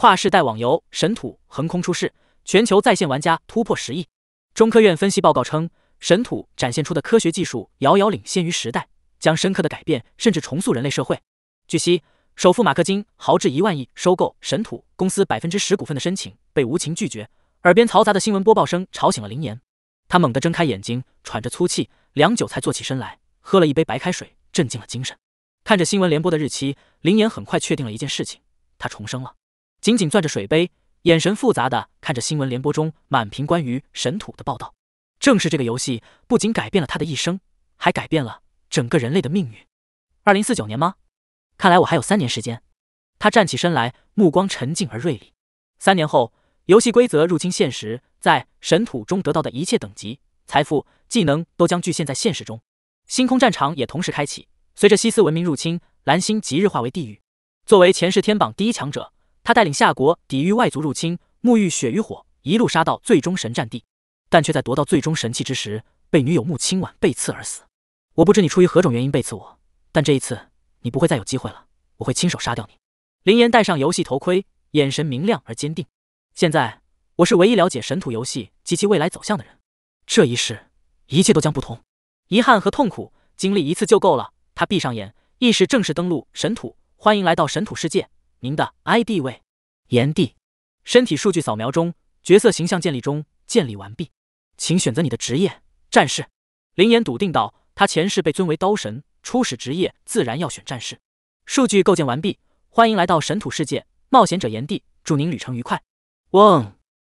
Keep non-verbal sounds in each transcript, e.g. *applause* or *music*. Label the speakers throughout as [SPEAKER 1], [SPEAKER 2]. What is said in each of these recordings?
[SPEAKER 1] 跨世代网游《神土》横空出世，全球在线玩家突破十亿。中科院分析报告称，《神土》展现出的科学技术遥遥领先于时代，将深刻的改变甚至重塑人类社会。据悉，首富马克金豪掷一万亿收购《神土》公司百分之十股份的申请被无情拒绝。耳边嘈杂的新闻播报声吵醒了林岩，他猛地睁开眼睛，喘着粗气，良久才坐起身来，喝了一杯白开水，镇静了精神。看着新闻联播的日期，林岩很快确定了一件事情：他重生了。紧紧攥着水杯，眼神复杂的看着新闻联播中满屏关于神土的报道。正是这个游戏，不仅改变了他的一生，还改变了整个人类的命运。二零四九年吗？看来我还有三年时间。他站起身来，目光沉静而锐利。三年后，游戏规则入侵现实，在神土中得到的一切等级、财富、技能都将局限在现实中。星空战场也同时开启。随着西斯文明入侵，蓝星即日化为地狱。作为前世天榜第一强者。他带领夏国抵御外族入侵，沐浴血与火，一路杀到最终神战地，但却在夺到最终神器之时，被女友穆清婉背刺而死。我不知你出于何种原因背刺我，但这一次你不会再有机会了，我会亲手杀掉你。林岩戴上游戏头盔，眼神明亮而坚定。现在我是唯一了解神土游戏及其未来走向的人，这一世一切都将不同。遗憾和痛苦经历一次就够了。他闭上眼，意识正式登陆神土，欢迎来到神土世界。您的 ID 位，炎帝，身体数据扫描中，角色形象建立中，建立完毕，请选择你的职业战士。林岩笃定道：“他前世被尊为刀神，初始职业自然要选战士。”数据构建完毕，欢迎来到神土世界，冒险者炎帝，祝您旅程愉快。嗡，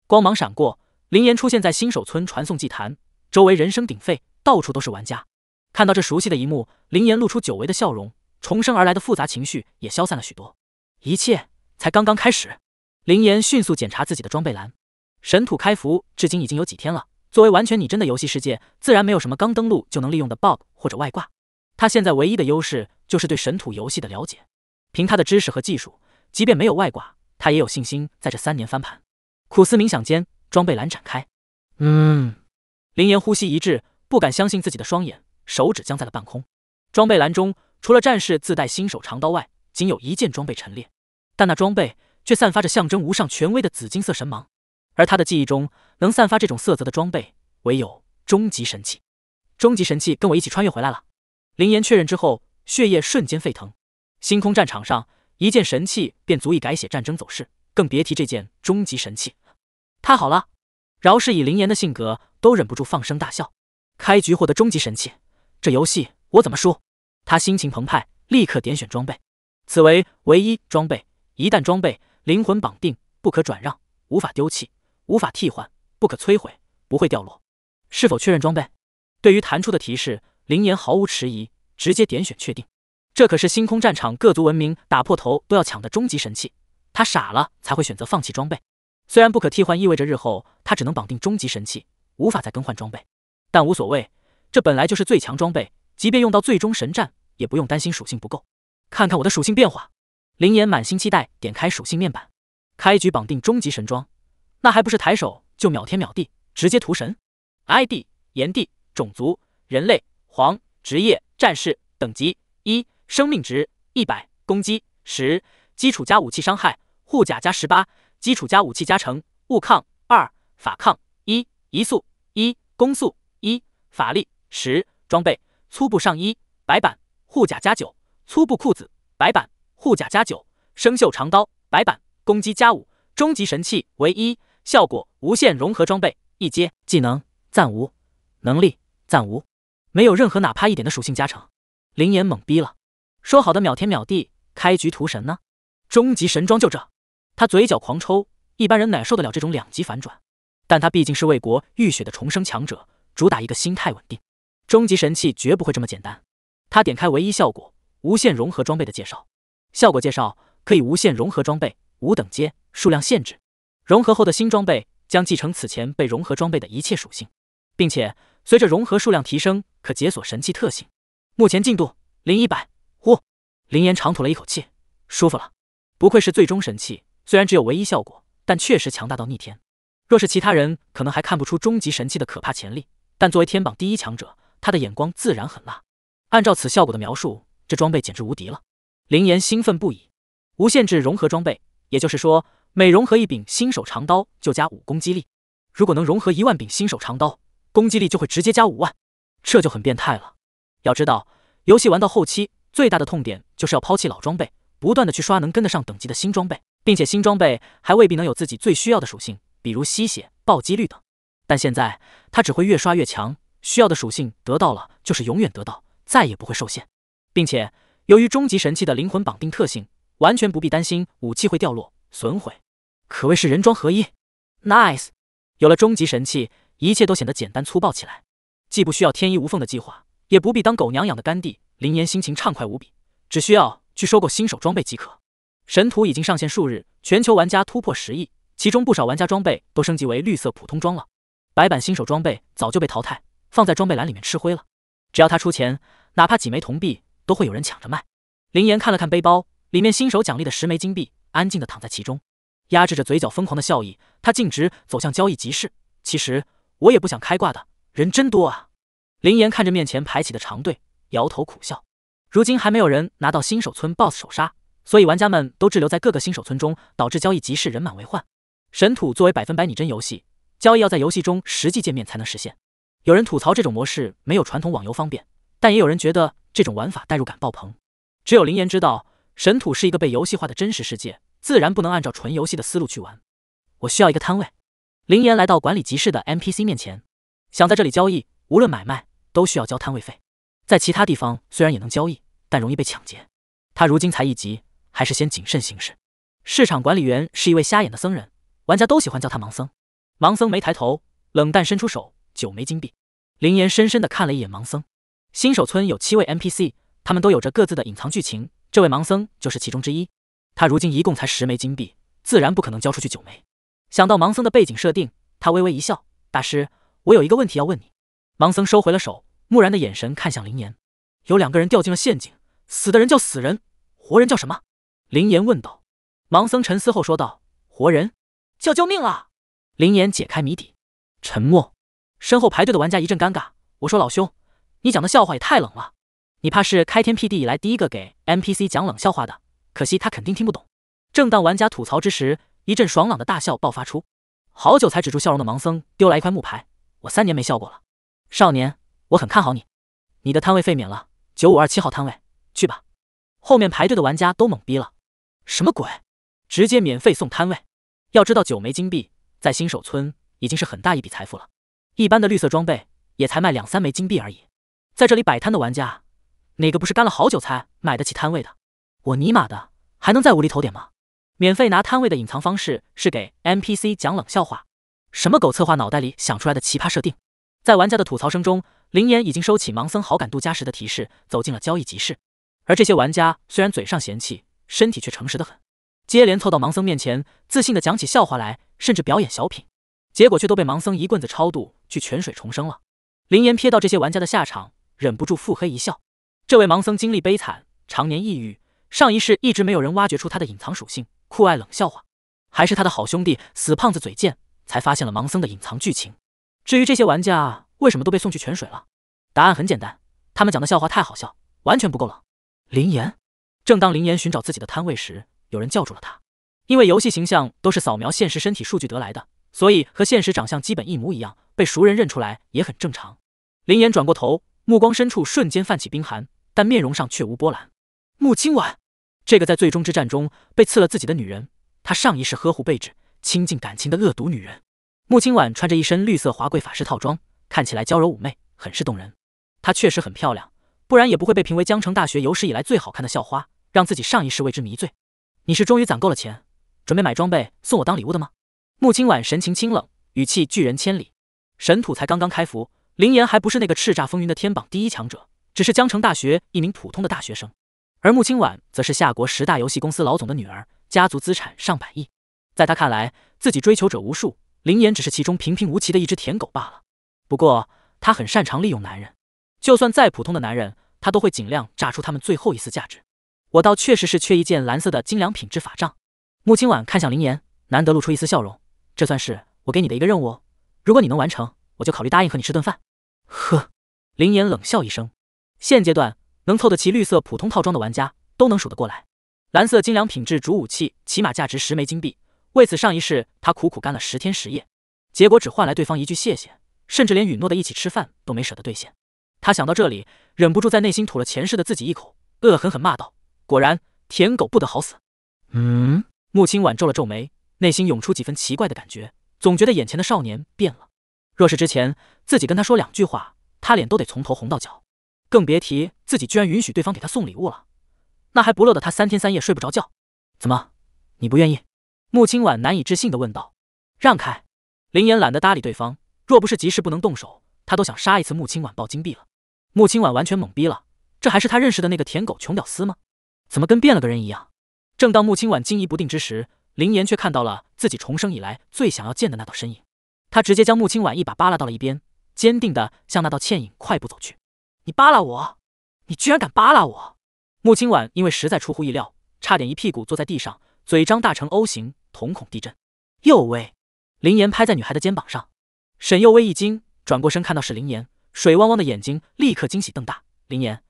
[SPEAKER 1] 光芒闪过，林岩出现在新手村传送祭坛，周围人声鼎沸，到处都是玩家。看到这熟悉的一幕，林岩露出久违的笑容，重生而来的复杂情绪也消散了许多。一切才刚刚开始。林岩迅速检查自己的装备栏，神土开服至今已经有几天了。作为完全拟真的游戏世界，自然没有什么刚登录就能利用的 bug 或者外挂。他现在唯一的优势就是对神土游戏的了解。凭他的知识和技术，即便没有外挂，他也有信心在这三年翻盘。苦思冥想间，装备栏展开。嗯，林岩呼吸一滞，不敢相信自己的双眼，手指僵在了半空。装备栏中除了战士自带新手长刀外，仅有一件装备陈列。但那装备却散发着象征无上权威的紫金色神芒，而他的记忆中能散发这种色泽的装备，唯有终极神器。终极神器跟我一起穿越回来了。林岩确认之后，血液瞬间沸腾。星空战场上，一件神器便足以改写战争走势，更别提这件终极神器。太好了！饶是以林岩的性格，都忍不住放声大笑。开局获得终极神器，这游戏我怎么输？他心情澎湃，立刻点选装备。此为唯一装备。一旦装备灵魂绑定，不可转让，无法丢弃，无法替换，不可摧毁，不会掉落。是否确认装备？对于弹出的提示，灵岩毫无迟疑，直接点选确定。这可是星空战场各族文明打破头都要抢的终极神器，他傻了才会选择放弃装备。虽然不可替换意味着日后他只能绑定终极神器，无法再更换装备，但无所谓，这本来就是最强装备，即便用到最终神战，也不用担心属性不够。看看我的属性变化。林岩满心期待，点开属性面板，开局绑定终极神装，那还不是抬手就秒天秒地，直接屠神。ID：炎帝，种族：人类，黄，职业：战士，等级：一，生命值：一百，攻击：十，基础加武器伤害，护甲加十八，基础加武器加成，物抗二，法抗一，移速一，攻速一，法力十。装备：粗布上衣，白板，护甲加九，粗布裤子，白板。护甲加九，生锈长刀，白板，攻击加五，终极神器唯一效果无限融合装备一阶技能暂无，能力暂无，没有任何哪怕一点的属性加成。林岩懵逼了，说好的秒天秒地，开局屠神呢？终极神装就这？他嘴角狂抽，一般人哪受得了这种两极反转？但他毕竟是魏国浴血的重生强者，主打一个心态稳定。终极神器绝不会这么简单。他点开唯一效果无限融合装备的介绍。效果介绍：可以无限融合装备，无等阶、数量限制。融合后的新装备将继承此前被融合装备的一切属性，并且随着融合数量提升，可解锁神器特性。目前进度零一百。呼，林岩长吐了一口气，舒服了。不愧是最终神器，虽然只有唯一效果，但确实强大到逆天。若是其他人，可能还看不出终极神器的可怕潜力，但作为天榜第一强者，他的眼光自然很辣。按照此效果的描述，这装备简直无敌了。林岩兴奋不已，无限制融合装备，也就是说，每融合一柄新手长刀就加五攻击力。如果能融合一万柄新手长刀，攻击力就会直接加五万，这就很变态了。要知道，游戏玩到后期，最大的痛点就是要抛弃老装备，不断的去刷能跟得上等级的新装备，并且新装备还未必能有自己最需要的属性，比如吸血、暴击率等。但现在他只会越刷越强，需要的属性得到了就是永远得到，再也不会受限，并且。由于终极神器的灵魂绑定特性，完全不必担心武器会掉落损毁，可谓是人装合一。Nice，有了终极神器，一切都显得简单粗暴起来，既不需要天衣无缝的计划，也不必当狗娘养的甘地。林岩心情畅快无比，只需要去收购新手装备即可。神图已经上线数日，全球玩家突破十亿，其中不少玩家装备都升级为绿色普通装了。白板新手装备早就被淘汰，放在装备栏里面吃灰了。只要他出钱，哪怕几枚铜币。都会有人抢着卖。林岩看了看背包里面新手奖励的十枚金币，安静的躺在其中，压制着嘴角疯狂的笑意。他径直走向交易集市。其实我也不想开挂的。人真多啊！林岩看着面前排起的长队，摇头苦笑。如今还没有人拿到新手村 BOSS 首杀，所以玩家们都滞留在各个新手村中，导致交易集市人满为患。神土作为百分百拟真游戏，交易要在游戏中实际见面才能实现。有人吐槽这种模式没有传统网游方便。但也有人觉得这种玩法代入感爆棚。只有林岩知道，神土是一个被游戏化的真实世界，自然不能按照纯游戏的思路去玩。我需要一个摊位。林岩来到管理集市的 NPC 面前，想在这里交易。无论买卖，都需要交摊位费。在其他地方虽然也能交易，但容易被抢劫。他如今才一级，还是先谨慎行事。市场管理员是一位瞎眼的僧人，玩家都喜欢叫他盲僧。盲僧没抬头，冷淡伸出手，九枚金币。林岩深深的看了一眼盲僧。新手村有七位 NPC，他们都有着各自的隐藏剧情。这位盲僧就是其中之一。他如今一共才十枚金币，自然不可能交出去九枚。想到盲僧的背景设定，他微微一笑：“大师，我有一个问题要问你。”盲僧收回了手，木然的眼神看向林岩：“有两个人掉进了陷阱，死的人叫死人，活人叫什么？”林岩问道。盲僧沉思后说道：“活人叫救命啊！”林岩解开谜底，沉默。身后排队的玩家一阵尴尬。我说老兄。你讲的笑话也太冷了，你怕是开天辟地以来第一个给 NPC 讲冷笑话的，可惜他肯定听不懂。正当玩家吐槽之时，一阵爽朗的大笑爆发出，好久才止住笑容的盲僧丢来一块木牌：“我三年没笑过了，少年，我很看好你，你的摊位费免了，九五二七号摊位，去吧。”后面排队的玩家都懵逼了，什么鬼？直接免费送摊位？要知道九枚金币在新手村已经是很大一笔财富了，一般的绿色装备也才卖两三枚金币而已。在这里摆摊的玩家，哪个不是干了好久才买得起摊位的？我尼玛的，还能再无厘头点吗？免费拿摊位的隐藏方式是给 n p c 讲冷笑话，什么狗策划脑袋里想出来的奇葩设定？在玩家的吐槽声中，林岩已经收起盲僧好感度加十的提示，走进了交易集市。而这些玩家虽然嘴上嫌弃，身体却诚实的很，接连凑到盲僧面前，自信的讲起笑话来，甚至表演小品，结果却都被盲僧一棍子超度去泉水重生了。林岩瞥到这些玩家的下场。忍不住腹黑一笑，这位盲僧经历悲惨，常年抑郁，上一世一直没有人挖掘出他的隐藏属性，酷爱冷笑话，还是他的好兄弟死胖子嘴贱才发现了盲僧的隐藏剧情。至于这些玩家为什么都被送去泉水了，答案很简单，他们讲的笑话太好笑，完全不够冷。林岩，正当林岩寻找自己的摊位时，有人叫住了他。因为游戏形象都是扫描现实身体数据得来的，所以和现实长相基本一模一样，被熟人认出来也很正常。林岩转过头。目光深处瞬间泛起冰寒，但面容上却无波澜。穆清婉，这个在最终之战中被刺了自己的女人，她上一世呵护备至、亲近感情的恶毒女人。穆清婉穿着一身绿色华贵法式套装，看起来娇柔妩媚，很是动人。她确实很漂亮，不然也不会被评为江城大学有史以来最好看的校花，让自己上一世为之迷醉。你是终于攒够了钱，准备买装备送我当礼物的吗？穆清婉神情清冷，语气拒人千里。神土才刚刚开服。林岩还不是那个叱咤风云的天榜第一强者，只是江城大学一名普通的大学生。而穆清婉则是夏国十大游戏公司老总的女儿，家族资产上百亿。在她看来，自己追求者无数，林岩只是其中平平无奇的一只舔狗罢了。不过，她很擅长利用男人，就算再普通的男人，她都会尽量榨出他们最后一丝价值。我倒确实是缺一件蓝色的精良品质法杖。穆清婉看向林岩，难得露出一丝笑容，这算是我给你的一个任务。如果你能完成，我就考虑答应和你吃顿饭。呵，林岩冷笑一声，现阶段能凑得齐绿色普通套装的玩家都能数得过来。蓝色精良品质主武器起码价值十枚金币，为此上一世他苦苦干了十天十夜，结果只换来对方一句谢谢，甚至连允诺的一起吃饭都没舍得兑现。他想到这里，忍不住在内心吐了前世的自己一口，恶狠狠骂道：“果然，舔狗不得好死。”
[SPEAKER 2] 嗯，
[SPEAKER 1] 穆青婉皱了皱眉，内心涌出几分奇怪的感觉，总觉得眼前的少年变了。若是之前自己跟他说两句话，他脸都得从头红到脚，更别提自己居然允许对方给他送礼物了，那还不乐得他三天三夜睡不着觉？怎么，你不愿意？穆清婉难以置信的问道。让开！林岩懒得搭理对方，若不是急事不能动手，他都想杀一次穆清婉爆金币了。穆清婉完全懵逼了，这还是他认识的那个舔狗穷屌丝吗？怎么跟变了个人一样？正当穆清婉惊疑不定之时，林岩却看到了自己重生以来最想要见的那道身影。他直接将穆清婉一把扒拉到了一边，坚定的向那道倩影快步走去。你扒拉我？你居然敢扒拉我！穆清婉因为实在出乎意料，差点一屁股坐在地上，嘴张大成 O 型，瞳孔地震。幼薇，林岩拍在女孩的肩膀上。沈幼薇一惊，转过身看到是林岩，水汪汪的眼睛立刻惊喜瞪大。林岩，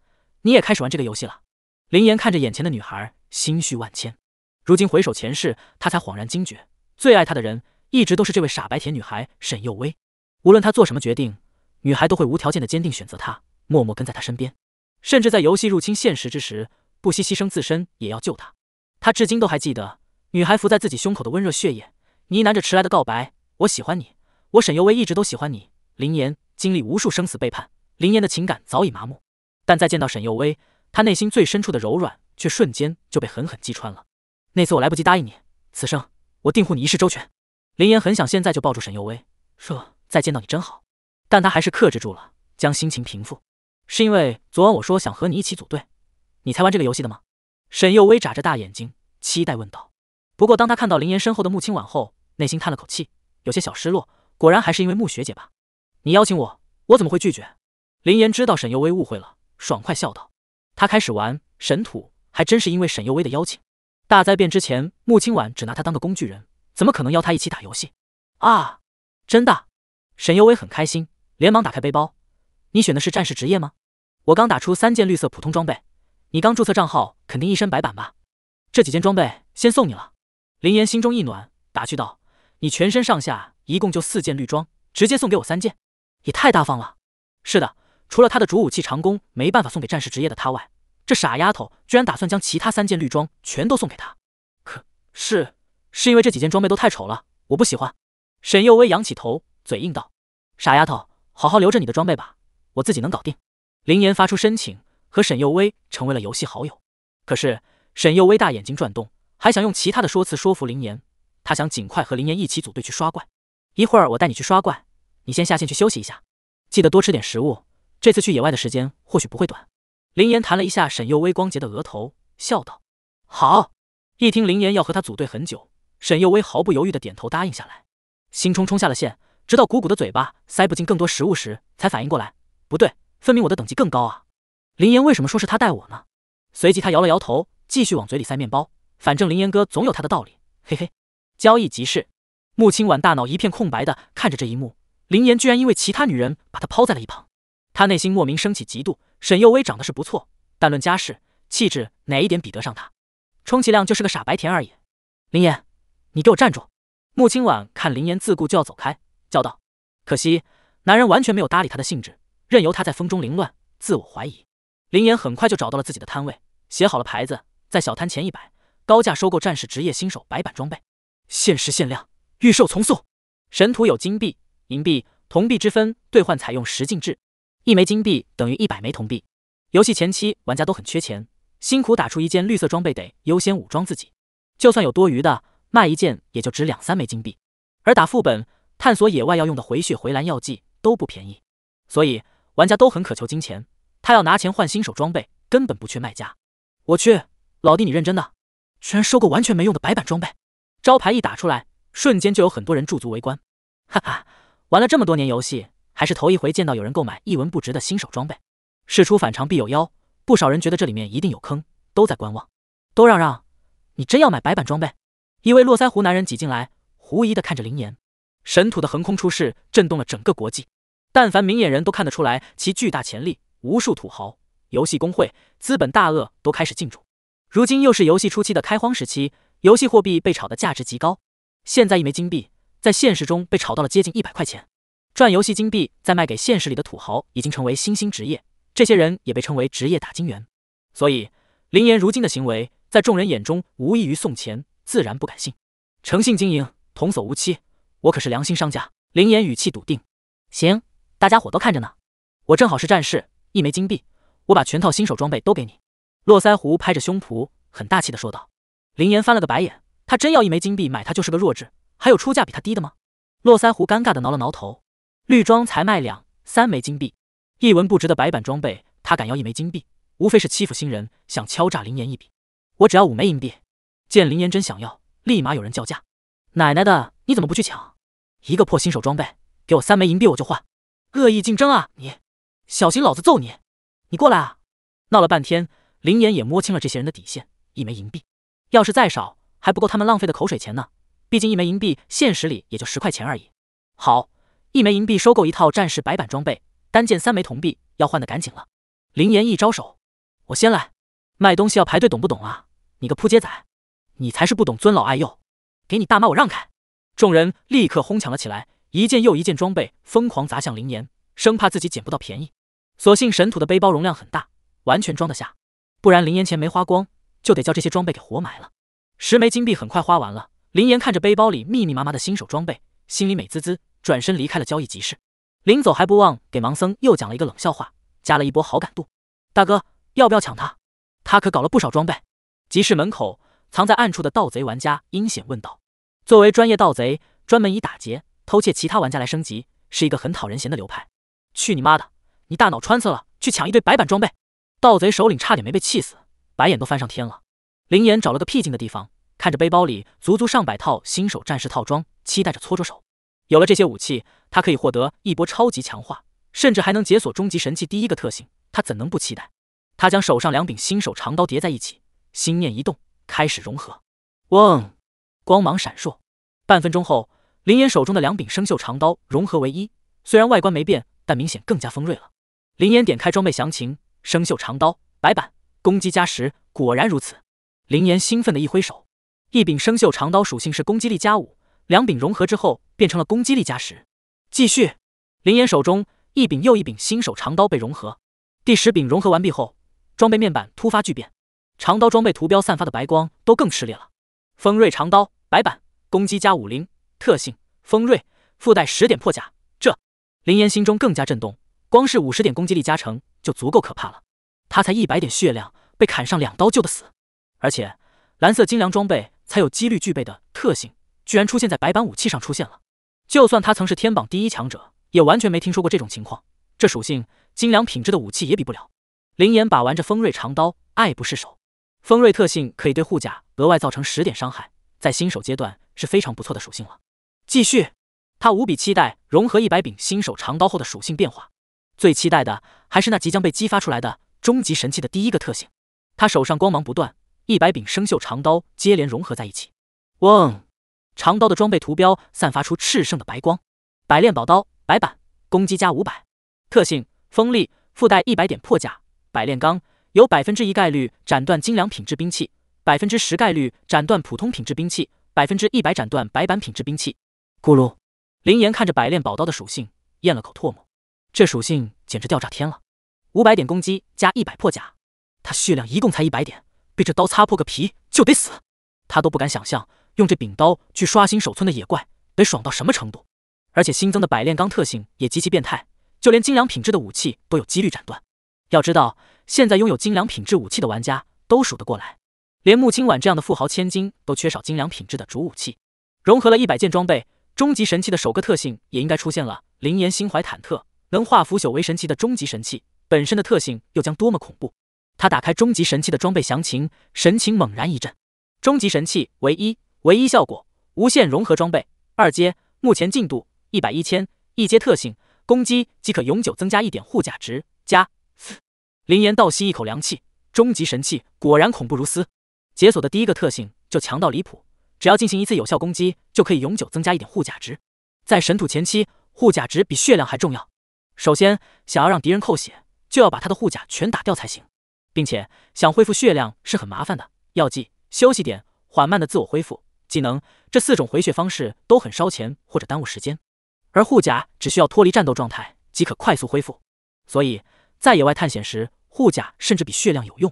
[SPEAKER 1] 你也开始玩这个游戏了？林岩看着眼前的女孩，心绪万千。如今回首前世，他才恍然惊觉，最爱他的人。一直都是这位傻白甜女孩沈幼薇，无论她做什么决定，女孩都会无条件的坚定选择她，默默跟在她身边，甚至在游戏入侵现实之时，不惜牺牲自身也要救她。她至今都还记得女孩伏在自己胸口的温热血液，呢喃着迟来的告白：“我喜欢你，我沈幼薇一直都喜欢你。”林岩经历无数生死背叛，林岩的情感早已麻木，但再见到沈幼薇，她内心最深处的柔软却瞬间就被狠狠击穿了。那次我来不及答应你，此生我定护你一世周全。林岩很想现在就抱住沈佑威，说再见到你真好，但他还是克制住了，将心情平复。是因为昨晚我说想和你一起组队，你才玩这个游戏的吗？沈佑威眨着大眼睛，期待问道。不过当他看到林岩身后的穆清婉后，内心叹了口气，有些小失落。果然还是因为穆学姐吧？你邀请我，我怎么会拒绝？林岩知道沈佑威误会了，爽快笑道。他开始玩神土，还真是因为沈佑威的邀请。大灾变之前，穆清婉只拿他当个工具人。怎么可能邀他一起打游戏？啊，真的！沈尤伟很开心，连忙打开背包。你选的是战士职业吗？我刚打出三件绿色普通装备，你刚注册账号，肯定一身白板吧？这几件装备先送你了。林岩心中一暖，打趣道：“你全身上下一共就四件绿装，直接送给我三件，也太大方了。”是的，除了他的主武器长弓没办法送给战士职业的他外，这傻丫头居然打算将其他三件绿装全都送给他。可是。是因为这几件装备都太丑了，我不喜欢。沈幼薇扬起头，嘴硬道：“傻丫头，好好留着你的装备吧，我自己能搞定。”林岩发出申请，和沈幼薇成为了游戏好友。可是沈幼薇大眼睛转动，还想用其他的说辞说服林岩。他想尽快和林岩一起组队去刷怪。一会儿我带你去刷怪，你先下线去休息一下，记得多吃点食物。这次去野外的时间或许不会短。林岩弹了一下沈幼薇光洁的额头，笑道：“好。”一听林岩要和他组队很久。沈幼薇毫不犹豫地点头答应下来，心冲冲下了线。直到鼓鼓的嘴巴塞不进更多食物时，才反应过来，不对，分明我的等级更高啊！林岩为什么说是他带我呢？随即他摇了摇头，继续往嘴里塞面包。反正林岩哥总有他的道理，嘿嘿。交易即市，穆清婉大脑一片空白的看着这一幕，林岩居然因为其他女人把他抛在了一旁，他内心莫名升起嫉妒。沈幼薇长得是不错，但论家世、气质，哪一点比得上他？充其量就是个傻白甜而已。林岩。你给我站住！穆清婉看林岩自顾就要走开，叫道：“可惜，男人完全没有搭理他的兴致，任由他在风中凌乱，自我怀疑。”林岩很快就找到了自己的摊位，写好了牌子，在小摊前一摆，高价收购战士职业新手白板装备，限时限量，预售从速。神图有金币、银币、铜币之分，兑换采用十进制，一枚金币等于一百枚铜币。游戏前期玩家都很缺钱，辛苦打出一件绿色装备得优先武装自己，就算有多余的。卖一件也就值两三枚金币，而打副本、探索野外要用的回血、回蓝药剂都不便宜，所以玩家都很渴求金钱。他要拿钱换新手装备，根本不缺卖家。我去，老弟你认真的？居然收购完全没用的白板装备？招牌一打出来，瞬间就有很多人驻足围观。哈哈，玩了这么多年游戏，还是头一回见到有人购买一文不值的新手装备。事出反常必有妖，不少人觉得这里面一定有坑，都在观望。都让让，你真要买白板装备？一位络腮胡男人挤进来，狐疑的看着林岩。神土的横空出世震动了整个国际，但凡明眼人都看得出来其巨大潜力。无数土豪、游戏工会、资本大鳄都开始进驻。如今又是游戏初期的开荒时期，游戏货币被炒的价值极高。现在一枚金币在现实中被炒到了接近一百块钱。赚游戏金币再卖给现实里的土豪，已经成为新兴职业。这些人也被称为职业打金员。所以林岩如今的行为，在众人眼中无异于送钱。自然不敢信，诚信经营，童叟无欺，我可是良心商家。林岩语气笃定。行，大家伙都看着呢，我正好是战士，一枚金币，我把全套新手装备都给你。络腮胡拍着胸脯，很大气的说道。林岩翻了个白眼，他真要一枚金币买，他就是个弱智。还有出价比他低的吗？络腮胡尴尬的挠了挠头。绿装才卖两三枚金币，一文不值的白板装备，他敢要一枚金币，无非是欺负新人，想敲诈林岩一笔。我只要五枚银币。见林岩真想要，立马有人叫价。奶奶的，你怎么不去抢？一个破新手装备，给我三枚银币我就换。恶意竞争啊你！小心老子揍你！你过来啊！闹了半天，林岩也摸清了这些人的底线，一枚银币。要是再少，还不够他们浪费的口水钱呢。毕竟一枚银币，现实里也就十块钱而已。好，一枚银币收购一套战士白板装备，单件三枚铜币。要换的赶紧了。林岩一招手，我先来。卖东西要排队，懂不懂啊？你个扑街仔！你才是不懂尊老爱幼，给你大妈我让开！众人立刻哄抢了起来，一件又一件装备疯狂砸向林岩，生怕自己捡不到便宜。所幸神土的背包容量很大，完全装得下，不然林岩钱没花光就得叫这些装备给活埋了。十枚金币很快花完了，林岩看着背包里密密麻麻的新手装备，心里美滋滋，转身离开了交易集市。临走还不忘给盲僧又讲了一个冷笑话，加了一波好感度。大哥，要不要抢他？他可搞了不少装备。集市门口。藏在暗处的盗贼玩家阴险问道：“作为专业盗贼，专门以打劫、偷窃其他玩家来升级，是一个很讨人嫌的流派。”“去你妈的！你大脑穿刺了，去抢一堆白板装备！”盗贼首领差点没被气死，白眼都翻上天了。林岩找了个僻静的地方，看着背包里足足上百套新手战士套装，期待着搓着手。有了这些武器，他可以获得一波超级强化，甚至还能解锁终极神器第一个特性。他怎能不期待？他将手上两柄新手长刀叠在一起，心念一动。开始融合，嗡，光芒闪烁。半分钟后，林岩手中的两柄生锈长刀融合为一，虽然外观没变，但明显更加锋锐了。林岩点开装备详情，生锈长刀，白板，攻击加十，果然如此。林岩兴奋的一挥手，一柄生锈长刀属性是攻击力加五，两柄融合之后变成了攻击力加十。继续，林岩手中一柄又一柄新手长刀被融合，第十柄融合完毕后，装备面板突发巨变。长刀装备图标散发的白光都更炽烈了。锋锐长刀白板，攻击加五零，特性锋锐，附带十点破甲。这林岩心中更加震动，光是五十点攻击力加成就足够可怕了。他才一百点血量，被砍上两刀就得死。而且蓝色精良装备才有几率具备的特性，居然出现在白板武器上出现了。就算他曾是天榜第一强者，也完全没听说过这种情况。这属性精良品质的武器也比不了。林岩把玩着锋锐长刀，爱不释手。锋锐特性可以对护甲额外造成十点伤害，在新手阶段是非常不错的属性了。继续，他无比期待融合一百柄新手长刀后的属性变化，最期待的还是那即将被激发出来的终极神器的第一个特性。他手上光芒不断，一百柄生锈长刀接连融合在一起。嗡，长刀的装备图标散发出炽盛的白光，百炼宝刀白板，攻击加五百，特性锋利，附带一百点破甲，百炼钢。有百分之一概率斩断精良品质兵器，百分之十概率斩断普通品质兵器，百分之一百斩断白板品质兵器。咕噜，林岩看着百炼宝刀的属性，咽了口唾沫，这属性简直掉炸天了！五百点攻击加一百破甲，他血量一共才一百点，被这刀擦破个皮就得死。他都不敢想象，用这柄刀去刷新守村的野怪，得爽到什么程度！而且新增的百炼钢特性也极其变态，就连精良品质的武器都有几率斩断。要知道。现在拥有精良品质武器的玩家都数得过来，连穆清婉这样的富豪千金都缺少精良品质的主武器。融合了一百件装备，终极神器的首个特性也应该出现了。林岩心怀忐忑，能化腐朽为神奇的终极神器本身的特性又将多么恐怖？他打开终极神器的装备详情，神情猛然一震。终极神器唯一唯一效果：无限融合装备。二阶，目前进度一百一千。一阶特性：攻击即可永久增加一点护甲值加。林岩倒吸一口凉气，终极神器果然恐怖如斯。解锁的第一个特性就强到离谱，只要进行一次有效攻击，就可以永久增加一点护甲值。在神土前期，护甲值比血量还重要。首先，想要让敌人扣血，就要把他的护甲全打掉才行。并且，想恢复血量是很麻烦的，药剂、休息点、缓慢的自我恢复技能这四种回血方式都很烧钱或者耽误时间，而护甲只需要脱离战斗状态即可快速恢复，所以。在野外探险时，护甲甚至比血量有用。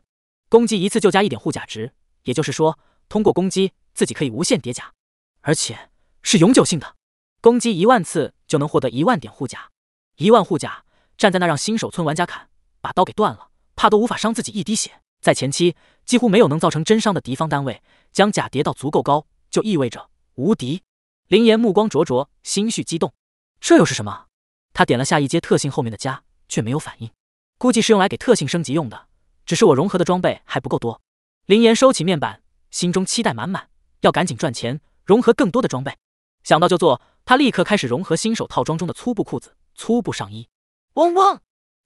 [SPEAKER 1] 攻击一次就加一点护甲值，也就是说，通过攻击自己可以无限叠甲，而且是永久性的。攻击一万次就能获得一万点护甲，一万护甲站在那让新手村玩家砍，把刀给断了，怕都无法伤自己一滴血。在前期几乎没有能造成真伤的敌方单位，将甲叠到足够高，就意味着无敌。林岩目光灼灼，心绪激动，这又是什么？他点了下一阶特性后面的加，却没有反应。估计是用来给特性升级用的，只是我融合的装备还不够多。林岩收起面板，心中期待满满，要赶紧赚钱，融合更多的装备。想到就做，他立刻开始融合新手套装中的粗布裤子、粗布上衣。嗡嗡，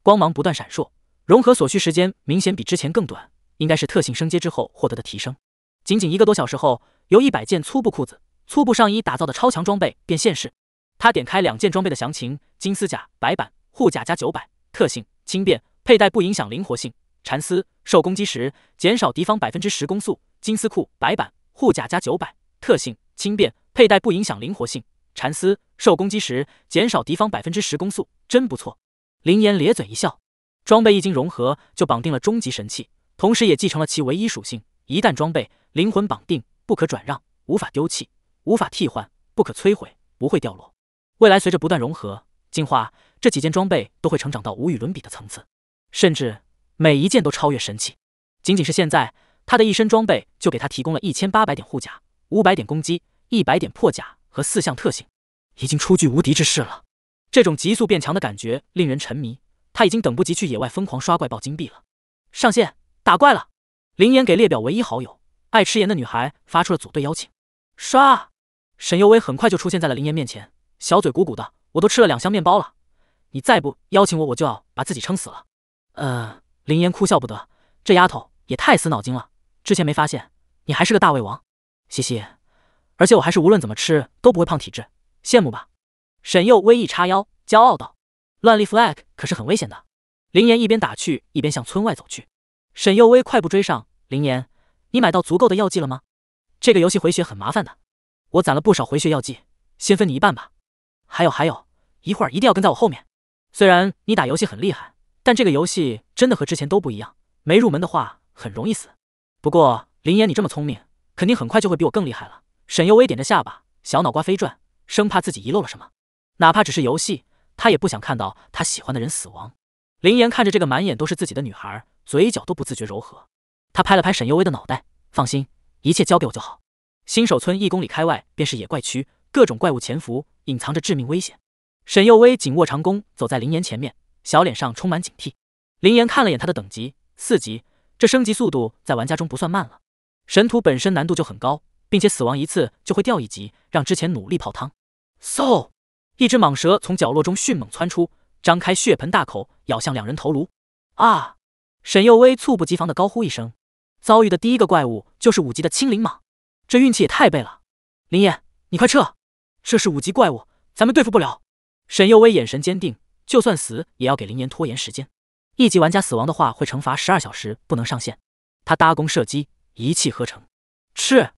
[SPEAKER 1] 光芒不断闪烁，融合所需时间明显比之前更短，应该是特性升阶之后获得的提升。仅仅一个多小时后，由一百件粗布裤子、粗布上衣打造的超强装备便现世。他点开两件装备的详情：金丝甲、白板护甲加九百特性。轻便佩戴不影响灵活性，蚕丝受攻击时减少敌方百分之十攻速。金丝裤白板护甲加九百，特性轻便佩戴不影响灵活性，蚕丝受攻击时减少敌方百分之十攻速，真不错。林岩咧嘴一笑，装备一经融合就绑定了终极神器，同时也继承了其唯一属性。一旦装备，灵魂绑定，不可转让，无法丢弃，无法替换，不可摧毁，不会掉落。未来随着不断融合。进化这几件装备都会成长到无与伦比的层次，甚至每一件都超越神器。仅仅是现在，他的一身装备就给他提供了一千八百点护甲、五百点攻击、一百点破甲和四项特性，已经初具无敌之势了。这种急速变强的感觉令人沉迷，他已经等不及去野外疯狂刷怪爆金币了。上线打怪了，林岩给列表唯一好友爱吃盐的女孩发出了组队邀请。刷，沈佑威很快就出现在了林岩面前，小嘴鼓鼓的。我都吃了两箱面包了，你再不邀请我，我就要把自己撑死了。呃，林岩哭笑不得，这丫头也太死脑筋了。之前没发现，你还是个大胃王，嘻嘻。而且我还是无论怎么吃都不会胖体质，羡慕吧？沈佑威一叉腰，骄傲道：“乱立 flag 可是很危险的。”林岩一边打趣，一边向村外走去。沈佑威快步追上林岩：“你买到足够的药剂了吗？这个游戏回血很麻烦的，我攒了不少回血药剂，先分你一半吧。还有还有。”一会儿一定要跟在我后面。虽然你打游戏很厉害，但这个游戏真的和之前都不一样，没入门的话很容易死。不过林岩，你这么聪明，肯定很快就会比我更厉害了。沈幽薇点着下巴，小脑瓜飞转，生怕自己遗漏了什么。哪怕只是游戏，他也不想看到他喜欢的人死亡。林岩看着这个满眼都是自己的女孩，嘴角都不自觉柔和。他拍了拍沈幽薇的脑袋，放心，一切交给我就好。新手村一公里开外便是野怪区，各种怪物潜伏，隐藏着致命危险。沈幼薇紧握长弓，走在林岩前面，小脸上充满警惕。林岩看了眼他的等级，四级，这升级速度在玩家中不算慢了。神图本身难度就很高，并且死亡一次就会掉一级，让之前努力泡汤。嗖！一只蟒蛇从角落中迅猛窜出，张开血盆大口咬向两人头颅。啊！沈幼薇猝不及防的高呼一声，遭遇的第一个怪物就是五级的青灵蟒，这运气也太背了。林岩，你快撤，这是五级怪物，咱们对付不了。沈幼薇眼神坚定，就算死也要给林岩拖延时间。一级玩家死亡的话会惩罚十二小时不能上线。他搭弓射击，一气呵成，吃，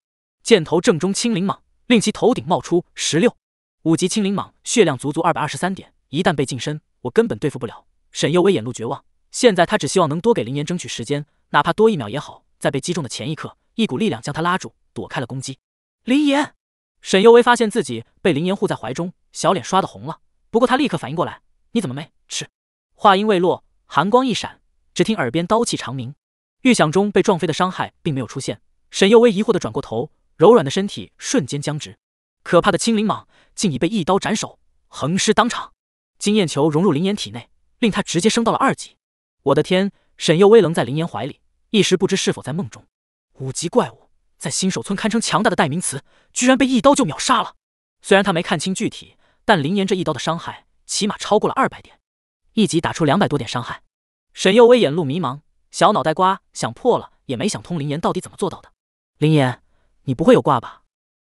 [SPEAKER 1] 箭头正中青灵蟒，令其头顶冒出十六五级青灵蟒血量足足二百二十三点，一旦被近身，我根本对付不了。沈幼薇眼露绝望，现在他只希望能多给林岩争取时间，哪怕多一秒也好。在被击中的前一刻，一股力量将他拉住，躲开了攻击。林岩，沈幼薇发现自己被林岩护在怀中，小脸刷的红了。不过他立刻反应过来，你怎么没吃？话音未落，寒光一闪，只听耳边刀气长鸣，预想中被撞飞的伤害并没有出现。沈幼薇疑惑的转过头，柔软的身体瞬间僵直，可怕的青灵蟒竟已被一刀斩首，横尸当场。经验球融入林岩体内，令他直接升到了二级。我的天！沈幼薇愣在林岩怀里，一时不知是否在梦中。五级怪物在新手村堪称强大的代名词，居然被一刀就秒杀了。虽然他没看清具体。但林岩这一刀的伤害起码超过了二百点，一击打出两百多点伤害。沈幼薇眼露迷茫，小脑袋瓜想破了也没想通林岩到底怎么做到的。林岩，你不会有挂吧？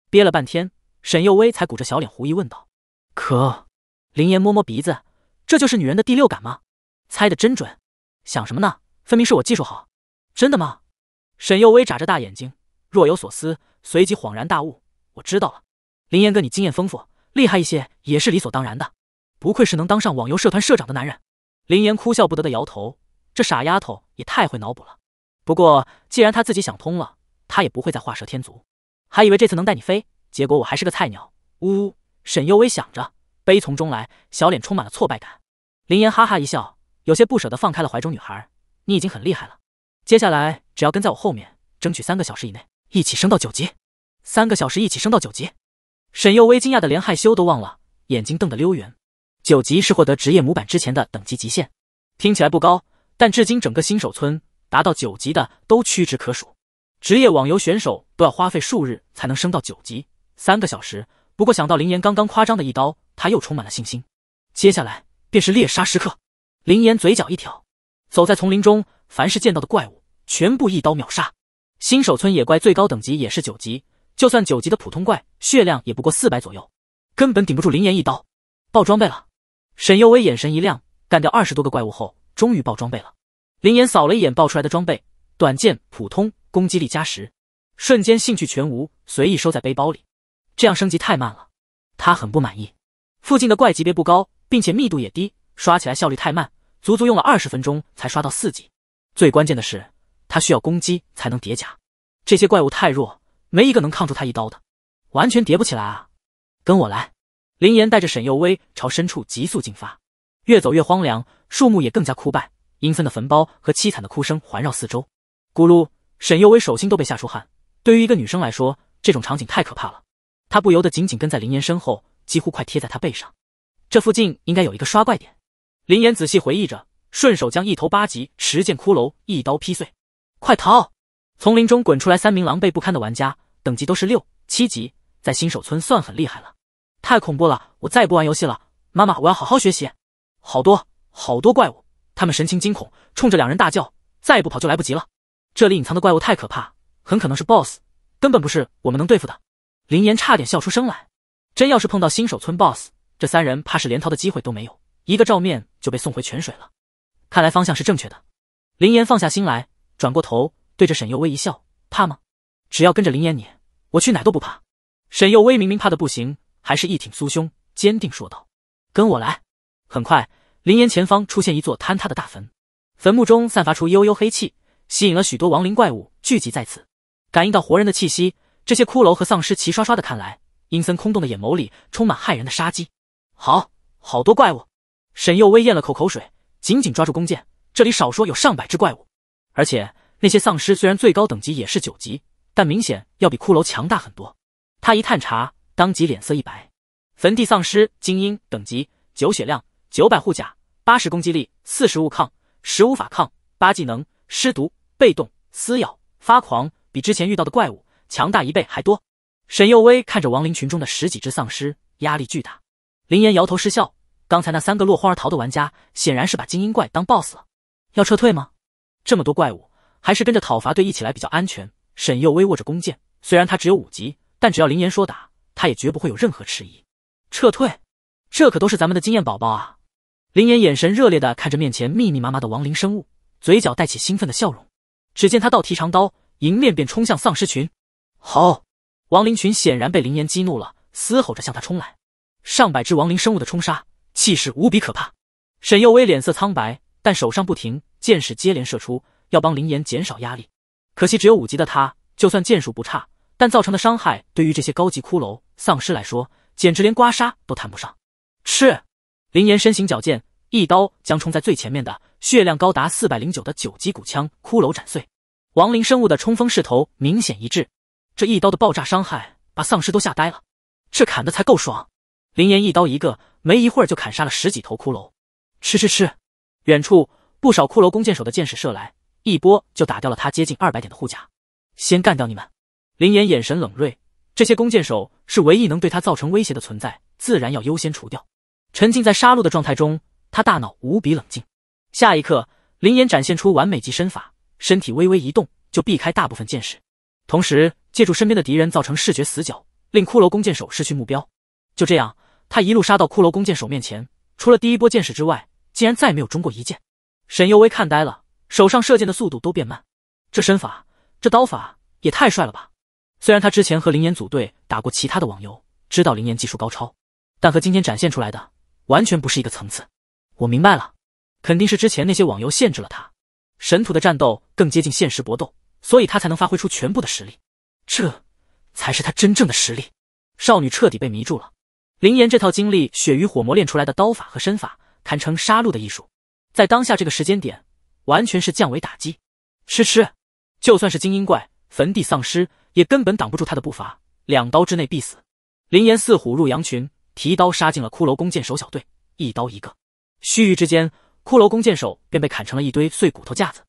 [SPEAKER 1] 憋了半天，沈幼薇才鼓着小脸狐疑问道。可，林岩摸摸鼻子，这就是女人的第六感吗？猜的真准。想什么呢？分明是我技术好。真的吗？沈幼薇眨着大眼睛，若有所思，随即恍然大悟。我知道了，林岩哥，你经验丰富。厉害一些也是理所当然的，不愧是能当上网游社团社长的男人。林岩哭笑不得的摇头，这傻丫头也太会脑补了。不过既然她自己想通了，她也不会再画蛇添足。还以为这次能带你飞，结果我还是个菜鸟。呜，呜，沈幽薇想着，悲从中来，小脸充满了挫败感。林岩哈哈一笑，有些不舍得放开了怀中女孩：“你已经很厉害了，接下来只要跟在我后面，争取三个小时以内一起升到九级。三个小时一起升到九级。”沈幼薇惊讶的连害羞都忘了，眼睛瞪得溜圆。九级是获得职业模板之前的等级极限，听起来不高，但至今整个新手村达到九级的都屈指可数。职业网游选手都要花费数日才能升到九级。三个小时，不过想到林岩刚刚夸张的一刀，他又充满了信心。接下来便是猎杀时刻。林岩嘴角一挑，走在丛林中，凡是见到的怪物全部一刀秒杀。新手村野怪最高等级也是九级。就算九级的普通怪，血量也不过四百左右，根本顶不住林岩一刀。爆装备了！沈佑威眼神一亮，干掉二十多个怪物后，终于爆装备了。林岩扫了一眼爆出来的装备，短剑普通，攻击力加十，瞬间兴趣全无，随意收在背包里。这样升级太慢了，他很不满意。附近的怪级别不高，并且密度也低，刷起来效率太慢，足足用了二十分钟才刷到四级。最关键的是，他需要攻击才能叠甲，这些怪物太弱。没一个能抗住他一刀的，完全叠不起来啊！跟我来！林岩带着沈幼薇朝深处急速进发，越走越荒凉，树木也更加枯败，阴森的坟包和凄惨的哭声环绕四周。咕噜，沈幼薇手心都被吓出汗。对于一个女生来说，这种场景太可怕了，她不由得紧紧跟在林岩身后，几乎快贴在他背上。这附近应该有一个刷怪点。林岩仔细回忆着，顺手将一头八级持剑骷髅一刀劈碎。快逃！丛林中滚出来三名狼狈不堪的玩家，等级都是六七级，在新手村算很厉害了。太恐怖了！我再也不玩游戏了，妈妈，我要好好学习。好多好多怪物，他们神情惊恐，冲着两人大叫：“再不跑就来不及了！”这里隐藏的怪物太可怕，很可能是 BOSS，根本不是我们能对付的。林岩差点笑出声来，真要是碰到新手村 BOSS，这三人怕是连逃的机会都没有，一个照面就被送回泉水了。看来方向是正确的，林岩放下心来，转过头。对着沈幼薇一笑，怕吗？只要跟着林岩你，我去哪都不怕。沈幼薇明明怕的不行，还是一挺酥胸，坚定说道：“跟我来。”很快，林岩前方出现一座坍塌的大坟，坟墓中散发出幽幽黑气，吸引了许多亡灵怪物聚集在此。感应到活人的气息，这些骷髅和丧尸齐刷刷的看来，阴森空洞的眼眸里充满骇人的杀机。好好多怪物！沈幼薇咽了口口水，紧紧抓住弓箭。这里少说有上百只怪物，而且……那些丧尸虽然最高等级也是九级，但明显要比骷髅强大很多。他一探查，当即脸色一白。坟地丧尸精英，等级九，血量九百，护甲八十，攻击力四十，物抗十五，法抗八，技能尸毒，被动撕咬、发狂，比之前遇到的怪物强大一倍还多。沈幼薇看着亡灵群中的十几只丧尸，压力巨大。林岩摇头失笑，刚才那三个落荒而逃的玩家显然是把精英怪当 BOSS 了，要撤退吗？这么多怪物！还是跟着讨伐队一起来比较安全。沈幼薇握着弓箭，虽然她只有五级，但只要林岩说打，她也绝不会有任何迟疑。撤退？这可都是咱们的经验宝宝啊！林岩眼神热烈的看着面前密密麻麻的亡灵生物，嘴角带起兴奋的笑容。只见他倒提长刀，迎面便冲向丧尸群。好！亡灵群显然被林岩激怒了，嘶吼着向他冲来。上百只亡灵生物的冲杀，气势无比可怕。沈幼薇脸色苍白，但手上不停，箭矢接连射出。要帮林岩减少压力，可惜只有五级的他，就算剑术不差，但造成的伤害对于这些高级骷髅丧尸来说，简直连刮痧都谈不上。吃！林岩身形矫健，一刀将冲在最前面的血量高达四百零九的九级骨枪骷髅斩碎。亡灵生物的冲锋势头明显一致，这一刀的爆炸伤害把丧尸都吓呆了。这砍的才够爽！林岩一刀一个，没一会儿就砍杀了十几头骷髅。吃吃吃！远处不少骷髅弓箭手的箭矢射来。一波就打掉了他接近二百点的护甲，先干掉你们！林岩眼神冷锐，这些弓箭手是唯一能对他造成威胁的存在，自然要优先除掉。沉浸在杀戮的状态中，他大脑无比冷静。下一刻，林岩展现出完美级身法，身体微微移动就避开大部分箭矢，同时借助身边的敌人造成视觉死角，令骷髅弓箭手失去目标。就这样，他一路杀到骷髅弓箭手面前，除了第一波箭矢之外，竟然再没有中过一箭。沈佑薇看呆了。手上射箭的速度都变慢，这身法，这刀法也太帅了吧！虽然他之前和林岩组队打过其他的网游，知道林岩技术高超，但和今天展现出来的完全不是一个层次。我明白了，肯定是之前那些网游限制了他。神土的战斗更接近现实搏斗，所以他才能发挥出全部的实力，这才是他真正的实力。少女彻底被迷住了。林岩这套经历血与火磨练出来的刀法和身法，堪称杀戮的艺术。在当下这个时间点。完全是降维打击，吃吃，就算是精英怪、坟地丧尸，也根本挡不住他的步伐，两刀之内必死。林岩似虎入羊群，提刀杀进了骷髅弓箭手小队，一刀一个。须臾之间，骷髅弓箭手便被砍成了一堆碎骨头架子。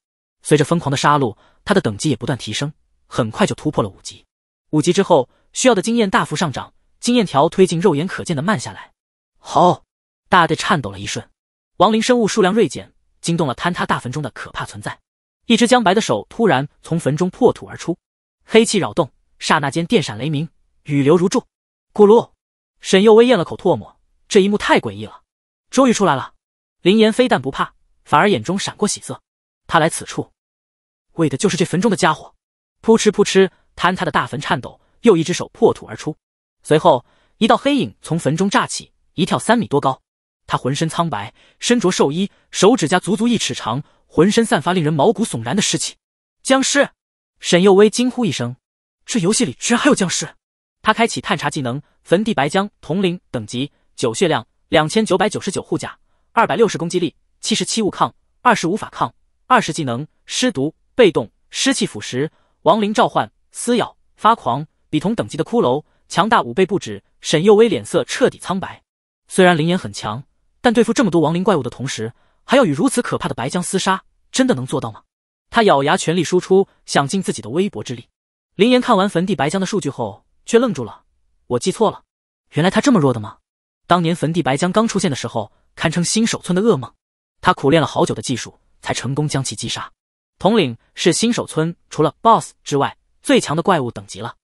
[SPEAKER 1] 随着疯狂的杀戮，他的等级也不断提升，很快就突破了五级。五级之后，需要的经验大幅上涨，经验条推进肉眼可见的慢下来。好大地颤抖了一瞬，亡灵生物数量锐减。惊动了坍塌大坟中的可怕存在，一只僵白的手突然从坟中破土而出，黑气扰动，刹那间电闪雷鸣，雨流如注。咕噜，沈幼薇咽了口唾沫，这一幕太诡异了。终于出来了，林岩非但不怕，反而眼中闪过喜色。他来此处，为的就是这坟中的家伙。扑哧扑哧，坍塌的大坟颤抖，又一只手破土而出，随后一道黑影从坟中炸起，一跳三米多高。他浑身苍白，身着寿衣，手指甲足足一尺长，浑身散发令人毛骨悚然的尸气。僵尸，沈幼薇惊呼一声：“这游戏里居然还有僵尸！”他开启探查技能，坟地白僵，铜陵等级九，血量两千九百九十九，护甲二百六十，攻击力七十七，物抗二十五，法抗二十，技能尸毒被动，湿气腐蚀，亡灵召唤，撕咬，发狂，比同等级的骷髅强大五倍不止。沈幼薇脸色彻底苍白，虽然灵眼很强。但对付这么多亡灵怪物的同时，还要与如此可怕的白僵厮杀，真的能做到吗？他咬牙全力输出，想尽自己的微薄之力。林岩看完坟地白僵的数据后，却愣住了：“我记错了，原来他这么弱的吗？当年坟地白僵刚出现的时候，堪称新手村的噩梦。他苦练了好久的技术，才成功将其击杀。统领是新手村除了 BOSS 之外最强的怪物等级了，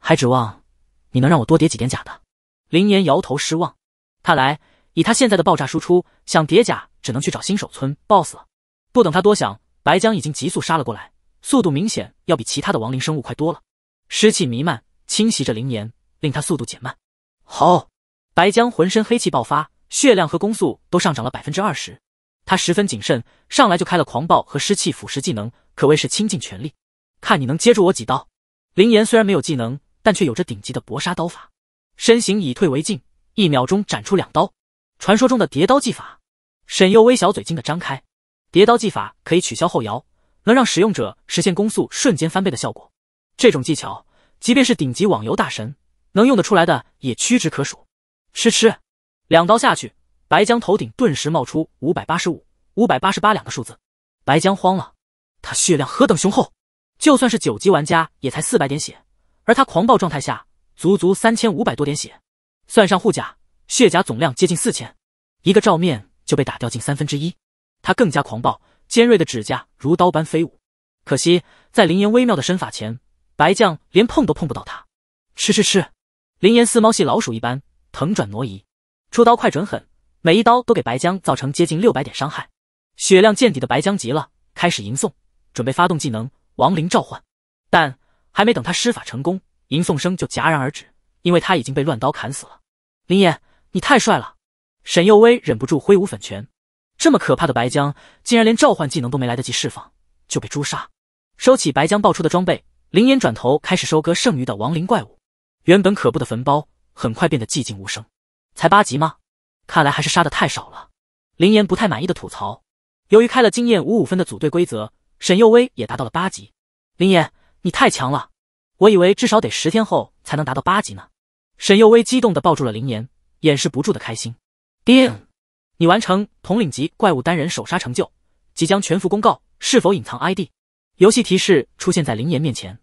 [SPEAKER 1] 还指望你能让我多叠几点甲的？”林岩摇头失望，看来。以他现在的爆炸输出，想叠甲只能去找新手村 BOSS 了。不等他多想，白江已经急速杀了过来，速度明显要比其他的亡灵生物快多了。湿气弥漫，侵袭着灵岩，令他速度减慢。好，白江浑身黑气爆发，血量和攻速都上涨了百分之二十。他十分谨慎，上来就开了狂暴和湿气腐蚀技能，可谓是倾尽全力。看你能接住我几刀？灵岩虽然没有技能，但却有着顶级的搏杀刀法，身形以退为进，一秒钟斩出两刀。传说中的叠刀技法，沈幼薇小嘴惊的张开。叠刀技法可以取消后摇，能让使用者实现攻速瞬间翻倍的效果。这种技巧，即便是顶级网游大神，能用得出来的也屈指可数。吃吃，两刀下去，白江头顶顿时冒出五百八十五、五百八十八两个数字。白江慌了，他血量何等雄厚，就算是九级玩家也才四百点血，而他狂暴状态下足足三千五百多点血，算上护甲。血甲总量接近四千，一个照面就被打掉近三分之一。他更加狂暴，尖锐的指甲如刀般飞舞。可惜在林岩微妙的身法前，白将连碰都碰不到他。吃吃吃！林岩似猫戏老鼠一般腾转挪移，出刀快准狠，每一刀都给白将造成接近六百点伤害。血量见底的白将急了，开始吟诵，准备发动技能亡灵召唤。但还没等他施法成功，吟诵声就戛然而止，因为他已经被乱刀砍死了。林岩。你太帅了，沈幼薇忍不住挥舞粉拳。这么可怕的白僵，竟然连召唤技能都没来得及释放就被诛杀。收起白僵爆出的装备，林岩转头开始收割剩余的亡灵怪物。原本可怖的坟包很快变得寂静无声。才八级吗？看来还是杀的太少了。林岩不太满意的吐槽。由于开了经验五五分的组队规则，沈幼薇也达到了八级。林岩，你太强了！我以为至少得十天后才能达到八级呢。沈幼薇激动的抱住了林岩。掩饰不住的开心。叮，你完成统领级怪物单人首杀成就，即将全服公告。是否隐藏 ID？游戏提示出现在林岩面前，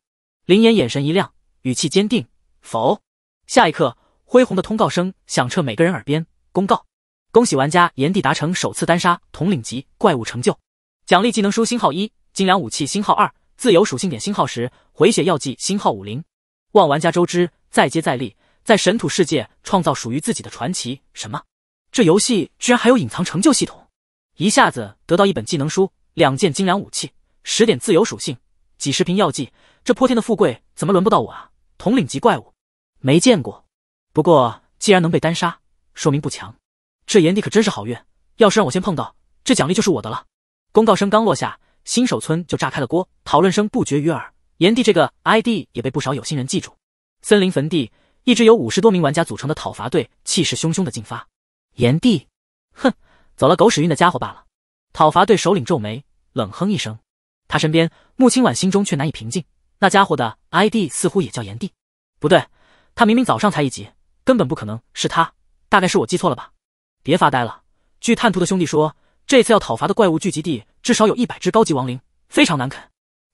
[SPEAKER 1] 林岩眼神一亮，语气坚定：否。下一刻，恢宏的通告声响彻每个人耳边。公告：恭喜玩家炎帝达成首次单杀统领级怪物成就，奖励技能书星号一，精良武器星号二，自由属性点星号十，回血药剂星号五零。望玩家周知，再接再厉。在神土世界创造属于自己的传奇。什么？这游戏居然还有隐藏成就系统？一下子得到一本技能书、两件精良武器、十点自由属性、几十瓶药剂，这泼天的富贵怎么轮不到我啊？统领级怪物没见过，不过既然能被单杀，说明不强。这炎帝可真是好运，要是让我先碰到，这奖励就是我的了。公告声刚落下，新手村就炸开了锅，讨论声不绝于耳。炎帝这个 ID 也被不少有心人记住。森林坟地。一支由五十多名玩家组成的讨伐队气势汹汹的进发。炎帝，哼，走了狗屎运的家伙罢了。讨伐队首领皱眉，冷哼一声。他身边，穆清婉心中却难以平静。那家伙的 ID 似乎也叫炎帝，不对，他明明早上才一级，根本不可能是他。大概是我记错了吧？别发呆了。据探图的兄弟说，这次要讨伐的怪物聚集地至少有一百只高级亡灵，非常难啃。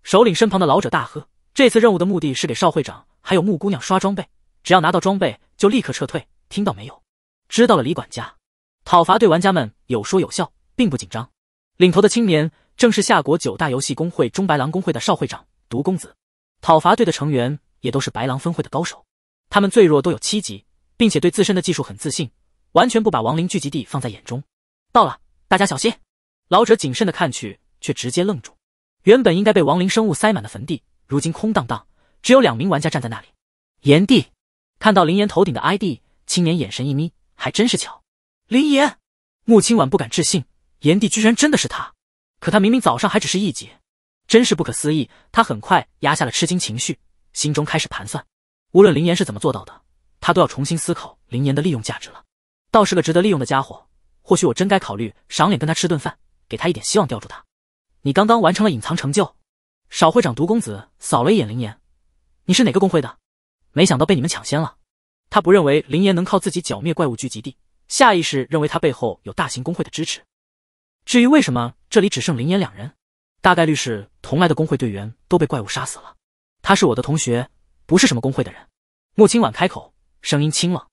[SPEAKER 1] 首领身旁的老者大喝：“这次任务的目的是给邵会长还有穆姑娘刷装备。”只要拿到装备就立刻撤退，听到没有？知道了，李管家。讨伐队玩家们有说有笑，并不紧张。领头的青年正是夏国九大游戏公会中白狼公会的少会长独公子。讨伐队的成员也都是白狼分会的高手，他们最弱都有七级，并且对自身的技术很自信，完全不把亡灵聚集地放在眼中。到了，大家小心。老者谨慎的看去，却直接愣住。原本应该被亡灵生物塞满的坟地，如今空荡荡，只有两名玩家站在那里。炎帝。看到林岩头顶的 ID，青年眼神一眯，还真是巧。林岩，穆清婉不敢置信，炎帝居然真的是他，可他明明早上还只是一级，真是不可思议。他很快压下了吃惊情绪，心中开始盘算，无论林岩是怎么做到的，他都要重新思考林岩的利用价值了。倒是个值得利用的家伙，或许我真该考虑赏脸跟他吃顿饭，给他一点希望吊住他。你刚刚完成了隐藏成就，少会长毒公子扫了一眼林岩，你是哪个工会的？没想到被你们抢先了，他不认为林岩能靠自己剿灭怪物聚集地，下意识认为他背后有大型工会的支持。至于为什么这里只剩林岩两人，大概率是同来的工会队员都被怪物杀死了。他是我的同学，不是什么工会的人。穆清婉开口，声音清冷。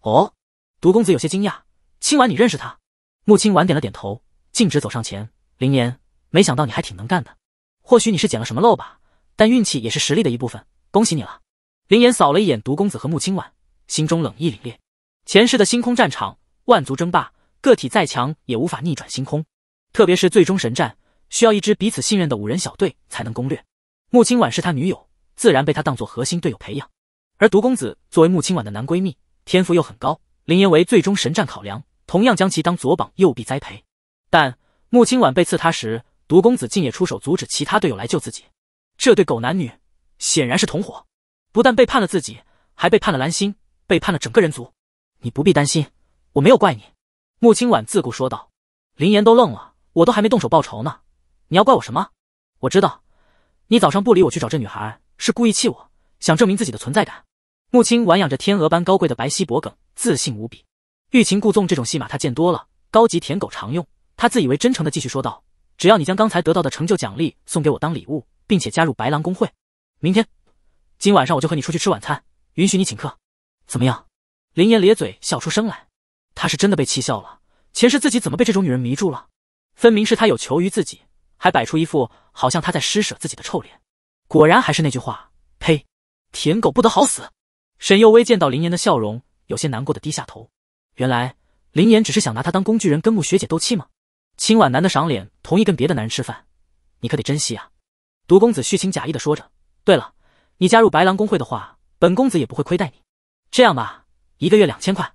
[SPEAKER 1] 哦，毒公子有些惊讶，清婉你认识他？穆清婉点了点头，径直走上前。林岩，没想到你还挺能干的，或许你是捡了什么漏吧，但运气也是实力的一部分。恭喜你了。林岩扫了一眼毒公子和穆清婉，心中冷意凛冽。前世的星空战场，万族争霸，个体再强也无法逆转星空。特别是最终神战，需要一支彼此信任的五人小队才能攻略。穆清婉是他女友，自然被他当做核心队友培养。而毒公子作为穆清婉的男闺蜜，天赋又很高，林岩为最终神战考量，同样将其当左膀右臂栽培。但穆清婉被刺他时，毒公子竟也出手阻止其他队友来救自己。这对狗男女显然是同伙。不但背叛了自己，还背叛了兰心，背叛了整个人族。你不必担心，我没有怪你。穆清婉自顾说道。林岩都愣了，我都还没动手报仇呢，你要怪我什么？我知道，你早上不理我去找这女孩，是故意气我，想证明自己的存在感。穆青婉养着天鹅般高贵的白皙脖梗，自信无比。欲擒故纵这种戏码他见多了，高级舔狗常用。他自以为真诚的继续说道：“只要你将刚才得到的成就奖励送给我当礼物，并且加入白狼公会，明天。”今晚上我就和你出去吃晚餐，允许你请客，怎么样？林岩咧嘴笑出声来，他是真的被气笑了。前世自己怎么被这种女人迷住了？分明是他有求于自己，还摆出一副好像他在施舍自己的臭脸。果然还是那句话，呸！舔狗不得好死。沈幼薇见到林岩的笑容，有些难过的低下头。原来林岩只是想拿他当工具人，跟穆学姐斗气吗？清婉难得赏脸，同意跟别的男人吃饭，你可得珍惜啊！毒公子虚情假意的说着。对了。你加入白狼公会的话，本公子也不会亏待你。这样吧，一个月两千块，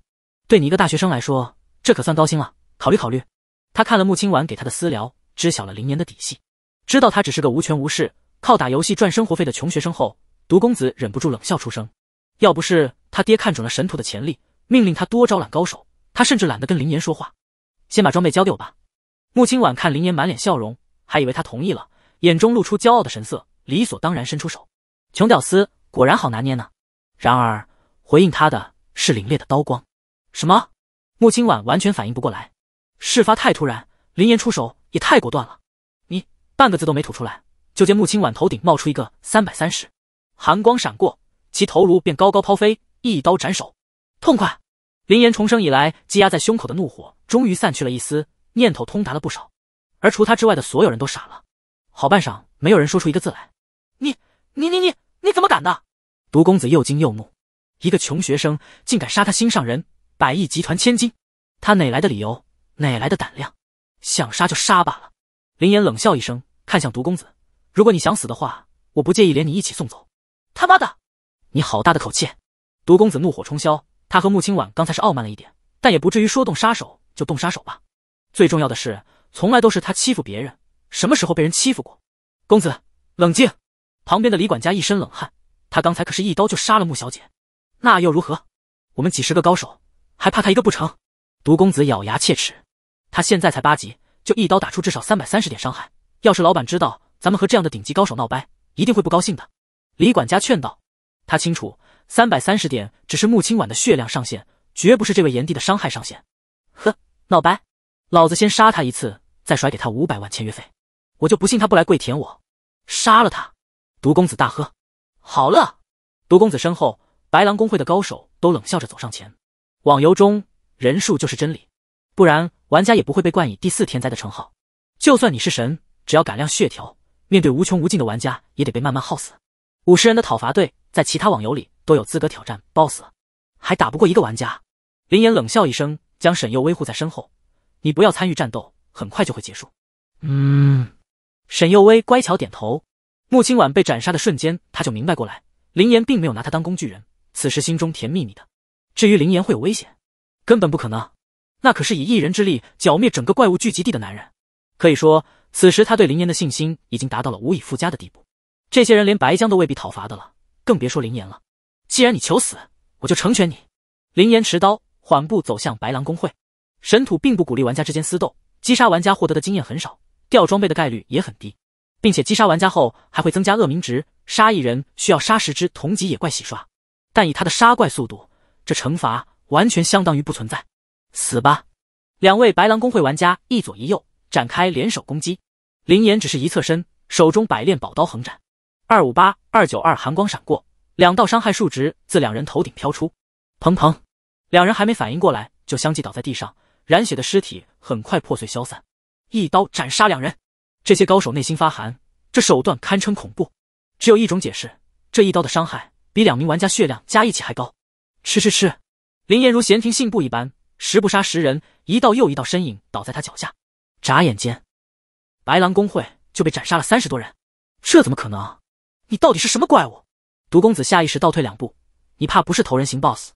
[SPEAKER 1] 对你一个大学生来说，这可算高薪了。考虑考虑。他看了穆青婉给他的私聊，知晓了林岩的底细，知道他只是个无权无势、靠打游戏赚生活费的穷学生后，独公子忍不住冷笑出声。要不是他爹看准了神土的潜力，命令他多招揽高手，他甚至懒得跟林岩说话。先把装备交给我吧。穆青婉看林岩满脸笑容，还以为他同意了，眼中露出骄傲的神色，理所当然伸出手。穷屌丝果然好拿捏呢，然而回应他的是凛冽的刀光。什么？穆清婉完全反应不过来，事发太突然，林岩出手也太果断了。你半个字都没吐出来，就见穆清婉头顶冒出一个三百三十，寒光闪过，其头颅便高高抛飞，一刀斩首，痛快！林岩重生以来积压在胸口的怒火终于散去了一丝，念头通达了不少。而除他之外的所有人都傻了，好半晌没有人说出一个字来。你。你你你你怎么敢的？毒公子又惊又怒，一个穷学生竟敢杀他心上人，百亿集团千金，他哪来的理由，哪来的胆量？想杀就杀罢了。林岩冷笑一声，看向毒公子：“如果你想死的话，我不介意连你一起送走。”他妈的，你好大的口气！毒公子怒火冲霄，他和穆清婉刚才是傲慢了一点，但也不至于说动杀手就动杀手吧。最重要的是，从来都是他欺负别人，什么时候被人欺负过？公子，冷静。旁边的李管家一身冷汗，他刚才可是一刀就杀了穆小姐，那又如何？我们几十个高手还怕他一个不成？独公子咬牙切齿，他现在才八级，就一刀打出至少三百三十点伤害。要是老板知道咱们和这样的顶级高手闹掰，一定会不高兴的。李管家劝道，他清楚三百三十点只是穆清婉的血量上限，绝不是这位炎帝的伤害上限。呵，闹掰，老子先杀他一次，再甩给他五百万签约费，我就不信他不来跪舔我。杀了他！毒公子大喝：“好了！”毒公子身后，白狼公会的高手都冷笑着走上前。网游中人数就是真理，不然玩家也不会被冠以“第四天灾”的称号。就算你是神，只要敢亮血条，面对无穷无尽的玩家，也得被慢慢耗死。五十人的讨伐队在其他网游里都有资格挑战 BOSS，还打不过一个玩家？林岩冷笑一声，将沈幼薇护在身后：“你不要参与战斗，很快就会结束。”嗯。沈幼薇乖巧点头。穆清婉被斩杀的瞬间，他就明白过来，林岩并没有拿他当工具人。此时心中甜蜜蜜的。至于林岩会有危险，根本不可能。那可是以一人之力剿灭整个怪物聚集地的男人，可以说，此时他对林岩的信心已经达到了无以复加的地步。这些人连白江都未必讨伐的了，更别说林岩了。既然你求死，我就成全你。林岩持刀缓步走向白狼公会。神土并不鼓励玩家之间私斗，击杀玩家获得的经验很少，掉装备的概率也很低。并且击杀玩家后还会增加恶名值，杀一人需要杀十只同级野怪洗刷，但以他的杀怪速度，这惩罚完全相当于不存在。死吧！两位白狼公会玩家一左一右展开联手攻击，林岩只是一侧身，手中百炼宝刀横斩，二五八二九二寒光闪过，两道伤害数值自两人头顶飘出，砰砰！两人还没反应过来，就相继倒在地上，染血的尸体很快破碎消散，一刀斩杀两人。这些高手内心发寒，这手段堪称恐怖。只有一种解释，这一刀的伤害比两名玩家血量加一起还高。吃吃吃！林岩如闲庭信步一般，十不杀十人，一道又一道身影倒在他脚下。眨眼间，白狼公会就被斩杀了三十多人。这怎么可能？你到底是什么怪物？毒公子下意识倒退两步，你怕不是头人型 BOSS？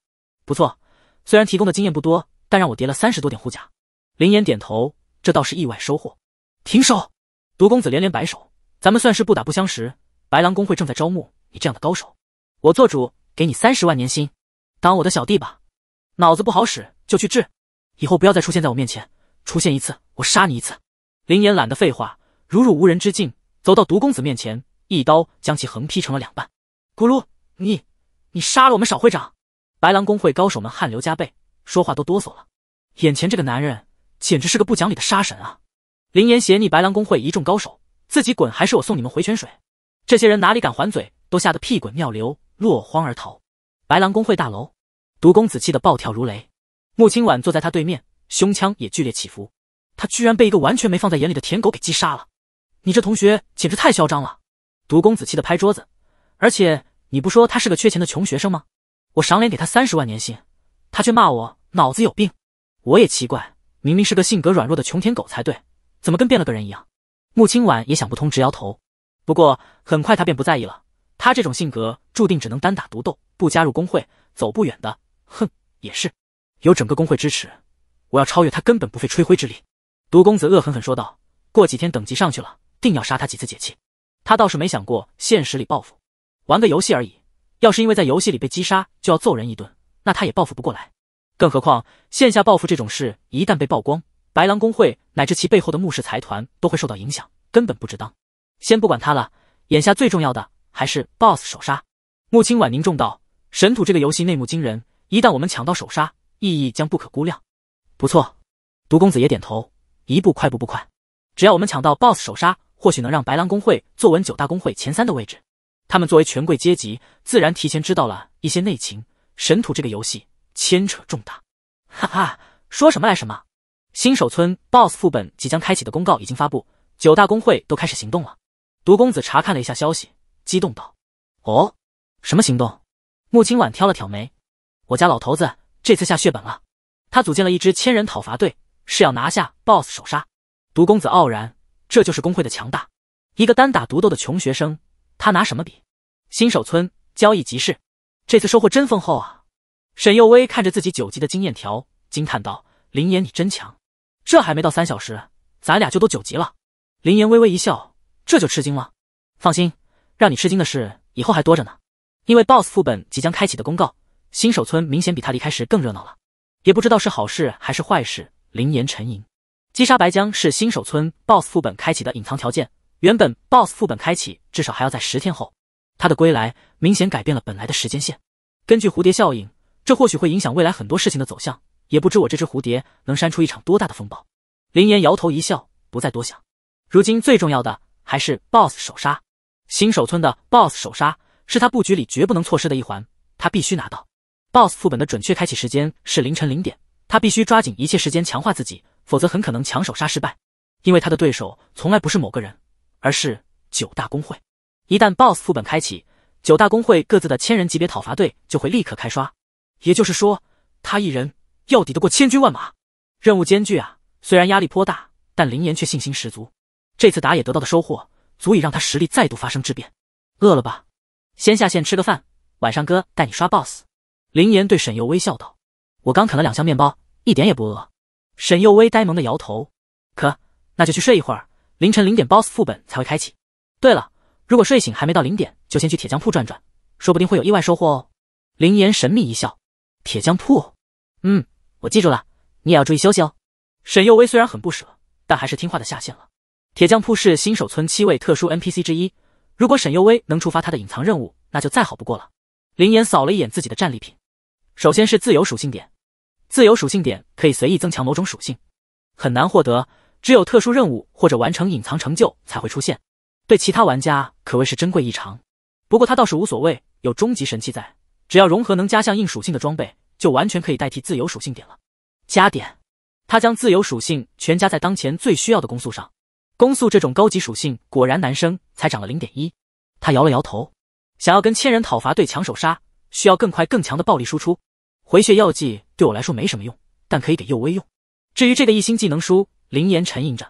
[SPEAKER 1] 不错，虽然提供的经验不多，但让我叠了三十多点护甲。林岩点头，这倒是意外收获。停手！毒公子连连摆手，咱们算是不打不相识。白狼公会正在招募你这样的高手，我做主，给你三十万年薪，当我的小弟吧。脑子不好使就去治，以后不要再出现在我面前，出现一次我杀你一次。林岩懒得废话，如入无人之境，走到毒公子面前，一刀将其横劈成了两半。咕噜，你你杀了我们少会长！白狼公会高手们汗流浃背，说话都哆嗦了。眼前这个男人简直是个不讲理的杀神啊！林岩邪逆白狼公会一众高手，自己滚还是我送你们回泉水？这些人哪里敢还嘴，都吓得屁滚尿流，落荒而逃。白狼公会大楼，毒公子气得暴跳如雷。穆清婉坐在他对面，胸腔也剧烈起伏。他居然被一个完全没放在眼里的舔狗给击杀了！你这同学简直太嚣张了！毒公子气得拍桌子，而且你不说他是个缺钱的穷学生吗？我赏脸给他三十万年薪，他却骂我脑子有病。我也奇怪，明明是个性格软弱的穷舔狗才对。怎么跟变了个人一样？穆清婉也想不通，直摇头。不过很快他便不在意了。他这种性格注定只能单打独斗，不加入工会走不远的。哼，也是，有整个工会支持，我要超越他根本不费吹灰之力。毒公子恶狠狠说道：“过几天等级上去了，定要杀他几次解气。”他倒是没想过现实里报复，玩个游戏而已。要是因为在游戏里被击杀就要揍人一顿，那他也报复不过来。更何况线下报复这种事一旦被曝光。白狼工会乃至其背后的穆氏财团都会受到影响，根本不值当。先不管他了，眼下最重要的还是 BOSS 首杀。穆清婉凝重道：“神土这个游戏内幕惊人，一旦我们抢到首杀，意义将不可估量。”不错，毒公子也点头。一步快，步步快。只要我们抢到 BOSS 首杀，或许能让白狼工会坐稳九大工会前三的位置。他们作为权贵阶级，自然提前知道了一些内情。神土这个游戏牵扯重大。哈哈，说什么来什么。新手村 BOSS 副本即将开启的公告已经发布，九大公会都开始行动了。毒公子查看了一下消息，激动道：“哦，什么行动？”穆清婉挑了挑眉：“我家老头子这次下血本了，他组建了一支千人讨伐队，是要拿下 BOSS 首杀。”毒公子傲然：“这就是公会的强大，一个单打独斗的穷学生，他拿什么比？”新手村交易集市，这次收获真丰厚啊！沈幼薇看着自己九级的经验条，惊叹道：“林岩，你真强！”这还没到三小时，咱俩就都九级了。林岩微微一笑，这就吃惊了。放心，让你吃惊的事以后还多着呢。因为 boss 副本即将开启的公告，新手村明显比他离开时更热闹了。也不知道是好事还是坏事。林岩沉吟，击杀白僵是新手村 boss 副本开启的隐藏条件。原本 boss 副本开启至少还要在十天后，他的归来明显改变了本来的时间线。根据蝴蝶效应，这或许会影响未来很多事情的走向。也不知我这只蝴蝶能扇出一场多大的风暴。林岩摇头一笑，不再多想。如今最重要的还是 BOSS 首杀。新手村的 BOSS 首杀是他布局里绝不能错失的一环，他必须拿到。BOSS 副本的准确开启时间是凌晨零点，他必须抓紧一切时间强化自己，否则很可能抢首杀失败。因为他的对手从来不是某个人，而是九大公会。一旦 BOSS 副本开启，九大公会各自的千人级别讨伐队就会立刻开刷。也就是说，他一人。要抵得过千军万马，任务艰巨啊！虽然压力颇大，但林岩却信心十足。这次打野得到的收获，足以让他实力再度发生质变。饿了吧？先下线吃个饭，晚上哥带你刷 boss。林岩对沈佑微笑道：“我刚啃了两箱面包，一点也不饿。”沈佑威呆萌的摇头：“可那就去睡一会儿，凌晨零点 boss 副本才会开启。对了，如果睡醒还没到零点，就先去铁匠铺转转，说不定会有意外收获哦。”林岩神秘一笑：“铁匠铺，嗯。”我记住了，你也要注意休息哦。沈幼薇虽然很不舍，但还是听话的下线了。铁匠铺是新手村七位特殊 NPC 之一，如果沈幼薇能触发他的隐藏任务，那就再好不过了。林岩扫了一眼自己的战利品，首先是自由属性点，自由属性点可以随意增强某种属性，很难获得，只有特殊任务或者完成隐藏成就才会出现，对其他玩家可谓是珍贵异常。不过他倒是无所谓，有终极神器在，只要融合能加相应属性的装备。就完全可以代替自由属性点了，加点。他将自由属性全加在当前最需要的攻速上。攻速这种高级属性果然男生才涨了零点一。他摇了摇头，想要跟千人讨伐对抢手杀，需要更快更强的暴力输出。回血药剂对我来说没什么用，但可以给佑威用。至于这个一星技能书，林岩沉吟着，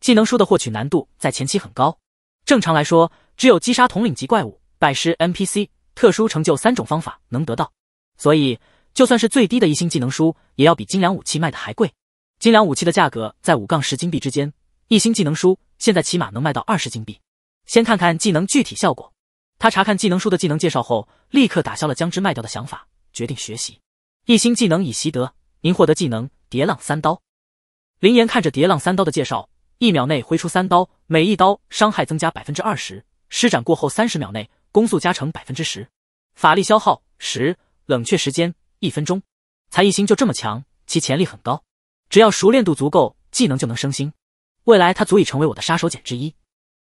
[SPEAKER 1] 技能书的获取难度在前期很高，正常来说只有击杀统领级怪物、拜师 NPC、特殊成就三种方法能得到，所以。就算是最低的一星技能书，也要比精良武器卖的还贵。精良武器的价格在五杠十金币之间，一星技能书现在起码能卖到二十金币。先看看技能具体效果。他查看技能书的技能介绍后，立刻打消了将之卖掉的想法，决定学习。一星技能已习得，您获得技能“叠浪三刀”。林岩看着“叠浪三刀”的介绍，一秒内挥出三刀，每一刀伤害增加百分之二十，施展过后三十秒内攻速加成百分之十，法力消耗十，冷却时间。一分钟，才一星就这么强，其潜力很高。只要熟练度足够，技能就能升星。未来它足以成为我的杀手锏之一。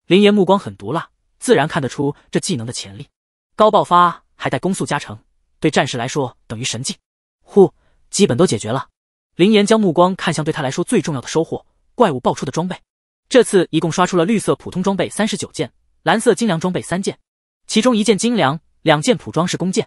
[SPEAKER 1] 林岩目光很毒辣，自然看得出这技能的潜力高爆发，还带攻速加成，对战士来说等于神技。呼，基本都解决了。林岩将目光看向对他来说最重要的收获——怪物爆出的装备。这次一共刷出了绿色普通装备三十九件，蓝色精良装备三件，其中一件精良，两件普装是弓箭。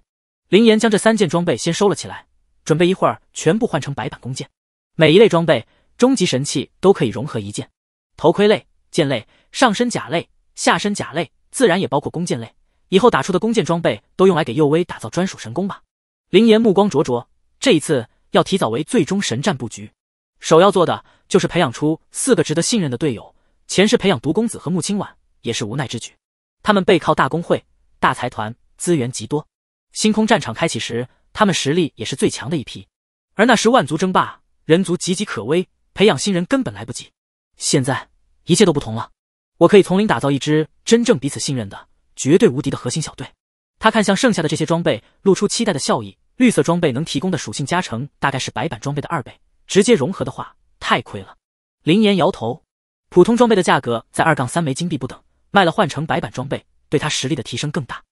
[SPEAKER 1] 林岩将这三件装备先收了起来，准备一会儿全部换成白板弓箭。每一类装备，终极神器都可以融合一件。头盔类、剑类、上身甲类、下身甲类，自然也包括弓箭类。以后打出的弓箭装备，都用来给佑威打造专属神弓吧。林岩目光灼灼，这一次要提早为最终神战布局，首要做的就是培养出四个值得信任的队友。前世培养毒公子和穆青婉，也是无奈之举。他们背靠大公会、大财团，资源极多。星空战场开启时，他们实力也是最强的一批。而那时万族争霸，人族岌岌可危，培养新人根本来不及。现在一切都不同了，我可以从零打造一支真正彼此信任的、绝对无敌的核心小队。他看向剩下的这些装备，露出期待的笑意。绿色装备能提供的属性加成大概是白板装备的二倍，直接融合的话太亏了。林岩摇头，普通装备的价格在二杠三枚金币不等，卖了换成白板装备，对他实力的提升更大。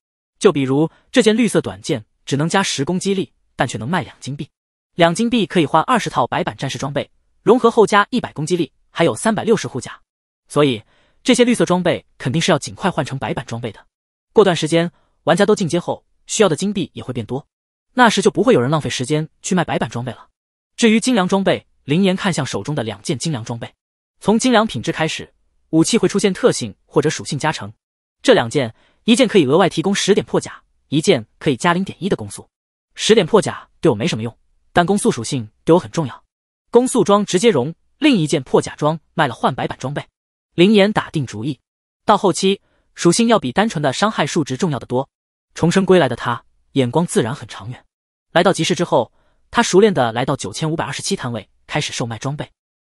[SPEAKER 1] 就比如这件绿色短剑，只能加十攻击力，但却能卖两金币。两金币可以换二十套白板战士装备，融合后加一百攻击力，还有三百六十护甲。所以这些绿色装备肯定是要尽快换成白板装备的。过段时间，玩家都进阶后，需要的金币也会变多，那时就不会有人浪费时间去卖白板装备了。至于精良装备，林岩看向手中的两件精良装备，从精良品质开始，武器会出现特性或者属性加成。这两件。一件可以额外提供十点破甲，一件可以加零点一的攻速。十点破甲对我没什么用，但攻速属性对我很重要。攻速装直接融，另一件破甲装卖了换白板装备。林岩打定主意，到后期属性要比单纯的伤害数值重要的多。重生归来的他眼光自然很长远。来到集市之后，他熟练的来到九千五百二十七摊位开始售卖装备。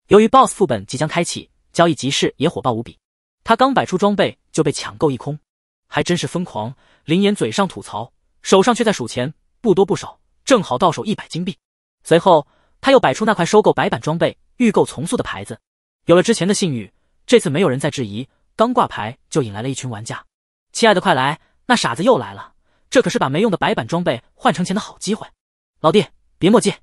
[SPEAKER 1] 由于 BOSS 副本即将开启，交易集市也火爆无比。他刚摆出装备就被抢购一空。还真是疯狂，林岩嘴上吐槽，手上却在数钱，不多不少，正好到手一百金币。随后他又摆出那块收购白板装备、预购从速的牌子。有了之前的信誉，这次没有人再质疑。刚挂牌就引来了一群玩家：“亲爱的，快来！那傻子又来了，这可是把没用的白板装备换成钱的好机会。”老弟，别墨迹，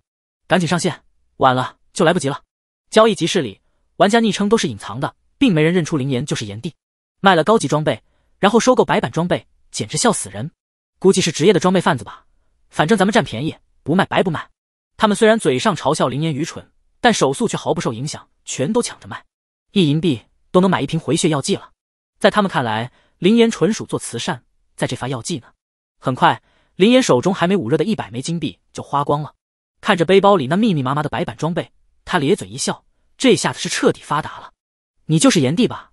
[SPEAKER 1] 赶紧上线，晚了就来不及了。交易集市里，玩家昵称都是隐藏的，并没人认出林岩就是炎帝。卖了高级装备。然后收购白板装备，简直笑死人！估计是职业的装备贩子吧，反正咱们占便宜，不卖白不卖。他们虽然嘴上嘲笑林岩愚蠢，但手速却毫不受影响，全都抢着卖。一银币都能买一瓶回血药剂了。在他们看来，林岩纯属做慈善，在这发药剂呢。很快，林岩手中还没捂热的一百枚金币就花光了。看着背包里那密密麻麻的白板装备，他咧嘴一笑，这下子是彻底发达了。你就是炎帝吧？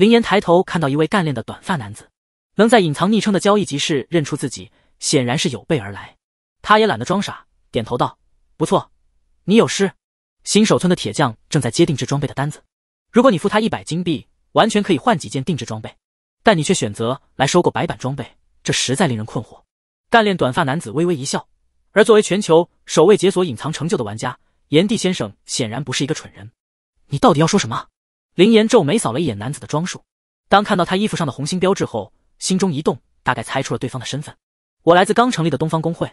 [SPEAKER 1] 林岩抬头看到一位干练的短发男子，能在隐藏昵称的交易集市认出自己，显然是有备而来。他也懒得装傻，点头道：“不错，你有事。新手村的铁匠正在接定制装备的单子，如果你付他一百金币，完全可以换几件定制装备。但你却选择来收购白板装备，这实在令人困惑。”干练短发男子微微一笑，而作为全球首位解锁隐藏成就的玩家，炎帝先生显然不是一个蠢人。你到底要说什么？林岩皱眉扫了一眼男子的装束，当看到他衣服上的红星标志后，心中一动，大概猜出了对方的身份。我来自刚成立的东方工会，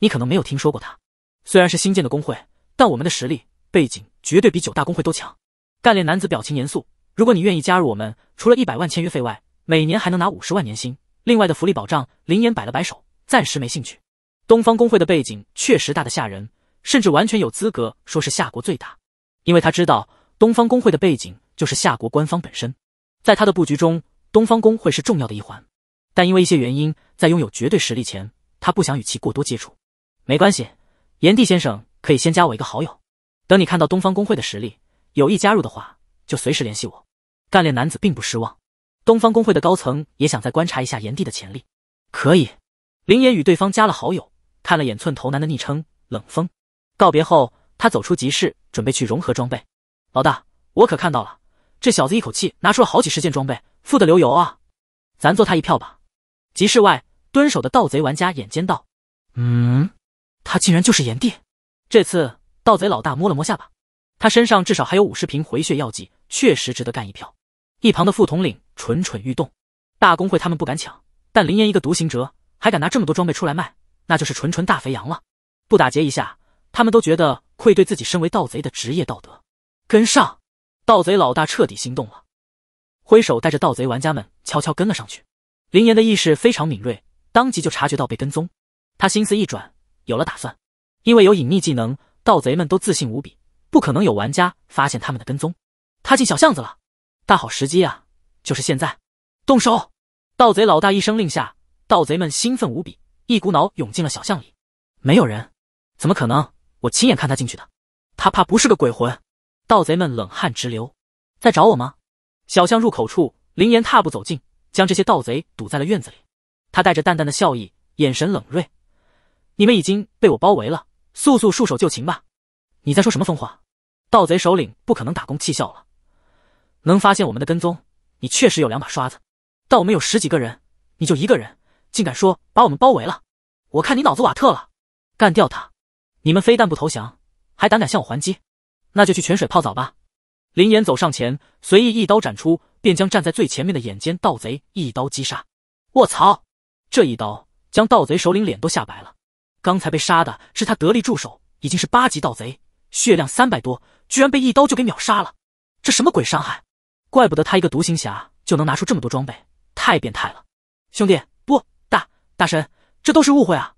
[SPEAKER 1] 你可能没有听说过他。虽然是新建的工会，但我们的实力背景绝对比九大工会都强。干练男子表情严肃。如果你愿意加入我们，除了一百万签约费外，每年还能拿五十万年薪，另外的福利保障。林岩摆了摆手，暂时没兴趣。东方工会的背景确实大的吓人，甚至完全有资格说是夏国最大。因为他知道东方工会的背景。就是夏国官方本身，在他的布局中，东方工会是重要的一环，但因为一些原因，在拥有绝对实力前，他不想与其过多接触。没关系，炎帝先生可以先加我一个好友，等你看到东方工会的实力，有意加入的话，就随时联系我。干练男子并不失望，东方工会的高层也想再观察一下炎帝的潜力。可以，林岩与对方加了好友，看了眼寸头男的昵称冷风，告别后，他走出集市，准备去融合装备。老大，我可看到了。这小子一口气拿出了好几十件装备，富得流油啊！咱做他一票吧。集市外蹲守的盗贼玩家眼尖道：“嗯，他竟然就是炎帝。”这次盗贼老大摸了摸下巴，他身上至少还有五十瓶回血药剂，确实值得干一票。一旁的副统领蠢蠢欲动，大公会他们不敢抢，但林岩一个独行者还敢拿这么多装备出来卖，那就是纯纯大肥羊了。不打劫一下，他们都觉得愧对自己身为盗贼的职业道德。跟上！盗贼老大彻底心动了，挥手带着盗贼玩家们悄悄跟了上去。林岩的意识非常敏锐，当即就察觉到被跟踪。他心思一转，有了打算。因为有隐秘技能，盗贼们都自信无比，不可能有玩家发现他们的跟踪。他进小巷子了，大好时机啊！就是现在，动手！盗贼老大一声令下，盗贼们兴奋无比，一股脑涌进了小巷里。没有人？怎么可能？我亲眼看他进去的，他怕不是个鬼魂。盗贼们冷汗直流，在找我吗？小巷入口处，林岩踏步走近，将这些盗贼堵在了院子里。他带着淡淡的笑意，眼神冷锐：“你们已经被我包围了，速速束手就擒吧。”你在说什么疯话？盗贼首领不可能打工，气笑了。能发现我们的跟踪，你确实有两把刷子。但我们有十几个人，你就一个人，竟敢说把我们包围了？我看你脑子瓦特了！干掉他！你们非但不投降，还胆敢向我还击！那就去泉水泡澡吧。林岩走上前，随意一刀斩出，便将站在最前面的眼尖盗贼一刀击杀。我操！这一刀将盗贼首领脸都吓白了。刚才被杀的是他得力助手，已经是八级盗贼，血量三百多，居然被一刀就给秒杀了。这什么鬼伤害？怪不得他一个独行侠就能拿出这么多装备，太变态了！兄弟，不，大大神，这都是误会啊！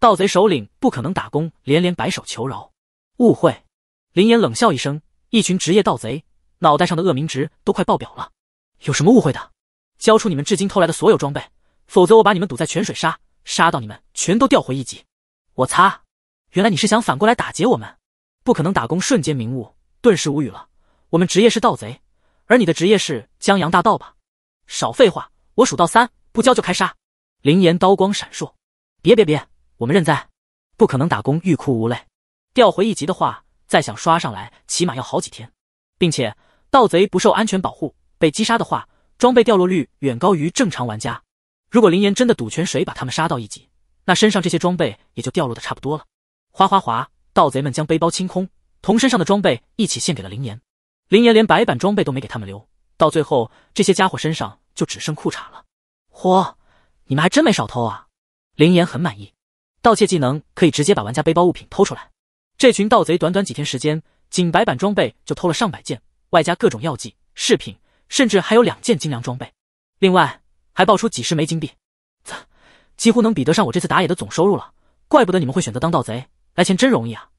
[SPEAKER 1] 盗贼首领不可能打工，连连摆手求饶。误会。林岩冷笑一声：“一群职业盗贼，脑袋上的恶名值都快爆表了。有什么误会的？交出你们至今偷来的所有装备，否则我把你们堵在泉水杀，杀到你们全都掉回一级。我擦，原来你是想反过来打劫我们？不可能打工！”瞬间明悟，顿时无语了。我们职业是盗贼，而你的职业是江洋大盗吧？少废话，我数到三，不交就开杀！林岩刀光闪烁。别别别，我们认栽。不可能打工，欲哭无泪。调回一级的话。再想刷上来，起码要好几天，并且盗贼不受安全保护，被击杀的话，装备掉落率远高于正常玩家。如果林岩真的赌全水把他们杀到一级，那身上这些装备也就掉落的差不多了。哗哗哗，盗贼们将背包清空，同身上的装备一起献给了林岩。林岩连白板装备都没给他们留，到最后这些家伙身上就只剩裤衩了。嚯，你们还真没少偷啊！林岩很满意，盗窃技能可以直接把玩家背包物品偷出来。这群盗贼短短几天时间，仅白板装备就偷了上百件，外加各种药剂、饰品，甚至还有两件精良装备。另外还爆出几十枚金币，啧，几乎能比得上我这次打野的总收入了。怪不得你们会选择当盗贼，来钱真容易啊！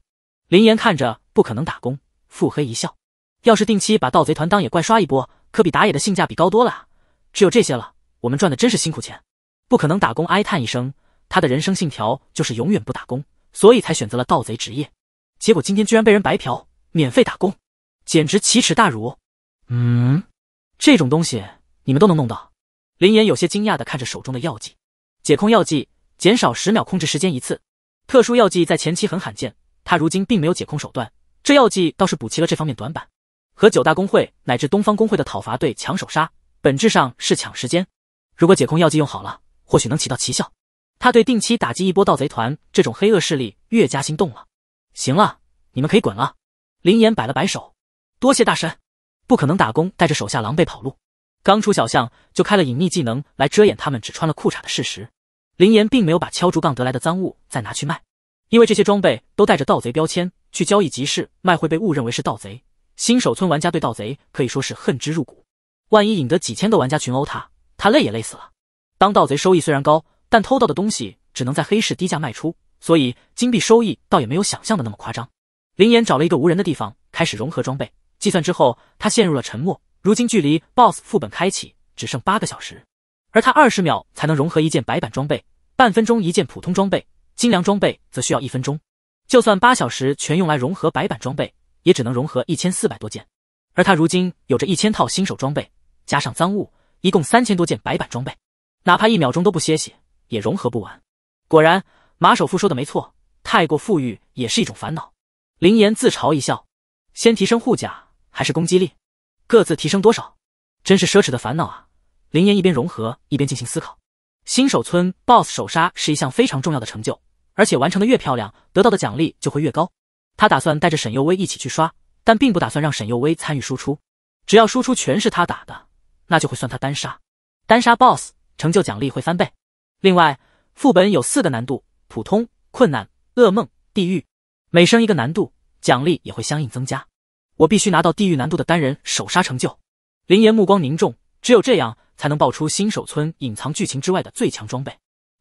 [SPEAKER 1] 林岩看着不可能打工，腹黑一笑。要是定期把盗贼团当野怪刷一波，可比打野的性价比高多了。只有这些了，我们赚的真是辛苦钱。不可能打工哀叹一声，他的人生信条就是永远不打工，所以才选择了盗贼职业。结果今天居然被人白嫖，免费打工，简直奇耻大辱。嗯，这种东西你们都能弄到？林岩有些惊讶地看着手中的药剂，解控药剂，减少十秒控制时间一次。特殊药剂在前期很罕见，他如今并没有解控手段，这药剂倒是补齐了这方面短板。和九大工会乃至东方工会的讨伐队抢手杀，本质上是抢时间。如果解控药剂用好了，或许能起到奇效。他对定期打击一波盗贼团这种黑恶势力越加心动了。行了，你们可以滚了。林岩摆了摆手，多谢大神。不可能打工带着手下狼狈跑路。刚出小巷，就开了隐匿技能来遮掩他们只穿了裤衩的事实。林岩并没有把敲竹杠得来的赃物再拿去卖，因为这些装备都带着盗贼标签，去交易集市卖会被误认为是盗贼。新手村玩家对盗贼可以说是恨之入骨，万一引得几千个玩家群殴他，他累也累死了。当盗贼收益虽然高，但偷到的东西只能在黑市低价卖出。所以金币收益倒也没有想象的那么夸张。林岩找了一个无人的地方，开始融合装备。计算之后，他陷入了沉默。如今距离 BOSS 副本开启只剩八个小时，而他二十秒才能融合一件白板装备，半分钟一件普通装备，精良装备则需要一分钟。就算八小时全用来融合白板装备，也只能融合一千四百多件。而他如今有着一千套新手装备，加上赃物，一共三千多件白板装备，哪怕一秒钟都不歇息，也融合不完。果然。马首富说的没错，太过富裕也是一种烦恼。林岩自嘲一笑，先提升护甲还是攻击力？各自提升多少？真是奢侈的烦恼啊！林岩一边融合一边进行思考。新手村 BOSS 首杀是一项非常重要的成就，而且完成的越漂亮，得到的奖励就会越高。他打算带着沈幼薇一起去刷，但并不打算让沈幼薇参与输出，只要输出全是他打的，那就会算他单杀。单杀 BOSS 成就奖励会翻倍。另外，副本有四个难度。普通、困难、噩梦、地狱，每升一个难度，奖励也会相应增加。我必须拿到地狱难度的单人首杀成就。林岩目光凝重，只有这样，才能爆出新手村隐藏剧情之外的最强装备。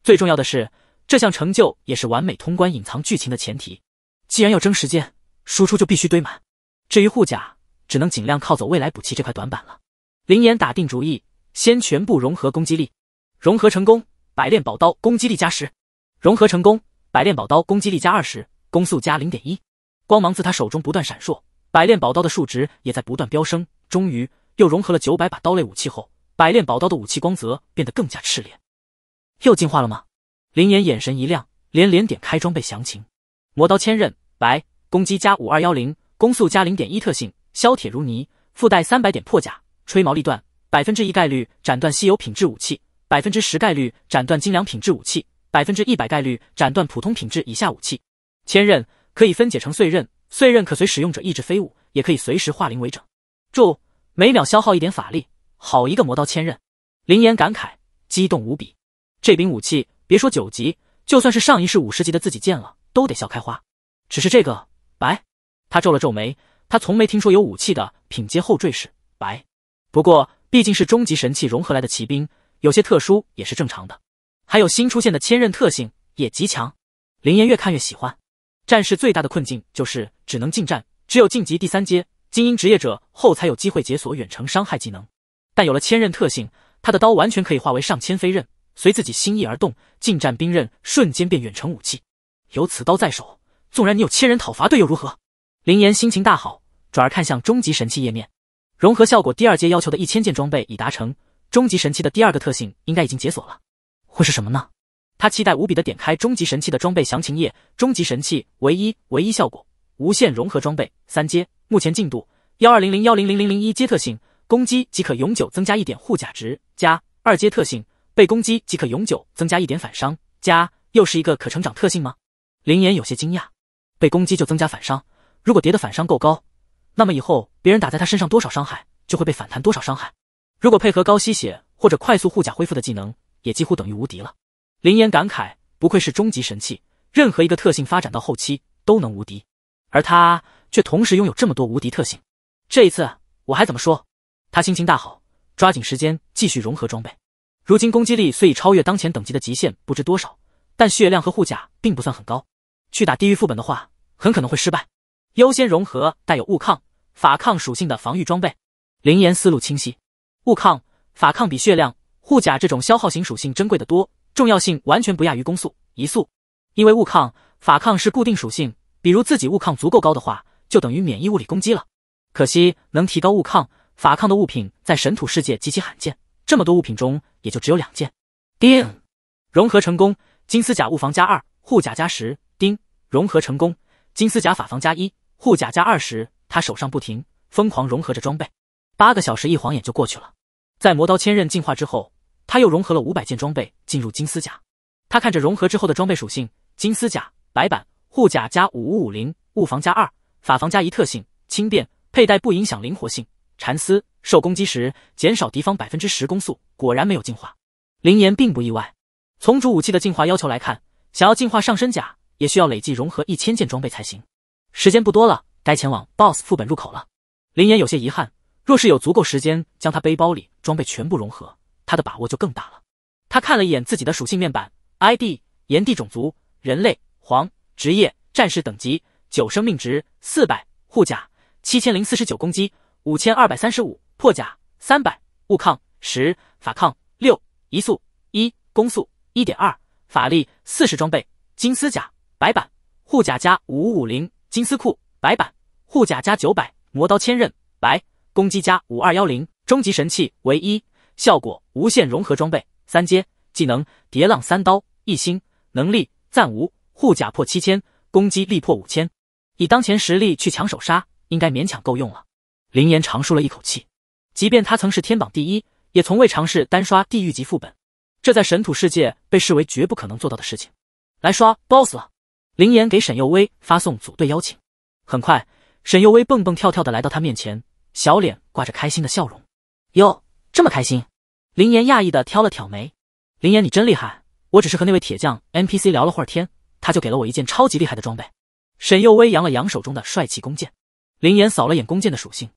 [SPEAKER 1] 最重要的是，这项成就也是完美通关隐藏剧情的前提。既然要争时间，输出就必须堆满。至于护甲，只能尽量靠走未来补齐这块短板了。林岩打定主意，先全部融合攻击力。融合成功，百炼宝刀攻击力加十。融合成功，百炼宝刀攻击力加二十，攻速加零点一。光芒自他手中不断闪烁，百炼宝刀的数值也在不断飙升。终于，又融合了九百把刀类武器后，百炼宝刀的武器光泽变得更加炽烈。又进化了吗？林岩眼神一亮，连连点开装备详情。魔刀千刃白，攻击加五二幺零，攻速加零点一，特性削铁如泥，附带三百点破甲，吹毛立断，百分之一概率斩断稀有品质武器，百分之十概率斩断精良品质武器。百分之一百概率斩断普通品质以下武器，千刃可以分解成碎刃，碎刃可随使用者意志飞舞，也可以随时化灵为整。注：每秒消耗一点法力。好一个魔刀千刃！林岩感慨，激动无比。这柄武器，别说九级，就算是上一世五十级的自己见了，都得笑开花。只是这个白，他皱了皱眉，他从没听说有武器的品阶后缀是白。不过毕竟是终极神器融合来的骑兵，有些特殊也是正常的。还有新出现的千刃特性也极强，林岩越看越喜欢。战士最大的困境就是只能近战，只有晋级第三阶精英职业者后才有机会解锁远程伤害技能。但有了千刃特性，他的刀完全可以化为上千飞刃，随自己心意而动。近战兵刃瞬间变远程武器，有此刀在手，纵然你有千人讨伐队又如何？林岩心情大好，转而看向终极神器页面，融合效果第二阶要求的一千件装备已达成，终极神器的第二个特性应该已经解锁了。会是什么呢？他期待无比的点开终极神器的装备详情页。终极神器，唯一唯一效果，无限融合装备，三阶，目前进度幺二零零幺零零零零一阶特性，攻击即可永久增加一点护甲值加。二阶特性，被攻击即可永久增加一点反伤加。又是一个可成长特性吗？林岩有些惊讶，被攻击就增加反伤，如果叠的反伤够高，那么以后别人打在他身上多少伤害就会被反弹多少伤害。如果配合高吸血或者快速护甲恢复的技能。也几乎等于无敌了。林岩感慨，不愧是终极神器，任何一个特性发展到后期都能无敌，而他却同时拥有这么多无敌特性。这一次我还怎么说？他心情大好，抓紧时间继续融合装备。如今攻击力虽已超越当前等级的极限不知多少，但血量和护甲并不算很高，去打地狱副本的话很可能会失败。优先融合带有物抗、法抗属性的防御装备。林岩思路清晰，物抗、法抗比血量。护甲这种消耗型属性珍贵的多，重要性完全不亚于攻速、移速。因为物抗、法抗是固定属性，比如自己物抗足够高的话，就等于免疫物理攻击了。可惜能提高物抗、法抗的物品在神土世界极其罕见，这么多物品中也就只有两件。叮，融合成功，金丝甲物防加二，护甲加十。叮，融合成功，金丝甲法防加一，护甲加二十。他手上不停疯狂融合着装备，八个小时一晃眼就过去了。在魔刀千刃进化之后。他又融合了五百件装备进入金丝甲，他看着融合之后的装备属性，金丝甲白板、护甲加五五五零，物防加二，法防加一，特性轻便，佩戴不影响灵活性。蚕丝受攻击时减少敌方百分之十攻速。果然没有进化。林岩并不意外，从主武器的进化要求来看，想要进化上身甲，也需要累计融合一千件装备才行。时间不多了，该前往 boss 副本入口了。林岩有些遗憾，若是有足够时间将他背包里装备全部融合。他的把握就更大了。他看了一眼自己的属性面板，ID 炎帝，种族人类，黄，职业战士，等级九，生命值四百，护甲七千零四十九，攻击五千二百三十五，破甲三百，物抗十，法抗六，移速一，攻速一点二，法力四十，装备金丝甲白板，护甲加五五零，金丝裤白板，护甲加九百，魔刀千刃白攻击加五二幺零，终极神器唯一。效果无限融合装备三阶技能叠浪三刀一星能力暂无护甲破七千攻击力破五千，以当前实力去抢手杀，应该勉强够用了。林岩长舒了一口气，即便他曾是天榜第一，也从未尝试单刷地狱级副本，这在神土世界被视为绝不可能做到的事情。来刷 BOSS 了，林岩给沈佑威发送组队邀请。很快，沈佑威蹦蹦跳跳的来到他面前，小脸挂着开心的笑容，哟。这么开心，林岩讶异的挑了挑眉。林岩，你真厉害！我只是和那位铁匠 NPC 聊了会儿天，他就给了我一件超级厉害的装备。沈佑威扬了扬手中的帅气弓箭。林岩扫了眼弓箭的属性，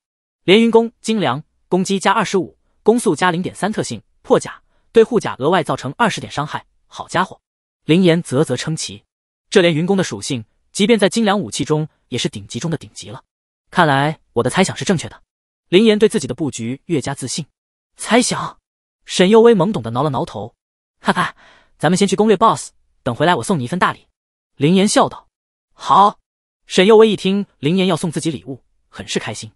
[SPEAKER 1] 连云弓精良，攻击加二十五，攻速加零点三，特性破甲，对护甲额外造成二十点伤害。好家伙！林岩啧啧称奇，这连云弓的属性，即便在精良武器中也是顶级中的顶级了。看来我的猜想是正确的，林岩对自己的布局越加自信。猜想，沈幼薇懵懂的挠了挠头，哈哈，咱们先去攻略 boss，等回来我送你一份大礼。林岩笑道。好，沈幼薇一听林岩要送自己礼物，很是开心。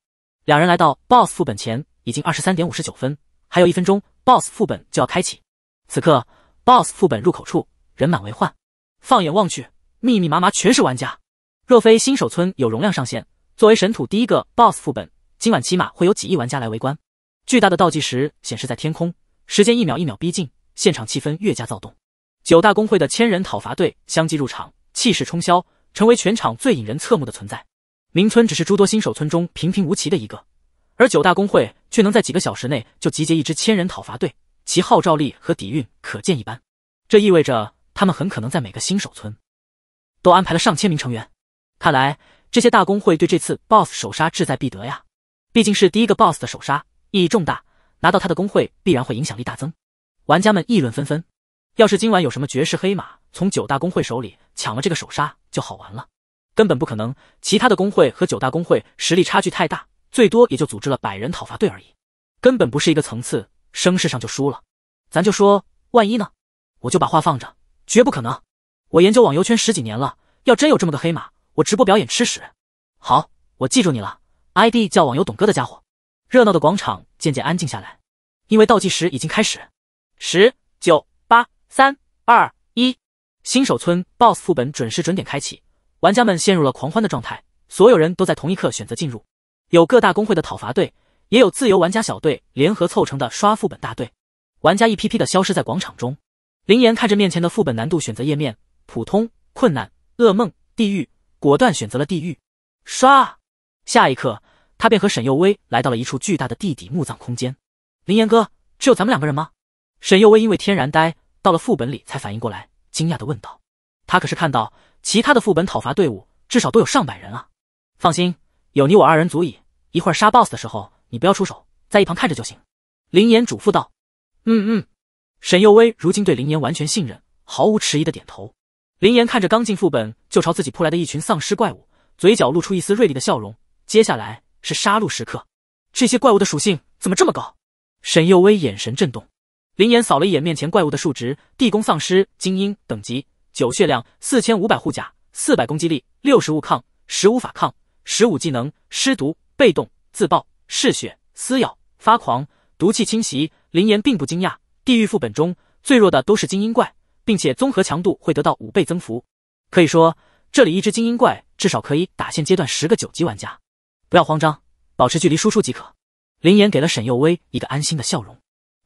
[SPEAKER 1] 两人来到 boss 副本前，已经二十三点五十九分，还有一分钟 boss 副本就要开启。此刻 boss 副本入口处人满为患，放眼望去，密密麻麻全是玩家。若非新手村有容量上限，作为神土第一个 boss 副本，今晚起码会有几亿玩家来围观。巨大的倒计时显示在天空，时间一秒一秒逼近，现场气氛越加躁动。九大工会的千人讨伐队相继入场，气势冲霄，成为全场最引人侧目的存在。名村只是诸多新手村中平平无奇的一个，而九大工会却能在几个小时内就集结一支千人讨伐队，其号召力和底蕴可见一斑。这意味着他们很可能在每个新手村都安排了上千名成员。看来这些大工会对这次 BOSS 首杀志在必得呀，毕竟是第一个 BOSS 的首杀。意义重大，拿到他的工会必然会影响力大增。玩家们议论纷纷，要是今晚有什么绝世黑马从九大公会手里抢了这个首杀，就好玩了。根本不可能，其他的工会和九大公会实力差距太大，最多也就组织了百人讨伐队而已，根本不是一个层次，声势上就输了。咱就说，万一呢？我就把话放着，绝不可能。我研究网游圈十几年了，要真有这么个黑马，我直播表演吃屎。好，我记住你了，ID 叫网游董哥的家伙。热闹的广场渐渐安静下来，因为倒计时已经开始。十九八三二一，新手村 boss 副本准时准点开启，玩家们陷入了狂欢的状态。所有人都在同一刻选择进入，有各大工会的讨伐队，也有自由玩家小队联合凑成的刷副本大队。玩家一批批的消失在广场中。林岩看着面前的副本难度选择页面，普通、困难、噩梦、地狱，果断选择了地狱刷。下一刻。他便和沈佑威来到了一处巨大的地底墓葬空间。林岩哥，只有咱们两个人吗？沈佑威因为天然呆，到了副本里才反应过来，惊讶的问道。他可是看到其他的副本讨伐队伍，至少都有上百人啊。放心，有你我二人足矣。一会儿杀 boss 的时候，你不要出手，在一旁看着就行。林岩嘱咐道。嗯嗯。沈佑威如今对林岩完全信任，毫无迟疑的点头。林岩看着刚进副本就朝自己扑来的一群丧尸怪物，嘴角露出一丝锐利的笑容。接下来。是杀戮时刻，这些怪物的属性怎么这么高？沈佑威眼神震动，林岩扫了一眼面前怪物的数值：地宫丧尸精英，等级九，血量四千五百，护甲四百，攻击力六十，物抗十五，法抗十五，技能：尸毒，被动：自爆，嗜血，撕咬，发狂，毒气侵袭。林岩并不惊讶，地狱副本中最弱的都是精英怪，并且综合强度会得到五倍增幅，可以说这里一只精英怪至少可以打现阶段十个九级玩家。不要慌张，保持距离输出即可。林岩给了沈佑薇一个安心的笑容，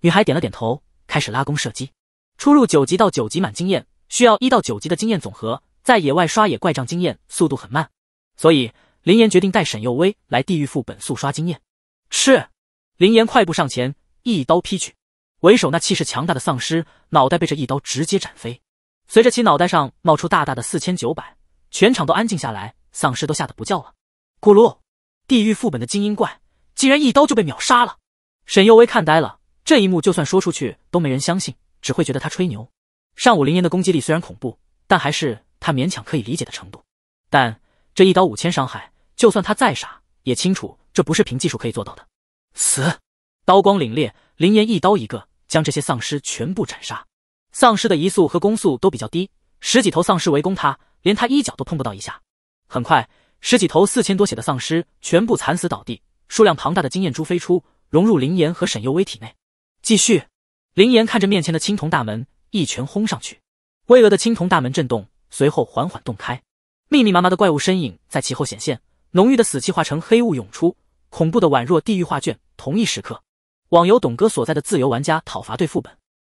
[SPEAKER 1] 女孩点了点头，开始拉弓射击。初入九级到九级满经验，需要一到九级的经验总和。在野外刷野怪涨经验速度很慢，所以林岩决定带沈佑薇来地狱副本速刷经验。是，林岩快步上前，一刀劈去，为首那气势强大的丧尸脑袋被这一刀直接斩飞，随着其脑袋上冒出大大的四千九百，全场都安静下来，丧尸都吓得不叫了，咕噜。地狱副本的精英怪竟然一刀就被秒杀了，沈佑威看呆了。这一幕就算说出去都没人相信，只会觉得他吹牛。上午灵岩的攻击力虽然恐怖，但还是他勉强可以理解的程度。但这一刀五千伤害，就算他再傻，也清楚这不是凭技术可以做到的。死！刀光凛冽，灵岩一刀一个，将这些丧尸全部斩杀。丧尸的移速和攻速都比较低，十几头丧尸围攻他，连他衣角都碰不到一下。很快。十几头四千多血的丧尸全部惨死倒地，数量庞大的经验珠飞出，融入林岩和沈佑威体内。继续，林岩看着面前的青铜大门，一拳轰上去，巍峨的青铜大门震动，随后缓缓洞开，密密麻麻的怪物身影在其后显现，浓郁的死气化成黑雾涌出，恐怖的宛若地狱画卷。同一时刻，网游董哥所在的自由玩家讨伐队副本，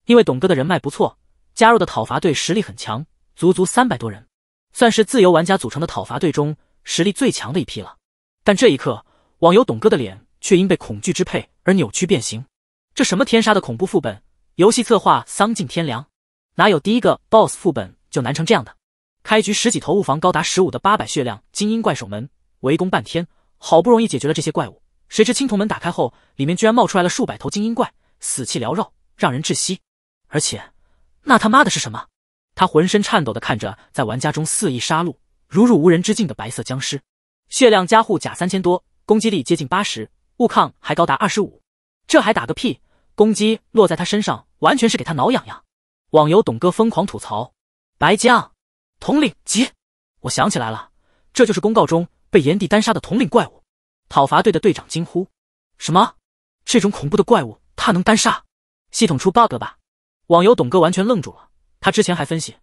[SPEAKER 1] 因为董哥的人脉不错，加入的讨伐队实力很强，足足三百多人，算是自由玩家组成的讨伐队中。实力最强的一批了，但这一刻，网游董哥的脸却因被恐惧支配而扭曲变形。这什么天杀的恐怖副本？游戏策划丧尽天良！哪有第一个 boss 副本就难成这样的？开局十几头物防高达十五的八百血量精英怪守门，围攻半天，好不容易解决了这些怪物，谁知青铜门打开后，里面居然冒出来了数百头精英怪，死气缭绕，让人窒息。而且，那他妈的是什么？他浑身颤抖地看着在玩家中肆意杀戮。如入无人之境的白色僵尸，血量加护甲三千多，攻击力接近八十，物抗还高达二十五，这还打个屁！攻击落在他身上完全是给他挠痒痒。网游董哥疯狂吐槽：“白将，统领级！”我想起来了，这就是公告中被炎帝单杀的统领怪物。讨伐队的队长惊呼：“什么？这种恐怖的怪物他能单杀？系统出 bug 吧？”网游董哥完全愣住了，他之前还分析，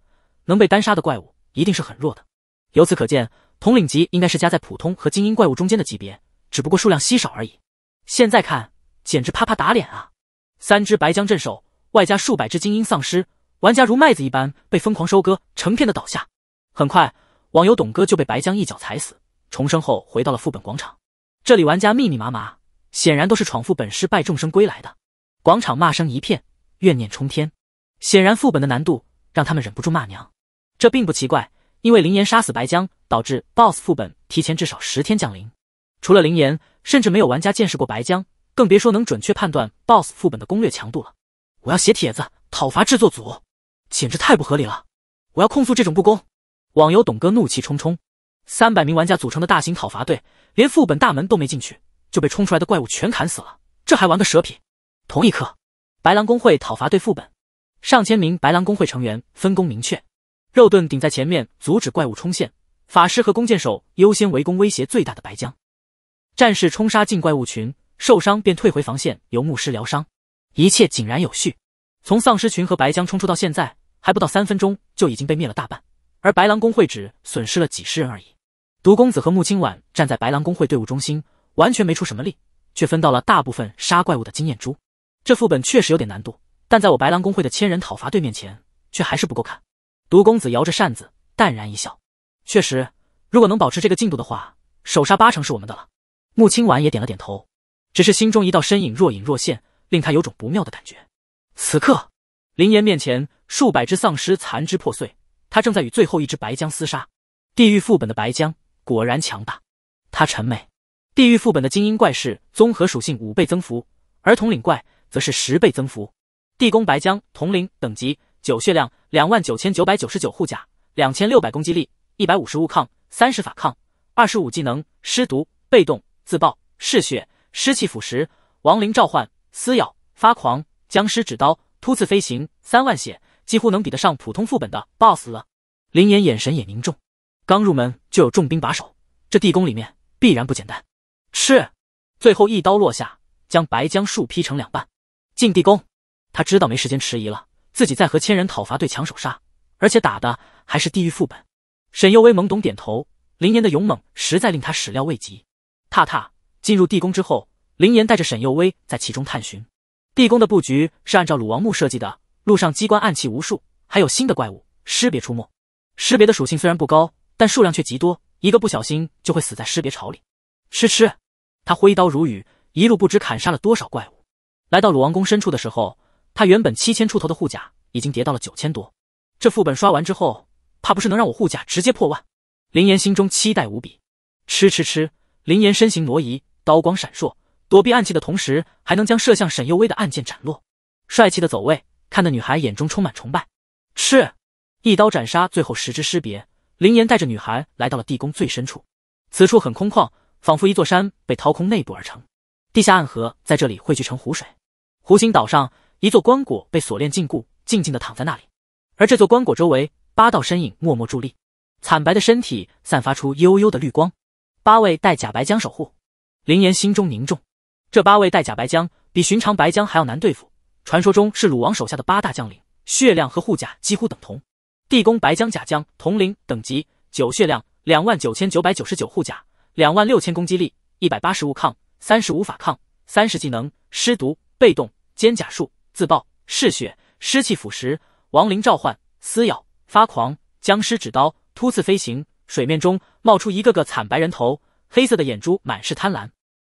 [SPEAKER 1] 能被单杀的怪物一定是很弱的。由此可见，统领级应该是夹在普通和精英怪物中间的级别，只不过数量稀少而已。现在看，简直啪啪打脸啊！三只白僵镇守，外加数百只精英丧尸，玩家如麦子一般被疯狂收割，成片的倒下。很快，网游董哥就被白僵一脚踩死，重生后回到了副本广场。这里玩家密密麻麻，显然都是闯副本失败众生归来的。广场骂声一片，怨念冲天。显然，副本的难度让他们忍不住骂娘。这并不奇怪。因为林岩杀死白江，导致 boss 副本提前至少十天降临。除了林岩，甚至没有玩家见识过白江，更别说能准确判断 boss 副本的攻略强度了。我要写帖子讨伐制作组，简直太不合理了！我要控诉这种不公！网游董哥怒气冲冲，三百名玩家组成的大型讨伐队，连副本大门都没进去，就被冲出来的怪物全砍死了，这还玩个蛇皮？同一刻，白狼公会讨伐队副本，上千名白狼公会成员分工明确。肉盾顶在前面阻止怪物冲线，法师和弓箭手优先围攻威胁最大的白僵，战士冲杀进怪物群，受伤便退回防线由牧师疗伤，一切井然有序。从丧尸群和白僵冲出到现在还不到三分钟，就已经被灭了大半，而白狼公会只损失了几十人而已。毒公子和穆青婉站在白狼公会队伍中心，完全没出什么力，却分到了大部分杀怪物的经验珠。这副本确实有点难度，但在我白狼公会的千人讨伐队面前却还是不够看。毒公子摇着扇子，淡然一笑。确实，如果能保持这个进度的话，首杀八成是我们的了。穆清婉也点了点头，只是心中一道身影若隐若现，令他有种不妙的感觉。此刻，林岩面前数百只丧尸残肢破碎，他正在与最后一只白僵厮杀。地狱副本的白僵果然强大。他沉美。地狱副本的精英怪是综合属性五倍增幅，而统领怪则是十倍增幅。地宫白僵统领等级。九血量，两万九千九百九十九护甲，两千六百攻击力，一百五十物抗，三十法抗，二十五技能，尸毒被动自爆，嗜血，湿气腐蚀，亡灵召唤，撕咬，发狂，僵尸指刀，突刺，飞行，三万血，几乎能比得上普通副本的 boss 了。林岩眼神也凝重，刚入门就有重兵把守，这地宫里面必然不简单。吃，最后一刀落下，将白僵树劈成两半。进地宫，他知道没时间迟疑了。自己在和千人讨伐队抢首杀，而且打的还是地狱副本。沈幼薇懵懂点头，林岩的勇猛实在令他始料未及。踏踏进入地宫之后，林岩带着沈幼薇在其中探寻。地宫的布局是按照鲁王墓设计的，路上机关暗器无数，还有新的怪物尸别出没。尸别的属性虽然不高，但数量却极多，一个不小心就会死在尸别巢里。吃吃，他挥刀如雨，一路不知砍杀了多少怪物。来到鲁王宫深处的时候。他原本七千出头的护甲已经跌到了九千多，这副本刷完之后，怕不是能让我护甲直接破万。林岩心中期待无比，吃吃吃！林岩身形挪移，刀光闪烁，躲避暗器的同时，还能将射向沈幼薇的暗箭斩落，帅气的走位，看得女孩眼中充满崇拜。吃，一刀斩杀最后十之尸别。林岩带着女孩来到了地宫最深处，此处很空旷，仿佛一座山被掏空内部而成，地下暗河在这里汇聚成湖水，湖心岛上。一座棺椁被锁链禁锢，静静的躺在那里，而这座棺椁周围八道身影默默伫立，惨白的身体散发出幽幽的绿光。八位戴甲白江守护，林岩心中凝重。这八位戴甲白江比寻常白江还要难对付，传说中是鲁王手下的八大将领，血量和护甲几乎等同。地宫白江甲将铜灵等级九，血量两万九千九百九十九，护甲两万六千，攻击力一百八十，物抗三十，无法抗三十，技能尸毒被动肩甲术。自爆、嗜血、湿气腐蚀、亡灵召唤、撕咬、发狂、僵尸纸刀、突刺、飞行。水面中冒出一个个惨白人头，黑色的眼珠满是贪婪。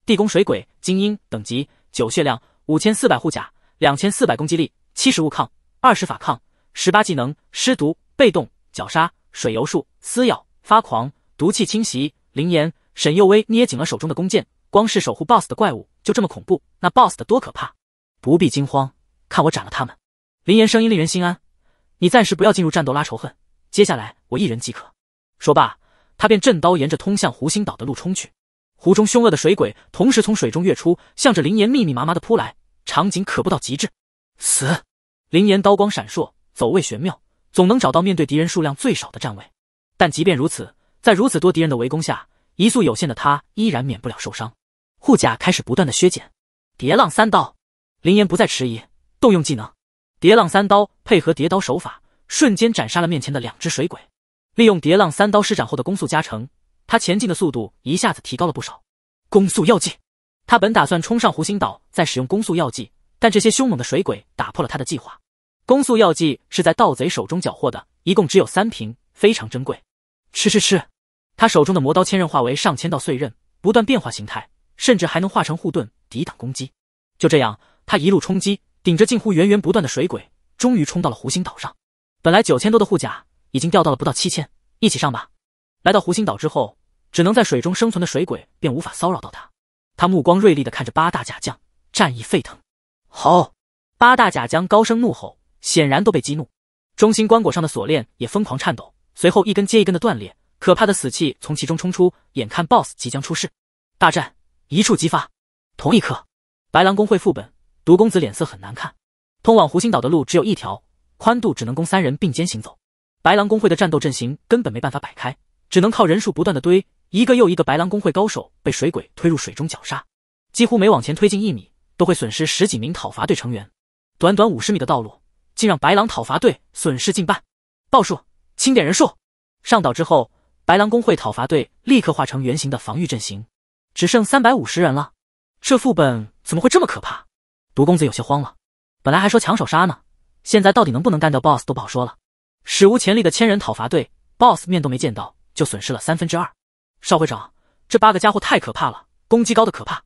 [SPEAKER 1] 地宫水鬼精英等级九，血量五千四百，护甲两千四百，攻击力七十，物抗二十，法抗十八，技能：湿毒、被动绞杀、水游术、撕咬、发狂、毒气侵袭、灵岩。沈佑威捏紧了手中的弓箭，光是守护 BOSS 的怪物就这么恐怖，那 BOSS 的多可怕！不必惊慌。看我斩了他们！林岩声音令人心安，你暂时不要进入战斗拉仇恨，接下来我一人即可。说罢，他便振刀沿着通向湖心岛的路冲去。湖中凶恶的水鬼同时从水中跃出，向着林岩密密麻麻的扑来，场景可不到极致。死！林岩刀光闪烁，走位玄妙，总能找到面对敌人数量最少的站位。但即便如此，在如此多敌人的围攻下，移速有限的他依然免不了受伤，护甲开始不断的削减。叠浪三刀！林岩不再迟疑。动用技能，叠浪三刀配合叠刀手法，瞬间斩杀了面前的两只水鬼。利用叠浪三刀施展后的攻速加成，他前进的速度一下子提高了不少。攻速药剂，他本打算冲上湖心岛再使用攻速药剂，但这些凶猛的水鬼打破了他的计划。攻速药剂是在盗贼手中缴获的，一共只有三瓶，非常珍贵。吃吃吃！他手中的魔刀千刃化为上千道碎刃，不断变化形态，甚至还能化成护盾抵挡攻击。就这样，他一路冲击。顶着近乎源源不断的水鬼，终于冲到了湖心岛上。本来九千多的护甲，已经掉到了不到七千。一起上吧！来到湖心岛之后，只能在水中生存的水鬼便无法骚扰到他。他目光锐利的看着八大甲将，战意沸腾。好！八大甲将高声怒吼，显然都被激怒。中心棺椁上的锁链也疯狂颤抖，随后一根接一根的断裂，可怕的死气从其中冲出。眼看 BOSS 即将出世，大战一触即发。同一刻，白狼公会副本。毒公子脸色很难看，通往湖心岛的路只有一条，宽度只能供三人并肩行走。白狼公会的战斗阵型根本没办法摆开，只能靠人数不断的堆。一个又一个白狼公会高手被水鬼推入水中绞杀，几乎每往前推进一米，都会损失十几名讨伐队成员。短短五十米的道路，竟让白狼讨伐队损失近半。报数，清点人数。上岛之后，白狼公会讨伐队立刻化成圆形的防御阵型，只剩三百五十人了。这副本怎么会这么可怕？毒公子有些慌了，本来还说抢手杀呢，现在到底能不能干掉 boss 都不好说了。史无前例的千人讨伐队，boss 面都没见到就损失了三分之二。邵会长，这八个家伙太可怕了，攻击高的可怕，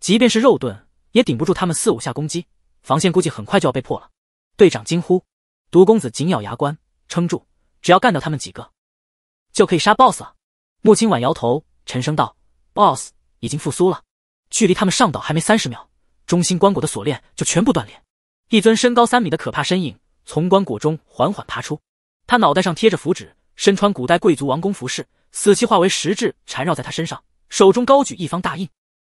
[SPEAKER 1] 即便是肉盾也顶不住他们四五下攻击，防线估计很快就要被破了。队长惊呼，毒公子紧咬牙关，撑住，只要干掉他们几个，就可以杀 boss 了。穆清婉摇头，沉声道，boss 已经复苏了，距离他们上岛还没三十秒。中心棺椁的锁链就全部断裂，一尊身高三米的可怕身影从棺椁中缓缓爬出，他脑袋上贴着符纸，身穿古代贵族王宫服饰，死气化为实质缠绕在他身上，手中高举一方大印。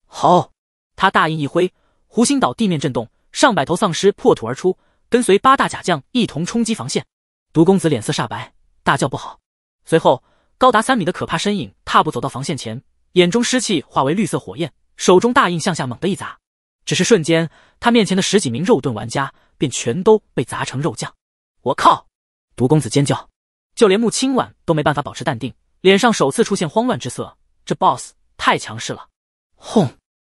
[SPEAKER 1] 好，他大印一挥，湖心岛地面震动，上百头丧尸破土而出，跟随八大甲将一同冲击防线。毒公子脸色煞白，大叫不好。随后，高达三米的可怕身影踏步走到防线前，眼中尸气化为绿色火焰，手中大印向下猛地一砸。只是瞬间，他面前的十几名肉盾玩家便全都被砸成肉酱。我靠！毒公子尖叫，就连穆青婉都没办法保持淡定，脸上首次出现慌乱之色。这 BOSS 太强势了！轰！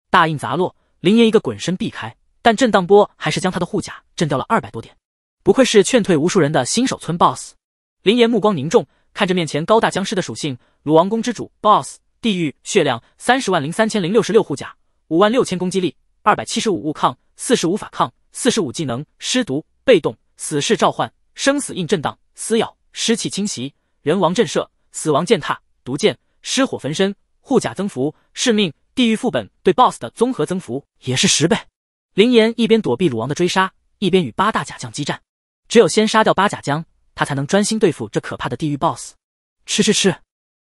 [SPEAKER 1] 大印砸落，林岩一个滚身避开，但震荡波还是将他的护甲震掉了二百多点。不愧是劝退无数人的新手村 BOSS。林岩目光凝重，看着面前高大僵尸的属性：鲁王宫之主 BOSS，地狱血量三十万零三千零六十六，护甲五万六千，攻击力。二百七十五物抗，四十无法抗，四十五技能，尸毒被动，死士召唤，生死印震荡，撕咬，尸气侵袭，人亡震慑，死亡践踏，毒箭，尸火焚身，护甲增幅，是命地狱副本对 BOSS 的综合增幅也是十倍。林岩一边躲避鲁王的追杀，一边与八大甲将激战，只有先杀掉八甲将，他才能专心对付这可怕的地狱 BOSS。吃吃吃！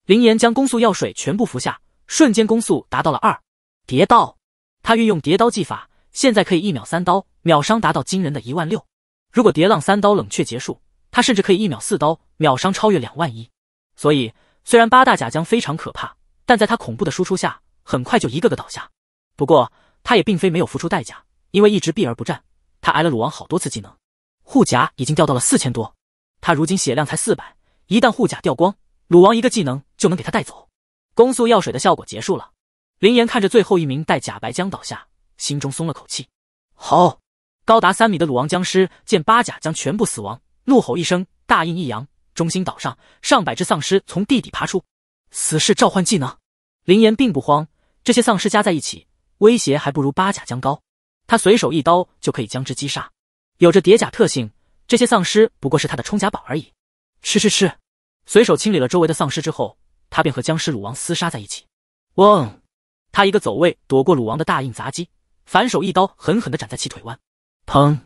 [SPEAKER 1] 林岩将攻速药水全部服下，瞬间攻速达到了二。叠到。他运用叠刀技法，现在可以一秒三刀，秒伤达到惊人的一万六。如果叠浪三刀冷却结束，他甚至可以一秒四刀，秒伤超越两万一。所以，虽然八大甲将非常可怕，但在他恐怖的输出下，很快就一个个倒下。不过，他也并非没有付出代价，因为一直避而不战，他挨了鲁王好多次技能，护甲已经掉到了四千多。他如今血量才四百，一旦护甲掉光，鲁王一个技能就能给他带走。攻速药水的效果结束了。林岩看着最后一名带假白僵倒下，心中松了口气。好，高达三米的鲁王僵尸见八甲将全部死亡，怒吼一声，大印一扬，中心岛上上百只丧尸从地底爬出。死士召唤技能。林岩并不慌，这些丧尸加在一起威胁还不如八甲将高，他随手一刀就可以将之击杀。有着叠甲特性，这些丧尸不过是他的充甲宝而已。吃吃吃！随手清理了周围的丧尸之后，他便和僵尸鲁王厮杀在一起。嗡！他一个走位躲过鲁王的大印砸击，反手一刀狠狠地斩在其腿弯，砰！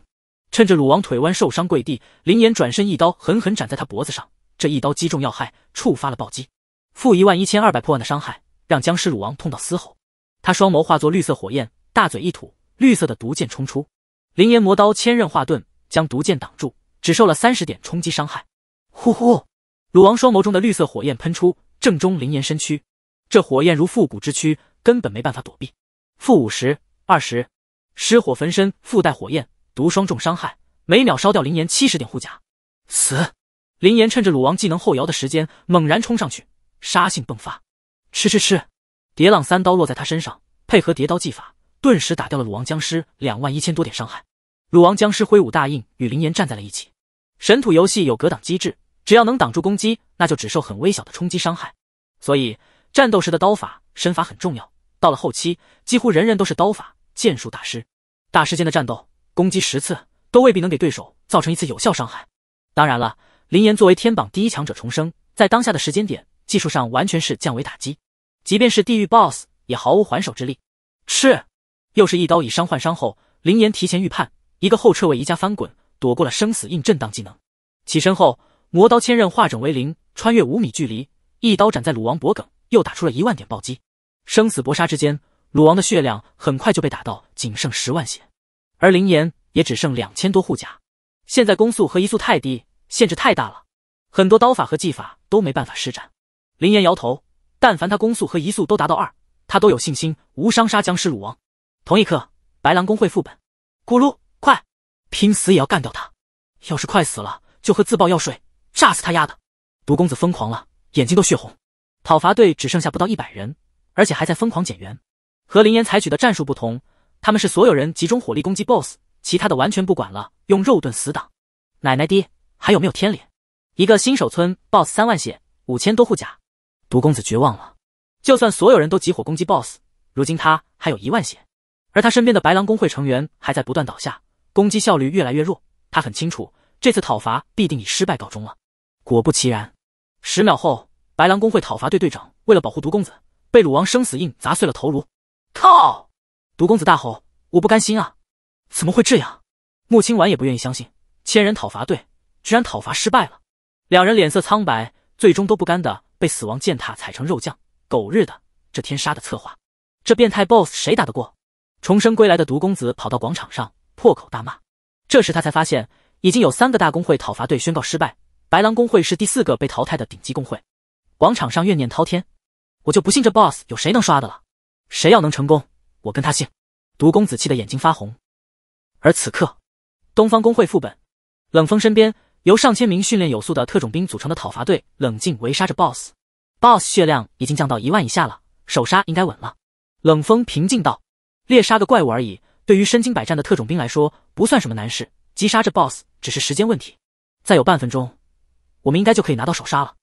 [SPEAKER 1] 趁着鲁王腿弯受伤跪地，林岩转身一刀狠狠斩在他脖子上，这一刀击中要害，触发了暴击，负一万一千二百破万的伤害，让僵尸鲁王痛到嘶吼。他双眸化作绿色火焰，大嘴一吐，绿色的毒箭冲出。林岩魔刀千刃化盾，将毒箭挡住，只受了三十点冲击伤害。呼呼！鲁王双眸中的绿色火焰喷出，正中林岩身躯，这火焰如复古之躯，根本没办法躲避，负五十二十，失火焚身，附带火焰毒双重伤害，每秒烧掉林岩七十点护甲。死！林岩趁着鲁王技能后摇的时间，猛然冲上去，杀性迸发，吃吃吃！叠浪三刀落在他身上，配合叠刀技法，顿时打掉了鲁王僵尸两万一千多点伤害。鲁王僵尸挥舞大印与林岩站在了一起，神土游戏有格挡机制，只要能挡住攻击，那就只受很微小的冲击伤害。所以战斗时的刀法。身法很重要，到了后期，几乎人人都是刀法剑术大师。大师间的战斗，攻击十次都未必能给对手造成一次有效伤害。当然了，林岩作为天榜第一强者重生，在当下的时间点，技术上完全是降维打击，即便是地狱 BOSS 也毫无还手之力。吃，又是一刀以伤换伤后，林岩提前预判，一个后撤位移加翻滚，躲过了生死印震荡技能。起身后，魔刀千刃化整为零，穿越五米距离，一刀斩在鲁王脖颈。又打出了一万点暴击，生死搏杀之间，鲁王的血量很快就被打到仅剩十万血，而林岩也只剩两千多护甲。现在攻速和移速太低，限制太大了，很多刀法和技法都没办法施展。林岩摇头，但凡他攻速和移速都达到二，他都有信心无伤杀僵尸鲁王。同一刻，白狼公会副本，咕噜，快，拼死也要干掉他！要是快死了，就喝自爆药水，炸死他丫的！毒公子疯狂了，眼睛都血红。讨伐队只剩下不到一百人，而且还在疯狂减员。和林岩采取的战术不同，他们是所有人集中火力攻击 BOSS，其他的完全不管了，用肉盾死挡。奶奶滴，还有没有天理？一个新手村 BOSS 三万血，五千多护甲，毒公子绝望了。就算所有人都集火攻击 BOSS，如今他还有一万血，而他身边的白狼工会成员还在不断倒下，攻击效率越来越弱。他很清楚，这次讨伐必定以失败告终了。果不其然，十秒后。白狼公会讨伐队队长为了保护毒公子，被鲁王生死印砸碎了头颅。靠！毒公子大吼：“我不甘心啊！怎么会这样？”穆青婉也不愿意相信，千人讨伐队居然讨伐失败了。两人脸色苍白，最终都不甘的被死亡践踏踩成肉酱。狗日的，这天杀的策划，这变态 BOSS 谁打得过？重生归来的毒公子跑到广场上破口大骂。这时他才发现，已经有三个大公会讨伐队宣告失败，白狼公会是第四个被淘汰的顶级公会。广场上怨念滔天，我就不信这 boss 有谁能刷的了。谁要能成功，我跟他姓。毒公子气得眼睛发红。而此刻，东方公会副本，冷风身边由上千名训练有素的特种兵组成的讨伐队冷静围杀着 boss。boss 血量已经降到一万以下了，首杀应该稳了。冷风平静道：“猎杀个怪物而已，对于身经百战的特种兵来说不算什么难事。击杀这 boss 只是时间问题，再有半分钟，我们应该就可以拿到首杀了。”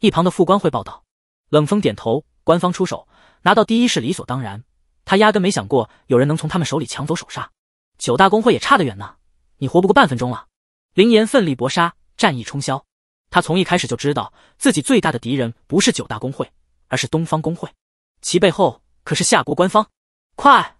[SPEAKER 1] 一旁的副官汇报道：“冷风点头，官方出手，拿到第一是理所当然。他压根没想过有人能从他们手里抢走首杀。九大公会也差得远呢，你活不过半分钟了。”林岩奋力搏杀，战意冲霄。他从一开始就知道，自己最大的敌人不是九大公会，而是东方公会，其背后可是夏国官方。快，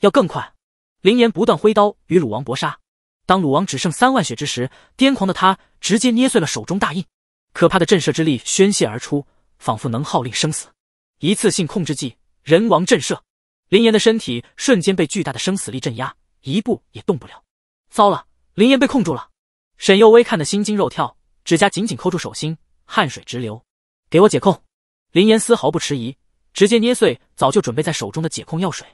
[SPEAKER 1] 要更快！林岩不断挥刀与鲁王搏杀。当鲁王只剩三万血之时，癫狂的他直接捏碎了手中大印。可怕的震慑之力宣泄而出，仿佛能号令生死。一次性控制剂，人王震慑。林岩的身体瞬间被巨大的生死力镇压，一步也动不了。糟了，林岩被控住了！沈幼薇看得心惊肉跳，指甲紧紧抠住手心，汗水直流。给我解控！林岩丝毫不迟疑，直接捏碎早就准备在手中的解控药水。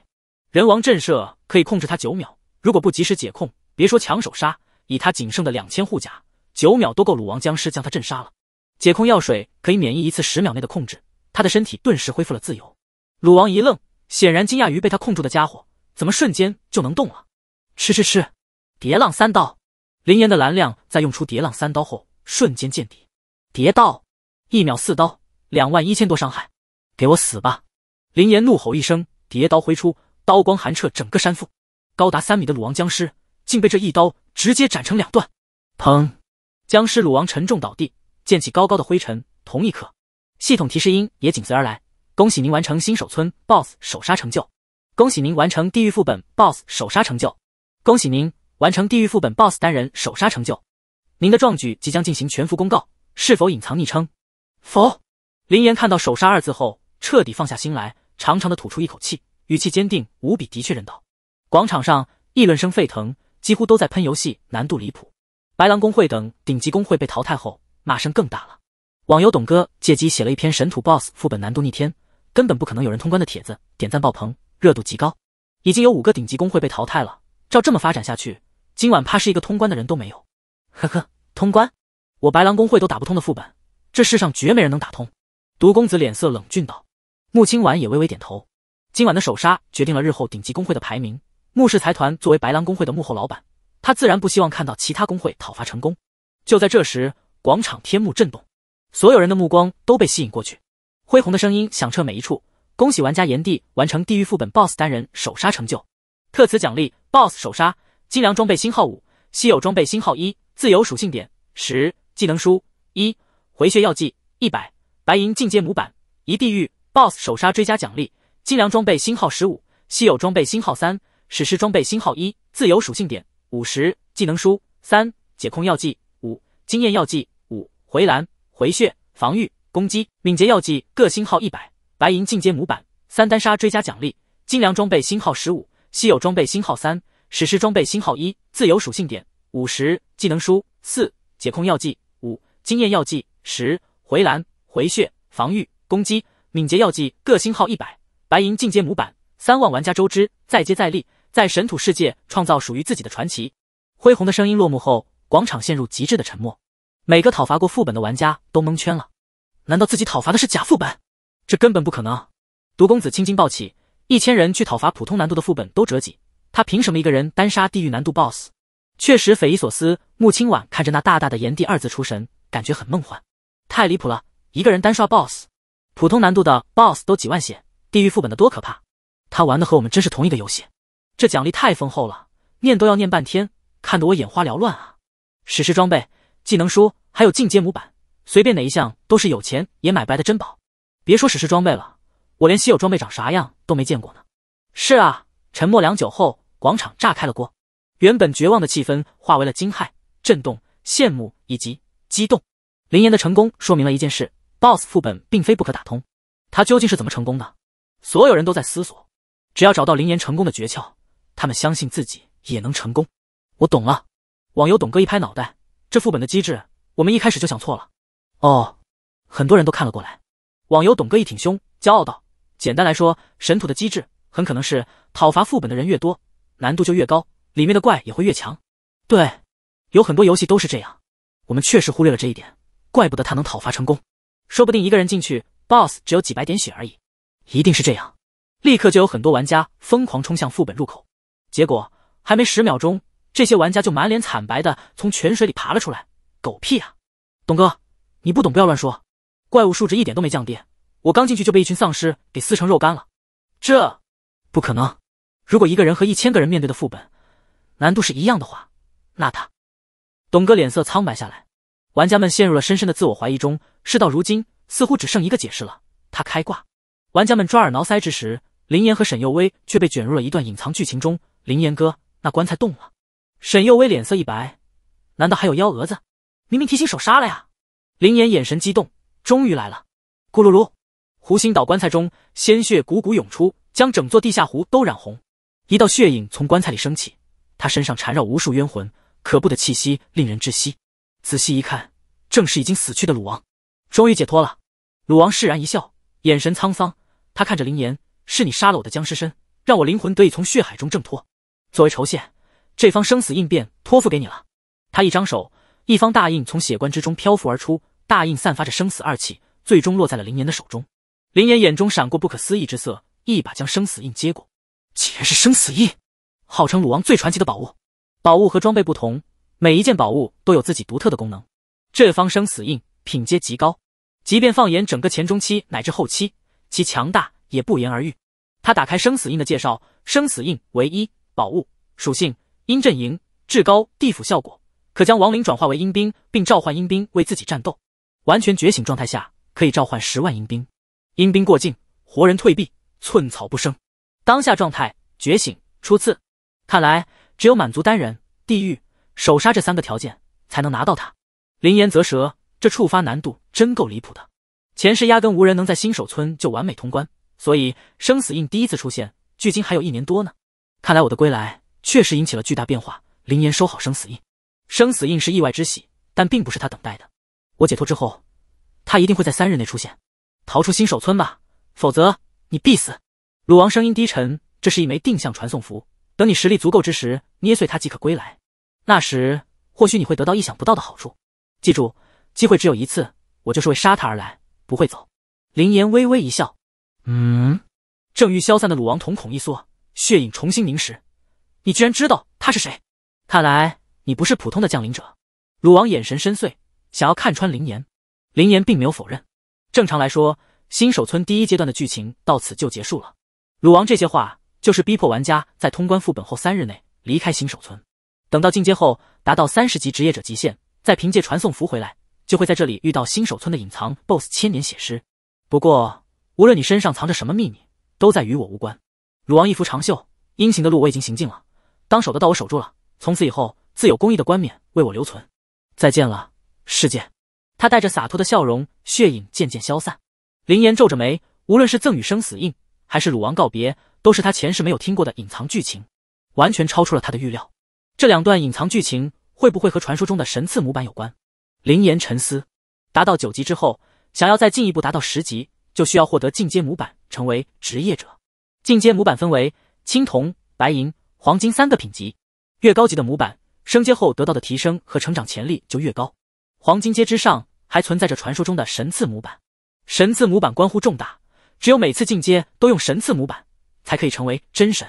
[SPEAKER 1] 人王震慑可以控制他九秒，如果不及时解控，别说抢手杀，以他仅剩的两千护甲，九秒都够鲁王僵尸将他震杀了。解控药水可以免疫一次十秒内的控制，他的身体顿时恢复了自由。鲁王一愣，显然惊讶于被他控住的家伙怎么瞬间就能动了。吃吃吃！叠浪三刀，林岩的蓝量在用出叠浪三刀后瞬间见底。叠刀，一秒四刀，两万一千多伤害，给我死吧！林岩怒吼一声，叠刀挥出，刀光寒彻整个山腹。高达三米的鲁王僵尸竟被这一刀直接斩成两段。砰！僵尸鲁王沉重倒地。溅起高高的灰尘，同一刻，系统提示音也紧随而来。恭喜您完成新手村 BOSS 首杀成就！恭喜您完成地狱副本 BOSS 首杀成就！恭喜您完成地狱副本 BOSS 单人首杀成就！您的壮举即将进行全服公告，是否隐藏昵称？否。林岩看到“首杀”二字后，彻底放下心来，长长的吐出一口气，语气坚定无比，的确认道：“广场上议论声沸腾，几乎都在喷游戏难度离谱。白狼工会等顶级工会被淘汰后。”骂声更大了。网游董哥借机写了一篇《神土 BOSS 副本难度逆天，根本不可能有人通关》的帖子，点赞爆棚，热度极高。已经有五个顶级工会被淘汰了，照这么发展下去，今晚怕是一个通关的人都没有。呵呵，通关？我白狼工会都打不通的副本，这世上绝没人能打通。毒公子脸色冷峻道。穆清婉也微微点头。今晚的首杀决定了日后顶级工会的排名。穆氏财团作为白狼工会的幕后老板，他自然不希望看到其他工会讨伐成功。就在这时。广场天幕震动，所有人的目光都被吸引过去。恢宏的声音响彻每一处。恭喜玩家炎帝完成地狱副本 BOSS 单人首杀成就，特此奖励 BOSS 首杀精良装备星号五，稀有装备星号一，自由属性点十，技能书一，回血药剂一百，白银进阶模板一。地狱 BOSS 首杀追加奖励：精良装备星号十五，稀有装备星号三，史诗装备星号一，自由属性点五十，技能书三，解控药剂。经验药剂五回蓝回血防御攻击敏捷药剂各星号一百白银进阶模板三单杀追加奖励精良装备星号十五稀有装备星号三史诗装备星号一自由属性点五十技能书四解控药剂五经验药剂十回蓝回血防御攻击敏捷药剂各星号一百白银进阶模板三万玩家周知再接再厉在神土世界创造属于自己的传奇，恢宏的声音落幕后。广场陷入极致的沉默，每个讨伐过副本的玩家都蒙圈了。难道自己讨伐的是假副本？这根本不可能！毒公子青筋暴起，一千人去讨伐普通难度的副本都折戟，他凭什么一个人单杀地狱难度 BOSS？确实匪夷所思。穆清婉看着那大大的“炎帝”二字出神，感觉很梦幻。太离谱了！一个人单刷 BOSS，普通难度的 BOSS 都几万血，地狱副本的多可怕！他玩的和我们真是同一个游戏。这奖励太丰厚了，念都要念半天，看得我眼花缭乱啊！史诗装备、技能书，还有进阶模板，随便哪一项都是有钱也买不来的珍宝。别说史诗装备了，我连稀有装备长啥样都没见过呢。是啊，沉默良久后，广场炸开了锅，原本绝望的气氛化为了惊骇、震动、羡慕以及激动。林岩的成功说明了一件事：BOSS 副本并非不可打通。他究竟是怎么成功的？所有人都在思索。只要找到林岩成功的诀窍，他们相信自己也能成功。我懂了。网游董哥一拍脑袋，这副本的机制，我们一开始就想错了。哦，很多人都看了过来。网游董哥一挺胸，骄傲道：“简单来说，神土的机制很可能是，讨伐副本的人越多，难度就越高，里面的怪也会越强。对，有很多游戏都是这样。我们确实忽略了这一点，怪不得他能讨伐成功。说不定一个人进去，BOSS 只有几百点血而已。一定是这样。”立刻就有很多玩家疯狂冲向副本入口，结果还没十秒钟。这些玩家就满脸惨白的从泉水里爬了出来。狗屁啊，董哥，你不懂不要乱说。怪物数值一点都没降低，我刚进去就被一群丧尸给撕成肉干了。这不可能！如果一个人和一千个人面对的副本难度是一样的话，那他……董哥脸色苍白下来，玩家们陷入了深深的自我怀疑中。事到如今，似乎只剩一个解释了：他开挂。玩家们抓耳挠腮之时，林岩和沈幼薇却被卷入了一段隐藏剧情中。林岩哥，那棺材动了。沈佑威脸色一白，难道还有幺蛾子？明明提醒手杀了呀！林岩眼神激动，终于来了！咕噜噜，湖心岛棺材中鲜血汩汩涌出，将整座地下湖都染红。一道血影从棺材里升起，他身上缠绕无数冤魂，可怖的气息令人窒息。仔细一看，正是已经死去的鲁王，终于解脱了。鲁王释然一笑，眼神沧桑。他看着林岩，是你杀了我的僵尸身，让我灵魂得以从血海中挣脱。作为酬谢。这方生死印便托付给你了。他一张手，一方大印从血棺之中漂浮而出，大印散发着生死二气，最终落在了林岩的手中。林岩眼中闪过不可思议之色，一把将生死印接过。竟然是生死印，号称鲁王最传奇的宝物。宝物和装备不同，每一件宝物都有自己独特的功能。这方生死印品阶极高，即便放眼整个前中期乃至后期，其强大也不言而喻。他打开生死印的介绍，生死印唯一宝物属性。阴阵营至高地府效果，可将亡灵转化为阴兵，并召唤阴兵为自己战斗。完全觉醒状态下，可以召唤十万阴兵。阴兵过境，活人退避，寸草不生。当下状态觉醒初次，看来只有满足单人、地狱、首杀这三个条件，才能拿到它。灵岩泽蛇，这触发难度真够离谱的。前世压根无人能在新手村就完美通关，所以生死印第一次出现，距今还有一年多呢。看来我的归来。确实引起了巨大变化。林岩收好生死印，生死印是意外之喜，但并不是他等待的。我解脱之后，他一定会在三日内出现。逃出新手村吧，否则你必死。鲁王声音低沉，这是一枚定向传送符，等你实力足够之时，捏碎它即可归来。那时或许你会得到意想不到的好处。记住，机会只有一次。我就是为杀他而来，不会走。林岩微微一笑，嗯。正欲消散的鲁王瞳孔一缩，血影重新凝实。你居然知道他是谁？看来你不是普通的降临者。鲁王眼神深邃，想要看穿林岩。林岩并没有否认。正常来说，新手村第一阶段的剧情到此就结束了。鲁王这些话就是逼迫玩家在通关副本后三日内离开新手村。等到进阶后达到三十级职业者极限，再凭借传送符回来，就会在这里遇到新手村的隐藏 BOSS 千年写诗。不过，无论你身上藏着什么秘密，都在与我无关。鲁王一拂长袖，殷勤的路我已经行尽了。当守的到我守住了，从此以后自有公义的冠冕为我留存。再见了，世界。他带着洒脱的笑容，血影渐渐消散。林岩皱着眉，无论是赠与生死印，还是鲁王告别，都是他前世没有听过的隐藏剧情，完全超出了他的预料。这两段隐藏剧情会不会和传说中的神赐模板有关？林岩沉思。达到九级之后，想要再进一步达到十级，就需要获得进阶模板，成为职业者。进阶模板分为青铜、白银。黄金三个品级，越高级的模板，升阶后得到的提升和成长潜力就越高。黄金阶之上，还存在着传说中的神赐模板。神赐模板关乎重大，只有每次进阶都用神赐模板，才可以成为真神。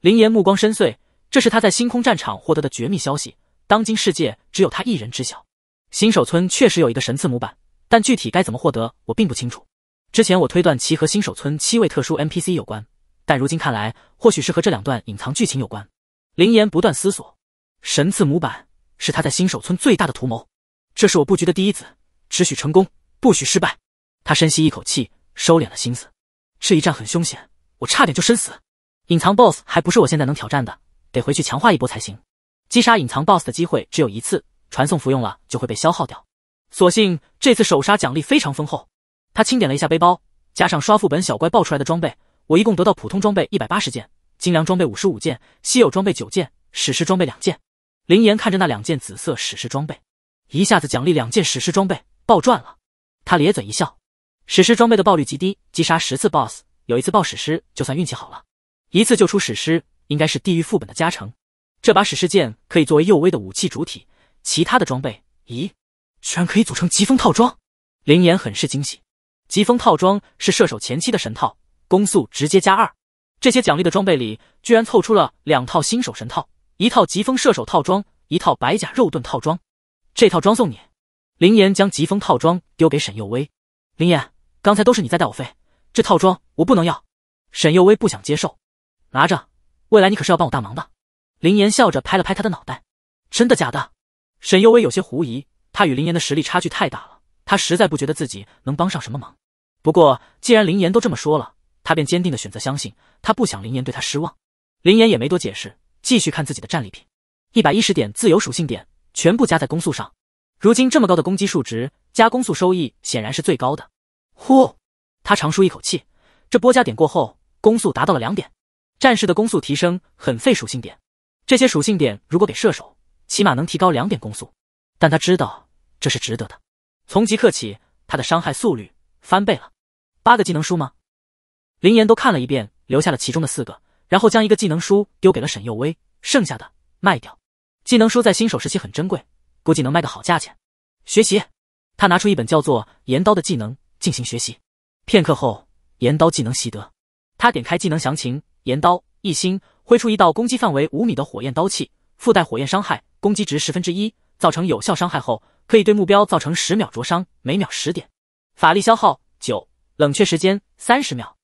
[SPEAKER 1] 林岩目光深邃，这是他在星空战场获得的绝密消息，当今世界只有他一人知晓。新手村确实有一个神赐模板，但具体该怎么获得，我并不清楚。之前我推断其和新手村七位特殊 NPC 有关。但如今看来，或许是和这两段隐藏剧情有关。林岩不断思索，神赐模板是他在新手村最大的图谋，这是我布局的第一子，只许成功，不许失败。他深吸一口气，收敛了心思。这一战很凶险，我差点就身死。隐藏 BOSS 还不是我现在能挑战的，得回去强化一波才行。击杀隐藏 BOSS 的机会只有一次，传送服用了就会被消耗掉。所幸这次首杀奖励非常丰厚，他清点了一下背包，加上刷副本小怪爆出来的装备。我一共得到普通装备一百八十件，精良装备五十五件，稀有装备九件，史诗装备两件。林岩看着那两件紫色史诗装备，一下子奖励两件史诗装备，爆赚了。他咧嘴一笑。史诗装备的爆率极低，击杀十次 boss 有一次爆史诗就算运气好了，一次就出史诗，应该是地狱副本的加成。这把史诗剑可以作为幼威的武器主体，其他的装备，咦，居然可以组成疾风套装。林岩很是惊喜。疾风套装是射手前期的神套。攻速直接加二，这些奖励的装备里居然凑出了两套新手神套，一套疾风射手套装，一套白甲肉盾套装。这套装送你。林岩将疾风套装丢给沈佑威。林岩，刚才都是你在带我飞，这套装我不能要。沈佑威不想接受，拿着，未来你可是要帮我大忙的。林岩笑着拍了拍他的脑袋。真的假的？沈佑威有些狐疑，他与林岩的实力差距太大了，他实在不觉得自己能帮上什么忙。不过既然林岩都这么说了。他便坚定的选择相信，他不想林岩对他失望。林岩也没多解释，继续看自己的战利品，一百一十点自由属性点全部加在攻速上。如今这么高的攻击数值，加攻速收益显然是最高的。呼，他长舒一口气，这波加点过后，攻速达到了两点。战士的攻速提升很费属性点，这些属性点如果给射手，起码能提高两点攻速。但他知道这是值得的。从即刻起，他的伤害速率翻倍了。八个技能书吗？林岩都看了一遍，留下了其中的四个，然后将一个技能书丢给了沈佑威，剩下的卖掉。技能书在新手时期很珍贵，估计能卖个好价钱。学习，他拿出一本叫做“岩刀”的技能进行学习。片刻后，岩刀技能习得。他点开技能详情，“岩刀”一星，挥出一道攻击范围五米的火焰刀器，附带火焰伤害，攻击值十分之一，造成有效伤害后，可以对目标造成十秒灼伤，每秒十点，法力消耗九，冷却时间三十秒。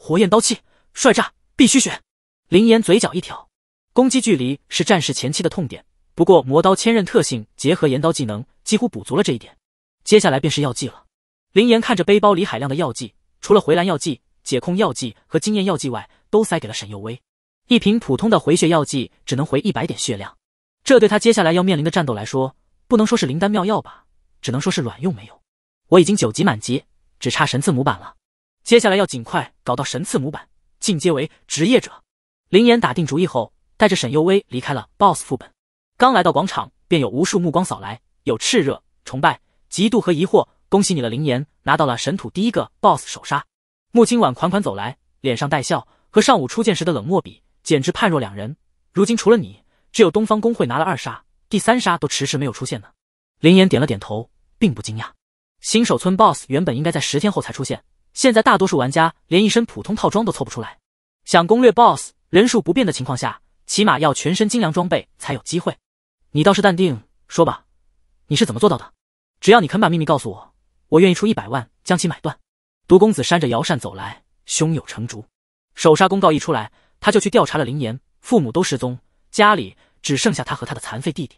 [SPEAKER 1] 火焰刀器，帅炸，必须选！林岩嘴角一挑，攻击距离是战士前期的痛点，不过魔刀千刃特性结合镰刀技能，几乎补足了这一点。接下来便是药剂了。林岩看着背包里海量的药剂，除了回蓝药剂、解控药剂和经验药剂外，都塞给了沈佑威。一瓶普通的回血药剂只能回一百点血量，这对他接下来要面临的战斗来说，不能说是灵丹妙药吧，只能说是卵用没有。我已经九级满级，只差神赐模板了。接下来要尽快搞到神赐模板，进阶为职业者。林岩打定主意后，带着沈幼薇离开了 BOSS 副本。刚来到广场，便有无数目光扫来，有炽热、崇拜、嫉妒和疑惑。恭喜你了，林岩，拿到了神土第一个 BOSS 首杀。穆清婉款款走来，脸上带笑，和上午初见时的冷漠比，简直判若两人。如今除了你，只有东方公会拿了二杀，第三杀都迟迟没有出现呢。林岩点了点头，并不惊讶。新手村 BOSS 原本应该在十天后才出现。现在大多数玩家连一身普通套装都凑不出来，想攻略 BOSS，人数不变的情况下，起码要全身精良装备才有机会。你倒是淡定，说吧，你是怎么做到的？只要你肯把秘密告诉我，我愿意出一百万将其买断。毒公子扇着摇扇走来，胸有成竹。首杀公告一出来，他就去调查了林岩，父母都失踪，家里只剩下他和他的残废弟弟，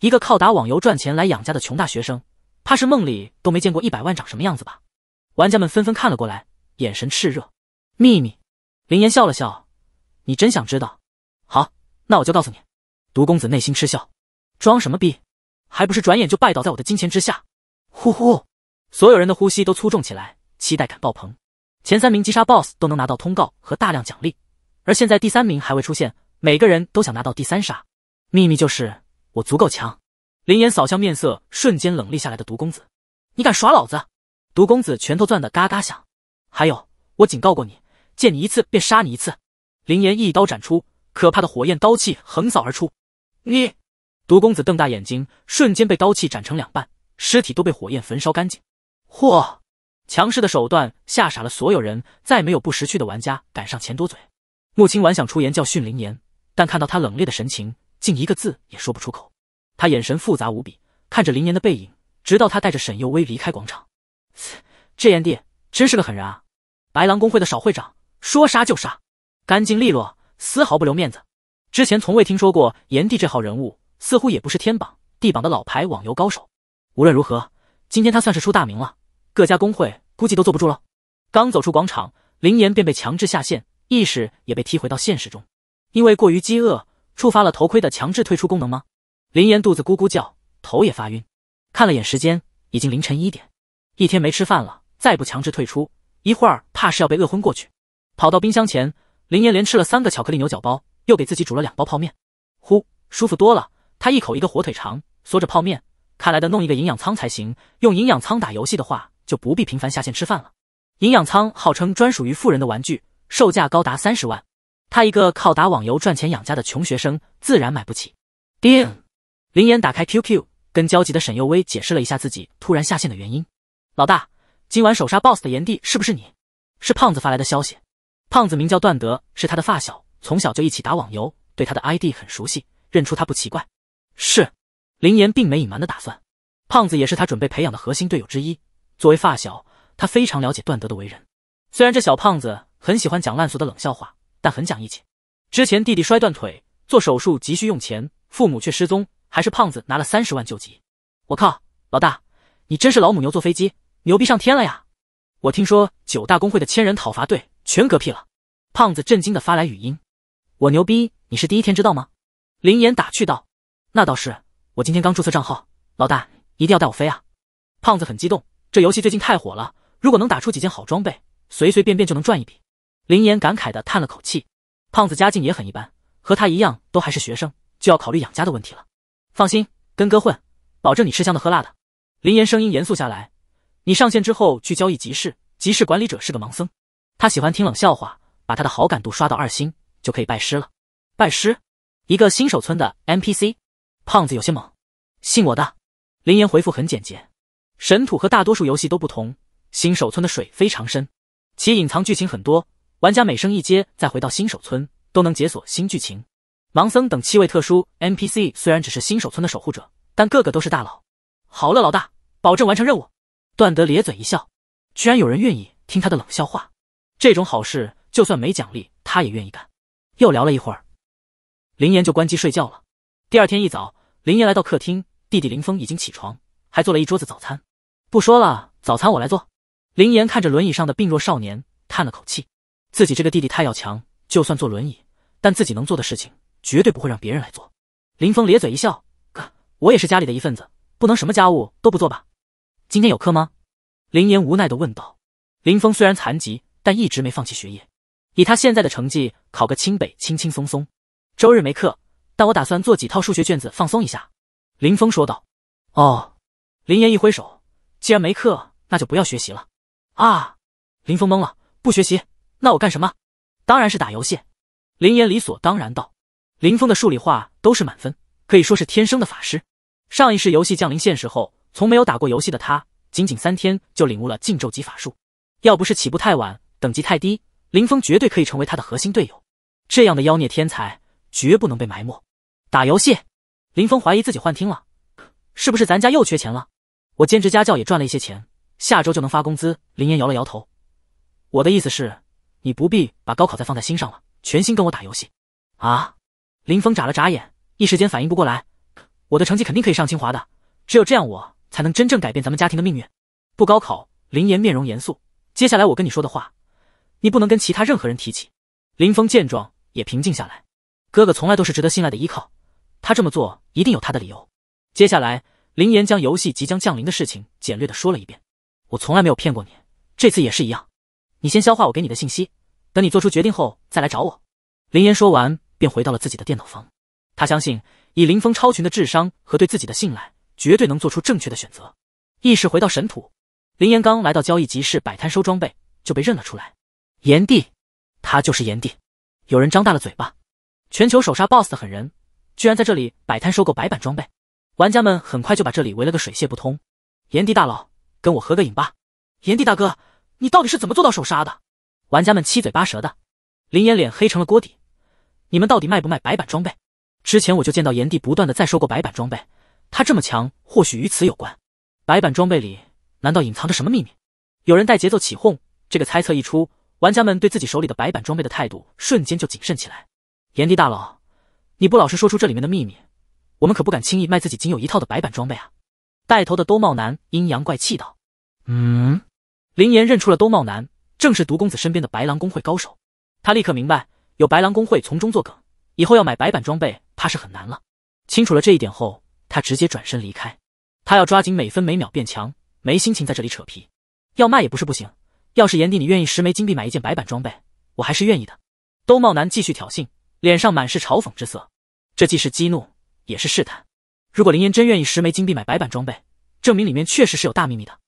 [SPEAKER 1] 一个靠打网游赚钱来养家的穷大学生，怕是梦里都没见过一百万长什么样子吧。玩家们纷纷看了过来，眼神炽热。秘密，林岩笑了笑：“你真想知道？好，那我就告诉你。”毒公子内心嗤笑，装什么逼？还不是转眼就拜倒在我的金钱之下。呼呼，所有人的呼吸都粗重起来，期待感爆棚。前三名击杀 BOSS 都能拿到通告和大量奖励，而现在第三名还未出现，每个人都想拿到第三杀。秘密就是我足够强。林岩扫向面色瞬间冷厉下来的毒公子：“你敢耍老子？”毒公子拳头攥得嘎嘎响，还有，我警告过你，见你一次便杀你一次。林岩一刀斩出，可怕的火焰刀气横扫而出。你，毒公子瞪大眼睛，瞬间被刀气斩成两半，尸体都被火焰焚烧干净。嚯！强势的手段吓傻了所有人，再没有不识趣的玩家敢上前多嘴。穆青婉想出言教训林岩，但看到他冷冽的神情，竟一个字也说不出口。他眼神复杂无比，看着林岩的背影，直到他带着沈幼薇离开广场。这炎帝真是个狠人啊！白狼公会的少会长说杀就杀，干净利落，丝毫不留面子。之前从未听说过炎帝这号人物，似乎也不是天榜、地榜的老牌网游高手。无论如何，今天他算是出大名了，各家公会估计都坐不住了。刚走出广场，林岩便被强制下线，意识也被踢回到现实中。因为过于饥饿，触发了头盔的强制退出功能吗？林岩肚子咕咕叫，头也发晕。看了眼时间，已经凌晨一点。一天没吃饭了，再不强制退出，一会儿怕是要被饿昏过去。跑到冰箱前，林岩连吃了三个巧克力牛角包，又给自己煮了两包泡面。呼，舒服多了。他一口一个火腿肠，嗦着泡面。看来得弄一个营养舱才行。用营养舱打游戏的话，就不必频繁下线吃饭了。营养舱号称专属于富人的玩具，售价高达三十万。他一个靠打网游赚钱养家的穷学生，自然买不起。叮，林岩打开 QQ，跟焦急的沈佑威解释了一下自己突然下线的原因。老大，今晚首杀 BOSS 的炎帝是不是你？是胖子发来的消息。胖子名叫段德，是他的发小，从小就一起打网游，对他的 ID 很熟悉，认出他不奇怪。是林岩，并没隐瞒的打算。胖子也是他准备培养的核心队友之一。作为发小，他非常了解段德的为人。虽然这小胖子很喜欢讲烂俗的冷笑话，但很讲义气。之前弟弟摔断腿做手术急需用钱，父母却失踪，还是胖子拿了三十万救急。我靠，老大，你真是老母牛坐飞机！牛逼上天了呀！我听说九大工会的千人讨伐队全嗝屁了。胖子震惊的发来语音，我牛逼你是第一天知道吗？林岩打趣道。那倒是，我今天刚注册账号，老大一定要带我飞啊！胖子很激动，这游戏最近太火了，如果能打出几件好装备，随随便便就能赚一笔。林岩感慨的叹了口气，胖子家境也很一般，和他一样都还是学生，就要考虑养家的问题了。放心，跟哥混，保证你吃香的喝辣的。林岩声音严肃下来。你上线之后去交易集市，集市管理者是个盲僧，他喜欢听冷笑话，把他的好感度刷到二星就可以拜师了。拜师？一个新手村的 NPC 胖子有些懵。信我的。林岩回复很简洁。神土和大多数游戏都不同，新手村的水非常深，其隐藏剧情很多，玩家每升一阶再回到新手村都能解锁新剧情。盲僧等七位特殊 NPC 虽然只是新手村的守护者，但个个都是大佬。好了，老大，保证完成任务。段德咧嘴一笑，居然有人愿意听他的冷笑话，这种好事就算没奖励，他也愿意干。又聊了一会儿，林岩就关机睡觉了。第二天一早，林岩来到客厅，弟弟林峰已经起床，还做了一桌子早餐。不说了，早餐我来做。林岩看着轮椅上的病弱少年，叹了口气，自己这个弟弟太要强，就算坐轮椅，但自己能做的事情绝对不会让别人来做。林峰咧嘴一笑，哥，我也是家里的一份子，不能什么家务都不做吧？今天有课吗？林岩无奈地问道。林峰虽然残疾，但一直没放弃学业。以他现在的成绩，考个清北轻轻松松。周日没课，但我打算做几套数学卷子放松一下。林峰说道。哦，林岩一挥手，既然没课，那就不要学习了。啊！林峰懵了，不学习，那我干什么？当然是打游戏。林岩理所当然道。林峰的数理化都是满分，可以说是天生的法师。上一世游戏降临现实后。从没有打过游戏的他，仅仅三天就领悟了禁咒级法术。要不是起步太晚，等级太低，林峰绝对可以成为他的核心队友。这样的妖孽天才，绝不能被埋没。打游戏，林峰怀疑自己幻听了，是不是咱家又缺钱了？我兼职家教也赚了一些钱，下周就能发工资。林岩摇了摇头，我的意思是，你不必把高考再放在心上了，全心跟我打游戏。啊！林峰眨了眨眼，一时间反应不过来。我的成绩肯定可以上清华的，只有这样我。才能真正改变咱们家庭的命运。不高考，林岩面容严肃。接下来我跟你说的话，你不能跟其他任何人提起。林峰见状也平静下来。哥哥从来都是值得信赖的依靠，他这么做一定有他的理由。接下来，林岩将游戏即将降临的事情简略的说了一遍。我从来没有骗过你，这次也是一样。你先消化我给你的信息，等你做出决定后再来找我。林岩说完便回到了自己的电脑房。他相信以林峰超群的智商和对自己的信赖。绝对能做出正确的选择。意识回到神土，林岩刚来到交易集市摆摊收装备，就被认了出来。炎帝，他就是炎帝。有人张大了嘴巴，全球首杀 BOSS 的狠人，居然在这里摆摊收购白板装备。玩家们很快就把这里围了个水泄不通。炎帝大佬，跟我合个影吧！炎帝大哥，你到底是怎么做到首杀的？玩家们七嘴八舌的。林岩脸黑成了锅底，你们到底卖不卖白板装备？之前我就见到炎帝不断的在收购白板装备。他这么强，或许与此有关。白板装备里难道隐藏着什么秘密？有人带节奏起哄，这个猜测一出，玩家们对自己手里的白板装备的态度瞬间就谨慎起来。炎帝大佬，你不老实说出这里面的秘密，我们可不敢轻易卖自己仅有一套的白板装备啊！带头的兜帽男阴阳怪气道：“
[SPEAKER 2] 嗯。”
[SPEAKER 1] 林岩认出了兜帽男，正是毒公子身边的白狼公会高手。他立刻明白，有白狼公会从中作梗，以后要买白板装备，怕是很难了。清楚了这一点后。他直接转身离开，他要抓紧每分每秒变强，没心情在这里扯皮。要卖也不是不行，要是炎帝你愿意十枚金币买一件白板装备，我还是愿意的。兜帽男继续挑衅，脸上满是嘲讽之色。这既是激怒，也是试探。如果林岩真愿意十枚金币买白板装备，证明里面确实是有大秘密的。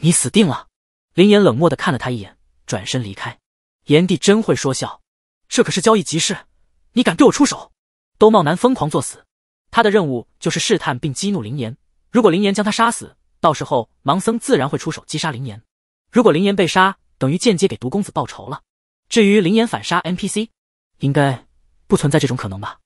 [SPEAKER 1] 你死定了！林岩冷漠的看了他一眼，转身离开。炎帝真会说笑，这可是交易集市，你敢对我出手？兜帽男疯狂作死。他的任务就是试探并激怒林岩，如果林岩将他杀死，到时候盲僧自然会出手击杀林岩；如果林岩被杀，等于间接给毒公子报仇了。至于林岩反杀 NPC，应该不存在这种可能吧？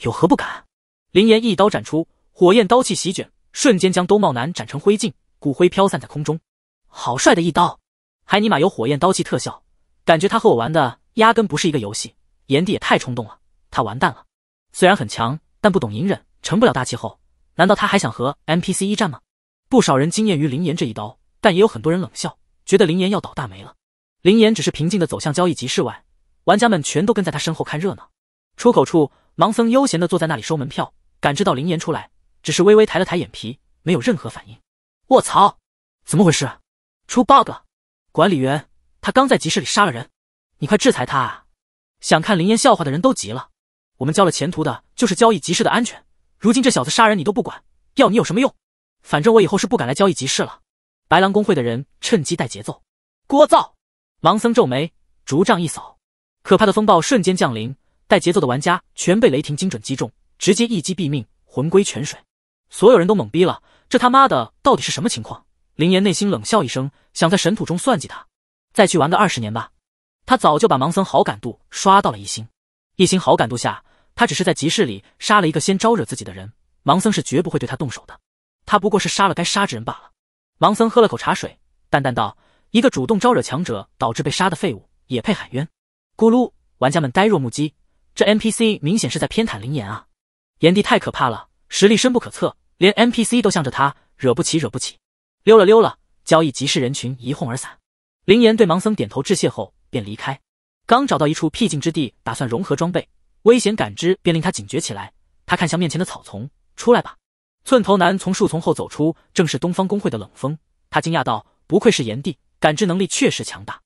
[SPEAKER 1] 有何不敢？林岩一刀斩出，火焰刀气席卷，瞬间将兜帽男斩成灰烬，骨灰飘散在空中。好帅的一刀，还尼玛有火焰刀气特效，感觉他和我玩的压根不是一个游戏。炎帝也太冲动了，他完蛋了。虽然很强，但不懂隐忍。成不了大气候，难道他还想和 NPC 一战吗？不少人惊艳于林岩这一刀，但也有很多人冷笑，觉得林岩要倒大霉了。林岩只是平静的走向交易集市外，玩家们全都跟在他身后看热闹。出口处，盲僧悠闲的坐在那里收门票，感知到林岩出来，只是微微抬了抬眼皮，没有任何反应。卧槽，怎么回事？出 bug？管理员，他刚在集市里杀了人，你快制裁他啊！想看林岩笑话的人都急了。我们交了钱图的就是交易集市的安全。如今这小子杀人你都不管，要你有什么用？反正我以后是不敢来交易集市了。白狼公会的人趁机带节奏，聒噪。盲僧皱眉，竹杖一扫，可怕的风暴瞬间降临，带节奏的玩家全被雷霆精准击中，直接一击毙命，魂归泉水。所有人都懵逼了，这他妈的到底是什么情况？林岩内心冷笑一声，想在神土中算计他，再去玩个二十年吧。他早就把盲僧好感度刷到了一星，一星好感度下。他只是在集市里杀了一个先招惹自己的人，盲僧是绝不会对他动手的。他不过是杀了该杀之人罢了。盲僧喝了口茶水，淡淡道：“一个主动招惹强者，导致被杀的废物，也配喊冤？”咕噜，玩家们呆若木鸡。这 NPC 明显是在偏袒林岩啊！炎帝太可怕了，实力深不可测，连 NPC 都向着他，惹不起，惹不起。溜了，溜了。交易集市人群一哄而散。林岩对盲僧点头致谢后便离开。刚找到一处僻静之地，打算融合装备。危险感知便令他警觉起来。他看向面前的草丛：“出来吧。”寸头男从树丛后走出，正是东方公会的冷风。他惊讶道：“不愧是炎帝，感知能力确实强大。”“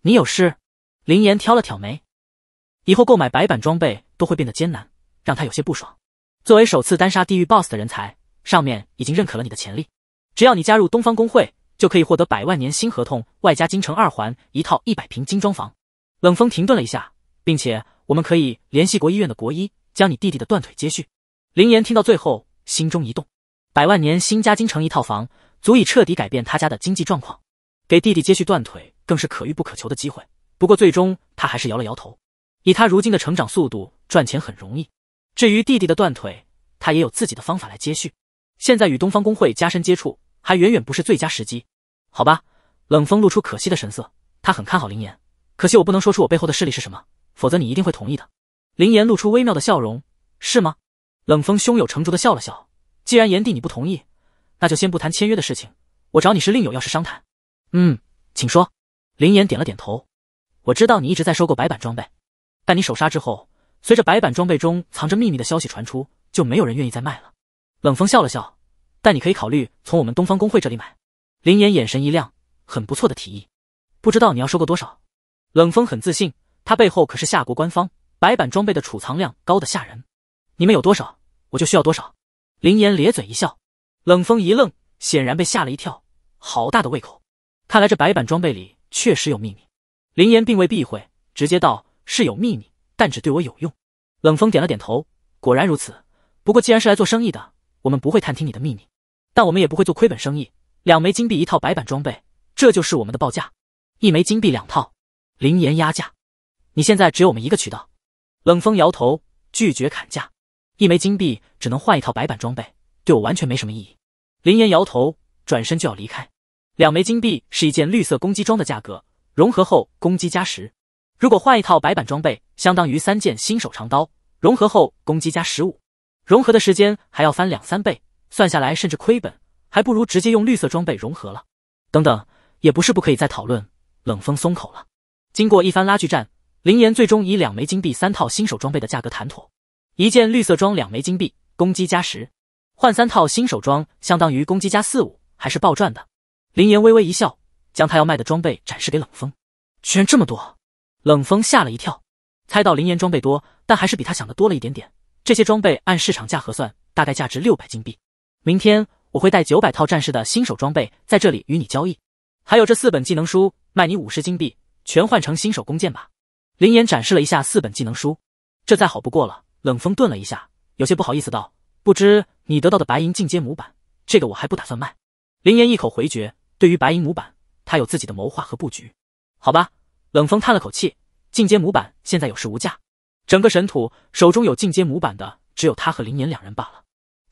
[SPEAKER 1] 你有事？”林岩挑了挑眉。“以后购买白板装备都会变得艰难，让他有些不爽。”“作为首次单杀地狱 BOSS 的人才，上面已经认可了你的潜力。只要你加入东方公会，就可以获得百万年薪合同，外加京城二环一套一百平精装房。”冷风停顿了一下，并且。我们可以联系国医院的国医，将你弟弟的断腿接续。林岩听到最后，心中一动，百万年薪加京城一套房，足以彻底改变他家的经济状况。给弟弟接续断腿，更是可遇不可求的机会。不过最终，他还是摇了摇头。以他如今的成长速度，赚钱很容易。至于弟弟的断腿，他也有自己的方法来接续。现在与东方工会加深接触，还远远不是最佳时机。好吧，冷风露出可惜的神色。他很看好林岩，可惜我不能说出我背后的势力是什么。否则你一定会同意的。林岩露出微妙的笑容，是吗？冷风胸有成竹的笑了笑。既然炎帝你不同意，那就先不谈签约的事情。我找你是另有要事商谈。嗯，请说。林岩点了点头。我知道你一直在收购白板装备，但你首杀之后，随着白板装备中藏着秘密的消息传出，就没有人愿意再卖了。冷风笑了笑。但你可以考虑从我们东方工会这里买。林岩眼神一亮，很不错的提议。不知道你要收购多少？冷风很自信。他背后可是夏国官方白板装备的储藏量高的吓人，你们有多少，我就需要多少。林岩咧嘴一笑，冷风一愣，显然被吓了一跳。好大的胃口，看来这白板装备里确实有秘密。林岩并未避讳，直接道：“是有秘密，但只对我有用。”冷风点了点头，果然如此。不过既然是来做生意的，我们不会探听你的秘密，但我们也不会做亏本生意。两枚金币一套白板装备，这就是我们的报价。一枚金币两套，林岩压价。你现在只有我们一个渠道，冷风摇头拒绝砍价，一枚金币只能换一套白板装备，对我完全没什么意义。林岩摇头，转身就要离开。两枚金币是一件绿色攻击装的价格，融合后攻击加十。如果换一套白板装备，相当于三件新手长刀，融合后攻击加十五。融合的时间还要翻两三倍，算下来甚至亏本，还不如直接用绿色装备融合了。等等，也不是不可以再讨论。冷风松口了，经过一番拉锯战。林岩最终以两枚金币、三套新手装备的价格谈妥，一件绿色装两枚金币，攻击加十，换三套新手装相当于攻击加四五，还是暴赚的。林岩微微一笑，将他要卖的装备展示给冷风，居然这么多，冷风吓了一跳。猜到林岩装备多，但还是比他想的多了一点点。这些装备按市场价核算，大概价值六百金币。明天我会带九百套战士的新手装备在这里与你交易，还有这四本技能书，卖你五十金币，全换成新手弓箭吧。林岩展示了一下四本技能书，这再好不过了。冷风顿了一下，有些不好意思道：“不知你得到的白银进阶模板，这个我还不打算卖。”林岩一口回绝，对于白银模板，他有自己的谋划和布局。好吧，冷风叹了口气，进阶模板现在有市无价，整个神土手中有进阶模板的只有他和林岩两人罢了。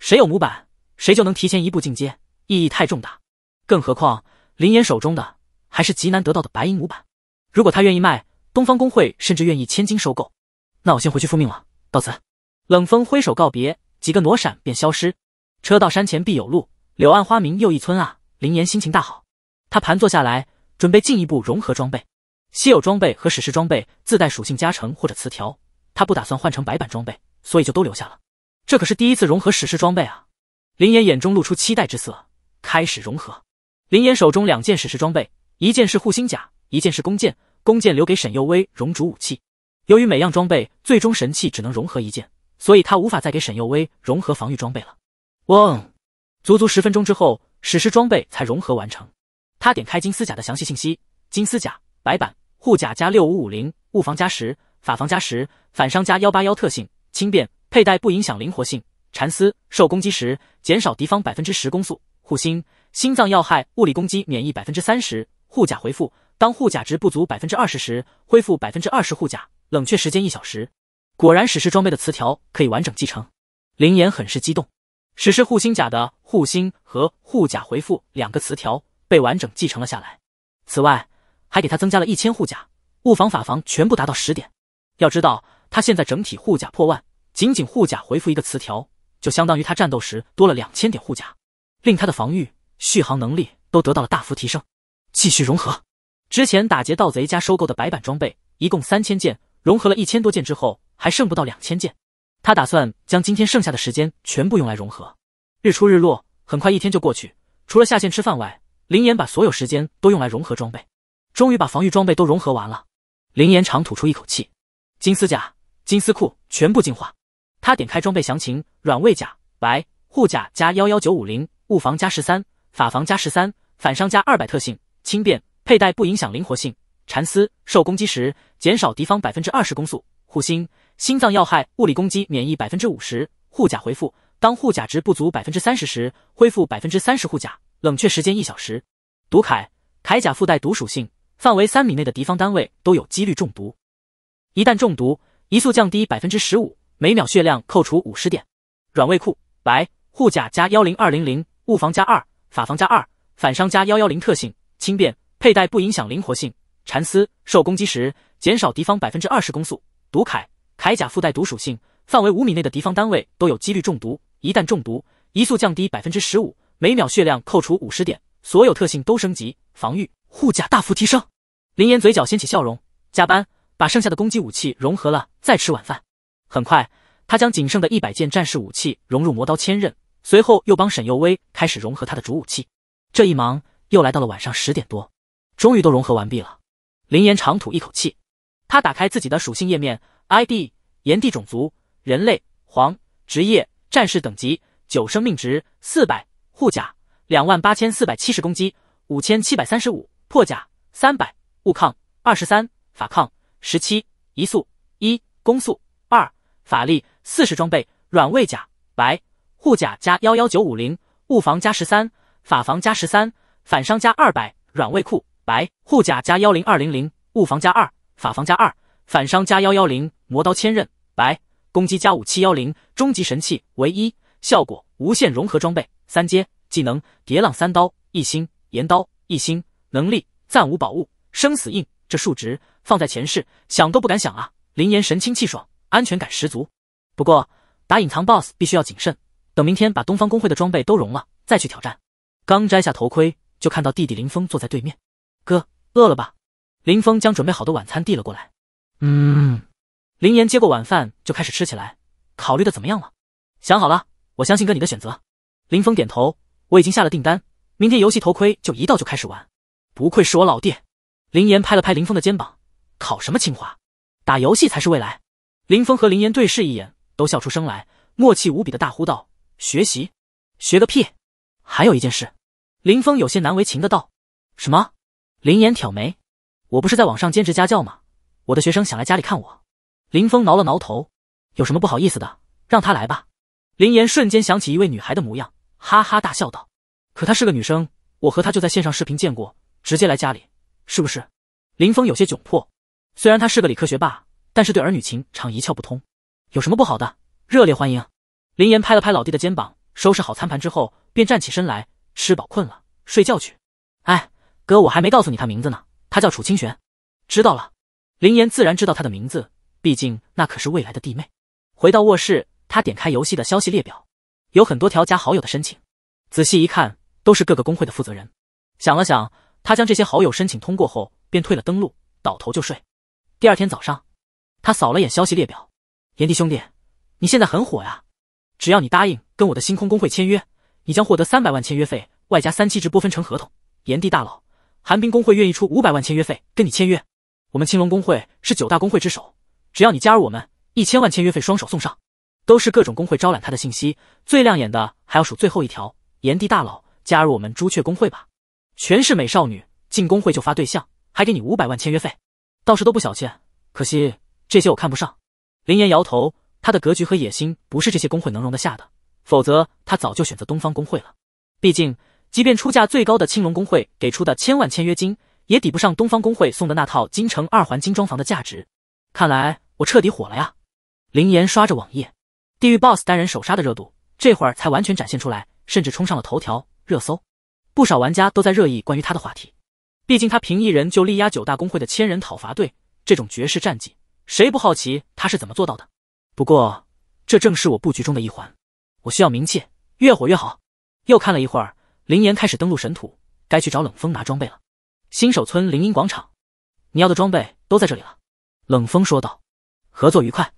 [SPEAKER 1] 谁有模板，谁就能提前一步进阶，意义太重大。更何况林岩手中的还是极难得到的白银模板，如果他愿意卖。东方工会甚至愿意千金收购，那我先回去复命了，告辞。冷风挥手告别，几个挪闪便消失。车到山前必有路，柳暗花明又一村啊！林岩心情大好，他盘坐下来，准备进一步融合装备。稀有装备和史诗装备自带属性加成或者词条，他不打算换成白板装备，所以就都留下了。这可是第一次融合史诗装备啊！林岩眼中露出期待之色，开始融合。林岩手中两件史诗装备，一件是护心甲，一件是弓箭。弓箭留给沈佑威熔主武器，由于每样装备最终神器只能融合一件，所以他无法再给沈佑威融合防御装备了。嗡，足足十分钟之后，史诗装备才融合完成。他点开金丝甲的详细信息：金丝甲，白板、护甲加六五五零，物防加十，法防加十，反伤加幺八幺。特性：轻便，佩戴不影响灵活性。蚕丝，受攻击时减少敌方百分之十攻速。护心，心脏要害，物理攻击免疫百分之三十。护甲回复。当护甲值不足百分之二十时，恢复百分之二十护甲，冷却时间一小时。果然，史诗装备的词条可以完整继承。林岩很是激动，史诗护心甲的护心和护甲回复两个词条被完整继承了下来。此外，还给他增加了一千护甲，物防、法防全部达到十点。要知道，他现在整体护甲破万，仅仅护甲回复一个词条，就相当于他战斗时多了两千点护甲，令他的防御、续航能力都得到了大幅提升。继续融合。之前打劫盗贼家收购的白板装备，一共三千件，融合了一千多件之后，还剩不到两千件。他打算将今天剩下的时间全部用来融合。日出日落，很快一天就过去。除了下线吃饭外，林岩把所有时间都用来融合装备。终于把防御装备都融合完了，林岩长吐出一口气。金丝甲、金丝裤全部进化。他点开装备详情，软卫甲白护甲加幺幺九五零，物防加十三，法防加十三，反伤加二百，特性轻便。佩戴不影响灵活性。蚕丝受攻击时减少敌方百分之二十攻速。护心心脏要害物理攻击免疫百分之五十。护甲回复当护甲值不足百分之三十时恢复百分之三十护甲。冷却时间一小时。毒铠铠甲附带毒属性，范围三米内的敌方单位都有几率中毒。一旦中毒，移速降低百分之十五，每秒血量扣除五十点。软胃库白护甲加幺零二零零，物防加二，法防加二，反伤加幺幺零。特性轻便。佩戴不影响灵活性，蚕丝受攻击时减少敌方百分之二十攻速。毒铠铠甲附带毒属性，范围五米内的敌方单位都有几率中毒。一旦中毒，移速降低百分之十五，每秒血量扣除五十点。所有特性都升级，防御护甲大幅提升。林岩嘴角掀起笑容，加班把剩下的攻击武器融合了，再吃晚饭。很快，他将仅剩的一百件战士武器融入魔刀千刃，随后又帮沈佑威开始融合他的主武器。这一忙，又来到了晚上十点多。终于都融合完毕了，林岩长吐一口气。他打开自己的属性页面，ID 炎帝，种族人类，黄，职业战士，等级九，生命值四百，护甲两万八千四百七十，攻击五千七百三十五，破甲三百，物抗二十三，法抗十七，移速一，攻速二，法力四十，装备软位甲白，护甲加幺幺九五零，物防加十三，法防加十三，反伤加二百，软位库。白护甲加幺零二零零，物防加二，法防加二，反伤加幺幺零，魔刀千刃。白攻击加五七幺零，终极神器，唯一效果无限融合装备。三阶技能叠浪三刀，一星岩刀，一星能力暂无宝物。生死印这数值放在前世想都不敢想啊！林岩神清气爽，安全感十足。不过打隐藏 boss 必须要谨慎，等明天把东方公会的装备都融了再去挑战。刚摘下头盔，就看到弟弟林峰坐在对面。哥饿了吧？林峰将准备好的晚餐递了过来。嗯，林岩接过晚饭就开始吃起来。考虑的怎么样了？想好了，我相信哥你的选择。林峰点头，我已经下了订单，明天游戏头盔就一到就开始玩。不愧是我老弟。林岩拍了拍林峰的肩膀，考什么清华，打游戏才是未来。林峰和林岩对视一眼，都笑出声来，默契无比的大呼道：“学习，学个屁！”还有一件事，林峰有些难为情的道：“什么？”林岩挑眉：“我不是在网上兼职家教吗？我的学生想来家里看我。”林峰挠了挠头：“有什么不好意思的？让他来吧。”林岩瞬间想起一位女孩的模样，哈哈大笑道：“可她是个女生，我和她就在线上视频见过，直接来家里是不是？”林峰有些窘迫。虽然他是个理科学霸，但是对儿女情长一窍不通。有什么不好的？热烈欢迎！林岩拍了拍老弟的肩膀，收拾好餐盘之后，便站起身来：“吃饱困了，睡觉去。”哎。哥，我还没告诉你他名字呢，他叫楚清玄。知道了，林岩自然知道他的名字，毕竟那可是未来的弟妹。回到卧室，他点开游戏的消息列表，有很多条加好友的申请。仔细一看，都是各个工会的负责人。想了想，他将这些好友申请通过后，便退了登录，倒头就睡。第二天早上，他扫了眼消息列表，炎帝兄弟，你现在很火呀！只要你答应跟我的星空工会签约，你将获得三百万签约费，外加三期直播分成合同。炎帝大佬。寒冰工会愿意出五百万签约费跟你签约，我们青龙工会是九大工会之首，只要你加入我们，一千万签约费双手送上。都是各种工会招揽他的信息，最亮眼的还要数最后一条，炎帝大佬加入我们朱雀工会吧，全是美少女，进工会就发对象，还给你五百万签约费，倒是都不小气。可惜这些我看不上。林岩摇头，他的格局和野心不是这些工会能容得下的，否则他早就选择东方工会了。毕竟。即便出价最高的青龙公会给出的千万签约金，也抵不上东方公会送的那套京城二环精装房的价值。看来我彻底火了呀！林岩刷着网页，地狱 BOSS 单人首杀的热度，这会儿才完全展现出来，甚至冲上了头条热搜。不少玩家都在热议关于他的话题。毕竟他凭一人就力压九大公会的千人讨伐队，这种绝世战绩，谁不好奇他是怎么做到的？不过，这正是我布局中的一环。我需要名气，越火越好。又看了一会儿。林岩开始登录神土，该去找冷风拿装备了。新手村林荫广场，你要的装备都在这里了。冷风说道：“合作愉快。”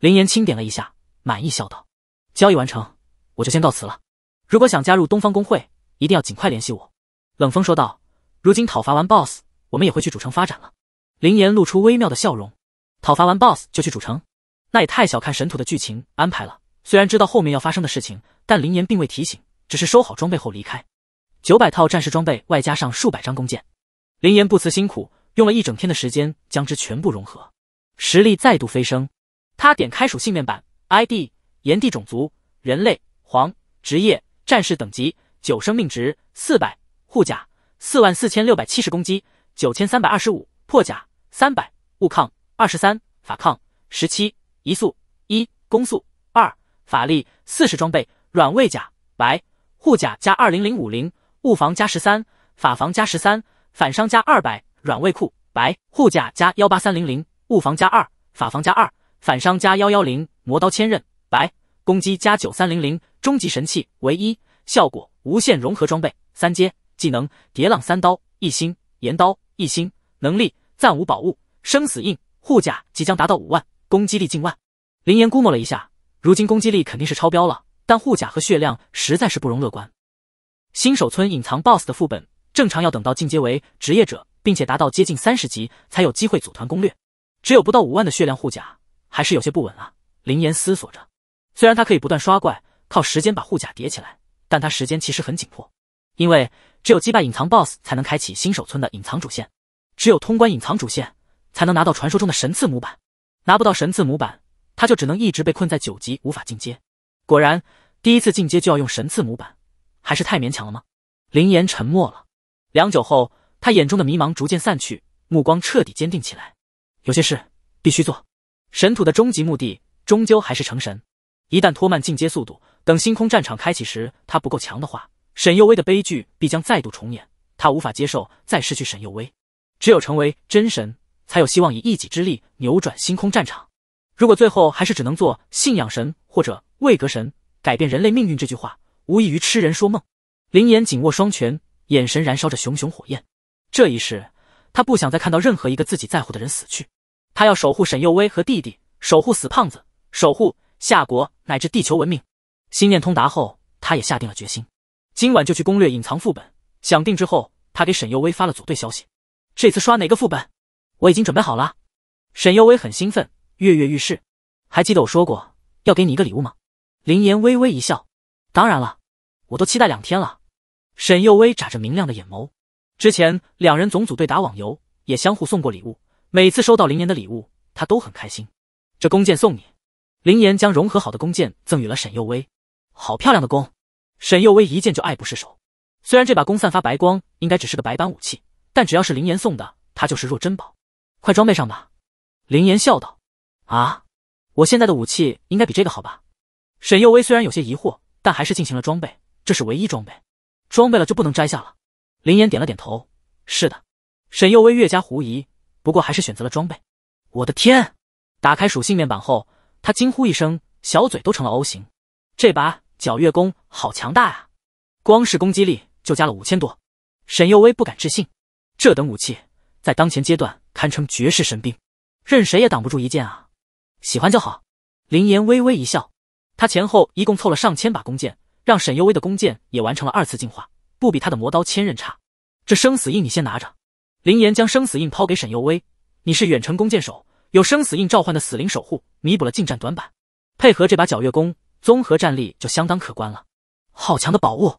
[SPEAKER 1] 林岩清点了一下，满意笑道：“交易完成，我就先告辞了。如果想加入东方工会，一定要尽快联系我。”冷风说道：“如今讨伐完 BOSS，我们也会去主城发展了。”林岩露出微妙的笑容：“讨伐完 BOSS 就去主城？那也太小看神土的剧情安排了。虽然知道后面要发生的事情，但林岩并未提醒，只是收好装备后离开。”九百套战士装备，外加上数百张弓箭，林岩不辞辛苦，用了一整天的时间将之全部融合，实力再度飞升。他点开属性面板，ID：炎帝，种族：人类，黄，职业：战士，等级：九，生命值：四百，护甲：四万四千六百七十，攻击：九千三百二十五，破甲：三百，物抗：二十三，法抗：十七，移速：一，攻速：二，法力：四十，装备：软卫甲，白，护甲加二零零五零。护防加十三，法防加十三，反伤加二百，软卫库白护甲加幺八三零零，护防加二，法防加二，反伤加幺幺零，魔刀千刃白，攻击加九三零零，终极神器唯一效果无限融合装备，三阶技能叠浪三刀一星，岩刀一星，能力暂无宝物，生死印护甲即将达到五万，攻击力近万。林岩估摸了一下，如今攻击力肯定是超标了，但护甲和血量实在是不容乐观。新手村隐藏 BOSS 的副本，正常要等到进阶为职业者，并且达到接近三十级才有机会组团攻略。只有不到五万的血量护甲，还是有些不稳啊。林岩思索着，虽然他可以不断刷怪，靠时间把护甲叠起来，但他时间其实很紧迫，因为只有击败隐藏 BOSS 才能开启新手村的隐藏主线，只有通关隐藏主线才能拿到传说中的神赐模板。拿不到神赐模板，他就只能一直被困在九级无法进阶。果然，第一次进阶就要用神赐模板。还是太勉强了吗？林岩沉默了，良久后，他眼中的迷茫逐渐散去，目光彻底坚定起来。有些事必须做。神土的终极目的，终究还是成神。一旦拖慢进阶速度，等星空战场开启时，他不够强的话，沈佑威的悲剧必将再度重演。他无法接受再失去沈佑威。只有成为真神，才有希望以一己之力扭转星空战场。如果最后还是只能做信仰神或者位格神，改变人类命运，这句话。无异于痴人说梦。林岩紧握双拳，眼神燃烧着熊熊火焰。这一世，他不想再看到任何一个自己在乎的人死去。他要守护沈幼薇和弟弟，守护死胖子，守护夏国乃至地球文明。心念通达后，他也下定了决心，今晚就去攻略隐藏副本。想定之后，他给沈幼薇发了组队消息：“这次刷哪个副本？我已经准备好了。”沈幼薇很兴奋，跃跃欲试。还记得我说过要给你一个礼物吗？林岩微微一笑。当然了，我都期待两天了。沈幼薇眨着明亮的眼眸，之前两人总组队打网游，也相互送过礼物。每次收到林岩的礼物，他都很开心。这弓箭送你，林岩将融合好的弓箭赠予了沈幼薇。好漂亮的弓，沈幼薇一见就爱不释手。虽然这把弓散发白光，应该只是个白板武器，但只要是林岩送的，他就是若珍宝。快装备上吧，林岩笑道。啊，我现在的武器应该比这个好吧？沈幼薇虽然有些疑惑。但还是进行了装备，这是唯一装备，装备了就不能摘下了。林岩点了点头，是的。沈幼薇越加狐疑，不过还是选择了装备。我的天！打开属性面板后，他惊呼一声，小嘴都成了 O 型。这把皎月弓好强大啊！光是攻击力就加了五千多。沈幼薇不敢置信，这等武器在当前阶段堪称绝世神兵，任谁也挡不住一剑啊！喜欢就好。林岩微微一笑。他前后一共凑了上千把弓箭，让沈幽薇的弓箭也完成了二次进化，不比他的魔刀千刃差。这生死印你先拿着。林岩将生死印抛给沈幽薇：“你是远程弓箭手，有生死印召唤的死灵守护，弥补了近战短板，配合这把皎月弓，综合战力就相当可观了。”好强的宝物！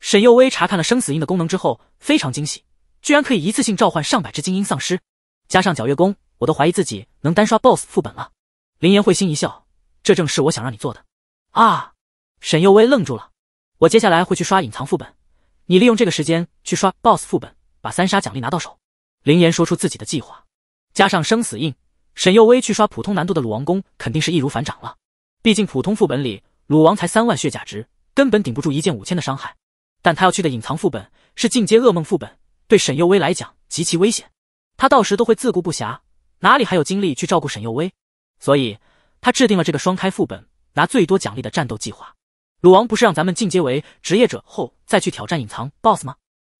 [SPEAKER 1] 沈幽薇查看了生死印的功能之后，非常惊喜，居然可以一次性召唤上百只精英丧尸，加上皎月弓，我都怀疑自己能单刷 BOSS 副本了。林岩会心一笑：“这正是我想让你做的。”啊！沈幼薇愣住了。我接下来会去刷隐藏副本，你利用这个时间去刷 boss 副本，把三杀奖励拿到手。林岩说出自己的计划，加上生死印，沈幼薇去刷普通难度的鲁王宫肯定是易如反掌了。毕竟普通副本里鲁王才三万血甲值，根本顶不住一剑五千的伤害。但他要去的隐藏副本是进阶噩梦副本，对沈幼薇来讲极其危险。他到时都会自顾不暇，哪里还有精力去照顾沈幼薇？所以，他制定了这个双开副本。拿最多奖励的战斗计划，鲁王不是让咱们进阶为职业者后再去挑战隐藏 boss 吗？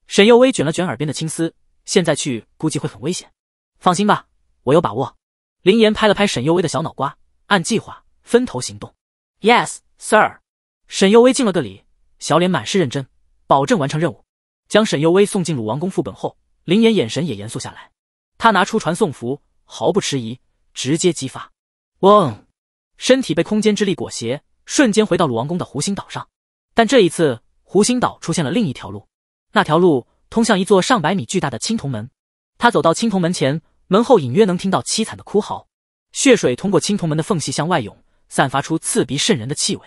[SPEAKER 1] 沈幼薇卷了卷耳边的青丝，现在去估计会很危险。放心吧，我有把握。林岩拍了拍沈幼薇的小脑瓜，按计划分头行动。Yes，Sir。沈幼薇敬了个礼，小脸满是认真，保证完成任务。将沈幼薇送进鲁王宫副本后，林岩眼神也严肃下来，他拿出传送符，毫不迟疑，直接激发。嗡。身体被空间之力裹挟，瞬间回到鲁王宫的湖心岛上。但这一次，湖心岛出现了另一条路，那条路通向一座上百米巨大的青铜门。他走到青铜门前，门后隐约能听到凄惨的哭嚎，血水通过青铜门的缝隙向外涌，散发出刺鼻渗人的气味。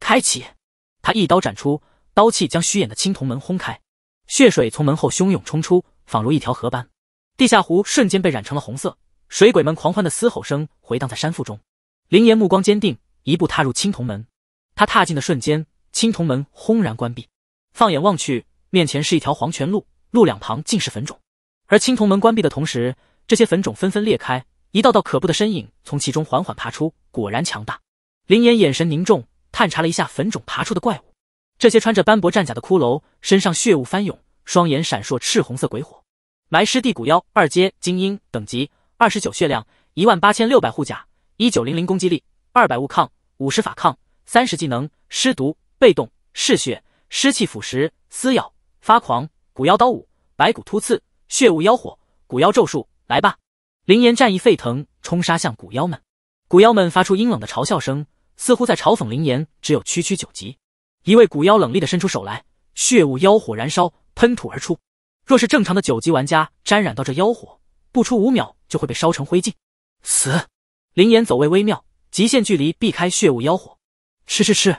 [SPEAKER 1] 开启，他一刀斩出，刀气将虚掩的青铜门轰开，血水从门后汹涌冲出，仿如一条河般，地下湖瞬间被染成了红色。水鬼们狂欢的嘶吼声回荡在山腹中。林岩目光坚定，一步踏入青铜门。他踏进的瞬间，青铜门轰然关闭。放眼望去，面前是一条黄泉路，路两旁尽是坟冢。而青铜门关闭的同时，这些坟冢纷纷裂开，一道道可怖的身影从其中缓缓爬出。果然强大！林岩眼神凝重，探查了一下坟冢爬出的怪物。这些穿着斑驳战甲的骷髅，身上血雾翻涌，双眼闪烁赤红色鬼火。埋尸地骨妖，二阶精英等级，二十九血量，一万八千六百护甲。一九零零攻击力，二百物抗，五十法抗，三十技能，尸毒被动，嗜血，湿气腐蚀，撕咬，发狂，骨妖刀舞，白骨突刺，血雾妖火，骨妖咒术。来吧，灵岩战意沸腾，冲杀向骨妖们。骨妖们发出阴冷的嘲笑声，似乎在嘲讽灵岩只有区区九级。一位骨妖冷厉的伸出手来，血雾妖火燃烧喷吐而出。若是正常的九级玩家沾染到这妖火，不出五秒就会被烧成灰烬，死。灵岩走位微妙，极限距离避开血雾妖火，吃吃吃，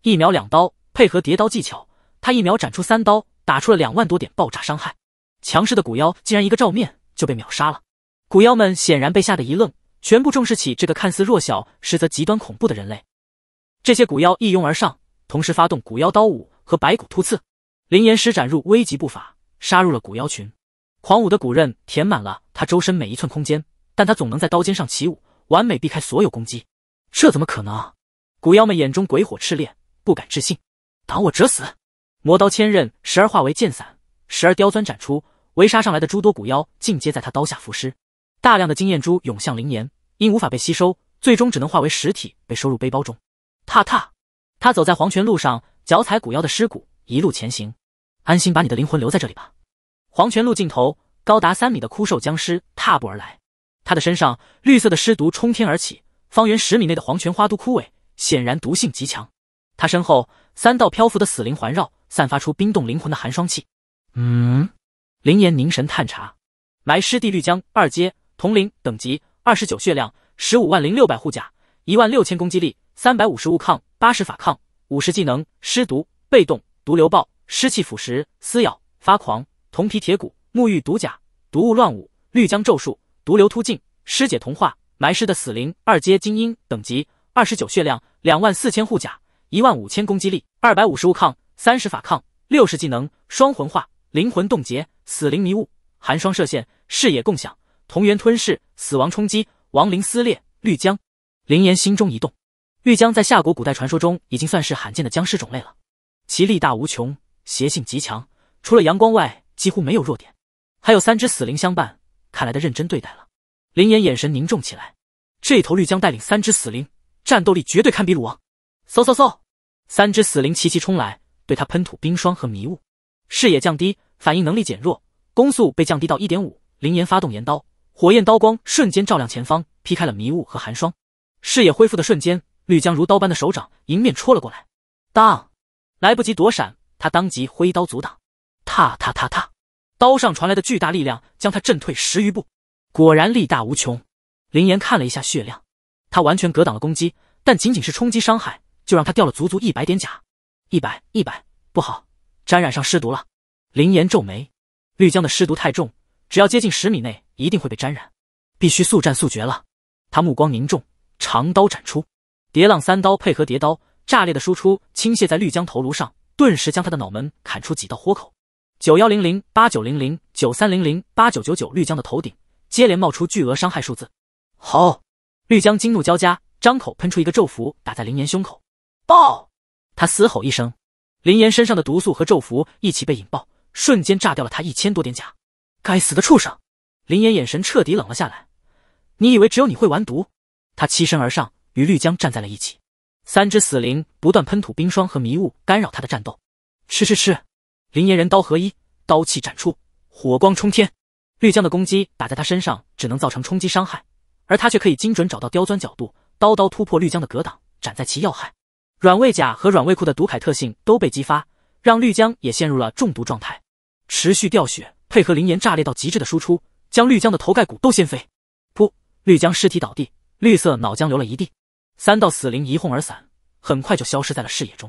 [SPEAKER 1] 一秒两刀，配合叠刀技巧，他一秒斩出三刀，打出了两万多点爆炸伤害。强势的骨妖竟然一个照面就被秒杀了。骨妖们显然被吓得一愣，全部重视起这个看似弱小，实则极端恐怖的人类。这些骨妖一拥而上，同时发动骨妖刀舞和白骨突刺。灵岩施展入危急步伐，杀入了骨妖群。狂舞的骨刃填满了他周身每一寸空间，但他总能在刀尖上起舞。完美避开所有攻击，这怎么可能？古妖们眼中鬼火炽烈，不敢置信。挡我者死！魔刀千刃，时而化为剑伞，时而刁钻斩出，围杀上来的诸多古妖尽皆在他刀下伏尸。大量的经验珠涌向灵岩，因无法被吸收，最终只能化为实体被收入背包中。踏踏，他走在黄泉路上，脚踩古妖的尸骨，一路前行。安心把你的灵魂留在这里吧。黄泉路尽头，高达三米的枯瘦僵尸踏步而来。他的身上绿色的尸毒冲天而起，方圆十米内的黄泉花都枯萎，显然毒性极强。他身后三道漂浮的死灵环绕，散发出冰冻灵魂的寒霜气。嗯，灵岩凝神探查，埋尸地绿江二阶铜灵等级二十九，血量十五万零六百护甲一万六千，攻击力三百五十物抗八十法抗五十技能，尸毒被动毒瘤爆，湿气腐蚀，撕咬发狂，铜皮铁骨，沐浴毒甲，毒雾乱舞，绿江咒术。毒瘤突进，尸解同化，埋尸的死灵，二阶精英等级，二十九血量，两万四千护甲，一万五千攻击力，二百五十物抗，三十法抗，六十技能，双魂化，灵魂冻结，死灵迷雾，寒霜射线，视野共享，同源吞噬，死亡冲击，亡灵撕裂，绿僵。林岩心中一动，绿僵在夏国古代传说中已经算是罕见的僵尸种类了，其力大无穷，邪性极强，除了阳光外几乎没有弱点，还有三只死灵相伴。看来得认真对待了。林岩眼神凝重起来，这头绿将带领三只死灵，战斗力绝对堪比鲁王。嗖嗖嗖，三只死灵齐齐冲来，对他喷吐冰霜和迷雾，视野降低，反应能力减弱，攻速被降低到一点五。林岩发动岩刀，火焰刀光瞬间照亮前方，劈开了迷雾和寒霜。视野恢复的瞬间，绿将如刀般的手掌迎面戳了过来，当来不及躲闪，他当即挥刀阻挡。踏踏踏踏。刀上传来的巨大力量将他震退十余步，果然力大无穷。林岩看了一下血量，他完全格挡了攻击，但仅仅是冲击伤害就让他掉了足足一百点甲，一百一百，不好，沾染上尸毒了。林岩皱眉，绿江的尸毒太重，只要接近十米内一定会被沾染，必须速战速决了。他目光凝重，长刀斩出，叠浪三刀配合叠刀，炸裂的输出倾泻在绿江头颅上，顿时将他的脑门砍出几道豁口。九幺零零八九零零九三零零八九九九，绿江的头顶接连冒出巨额伤害数字。好，绿江惊怒交加，张口喷出一个咒符，打在林岩胸口。爆！他嘶吼一声，林岩身上的毒素和咒符一起被引爆，瞬间炸掉了他一千多点甲。该死的畜生！林岩眼神彻底冷了下来。你以为只有你会玩毒？他欺身而上，与绿江站在了一起。三只死灵不断喷吐冰霜和迷雾，干扰他的战斗。吃吃吃！林岩人刀合一，刀气斩出，火光冲天。绿江的攻击打在他身上，只能造成冲击伤害，而他却可以精准找到刁钻角度，刀刀突破绿江的格挡，斩在其要害。软胃甲和软胃裤的毒铠特性都被激发，让绿江也陷入了中毒状态，持续掉血。配合林岩炸裂到极致的输出，将绿江的头盖骨都掀飞。噗，绿江尸体倒地，绿色脑浆流了一地。三道死灵一哄而散，很快就消失在了视野中。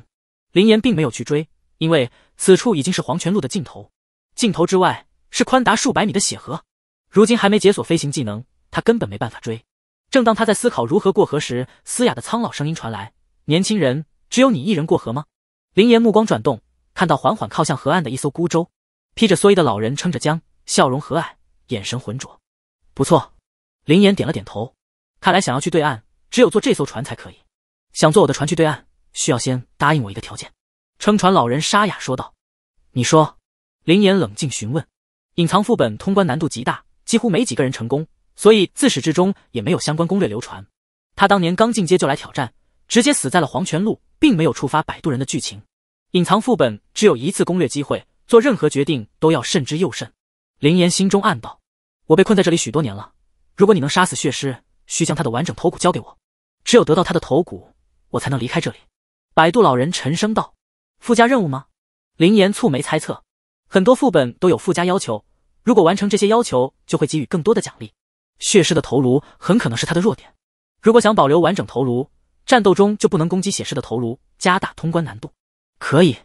[SPEAKER 1] 林岩并没有去追。因为此处已经是黄泉路的尽头，尽头之外是宽达数百米的血河。如今还没解锁飞行技能，他根本没办法追。正当他在思考如何过河时，嘶哑的苍老声音传来：“年轻人，只有你一人过河吗？”林岩目光转动，看到缓缓靠向河岸的一艘孤舟，披着蓑衣的老人撑着浆，笑容和蔼，眼神浑浊。不错，林岩点了点头。看来想要去对岸，只有坐这艘船才可以。想坐我的船去对岸，需要先答应我一个条件。撑船老人沙哑说道：“你说。”林岩冷静询问：“隐藏副本通关难度极大，几乎没几个人成功，所以自始至终也没有相关攻略流传。他当年刚进阶就来挑战，直接死在了黄泉路，并没有触发摆渡人的剧情。隐藏副本只有一次攻略机会，做任何决定都要慎之又慎。”林岩心中暗道：“我被困在这里许多年了，如果你能杀死血尸，需将他的完整头骨交给我。只有得到他的头骨，我才能离开这里。”摆渡老人沉声道。附加任务吗？林岩蹙眉猜测，很多副本都有附加要求，如果完成这些要求，就会给予更多的奖励。血尸的头颅很可能是他的弱点，如果想保留完整头颅，战斗中就不能攻击血尸的头颅，加大通关难度。可以，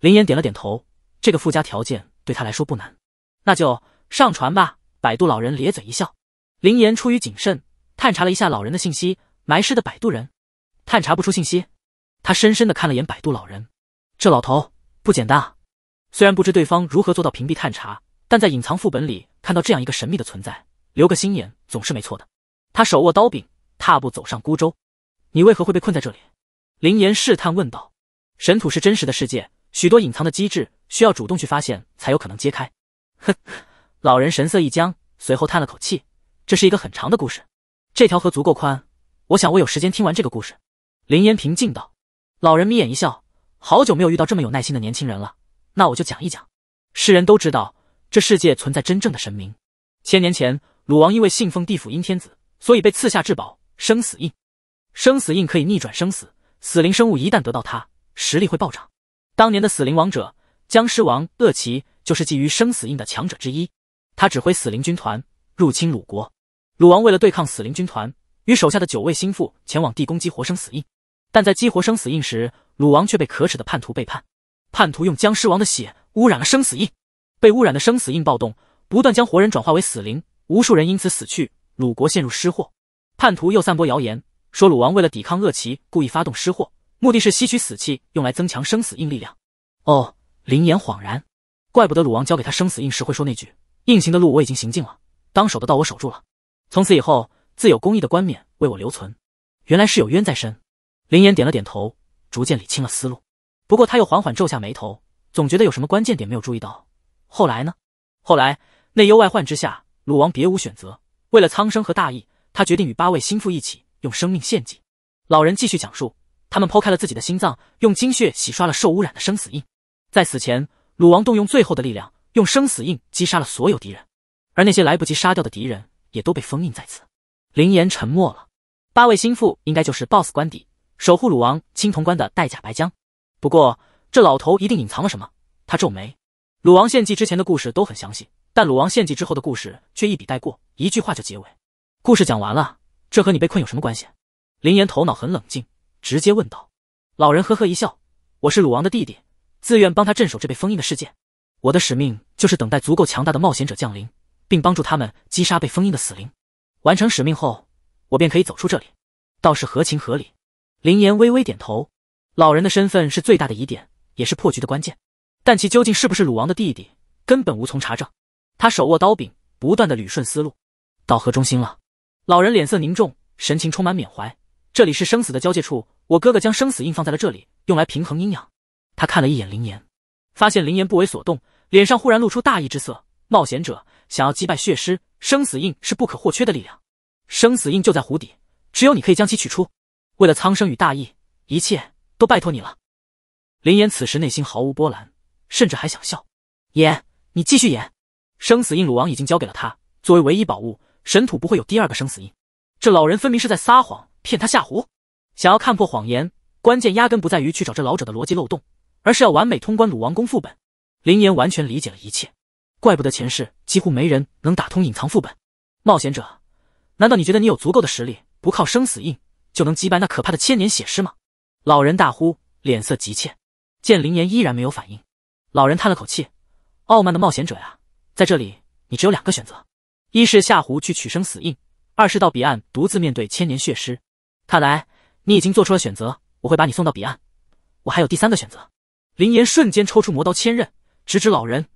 [SPEAKER 1] 林岩点了点头，这个附加条件对他来说不难。那就上船吧。百度老人咧嘴一笑，林岩出于谨慎，探查了一下老人的信息，埋尸的摆渡人，探查不出信息。他深深的看了眼摆渡老人。这老头不简单啊！虽然不知对方如何做到屏蔽探查，但在隐藏副本里看到这样一个神秘的存在，留个心眼总是没错的。他手握刀柄，踏步走上孤舟。你为何会被困在这里？林岩试探问道。神土是真实的世界，许多隐藏的机制需要主动去发现才有可能揭开。呵，老人神色一僵，随后叹了口气。这是一个很长的故事。这条河足够宽，我想我有时间听完这个故事。林岩平静道。老人眯眼一笑。好久没有遇到这么有耐心的年轻人了，那我就讲一讲。世人都知道，这世界存在真正的神明。千年前，鲁王因为信奉地府阴天子，所以被赐下至宝生死印。生死印可以逆转生死，死灵生物一旦得到它，实力会暴涨。当年的死灵王者僵尸王恶奇就是觊觎生死印的强者之一。他指挥死灵军团入侵鲁国，鲁王为了对抗死灵军团，与手下的九位心腹前往地宫激活生死印，但在激活生死印时。鲁王却被可耻的叛徒背叛，叛徒用僵尸王的血污染了生死印，被污染的生死印暴动，不断将活人转化为死灵，无数人因此死去，鲁国陷入失祸。叛徒又散播谣言，说鲁王为了抵抗恶旗，故意发动失祸，目的是吸取死气，用来增强生死印力量。哦，林岩恍然，怪不得鲁王交给他生死印时会说那句“应行的路我已经行尽了，当守的道我守住了，从此以后自有公义的冠冕为我留存。”原来是有冤在身。林岩点了点头。逐渐理清了思路，不过他又缓缓皱下眉头，总觉得有什么关键点没有注意到。后来呢？后来内忧外患之下，鲁王别无选择，为了苍生和大义，他决定与八位心腹一起用生命献祭。老人继续讲述，他们剖开了自己的心脏，用精血洗刷了受污染的生死印。在死前，鲁王动用最后的力量，用生死印击杀了所有敌人，而那些来不及杀掉的敌人也都被封印在此。林岩沉默了，八位心腹应该就是 BOSS 官邸。守护鲁王青铜关的代甲白僵，不过这老头一定隐藏了什么。他皱眉。鲁王献祭之前的故事都很详细，但鲁王献祭之后的故事却一笔带过，一句话就结尾。故事讲完了，这和你被困有什么关系？林岩头脑很冷静，直接问道。老人呵呵一笑：“我是鲁王的弟弟，自愿帮他镇守这被封印的世界。我的使命就是等待足够强大的冒险者降临，并帮助他们击杀被封印的死灵。完成使命后，我便可以走出这里。倒是合情合理。”林岩微微点头，老人的身份是最大的疑点，也是破局的关键。但其究竟是不是鲁王的弟弟，根本无从查证。他手握刀柄，不断的捋顺思路。到河中心了，老人脸色凝重，神情充满缅怀。这里是生死的交界处，我哥哥将生死印放在了这里，用来平衡阴阳。他看了一眼林岩，发现林岩不为所动，脸上忽然露出大义之色。冒险者想要击败血尸，生死印是不可或缺的力量。生死印就在湖底，只有你可以将其取出。为了苍生与大义，一切都拜托你了。林岩此时内心毫无波澜，甚至还想笑。演，你继续演。生死印，鲁王已经交给了他，作为唯一宝物，神土不会有第二个生死印。这老人分明是在撒谎，骗他下湖。想要看破谎言，关键压根不在于去找这老者的逻辑漏洞，而是要完美通关鲁王宫副本。林岩完全理解了一切，怪不得前世几乎没人能打通隐藏副本。冒险者，难道你觉得你有足够的实力，不靠生死印？就能击败那可怕的千年血尸吗？老人大呼，脸色急切。见林岩依然没有反应，老人叹了口气：“傲慢的冒险者呀，在这里你只有两个选择：一是下湖去取生死印，二是到彼岸独自面对千年血尸。看来你已经做出了选择，我会把你送到彼岸。我还有第三个选择。”林岩瞬间抽出魔刀千刃，直指老人：“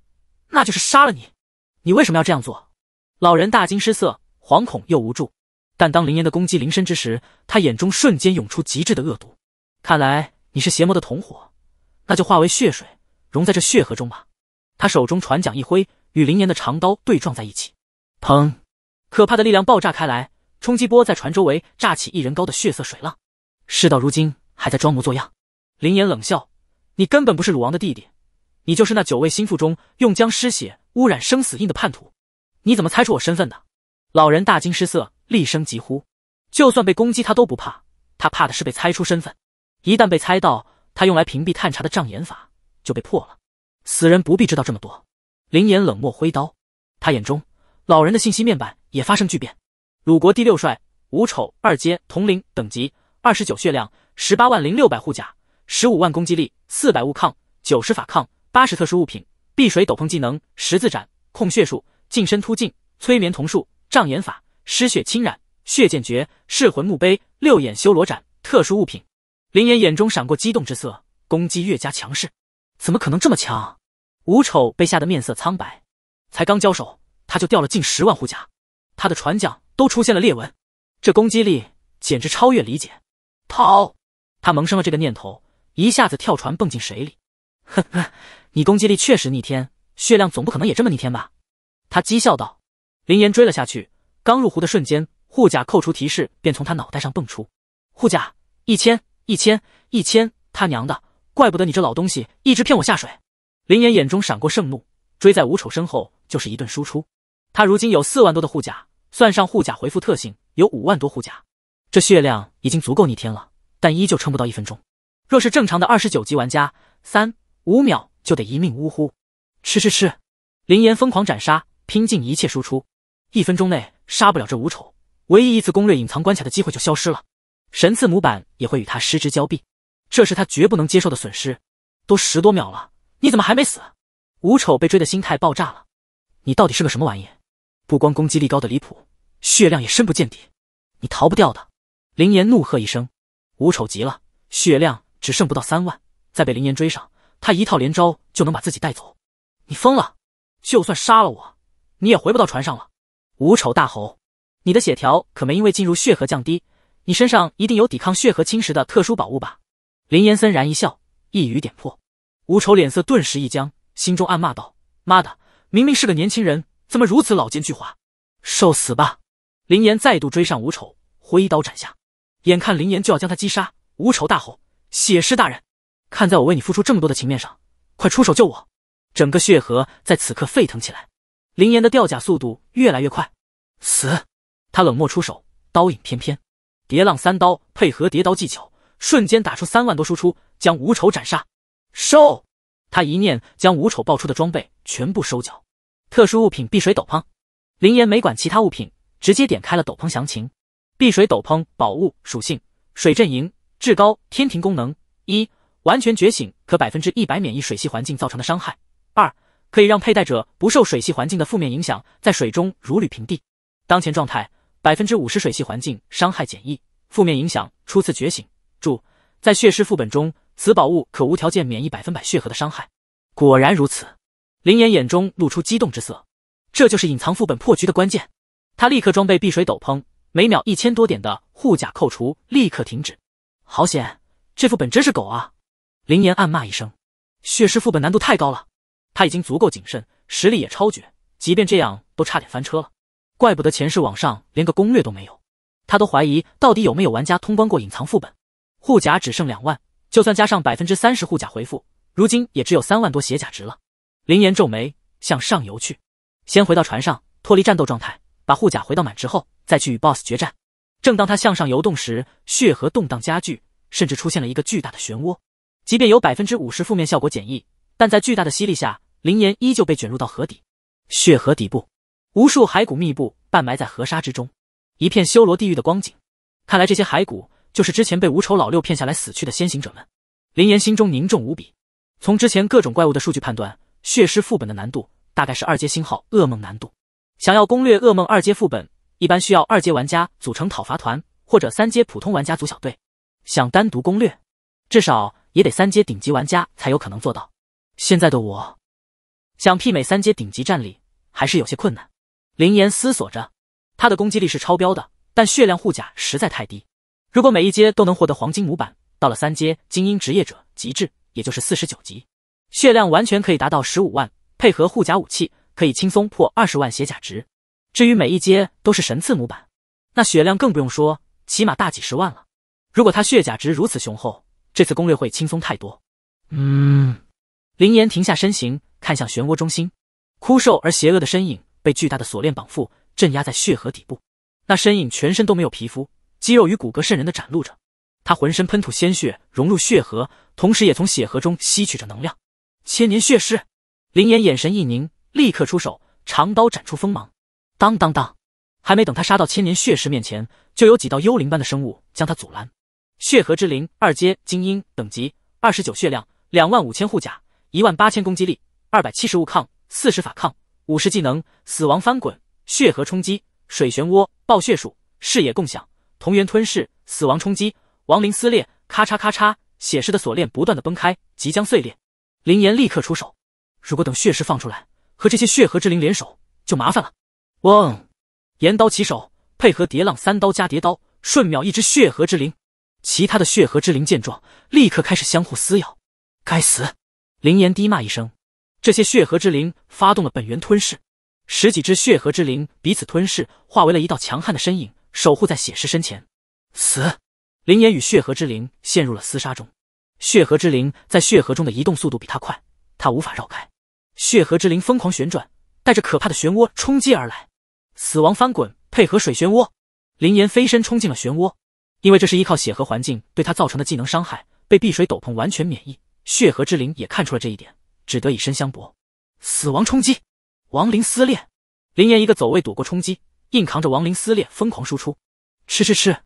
[SPEAKER 1] 那就是杀了你！你为什么要这样做？”老人大惊失色，惶恐又无助。但当林岩的攻击临身之时，他眼中瞬间涌出极致的恶毒。看来你是邪魔的同伙，那就化为血水融在这血河中吧。他手中船桨一挥，与林岩的长刀对撞在一起。砰！可怕的力量爆炸开来，冲击波在船周围炸起一人高的血色水浪。事到如今还在装模作样，林岩冷笑：“你根本不是鲁王的弟弟，你就是那九位心腹中用僵尸血污染生死印的叛徒。你怎么猜出我身份的？”老人大惊失色。厉声疾呼，就算被攻击他都不怕，他怕的是被猜出身份。一旦被猜到，他用来屏蔽探查的障眼法就被破了。死人不必知道这么多。灵眼冷漠挥刀，他眼中老人的信息面板也发生巨变。鲁国第六帅五丑，二阶铜灵等级，二十九血量，十八万零六百护甲，十五万攻击力，四百物抗，九十法抗，八十特殊物品。碧水斗篷技能：十字斩、控血术、近身突进、催眠瞳术、障眼法。失血侵染，血剑诀，噬魂墓碑，六眼修罗斩，特殊物品。林岩眼中闪过激动之色，攻击越加强势。怎么可能这么强？吴丑被吓得面色苍白，才刚交手，他就掉了近十万护甲，他的船桨都出现了裂纹。这攻击力简直超越理解。跑！他萌生了这个念头，一下子跳船蹦进水里。呵呵，你攻击力确实逆天，血量总不可能也这么逆天吧？他讥笑道。林岩追了下去。刚入湖的瞬间，护甲扣除提示便从他脑袋上蹦出。护甲一千一千一千！他娘的，怪不得你这老东西一直骗我下水！林岩眼中闪过盛怒，追在吴丑身后就是一顿输出。他如今有四万多的护甲，算上护甲回复特性，有五万多护甲，这血量已经足够逆天了，但依旧撑不到一分钟。若是正常的二十九级玩家，三五秒就得一命呜呼。吃吃吃！林岩疯狂斩杀，拼尽一切输出。一分钟内杀不了这五丑，唯一一次攻略隐藏关卡的机会就消失了，神赐模板也会与他失之交臂，这是他绝不能接受的损失。都十多秒了，你怎么还没死？五丑被追的心态爆炸了，你到底是个什么玩意？不光攻击力高的离谱，血量也深不见底，你逃不掉的！林岩怒喝一声，五丑急了，血量只剩不到三万，再被林岩追上，他一套连招就能把自己带走。你疯了，就算杀了我，你也回不到船上了。无丑大猴，你的血条可没因为进入血河降低，你身上一定有抵抗血河侵蚀的特殊宝物吧？”林岩森然一笑，一语点破。吴丑脸色顿时一僵，心中暗骂道：“妈的，明明是个年轻人，怎么如此老奸巨猾？受死吧！”林岩再度追上吴丑，挥刀斩下。眼看林岩就要将他击杀，无丑大吼：“血尸大人，看在我为你付出这么多的情面上，快出手救我！”整个血河在此刻沸腾起来。林岩的掉甲速度越来越快，死！他冷漠出手，刀影翩翩，叠浪三刀配合叠刀技巧，瞬间打出三万多输出，将无丑斩杀。收！他一念将无丑爆出的装备全部收缴。特殊物品：碧水斗篷。林岩没管其他物品，直接点开了斗篷详情。碧水斗篷，宝物属性：水阵营，至高天庭功能：一、完全觉醒可百分之一百免疫水系环境造成的伤害；二。可以让佩戴者不受水系环境的负面影响，在水中如履平地。当前状态：百分之五十水系环境伤害减易，负面影响初次觉醒。注：在血尸副本中，此宝物可无条件免疫百分百血核的伤害。果然如此，林岩眼中露出激动之色，这就是隐藏副本破局的关键。他立刻装备碧水斗篷，每秒一千多点的护甲扣除立刻停止。好险，这副本真是狗啊！林岩暗骂一声，血尸副本难度太高了。他已经足够谨慎，实力也超绝，即便这样都差点翻车了。怪不得前世网上连个攻略都没有，他都怀疑到底有没有玩家通关过隐藏副本。护甲只剩两万，就算加上百分之三十护甲回复，如今也只有三万多血甲值了。林岩皱眉，向上游去，先回到船上，脱离战斗状态，把护甲回到满值后，再去与 BOSS 决战。正当他向上游动时，血和动荡加剧，甚至出现了一个巨大的漩涡。即便有百分之五十负面效果减益，但在巨大的吸力下，林岩依旧被卷入到河底，血河底部，无数骸骨密布，半埋在河沙之中，一片修罗地狱的光景。看来这些骸骨就是之前被无仇老六骗下来死去的先行者们。林岩心中凝重无比。从之前各种怪物的数据判断，血尸副本的难度大概是二阶星号噩梦难度。想要攻略噩梦二阶副本，一般需要二阶玩家组成讨伐团，或者三阶普通玩家组小队。想单独攻略，至少也得三阶顶级玩家才有可能做到。现在的我。想媲美三阶顶级战力，还是有些困难。林岩思索着，他的攻击力是超标的，但血量护甲实在太低。如果每一阶都能获得黄金模板，到了三阶精英职业者极致，也就是四十九级，血量完全可以达到十五万，配合护甲武器，可以轻松破二十万血甲值。至于每一阶都是神赐模板，那血量更不用说，起码大几十万了。如果他血甲值如此雄厚，这次攻略会轻松太多。嗯，林岩停下身形。看向漩涡中心，枯瘦而邪恶的身影被巨大的锁链绑缚，镇压在血河底部。那身影全身都没有皮肤，肌肉与骨骼渗人的展露着。他浑身喷吐鲜血，融入血河，同时也从血河中吸取着能量。千年血尸，林岩眼神一凝，立刻出手，长刀斩出锋芒。当当当！还没等他杀到千年血尸面前，就有几道幽灵般的生物将他阻拦。血河之灵，二阶精英等级，二十九血量，两万五千护甲，一万八千攻击力。二百七十物抗，四十法抗，五十技能，死亡翻滚，血河冲击，水漩涡，暴血术，视野共享，同源吞噬，死亡冲击，亡灵撕裂，咔嚓咔嚓，血尸的锁链不断的崩开，即将碎裂。林岩立刻出手，如果等血尸放出来，和这些血河之灵联手，就麻烦了。嗡，岩刀起手，配合叠浪三刀加叠刀，瞬秒一只血河之灵。其他的血河之灵见状，立刻开始相互撕咬。该死！林岩低骂一声。这些血河之灵发动了本源吞噬，十几只血河之灵彼此吞噬，化为了一道强悍的身影，守护在血石身前。死灵岩与血河之灵陷入了厮杀中。血河之灵在血河中的移动速度比他快，他无法绕开。血河之灵疯狂旋转，带着可怕的漩涡冲击而来。死亡翻滚配合水漩涡，灵岩飞身冲进了漩涡。因为这是依靠血河环境对他造成的技能伤害，被碧水斗篷完全免疫。血河之灵也看出了这一点。只得以身相搏，死亡冲击，亡灵撕裂，林岩一个走位躲过冲击，硬扛着亡灵撕裂疯狂输出，吃吃吃，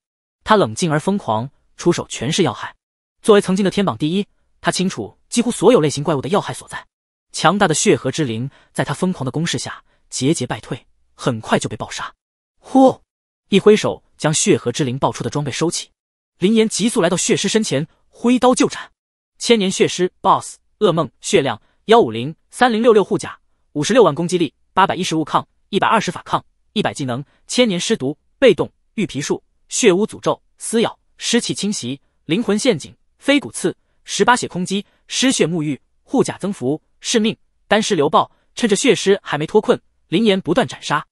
[SPEAKER 1] 他冷静而疯狂，出手全是要害。作为曾经的天榜第一，他清楚几乎所有类型怪物的要害所在。强大的血河之灵在他疯狂的攻势下节节败退，很快就被暴杀。呼，一挥手将血河之灵爆出的装备收起，林岩急速来到血尸身前，挥刀就斩。千年血尸 BOSS 噩梦血量。幺五零三零六六护甲，五十六万攻击力，八百一十物抗，一百二十法抗，一百技能，千年尸毒被动，玉皮术，血污诅咒，撕咬，湿气侵袭，灵魂陷阱，飞骨刺，十八血空击，失血沐浴，护甲增幅，致命，丹尸流爆。趁着血尸还没脱困，灵岩不断斩杀。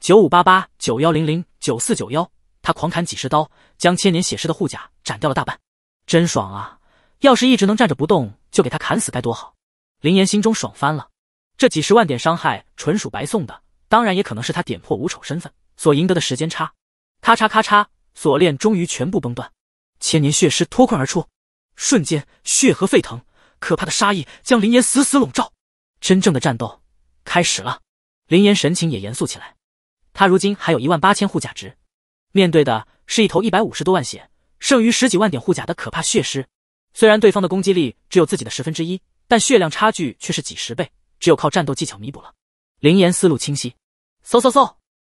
[SPEAKER 1] 九五八八九幺零零九四九幺，他狂砍几十刀，将千年血尸的护甲斩掉了大半，真爽啊！要是一直能站着不动，就给他砍死该多好。林岩心中爽翻了，这几十万点伤害纯属白送的，当然也可能是他点破五丑身份所赢得的时间差。咔嚓咔嚓，锁链终于全部崩断，千年血尸脱困而出，瞬间血河沸腾，可怕的杀意将林岩死死笼罩。真正的战斗开始了，林岩神情也严肃起来。他如今还有一万八千护甲值，面对的是一头一百五十多万血、剩余十几万点护甲的可怕血尸。虽然对方的攻击力只有自己的十分之一。但血量差距却是几十倍，只有靠战斗技巧弥补了。林岩思路清晰，嗖嗖嗖！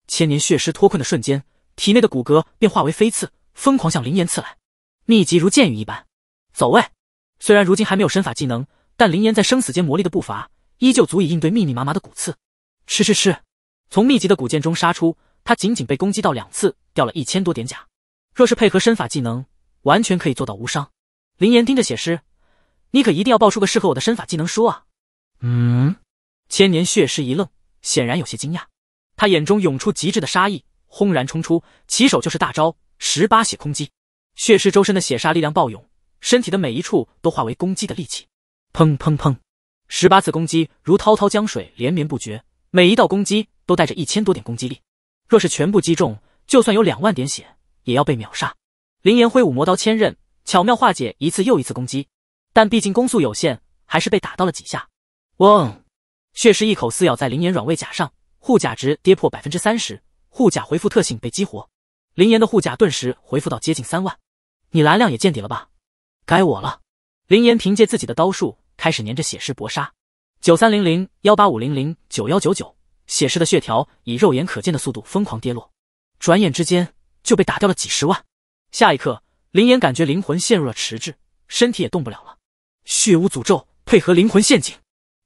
[SPEAKER 1] 千年血尸脱困的瞬间，体内的骨骼便化为飞刺，疯狂向林岩刺来，密集如箭雨一般。走位，虽然如今还没有身法技能，但林岩在生死间磨砺的步伐，依旧足以应对密密麻麻的骨刺。吃吃吃！从密集的骨剑中杀出，他仅仅被攻击到两次，掉了一千多点甲。若是配合身法技能，完全可以做到无伤。林岩盯着血尸。你可一定要爆出个适合我的身法技能书啊！嗯，千年血尸一愣，显然有些惊讶，他眼中涌出极致的杀意，轰然冲出，起手就是大招十八血攻击。血尸周身的血煞力量暴涌，身体的每一处都化为攻击的利器。砰砰砰！十八次攻击如滔滔江水连绵不绝，每一道攻击都带着一千多点攻击力。若是全部击中，就算有两万点血，也要被秒杀。林岩挥舞魔刀千刃，巧妙化解一次又一次攻击。但毕竟攻速有限，还是被打到了几下。嗡，血尸一口撕咬在林岩软位甲上，护甲值跌破百分之三十，护甲回复特性被激活，林岩的护甲顿时恢复到接近三万。你蓝量也见底了吧？该我了。林岩凭借自己的刀术开始粘着血尸搏杀。九三零零幺八五零零九幺九九，血尸的血条以肉眼可见的速度疯狂跌落，转眼之间就被打掉了几十万。下一刻，林岩感觉灵魂陷入了迟滞，身体也动不了了。血污诅咒配合灵魂陷阱，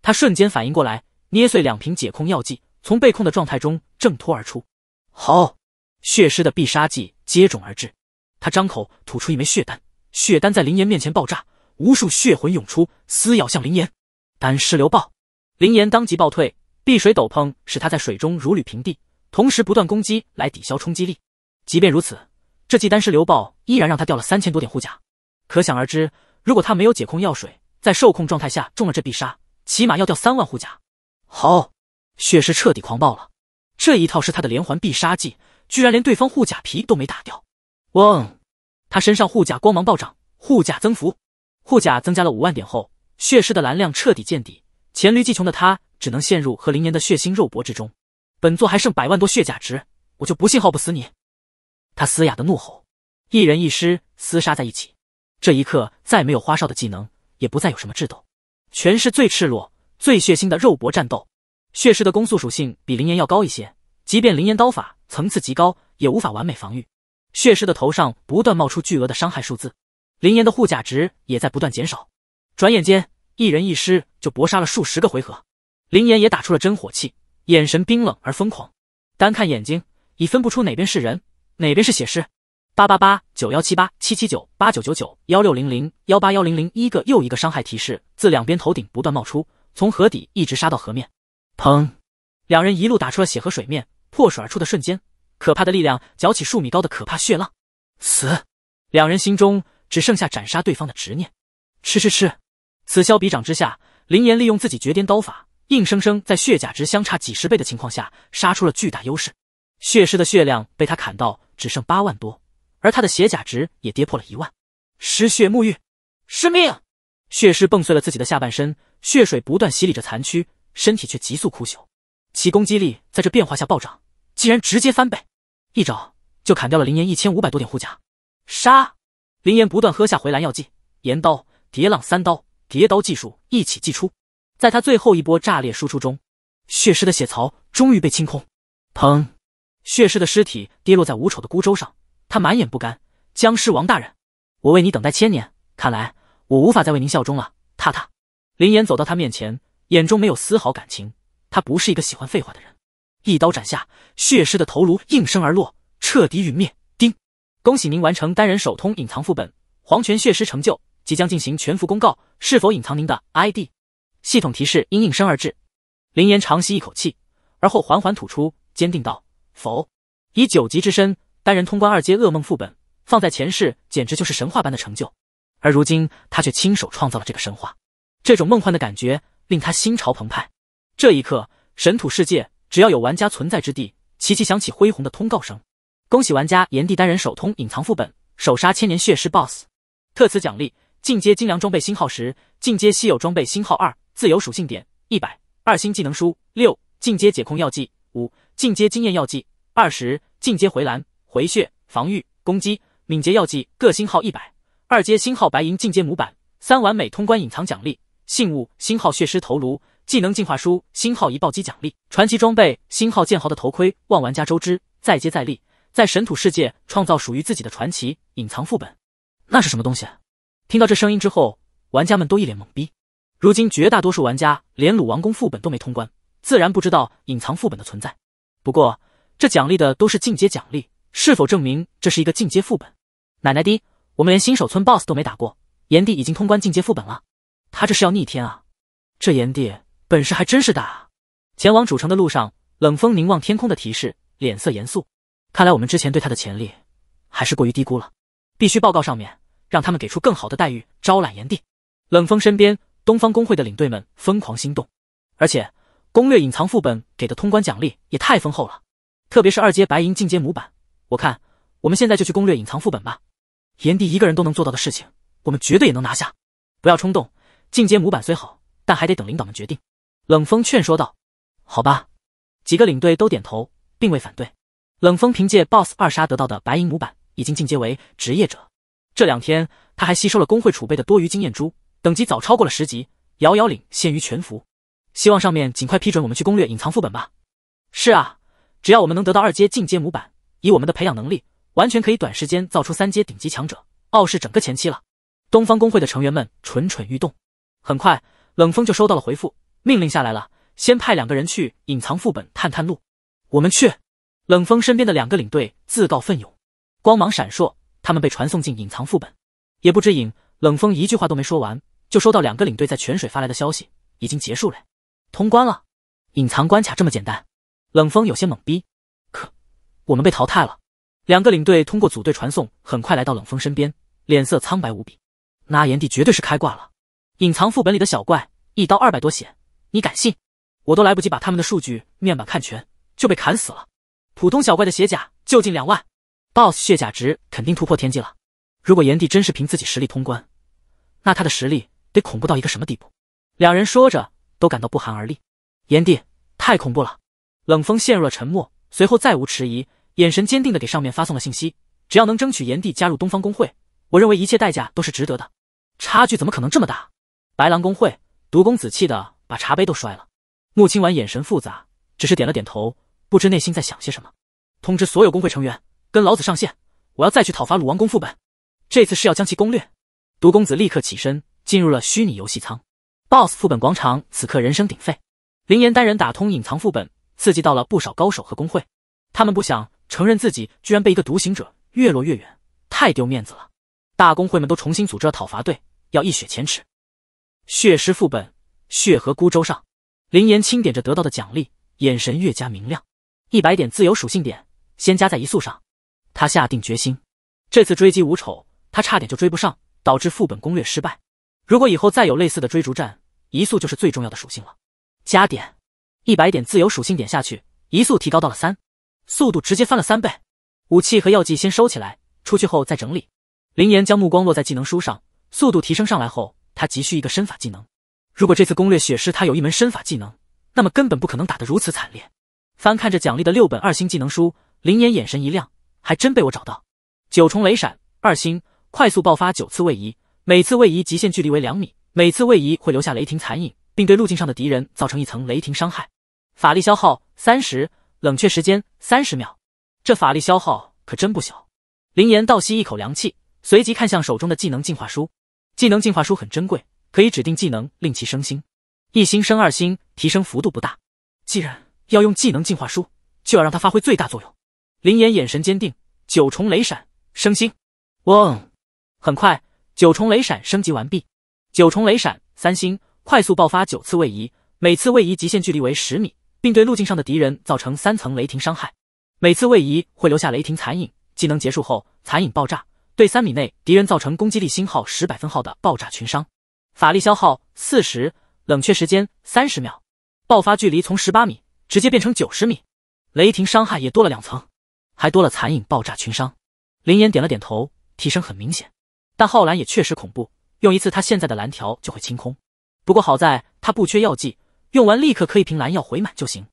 [SPEAKER 1] 他瞬间反应过来，捏碎两瓶解控药剂，从被控的状态中挣脱而出。好，血尸的必杀技接踵而至，他张口吐出一枚血丹，血丹在林岩面前爆炸，无数血魂涌出，撕咬向林岩。丹师流爆，林岩当即暴退，碧水斗篷使他在水中如履平地，同时不断攻击来抵消冲击力。即便如此，这记丹师流爆依然让他掉了三千多点护甲，可想而知。如果他没有解控药水，在受控状态下中了这必杀，起码要掉三万护甲。好，血尸彻底狂暴了，这一套是他的连环必杀技，居然连对方护甲皮都没打掉。嗡，他身上护甲光芒暴涨，护甲增幅，护甲增加了五万点后，血尸的蓝量彻底见底，黔驴技穷的他只能陷入和林岩的血腥肉搏之中。本座还剩百万多血甲值，我就不信耗不死你！他嘶哑的怒吼，一人一尸厮杀在一起。这一刻，再没有花哨的技能，也不再有什么智斗，全是最赤裸、最血腥的肉搏战斗。血尸的攻速属性比灵岩要高一些，即便灵岩刀法层次极高，也无法完美防御。血尸的头上不断冒出巨额的伤害数字，灵岩的护甲值也在不断减少。转眼间，一人一尸就搏杀了数十个回合，灵岩也打出了真火气，眼神冰冷而疯狂。单看眼睛，已分不出哪边是人，哪边是血尸。八八八九幺七八七七九八九九九幺六零零幺八幺零零，一个又一个伤害提示自两边头顶不断冒出，从河底一直杀到河面。砰！两人一路打出了血和水面破水而出的瞬间，可怕的力量搅起数米高的可怕血浪。死！两人心中只剩下斩杀对方的执念。吃吃吃！此消彼长之下，林岩利用自己绝巅刀法，硬生生在血甲值相差几十倍的情况下，杀出了巨大优势。血尸的血量被他砍到只剩八万多。而他的血甲值也跌破了一万，失血沐浴，失命。血尸蹦碎了自己的下半身，血水不断洗礼着残躯，身体却急速枯朽。其攻击力在这变化下暴涨，竟然直接翻倍，一招就砍掉了林岩一千五百多点护甲。杀！林岩不断喝下回蓝药剂，岩刀叠浪三刀，叠刀技术一起祭出，在他最后一波炸裂输出中，血尸的血槽终于被清空。砰！血尸的尸体跌落在无丑的孤舟上。他满眼不甘，僵尸王大人，我为你等待千年，看来我无法再为您效忠了。踏踏，林岩走到他面前，眼中没有丝毫感情。他不是一个喜欢废话的人，一刀斩下，血尸的头颅应声而落，彻底陨灭。叮，恭喜您完成单人首通隐藏副本黄泉血尸成就，即将进行全服公告，是否隐藏您的 ID？系统提示应应声而至。林岩长吸一口气，而后缓缓吐出，坚定道：“否，以九级之身。”单人通关二阶噩梦副本，放在前世简直就是神话般的成就，而如今他却亲手创造了这个神话。这种梦幻的感觉令他心潮澎湃。这一刻，神土世界只要有玩家存在之地，齐齐响起恢宏的通告声：“恭喜玩家炎帝单人首通隐藏副本，首杀千年血尸 BOSS，特此奖励：进阶精良装备星号十，进阶稀有装备星号二，自由属性点一百，二星技能书六，进阶解控药剂五，进阶经验药剂二十，进阶回蓝。”回血、防御、攻击、敏捷药剂各星号一百，二阶星号白银进阶模板，三完美通关隐藏奖励，信物星号血尸头颅，技能进化书星号一暴击奖励，传奇装备星号剑豪的头盔。望玩家周知，再接再厉，在神土世界创造属于自己的传奇。隐藏副本，那是什么东西？听到这声音之后，玩家们都一脸懵逼。如今绝大多数玩家连鲁王宫副本都没通关，自然不知道隐藏副本的存在。不过这奖励的都是进阶奖励。是否证明这是一个进阶副本？奶奶的，我们连新手村 BOSS 都没打过，炎帝已经通关进阶副本了，他这是要逆天啊！这炎帝本事还真是大啊！前往主城的路上，冷风凝望天空的提示，脸色严肃。看来我们之前对他的潜力还是过于低估了，必须报告上面，让他们给出更好的待遇，招揽炎帝。冷风身边，东方工会的领队们疯狂心动，而且攻略隐藏副本给的通关奖励也太丰厚了，特别是二阶白银进阶模板。我看我们现在就去攻略隐藏副本吧，炎帝一个人都能做到的事情，我们绝对也能拿下。不要冲动，进阶模板虽好，但还得等领导们决定。冷风劝说道：“好吧。”几个领队都点头，并未反对。冷风凭借 boss 二杀得到的白银模板，已经进阶为职业者。这两天他还吸收了工会储备的多余经验珠，等级早超过了十级，遥遥领先于全服。希望上面尽快批准我们去攻略隐藏副本吧。是啊，只要我们能得到二阶进阶模板。以我们的培养能力，完全可以短时间造出三阶顶级强者，傲视整个前期了。东方公会的成员们蠢蠢欲动，很快冷风就收到了回复，命令下来了，先派两个人去隐藏副本探探路。我们去。冷风身边的两个领队自告奋勇，光芒闪烁，他们被传送进隐藏副本。也不知影，冷风一句话都没说完，就收到两个领队在泉水发来的消息，已经结束了，通关了。隐藏关卡这么简单？冷风有些懵逼。我们被淘汰了，两个领队通过组队传送，很快来到冷风身边，脸色苍白无比。那炎帝绝对是开挂了，隐藏副本里的小怪一刀二百多血，你敢信？我都来不及把他们的数据面板看全，就被砍死了。普通小怪的血甲就近两万，boss 血甲值肯定突破天际了。如果炎帝真是凭自己实力通关，那他的实力得恐怖到一个什么地步？两人说着，都感到不寒而栗。炎帝太恐怖了。冷风陷入了沉默，随后再无迟疑。眼神坚定的给上面发送了信息。只要能争取炎帝加入东方工会，我认为一切代价都是值得的。差距怎么可能这么大？白狼工会，毒公子气的把茶杯都摔了。穆清婉眼神复杂，只是点了点头，不知内心在想些什么。通知所有工会成员，跟老子上线！我要再去讨伐鲁王宫副本，这次是要将其攻略。毒公子立刻起身进入了虚拟游戏舱。BOSS 副本广场此刻人声鼎沸，林岩单人打通隐藏副本，刺激到了不少高手和工会，他们不想。承认自己居然被一个独行者越落越远，太丢面子了。大公会们都重新组织了讨伐队，要一雪前耻。血石副本，血河孤舟上，林岩清点着得到的奖励，眼神越加明亮。一百点自由属性点，先加在移速上。他下定决心，这次追击无丑，他差点就追不上，导致副本攻略失败。如果以后再有类似的追逐战，移速就是最重要的属性了。加点，一百点自由属性点下去，移速提高到了三。速度直接翻了三倍，武器和药剂先收起来，出去后再整理。林岩将目光落在技能书上，速度提升上来后，他急需一个身法技能。如果这次攻略雪狮他有一门身法技能，那么根本不可能打得如此惨烈。翻看着奖励的六本二星技能书，林岩眼神一亮，还真被我找到。九重雷闪，二星，快速爆发九次位移，每次位移极限距离为两米，每次位移会留下雷霆残影，并对路径上的敌人造成一层雷霆伤害，法力消耗三十。冷却时间三十秒，这法力消耗可真不小。林岩倒吸一口凉气，随即看向手中的技能进化书。技能进化书很珍贵，可以指定技能令其升星，一星升二星，提升幅度不大。既然要用技能进化书，就要让它发挥最大作用。林岩眼神坚定，九重雷闪升星。嗡，很快，九重雷闪升级完毕。九重雷闪三星，快速爆发九次位移，每次位移极限距离为十米。并对路径上的敌人造成三层雷霆伤害，每次位移会留下雷霆残影，技能结束后残影爆炸，对三米内敌人造成攻击力星号十百分号的爆炸群伤，法力消耗四十，冷却时间三十秒，爆发距离从十八米直接变成九十米，雷霆伤害也多了两层，还多了残影爆炸群伤。林岩点了点头，提升很明显，但浩蓝也确实恐怖，用一次他现在的蓝条就会清空。不过好在他不缺药剂。用完立刻嗑一瓶蓝药回满就行，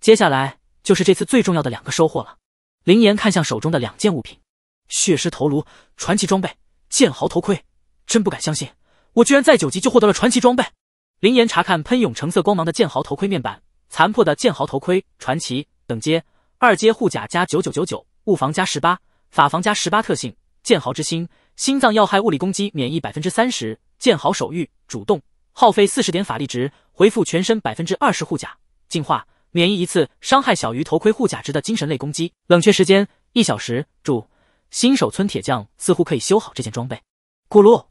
[SPEAKER 1] 接下来就是这次最重要的两个收获了。林岩看向手中的两件物品，血尸头颅，传奇装备，剑豪头盔。真不敢相信，我居然在九级就获得了传奇装备。林岩查看喷涌橙色光芒的剑豪头盔面板，残破的剑豪头盔，传奇，等阶二阶护甲加九九九九，物防加十八，法防加十八，特性剑豪之心，心脏要害物理攻击免疫百分之三十，剑豪手谕，主动，耗费四十点法力值。回复全身百分之二十护甲，进化免疫一次伤害小于头盔护甲值的精神类攻击，冷却时间一小时。注：新手村铁匠似乎可以修好这件装备。咕噜，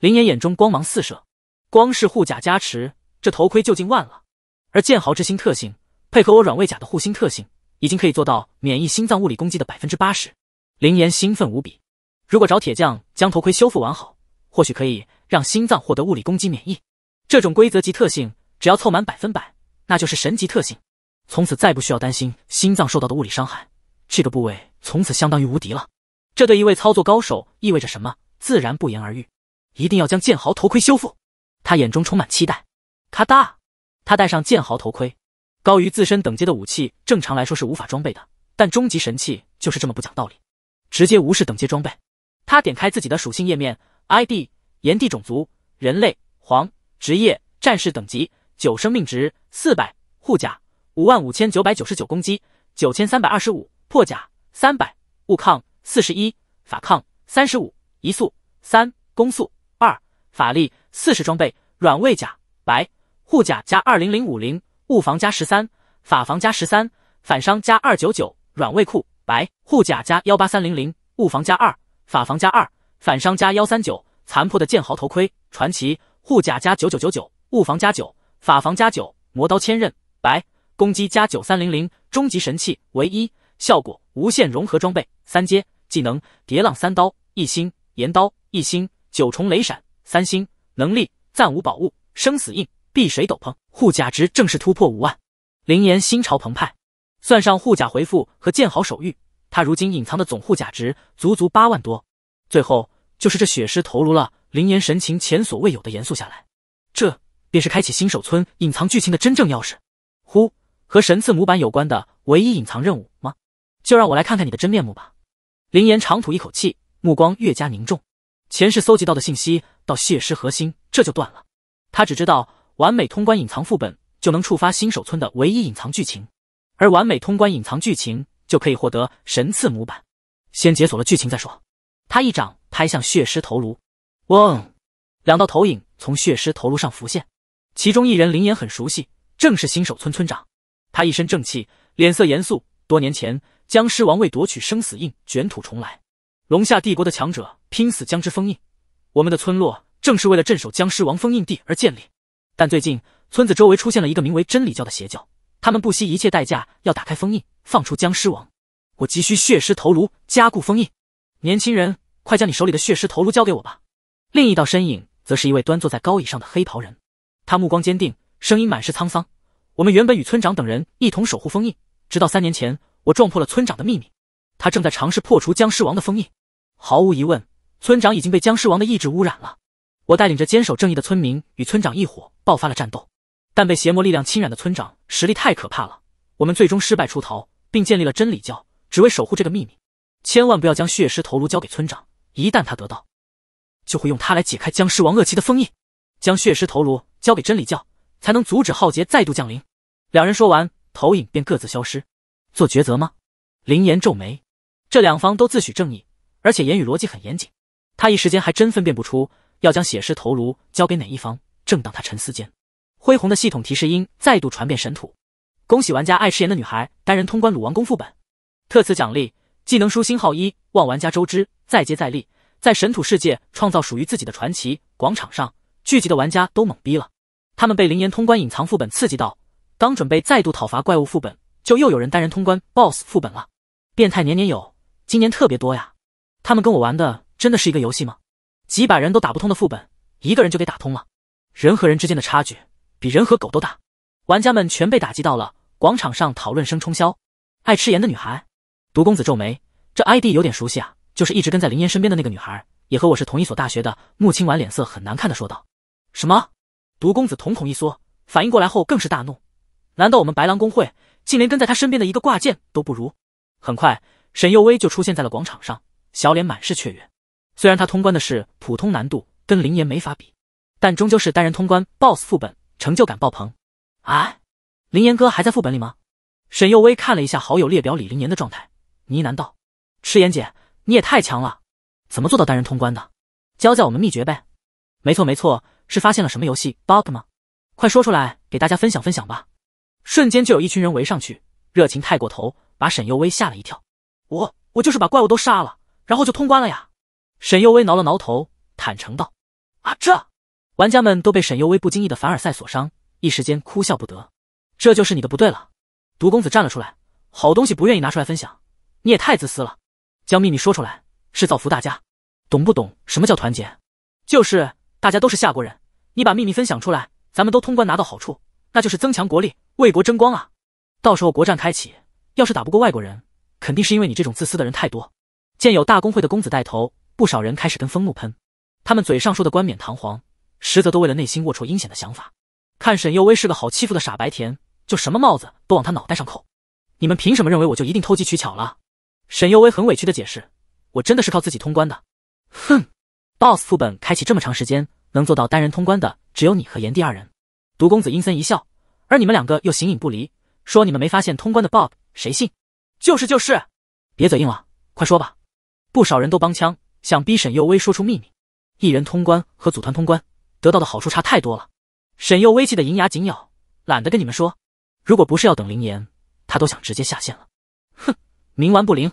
[SPEAKER 1] 林岩眼中光芒四射，光是护甲加持，这头盔就近万了。而剑豪之心特性配合我软胃甲的护心特性，已经可以做到免疫心脏物理攻击的百分之八十。林岩兴奋无比，如果找铁匠将头盔修复完好，或许可以让心脏获得物理攻击免疫。这种规则及特性。只要凑满百分百，那就是神级特性，从此再不需要担心心脏受到的物理伤害，这个部位从此相当于无敌了。这对一位操作高手意味着什么，自然不言而喻。一定要将剑豪头盔修复，他眼中充满期待。咔哒，他戴上剑豪头盔。高于自身等阶的武器，正常来说是无法装备的，但终极神器就是这么不讲道理，直接无视等阶装备。他点开自己的属性页面，ID：炎帝，种族：人类，黄，职业：战士，等级。九生命值四百，护甲五万五千九百九十九，攻击九千三百二十五，破甲三百，物抗四十一，法抗三十五，移速三，攻速二，法力四十。装备软位甲白，护甲加二零零五零，物防加十三，法防加十三，反伤加二九九。软位裤白，护甲加幺八三零零，物防加二，法防加二，反伤加幺三九。残破的剑豪头盔，传奇，护甲加九九九九，物防加九。法防加九，魔刀千刃，白攻击加九三零零，终极神器唯一效果无限融合装备，三阶技能叠浪三刀一星，岩刀一星，九重雷闪三星，能力暂无宝物，生死印碧水斗篷护甲值正式突破五万，林岩心潮澎湃，算上护甲回复和剑豪手谕，他如今隐藏的总护甲值足足八万多，最后就是这血尸头颅了，林岩神情前所未有的严肃下来，这。便是开启新手村隐藏剧情的真正钥匙，呼，和神赐模板有关的唯一隐藏任务吗？就让我来看看你的真面目吧！林岩长吐一口气，目光越加凝重。前世搜集到的信息到血尸核心这就断了，他只知道完美通关隐藏副本就能触发新手村的唯一隐藏剧情，而完美通关隐藏剧情就可以获得神赐模板。先解锁了剧情再说。他一掌拍向血尸头颅，嗡，两道投影从血尸头颅上浮现。其中一人，林岩很熟悉，正是新手村村长。他一身正气，脸色严肃。多年前，僵尸王为夺取生死印，卷土重来，龙下帝国的强者拼死将之封印。我们的村落正是为了镇守僵尸王封印地而建立。但最近，村子周围出现了一个名为真理教的邪教，他们不惜一切代价要打开封印，放出僵尸王。我急需血尸头颅加固封印，年轻人，快将你手里的血尸头颅交给我吧。另一道身影，则是一位端坐在高椅上的黑袍人。他目光坚定，声音满是沧桑。我们原本与村长等人一同守护封印，直到三年前，我撞破了村长的秘密。他正在尝试破除僵尸王的封印。毫无疑问，村长已经被僵尸王的意志污染了。我带领着坚守正义的村民与村长一伙爆发了战斗，但被邪魔力量侵染的村长实力太可怕了，我们最终失败出逃，并建立了真理教，只为守护这个秘密。千万不要将血尸头颅交给村长，一旦他得到，就会用它来解开僵尸王恶气的封印。将血尸头颅交给真理教，才能阻止浩劫再度降临。两人说完，投影便各自消失。做抉择吗？林岩皱眉，这两方都自诩正义，而且言语逻辑很严谨，他一时间还真分辨不出要将血尸头颅交给哪一方。正当他沉思间，恢宏的系统提示音再度传遍神土，恭喜玩家爱吃盐的女孩单人通关鲁王宫副本，特此奖励技能书星号一。望玩家周知，再接再厉，在神土世界创造属于自己的传奇。广场上。聚集的玩家都懵逼了，他们被林岩通关隐藏副本刺激到，刚准备再度讨伐怪物副本，就又有人单人通关 BOSS 副本了。变态年年有，今年特别多呀！他们跟我玩的真的是一个游戏吗？几百人都打不通的副本，一个人就给打通了，人和人之间的差距比人和狗都大。玩家们全被打击到了，广场上讨论声冲霄。爱吃盐的女孩，毒公子皱眉，这 ID 有点熟悉啊，就是一直跟在林岩身边的那个女孩，也和我是同一所大学的。穆青婉脸色很难看的说道。什么？毒公子瞳孔一缩，反应过来后更是大怒。难道我们白狼公会竟连跟在他身边的一个挂件都不如？很快，沈幼薇就出现在了广场上，小脸满是雀跃。虽然他通关的是普通难度，跟林岩没法比，但终究是单人通关 BOSS 副本，成就感爆棚。哎，林岩哥还在副本里吗？沈幼薇看了一下好友列表，李林岩的状态，呢喃道：“赤岩姐，你也太强了，怎么做到单人通关的？教教我们秘诀呗。”没错，没错，是发现了什么游戏 bug 吗？快说出来给大家分享分享吧！瞬间就有一群人围上去，热情太过头，把沈幼薇吓了一跳。我我就是把怪物都杀了，然后就通关了呀！沈幼薇挠了挠头，坦诚道：“啊，这玩家们都被沈幼薇不经意的凡尔赛所伤，一时间哭笑不得。这就是你的不对了。”毒公子站了出来：“好东西不愿意拿出来分享，你也太自私了。将秘密说出来是造福大家，懂不懂什么叫团结？就是。”大家都是夏国人，你把秘密分享出来，咱们都通关拿到好处，那就是增强国力，为国争光啊！到时候国战开启，要是打不过外国人，肯定是因为你这种自私的人太多。见有大公会的公子带头，不少人开始跟风怒喷，他们嘴上说的冠冕堂皇，实则都为了内心龌龊阴险的想法。看沈佑威是个好欺负的傻白甜，就什么帽子都往他脑袋上扣。你们凭什么认为我就一定偷机取巧了？沈佑威很委屈的解释，我真的是靠自己通关的。哼！boss 副本开启这么长时间，能做到单人通关的只有你和炎帝二人。毒公子阴森一笑，而你们两个又形影不离，说你们没发现通关的 bug，谁信？就是就是，别嘴硬了，快说吧！不少人都帮腔，想逼沈佑威说出秘密。一人通关和组团通关得到的好处差太多了。沈佑威气得银牙紧咬，懒得跟你们说。如果不是要等灵岩，他都想直接下线了。哼，冥顽不灵，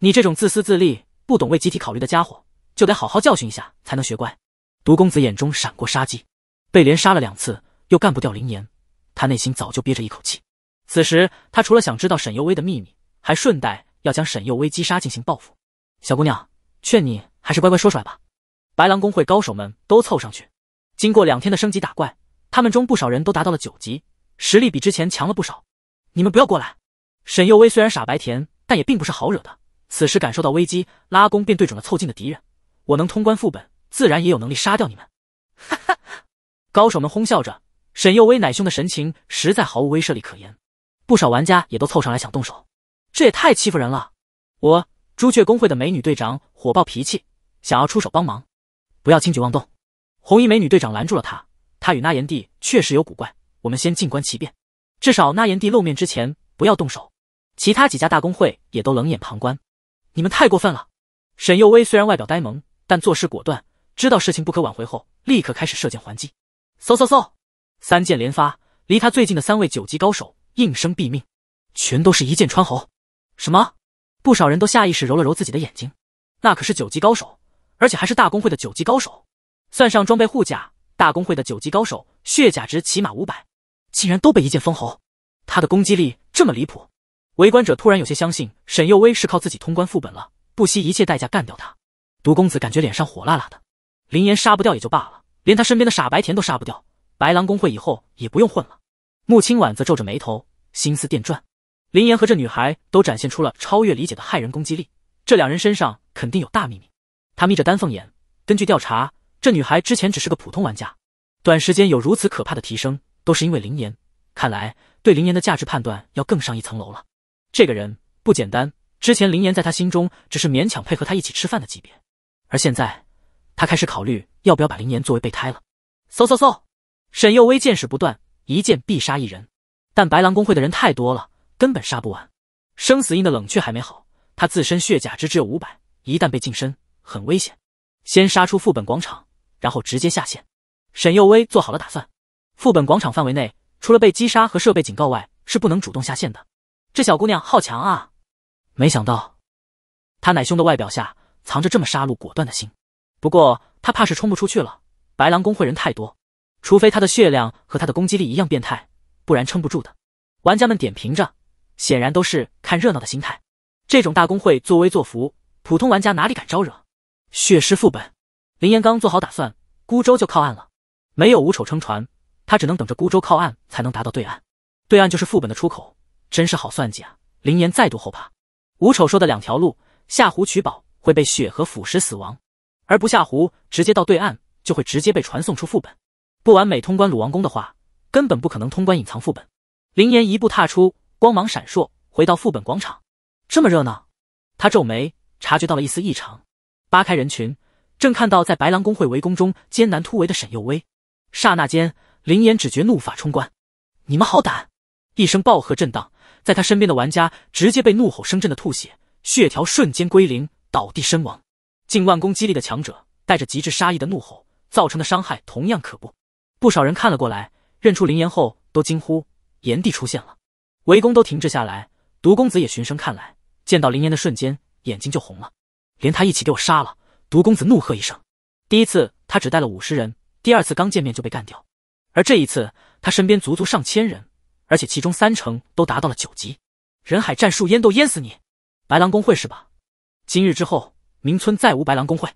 [SPEAKER 1] 你这种自私自利、不懂为集体考虑的家伙！就得好好教训一下，才能学乖。毒公子眼中闪过杀机，被连杀了两次，又干不掉林岩，他内心早就憋着一口气。此时他除了想知道沈幼薇的秘密，还顺带要将沈幼薇击杀进行报复。小姑娘，劝你还是乖乖说出来吧。白狼公会高手们都凑上去。经过两天的升级打怪，他们中不少人都达到了九级，实力比之前强了不少。你们不要过来！沈幼薇虽然傻白甜，但也并不是好惹的。此时感受到危机，拉弓便对准了凑近的敌人。我能通关副本，自然也有能力杀掉你们。哈哈，高手们哄笑着。沈幼薇奶凶的神情实在毫无威慑力可言。不少玩家也都凑上来想动手，这也太欺负人了！我朱雀公会的美女队长火爆脾气，想要出手帮忙。不要轻举妄动！红衣美女队长拦住了他。他与那炎帝确实有古怪，我们先静观其变。至少那炎帝露面之前不要动手。其他几家大公会也都冷眼旁观。你们太过分了！沈幼薇虽然外表呆萌。但做事果断，知道事情不可挽回后，立刻开始射箭还击。嗖嗖嗖，三箭连发，离他最近的三位九级高手应声毙命，全都是一箭穿喉。什么？不少人都下意识揉了揉自己的眼睛。那可是九级高手，而且还是大公会的九级高手。算上装备护甲，大公会的九级高手血甲值起码五百，竟然都被一箭封喉。他的攻击力这么离谱？围观者突然有些相信沈佑威是靠自己通关副本了，不惜一切代价干掉他。毒公子感觉脸上火辣辣的，林岩杀不掉也就罢了，连他身边的傻白甜都杀不掉，白狼公会以后也不用混了。穆清婉则皱着眉头，心思电转。林岩和这女孩都展现出了超越理解的骇人攻击力，这两人身上肯定有大秘密。他眯着丹凤眼，根据调查，这女孩之前只是个普通玩家，短时间有如此可怕的提升，都是因为林岩。看来对林岩的价值判断要更上一层楼了。这个人不简单，之前林岩在他心中只是勉强配合他一起吃饭的级别。而现在，他开始考虑要不要把林岩作为备胎了。嗖嗖嗖，沈幼薇箭矢不断，一箭必杀一人。但白狼公会的人太多了，根本杀不完。生死印的冷却还没好，他自身血甲值只有五百，一旦被近身，很危险。先杀出副本广场，然后直接下线。沈幼薇做好了打算。副本广场范围内，除了被击杀和设备警告外，是不能主动下线的。这小姑娘好强啊！没想到，她奶凶的外表下。藏着这么杀戮果断的心，不过他怕是冲不出去了。白狼公会人太多，除非他的血量和他的攻击力一样变态，不然撑不住的。玩家们点评着，显然都是看热闹的心态。这种大公会作威作福，普通玩家哪里敢招惹？血尸副本，林岩刚做好打算，孤舟就靠岸了。没有五丑撑船，他只能等着孤舟靠岸才能达到对岸。对岸就是副本的出口，真是好算计啊！林岩再度后怕。五丑说的两条路，下湖取宝。会被血河腐蚀死亡，而不下湖直接到对岸就会直接被传送出副本。不完美通关鲁王宫的话，根本不可能通关隐藏副本。林岩一步踏出，光芒闪烁，回到副本广场。这么热闹，他皱眉，察觉到了一丝异常，扒开人群，正看到在白狼公会围攻中艰难突围的沈佑威。刹那间，林岩只觉怒发冲冠，你们好胆！一声暴喝震荡，在他身边的玩家直接被怒吼声震得吐血，血条瞬间归零。倒地身亡，近万攻击力的强者带着极致杀意的怒吼造成的伤害同样可怖，不少人看了过来，认出林岩后都惊呼：“炎帝出现了！”围攻都停滞下来，毒公子也循声看来，见到林岩的瞬间眼睛就红了，连他一起给我杀了！毒公子怒喝一声。第一次他只带了五十人，第二次刚见面就被干掉，而这一次他身边足足上千人，而且其中三成都达到了九级。人海战术淹都淹死你！白狼公会是吧？今日之后，明村再无白狼公会。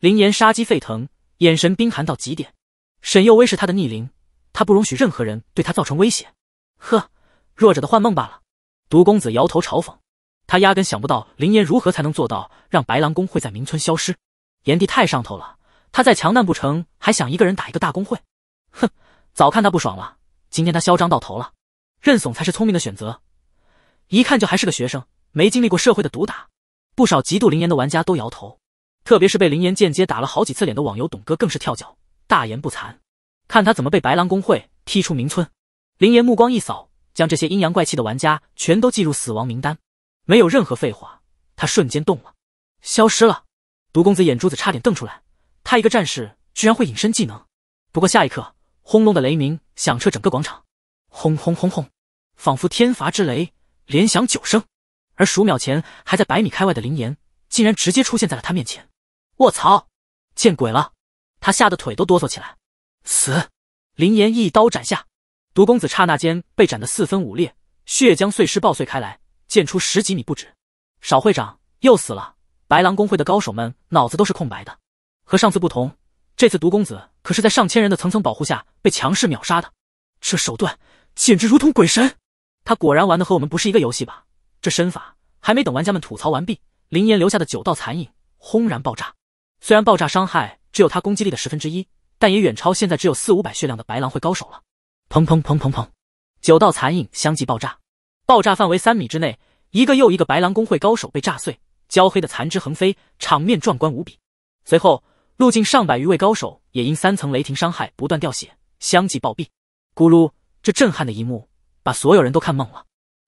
[SPEAKER 1] 林岩杀机沸腾，眼神冰寒到极点。沈佑威是他的逆鳞，他不容许任何人对他造成威胁。呵，弱者的幻梦罢了。毒公子摇头嘲讽，他压根想不到林岩如何才能做到让白狼公会在明村消失。炎帝太上头了，他再强难不成还想一个人打一个大公会？哼，早看他不爽了。今天他嚣张到头了，认怂才是聪明的选择。一看就还是个学生，没经历过社会的毒打。不少嫉妒林岩的玩家都摇头，特别是被林岩间接打了好几次脸的网游董哥更是跳脚，大言不惭，看他怎么被白狼公会踢出名村。林岩目光一扫，将这些阴阳怪气的玩家全都记入死亡名单，没有任何废话，他瞬间动了，消失了。毒公子眼珠子差点瞪出来，他一个战士居然会隐身技能？不过下一刻，轰隆的雷鸣响彻整个广场，轰轰轰轰，仿佛天罚之雷，连响九声。而数秒前还在百米开外的林岩，竟然直接出现在了他面前。卧槽！见鬼了！他吓得腿都哆嗦起来。死！林岩一刀斩下，毒公子刹那间被斩得四分五裂，血将碎尸爆碎开来，溅出十几米不止。少会长又死了！白狼公会的高手们脑子都是空白的。和上次不同，这次毒公子可是在上千人的层层保护下被强势秒杀的。这手段简直如同鬼神！他果然玩的和我们不是一个游戏吧？这身法还没等玩家们吐槽完毕，林岩留下的九道残影轰然爆炸。虽然爆炸伤害只有他攻击力的十分之一，但也远超现在只有四五百血量的白狼会高手了。
[SPEAKER 3] 砰砰砰砰砰，
[SPEAKER 1] 九道残影相继爆炸，爆炸范围三米之内，一个又一个白狼工会高手被炸碎，焦黑的残肢横飞，场面壮观无比。随后，路径上百余位高手也因三层雷霆伤害不断掉血，相继暴毙。咕噜，这震撼的一幕把所有人都看懵了。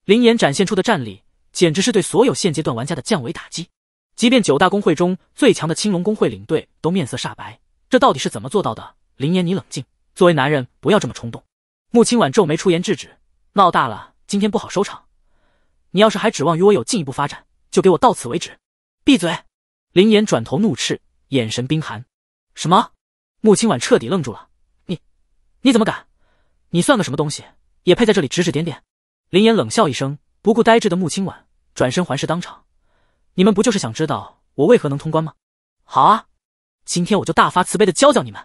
[SPEAKER 1] 林岩展现出的战力，简直是对所有现阶段玩家的降维打击。即便九大公会中最强的青龙公会领队都面色煞白，这到底是怎么做到的？林岩，你冷静，作为男人不要这么冲动。穆清婉皱眉出言制止，闹大了今天不好收场。你要是还指望与我有进一步发展，就给我到此为止，闭嘴！林岩转头怒斥，眼神冰寒。什么？穆清婉彻底愣住了，你，你怎么敢？你算个什么东西？也配在这里指指点点？林岩冷笑一声，不顾呆滞的穆青婉，转身环视当场：“你们不就是想知道我为何能通关吗？好啊，今天我就大发慈悲的教教你们。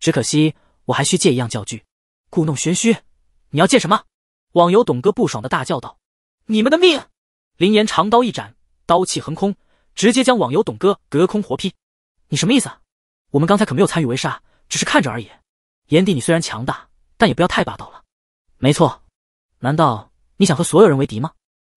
[SPEAKER 1] 只可惜我还需借一样教具，故弄玄虚。你要借什么？”网游董哥不爽的大叫道：“你们的命！”林岩长刀一斩，刀气横空，直接将网游董哥隔空活劈。你什么意思？我们刚才可没有参与围杀，只是看着而已。炎帝，你虽然强大，但也不要太霸道了。没错，难道？你想和所有人为敌吗？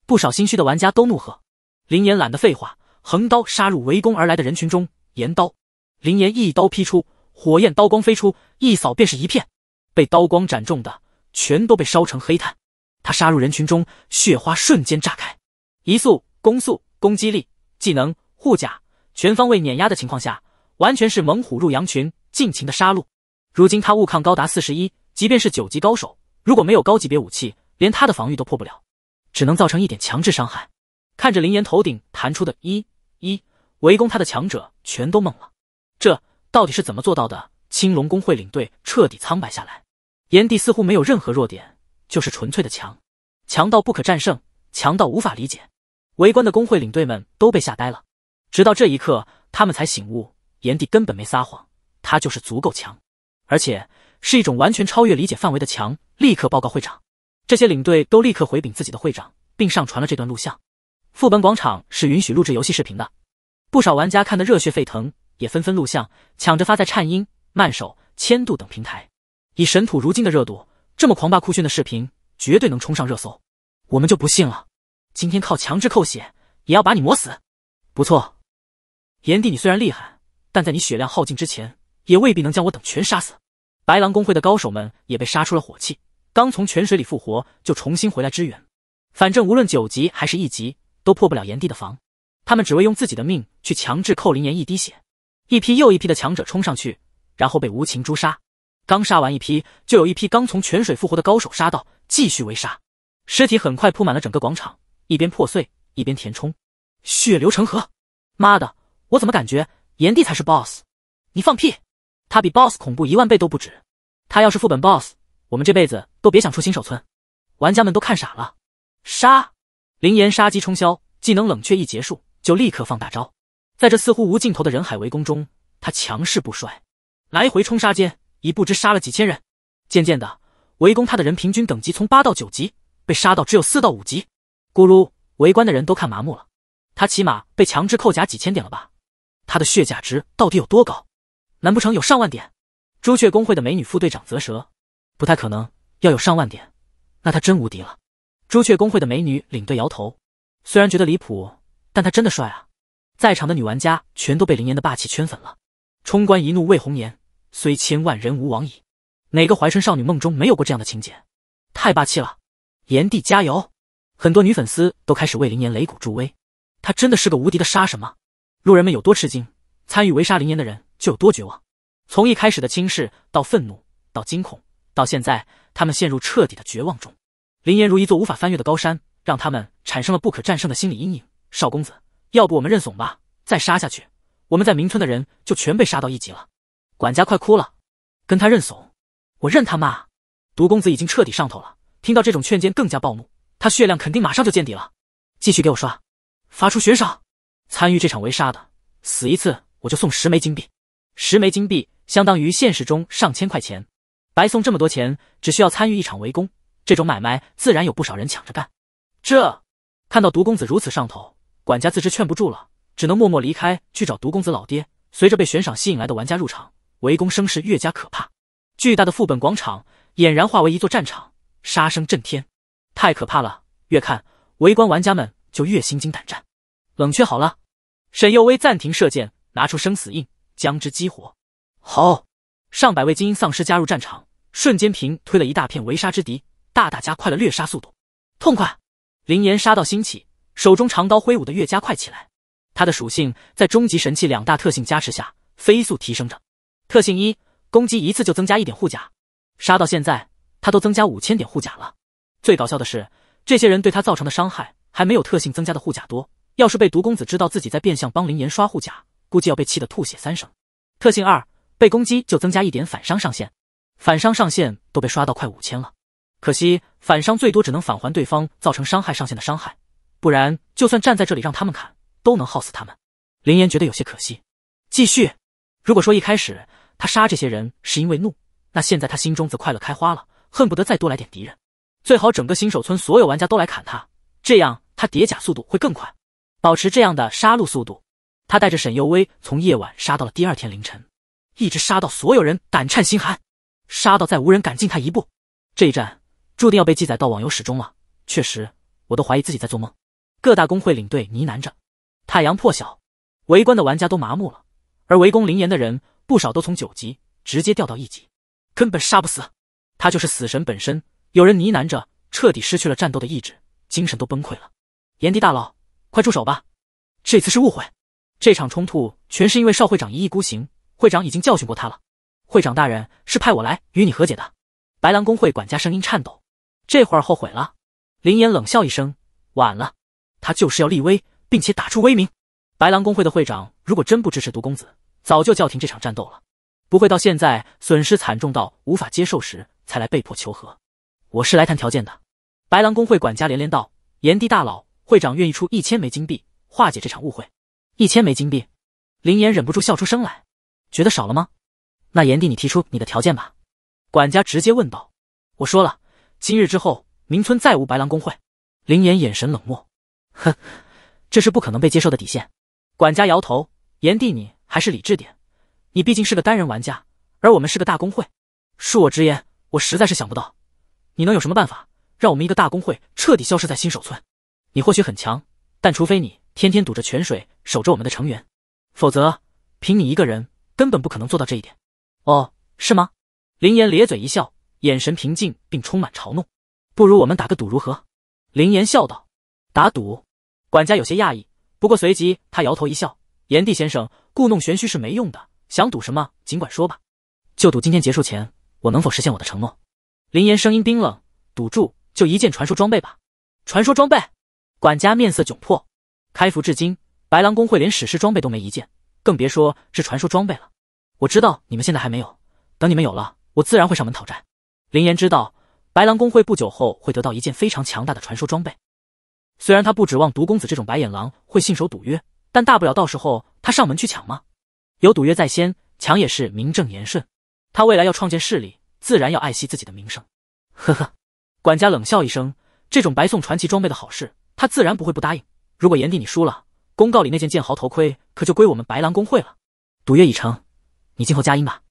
[SPEAKER 1] 不少心虚的玩家都怒喝。林岩懒得废话，横刀杀入围攻而来的人群中。岩刀，林岩一刀劈出，火焰刀光飞出，一扫便是一片。被刀光斩中的，全都被烧成黑炭。他杀入人群中，血花瞬间炸开。移速、攻速、攻击力、技能、护甲，全方位碾压的情况下，完全是猛虎入羊群，尽情的杀戮。如今他物抗高达四十一，即便是九级高手，如果没有高级别武器，连他的防御都破不了，只能造成一点强制伤害。看着林岩头顶弹出的一一围攻他的强者全都懵了，这到底是怎么做到的？青龙工会领队彻底苍白下来。炎帝似乎没有任何弱点，就是纯粹的强，强到不可战胜，强到无法理解。围观的工会领队们都被吓呆了，直到这一刻，他们才醒悟：炎帝根本没撒谎，他就是足够强，而且是一种完全超越理解范围的强。立刻报告会长。这些领队都立刻回禀自己的会长，并上传了这段录像。副本广场是允许录制游戏视频的，不少玩家看得热血沸腾，也纷纷录像，抢着发在颤音、慢手、千度等平台。以神土如今的热度，这么狂霸酷炫的视频绝对能冲上热搜。我们就不信了，今天靠强制扣血也要把你磨死！不错，炎帝你虽然厉害，但在你血量耗尽之前，也未必能将我等全杀死。白狼公会的高手们也被杀出了火气。刚从泉水里复活就重新回来支援，反正无论九级还是一级都破不了炎帝的防，他们只为用自己的命去强制寇林岩一滴血。一批又一批的强者冲上去，然后被无情诛杀。刚杀完一批，就有一批刚从泉水复活的高手杀到，继续围杀。尸体很快铺满了整个广场，一边破碎一边填充，血流成河。妈的，我怎么感觉炎帝才是 BOSS？你放屁，他比 BOSS 恐怖一万倍都不止。他要是副本 BOSS。我们这辈子都别想出新手村，玩家们都看傻了。杀！林岩杀机冲霄，技能冷却一结束就立刻放大招。在这似乎无尽头的人海围攻中，他强势不衰，来回冲杀间已不知杀了几千人。渐渐的，围攻他的人平均等级从八到九级，被杀到只有四到五级。咕噜，围观的人都看麻木了。他起码被强制扣甲几千点了吧？他的血甲值到底有多高？难不成有上万点？朱雀公会的美女副队长泽蛇不太可能，要有上万点，那他真无敌了。朱雀公会的美女领队摇头，虽然觉得离谱，但他真的帅啊！在场的女玩家全都被林岩的霸气圈粉了。冲冠一怒为红颜，虽千万人吾往矣。哪个怀春少女梦中没有过这样的情节？太霸气了！炎帝加油！很多女粉丝都开始为林岩擂鼓助威。他真的是个无敌的杀神吗？路人们有多吃惊，参与围杀林岩的人就有多绝望。从一开始的轻视，到愤怒，到惊恐。到现在，他们陷入彻底的绝望中。林岩如一座无法翻越的高山，让他们产生了不可战胜的心理阴影。少公子，要不我们认怂吧？再杀下去，我们在明村的人就全被杀到一级了。管家快哭了，跟他认怂，我认他妈！毒公子已经彻底上头了，听到这种劝谏更加暴怒。他血量肯定马上就见底了，继续给我刷！发出悬赏，参与这场围杀的，死一次我就送十枚金币。十枚金币相当于现实中上千块钱。白送这么多钱，只需要参与一场围攻，这种买卖自然有不少人抢着干。这看到毒公子如此上头，管家自知劝不住了，只能默默离开去找毒公子老爹。随着被悬赏吸引来的玩家入场，围攻声势越加可怕，巨大的副本广场俨然化为一座战场，杀声震天，太可怕了！越看围观玩家们就越心惊胆战。冷却好了，沈佑威暂停射箭，拿出生死印，将之激活。好，上百位精英丧尸加入战场。瞬间平推了一大片围杀之敌，大大加快了掠杀速度，痛快！林岩杀到兴起，手中长刀挥舞的越加快起来。他的属性在终极神器两大特性加持下飞速提升着。特性一，攻击一次就增加一点护甲，杀到现在他都增加五千点护甲了。最搞笑的是，这些人对他造成的伤害还没有特性增加的护甲多。要是被毒公子知道自己在变相帮林岩刷护甲，估计要被气得吐血三声。特性二，被攻击就增加一点反伤上限。反伤上限都被刷到快五千了，可惜反伤最多只能返还对方造成伤害上限的伤害，不然就算站在这里让他们砍，都能耗死他们。林岩觉得有些可惜。继续，如果说一开始他杀这些人是因为怒，那现在他心中则快乐开花了，恨不得再多来点敌人，最好整个新手村所有玩家都来砍他，这样他叠甲速度会更快。保持这样的杀戮速度，他带着沈幼薇从夜晚杀到了第二天凌晨，一直杀到所有人胆颤心寒。杀到再无人敢近他一步，这一战注定要被记载到网游史中了。确实，我都怀疑自己在做梦。各大工会领队呢喃着。太阳破晓，围观的玩家都麻木了。而围攻林岩的人不少，都从九级直接掉到一级，根本杀不死。他就是死神本身。有人呢喃着，彻底失去了战斗的意志，精神都崩溃了。炎帝大佬，快住手吧！这次是误会，这场冲突全是因为邵会长一意孤行。会长已经教训过他了。会长大人是派我来与你和解的，白狼公会管家声音颤抖，这会儿后悔了。林岩冷笑一声，晚了，他就是要立威，并且打出威名。白狼公会的会长如果真不支持毒公子，早就叫停这场战斗了，不会到现在损失惨重到无法接受时才来被迫求和。我是来谈条件的。白狼公会管家连连道：“炎帝大佬，会长愿意出一千枚金币化解这场误会。”一千枚金币，林岩忍不住笑出声来，觉得少了吗？那炎帝，你提出你的条件吧。”管家直接问道。“我说了，今日之后，明村再无白狼工会。”林岩眼神冷漠，“呵，这是不可能被接受的底线。”管家摇头，“炎帝，你还是理智点。你毕竟是个单人玩家，而我们是个大公会。恕我直言，我实在是想不到，你能有什么办法，让我们一个大公会彻底消失在新手村。你或许很强，但除非你天天堵着泉水守着我们的成员，否则凭你一个人根本不可能做到这一点。”哦，是吗？林岩咧嘴一笑，眼神平静并充满嘲弄。不如我们打个赌如何？林岩笑道。打赌？管家有些讶异，不过随即他摇头一笑。炎帝先生，故弄玄虚是没用的，想赌什么尽管说吧。就赌今天结束前我能否实现我的承诺。林岩声音冰冷。赌注就一件传说装备吧。传说装备？管家面色窘迫。开服至今，白狼公会连史诗装备都没一件，更别说是传说装备了。我知道你们现在还没有，等你们有了，我自然会上门讨债。林岩知道白狼公会不久后会得到一件非常强大的传说装备，虽然他不指望毒公子这种白眼狼会信守赌约，但大不了到时候他上门去抢嘛。有赌约在先，抢也是名正言顺。他未来要创建势力，自然要爱惜自己的名声。呵呵，管家冷笑一声，这种白送传奇装备的好事，他自然不会不答应。如果炎帝你输了，公告里那件剑豪头盔可就归我们白狼公会了。赌约已成。你静候佳音吧。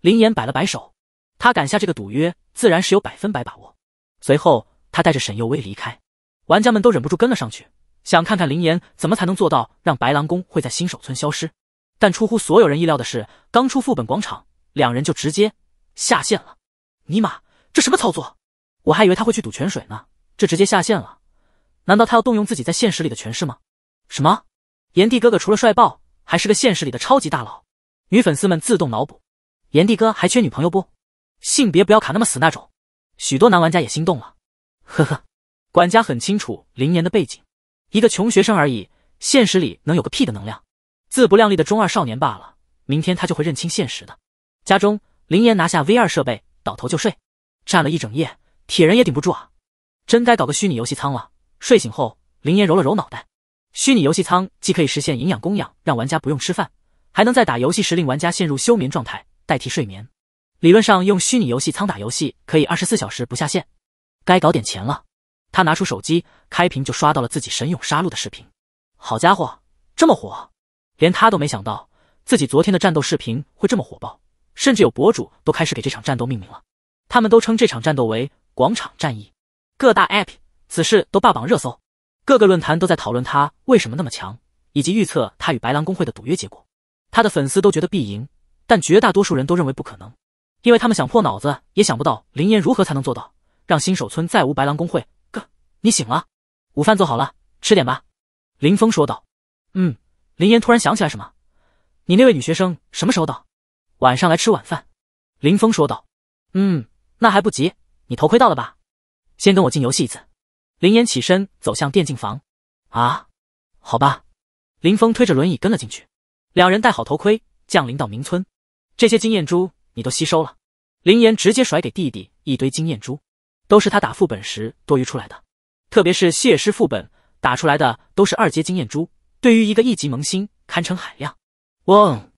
[SPEAKER 1] 林岩摆了摆手，他敢下这个赌约，自然是有百分百把握。随后，他带着沈幼薇离开，玩家们都忍不住跟了上去，想看看林岩怎么才能做到让白狼宫会在新手村消失。但出乎所有人意料的是，刚出副本广场，两人就直接下线了。尼玛，这什么操作？我还以为他会去赌泉水呢，这直接下线了。难道他要动用自己在现实里的权势吗？什么？炎帝哥哥除了帅爆，还是个现实里的超级大佬？女粉丝们自动脑补，炎帝哥还缺女朋友不？性别不要卡那么死那种。许多男玩家也心动了。呵呵，管家很清楚林岩的背景，一个穷学生而已，现实里能有个屁的能量，自不量力的中二少年罢了。明天他就会认清现实的。家中，林岩拿下 v 2设备，倒头就睡，站了一整夜，铁人也顶不住啊！真该搞个虚拟游戏舱了。睡醒后，林岩揉了揉脑袋，虚拟游戏舱既可以实现营养供养，让玩家不用吃饭。还能在打游戏时令玩家陷入休眠状态，代替睡眠。理论上，用虚拟游戏仓打游戏可以二十四小时不下线。该搞点钱了。他拿出手机，开屏就刷到了自己神勇杀戮的视频。好家伙，这么火！连他都没想到，自己昨天的战斗视频会这么火爆，甚至有博主都开始给这场战斗命名了。他们都称这场战斗为“广场战役”。各大 App 此事都霸榜热搜，各个论坛都在讨论他为什么那么强，以及预测他与白狼公会的赌约结果。他的粉丝都觉得必赢，但绝大多数人都认为不可能，因为他们想破脑子也想不到林岩如何才能做到让新手村再无白狼公会。哥，你醒了，午饭做好了，吃点吧。林峰说道。嗯，林岩突然想起来什么，你那位女学生什么时候到？晚上来吃晚饭。林峰说道。嗯，那还不急，你头盔到了吧？先跟我进游戏一次。林岩起身走向电竞房。啊，好吧。林峰推着轮椅跟了进去。两人戴好头盔，降临到明村。这些经验珠你都吸收了。林岩直接甩给弟弟一堆经验珠，都是他打副本时多余出来的，特别是血师副本打出来的都是二阶经验珠，对于一个一级萌新堪称海量。嗡，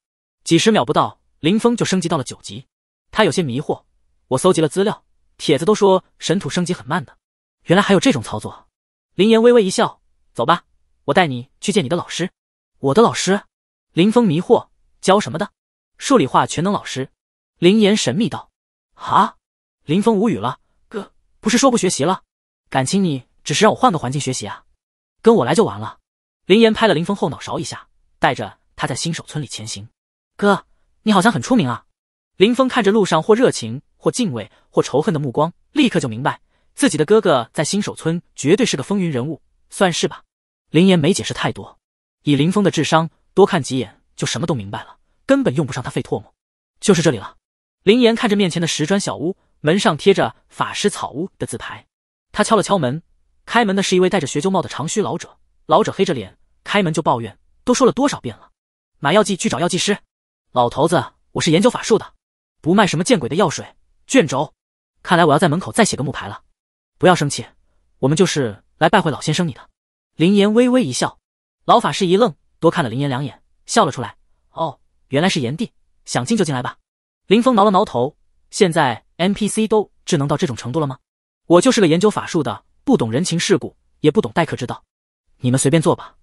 [SPEAKER 1] 几十秒不到，林峰就升级到了九级。他有些迷惑，我搜集了资料，帖子都说神土升级很慢的，原来还有这种操作。林岩微微一笑，走吧，我带你去见你的老师。我的老师？林峰迷惑，教什么的？数理化全能老师。林岩神秘道：“哈！”林峰无语了，哥不是说不学习了？感情你只是让我换个环境学习啊？跟我来就完了。林岩拍了林峰后脑勺一下，带着他在新手村里前行。哥，你好像很出名啊！林峰看着路上或热情、或敬畏、或仇恨的目光，立刻就明白自己的哥哥在新手村绝对是个风云人物，算是吧。林岩没解释太多，以林峰的智商。多看几眼就什么都明白了，根本用不上他费唾沫。就是这里了。林岩看着面前的石砖小屋，门上贴着“法师草屋”的字牌。他敲了敲门，开门的是一位戴着学究帽的长须老者。老者黑着脸，开门就抱怨：“都说了多少遍了，买药剂去找药剂师。老头子，我是研究法术的，不卖什么见鬼的药水卷轴。看来我要在门口再写个木牌了。不要生气，我们就是来拜会老先生你的。”林岩微微一笑。老法师一愣。多看了林岩两眼，笑了出来。哦，原来是炎帝，想进就进来吧。林峰挠了挠头，现在 n P C 都智能到这种程度了吗？我就是个研究法术的，不懂人情世故，也不懂待客之道，你们随便坐吧。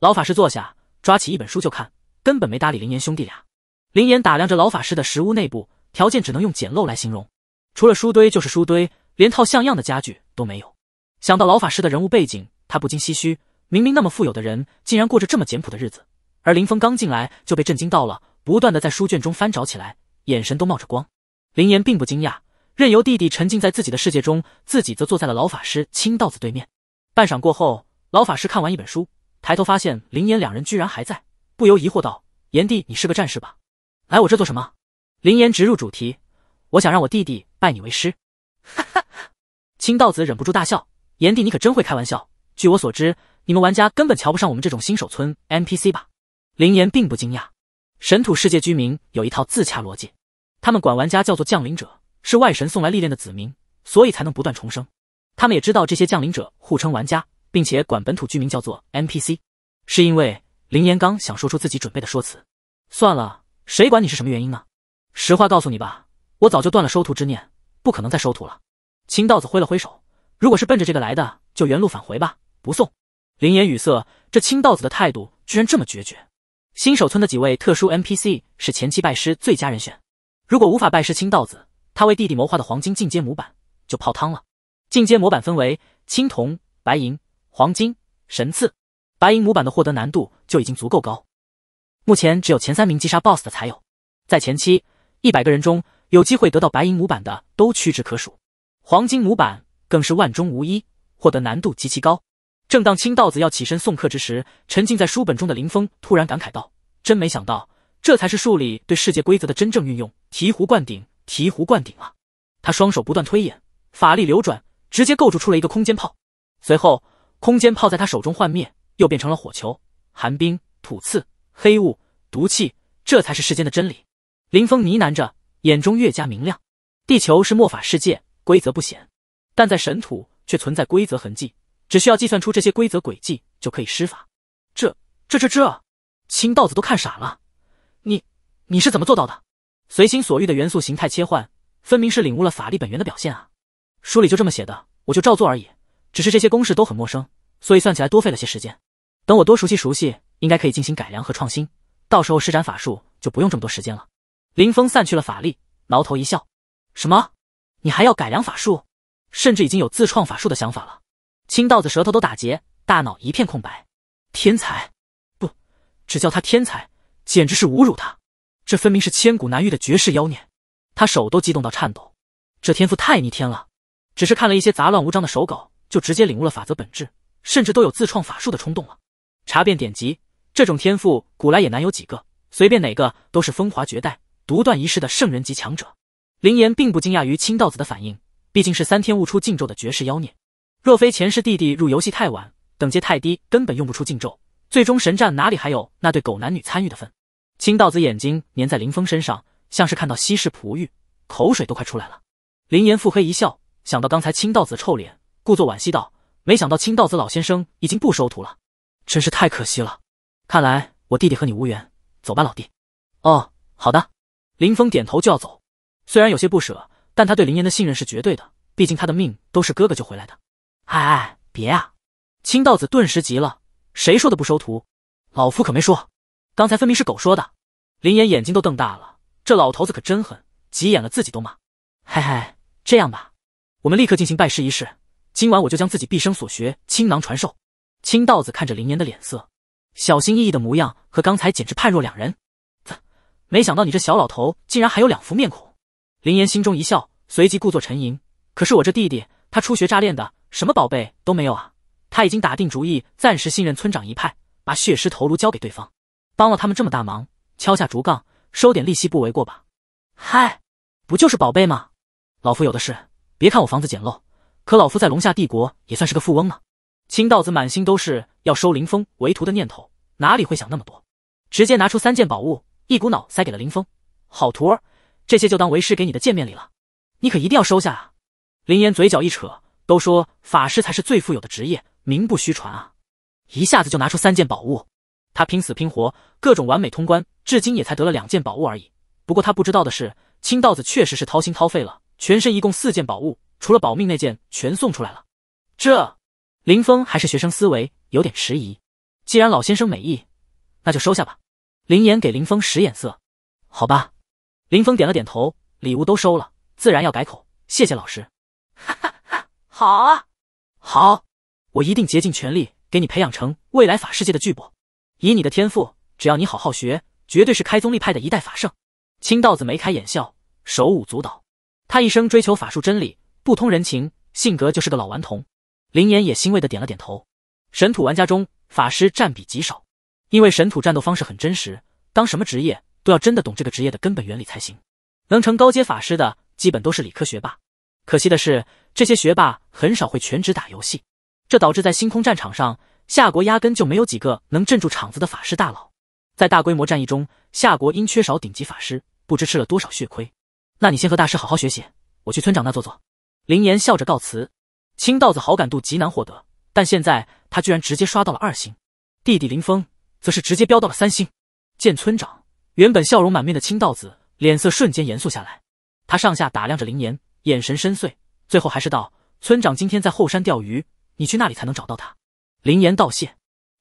[SPEAKER 1] 老法师坐下，抓起一本书就看，根本没搭理林岩兄弟俩。林岩打量着老法师的石屋内部，条件只能用简陋来形容，除了书堆就是书堆，连套像样的家具都没有。想到老法师的人物背景，他不禁唏嘘。明明那么富有的人，竟然过着这么简朴的日子。而林峰刚进来就被震惊到了，不断的在书卷中翻找起来，眼神都冒着光。林岩并不惊讶，任由弟弟沉浸在自己的世界中，自己则坐在了老法师青道子对面。半晌过后，老法师看完一本书，抬头发现林岩两人居然还在，不由疑惑道：“炎帝，你是个战士吧？来我这做什么？”林岩直入主题：“我想让我弟弟拜你为师。”哈哈，青道子忍不住大笑：“炎帝，你可真会开玩笑。据我所知。”你们玩家根本瞧不上我们这种新手村 NPC 吧？林岩并不惊讶，神土世界居民有一套自洽逻辑，他们管玩家叫做降临者，是外神送来历练的子民，所以才能不断重生。他们也知道这些降临者互称玩家，并且管本土居民叫做 NPC，是因为林岩刚想说出自己准备的说辞。算了，谁管你是什么原因呢？实话告诉你吧，我早就断了收徒之念，不可能再收徒了。清道子挥了挥手，如果是奔着这个来的，就原路返回吧，不送。林言语塞，这青道子的态度居然这么决绝。新手村的几位特殊 NPC 是前期拜师最佳人选，如果无法拜师青道子，他为弟弟谋划的黄金进阶模板就泡汤了。进阶模板分为青铜、白银、黄金、神赐。白银模板的获得难度就已经足够高，目前只有前三名击杀 BOSS 的才有。在前期一百个人中，有机会得到白银模板的都屈指可数，黄金模板更是万中无一，获得难度极其高。正当清道子要起身送客之时，沉浸在书本中的林峰突然感慨道：“真没想到，这才是术理对世界规则的真正运用，醍醐灌顶，醍醐灌顶啊！”他双手不断推演，法力流转，直接构筑出了一个空间炮。随后，空间炮在他手中幻灭，又变成了火球、寒冰、土刺、黑雾、毒气。这才是世间的真理。林峰呢喃着，眼中越加明亮。地球是末法世界，规则不显，但在神土却存在规则痕迹。只需要计算出这些规则轨迹就可以施法。这、这、这、这，清道子都看傻了。你、你是怎么做到的？随心所欲的元素形态切换，分明是领悟了法力本源的表现啊！书里就这么写的，我就照做而已。只是这些公式都很陌生，所以算起来多费了些时间。等我多熟悉熟悉，应该可以进行改良和创新。到时候施展法术就不用这么多时间了。林峰散去了法力，挠头一笑：“什么？你还要改良法术？甚至已经有自创法术的想法了？”青道子舌头都打结，大脑一片空白。天才，不，只叫他天才，简直是侮辱他。这分明是千古难遇的绝世妖孽。他手都激动到颤抖，这天赋太逆天了。只是看了一些杂乱无章的手稿，就直接领悟了法则本质，甚至都有自创法术的冲动了。查遍典籍，这种天赋古来也难有几个，随便哪个都是风华绝代、独断一世的圣人级强者。林岩并不惊讶于青道子的反应，毕竟是三天悟出禁咒的绝世妖孽。若非前世弟弟入游戏太晚，等级太低，根本用不出禁咒，最终神战哪里还有那对狗男女参与的份？青道子眼睛粘在林峰身上，像是看到稀世璞玉，口水都快出来了。林岩腹黑一笑，想到刚才青道子的臭脸，故作惋惜道：“没想到青道子老先生已经不收徒了，真是太可惜了。看来我弟弟和你无缘，走吧，老弟。”“哦，好的。”林峰点头就要走，虽然有些不舍，但他对林岩的信任是绝对的，毕竟他的命都是哥哥救回来的。哎哎，别啊！清道子顿时急了，谁说的不收徒？老夫可没说，刚才分明是狗说的。林岩眼睛都瞪大了，这老头子可真狠，急眼了自己都骂。嘿嘿，这样吧，我们立刻进行拜师仪式，今晚我就将自己毕生所学倾囊传授。清道子看着林岩的脸色，小心翼翼的模样和刚才简直判若两人。啧，没想到你这小老头竟然还有两副面孔。林岩心中一笑，随即故作沉吟：“可是我这弟弟，他初学乍练的。”什么宝贝都没有啊！他已经打定主意，暂时信任村长一派，把血尸头颅交给对方，帮了他们这么大忙，敲下竹杠，收点利息不为过吧？嗨，不就是宝贝吗？老夫有的是，别看我房子简陋，可老夫在龙夏帝国也算是个富翁了。清道子满心都是要收林峰为徒的念头，哪里会想那么多，直接拿出三件宝物，一股脑塞给了林峰。好徒儿，这些就当为师给你的见面礼了，你可一定要收下啊！林岩嘴角一扯。都说法师才是最富有的职业，名不虚传啊！一下子就拿出三件宝物，他拼死拼活，各种完美通关，至今也才得了两件宝物而已。不过他不知道的是，青道子确实是掏心掏肺了，全身一共四件宝物，除了保命那件，全送出来了。这林峰还是学生思维，有点迟疑。既然老先生美意，那就收下吧。林岩给林峰使眼色，好吧。林峰点了点头，礼物都收了，自然要改口，谢谢老师。哈哈。好啊，好，我一定竭尽全力给你培养成未来法世界的巨擘。以你的天赋，只要你好好学，绝对是开宗立派的一代法圣。青道子眉开眼笑，手舞足蹈。他一生追求法术真理，不通人情，性格就是个老顽童。林岩也欣慰的点了点头。神土玩家中，法师占比极少，因为神土战斗方式很真实，当什么职业都要真的懂这个职业的根本原理才行。能成高阶法师的基本都是理科学霸。可惜的是，这些学霸很少会全职打游戏，这导致在星空战场上，夏国压根就没有几个能镇住场子的法师大佬。在大规模战役中，夏国因缺少顶级法师，不知吃了多少血亏。那你先和大师好好学习，我去村长那坐坐。林岩笑着告辞。青道子好感度极难获得，但现在他居然直接刷到了二星。弟弟林峰则是直接飙到了三星。见村长，原本笑容满面的青道子脸色瞬间严肃下来，他上下打量着林岩。眼神深邃，最后还是道：“村长今天在后山钓鱼，你去那里才能找到他。”林岩道谢：“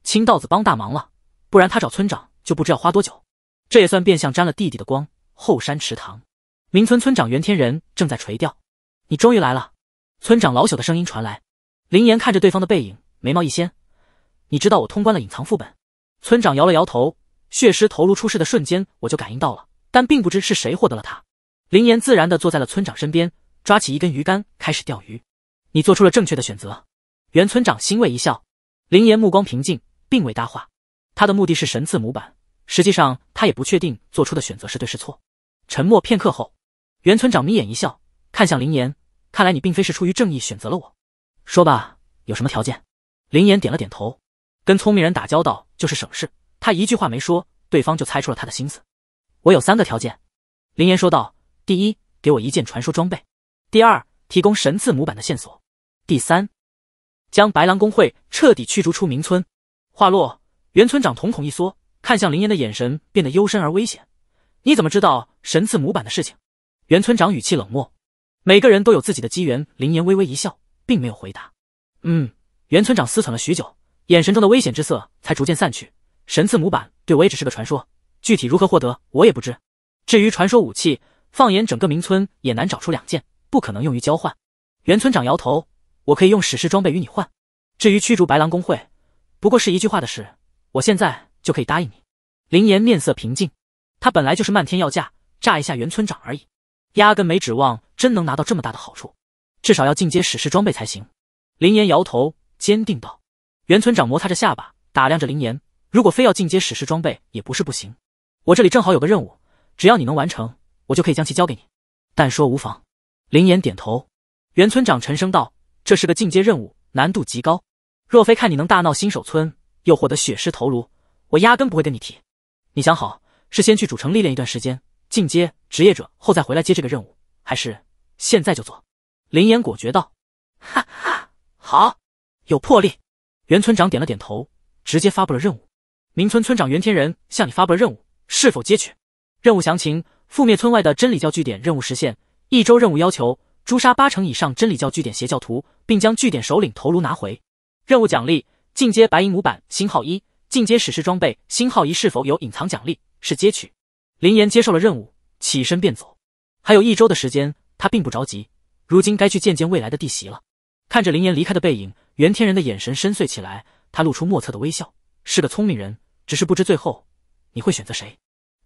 [SPEAKER 1] 青道子帮大忙了，不然他找村长就不知要花多久。”这也算变相沾了弟弟的光。后山池塘，明村村长袁天仁正在垂钓。“你终于来了！”村长老朽的声音传来。林岩看着对方的背影，眉毛一掀：“你知道我通关了隐藏副本？”村长摇了摇头：“血尸头颅出世的瞬间，我就感应到了，但并不知是谁获得了它。”林岩自然的坐在了村长身边。抓起一根鱼竿开始钓鱼，你做出了正确的选择。原村长欣慰一笑，林岩目光平静，并未搭话。他的目的是神赐模板，实际上他也不确定做出的选择是对是错。沉默片刻后，原村长眯眼一笑，看向林岩，看来你并非是出于正义选择了我。说吧，有什么条件？林岩点了点头，跟聪明人打交道就是省事。他一句话没说，对方就猜出了他的心思。我有三个条件，林岩说道。第一，给我一件传说装备。第二，提供神赐模板的线索；第三，将白狼公会彻底驱逐出明村。话落，原村长瞳孔一缩，看向林岩的眼神变得幽深而危险。你怎么知道神赐模板的事情？原村长语气冷漠。每个人都有自己的机缘。林岩微微一笑，并没有回答。嗯。原村长思忖了许久，眼神中的危险之色才逐渐散去。神赐模板对我也只是个传说，具体如何获得，我也不知。至于传说武器，放眼整个民村也难找出两件。不可能用于交换。袁村长摇头：“我可以用史诗装备与你换。至于驱逐白狼工会，不过是一句话的事，我现在就可以答应你。”林岩面色平静，他本来就是漫天要价，炸一下袁村长而已，压根没指望真能拿到这么大的好处。至少要进阶史诗装备才行。林岩摇头，坚定道：“袁村长摩擦着下巴，打量着林岩。如果非要进阶史诗装备，也不是不行。我这里正好有个任务，只要你能完成，我就可以将其交给你。但说无妨。”林岩点头，袁村长沉声道：“这是个进阶任务，难度极高。若非看你能大闹新手村，又获得血尸头颅，我压根不会跟你提。你想好是先去主城历练一段时间，进阶职业者后再回来接这个任务，还是现在就做？”林岩果决道：“哈哈，好，有魄力。”袁村长点了点头，直接发布了任务。明村村长袁天仁向你发布了任务，是否接取？任务详情：覆灭村外的真理教据点。任务实现。一周任务要求诛杀八成以上真理教据点邪教徒，并将据点首领头颅拿回。任务奖励：进阶白银模板星号一，进阶史诗装备星号一。是否有隐藏奖励？是接取。林岩接受了任务，起身便走。还有一周的时间，他并不着急。如今该去见见未来的弟媳了。看着林岩离开的背影，袁天人的眼神深邃起来。他露出莫测的微笑，是个聪明人，只是不知最后你会选择谁。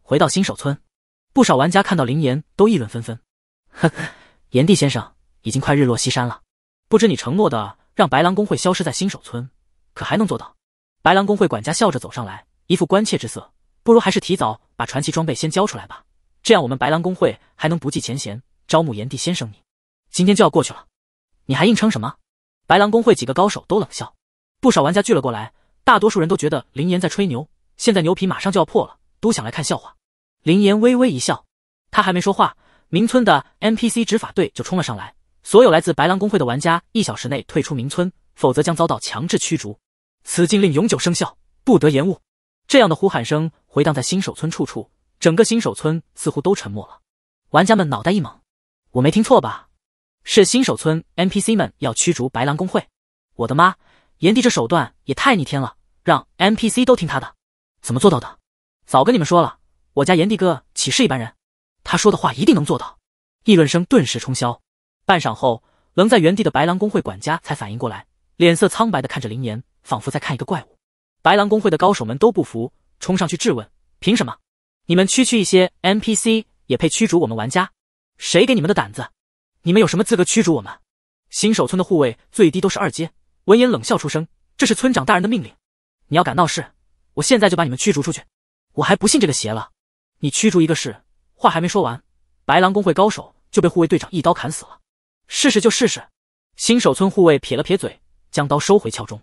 [SPEAKER 1] 回到新手村，不少玩家看到林岩都议论纷纷。呵呵，炎帝先生，已经快日落西山了，不知你承诺的让白狼工会消失在新手村，可还能做到？白狼工会管家笑着走上来，一副关切之色。不如还是提早把传奇装备先交出来吧，这样我们白狼工会还能不计前嫌，招募炎帝先生你。今天就要过去了，你还硬撑什么？白狼工会几个高手都冷笑，不少玩家聚了过来，大多数人都觉得林岩在吹牛，现在牛皮马上就要破了，都想来看笑话。林岩微微一笑，他还没说话。明村的 NPC 执法队就冲了上来，所有来自白狼公会的玩家一小时内退出明村，否则将遭到强制驱逐。此禁令永久生效，不得延误。这样的呼喊声回荡在新手村处处，整个新手村似乎都沉默了。玩家们脑袋一懵：“我没听错吧？是新手村 NPC 们要驱逐白狼公会？我的妈！炎帝这手段也太逆天了，让 NPC 都听他的，怎么做到的？早跟你们说了，我家炎帝哥岂是一般人？”他说的话一定能做到，议论声顿时冲霄。半晌后，愣在原地的白狼工会管家才反应过来，脸色苍白的看着林岩，仿佛在看一个怪物。白狼工会的高手们都不服，冲上去质问：“凭什么？你们区区一些 NPC 也配驱逐我们玩家？谁给你们的胆子？你们有什么资格驱逐我们？”新手村的护卫最低都是二阶，闻言冷笑出声：“这是村长大人的命令，你要敢闹事，我现在就把你们驱逐出去。我还不信这个邪了，你驱逐一个市，话还没说完，白狼公会高手就被护卫队长一刀砍死了。试试就试试，新手村护卫撇了撇嘴，将刀收回鞘中。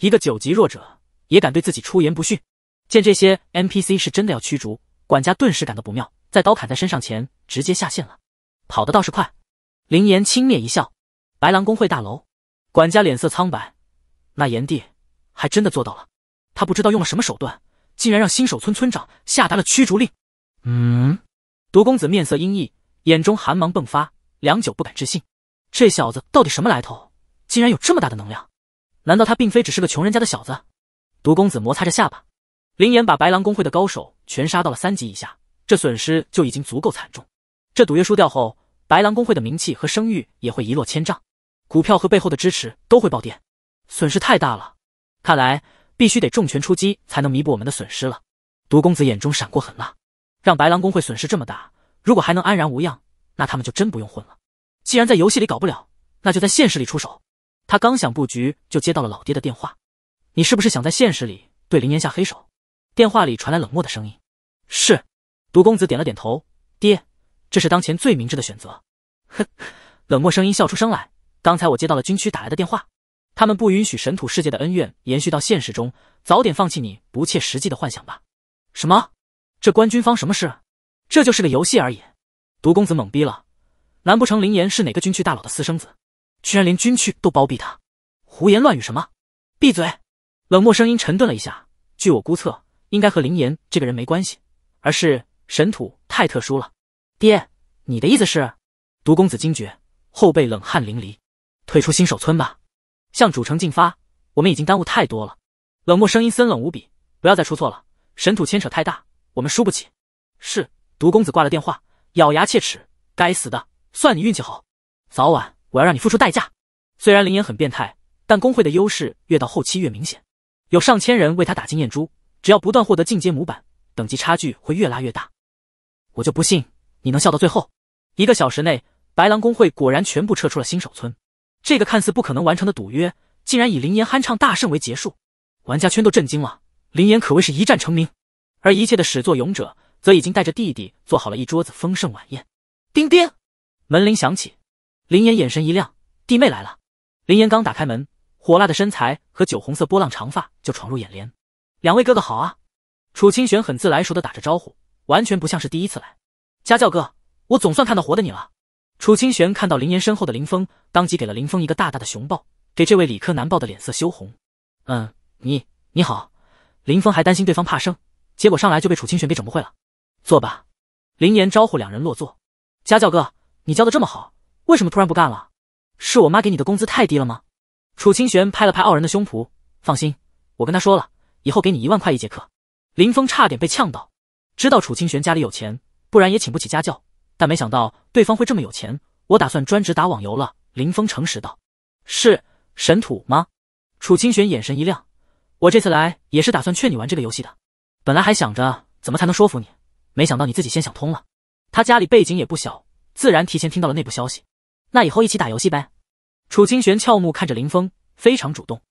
[SPEAKER 1] 一个九级弱者也敢对自己出言不逊？见这些 NPC 是真的要驱逐，管家顿时感到不妙，在刀砍在身上前直接下线了。跑得倒是快。林岩轻蔑一笑。白狼公会大楼，管家脸色苍白。那炎帝还真的做到了，他不知道用了什么手段，竟然让新手村村长下达了驱逐令。嗯。毒公子面色阴翳，眼中寒芒迸发，良久不敢置信：“这小子到底什么来头？竟然有这么大的能量？难道他并非只是个穷人家的小子？”毒公子摩擦着下巴。林岩把白狼公会的高手全杀到了三级以下，这损失就已经足够惨重。这赌约输掉后，白狼公会的名气和声誉也会一落千丈，股票和背后的支持都会暴跌，损失太大了。看来必须得重拳出击，才能弥补我们的损失了。毒公子眼中闪过狠辣。让白狼工会损失这么大，如果还能安然无恙，那他们就真不用混了。既然在游戏里搞不了，那就在现实里出手。他刚想布局，就接到了老爹的电话：“你是不是想在现实里对林岩下黑手？”电话里传来冷漠的声音：“是。”毒公子点了点头：“爹，这是当前最明智的选择。”哼，冷漠声音笑出声来：“刚才我接到了军区打来的电话，他们不允许神土世界的恩怨延续到现实中。早点放弃你不切实际的幻想吧。”什么？这关军方什么事？这就是个游戏而已。毒公子懵逼了，难不成林岩是哪个军区大佬的私生子？居然连军区都包庇他？胡言乱语什么？闭嘴！冷漠声音沉顿了一下，据我估测，应该和林岩这个人没关系，而是神土太特殊了。爹，你的意思是？毒公子惊觉，后背冷汗淋漓。退出新手村吧，向主城进发。我们已经耽误太多了。冷漠声音森冷无比，不要再出错了。神土牵扯太大。我们输不起。是，毒公子挂了电话，咬牙切齿：“该死的，算你运气好，早晚我要让你付出代价。”虽然林岩很变态，但工会的优势越到后期越明显，有上千人为他打经验珠，只要不断获得进阶模板，等级差距会越拉越大。我就不信你能笑到最后。一个小时内，白狼工会果然全部撤出了新手村。这个看似不可能完成的赌约，竟然以林岩酣畅大胜为结束。玩家圈都震惊了，林岩可谓是一战成名。而一切的始作俑者则已经带着弟弟做好了一桌子丰盛晚宴。叮叮，门铃响起，林岩眼神一亮，弟妹来了。林岩刚打开门，火辣的身材和酒红色波浪长发就闯入眼帘。两位哥哥好啊！楚清玄很自来熟的打着招呼，完全不像是第一次来。家教哥，我总算看到活的你了。楚清玄看到林岩身后的林峰，当即给了林峰一个大大的熊抱，给这位理科男抱的脸色羞红。嗯，你你好。林峰还担心对方怕生。结果上来就被楚清玄给整不会了。坐吧，林岩招呼两人落座。家教哥，你教的这么好，为什么突然不干了？是我妈给你的工资太低了吗？楚清玄拍了拍傲人的胸脯，放心，我跟他说了，以后给你一万块一节课。林峰差点被呛到，知道楚清玄家里有钱，不然也请不起家教。但没想到对方会这么有钱，我打算专职打网游了。林峰诚实道。是神土吗？楚清玄眼神一亮，我这次来也是打算劝你玩这个游戏的。本来还想着怎么才能说服你，没想到你自己先想通了。他家里背景也不小，自然提前听到了内部消息。那以后一起打游戏呗。楚清玄俏目看着林峰，非常主动。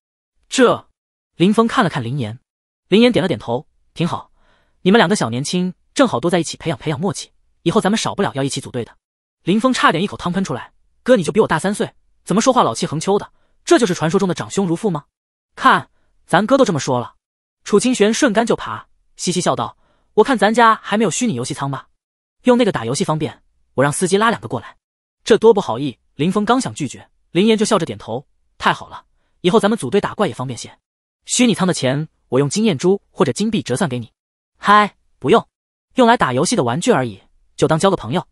[SPEAKER 1] 这林峰看了看林岩，林岩点了点头，挺好。你们两个小年轻正好多在一起培养培养默契，以后咱们少不了要一起组队的。林峰差点一口汤喷出来，哥你就比我大三岁，怎么说话老气横秋的？这就是传说中的长兄如父吗？看，咱哥都这么说了。楚清玄顺杆就爬。嘻嘻笑道：“我看咱家还没有虚拟游戏仓吧，用那个打游戏方便。我让司机拉两个过来，这多不好意。”林峰刚想拒绝，林岩就笑着点头：“太好了，以后咱们组队打怪也方便些。虚拟仓的钱我用经验珠或者金币折算给你。”“嗨，不用，用来打游戏的玩具而已，就当交个朋友。”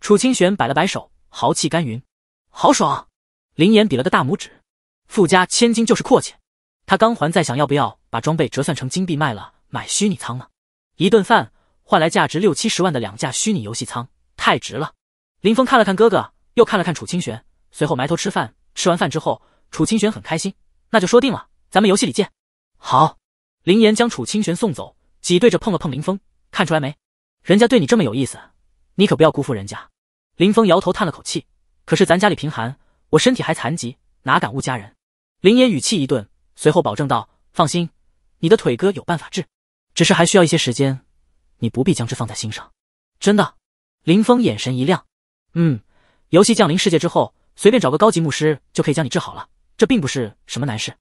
[SPEAKER 1] 楚清玄摆了摆手，豪气干云：“好爽。”林岩比了个大拇指：“富家千金就是阔气。”他刚还在想要不要把装备折算成金币卖了。买虚拟仓呢？一顿饭换来价值六七十万的两架虚拟游戏仓，太值了！林峰看了看哥哥，又看了看楚清玄，随后埋头吃饭。吃完饭之后，楚清玄很开心，那就说定了，咱们游戏里见。好。林岩将楚清玄送走，挤对着碰了碰林峰，看出来没？人家对你这么有意思，你可不要辜负人家。林峰摇头叹了口气，可是咱家里贫寒，我身体还残疾，哪敢误家人？林岩语气一顿，随后保证道：“放心，你的腿哥有办法治。”只是还需要一些时间，你不必将之放在心上。真的，林峰眼神一亮，嗯，游戏降临世界之后，随便找个高级牧师就可以将你治好了，这并不是什么难事。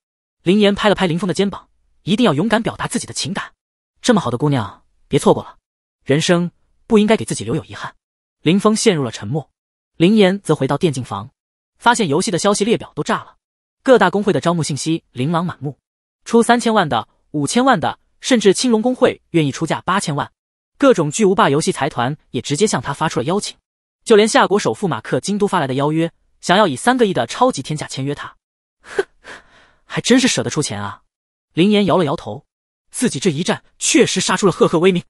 [SPEAKER 1] 林岩拍了拍林峰的肩膀，一定要勇敢表达自己的情感，这么好的姑娘，别错过了。人生不应该给自己留有遗憾。林峰陷入了沉默，林岩则回到电竞房，发现游戏的消息列表都炸了，各大公会的招募信息琳琅满目，出三千万的，五千万的。甚至青龙公会愿意出价八千万，各种巨无霸游戏财团也直接向他发出了邀请，就连夏国首富马克京都发来的邀约，想要以三个亿的超级天价签约他。哼，还真是舍得出钱啊！林岩摇了摇头，自己这一战确实杀出了赫赫威名，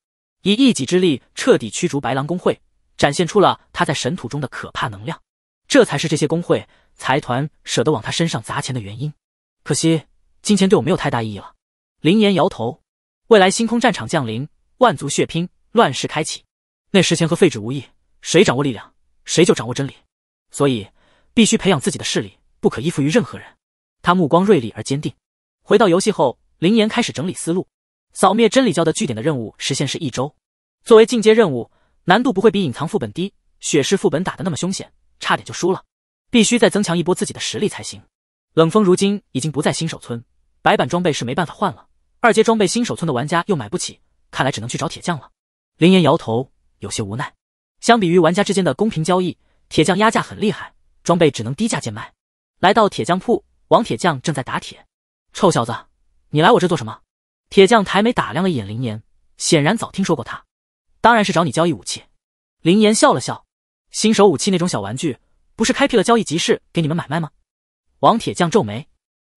[SPEAKER 1] 以一己之力彻底驱逐白狼工会，展现出了他在神土中的可怕能量，这才是这些工会财团舍得往他身上砸钱的原因。可惜，金钱对我没有太大意义了。林岩摇头。未来星空战场降临，万族血拼，乱世开启。那时钱和废纸无异，谁掌握力量，谁就掌握真理。所以必须培养自己的势力，不可依附于任何人。他目光锐利而坚定。回到游戏后，林岩开始整理思路。扫灭真理教的据点的任务实现是一周，作为进阶任务，难度不会比隐藏副本低。血尸副本打得那么凶险，差点就输了，必须再增强一波自己的实力才行。冷风如今已经不在新手村，白板装备是没办法换了。二阶装备，新手村的玩家又买不起，看来只能去找铁匠了。林岩摇头，有些无奈。相比于玩家之间的公平交易，铁匠压价很厉害，装备只能低价贱卖。来到铁匠铺，王铁匠正在打铁。臭小子，你来我这做什么？铁匠抬眉打量了一眼林岩，显然早听说过他。当然是找你交易武器。林岩笑了笑，新手武器那种小玩具，不是开辟了交易集市给你们买卖吗？王铁匠皱眉，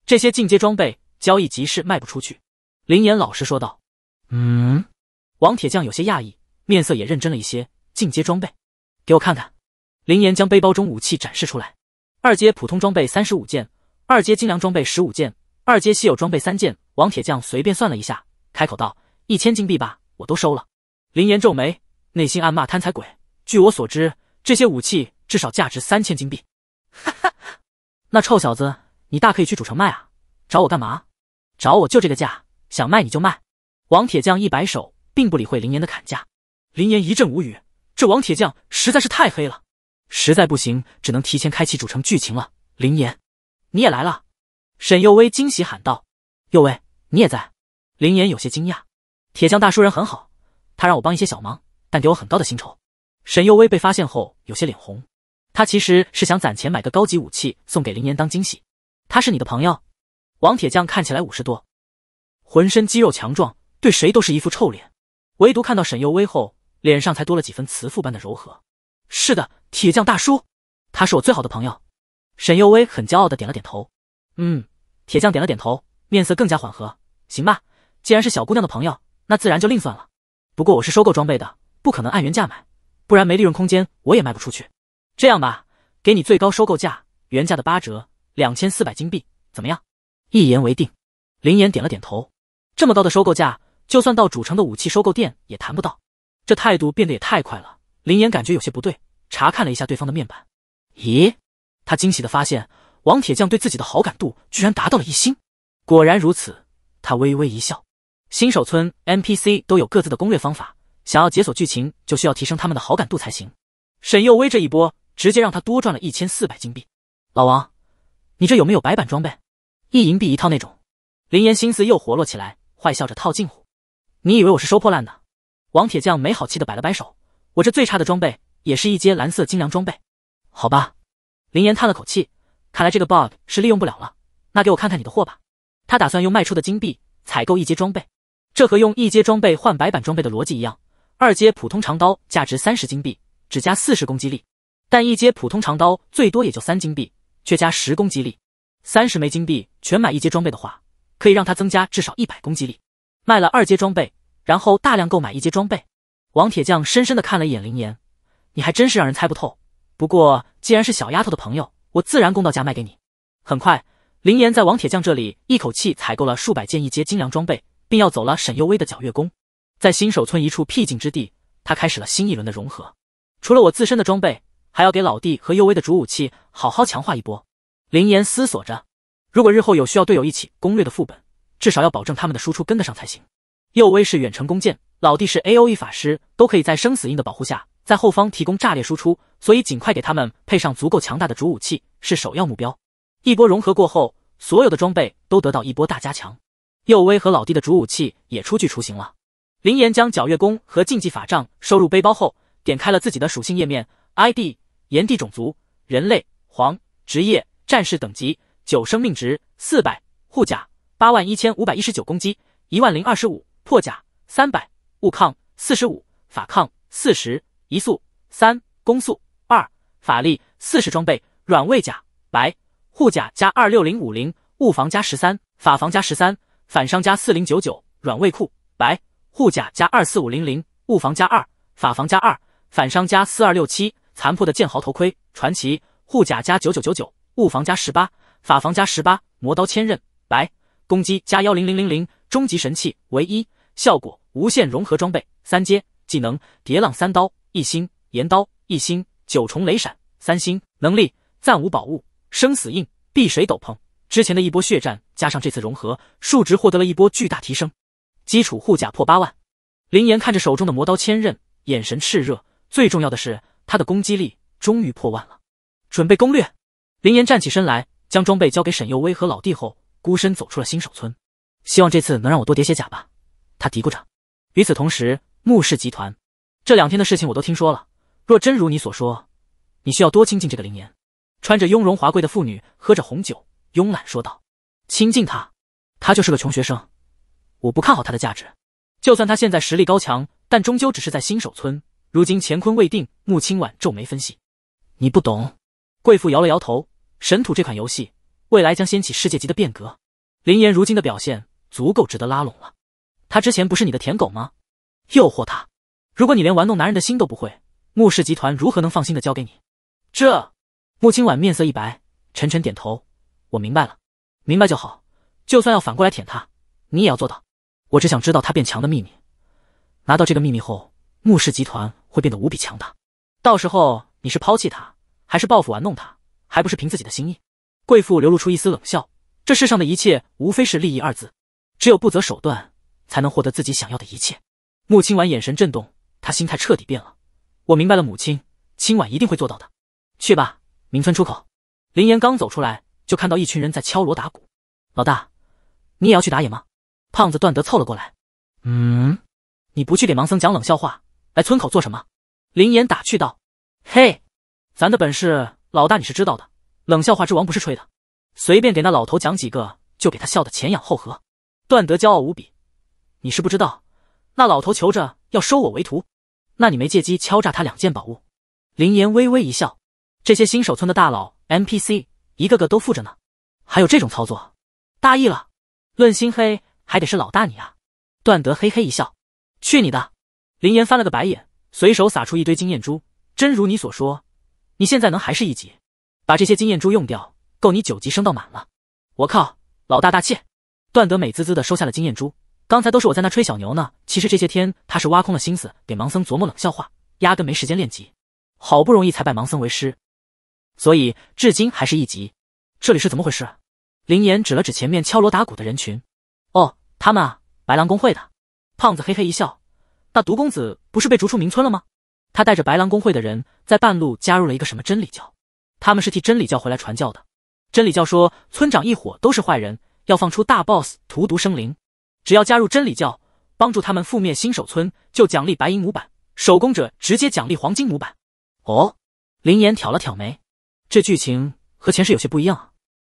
[SPEAKER 1] 这些进阶装备，交易集市卖不出去。林岩老实说道：“
[SPEAKER 2] 嗯。”
[SPEAKER 1] 王铁匠有些讶异，面色也认真了一些。进阶装备，给我看看。林岩将背包中武器展示出来：二阶普通装备三十五件，二阶精良装备十五件，二阶稀有装备三件。王铁匠随便算了一下，开口道：“一千金币吧，我都收了。”林岩皱眉，内心暗骂贪财鬼。据我所知，这些武器至少价值三千金币。哈哈，那臭小子，你大可以去主城卖啊，找我干嘛？找我就这个价。想卖你就卖，王铁匠一摆手，并不理会林岩的砍价。林岩一阵无语，这王铁匠实在是太黑了。实在不行，只能提前开启主城剧情了。林岩，你也来了！沈幼薇惊喜喊道：“幼薇，你也在。”林岩有些惊讶。铁匠大叔人很好，他让我帮一些小忙，但给我很高的薪酬。沈幼薇被发现后有些脸红，他其实是想攒钱买个高级武器送给林岩当惊喜。他是你的朋友？王铁匠看起来五十多。浑身肌肉强壮，对谁都是一副臭脸，唯独看到沈幼薇后，脸上才多了几分慈父般的柔和。是的，铁匠大叔，他是我最好的朋友。沈幼薇很骄傲的点了点头。嗯，铁匠点了点头，面色更加缓和。行吧，既然是小姑娘的朋友，那自然就另算了。不过我是收购装备的，不可能按原价买，不然没利润空间，我也卖不出去。这样吧，给你最高收购价，原价的八折，两千四百金币，怎么样？一言为定。林岩点了点头。这么高的收购价，就算到主城的武器收购店也谈不到。这态度变得也太快了，林岩感觉有些不对。查看了一下对方的面板，咦，他惊喜的发现王铁匠对自己的好感度居然达到了一星。果然如此，他微微一笑。新手村 NPC 都有各自的攻略方法，想要解锁剧情，就需要提升他们的好感度才行。沈佑威这一波，直接让他多赚了一千四百金币。老王，你这有没有白板装备？一银币一套那种。林岩心思又活络起来。坏笑着套近乎，你以为我是收破烂的？王铁匠没好气的摆了摆手，我这最差的装备也是一阶蓝色精良装备，好吧。林岩叹了口气，看来这个 bug 是利用不了了。那给我看看你的货吧。他打算用卖出的金币采购一阶装备，这和用一阶装备换白板装备的逻辑一样。二阶普通长刀价值三十金币，只加四十攻击力，但一阶普通长刀最多也就三金币，却加十攻击力。三十枚金币全买一阶装备的话。可以让他增加至少一百攻击力，卖了二阶装备，然后大量购买一阶装备。王铁匠深深的看了一眼林岩，你还真是让人猜不透。不过既然是小丫头的朋友，我自然公道价卖给你。很快，林岩在王铁匠这里一口气采购了数百件一阶精良装备，并要走了沈幼薇的皎月宫。在新手村一处僻静之地，他开始了新一轮的融合。除了我自身的装备，还要给老弟和幼薇的主武器好好强化一波。林岩思索着。如果日后有需要队友一起攻略的副本，至少要保证他们的输出跟得上才行。右威是远程弓箭，老弟是 A O E 法师，都可以在生死印的保护下，在后方提供炸裂输出，所以尽快给他们配上足够强大的主武器是首要目标。一波融合过后，所有的装备都得到一波大加强，右威和老弟的主武器也初具雏形了。林岩将皎月弓和禁忌法杖收入背包后，点开了自己的属性页面，ID 炎帝，种族人类，黄，职业战士，等级。九生命值四百，护甲八万一千五百一十九，攻击一万零二十五，破甲三百，物抗四十五，法抗四十，移速三，攻速二，法力四十。装备软卫甲白，护甲加二六零五零，物防加十三，法防加十三，反伤加四零九九。软卫裤白，护甲加二四五零零，物防加二，法防加二，反伤加四二六七。残破的剑豪头盔传奇，护甲加九九九九，物防加十八。法防加十八，魔刀千刃，白攻击加幺零零零零，终极神器唯一效果无限融合装备三阶技能叠浪三刀一星，岩刀一星，九重雷闪三星，能力暂无宝物，生死印碧水斗篷之前的一波血战加上这次融合数值获得了一波巨大提升，基础护甲破八万，林岩看着手中的魔刀千刃，眼神炽热，最重要的是他的攻击力终于破万了，准备攻略。林岩站起身来。将装备交给沈佑威和老弟后，孤身走出了新手村。希望这次能让我多叠些甲吧，他嘀咕着。与此同时，穆氏集团这两天的事情我都听说了。若真如你所说，你需要多亲近这个灵岩。穿着雍容华贵的妇女喝着红酒，慵懒说道：“亲近他？他就是个穷学生，我不看好他的价值。就算他现在实力高强，但终究只是在新手村。如今乾坤未定。”穆清婉皱眉分析：“你不懂。”贵妇摇了摇头。神土这款游戏未来将掀起世界级的变革。林岩如今的表现足够值得拉拢了。他之前不是你的舔狗吗？诱惑他。如果你连玩弄男人的心都不会，穆氏集团如何能放心的交给你？这穆清婉面色一白，沉沉点头。我明白了，明白就好。就算要反过来舔他，你也要做到。我只想知道他变强的秘密。拿到这个秘密后，穆氏集团会变得无比强大。到时候你是抛弃他，还是报复玩弄他？还不是凭自己的心意。贵妇流露出一丝冷笑，这世上的一切无非是利益二字，只有不择手段，才能获得自己想要的一切。穆清婉眼神震动，他心态彻底变了。我明白了，母亲，清婉一定会做到的。去吧，明村出口。林岩刚走出来，就看到一群人在敲锣打鼓。老大，你也要去打野吗？胖子段德凑了过来。嗯，你不去给盲僧讲冷笑话，来村口做什么？林岩打趣道。嘿，咱的本事。老大，你是知道的，冷笑话之王不是吹的，随便给那老头讲几个，就给他笑得前仰后合。段德骄傲无比，你是不知道，那老头求着要收我为徒，那你没借机敲诈他两件宝物？林岩微微一笑，这些新手村的大佬 n P C 一个个都富着呢，还有这种操作，大意了。论心黑还得是老大你啊！段德嘿嘿一笑，去你的！林岩翻了个白眼，随手撒出一堆经验珠，真如你所说。你现在能还是一级？把这些经验珠用掉，够你九级升到满了。我靠，老大大气！段德美滋滋的收下了经验珠。刚才都是我在那吹小牛呢，其实这些天他是挖空了心思给盲僧琢磨冷笑话，压根没时间练级，好不容易才拜盲僧为师，所以至今还是一级。这里是怎么回事？林岩指了指前面敲锣打鼓的人群。哦，他们啊，白狼工会的。胖子嘿嘿一笑。那毒公子不是被逐出名村了吗？他带着白狼公会的人在半路加入了一个什么真理教，他们是替真理教回来传教的。真理教说村长一伙都是坏人，要放出大 boss 荼毒生灵。只要加入真理教，帮助他们覆灭新手村，就奖励白银模板；守宫者直接奖励黄金模板。哦，林岩挑了挑眉，这剧情和前世有些不一样啊。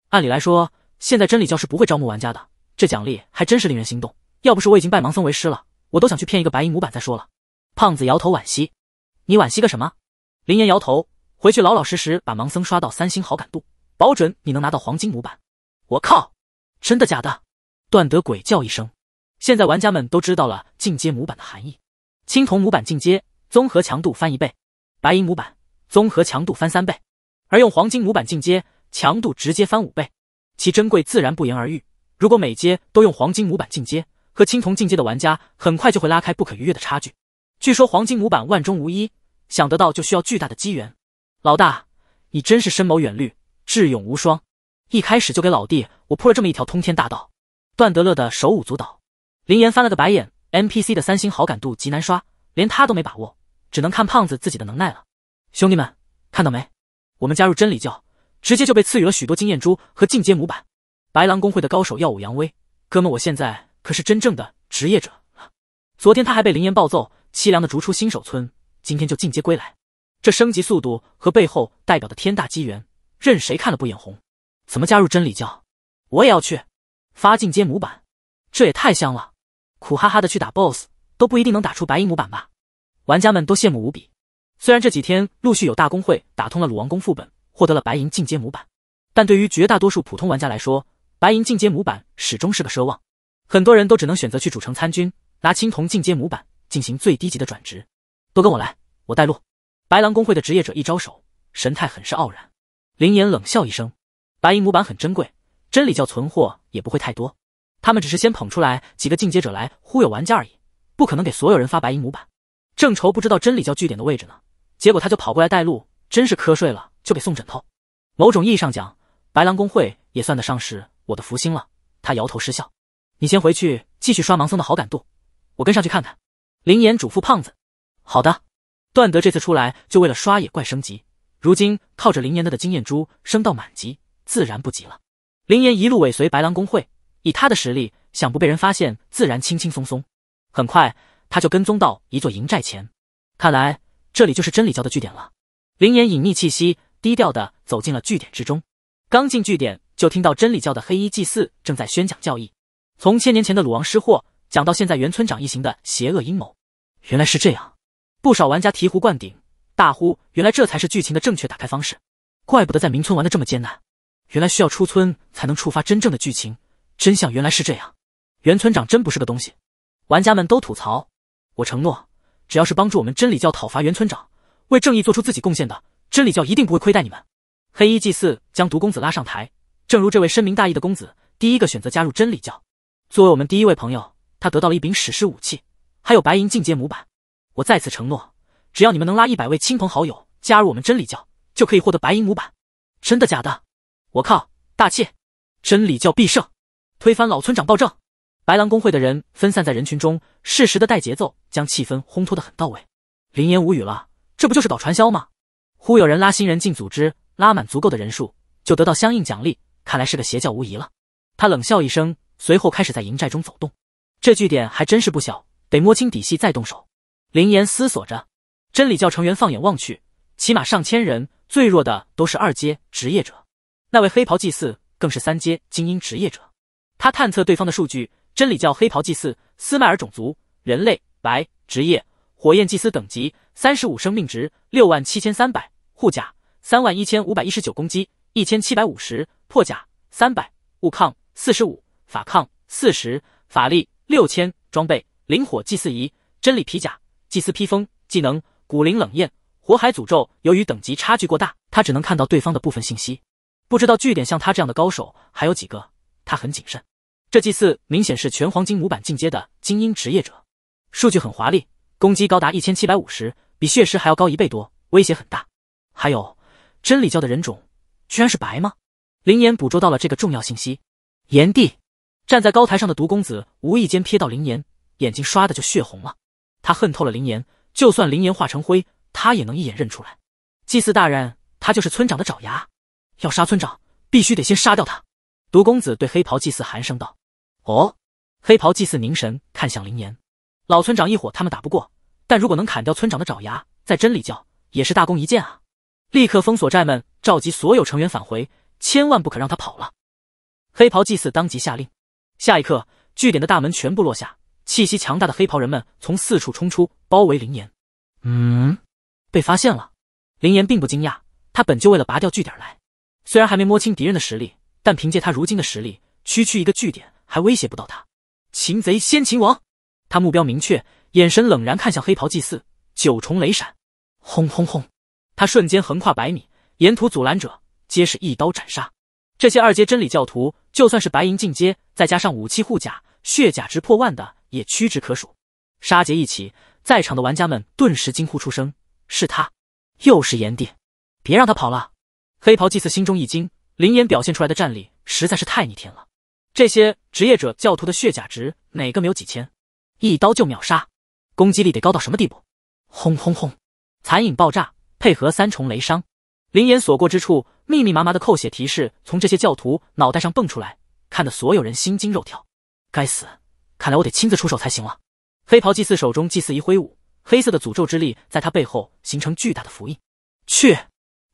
[SPEAKER 1] 按理来说，现在真理教是不会招募玩家的，这奖励还真是令人心动。要不是我已经拜盲僧为师了，我都想去骗一个白银模板再说了。胖子摇头惋惜。你惋惜个什么？林岩摇头，回去老老实实把盲僧刷到三星好感度，保准你能拿到黄金模板。我靠！真的假的？段德鬼叫一声。现在玩家们都知道了进阶模板的含义：青铜模板进阶，综合强度翻一倍；白银模板，综合强度翻三倍；而用黄金模板进阶，强度直接翻五倍，其珍贵自然不言而喻。如果每阶都用黄金模板进阶，和青铜进阶的玩家很快就会拉开不可逾越的差距。据说黄金模板万中无一。想得到就需要巨大的机缘，老大，你真是深谋远虑，智勇无双，一开始就给老弟我铺了这么一条通天大道。段德乐的手舞足蹈，林岩翻了个白眼。n p c 的三星好感度极难刷，连他都没把握，只能看胖子自己的能耐了。兄弟们，看到没？我们加入真理教，直接就被赐予了许多经验珠和进阶模板。白狼公会的高手耀武扬威，哥们，我现在可是真正的职业者。昨天他还被林岩暴揍，凄凉的逐出新手村。今天就进阶归来，这升级速度和背后代表的天大机缘，任谁看了不眼红？怎么加入真理教？我也要去发进阶模板，这也太香了！苦哈哈的去打 boss 都不一定能打出白银模板吧？玩家们都羡慕无比。虽然这几天陆续有大公会打通了鲁王宫副本，获得了白银进阶模板，但对于绝大多数普通玩家来说，白银进阶模板始终是个奢望。很多人都只能选择去主城参军，拿青铜进阶模板进行最低级的转职。都跟我来，我带路。白狼公会的职业者一招手，神态很是傲然。林岩冷笑一声，白银模板很珍贵，真理教存货也不会太多。他们只是先捧出来几个进阶者来忽悠玩家而已，不可能给所有人发白银模板。正愁不知道真理教据点的位置呢，结果他就跑过来带路，真是瞌睡了就给送枕头。某种意义上讲，白狼公会也算得上是我的福星了。他摇头失笑，你先回去继续刷盲僧的好感度，我跟上去看看。林岩嘱咐胖子。好的，段德这次出来就为了刷野怪升级，如今靠着林岩的的经验珠升到满级，自然不急了。林岩一路尾随白狼公会，以他的实力，想不被人发现自然轻轻松松。很快，他就跟踪到一座营寨前，看来这里就是真理教的据点了。林岩隐匿气息，低调的走进了据点之中。刚进据点，就听到真理教的黑衣祭祀正在宣讲教义，从千年前的鲁王失货讲到现在原村长一行的邪恶阴谋，原来是这样。不少玩家醍醐灌顶，大呼：“原来这才是剧情的正确打开方式，怪不得在民村玩的这么艰难，原来需要出村才能触发真正的剧情，真相原来是这样。”原村长真不是个东西，玩家们都吐槽。我承诺，只要是帮助我们真理教讨伐原村长，为正义做出自己贡献的真理教一定不会亏待你们。黑衣祭祀将毒公子拉上台，正如这位深明大义的公子第一个选择加入真理教，作为我们第一位朋友，他得到了一柄史诗武器，还有白银进阶模板。我再次承诺，只要你们能拉一百位亲朋好友加入我们真理教，就可以获得白银模板。真的假的？我靠！大气！真理教必胜！推翻老村长暴政！白狼工会的人分散在人群中，适时的带节奏，将气氛烘托得很到位。林岩无语了，这不就是搞传销吗？忽悠人拉新人进组织，拉满足够的人数就得到相应奖励，看来是个邪教无疑了。他冷笑一声，随后开始在营寨中走动。这据点还真是不小，得摸清底细再动手。林岩思索着，真理教成员放眼望去，起码上千人，最弱的都是二阶职业者。那位黑袍祭司更是三阶精英职业者。他探测对方的数据：真理教黑袍祭司斯迈尔，种族人类，白职业火焰祭司，等级三十五，生命值六万七千三百，护甲三万一千五百一十九，攻击一千七百五十，破甲三百，物抗四十五，法抗四十，法力六千，装备灵火祭祀仪，真理皮甲。祭司披风技能：骨灵冷焰、火海诅咒。由于等级差距过大，他只能看到对方的部分信息。不知道据点像他这样的高手还有几个？他很谨慎。这祭祀明显是全黄金模板进阶的精英职业者，数据很华丽，攻击高达一千七百五十，比血尸还要高一倍多，威胁很大。还有，真理教的人种居然是白吗？灵岩捕捉到了这个重要信息。炎帝站在高台上的毒公子无意间瞥到灵岩，眼睛刷的就血红了。他恨透了林岩，就算林岩化成灰，他也能一眼认出来。祭祀大人，他就是村长的爪牙，要杀村长，必须得先杀掉他。独公子对黑袍祭祀寒声道：“哦。”黑袍祭祀凝神看向林岩，老村长一伙他们打不过，但如果能砍掉村长的爪牙，在真理教也是大功一件啊！立刻封锁寨门，召集所有成员返回，千万不可让他跑了。黑袍祭祀当即下令，下一刻，据点的大门全部落下。气息强大的黑袍人们从四处冲出，包围林岩。嗯，被发现了。林岩并不惊讶，他本就为了拔掉据点来。虽然还没摸清敌人的实力，但凭借他如今的实力，区区一个据点还威胁不到他。擒贼先擒王，他目标明确，眼神冷然看向黑袍祭祀。九重雷闪，
[SPEAKER 3] 轰轰轰！
[SPEAKER 1] 他瞬间横跨百米，沿途阻拦者皆是一刀斩杀。这些二阶真理教徒，就算是白银进阶，再加上武器护甲，血甲值破万的。也屈指可数。杀劫一起，在场的玩家们顿时惊呼出声：“是他，又是炎帝！别让他跑了！”黑袍祭司心中一惊，灵岩表现出来的战力实在是太逆天了。这些职业者教徒的血甲值哪个没有几千？一刀就秒杀，攻击力得高到什么地步？轰轰轰！残影爆炸，配合三重雷伤，灵岩所过之处，密密麻麻的扣血提示从这些教徒脑袋上蹦出来，看得所有人心惊肉跳。该死！看来我得亲自出手才行了。黑袍祭司手中祭祀仪挥舞，黑色的诅咒之力在他背后形成巨大的符印。去！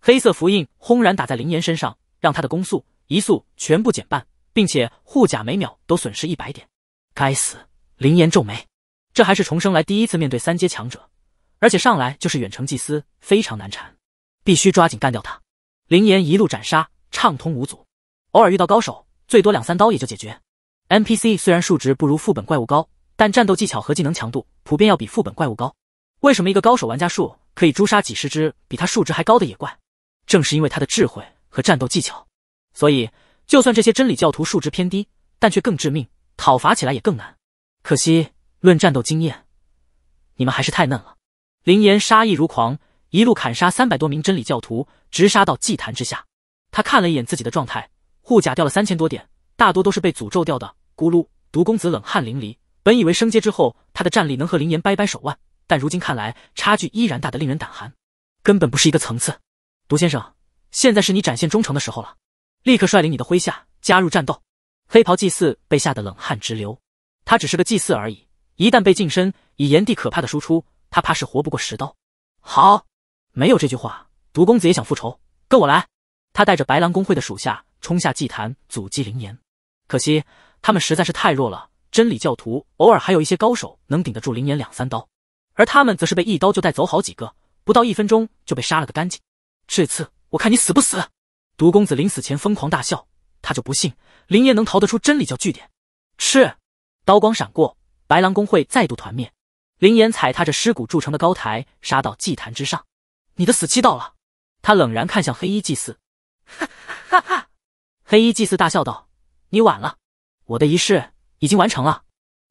[SPEAKER 1] 黑色符印轰然打在林岩身上，让他的攻速、移速全部减半，并且护甲每秒都损失一百点。该死！林岩皱眉，这还是重生来第一次面对三阶强者，而且上来就是远程祭司，非常难缠，必须抓紧干掉他。林岩一路斩杀，畅通无阻，偶尔遇到高手，最多两三刀也就解决。NPC 虽然数值不如副本怪物高，但战斗技巧和技能强度普遍要比副本怪物高。为什么一个高手玩家数可以诛杀几十只比他数值还高的野怪？正是因为他的智慧和战斗技巧。所以，就算这些真理教徒数值偏低，但却更致命，讨伐起来也更难。可惜，论战斗经验，你们还是太嫩了。林岩杀意如狂，一路砍杀三百多名真理教徒，直杀到祭坛之下。他看了一眼自己的状态，护甲掉了三千多点，大多都是被诅咒掉的。咕噜，毒公子冷汗淋漓。本以为升阶之后，他的战力能和林岩掰掰手腕，但如今看来，差距依然大得令人胆寒，根本不是一个层次。毒先生，现在是你展现忠诚的时候了，立刻率领你的麾下加入战斗！黑袍祭祀被吓得冷汗直流，他只是个祭祀而已，一旦被近身，以炎帝可怕的输出，他怕是活不过十刀。好，没有这句话，毒公子也想复仇，跟我来！他带着白狼公会的属下冲下祭坛，阻击林岩。可惜。他们实在是太弱了，真理教徒偶尔还有一些高手能顶得住林岩两三刀，而他们则是被一刀就带走好几个，不到一分钟就被杀了个干净。这次我看你死不死！毒公子临死前疯狂大笑，他就不信林岩能逃得出真理教据点。吃！刀光闪过，白狼公会再度团灭。林岩踩踏着尸骨筑成的高台，杀到祭坛之上。你的死期到了！他冷然看向黑衣祭祀，*laughs* 哈哈！黑衣祭祀大笑道：“你晚了。”我的仪式已经完成了，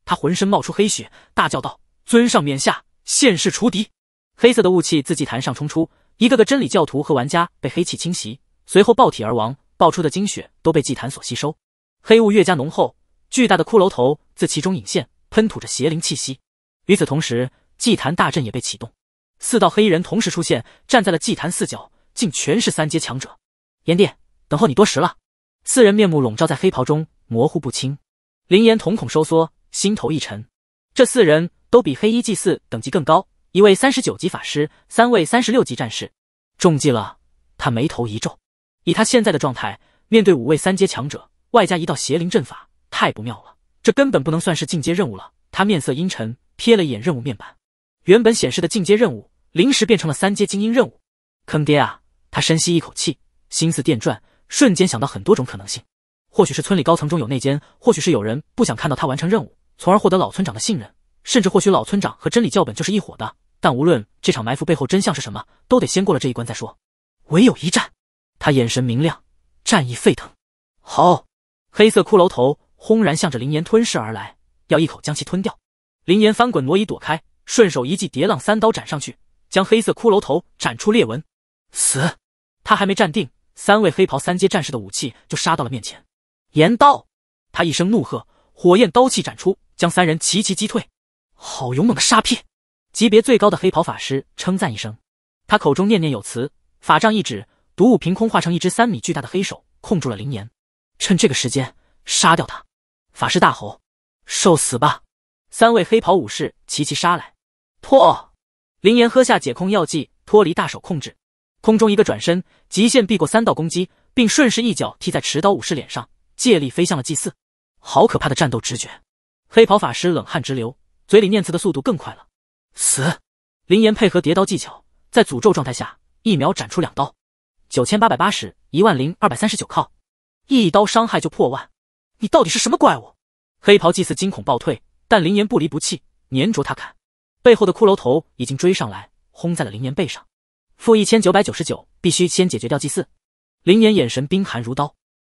[SPEAKER 1] 他浑身冒出黑血，大叫道：“尊上冕下，现世除敌。”黑色的雾气自祭坛上冲出，一个个真理教徒和玩家被黑气侵袭，随后爆体而亡，爆出的精血都被祭坛所吸收。黑雾越加浓厚，巨大的骷髅头自其中隐现，喷吐着邪灵气息。与此同时，祭坛大阵也被启动，四道黑衣人同时出现，站在了祭坛四角，竟全是三阶强者。炎帝，等候你多时了。四人面目笼罩在黑袍中。模糊不清，林岩瞳孔收缩，心头一沉。这四人都比黑衣祭祀等级更高，一位三十九级法师，三位三十六级战士，中计了。他眉头一皱，以他现在的状态，面对五位三阶强者，外加一道邪灵阵法，太不妙了。这根本不能算是进阶任务了。他面色阴沉，瞥了一眼任务面板，原本显示的进阶任务临时变成了三阶精英任务，坑爹啊！他深吸一口气，心思电转，瞬间想到很多种可能性。或许是村里高层中有内奸，或许是有人不想看到他完成任务，从而获得老村长的信任，甚至或许老村长和真理教本就是一伙的。但无论这场埋伏背后真相是什么，都得先过了这一关再说。唯有一战，他眼神明亮，战意沸腾。好，黑色骷髅头轰然向着林岩吞噬而来，要一口将其吞掉。林岩翻滚挪移躲开，顺手一记叠浪三刀斩上去，将黑色骷髅头斩出裂纹。死！他还没站定，三位黑袍三阶战士的武器就杀到了面前。炎刀，他一声怒喝，火焰刀气斩出，将三人齐齐击退。好勇猛的杀片！级别最高的黑袍法师称赞一声，他口中念念有词，法杖一指，毒雾凭空化成一只三米巨大的黑手，控住了林岩。趁这个时间，杀掉他！法师大吼：“受死吧！”三位黑袍武士齐齐杀来。破！林岩喝下解控药剂，脱离大手控制，空中一个转身，极限避过三道攻击，并顺势一脚踢在持刀武士脸上。借力飞向了祭祀，好可怕的战斗直觉！黑袍法师冷汗直流，嘴里念词的速度更快了。死！林岩配合叠刀技巧，在诅咒状态下一秒斩出两刀，九千八百八十一万零二百三十九靠，一刀伤害就破万！你到底是什么怪物？黑袍祭祀惊恐暴退，但林岩不离不弃，粘着他砍。背后的骷髅头已经追上来，轰在了林岩背上，负一千九百九十九，必须先解决掉祭祀！林岩眼神冰寒如刀。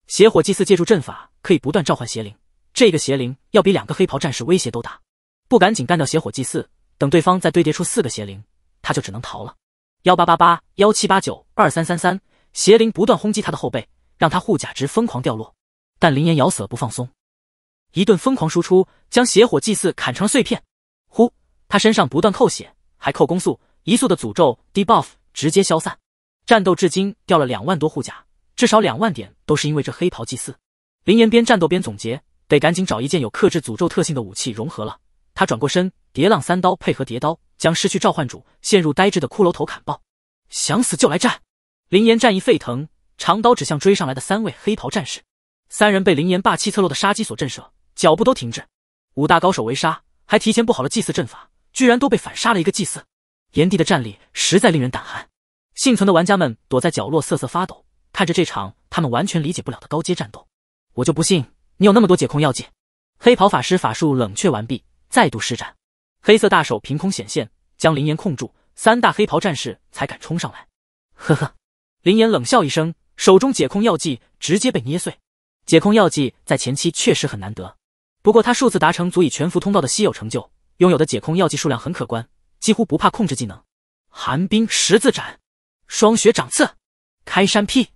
[SPEAKER 1] 邪火祭祀借助阵法可以不断召唤邪灵，这个邪灵要比两个黑袍战士威胁都大。不赶紧干掉邪火祭祀，等对方再堆叠出四个邪灵，他就只能逃了。幺八八八幺七八九二三三三，邪灵不断轰击他的后背，让他护甲值疯狂掉落。但林岩咬死了不放松，一顿疯狂输出，将邪火祭祀砍成了碎片。呼，他身上不断扣血，还扣攻速、移速的诅咒 debuff 直接消散。战斗至今掉了两万多护甲。至少两万点都是因为这黑袍祭祀。林岩边战斗边总结，得赶紧找一件有克制诅咒特性的武器融合了。他转过身，叠浪三刀配合叠刀，将失去召唤主、陷入呆滞的骷髅头砍爆。想死就来战！林岩战意沸腾，长刀指向追上来的三位黑袍战士。三人被林岩霸气侧漏的杀机所震慑，脚步都停滞。五大高手围杀，还提前布好了祭祀阵法，居然都被反杀了一个祭祀。炎帝的战力实在令人胆寒。幸存的玩家们躲在角落瑟瑟发抖。看着这场他们完全理解不了的高阶战斗，我就不信你有那么多解控药剂。黑袍法师法术冷却完毕，再度施展，黑色大手凭空显现，将林岩控住。三大黑袍战士才敢冲上来。呵呵，林岩冷笑一声，手中解控药剂直接被捏碎。解控药剂在前期确实很难得，不过他数次达成足以全服通道的稀有成就，拥有的解控药剂数量很可观，几乎不怕控制技能。寒冰十字斩，霜雪掌刺，开山劈。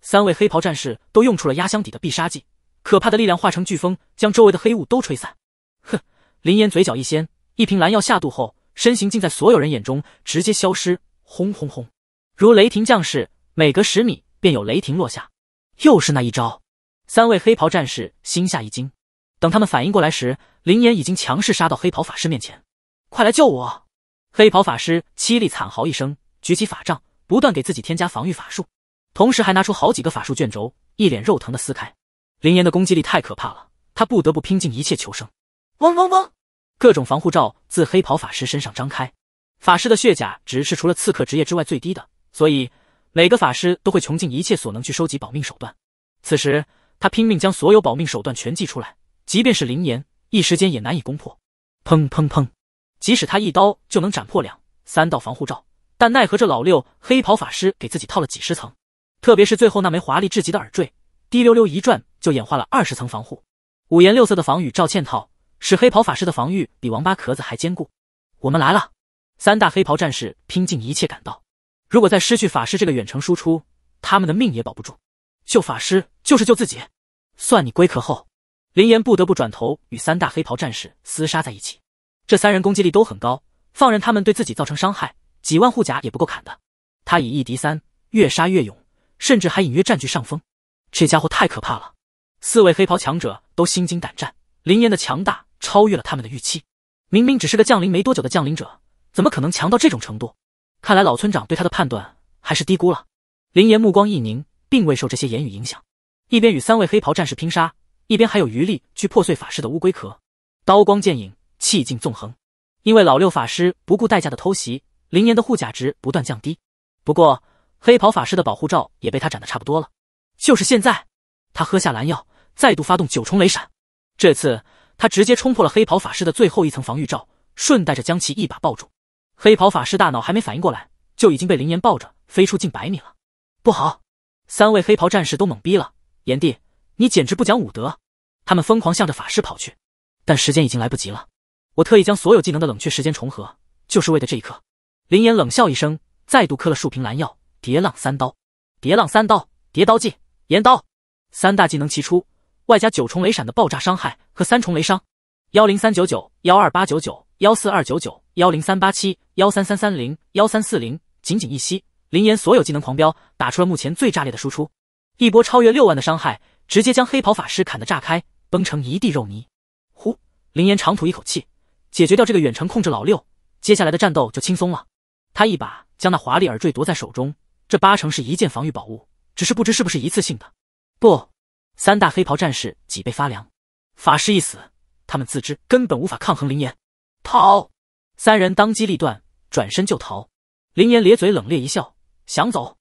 [SPEAKER 1] 三位黑袍战士都用出了压箱底的必杀技，可怕的力量化成飓风，将周围的黑雾都吹散。哼！林岩嘴角一掀，一瓶蓝药下肚后，身形竟在所有人眼中直接消失。轰轰轰！如雷霆降世，每隔十米便有雷霆落下。又是那一招！三位黑袍战士心下一惊，等他们反应过来时，林岩已经强势杀到黑袍法师面前。快来救我！黑袍法师凄厉惨嚎一声，举起法杖，不断给自己添加防御法术。同时还拿出好几个法术卷轴，一脸肉疼的撕开。林岩的攻击力太可怕了，他不得不拼尽一切求生。嗡嗡嗡，各种防护罩自黑袍法师身上张开。法师的血甲值是除了刺客职业之外最低的，所以每个法师都会穷尽一切所能去收集保命手段。此时他拼命将所有保命手段全祭出来，即便是林岩，一时间也难以攻破。砰砰砰，即使他一刀就能斩破两三道防护罩，但奈何这老六黑袍法师给自己套了几十层。特别是最后那枚华丽至极的耳坠，滴溜溜一转就演化了二十层防护，五颜六色的防御罩嵌套，使黑袍法师的防御比王八壳子还坚固。我们来了，三大黑袍战士拼尽一切赶到。如果再失去法师这个远程输出，他们的命也保不住。救法师就是救自己。算你龟壳厚。林岩不得不转头与三大黑袍战士厮杀在一起。这三人攻击力都很高，放任他们对自己造成伤害，几万护甲也不够砍的。他以一敌三，越杀越勇。甚至还隐约占据上风，这家伙太可怕了！四位黑袍强者都心惊胆战，林岩的强大超越了他们的预期。明明只是个降临没多久的降临者，怎么可能强到这种程度？看来老村长对他的判断还是低估了。林岩目光一凝，并未受这些言语影响，一边与三位黑袍战士拼杀，一边还有余力去破碎法师的乌龟壳。刀光剑影，气劲纵横。因为老六法师不顾代价的偷袭，林岩的护甲值不断降低。不过，黑袍法师的保护罩也被他斩得差不多了，就是现在，他喝下蓝药，再度发动九重雷闪，这次他直接冲破了黑袍法师的最后一层防御罩，顺带着将其一把抱住。黑袍法师大脑还没反应过来，就已经被林岩抱着飞出近百米了。不好！三位黑袍战士都懵逼了，炎帝，你简直不讲武德！他们疯狂向着法师跑去，但时间已经来不及了。我特意将所有技能的冷却时间重合，就是为了这一刻。林岩冷笑一声，再度磕了数瓶蓝药。叠浪三刀，叠浪三刀，叠刀技，岩刀，三大技能齐出，外加九重雷闪的爆炸伤害和三重雷伤，幺零三九九，幺二八九九，幺四二九九，幺零三八七，幺三三三零，幺三四零，仅仅一息，林岩所有技能狂飙，打出了目前最炸裂的输出，一波超越六万的伤害，直接将黑袍法师砍得炸开，崩成一地肉泥。呼，林岩长吐一口气，解决掉这个远程控制老六，接下来的战斗就轻松了。他一把将那华丽耳坠夺在手中。这八成是一件防御宝物，只是不知是不是一次性的。不，三大黑袍战士脊背发凉，法师一死，他们自知根本无法抗衡林岩，逃！三人当机立断，转身就逃。林岩咧嘴冷冽一笑：“想走？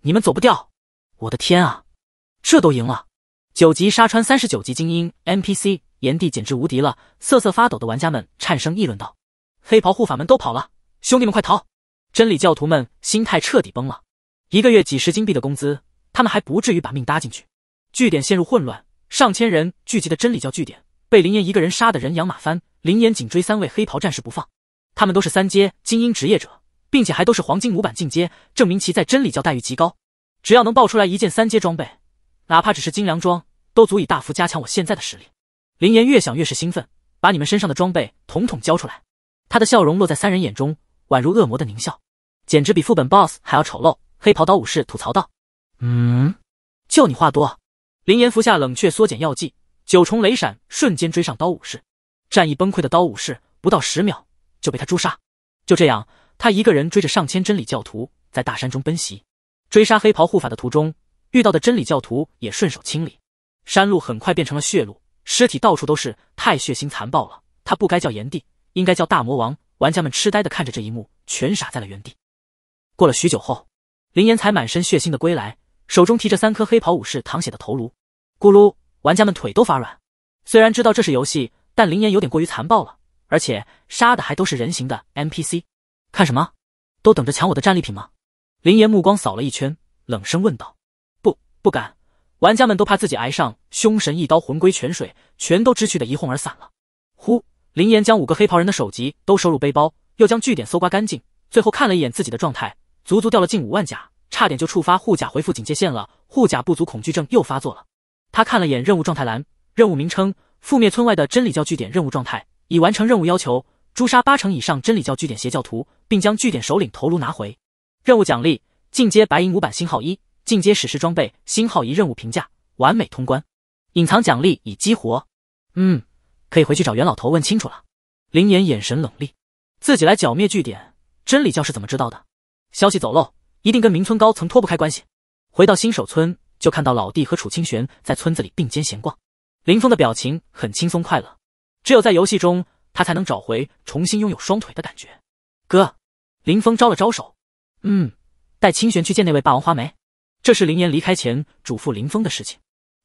[SPEAKER 1] 你们走不掉！”我的天啊，这都赢了！九级杀穿三十九级精英 NPC 炎帝，简直无敌了！瑟瑟发抖的玩家们颤声议论道：“黑袍护法们都跑了，兄弟们快逃！”真理教徒们心态彻底崩了。一个月几十金币的工资，他们还不至于把命搭进去。据点陷入混乱，上千人聚集的真理教据点被林岩一个人杀得人仰马翻。林岩紧追三位黑袍战士不放，他们都是三阶精英职业者，并且还都是黄金模板进阶，证明其在真理教待遇极高。只要能爆出来一件三阶装备，哪怕只是精良装，都足以大幅加强我现在的实力。林岩越想越是兴奋，把你们身上的装备统统交出来。他的笑容落在三人眼中，宛如恶魔的狞笑，简直比副本 BOSS 还要丑陋。黑袍刀武士吐槽道：“
[SPEAKER 2] 嗯，
[SPEAKER 1] 就你话多。”林岩服下冷却缩减药剂，九重雷闪瞬间追上刀武士。战意崩溃的刀武士不到十秒就被他诛杀。就这样，他一个人追着上千真理教徒在大山中奔袭，追杀黑袍护法的途中遇到的真理教徒也顺手清理。山路很快变成了血路，尸体到处都是，太血腥残暴了。他不该叫炎帝，应该叫大魔王。玩家们痴呆的看着这一幕，全傻在了原地。过了许久后。林岩才满身血腥的归来，手中提着三颗黑袍武士淌血的头颅。咕噜，玩家们腿都发软。虽然知道这是游戏，但林岩有点过于残暴了，而且杀的还都是人形的 MPC。看什么？都等着抢我的战利品吗？林岩目光扫了一圈，冷声问道：“不，不敢。”玩家们都怕自己挨上凶神一刀，魂归泉水，全都知趣的一哄而散了。呼，林岩将五个黑袍人的首级都收入背包，又将据点搜刮干净，最后看了一眼自己的状态。足足掉了近五万甲，差点就触发护甲回复警戒线了。护甲不足恐惧症又发作了。他看了眼任务状态栏，任务名称：覆灭村外的真理教据点。任务状态：已完成。任务要求：诛杀八成以上真理教据点邪教徒，并将据点首领头颅拿回。任务奖励：进阶白银五版星号一，进阶史诗装备星号一。任务评价：完美通关。隐藏奖励已激活。嗯，可以回去找袁老头问清楚了。林 *laughs* 岩眼神冷厉，自己来剿灭据点，真理教是怎么知道的？消息走漏，一定跟民村高层脱不开关系。回到新手村，就看到老弟和楚清玄在村子里并肩闲逛。林峰的表情很轻松快乐，只有在游戏中，他才能找回重新拥有双腿的感觉。哥，林峰招了招手，嗯，带清玄去见那位霸王花梅，这是林岩离开前嘱咐林峰的事情。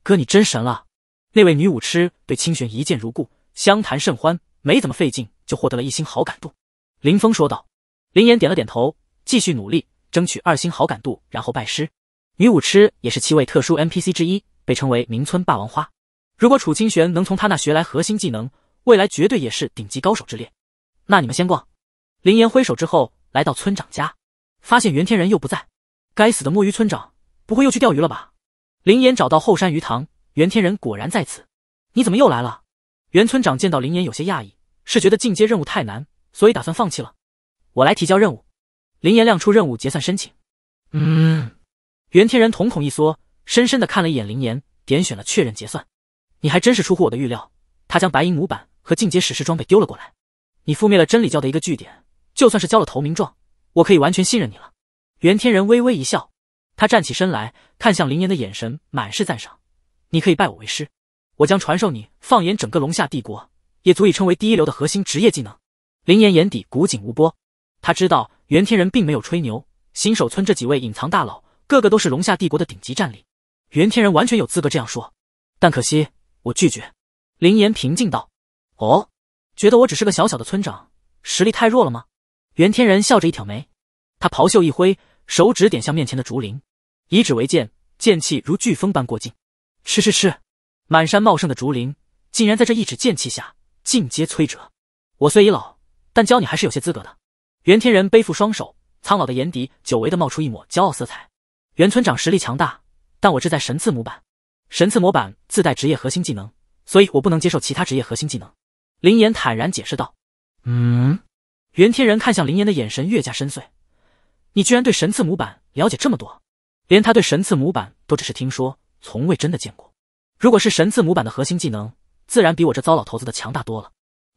[SPEAKER 1] 哥，你真神了！那位女武痴对清玄一见如故，相谈甚欢，没怎么费劲就获得了一星好感度。林峰说道。林岩点了点头。继续努力，争取二星好感度，然后拜师。女武痴也是七位特殊 NPC 之一，被称为名村霸王花。如果楚清玄能从他那学来核心技能，未来绝对也是顶级高手之列。那你们先逛。林岩挥手之后，来到村长家，发现袁天仁又不在。该死的摸鱼村长，不会又去钓鱼了吧？林岩找到后山鱼塘，袁天仁果然在此。你怎么又来了？袁村长见到林岩有些讶异，是觉得进阶任务太难，所以打算放弃了。我来提交任务。林岩亮出任务结算申请，
[SPEAKER 2] 嗯，
[SPEAKER 1] 袁天仁瞳孔一缩，深深的看了一眼林岩，点选了确认结算。你还真是出乎我的预料。他将白银模板和进阶史诗装备丢了过来。你覆灭了真理教的一个据点，就算是交了投名状，我可以完全信任你了。袁天仁微微一笑，他站起身来，看向林岩的眼神满是赞赏。你可以拜我为师，我将传授你。放眼整个龙夏帝国，也足以称为第一流的核心职业技能。林岩眼底古井无波，他知道。袁天人并没有吹牛，新手村这几位隐藏大佬，个个都是龙夏帝国的顶级战力，袁天人完全有资格这样说。但可惜，我拒绝。林岩平静道：“哦，觉得我只是个小小的村长，实力太弱了吗？”袁天人笑着一挑眉，他袍袖一挥，手指点向面前的竹林，以指为剑，剑气如飓风般过境。吃吃吃！满山茂盛的竹林，竟然在这一指剑气下尽皆摧折。我虽已老，但教你还是有些资格的。袁天人背负双手，苍老的眼底久违的冒出一抹骄傲色彩。袁村长实力强大，但我志在神赐模板。神赐模板自带职业核心技能，所以我不能接受其他职业核心技能。林岩坦然解释道：“
[SPEAKER 2] 嗯。”
[SPEAKER 1] 袁天人看向林岩的眼神越加深邃。你居然对神赐模板了解这么多，连他对神赐模板都只是听说，从未真的见过。如果是神赐模板的核心技能，自然比我这糟老头子的强大多了。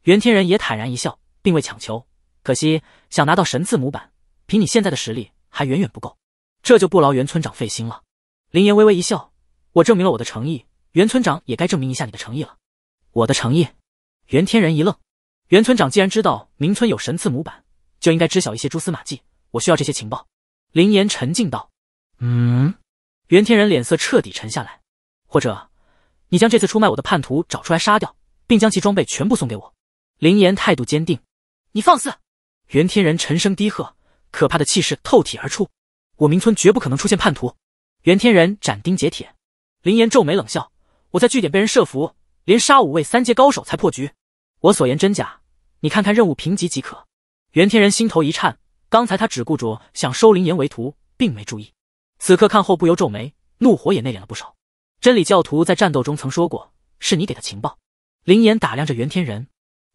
[SPEAKER 1] 袁天人也坦然一笑，并未强求。可惜，想拿到神赐模板，凭你现在的实力还远远不够。这就不劳袁村长费心了。林岩微微一笑：“我证明了我的诚意，袁村长也该证明一下你的诚意了。”我的诚意？袁天仁一愣。袁村长既然知道明村有神赐模板，就应该知晓一些蛛丝马迹。我需要这些情报。林岩沉静道：“嗯。”袁天仁脸色彻底沉下来。或者，你将这次出卖我的叛徒找出来杀掉，并将其装备全部送给我。林岩态度坚定：“你放肆！”袁天人沉声低喝，可怕的气势透体而出。我明村绝不可能出现叛徒。袁天人斩钉截铁。林岩皱眉冷笑：“我在据点被人设伏，连杀五位三阶高手才破局。我所言真假，你看看任务评级即可。”袁天人心头一颤，刚才他只顾着想收林岩为徒，并没注意。此刻看后不由皱眉，怒火也内敛了不少。真理教徒在战斗中曾说过：“是你给的情报。”林岩打量着袁天人：“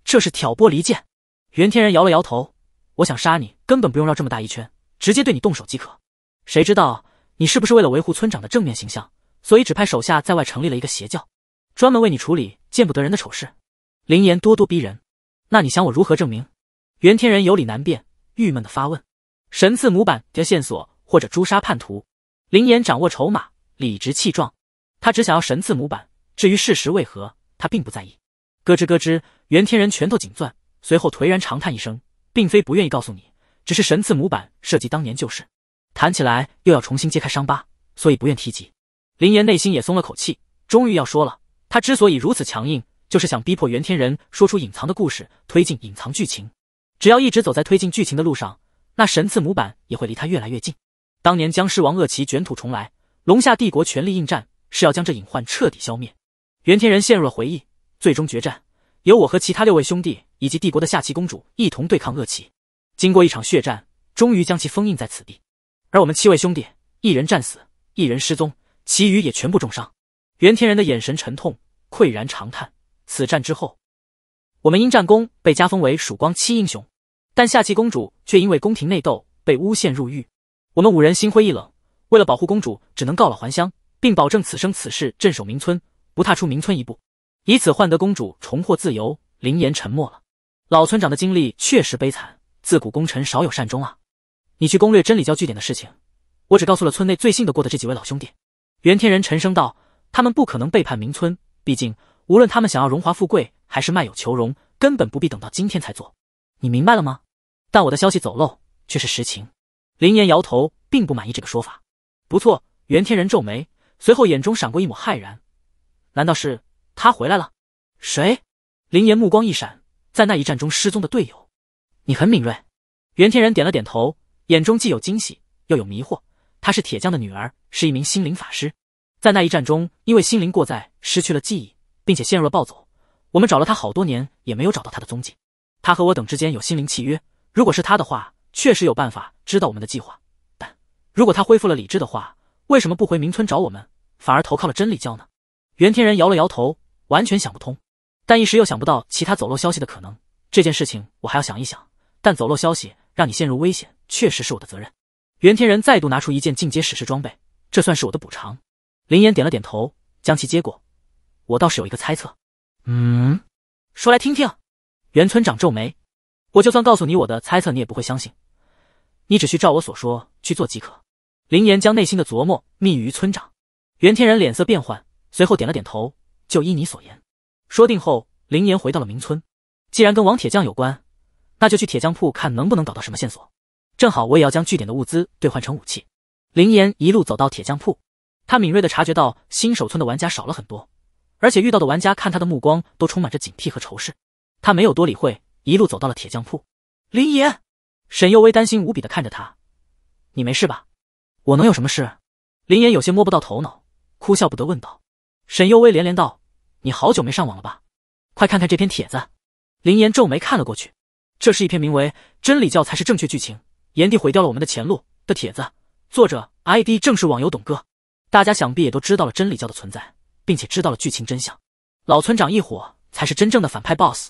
[SPEAKER 1] 这是挑拨离间。”袁天人摇了摇头。我想杀你，根本不用绕这么大一圈，直接对你动手即可。谁知道你是不是为了维护村长的正面形象，所以指派手下在外成立了一个邪教，专门为你处理见不得人的丑事？林岩咄咄逼人，那你想我如何证明？袁天仁有理难辩，郁闷的发问。神赐模板的线索，或者诛杀叛徒。林岩掌握筹码，理直气壮。他只想要神赐模板，至于事实为何，他并不在意。咯吱咯吱，袁天仁拳头紧攥，随后颓然长叹一声。并非不愿意告诉你，只是神赐模板涉及当年旧事，谈起来又要重新揭开伤疤，所以不愿提及。林岩内心也松了口气，终于要说了。他之所以如此强硬，就是想逼迫袁天仁说出隐藏的故事，推进隐藏剧情。只要一直走在推进剧情的路上，那神赐模板也会离他越来越近。当年僵尸王恶奇卷土重来，龙夏帝国全力应战，是要将这隐患彻底消灭。袁天仁陷入了回忆，最终决战由我和其他六位兄弟。以及帝国的夏棋公主一同对抗恶棋，经过一场血战，终于将其封印在此地。而我们七位兄弟，一人战死，一人失踪，其余也全部重伤。袁天人的眼神沉痛，喟然长叹。此战之后，我们因战功被加封为曙光七英雄，但夏棋公主却因为宫廷内斗被诬陷入狱。我们五人心灰意冷，为了保护公主，只能告老还乡，并保证此生此世镇守明村，不踏出明村一步，以此换得公主重获自由。林岩沉默了。老村长的经历确实悲惨，自古功臣少有善终啊。你去攻略真理教据点的事情，我只告诉了村内最信得过的这几位老兄弟。袁天仁沉声道：“他们不可能背叛明村，毕竟无论他们想要荣华富贵，还是卖友求荣，根本不必等到今天才做。你明白了吗？”但我的消息走漏却是实情。林岩摇头，并不满意这个说法。不错，袁天仁皱眉，随后眼中闪过一抹骇然：“难道是他回来了？”谁？林岩目光一闪。在那一战中失踪的队友，你很敏锐。袁天仁点了点头，眼中既有惊喜又有迷惑。她是铁匠的女儿，是一名心灵法师。在那一战中，因为心灵过载，失去了记忆，并且陷入了暴走。我们找了他好多年，也没有找到他的踪迹。他和我等之间有心灵契约，如果是他的话，确实有办法知道我们的计划。但如果他恢复了理智的话，为什么不回民村找我们，反而投靠了真理教呢？袁天仁摇了摇头，完全想不通。但一时又想不到其他走漏消息的可能，这件事情我还要想一想。但走漏消息让你陷入危险，确实是我的责任。袁天仁再度拿出一件进阶史诗装备，这算是我的补偿。林岩点了点头，将其接过。我倒是有一个猜测，嗯，说来听听。袁村长皱眉，我就算告诉你我的猜测，你也不会相信。你只需照我所说去做即可。林岩将内心的琢磨密于村长。袁天仁脸色变幻，随后点了点头，就依你所言。说定后，林岩回到了明村。既然跟王铁匠有关，那就去铁匠铺看能不能搞到什么线索。正好我也要将据点的物资兑换成武器。林岩一路走到铁匠铺，他敏锐地察觉到新手村的玩家少了很多，而且遇到的玩家看他的目光都充满着警惕和仇视。他没有多理会，一路走到了铁匠铺。林岩，沈幼薇担心无比地看着他：“你没事吧？”“我能有什么事？”林岩有些摸不到头脑，哭笑不得问道。沈幼薇连连道。你好久没上网了吧？快看看这篇帖子。林岩皱眉看了过去，这是一篇名为《真理教才是正确剧情，炎帝毁掉了我们的前路》的帖子，作者 ID 正是网游董哥。大家想必也都知道了真理教的存在，并且知道了剧情真相。老村长一伙才是真正的反派 BOSS。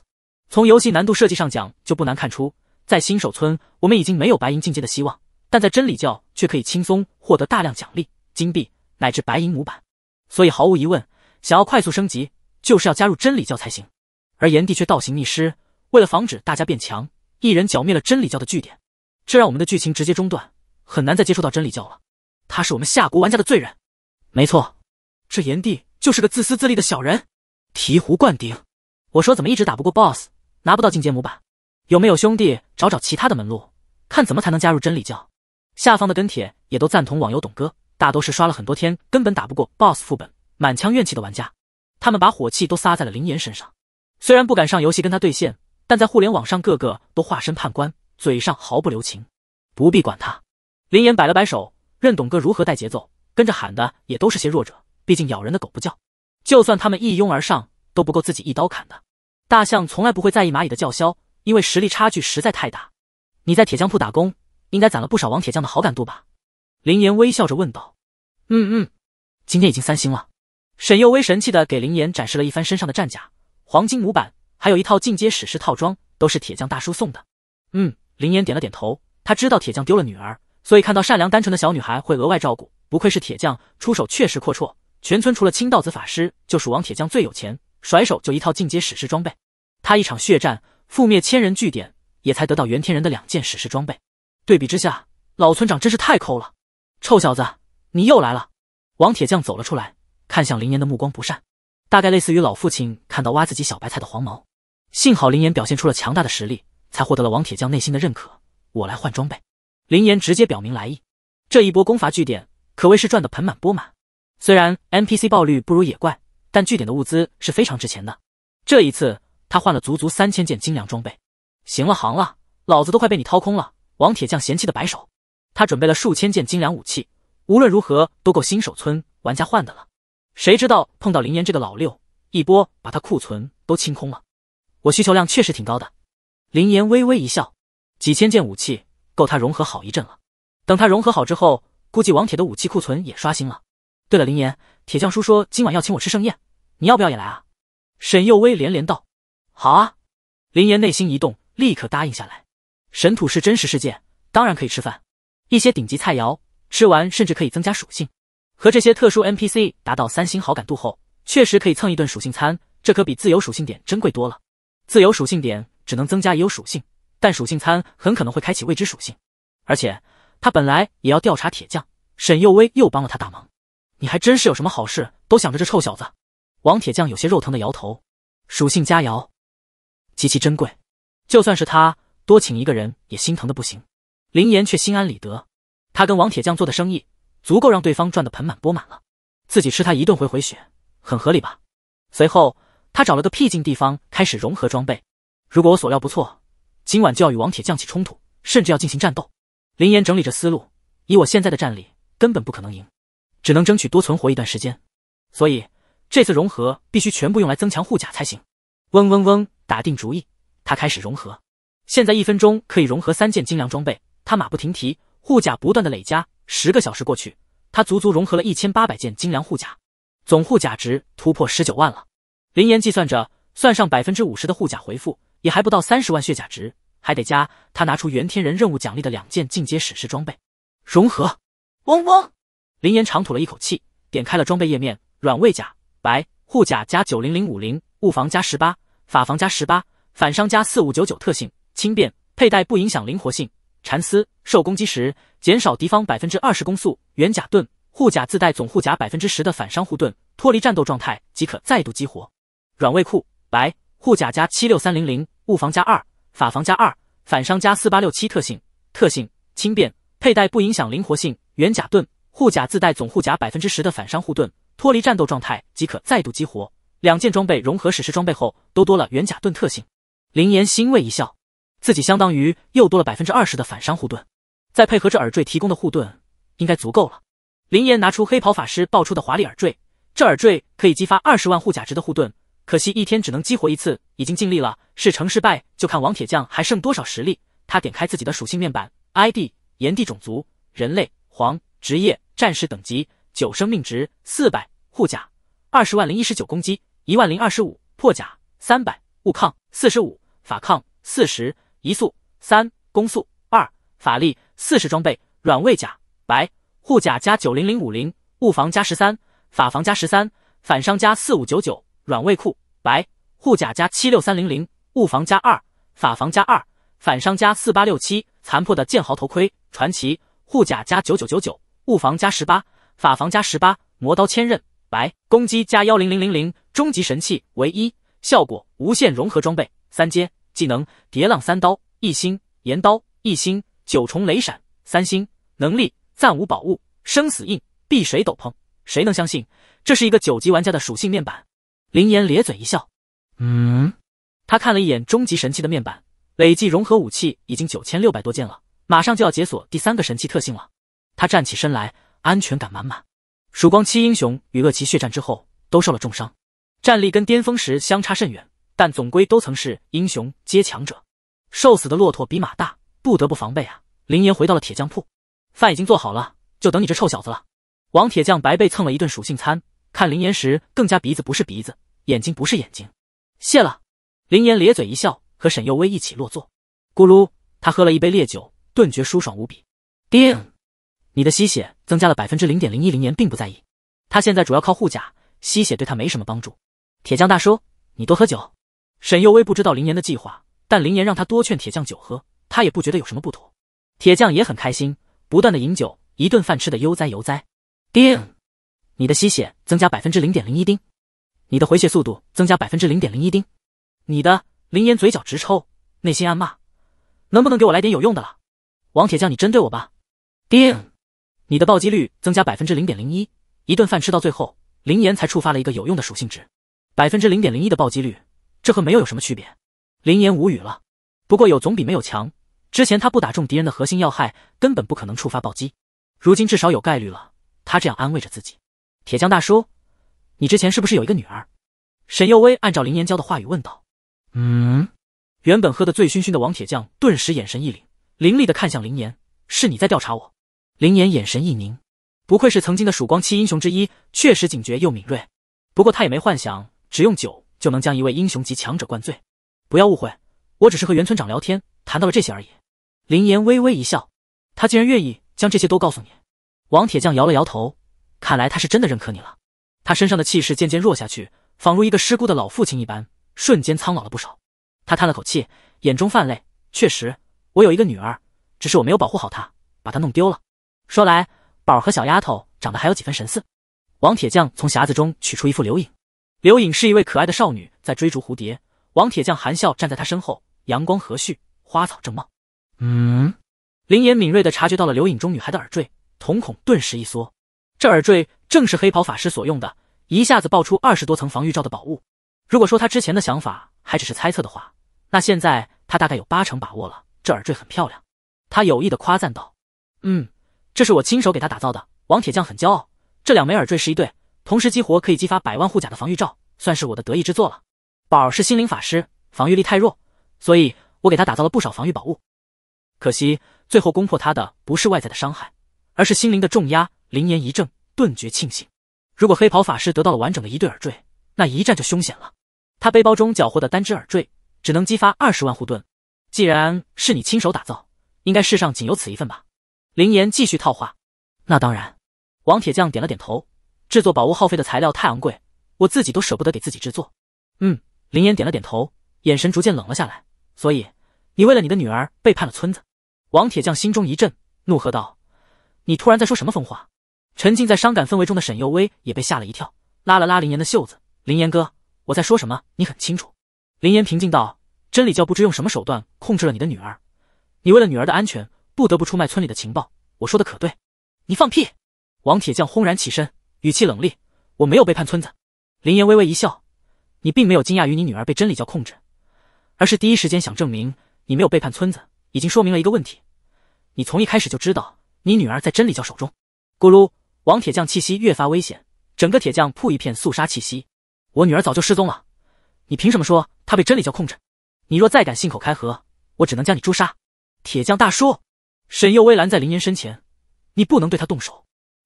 [SPEAKER 1] 从游戏难度设计上讲，就不难看出，在新手村我们已经没有白银境界的希望，但在真理教却可以轻松获得大量奖励金币乃至白银模板。所以毫无疑问，想要快速升级。就是要加入真理教才行，而炎帝却倒行逆施，为了防止大家变强，一人剿灭了真理教的据点，这让我们的剧情直接中断，很难再接触到真理教了。他是我们夏国玩家的罪人。没错，这炎帝就是个自私自利的小人。醍醐灌顶，我说怎么一直打不过 BOSS，拿不到进阶模板，有没有兄弟找找其他的门路，看怎么才能加入真理教？下方的跟帖也都赞同网游董哥，大多是刷了很多天根本打不过 BOSS 副本，满腔怨气的玩家。他们把火气都撒在了林岩身上，虽然不敢上游戏跟他对线，但在互联网上个个都化身判官，嘴上毫不留情。不必管他，林岩摆了摆手，任董哥如何带节奏，跟着喊的也都是些弱者。毕竟咬人的狗不叫，就算他们一拥而上，都不够自己一刀砍的。大象从来不会在意蚂蚁的叫嚣，因为实力差距实在太大。你在铁匠铺打工，应该攒了不少王铁匠的好感度吧？林岩微笑着问道。嗯嗯，今天已经三星了。沈幼薇神气的给林岩展示了一番身上的战甲、黄金模板，还有一套进阶史诗套装，都是铁匠大叔送的。嗯，林岩点了点头，他知道铁匠丢了女儿，所以看到善良单纯的小女孩会额外照顾。不愧是铁匠，出手确实阔绰。全村除了清道子法师，就数王铁匠最有钱，甩手就一套进阶史诗装备。他一场血战，覆灭千人据点，也才得到袁天人的两件史诗装备。对比之下，老村长真是太抠了。臭小子，你又来了！王铁匠走了出来。看向林岩的目光不善，大概类似于老父亲看到挖自己小白菜的黄毛。幸好林岩表现出了强大的实力，才获得了王铁匠内心的认可。我来换装备，林岩直接表明来意。这一波攻伐据点可谓是赚得盆满钵满，虽然 NPC 爆率不如野怪，但据点的物资是非常值钱的。这一次他换了足足三千件精良装备。行了行了，老子都快被你掏空了。王铁匠嫌弃的摆手，他准备了数千件精良武器，无论如何都够新手村玩家换的了。谁知道碰到林岩这个老六，一波把他库存都清空了。我需求量确实挺高的。林岩微微一笑，几千件武器够他融合好一阵了。等他融合好之后，估计王铁的武器库存也刷新了。对了，林岩，铁匠叔说今晚要请我吃盛宴，你要不要也来啊？沈佑威连连道。好啊！林岩内心一动，立刻答应下来。神土是真实世界，当然可以吃饭。一些顶级菜肴吃完，甚至可以增加属性。和这些特殊 NPC 达到三星好感度后，确实可以蹭一顿属性餐，这可比自由属性点珍贵多了。自由属性点只能增加已有属性，但属性餐很可能会开启未知属性。而且他本来也要调查铁匠沈佑威，又帮了他大忙。你还真是有什么好事都想着这臭小子。王铁匠有些肉疼的摇头。属性佳肴极其珍贵，就算是他多请一个人也心疼的不行。林岩却心安理得，他跟王铁匠做的生意。足够让对方赚得盆满钵满了，自己吃他一顿回回血，很合理吧？随后，他找了个僻静地方开始融合装备。如果我所料不错，今晚就要与王铁匠起冲突，甚至要进行战斗。林岩整理着思路，以我现在的战力，根本不可能赢，只能争取多存活一段时间。所以，这次融合必须全部用来增强护甲才行。嗡嗡嗡！打定主意，他开始融合。现在一分钟可以融合三件精良装备，他马不停蹄，护甲不断的累加。十个小时过去，他足足融合了一千八百件精良护甲，总护甲值突破十九万了。林岩计算着，算上百分之五十的护甲回复，也还不到三十万血甲值，还得加。他拿出元天人任务奖励的两件进阶史诗装备，融合。嗡嗡。林岩长吐了一口气，点开了装备页面，软卫甲，白护甲加九零零五零，物防加十八，法防加十八，反伤加四五九九，特性轻便，佩戴不影响灵活性。蚕丝受攻击时减少敌方百分之二十攻速。元甲盾护甲自带总护甲百分之十的反伤护盾，脱离战斗状态即可再度激活。软卫裤白护甲加七六三零零，物防加二，法防加二，反伤加四八六七。特性：特性轻便，佩戴不影响灵活性。元甲盾护甲自带总护甲百分之十的反伤护盾，脱离战斗状态即可再度激活。两件装备融合史诗装备后，都多了元甲盾特性。林岩欣慰一笑。自己相当于又多了百分之二十的反伤护盾，再配合这耳坠提供的护盾，应该足够了。林岩拿出黑袍法师爆出的华丽耳坠，这耳坠可以激发二十万护甲值的护盾，可惜一天只能激活一次，已经尽力了。是成是败，就看王铁匠还剩多少实力。他点开自己的属性面板，ID：炎帝，种族：人类，黄，职业：战士，等级：九，生命值：四百，护甲：二十万零一十九，攻击：一万零二十五，破甲：三百，物抗：四十五，法抗：四十。移速三，攻速二，法力四十，装备软卫甲白护甲加九零零五零，物防加十三，法防加十三，反伤加四五九九。软卫裤白护甲加七六三零零，物防加二，法防加二，反伤加四八六七。残破的剑豪头盔传奇护甲加九九九九，物防加十八，法防加十八。魔刀千刃白攻击加幺零零零零，终极神器唯一效果无限融合装备三阶。技能：叠浪三刀，一星；岩刀，一星；九重雷闪，三星。能力：暂无宝物，生死印，碧水斗篷。谁能相信这是一个九级玩家的属性面板？林岩咧嘴一笑，嗯。他看了一眼终极神器的面板，累计融合武器已经九千六百多件了，马上就要解锁第三个神器特性了。他站起身来，安全感满满。曙光七英雄与恶奇血战之后，都受了重伤，战力跟巅峰时相差甚远。但总归都曾是英雄，皆强者。瘦死的骆驼比马大，不得不防备啊！林岩回到了铁匠铺，饭已经做好了，就等你这臭小子了。王铁匠白被蹭了一顿属性餐，看林岩时更加鼻子不是鼻子，眼睛不是眼睛。谢了。林岩咧嘴一笑，和沈佑威一起落座。咕噜，他喝了一杯烈酒，顿觉舒爽无比。叮，你的吸血增加了百分之零点零一。林岩并不在意，他现在主要靠护甲，吸血对他没什么帮助。铁匠大叔，你多喝酒。沈幼薇不知道林岩的计划，但林岩让他多劝铁匠酒喝，他也不觉得有什么不妥。铁匠也很开心，不断的饮酒，一顿饭吃的悠哉悠哉。叮，你的吸血增加百分之零点零一丁，你的回血速度增加百分之零点零一丁，你的林岩嘴角直抽，内心暗骂，能不能给我来点有用的了？王铁匠，你针对我吧。叮，你的暴击率增加百分之零点零一。一顿饭吃到最后，林岩才触发了一个有用的属性值，百分之零点零一的暴击率。这和没有有什么区别？林岩无语了。不过有总比没有强。之前他不打中敌人的核心要害，根本不可能触发暴击。如今至少有概率了，他这样安慰着自己。铁匠大叔，你之前是不是有一个女儿？沈幼薇按照林岩教的话语问道。嗯，原本喝得醉醺醺的王铁匠顿时眼神一凛，凌厉的看向林岩：“是你在调查我？”林岩眼神一凝，不愧是曾经的曙光七英雄之一，确实警觉又敏锐。不过他也没幻想只用酒。就能将一位英雄级强者灌醉。不要误会，我只是和袁村长聊天，谈到了这些而已。林岩微微一笑，他竟然愿意将这些都告诉你。王铁匠摇了摇头，看来他是真的认可你了。他身上的气势渐渐弱下去，仿如一个失孤的老父亲一般，瞬间苍老了不少。他叹了口气，眼中泛泪。确实，我有一个女儿，只是我没有保护好她，把她弄丢了。说来，宝儿和小丫头长得还有几分神似。王铁匠从匣子中取出一副留影。刘颖是一位可爱的少女，在追逐蝴蝶。王铁匠含笑站在她身后，阳光和煦，花草正茂。嗯，林岩敏锐的察觉到了刘颖中女孩的耳坠，瞳孔顿时一缩。这耳坠正是黑袍法师所用的，一下子爆出二十多层防御罩的宝物。如果说他之前的想法还只是猜测的话，那现在他大概有八成把握了。这耳坠很漂亮，他有意的夸赞道：“嗯，这是我亲手给他打造的。”王铁匠很骄傲，这两枚耳坠是一对。同时激活可以激发百万护甲的防御罩，算是我的得意之作了。宝儿是心灵法师，防御力太弱，所以我给他打造了不少防御宝物。可惜最后攻破他的不是外在的伤害，而是心灵的重压。林岩一怔，顿觉庆幸。如果黑袍法师得到了完整的一对耳坠，那一战就凶险了。他背包中缴获的单只耳坠只能激发二十万护盾。既然是你亲手打造，应该世上仅有此一份吧？林岩继续套话。那当然。王铁匠点了点头。制作宝物耗费的材料太昂贵，我自己都舍不得给自己制作。嗯，林岩点了点头，眼神逐渐冷了下来。所以，你为了你的女儿背叛了村子。王铁匠心中一震，怒喝道：“你突然在说什么疯话？”沉浸在伤感氛围中的沈幼薇也被吓了一跳，拉了拉林岩的袖子：“林岩哥，我在说什么，你很清楚。”林岩平静道：“真理教不知用什么手段控制了你的女儿，你为了女儿的安全，不得不出卖村里的情报。我说的可对？”你放屁！王铁匠轰然起身。语气冷厉：“我没有背叛村子。林岩微微一笑，你并没有惊讶于你女儿被真理教控制，而是第一时间想证明你没有背叛村子，已经说明了一个问题：你从一开始就知道你女儿在真理教手中。咕噜，王铁匠气息越发危险，整个铁匠铺一片肃杀气息。我女儿早就失踪了，你凭什么说她被真理教控制？你若再敢信口开河，我只能将你诛杀。铁匠大叔，沈幼薇拦在林岩身前，你不能对他动手。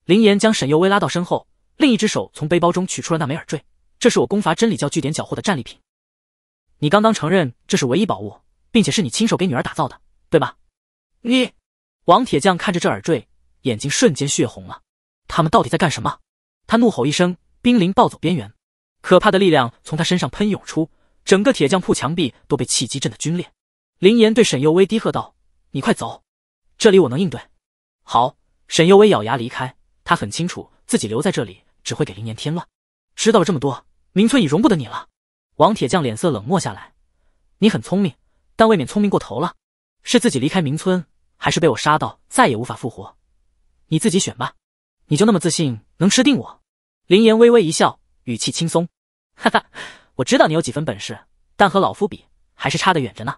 [SPEAKER 1] 林岩将沈幼薇拉到身后，另一只手从背包中取出了那枚耳坠。这是我攻伐真理教据点缴获的战利品。你刚刚承认这是唯一宝物，并且是你亲手给女儿打造的，对吧？你王铁匠看着这耳坠，眼睛瞬间血红了。他们到底在干什么？他怒吼一声，濒临暴走边缘，可怕的力量从他身上喷涌出，整个铁匠铺墙壁都被气机震得皲裂。林岩对沈幼薇低喝道：“你快走，这里我能应对。”好，沈幼薇咬牙离开。他很清楚，自己留在这里只会给林岩添乱。知道了这么多，明村已容不得你了。王铁匠脸色冷漠下来。你很聪明，但未免聪明过头了。是自己离开明村，还是被我杀到再也无法复活？你自己选吧。你就那么自信，能吃定我？林岩微微一笑，语气轻松。哈哈，我知道你有几分本事，但和老夫比，还是差得远着呢。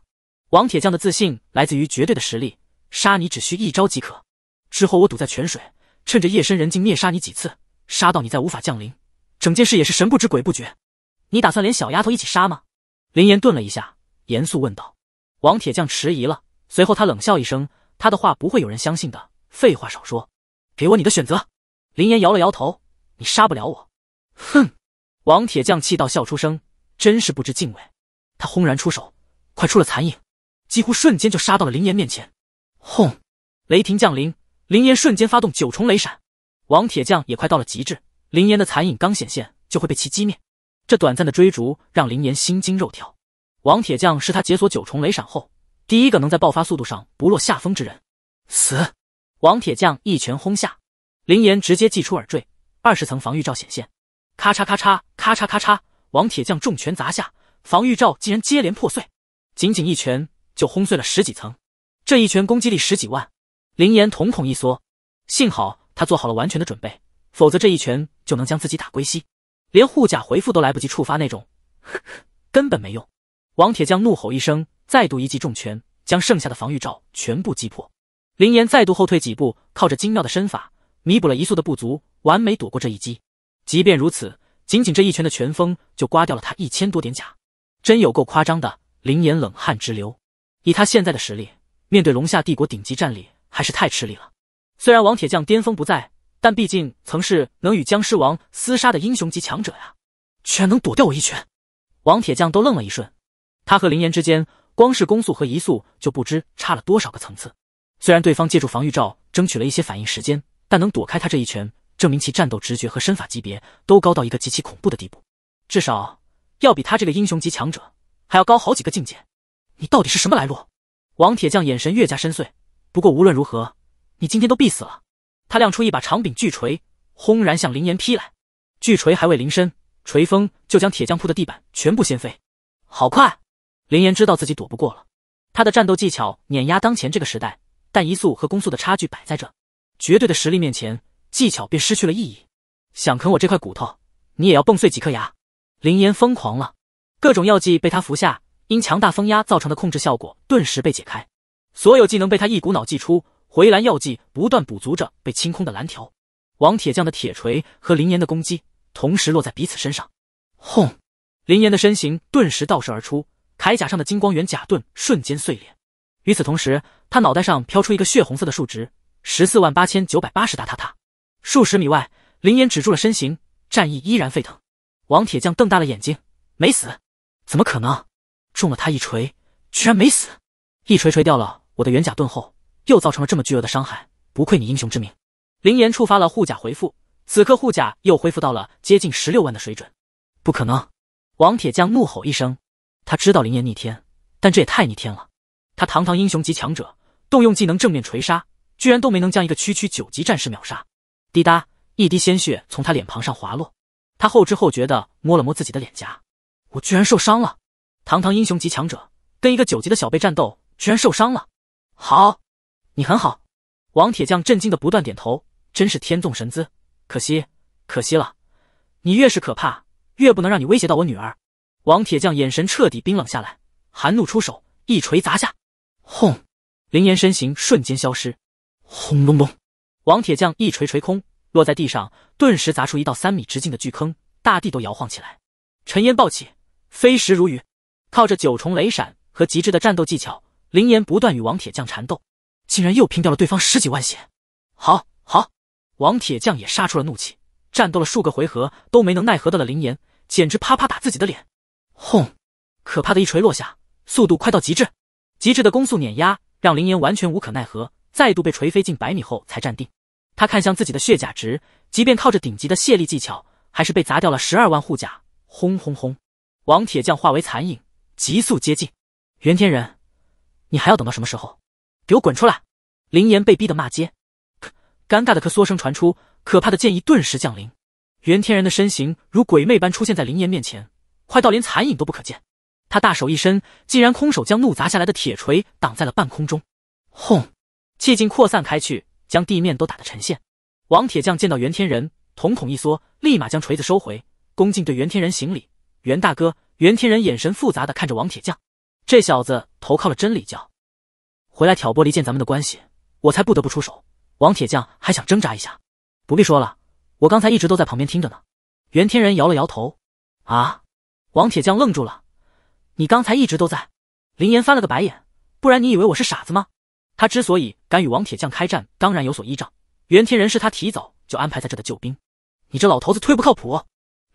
[SPEAKER 1] 王铁匠的自信来自于绝对的实力，杀你只需一招即可。之后我赌在泉水。趁着夜深人静灭杀你几次，杀到你再无法降临，整件事也是神不知鬼不觉。你打算连小丫头一起杀吗？林岩顿了一下，严肃问道。王铁匠迟疑了，随后他冷笑一声，他的话不会有人相信的。废话少说，给我你的选择。林岩摇了摇头，你杀不了我。哼！王铁匠气到笑出声，真是不知敬畏。他轰然出手，快出了残影，几乎瞬间就杀到了林岩面前。轰！雷霆降临。林岩瞬间发动九重雷闪，王铁匠也快到了极致。林岩的残影刚显现，就会被其击灭。这短暂的追逐让林岩心惊肉跳。王铁匠是他解锁九重雷闪后第一个能在爆发速度上不落下风之人。死！王铁匠一拳轰下，林岩直接祭出耳坠，二十层防御罩显现。咔嚓咔嚓咔嚓咔嚓，王铁匠重拳砸下，防御罩竟然接连破碎，仅仅一拳就轰碎了十几层。这一拳攻击力十几万。林岩瞳孔一缩，幸好他做好了完全的准备，否则这一拳就能将自己打归西，连护甲回复都来不及触发那种，*laughs* 根本没用。王铁匠怒吼一声，再度一记重拳将剩下的防御罩全部击破。林岩再度后退几步，靠着精妙的身法弥补了一速的不足，完美躲过这一击。即便如此，仅仅这一拳的拳风就刮掉了他一千多点甲，真有够夸张的。林岩冷汗直流，以他现在的实力，面对龙夏帝国顶级战力。还是太吃力了。虽然王铁匠巅峰不在，但毕竟曾是能与僵尸王厮杀的英雄级强者呀，居然能躲掉我一拳！王铁匠都愣了一瞬，他和林岩之间，光是攻速和移速就不知差了多少个层次。虽然对方借助防御罩争取了一些反应时间，但能躲开他这一拳，证明其战斗直觉和身法级别都高到一个极其恐怖的地步，至少要比他这个英雄级强者还要高好几个境界。你到底是什么来路？王铁匠眼神越加深邃。不过无论如何，你今天都必死了。他亮出一把长柄巨锤，轰然向林岩劈来。巨锤还未临身，锤风就将铁匠铺的地板全部掀飞。好快！林岩知道自己躲不过了。他的战斗技巧碾压当前这个时代，但移速和攻速的差距摆在这，绝对的实力面前，技巧便失去了意义。想啃我这块骨头，你也要蹦碎几颗牙！林岩疯狂了，各种药剂被他服下，因强大风压造成的控制效果顿时被解开。所有技能被他一股脑祭出，回蓝药剂不断补足着被清空的蓝条。王铁匠的铁锤和林岩的攻击同时落在彼此身上，轰！林岩的身形顿时倒射而出，铠甲上的金光源甲盾瞬间碎裂。与此同时，他脑袋上飘出一个血红色的数值：十四万八千九百八十塔塔。数十米外，林岩止住了身形，战意依然沸腾。王铁匠瞪大了眼睛，没死？怎么可能？中了他一锤，居然没死！一锤锤掉了我的元甲盾后，又造成了这么巨额的伤害，不愧你英雄之名！林岩触发了护甲回复，此刻护甲又恢复到了接近十六万的水准。不可能！王铁匠怒吼一声，他知道林岩逆天，但这也太逆天了。他堂堂英雄级强者，动用技能正面锤杀，居然都没能将一个区区九级战士秒杀。滴答，一滴鲜血从他脸庞上滑落，他后知后觉的摸了摸自己的脸颊，我居然受伤了！堂堂英雄级强者，跟一个九级的小辈战斗。居然受伤了，好，你很好。王铁匠震惊的不断点头，真是天纵神姿，可惜，可惜了。你越是可怕，越不能让你威胁到我女儿。王铁匠眼神彻底冰冷下来，寒怒出手，一锤砸下，轰！林岩身形瞬间消失。
[SPEAKER 3] 轰隆隆！
[SPEAKER 1] 王铁匠一锤锤空，落在地上，顿时砸出一道三米直径的巨坑，大地都摇晃起来，尘烟暴起，飞石如雨。靠着九重雷闪和极致的战斗技巧。林岩不断与王铁匠缠斗，竟然又拼掉了对方十几万血。好，好！王铁匠也杀出了怒气，战斗了数个回合都没能奈何得了林岩，简直啪啪打自己的脸。轰！可怕的一锤落下，速度快到极致，极致的攻速碾压让林岩完全无可奈何，再度被锤飞近百米后才站定。他看向自己的血甲值，即便靠着顶级的卸力技巧，还是被砸掉了十二万护甲。轰轰轰！王铁匠化为残影，急速接近袁天仁。你还要等到什么时候？给我滚出来！林岩被逼得骂街，尴尬的咳嗦声传出，可怕的剑意顿时降临。袁天仁的身形如鬼魅般出现在林岩面前，快到连残影都不可见。他大手一伸，竟然空手将怒砸下来的铁锤挡在了半空中。轰！气劲扩散开去，将地面都打得沉陷。王铁匠见到袁天人，瞳孔一缩，立马将锤子收回，恭敬对袁天人行礼：“袁大哥。”袁天人眼神复杂的看着王铁匠。这小子投靠了真理教，回来挑拨离间咱们的关系，我才不得不出手。王铁匠还想挣扎一下，不必说了，我刚才一直都在旁边听着呢。袁天仁摇了摇头。啊！王铁匠愣住了。你刚才一直都在？林岩翻了个白眼。不然你以为我是傻子吗？他之所以敢与王铁匠开战，当然有所依仗。袁天仁是他提早就安排在这的救兵。你这老头子忒不靠谱。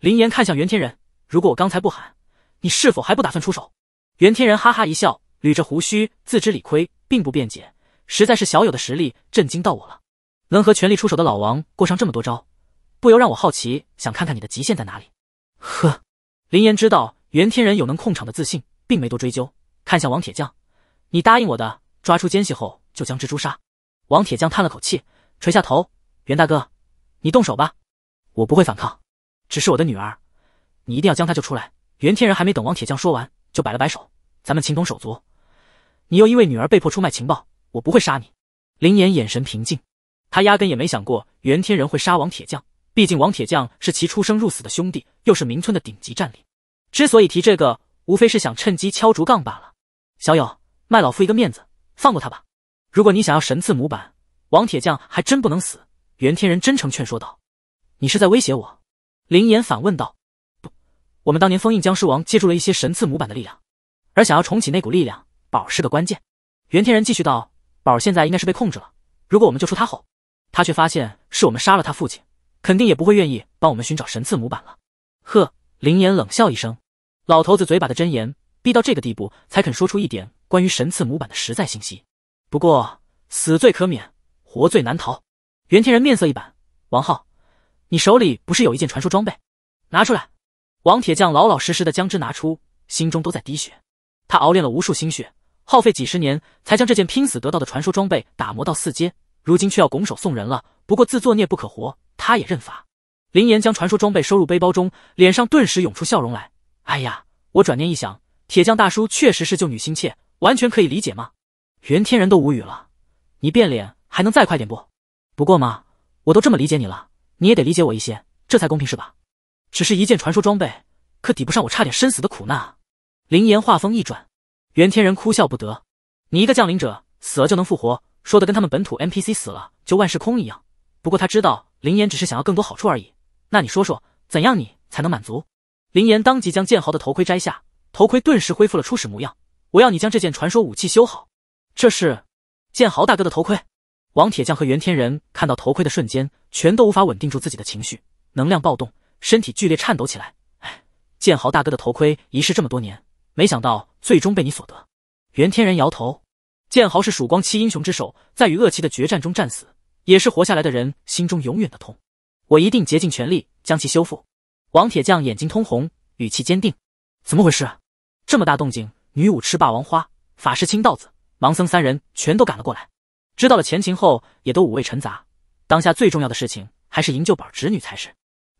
[SPEAKER 1] 林岩看向袁天仁，如果我刚才不喊，你是否还不打算出手？袁天人哈哈一笑，捋着胡须，自知理亏，并不辩解。实在是小友的实力震惊到我了，能和全力出手的老王过上这么多招，不由让我好奇，想看看你的极限在哪里。呵，林岩知道袁天人有能控场的自信，并没多追究，看向王铁匠：“你答应我的，抓出奸细后就将蜘蛛杀。”王铁匠叹了口气，垂下头：“袁大哥，你动手吧，我不会反抗，只是我的女儿，你一定要将她救出来。”袁天人还没等王铁匠说完。就摆了摆手，咱们情同手足，你又因为女儿被迫出卖情报，我不会杀你。林岩眼神平静，他压根也没想过袁天人会杀王铁匠，毕竟王铁匠是其出生入死的兄弟，又是名村的顶级战力。之所以提这个，无非是想趁机敲竹杠罢了。小友，卖老夫一个面子，放过他吧。如果你想要神赐模板，王铁匠还真不能死。袁天人真诚劝说道。你是在威胁我？林岩反问道。我们当年封印僵尸王，借助了一些神赐模板的力量，而想要重启那股力量，宝是个关键。袁天仁继续道：“宝现在应该是被控制了。如果我们救出他后，他却发现是我们杀了他父亲，肯定也不会愿意帮我们寻找神赐模板了。”呵，林岩冷笑一声：“老头子嘴把的真言，逼到这个地步才肯说出一点关于神赐模板的实在信息。不过死罪可免，活罪难逃。”袁天仁面色一板：“王浩，你手里不是有一件传说装备？拿出来。”王铁匠老老实实的将之拿出，心中都在滴血。他熬炼了无数心血，耗费几十年才将这件拼死得到的传说装备打磨到四阶，如今却要拱手送人了。不过自作孽不可活，他也认罚。林岩将传说装备收入背包中，脸上顿时涌出笑容来。哎呀，我转念一想，铁匠大叔确实是救女心切，完全可以理解嘛。袁天人都无语了，你变脸还能再快点不？不过嘛，我都这么理解你了，你也得理解我一些，这才公平是吧？只是一件传说装备，可抵不上我差点身死的苦难啊！林岩话锋一转，袁天仁哭笑不得：“你一个降临者死了就能复活，说的跟他们本土 NPC 死了就万事空一样。”不过他知道林岩只是想要更多好处而已。那你说说，怎样你才能满足？林岩当即将剑豪的头盔摘下，头盔顿时恢复了初始模样。我要你将这件传说武器修好。这是剑豪大哥的头盔。王铁匠和袁天仁看到头盔的瞬间，全都无法稳定住自己的情绪，能量暴动。身体剧烈颤抖起来。哎，剑豪大哥的头盔遗失这么多年，没想到最终被你所得。袁天仁摇头。剑豪是曙光七英雄之首，在与恶骑的决战中战死，也是活下来的人心中永远的痛。我一定竭尽全力将其修复。王铁匠眼睛通红，语气坚定。怎么回事？这么大动静！女武痴、霸王花、法师青道子、盲僧三人全都赶了过来。知道了前情后，也都五味陈杂。当下最重要的事情还是营救宝侄女才是。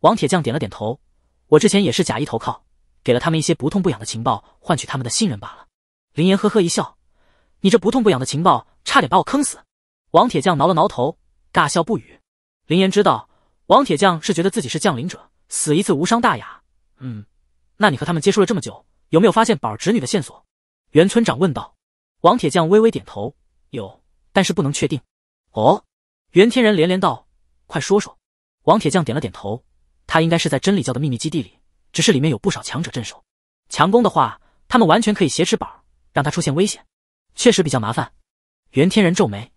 [SPEAKER 1] 王铁匠点了点头，我之前也是假意投靠，给了他们一些不痛不痒的情报，换取他们的信任罢了。林岩呵呵一笑，你这不痛不痒的情报，差点把我坑死。王铁匠挠了挠头，尬笑不语。林岩知道王铁匠是觉得自己是降临者，死一次无伤大雅。嗯，那你和他们接触了这么久，有没有发现宝侄女的线索？袁村长问道。王铁匠微微点头，有，但是不能确定。哦，袁天仁连连道，快说说。王铁匠点了点头。他应该是在真理教的秘密基地里，只是里面有不少强者镇守，强攻的话，他们完全可以挟持宝，让他出现危险，确实比较麻烦。袁天仁皱眉，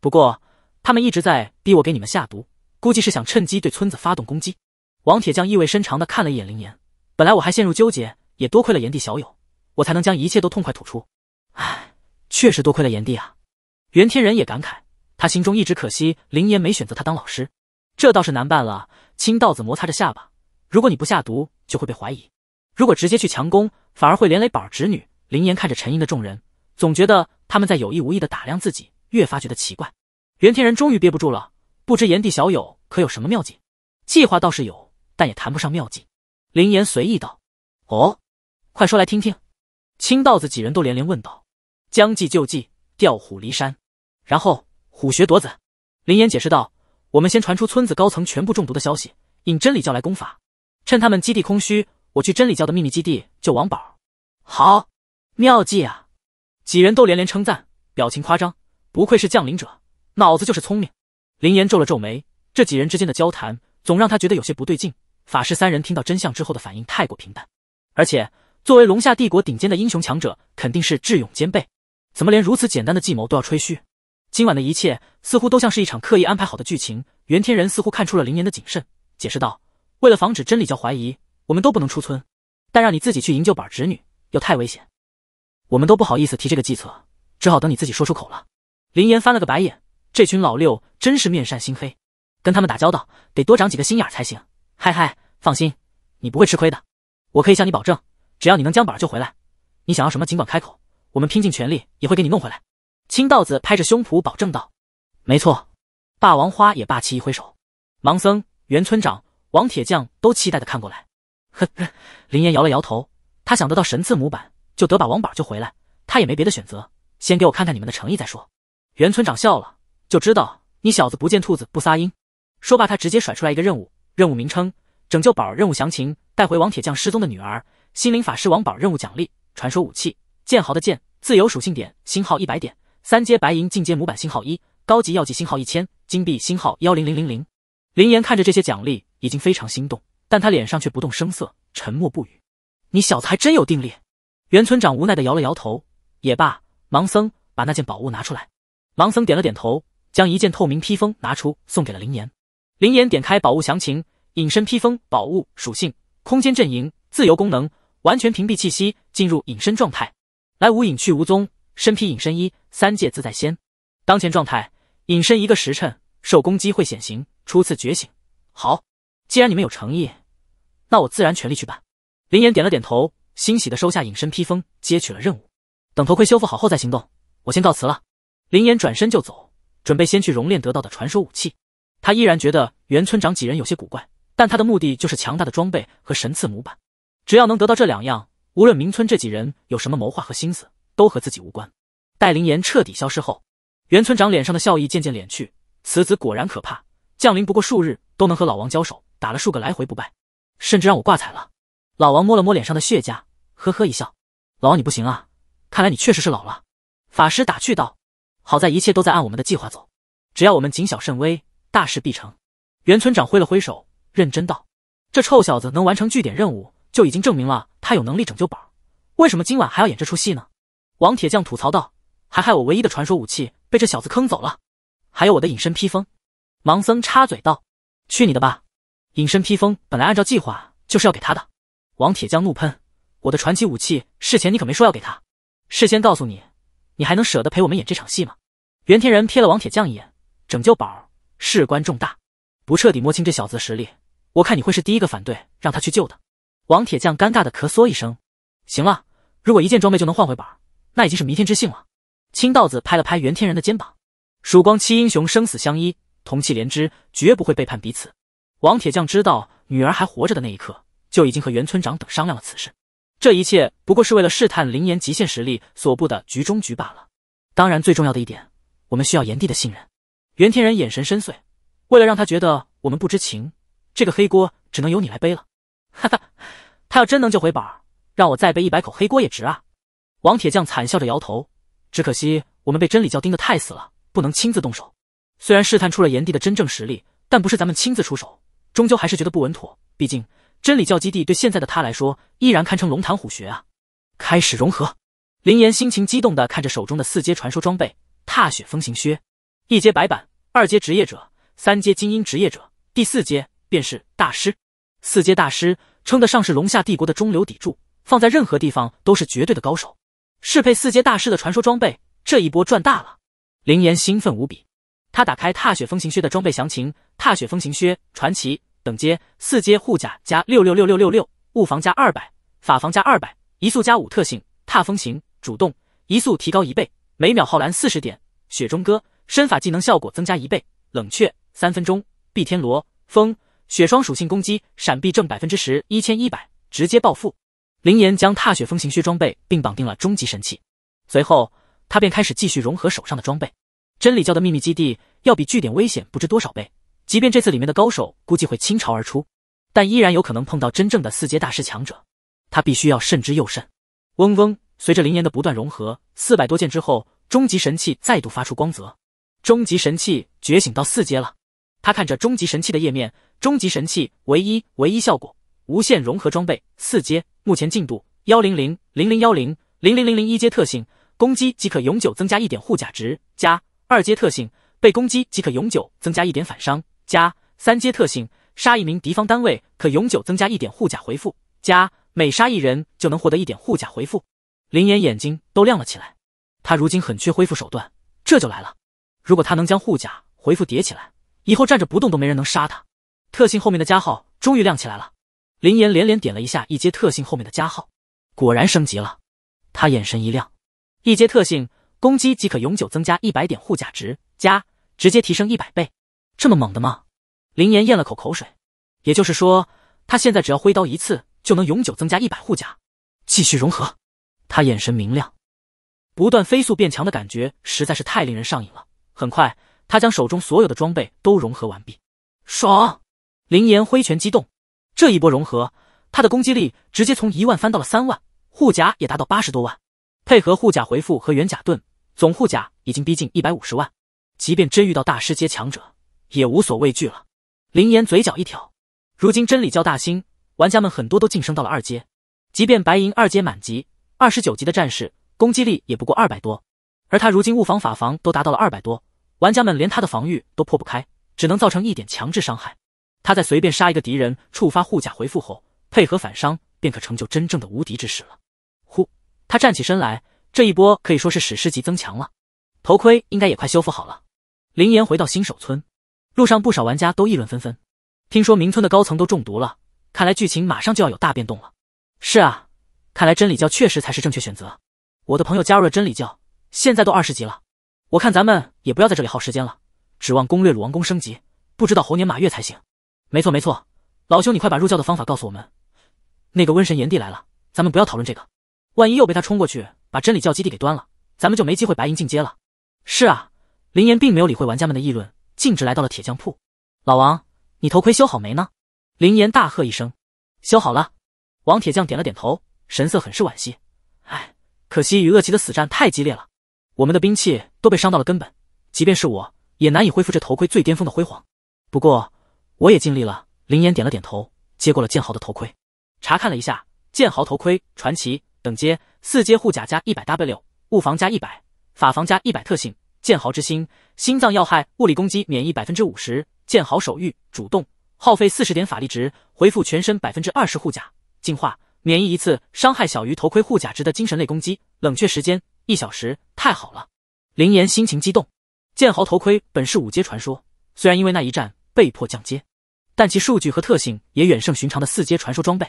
[SPEAKER 1] 不过他们一直在逼我给你们下毒，估计是想趁机对村子发动攻击。王铁匠意味深长的看了一眼林岩，本来我还陷入纠结，也多亏了炎帝小友，我才能将一切都痛快吐出。唉，确实多亏了炎帝啊。袁天仁也感慨，他心中一直可惜林岩没选择他当老师。这倒是难办了，青道子摩擦着下巴。如果你不下毒，就会被怀疑；如果直接去强攻，反而会连累宝儿侄女。林岩看着陈吟的众人，总觉得他们在有意无意的打量自己，越发觉得奇怪。袁天仁终于憋不住了，不知炎帝小友可有什么妙计？计划倒是有，但也谈不上妙计。林岩随意道：“哦，快说来听听。”青道子几人都连连问道：“将计就计，调虎离山，然后虎穴夺子。”林岩解释道。我们先传出村子高层全部中毒的消息，引真理教来攻伐。趁他们基地空虚，我去真理教的秘密基地救王宝。好，妙计啊！几人都连连称赞，表情夸张。不愧是降临者，脑子就是聪明。林岩皱了皱眉，这几人之间的交谈总让他觉得有些不对劲。法师三人听到真相之后的反应太过平淡，而且作为龙夏帝国顶尖的英雄强者，肯定是智勇兼备，怎么连如此简单的计谋都要吹嘘？今晚的一切似乎都像是一场刻意安排好的剧情。袁天仁似乎看出了林岩的谨慎，解释道：“为了防止真理教怀疑，我们都不能出村。但让你自己去营救儿侄女又太危险，我们都不好意思提这个计策，只好等你自己说出口了。”林岩翻了个白眼，这群老六真是面善心黑，跟他们打交道得多长几个心眼才行。嗨嗨，放心，你不会吃亏的，我可以向你保证，只要你能将儿救回来，你想要什么尽管开口，我们拼尽全力也会给你弄回来。青道子拍着胸脯保证道：“没错。”霸王花也霸气一挥手，盲僧、袁村长、王铁匠都期待的看过来。呵呵，*laughs* 林岩摇了摇头，他想得到神赐模板，就得把王宝救回来，他也没别的选择，先给我看看你们的诚意再说。袁村长笑了，就知道你小子不见兔子不撒鹰。说罢，他直接甩出来一个任务，任务名称：拯救宝儿。任务详情：带回王铁匠失踪的女儿。心灵法师王宝。任务奖励：传说武器剑豪的剑，自由属性点星号一百点。三阶白银进阶模板，星号一；高级药剂，星号一千；金币，星号幺零零零零。林岩看着这些奖励，已经非常心动，但他脸上却不动声色，沉默不语。你小子还真有定力！袁村长无奈的摇了摇头。也罢，盲僧把那件宝物拿出来。盲僧点了点头，将一件透明披风拿出，送给了林岩。林岩点开宝物详情，隐身披风。宝物属性：空间阵营，自由功能，完全屏蔽气息，进入隐身状态，来无影去无踪。身披隐身衣，三界自在仙。当前状态：隐身一个时辰，受攻击会显形。初次觉醒。好，既然你们有诚意，那我自然全力去办。林岩点了点头，欣喜的收下隐身披风，接取了任务。等头盔修复好后再行动。我先告辞了。林岩转身就走，准备先去熔炼得到的传说武器。他依然觉得原村长几人有些古怪，但他的目的就是强大的装备和神赐模板。只要能得到这两样，无论明村这几人有什么谋划和心思。都和自己无关。戴灵岩彻底消失后，袁村长脸上的笑意渐渐敛去。此子果然可怕，降临不过数日，都能和老王交手，打了数个来回不败，甚至让我挂彩了。老王摸了摸脸上的血痂，呵呵一笑：“老王你不行啊，看来你确实是老了。”法师打趣道：“好在一切都在按我们的计划走，只要我们谨小慎微，大事必成。”袁村长挥了挥手，认真道：“这臭小子能完成据点任务，就已经证明了他有能力拯救宝。为什么今晚还要演这出戏呢？”王铁匠吐槽道：“还害我唯一的传说武器被这小子坑走了，还有我的隐身披风。”盲僧插嘴道：“去你的吧！隐身披风本来按照计划就是要给他的。”王铁匠怒喷：“我的传奇武器事前你可没说要给他，事先告诉你，你还能舍得陪我们演这场戏吗？”袁天仁瞥了王铁匠一眼：“拯救宝儿事关重大，不彻底摸清这小子的实力，我看你会是第一个反对让他去救的。”王铁匠尴尬的咳嗽一声：“行了，如果一件装备就能换回宝儿。”那已经是弥天之幸了。青道子拍了拍袁天人的肩膀，曙光七英雄生死相依，同气连枝，绝不会背叛彼此。王铁匠知道女儿还活着的那一刻，就已经和袁村长等商量了此事。这一切不过是为了试探灵岩极限实力所布的局中局罢了。当然，最重要的一点，我们需要炎帝的信任。袁天人眼神深邃，为了让他觉得我们不知情，这个黑锅只能由你来背了。哈哈，他要真能救回宝儿，让我再背一百口黑锅也值啊！王铁匠惨笑着摇头，只可惜我们被真理教盯得太死了，不能亲自动手。虽然试探出了炎帝的真正实力，但不是咱们亲自出手，终究还是觉得不稳妥。毕竟真理教基地对现在的他来说，依然堪称龙潭虎穴啊！开始融合。林岩心情激动的看着手中的四阶传说装备——踏雪风行靴，一阶白板，二阶职业者，三阶精英职业者，第四阶便是大师。四阶大师称得上是龙下帝国的中流砥柱，放在任何地方都是绝对的高手。适配四阶大师的传说装备，这一波赚大了！林岩兴奋无比，他打开踏雪风行靴的装备详情。踏雪风行靴，传奇，等阶四阶，护甲加六六六六六六，物防加二百，法防加二百，移速加五，特性踏风行，主动移速提高一倍，每秒耗蓝四十点。雪中歌身法技能效果增加一倍，冷却三分钟。碧天罗风雪霜属性攻击闪避正百分之十，一千一百，直接暴富。林岩将踏雪风行靴装备，并绑定了终极神器。随后，他便开始继续融合手上的装备。真理教的秘密基地要比据点危险不知多少倍，即便这次里面的高手估计会倾巢而出，但依然有可能碰到真正的四阶大师强者。他必须要慎之又慎。嗡嗡，随着林岩的不断融合，四百多件之后，终极神器再度发出光泽。终极神器觉醒到四阶了。他看着终极神器的页面，终极神器唯一唯一效果：无限融合装备，四阶。目前进度幺零零零零幺零零零零零一阶特性，攻击即可永久增加一点护甲值加；二阶特性，被攻击即可永久增加一点反伤加；三阶特性，杀一名敌方单位可永久增加一点护甲回复加，每杀一人就能获得一点护甲回复。林岩眼睛都亮了起来，他如今很缺恢复手段，这就来了。如果他能将护甲回复叠起来，以后站着不动都没人能杀他。特性后面的加号终于亮起来了。林岩连连点了一下一阶特性后面的加号，果然升级了。他眼神一亮，一阶特性攻击即可永久增加一百点护甲值，加直接提升一百倍，这么猛的吗？林岩咽了口口水。也就是说，他现在只要挥刀一次，就能永久增加一百护甲。继续融合，他眼神明亮，不断飞速变强的感觉实在是太令人上瘾了。很快，他将手中所有的装备都融合完毕，爽！林岩挥拳激动。这一波融合，他的攻击力直接从一万翻到了三万，护甲也达到八十多万，配合护甲回复和元甲盾，总护甲已经逼近一百五十万。即便真遇到大师阶强者，也无所畏惧了。林岩嘴角一挑，如今真理教大兴，玩家们很多都晋升到了二阶，即便白银二阶满级二十九级的战士，攻击力也不过二百多，而他如今物防法防都达到了二百多，玩家们连他的防御都破不开，只能造成一点强制伤害。他在随便杀一个敌人，触发护甲回复后，配合反伤，便可成就真正的无敌之势了。呼，他站起身来，这一波可以说是史诗级增强了。头盔应该也快修复好了。林岩回到新手村，路上不少玩家都议论纷纷。听说明村的高层都中毒了，看来剧情马上就要有大变动了。是啊，看来真理教确实才是正确选择。我的朋友加入了真理教，现在都二十级了。我看咱们也不要在这里耗时间了，指望攻略鲁王宫升级，不知道猴年马月才行。没错，没错，老兄，你快把入教的方法告诉我们。那个瘟神炎帝来了，咱们不要讨论这个，万一又被他冲过去，把真理教基地给端了，咱们就没机会白银进阶了。是啊，林岩并没有理会玩家们的议论，径直来到了铁匠铺。老王，你头盔修好没呢？林岩大喝一声：“修好了！”王铁匠点了点头，神色很是惋惜：“哎，可惜与恶骑的死战太激烈了，我们的兵器都被伤到了根本，即便是我也难以恢复这头盔最巅峰的辉煌。不过。”我也尽力了。林岩点了点头，接过了剑豪的头盔，查看了一下。剑豪头盔，传奇等阶，四阶护甲加一百 W，物防加一百，法防加一百。特性：剑豪之心，心脏要害，物理攻击免疫百分之五十。剑豪手谕，主动，耗费四十点法力值，回复全身百分之二十护甲。进化，免疫一次伤害小于头盔护甲值的精神类攻击。冷却时间一小时。太好了！林岩心情激动。剑豪头盔本是五阶传说，虽然因为那一战被迫降阶。但其数据和特性也远胜寻常的四阶传说装备。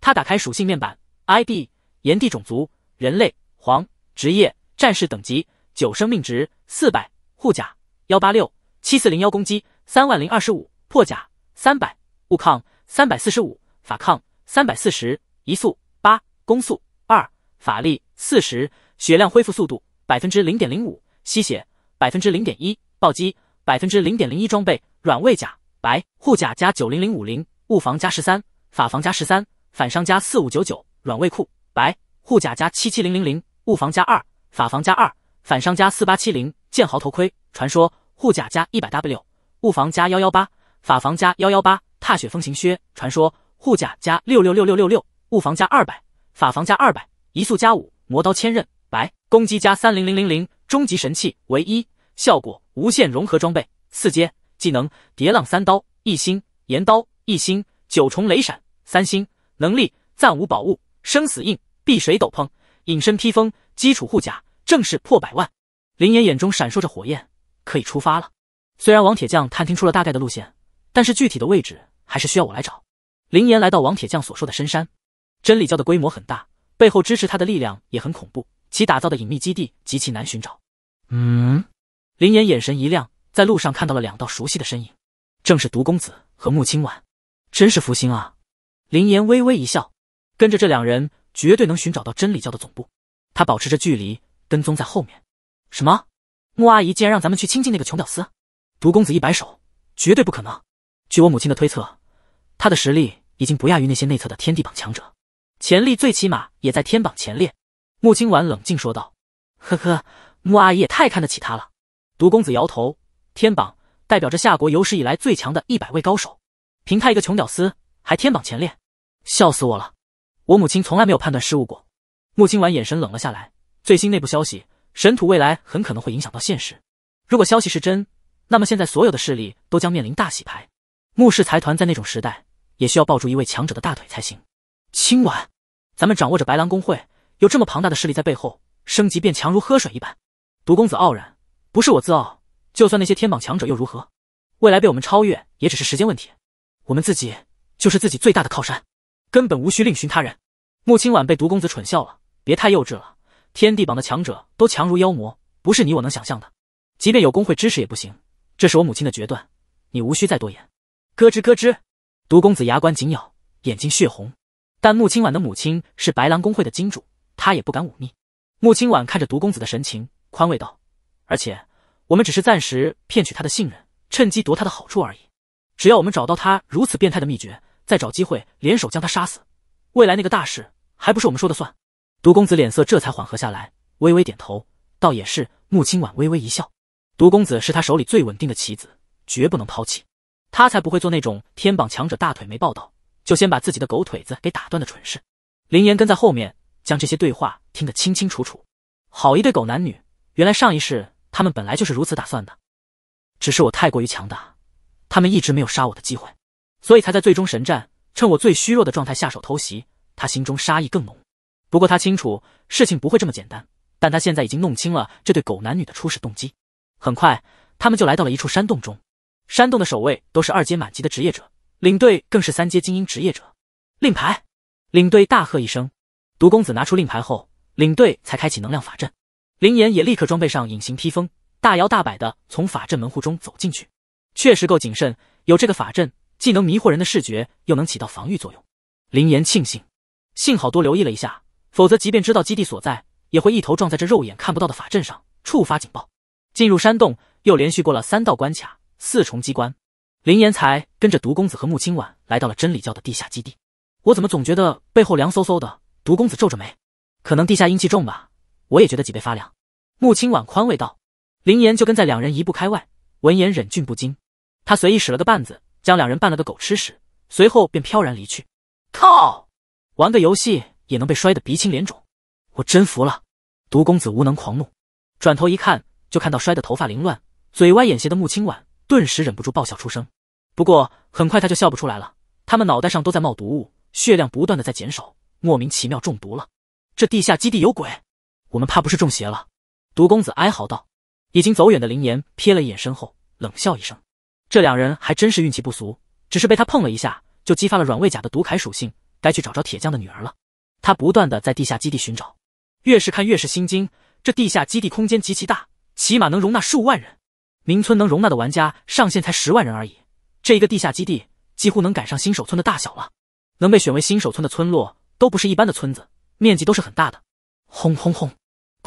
[SPEAKER 1] 他打开属性面板，ID：炎帝，种族：人类，黄，职业：战士，等级：九，生命值：四百，护甲：幺八六，七四零幺，攻击：三万零二十五，破甲：三百，物抗：三百四十五，法抗：三百四十，移速：八，攻速：二，法力：四十，血量恢复速度：百分之零点零五，吸血：百分之零点一，暴击：百分之零点零一，装备：软位甲。白护甲加九零零五零，物防加十三，法防加十三，反伤加四五九九，软卫裤。白护甲加七七零零零，物防加二，法防加二，反伤加四八七零，剑豪头盔传说，护甲加一百 W，物防加幺幺八，法防加幺幺八，踏雪风行靴传说，护甲加六六六六六六，物防加二百，法防加二百，移速加五，魔刀千刃白攻击加三零零零零，终极神器唯一效果无限融合装备四阶。技能：叠浪三刀，一星；岩刀，一星；九重雷闪，三星。能力：暂无宝物。生死印、碧水斗篷、隐身披风、基础护甲。正式破百万。林岩眼中闪烁着火焰，可以出发了。虽然王铁匠探听出了大概的路线，但是具体的位置还是需要我来找。林岩来到王铁匠所说的深山。真理教的规模很大，背后支持他的力量也很恐怖，其打造的隐秘基地极其难寻找。嗯，林岩眼神一亮。在路上看到了两道熟悉的身影，正是毒公子和穆清婉，真是福星啊！林岩微微一笑，跟着这两人绝对能寻找到真理教的总部。他保持着距离，跟踪在后面。什么？穆阿姨竟然让咱们去亲近那个穷屌丝？毒公子一摆手，绝对不可能。据我母亲的推测，他的实力已经不亚于那些内测的天地榜强者，潜力最起码也在天榜前列。穆清婉冷静说道：“呵呵，穆阿姨也太看得起他了。”毒公子摇头。天榜代表着夏国有史以来最强的一百位高手，凭他一个穷屌丝还天榜前列，笑死我了！我母亲从来没有判断失误过。穆清婉眼神冷了下来。最新内部消息，神土未来很可能会影响到现实。如果消息是真，那么现在所有的势力都将面临大洗牌。穆氏财团在那种时代也需要抱住一位强者的大腿才行。清婉，咱们掌握着白狼工会，有这么庞大的势力在背后，升级变强如喝水一般。毒公子傲然，不是我自傲。就算那些天榜强者又如何？未来被我们超越也只是时间问题。我们自己就是自己最大的靠山，根本无需另寻他人。穆清婉被毒公子蠢笑了，别太幼稚了。天地榜的强者都强如妖魔，不是你我能想象的。即便有工会支持也不行，这是我母亲的决断，你无需再多言。咯吱咯吱，毒公子牙关紧咬，眼睛血红。但穆清婉的母亲是白狼工会的金主，他也不敢忤逆。穆清婉看着毒公子的神情，宽慰道：“而且。”我们只是暂时骗取他的信任，趁机夺他的好处而已。只要我们找到他如此变态的秘诀，再找机会联手将他杀死，未来那个大事还不是我们说的算？毒公子脸色这才缓和下来，微微点头，倒也是。穆清婉微微一笑，毒公子是他手里最稳定的棋子，绝不能抛弃。他才不会做那种天榜强者大腿没抱到，就先把自己的狗腿子给打断的蠢事。林岩跟在后面，将这些对话听得清清楚楚。好一对狗男女，原来上一世。他们本来就是如此打算的，只是我太过于强大，他们一直没有杀我的机会，所以才在最终神战趁我最虚弱的状态下手偷袭。他心中杀意更浓，不过他清楚事情不会这么简单，但他现在已经弄清了这对狗男女的初始动机。很快，他们就来到了一处山洞中，山洞的守卫都是二阶满级的职业者，领队更是三阶精英职业者。令牌，领队大喝一声，毒公子拿出令牌后，领队才开启能量法阵。林岩也立刻装备上隐形披风，大摇大摆的从法阵门户中走进去。确实够谨慎，有这个法阵，既能迷惑人的视觉，又能起到防御作用。林岩庆幸，幸好多留意了一下，否则即便知道基地所在，也会一头撞在这肉眼看不到的法阵上，触发警报。进入山洞，又连续过了三道关卡，四重机关，林岩才跟着毒公子和穆青婉来到了真理教的地下基地。我怎么总觉得背后凉飕飕的？毒公子皱着眉，可能地下阴气重吧。我也觉得脊背发凉，穆清婉宽慰道：“林岩就跟在两人一步开外，闻言忍俊不禁。他随意使了个绊子，将两人绊了个狗吃屎，随后便飘然离去。靠，玩个游戏也能被摔得鼻青脸肿，我真服了！毒公子无能狂怒，转头一看，就看到摔得头发凌乱、嘴歪眼斜的穆清婉，顿时忍不住爆笑出声。不过很快他就笑不出来了，他们脑袋上都在冒毒雾，血量不断的在减少，莫名其妙中毒了。这地下基地有鬼！”我们怕不是中邪了，毒公子哀嚎道。已经走远的林岩瞥了一眼身后，冷笑一声。这两人还真是运气不俗，只是被他碰了一下，就激发了软猬甲的毒铠属性。该去找找铁匠的女儿了。他不断的在地下基地寻找，越是看越是心惊。这地下基地空间极其大，起码能容纳数万人。名村能容纳的玩家上限才十万人而已。这一个地下基地几乎能赶上新手村的大小了。能被选为新手村的村落都不是一般的村子，面积都是很大的。
[SPEAKER 3] 轰轰轰！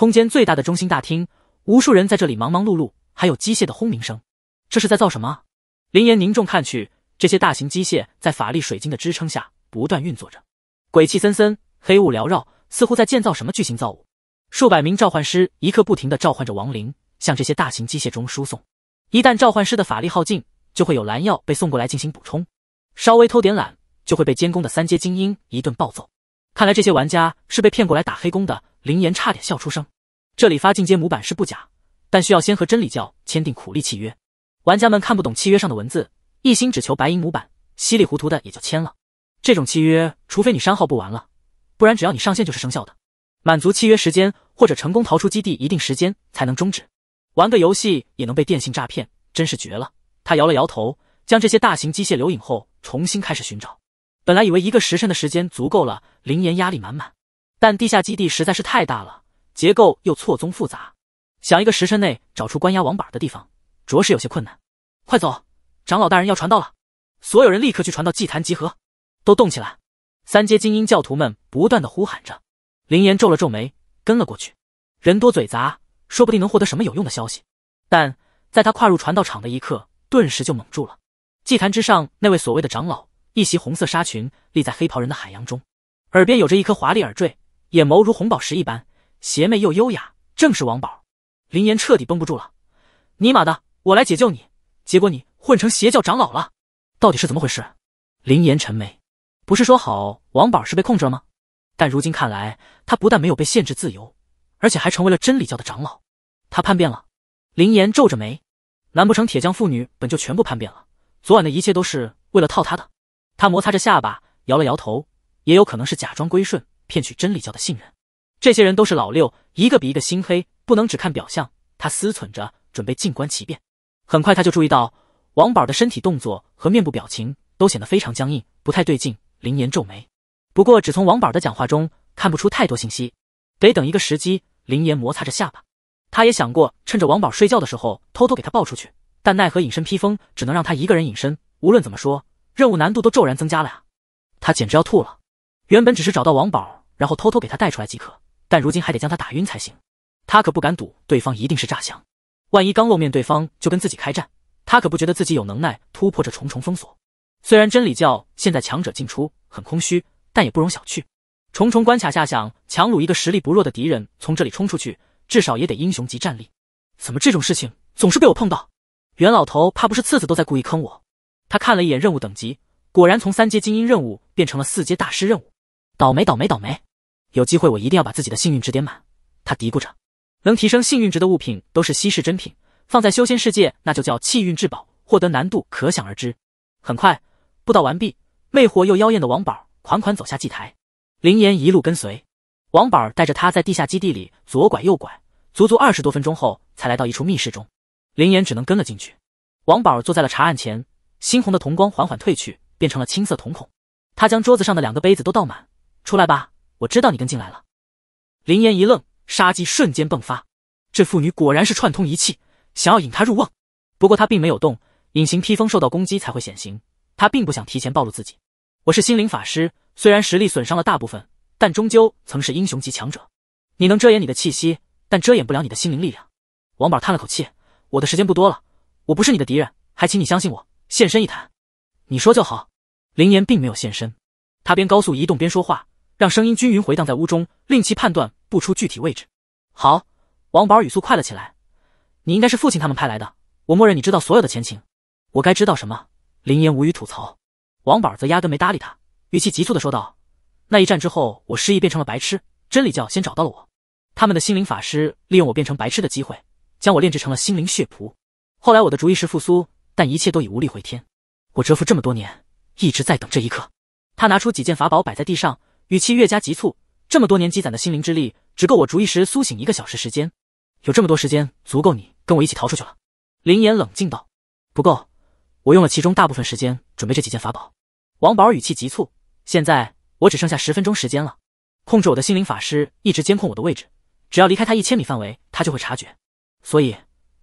[SPEAKER 1] 空间最大的中心大厅，无数人在这里忙忙碌碌，还有机械的轰鸣声。这是在造什么？林岩凝重看去，这些大型机械在法力水晶的支撑下不断运作着，鬼气森森，黑雾缭绕，似乎在建造什么巨型造物。数百名召唤师一刻不停的召唤着亡灵，向这些大型机械中输送。一旦召唤师的法力耗尽，就会有蓝药被送过来进行补充。稍微偷点懒，就会被监工的三阶精英一顿暴揍。看来这些玩家是被骗过来打黑工的。林岩差点笑出声。这里发进阶模板是不假，但需要先和真理教签订苦力契约。玩家们看不懂契约上的文字，一心只求白银模板，稀里糊涂的也就签了。这种契约，除非你删号不玩了，不然只要你上线就是生效的。满足契约时间或者成功逃出基地一定时间才能终止。玩个游戏也能被电信诈骗，真是绝了。他摇了摇头，将这些大型机械留影后，重新开始寻找。本来以为一个时辰的时间足够了，林岩压力满满。但地下基地实在是太大了，结构又错综复杂，想一个时辰内找出关押王板的地方，着实有些困难。快走，长老大人要传道了，所有人立刻去传道祭坛集合，都动起来！三阶精英教徒们不断的呼喊着。林岩皱了皱眉，跟了过去。人多嘴杂，说不定能获得什么有用的消息。但在他跨入传道场的一刻，顿时就懵住了。祭坛之上那位所谓的长老，一袭红色纱裙，立在黑袍人的海洋中，耳边有着一颗华丽耳坠。眼眸如红宝石一般，邪魅又优雅，正是王宝。林岩彻底绷不住了，尼玛的，我来解救你，结果你混成邪教长老了，到底是怎么回事？林岩沉眉，不是说好王宝是被控制了吗？但如今看来，他不但没有被限制自由，而且还成为了真理教的长老，他叛变了。林岩皱着眉，难不成铁匠妇女本就全部叛变了？昨晚的一切都是为了套他的？他摩擦着下巴，摇了摇头，也有可能是假装归顺。骗取真理教的信任，这些人都是老六，一个比一个心黑，不能只看表象。他思忖着，准备静观其变。很快，他就注意到王宝的身体动作和面部表情都显得非常僵硬，不太对劲。林岩皱眉，不过只从王宝的讲话中看不出太多信息，得等一个时机。林岩摩擦着下巴，他也想过趁着王宝睡觉的时候偷偷给他抱出去，但奈何隐身披风只能让他一个人隐身。无论怎么说，任务难度都骤然增加了呀！他简直要吐了。原本只是找到王宝。然后偷偷给他带出来即可，但如今还得将他打晕才行。他可不敢赌对方一定是诈降，万一刚露面，对方就跟自己开战，他可不觉得自己有能耐突破这重重封锁。虽然真理教现在强者进出很空虚，但也不容小觑。重重关卡下，想强掳一个实力不弱的敌人从这里冲出去，至少也得英雄级战力。怎么这种事情总是被我碰到？袁老头怕不是次次都在故意坑我？他看了一眼任务等级，果然从三阶精英任务变成了四阶大师任务。倒霉，倒霉，倒霉！有机会，我一定要把自己的幸运值点满。他嘀咕着，能提升幸运值的物品都是稀世珍品，放在修仙世界那就叫气运至宝，获得难度可想而知。很快布道完毕，魅惑又妖艳的王宝款款走下祭台，林岩一路跟随。王宝带着他在地下基地里左拐右拐，足足二十多分钟后才来到一处密室中，林岩只能跟了进去。王宝坐在了茶案前，猩红的瞳光缓缓褪去，变成了青色瞳孔。他将桌子上的两个杯子都倒满，出来吧。我知道你跟进来了，林岩一愣，杀机瞬间迸发。这妇女果然是串通一气，想要引他入瓮。不过他并没有动，隐形披风受到攻击才会显形，他并不想提前暴露自己。我是心灵法师，虽然实力损伤了大部分，但终究曾是英雄级强者。你能遮掩你的气息，但遮掩不了你的心灵力量。王宝叹了口气，我的时间不多了。我不是你的敌人，还请你相信我，现身一谈。你说就好。林岩并没有现身，他边高速移动边说话。让声音均匀回荡在屋中，令其判断不出具体位置。好，王宝语速快了起来。你应该是父亲他们派来的，我默认你知道所有的前情。我该知道什么？林岩无语吐槽。王宝则压根没搭理他，语气急促的说道：“那一战之后，我失忆变成了白痴。真理教先找到了我，他们的心灵法师利用我变成白痴的机会，将我炼制成了心灵血仆。后来我的主意是复苏，但一切都已无力回天。我蛰伏这么多年，一直在等这一刻。”他拿出几件法宝摆在地上。语气越加急促，这么多年积攒的心灵之力，只够我逐一时苏醒一个小时时间。有这么多时间，足够你跟我一起逃出去了。林岩冷静道：“不够，我用了其中大部分时间准备这几件法宝。”王宝语气急促：“现在我只剩下十分钟时间了。控制我的心灵法师一直监控我的位置，只要离开他一千米范围，他就会察觉。所以，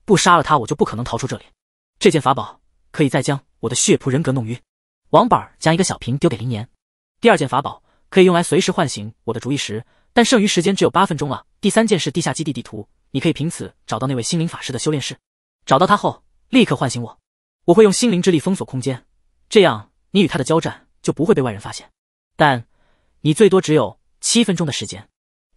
[SPEAKER 1] 不杀了他，我就不可能逃出这里。这件法宝可以再将我的血仆人格弄晕。”王宝将一个小瓶丢给林岩：“第二件法宝。”可以用来随时唤醒我的主意时，但剩余时间只有八分钟了。第三件是地下基地地图，你可以凭此找到那位心灵法师的修炼室。找到他后，立刻唤醒我，我会用心灵之力封锁空间，这样你与他的交战就不会被外人发现。但你最多只有七分钟的时间，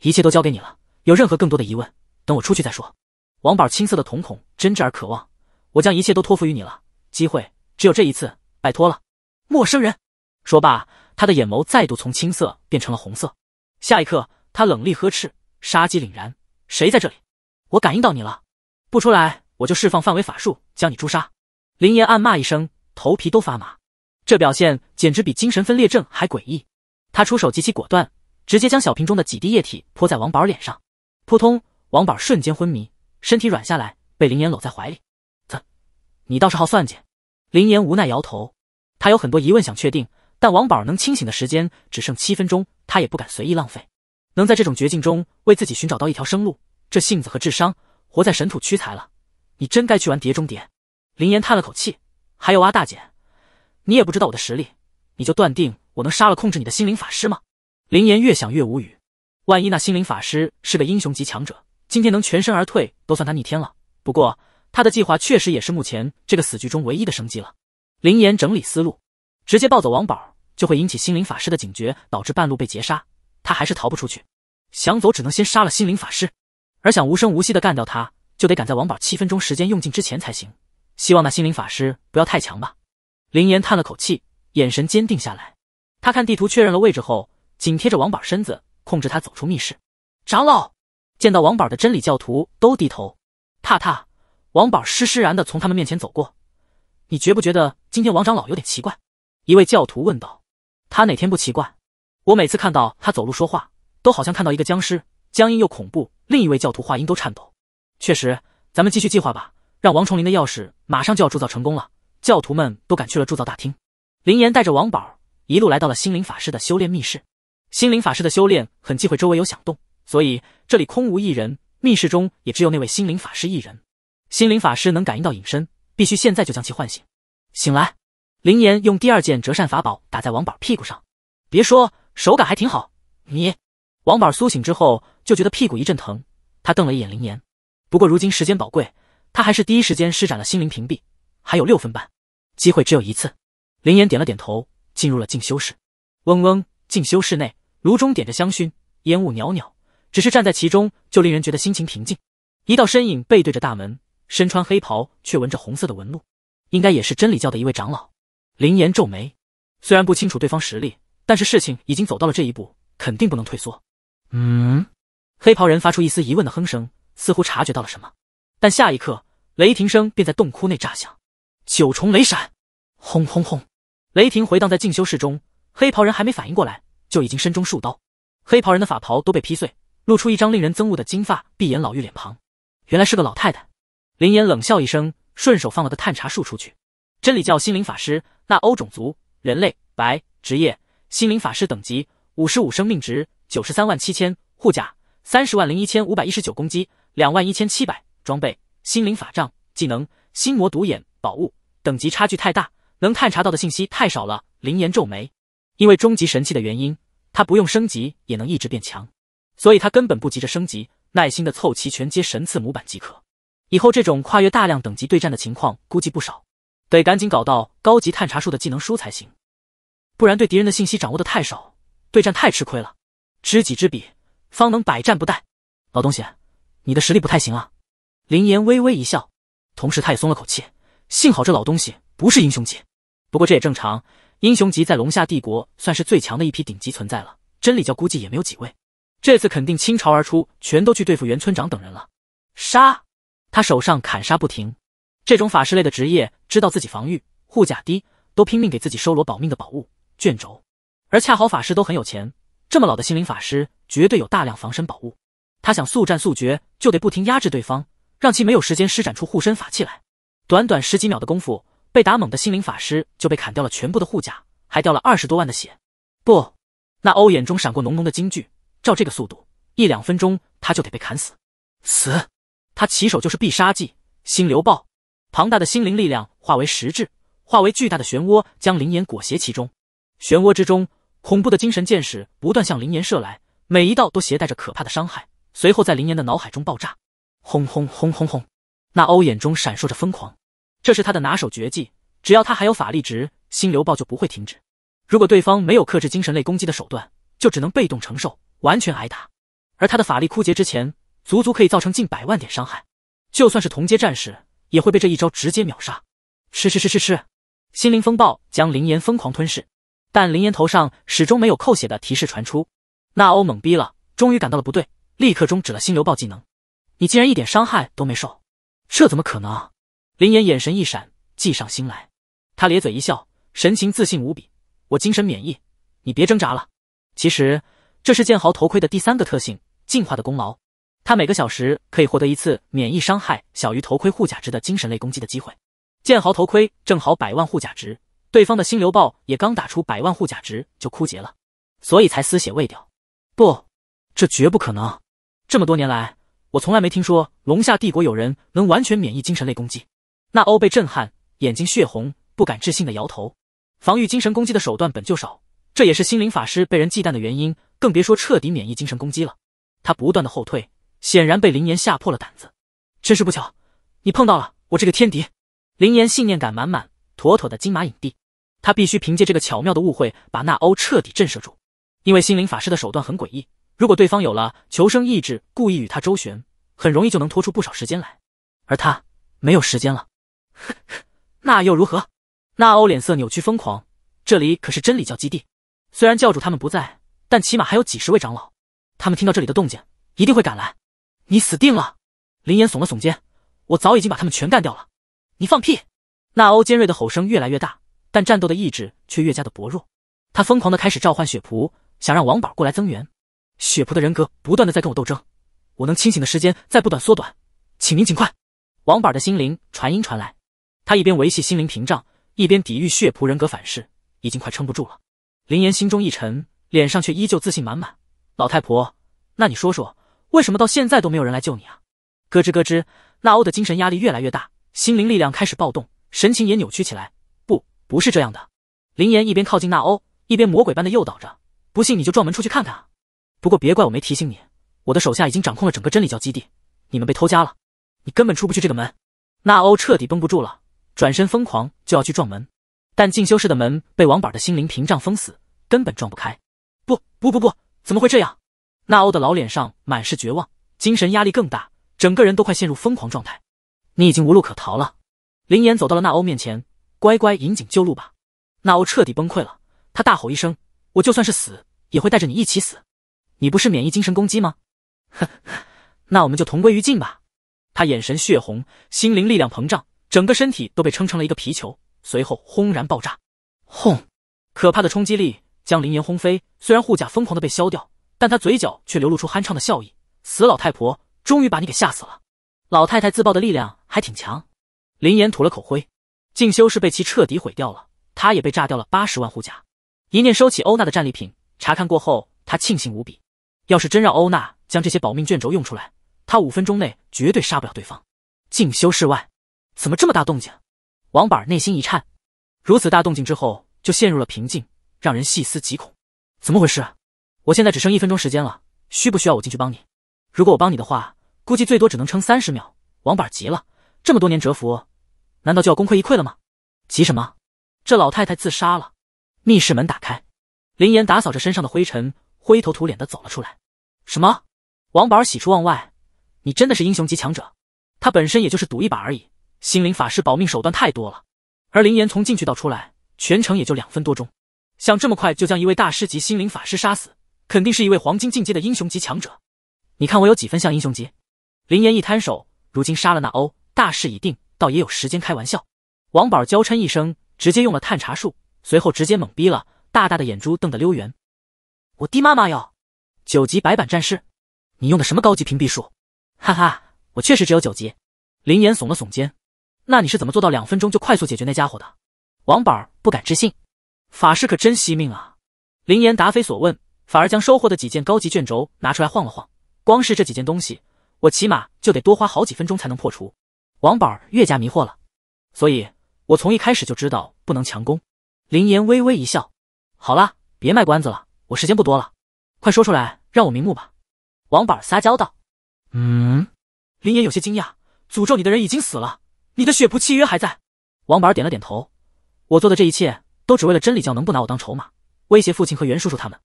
[SPEAKER 1] 一切都交给你了。有任何更多的疑问，等我出去再说。王宝青涩的瞳孔真挚而渴望，我将一切都托付于你了。机会只有这一次，拜托了，陌生人。说罢。他的眼眸再度从青色变成了红色，下一刻，他冷厉呵斥，杀机凛然：“谁在这里？我感应到你了，不出来我就释放范围法术将你诛杀。”林岩暗骂一声，头皮都发麻，这表现简直比精神分裂症还诡异。他出手极其果断，直接将小瓶中的几滴液体泼在王宝脸上，扑通，王宝瞬间昏迷，身体软下来，被林岩搂在怀里。啧，你倒是好算计。林岩无奈摇头，他有很多疑问想确定。但王宝能清醒的时间只剩七分钟，他也不敢随意浪费。能在这种绝境中为自己寻找到一条生路，这性子和智商，活在神土屈才了。你真该去玩《碟中谍》。林岩叹了口气：“还有啊，大姐，你也不知道我的实力，你就断定我能杀了控制你的心灵法师吗？”林岩越想越无语。万一那心灵法师是个英雄级强者，今天能全身而退都算他逆天了。不过他的计划确实也是目前这个死局中唯一的生机了。林岩整理思路，直接抱走王宝。就会引起心灵法师的警觉，导致半路被劫杀，他还是逃不出去。想走，只能先杀了心灵法师；而想无声无息的干掉他，就得赶在王宝七分钟时间用尽之前才行。希望那心灵法师不要太强吧。林岩叹了口气，眼神坚定下来。他看地图确认了位置后，紧贴着王宝身子，控制他走出密室。长老见到王宝的真理教徒都低头，踏踏。王宝施施然的从他们面前走过。你觉不觉得今天王长老有点奇怪？一位教徒问道。他哪天不奇怪？我每次看到他走路说话，都好像看到一个僵尸，僵硬又恐怖。另一位教徒话音都颤抖。确实，咱们继续计划吧。让王重林的钥匙马上就要铸造成功了。教徒们都赶去了铸造大厅。林岩带着王宝一路来到了心灵法师的修炼密室。心灵法师的修炼很忌讳周围有响动，所以这里空无一人。密室中也只有那位心灵法师一人。心灵法师能感应到隐身，必须现在就将其唤醒。醒来。林岩用第二件折扇法宝打在王宝屁股上，别说手感还挺好。你，王宝苏醒之后就觉得屁股一阵疼，他瞪了一眼林岩。不过如今时间宝贵，他还是第一时间施展了心灵屏蔽。还有六分半，机会只有一次。林岩点了点头，进入了静修室。嗡嗡，静修室内炉中点着香薰，烟雾袅袅，只是站在其中就令人觉得心情平静。一道身影背对着大门，身穿黑袍却纹着红色的纹路，应该也是真理教的一位长老。林岩皱眉，虽然不清楚对方实力，但是事情已经走到了这一步，肯定不能退缩。嗯，黑袍人发出一丝疑问的哼声，似乎察觉到了什么，但下一刻，雷霆声便在洞窟内炸响。九重雷闪，轰轰轰，雷霆回荡在进修室中。黑袍人还没反应过来，就已经身中数刀，黑袍人的法袍都被劈碎，露出一张令人憎恶的金发碧眼老妪脸庞。原来是个老太太。林岩冷笑一声，顺手放了个探查术出去。真理教心灵法师。纳欧种族，人类，白，职业，心灵法师，等级五十五，生命值九十三万七千，护甲三十万零一千五百一十九，攻击两万一千七百，装备心灵法杖，技能心魔独眼，宝物，等级差距太大，能探查到的信息太少了。林岩皱眉，因为终极神器的原因，他不用升级也能一直变强，所以他根本不急着升级，耐心的凑齐全阶神赐模板即可。以后这种跨越大量等级对战的情况估计不少。得赶紧搞到高级探查术的技能书才行，不然对敌人的信息掌握的太少，对战太吃亏了。知己知彼，方能百战不殆。老东西，你的实力不太行啊！林岩微微一笑，同时他也松了口气，幸好这老东西不是英雄级。不过这也正常，英雄级在龙夏帝国算是最强的一批顶级存在了。真理教估计也没有几位，这次肯定倾巢而出，全都去对付袁村长等人了。杀！他手上砍杀不停。这种法师类的职业知道自己防御护甲低，都拼命给自己收罗保命的宝物卷轴。而恰好法师都很有钱，这么老的心灵法师绝对有大量防身宝物。他想速战速决，就得不停压制对方，让其没有时间施展出护身法器来。短短十几秒的功夫，被打懵的心灵法师就被砍掉了全部的护甲，还掉了二十多万的血。不，那欧眼中闪过浓浓的惊惧，照这个速度，一两分钟他就得被砍死。死！他起手就是必杀技，心流爆。庞大的心灵力量化为实质，化为巨大的漩涡，将灵岩裹挟其中。漩涡之中，恐怖的精神箭矢不断向灵岩射来，每一道都携带着可怕的伤害。随后，在灵岩的脑海中爆炸。轰轰轰轰轰！那欧眼中闪烁着疯狂，这是他的拿手绝技。只要他还有法力值，心流爆就不会停止。如果对方没有克制精神类攻击的手段，就只能被动承受，完全挨打。而他的法力枯竭之前，足足可以造成近百万点伤害。就算是同阶战士。也会被这一招直接秒杀。吃吃吃吃吃，心灵风暴将林岩疯狂吞噬，但林岩头上始终没有扣血的提示传出。纳欧懵逼了，终于感到了不对，立刻终止了心流暴技能。你竟然一点伤害都没受，这怎么可能？林岩眼神一闪，计上心来，他咧嘴一笑，神情自信无比。我精神免疫，你别挣扎了。其实这是剑豪头盔的第三个特性，进化的功劳。他每个小时可以获得一次免疫伤害小于头盔护甲值的精神类攻击的机会。剑豪头盔正好百万护甲值，对方的心流爆也刚打出百万护甲值就枯竭了，所以才撕血未掉。不，这绝不可能！这么多年来，我从来没听说龙夏帝国有人能完全免疫精神类攻击。那欧被震撼，眼睛血红，不敢置信的摇头。防御精神攻击的手段本就少，这也是心灵法师被人忌惮的原因，更别说彻底免疫精神攻击了。他不断的后退。显然被林岩吓破了胆子，真是不巧，你碰到了我这个天敌。林岩信念感满满，妥妥的金马影帝。他必须凭借这个巧妙的误会，把纳欧彻底震慑住。因为心灵法师的手段很诡异，如果对方有了求生意志，故意与他周旋，很容易就能拖出不少时间来。而他没有时间了。*laughs* 那又如何？纳欧脸色扭曲疯狂。这里可是真理教基地，虽然教主他们不在，但起码还有几十位长老。他们听到这里的动静，一定会赶来。你死定了！林岩耸了耸肩，我早已经把他们全干掉了。你放屁！纳欧尖锐的吼声越来越大，但战斗的意志却越加的薄弱。他疯狂的开始召唤血仆，想让王宝过来增援。血仆的人格不断的在跟我斗争，我能清醒的时间在不断缩短。请您尽快！王宝的心灵传音传来，他一边维系心灵屏障，一边抵御血仆人格反噬，已经快撑不住了。林岩心中一沉，脸上却依旧自信满满。老太婆，那你说说。为什么到现在都没有人来救你啊？咯吱咯吱，纳欧的精神压力越来越大，心灵力量开始暴动，神情也扭曲起来。不，不是这样的。林岩一边靠近纳欧，一边魔鬼般的诱导着：“不信你就撞门出去看看啊！不过别怪我没提醒你，我的手下已经掌控了整个真理教基地，你们被偷家了，你根本出不去这个门。”纳欧彻底绷不住了，转身疯狂就要去撞门，但进修室的门被王板的心灵屏障封死，根本撞不开。不不不不，怎么会这样？纳欧的老脸上满是绝望，精神压力更大，整个人都快陷入疯狂状态。你已经无路可逃了。林岩走到了纳欧面前，乖乖引颈就戮吧。纳欧彻底崩溃了，他大吼一声：“我就算是死，也会带着你一起死！你不是免疫精神攻击吗？呵呵，那我们就同归于尽吧！”他眼神血红，心灵力量膨胀，整个身体都被撑成了一个皮球，随后轰然爆炸。轰！可怕的冲击力将林岩轰飞，虽然护甲疯狂的被削掉。但他嘴角却流露出酣畅的笑意。死老太婆，终于把你给吓死了！老太太自爆的力量还挺强。林岩吐了口灰，静修是被其彻底毁掉了，他也被炸掉了八十万护甲。一念收起欧娜的战利品，查看过后，他庆幸无比。要是真让欧娜将这些保命卷轴用出来，他五分钟内绝对杀不了对方。静修室外，怎么这么大动静？王板内心一颤，如此大动静之后，就陷入了平静，让人细思极恐。怎么回事？我现在只剩一分钟时间了，需不需要我进去帮你？如果我帮你的话，估计最多只能撑三十秒。王板儿急了，这么多年蛰伏，难道就要功亏一篑了吗？急什么？这老太太自杀了。密室门打开，林岩打扫着身上的灰尘，灰头土脸的走了出来。什么？王板儿喜出望外，你真的是英雄级强者。他本身也就是赌一把而已。心灵法师保命手段太多了，而林岩从进去到出来，全程也就两分多钟，想这么快就将一位大师级心灵法师杀死？肯定是一位黄金境界的英雄级强者。你看我有几分像英雄级？林岩一摊手，如今杀了那欧，大事已定，倒也有时间开玩笑。王宝儿娇嗔一声，直接用了探查术，随后直接懵逼了，大大的眼珠瞪得溜圆。我滴妈妈哟！九级白板战士，你用的什么高级屏蔽术？哈哈，我确实只有九级。林岩耸了耸肩，那你是怎么做到两分钟就快速解决那家伙的？王宝儿不敢置信，法师可真惜命啊！林岩答非所问。反而将收获的几件高级卷轴拿出来晃了晃，光是这几件东西，我起码就得多花好几分钟才能破除。王宝儿越加迷惑了，所以我从一开始就知道不能强攻。林岩微微一笑，好了，别卖关子了，我时间不多了，快说出来，让我瞑目吧。王宝儿撒娇道：“
[SPEAKER 2] 嗯。”
[SPEAKER 1] 林岩有些惊讶：“诅咒你的人已经死了，你的血仆契约还在。”王宝儿点了点头：“我做的这一切都只为了真理教能不拿我当筹码，威胁父亲和袁叔叔他们。”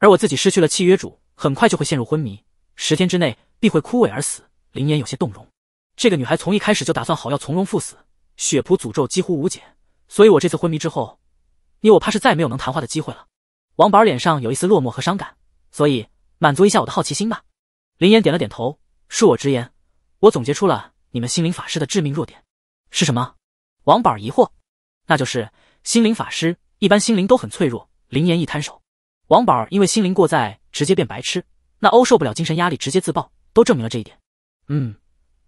[SPEAKER 1] 而我自己失去了契约主，很快就会陷入昏迷，十天之内必会枯萎而死。林岩有些动容，这个女孩从一开始就打算好要从容赴死，血仆诅咒几乎无解，所以我这次昏迷之后，你我怕是再没有能谈话的机会了。王宝脸上有一丝落寞和伤感，所以满足一下我的好奇心吧。林岩点了点头，恕我直言，我总结出了你们心灵法师的致命弱点是什么？王宝疑惑，那就是心灵法师一般心灵都很脆弱。林岩一摊手。王宝儿因为心灵过载，直接变白痴；那欧受不了精神压力，直接自爆，都证明了这一点。嗯，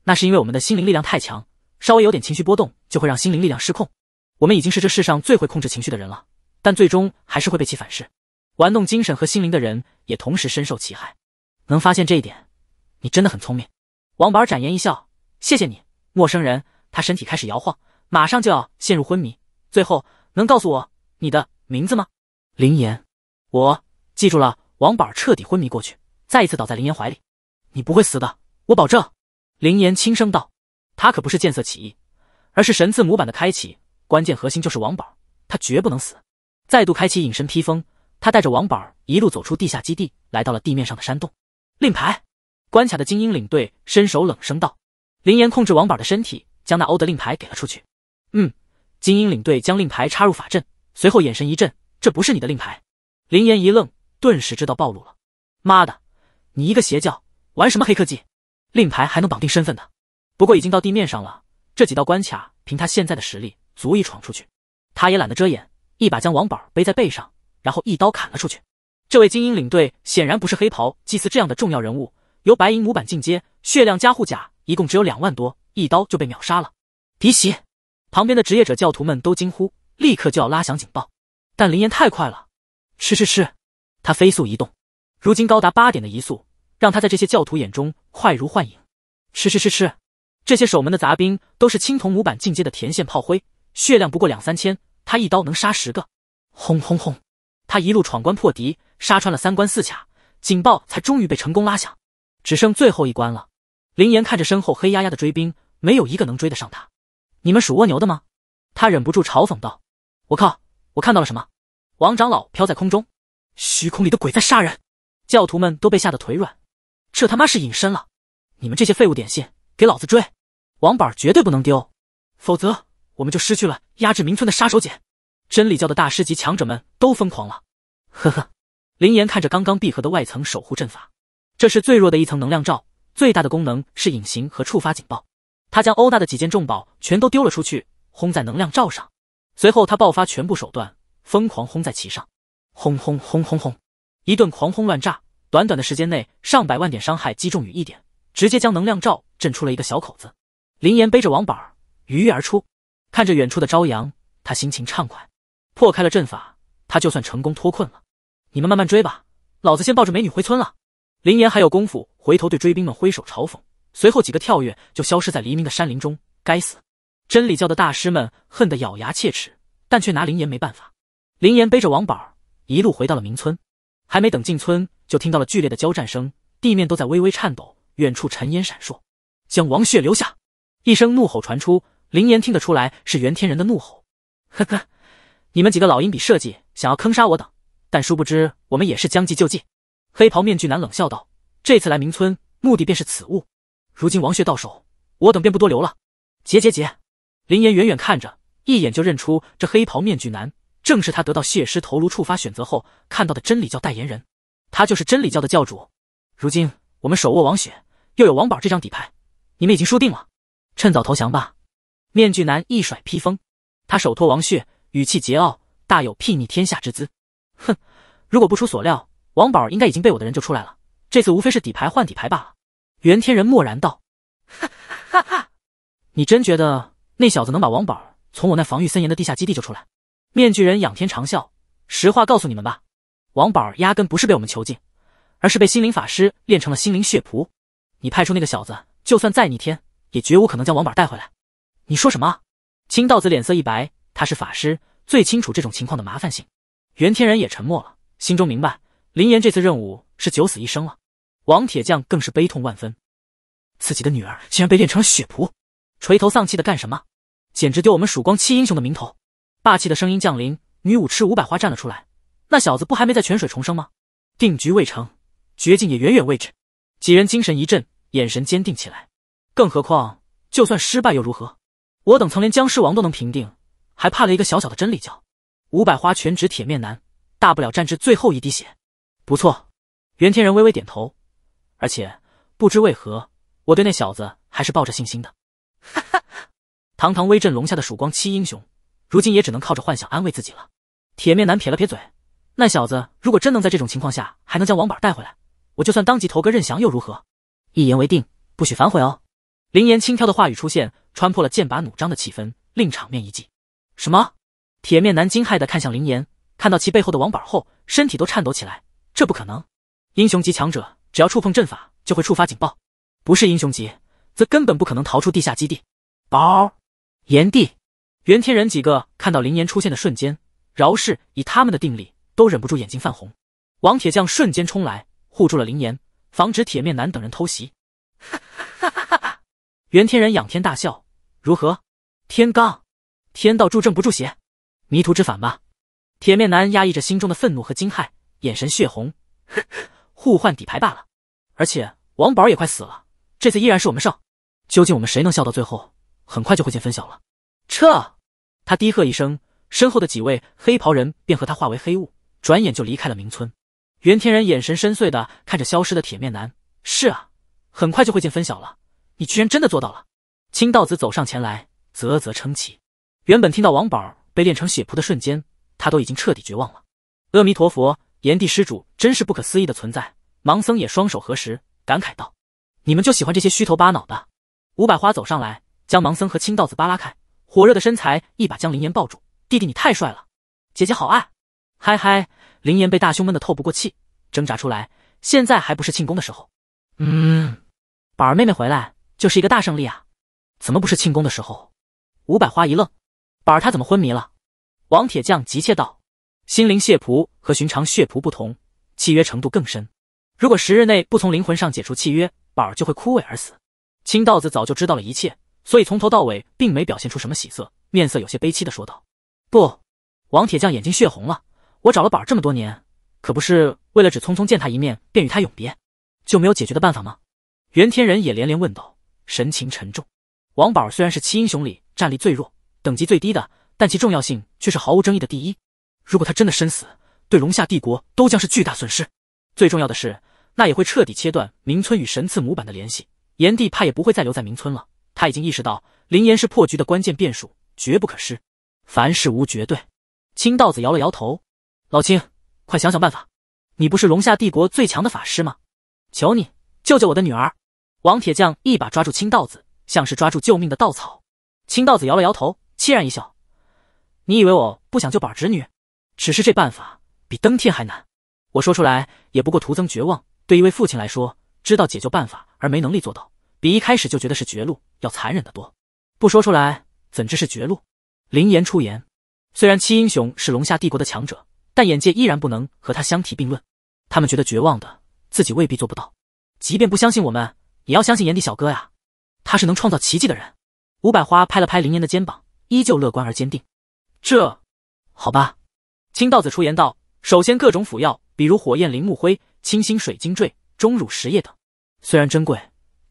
[SPEAKER 1] 那是因为我们的心灵力量太强，稍微有点情绪波动就会让心灵力量失控。我们已经是这世上最会控制情绪的人了，但最终还是会被其反噬。玩弄精神和心灵的人，也同时深受其害。能发现这一点，你真的很聪明。王宝儿展颜一笑，谢谢你，陌生人。他身体开始摇晃，马上就要陷入昏迷。最后，能告诉我你的名字吗？林岩。我记住了。王宝儿彻底昏迷过去，再一次倒在林岩怀里。你不会死的，我保证。林岩轻声道：“他可不是见色起意，而是神字模板的开启，关键核心就是王宝儿，他绝不能死。”再度开启隐身披风，他带着王宝儿一路走出地下基地，来到了地面上的山洞。令牌关卡的精英领队伸手冷声道：“林岩控制王宝儿的身体，将那欧的令牌给了出去。”嗯，精英领队将令牌插入法阵，随后眼神一震：“这不是你的令牌。”林岩一愣，顿时知道暴露了。妈的，你一个邪教玩什么黑科技？令牌还能绑定身份的。不过已经到地面上了，这几道关卡凭他现在的实力足以闯出去。他也懒得遮掩，一把将王宝背在背上，然后一刀砍了出去。这位精英领队显然不是黑袍祭司这样的重要人物，由白银模板进阶，血量加护甲一共只有两万多，一刀就被秒杀了。敌袭！旁边的职业者教徒们都惊呼，立刻就要拉响警报，但林岩太快了。吃吃吃！他飞速移动，如今高达八点的移速，让他在这些教徒眼中快如幻影。吃吃吃吃！这些守门的杂兵都是青铜模板进阶的田线炮灰，血量不过两三千，他一刀能杀十个。
[SPEAKER 3] 轰轰轰！
[SPEAKER 1] 他一路闯关破敌，杀穿了三关四卡，警报才终于被成功拉响，只剩最后一关了。林岩看着身后黑压压的追兵，没有一个能追得上他。你们属蜗牛的吗？他忍不住嘲讽道。我靠！我看到了什么？王长老飘在空中，虚空里的鬼在杀人，教徒们都被吓得腿软。这他妈是隐身了！你们这些废物点心，给老子追！王宝绝对不能丢，否则我们就失去了压制民村的杀手锏。真理教的大师级强者们都疯狂了。呵呵，林岩看着刚刚闭合的外层守护阵法，这是最弱的一层能量罩，最大的功能是隐形和触发警报。他将欧娜的几件重宝全都丢了出去，轰在能量罩上。随后他爆发全部手段。疯狂轰在其上，
[SPEAKER 3] 轰轰轰轰轰！
[SPEAKER 1] 一顿狂轰乱炸，短短的时间内，上百万点伤害击中于一点，直接将能量罩震出了一个小口子。林岩背着王板儿，鱼跃而出，看着远处的朝阳，他心情畅快。破开了阵法，他就算成功脱困了。你们慢慢追吧，老子先抱着美女回村了。林岩还有功夫回头对追兵们挥手嘲讽，随后几个跳跃就消失在黎明的山林中。该死！真理教的大师们恨得咬牙切齿，但却拿林岩没办法。林岩背着王宝儿，一路回到了明村。还没等进村，就听到了剧烈的交战声，地面都在微微颤抖，远处尘烟闪烁。将王血留下！一声怒吼传出，林岩听得出来是袁天人的怒吼。呵呵，你们几个老鹰比设计，想要坑杀我等，但殊不知我们也是将计就计。黑袍面具男冷笑道：“这次来明村，目的便是此物。如今王血到手，我等便不多留了。”结结结！林岩远远看着，一眼就认出这黑袍面具男。正是他得到血尸头颅触发选择后看到的真理教代言人，他就是真理教的教主。如今我们手握王雪，又有王宝这张底牌，你们已经输定了，趁早投降吧！面具男一甩披风，他手托王雪，语气桀骜，大有睥睨天下之姿。哼，如果不出所料，王宝应该已经被我的人救出来了。这次无非是底牌换底牌罢了。袁天仁默然道：“哈哈哈，你真觉得那小子能把王宝从我那防御森严的地下基地救出来？”面具人仰天长啸：“实话告诉你们吧，王宝儿压根不是被我们囚禁，而是被心灵法师炼成了心灵血仆。你派出那个小子，就算再逆天，也绝无可能将王宝带回来。”你说什么？青道子脸色一白，他是法师，最清楚这种情况的麻烦性。袁天仁也沉默了，心中明白林岩这次任务是九死一生了。王铁匠更是悲痛万分，自己的女儿竟然被练成了血仆，垂头丧气的干什么？简直丢我们曙光七英雄的名头！霸气的声音降临，女武痴伍百花站了出来。那小子不还没在泉水重生吗？定局未成，绝境也远远未至。几人精神一振，眼神坚定起来。更何况，就算失败又如何？我等曾连僵尸王都能平定，还怕了一个小小的真理教？伍百花全指铁面男，大不了战至最后一滴血。不错，袁天仁微微点头。而且不知为何，我对那小子还是抱着信心的。哈哈，堂堂威震龙下的曙光七英雄。如今也只能靠着幻想安慰自己了。铁面男撇了撇嘴：“那小子如果真能在这种情况下还能将王板带回来，我就算当即投个认降又如何？一言为定，不许反悔哦。”林岩轻佻的话语出现，穿破了剑拔弩张的气氛，令场面一静。什么？铁面男惊骇的看向林岩，看到其背后的王板后，身体都颤抖起来。这不可能！英雄级强者只要触碰阵法就会触发警报，不是英雄级，则根本不可能逃出地下基地。宝，炎帝。袁天仁几个看到林岩出现的瞬间，饶是以他们的定力，都忍不住眼睛泛红。王铁匠瞬间冲来，护住了林岩，防止铁面男等人偷袭。哈哈哈！哈哈！袁天仁仰天大笑：“如何？天罡，天道助正不助邪？迷途知返吧！”铁面男压抑着心中的愤怒和惊骇，眼神血红：“呵呵，互换底牌罢了。而且王宝也快死了，这次依然是我们胜。究竟我们谁能笑到最后？很快就会见分晓了。”撤！他低喝一声，身后的几位黑袍人便和他化为黑雾，转眼就离开了明村。袁天仁眼神深邃的看着消失的铁面男，是啊，很快就会见分晓了。你居然真的做到了！青道子走上前来，啧啧称奇。原本听到王宝被炼成血仆的瞬间，他都已经彻底绝望了。阿弥陀佛，炎帝施主真是不可思议的存在。盲僧也双手合十，感慨道：“你们就喜欢这些虚头巴脑的。”五百花走上来，将盲僧和青道子扒拉开。火热的身材一把将林岩抱住，弟弟你太帅了，姐姐好爱。嗨嗨，林岩被大胸闷得透不过气，挣扎出来。现在还不是庆功的时候。
[SPEAKER 2] 嗯，
[SPEAKER 1] 宝儿妹妹回来就是一个大胜利啊，怎么不是庆功的时候？五百花一愣，宝儿她怎么昏迷了？王铁匠急切道：心灵血仆和寻常血仆不同，契约程度更深，如果十日内不从灵魂上解除契约，宝儿就会枯萎而死。青道子早就知道了一切。所以从头到尾并没表现出什么喜色，面色有些悲戚的说道：“不，王铁匠眼睛血红了。我找了宝儿这么多年，可不是为了只匆匆见他一面便与他永别，就没有解决的办法吗？”袁天仁也连连问道，神情沉重。王宝儿虽然是七英雄里战力最弱、等级最低的，但其重要性却是毫无争议的第一。如果他真的身死，对龙夏帝国都将是巨大损失。最重要的是，那也会彻底切断明村与神赐模板的联系，炎帝怕也不会再留在明村了。他已经意识到林岩是破局的关键变数，绝不可失。凡事无绝对。青道子摇了摇头，老青，快想想办法！你不是龙夏帝国最强的法师吗？求你救救我的女儿！王铁匠一把抓住青道子，像是抓住救命的稻草。青道子摇了摇头，凄然一笑：“你以为我不想救宝侄女？只是这办法比登天还难。我说出来也不过徒增绝望。对一位父亲来说，知道解救办法而没能力做到。”比一开始就觉得是绝路要残忍的多。不说出来，怎知是绝路？林岩出言，虽然七英雄是龙虾帝国的强者，但眼界依然不能和他相提并论。他们觉得绝望的，自己未必做不到。即便不相信我们，也要相信炎帝小哥呀，他是能创造奇迹的人。吴百花拍了拍林岩的肩膀，依旧乐观而坚定。这，好吧。清道子出言道：首先，各种辅药，比如火焰铃木灰、清新水晶坠、钟乳石液等，虽然珍贵。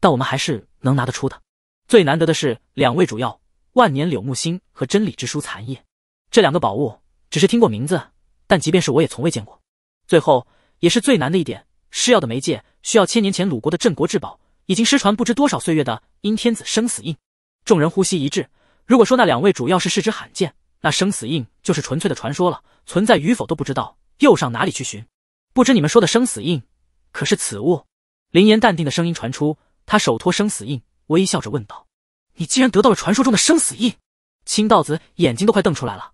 [SPEAKER 1] 但我们还是能拿得出的。最难得的是两位主要万年柳木心和真理之书残页，这两个宝物只是听过名字，但即便是我也从未见过。最后也是最难的一点，施药的媒介需要千年前鲁国的镇国至宝，已经失传不知多少岁月的阴天子生死印。众人呼吸一致。如果说那两位主要是世之罕见，那生死印就是纯粹的传说了，存在与否都不知道，又上哪里去寻？不知你们说的生死印，可是此物？林岩淡定的声音传出。他手托生死印，微笑着问道：“你竟然得到了传说中的生死印！”清道子眼睛都快瞪出来了，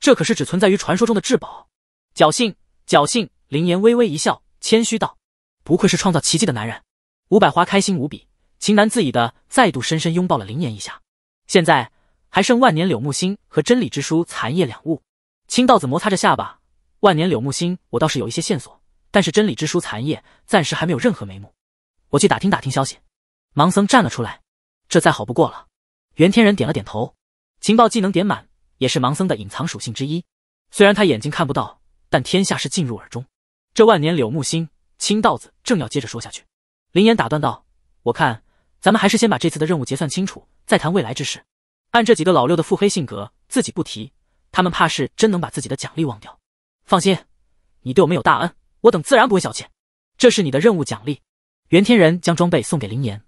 [SPEAKER 1] 这可是只存在于传说中的至宝。侥幸，侥幸。林岩微微一笑，谦虚道：“不愧是创造奇迹的男人。”吴百花开心无比，情难自已的再度深深拥抱了林岩一下。现在还剩万年柳木心和真理之书残页两物。清道子摩擦着下巴：“万年柳木心我倒是有一些线索，但是真理之书残页暂时还没有任何眉目。我去打听打听消息。”盲僧站了出来，这再好不过了。袁天人点了点头，情报技能点满也是盲僧的隐藏属性之一。虽然他眼睛看不到，但天下是尽入耳中。这万年柳木心青道子正要接着说下去，林岩打断道：“我看咱们还是先把这次的任务结算清楚，再谈未来之事。按这几个老六的腹黑性格，自己不提，他们怕是真能把自己的奖励忘掉。放心，你对我们有大恩，我等自然不会小气。这是你的任务奖励。”袁天人将装备送给林岩。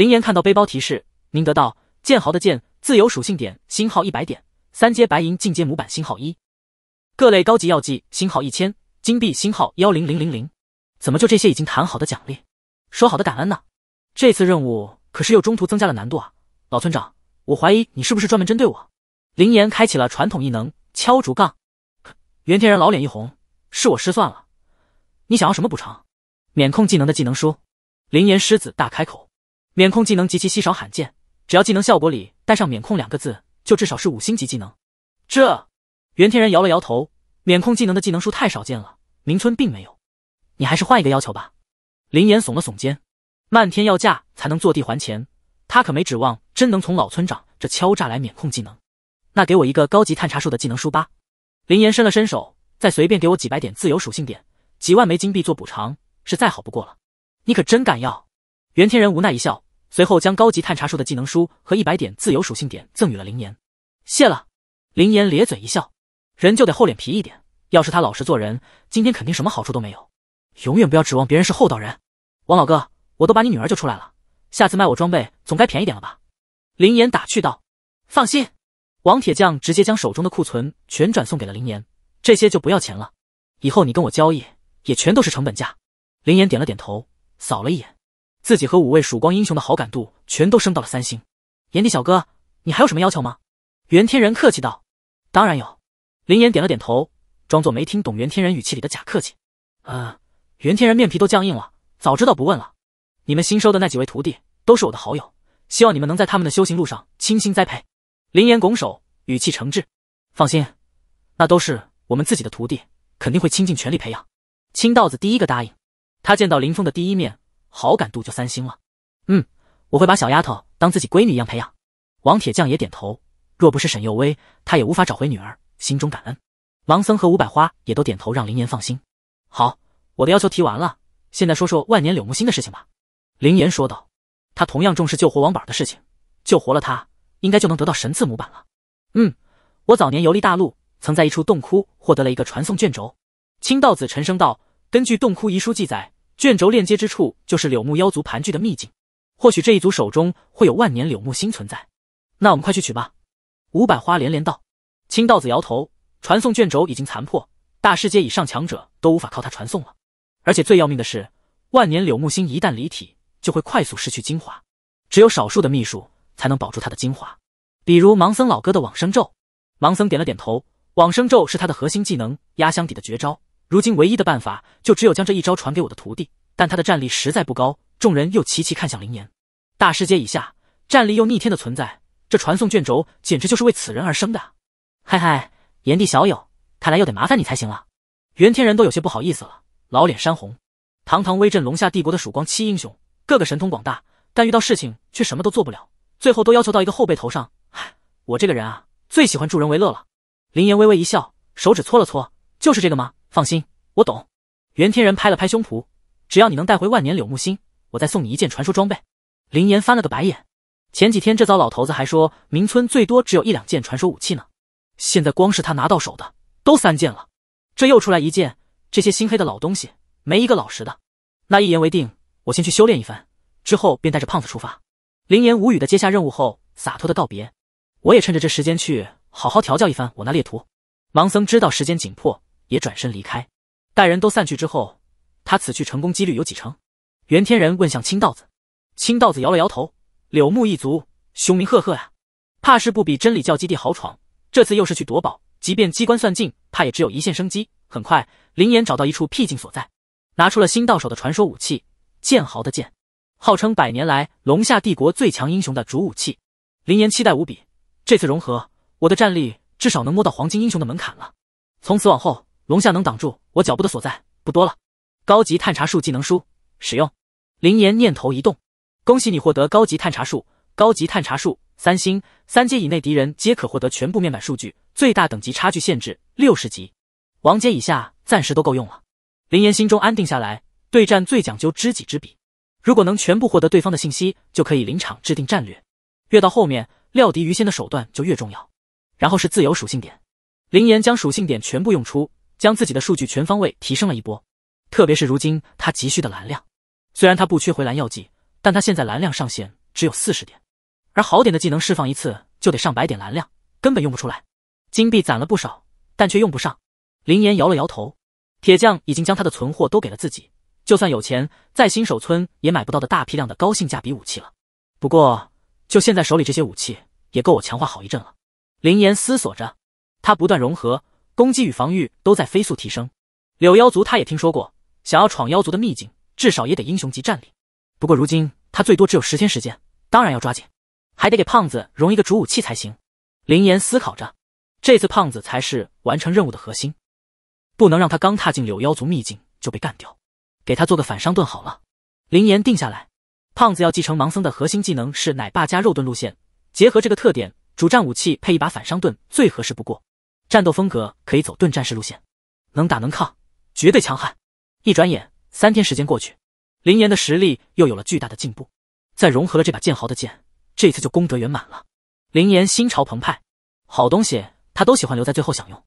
[SPEAKER 1] 林岩看到背包提示，您得到剑豪的剑，自由属性点星号一百点，三阶白银进阶模板星号一，各类高级药剂星号一千，金币星号幺零零零零。怎么就这些？已经谈好的奖励，说好的感恩呢？这次任务可是又中途增加了难度啊！老村长，我怀疑你是不是专门针对我？林岩开启了传统异能敲竹杠。袁天仁老脸一红，是我失算了。你想要什么补偿？免控技能的技能书。林岩狮子大开口。免控技能极其稀少罕见，只要技能效果里带上“免控”两个字，就至少是五星级技能。这袁天仁摇了摇头，免控技能的技能书太少见了，明村并没有。你还是换一个要求吧。林岩耸了耸肩，漫天要价才能坐地还钱，他可没指望真能从老村长这敲诈来免控技能。那给我一个高级探查术的技能书吧。林岩伸了伸手，再随便给我几百点自由属性点，几万枚金币做补偿，是再好不过了。你可真敢要！袁天仁无奈一笑，随后将高级探查术的技能书和一百点自由属性点赠予了林岩。谢了。林岩咧嘴一笑，人就得厚脸皮一点。要是他老实做人，今天肯定什么好处都没有。永远不要指望别人是厚道人。王老哥，我都把你女儿救出来了，下次卖我装备总该便宜点了吧？林岩打趣道。放心，王铁匠直接将手中的库存全转送给了林岩，这些就不要钱了。以后你跟我交易，也全都是成本价。林岩点了点头，扫了一眼。自己和五位曙光英雄的好感度全都升到了三星。炎帝小哥，你还有什么要求吗？袁天仁客气道：“当然有。”林岩点了点头，装作没听懂袁天仁语气里的假客气。啊！袁天仁面皮都僵硬了，早知道不问了。你们新收的那几位徒弟都是我的好友，希望你们能在他们的修行路上倾心栽培。林岩拱手，语气诚挚：“放心，那都是我们自己的徒弟，肯定会倾尽全力培养。”青道子第一个答应，他见到林峰的第一面。好感度就三星了，嗯，我会把小丫头当自己闺女一样培养。王铁匠也点头，若不是沈幼薇，他也无法找回女儿，心中感恩。王僧和吴百花也都点头，让林岩放心。好，我的要求提完了，现在说说万年柳木心的事情吧。林岩说道，他同样重视救活王宝的事情，救活了他，应该就能得到神赐模板了。嗯，我早年游历大陆，曾在一处洞窟获得了一个传送卷轴。青道子沉声道，根据洞窟遗书记载。卷轴链接之处就是柳木妖族盘踞的秘境，或许这一族手中会有万年柳木星存在。那我们快去取吧！五百花连连道。青道子摇头，传送卷轴已经残破，大世界以上强者都无法靠它传送了。而且最要命的是，万年柳木星一旦离体，就会快速失去精华，只有少数的秘术才能保住它的精华，比如盲僧老哥的往生咒。盲僧点了点头，往生咒是他的核心技能，压箱底的绝招。如今唯一的办法，就只有将这一招传给我的徒弟，但他的战力实在不高。众人又齐齐看向林岩，大师阶以下，战力又逆天的存在，这传送卷轴简直就是为此人而生的。嗨嗨，炎帝小友，看来又得麻烦你才行了。袁天人都有些不好意思了，老脸山红。堂堂威震龙夏帝国的曙光七英雄，个个神通广大，但遇到事情却什么都做不了，最后都要求到一个后辈头上。嗨，我这个人啊，最喜欢助人为乐了。林岩微微一笑，手指搓了搓，就是这个吗？放心，我懂。袁天仁拍了拍胸脯，只要你能带回万年柳木心，我再送你一件传说装备。林岩翻了个白眼，前几天这糟老头子还说明村最多只有一两件传说武器呢，现在光是他拿到手的都三件了，这又出来一件，这些心黑的老东西没一个老实的。那一言为定，我先去修炼一番，之后便带着胖子出发。林岩无语的接下任务后，洒脱的告别。我也趁着这时间去好好调教一番我那猎徒。盲僧知道时间紧迫。也转身离开。待人都散去之后，他此去成功几率有几成？袁天仁问向青道子。青道子摇了摇头。柳木一族凶名赫赫呀，怕是不比真理教基地豪闯。这次又是去夺宝，即便机关算尽，怕也只有一线生机。很快，林岩找到一处僻静所在，拿出了新到手的传说武器——剑豪的剑，号称百年来龙下帝国最强英雄的主武器。林岩期待无比，这次融合，我的战力至少能摸到黄金英雄的门槛了。从此往后。龙象能挡住我脚步的所在不多了。高级探查术技能书使用。林岩念头一动，恭喜你获得高级探查术。高级探查术三星，三阶以内敌人皆可获得全部面板数据，最大等级差距限制六十级。王阶以下暂时都够用了。林岩心中安定下来，对战最讲究知己知彼，如果能全部获得对方的信息，就可以临场制定战略。越到后面料敌于先的手段就越重要。然后是自由属性点，林岩将属性点全部用出。将自己的数据全方位提升了一波，特别是如今他急需的蓝量。虽然他不缺回蓝药剂，但他现在蓝量上限只有四十点，而好点的技能释放一次就得上百点蓝量，根本用不出来。金币攒了不少，但却用不上。林岩摇了摇头，铁匠已经将他的存货都给了自己，就算有钱，在新手村也买不到的大批量的高性价比武器了。不过，就现在手里这些武器，也够我强化好一阵了。林岩思索着，他不断融合。攻击与防御都在飞速提升，柳妖族他也听说过，想要闯妖族的秘境，至少也得英雄级战力。不过如今他最多只有十天时间，当然要抓紧，还得给胖子融一个主武器才行。林岩思考着，这次胖子才是完成任务的核心，不能让他刚踏进柳妖族秘境就被干掉，给他做个反伤盾好了。林岩定下来，胖子要继承盲僧的核心技能是奶爸加肉盾路线，结合这个特点，主战武器配一把反伤盾最合适不过。战斗风格可以走盾战士路线，能打能抗，绝对强悍。一转眼，三天时间过去，林岩的实力又有了巨大的进步。再融合了这把剑豪的剑，这次就功德圆满了。林岩心潮澎湃，好东西他都喜欢留在最后享用。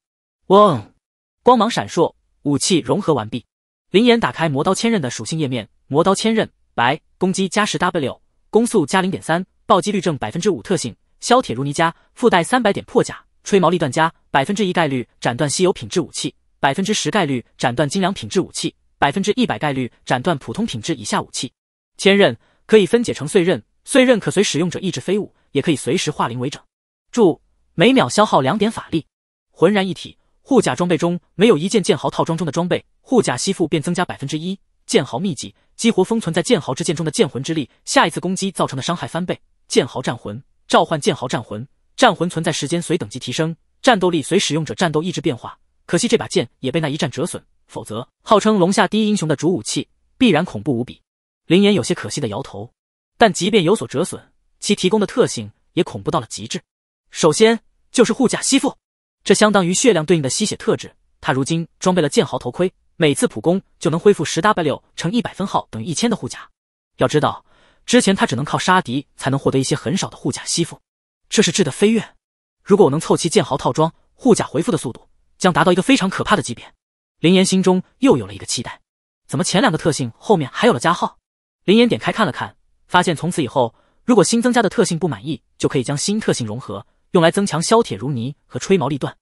[SPEAKER 1] 嗡，光芒闪烁，武器融合完毕。林岩打开魔刀千刃的属性页面，魔刀千刃，白，攻击加十 w，攻速加零点三，暴击率正百分之五，特性削铁如泥加附带三百点破甲。吹毛利断加百分之一概率斩断稀有品质武器，百分之十概率斩断精良品质武器，百分之一百概率斩断普通品质以下武器。千刃可以分解成碎刃，碎刃可随使用者意志飞舞，也可以随时化灵为整。注：每秒消耗两点法力。浑然一体护甲装备中没有一件剑豪套装中的装备，护甲吸附便增加百分之一。剑豪秘籍激活封存在剑豪之剑中的剑魂之力，下一次攻击造成的伤害翻倍。剑豪战魂：召唤剑豪战魂。战魂存在时间随等级提升，战斗力随使用者战斗意志变化。可惜这把剑也被那一战折损，否则号称龙下第一英雄的主武器必然恐怖无比。林岩有些可惜的摇头，但即便有所折损，其提供的特性也恐怖到了极致。首先就是护甲吸附，这相当于血量对应的吸血特质。他如今装备了剑豪头盔，每次普攻就能恢复十 W 乘一百分号等于一千的护甲。要知道，之前他只能靠杀敌才能获得一些很少的护甲吸附。这是质的飞跃。如果我能凑齐剑豪套装护甲，回复的速度将达到一个非常可怕的级别。林岩心中又有了一个期待。怎么前两个特性后面还有了加号？林岩点开看了看，发现从此以后，如果新增加的特性不满意，就可以将新特性融合，用来增强削铁如泥和吹毛立断。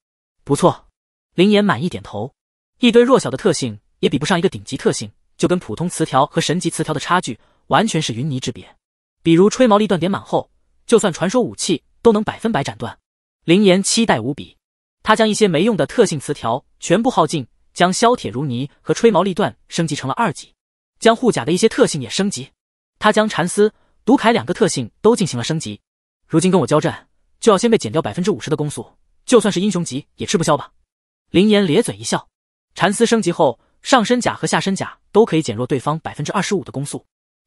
[SPEAKER 1] 不错，林岩满意点头。一堆弱小的特性也比不上一个顶级特性，就跟普通词条和神级词条的差距完全是云泥之别。比如吹毛立断点满后，就算传说武器。都能百分百斩断，林岩期待无比。他将一些没用的特性词条全部耗尽，将削铁如泥和吹毛立断升级成了二级，将护甲的一些特性也升级。他将蚕丝、毒铠两个特性都进行了升级。如今跟我交战，就要先被减掉百分之五十的攻速，就算是英雄级也吃不消吧？林岩咧嘴一笑，蚕丝升级后，上身甲和下身甲都可以减弱对方百分之二十五的攻速，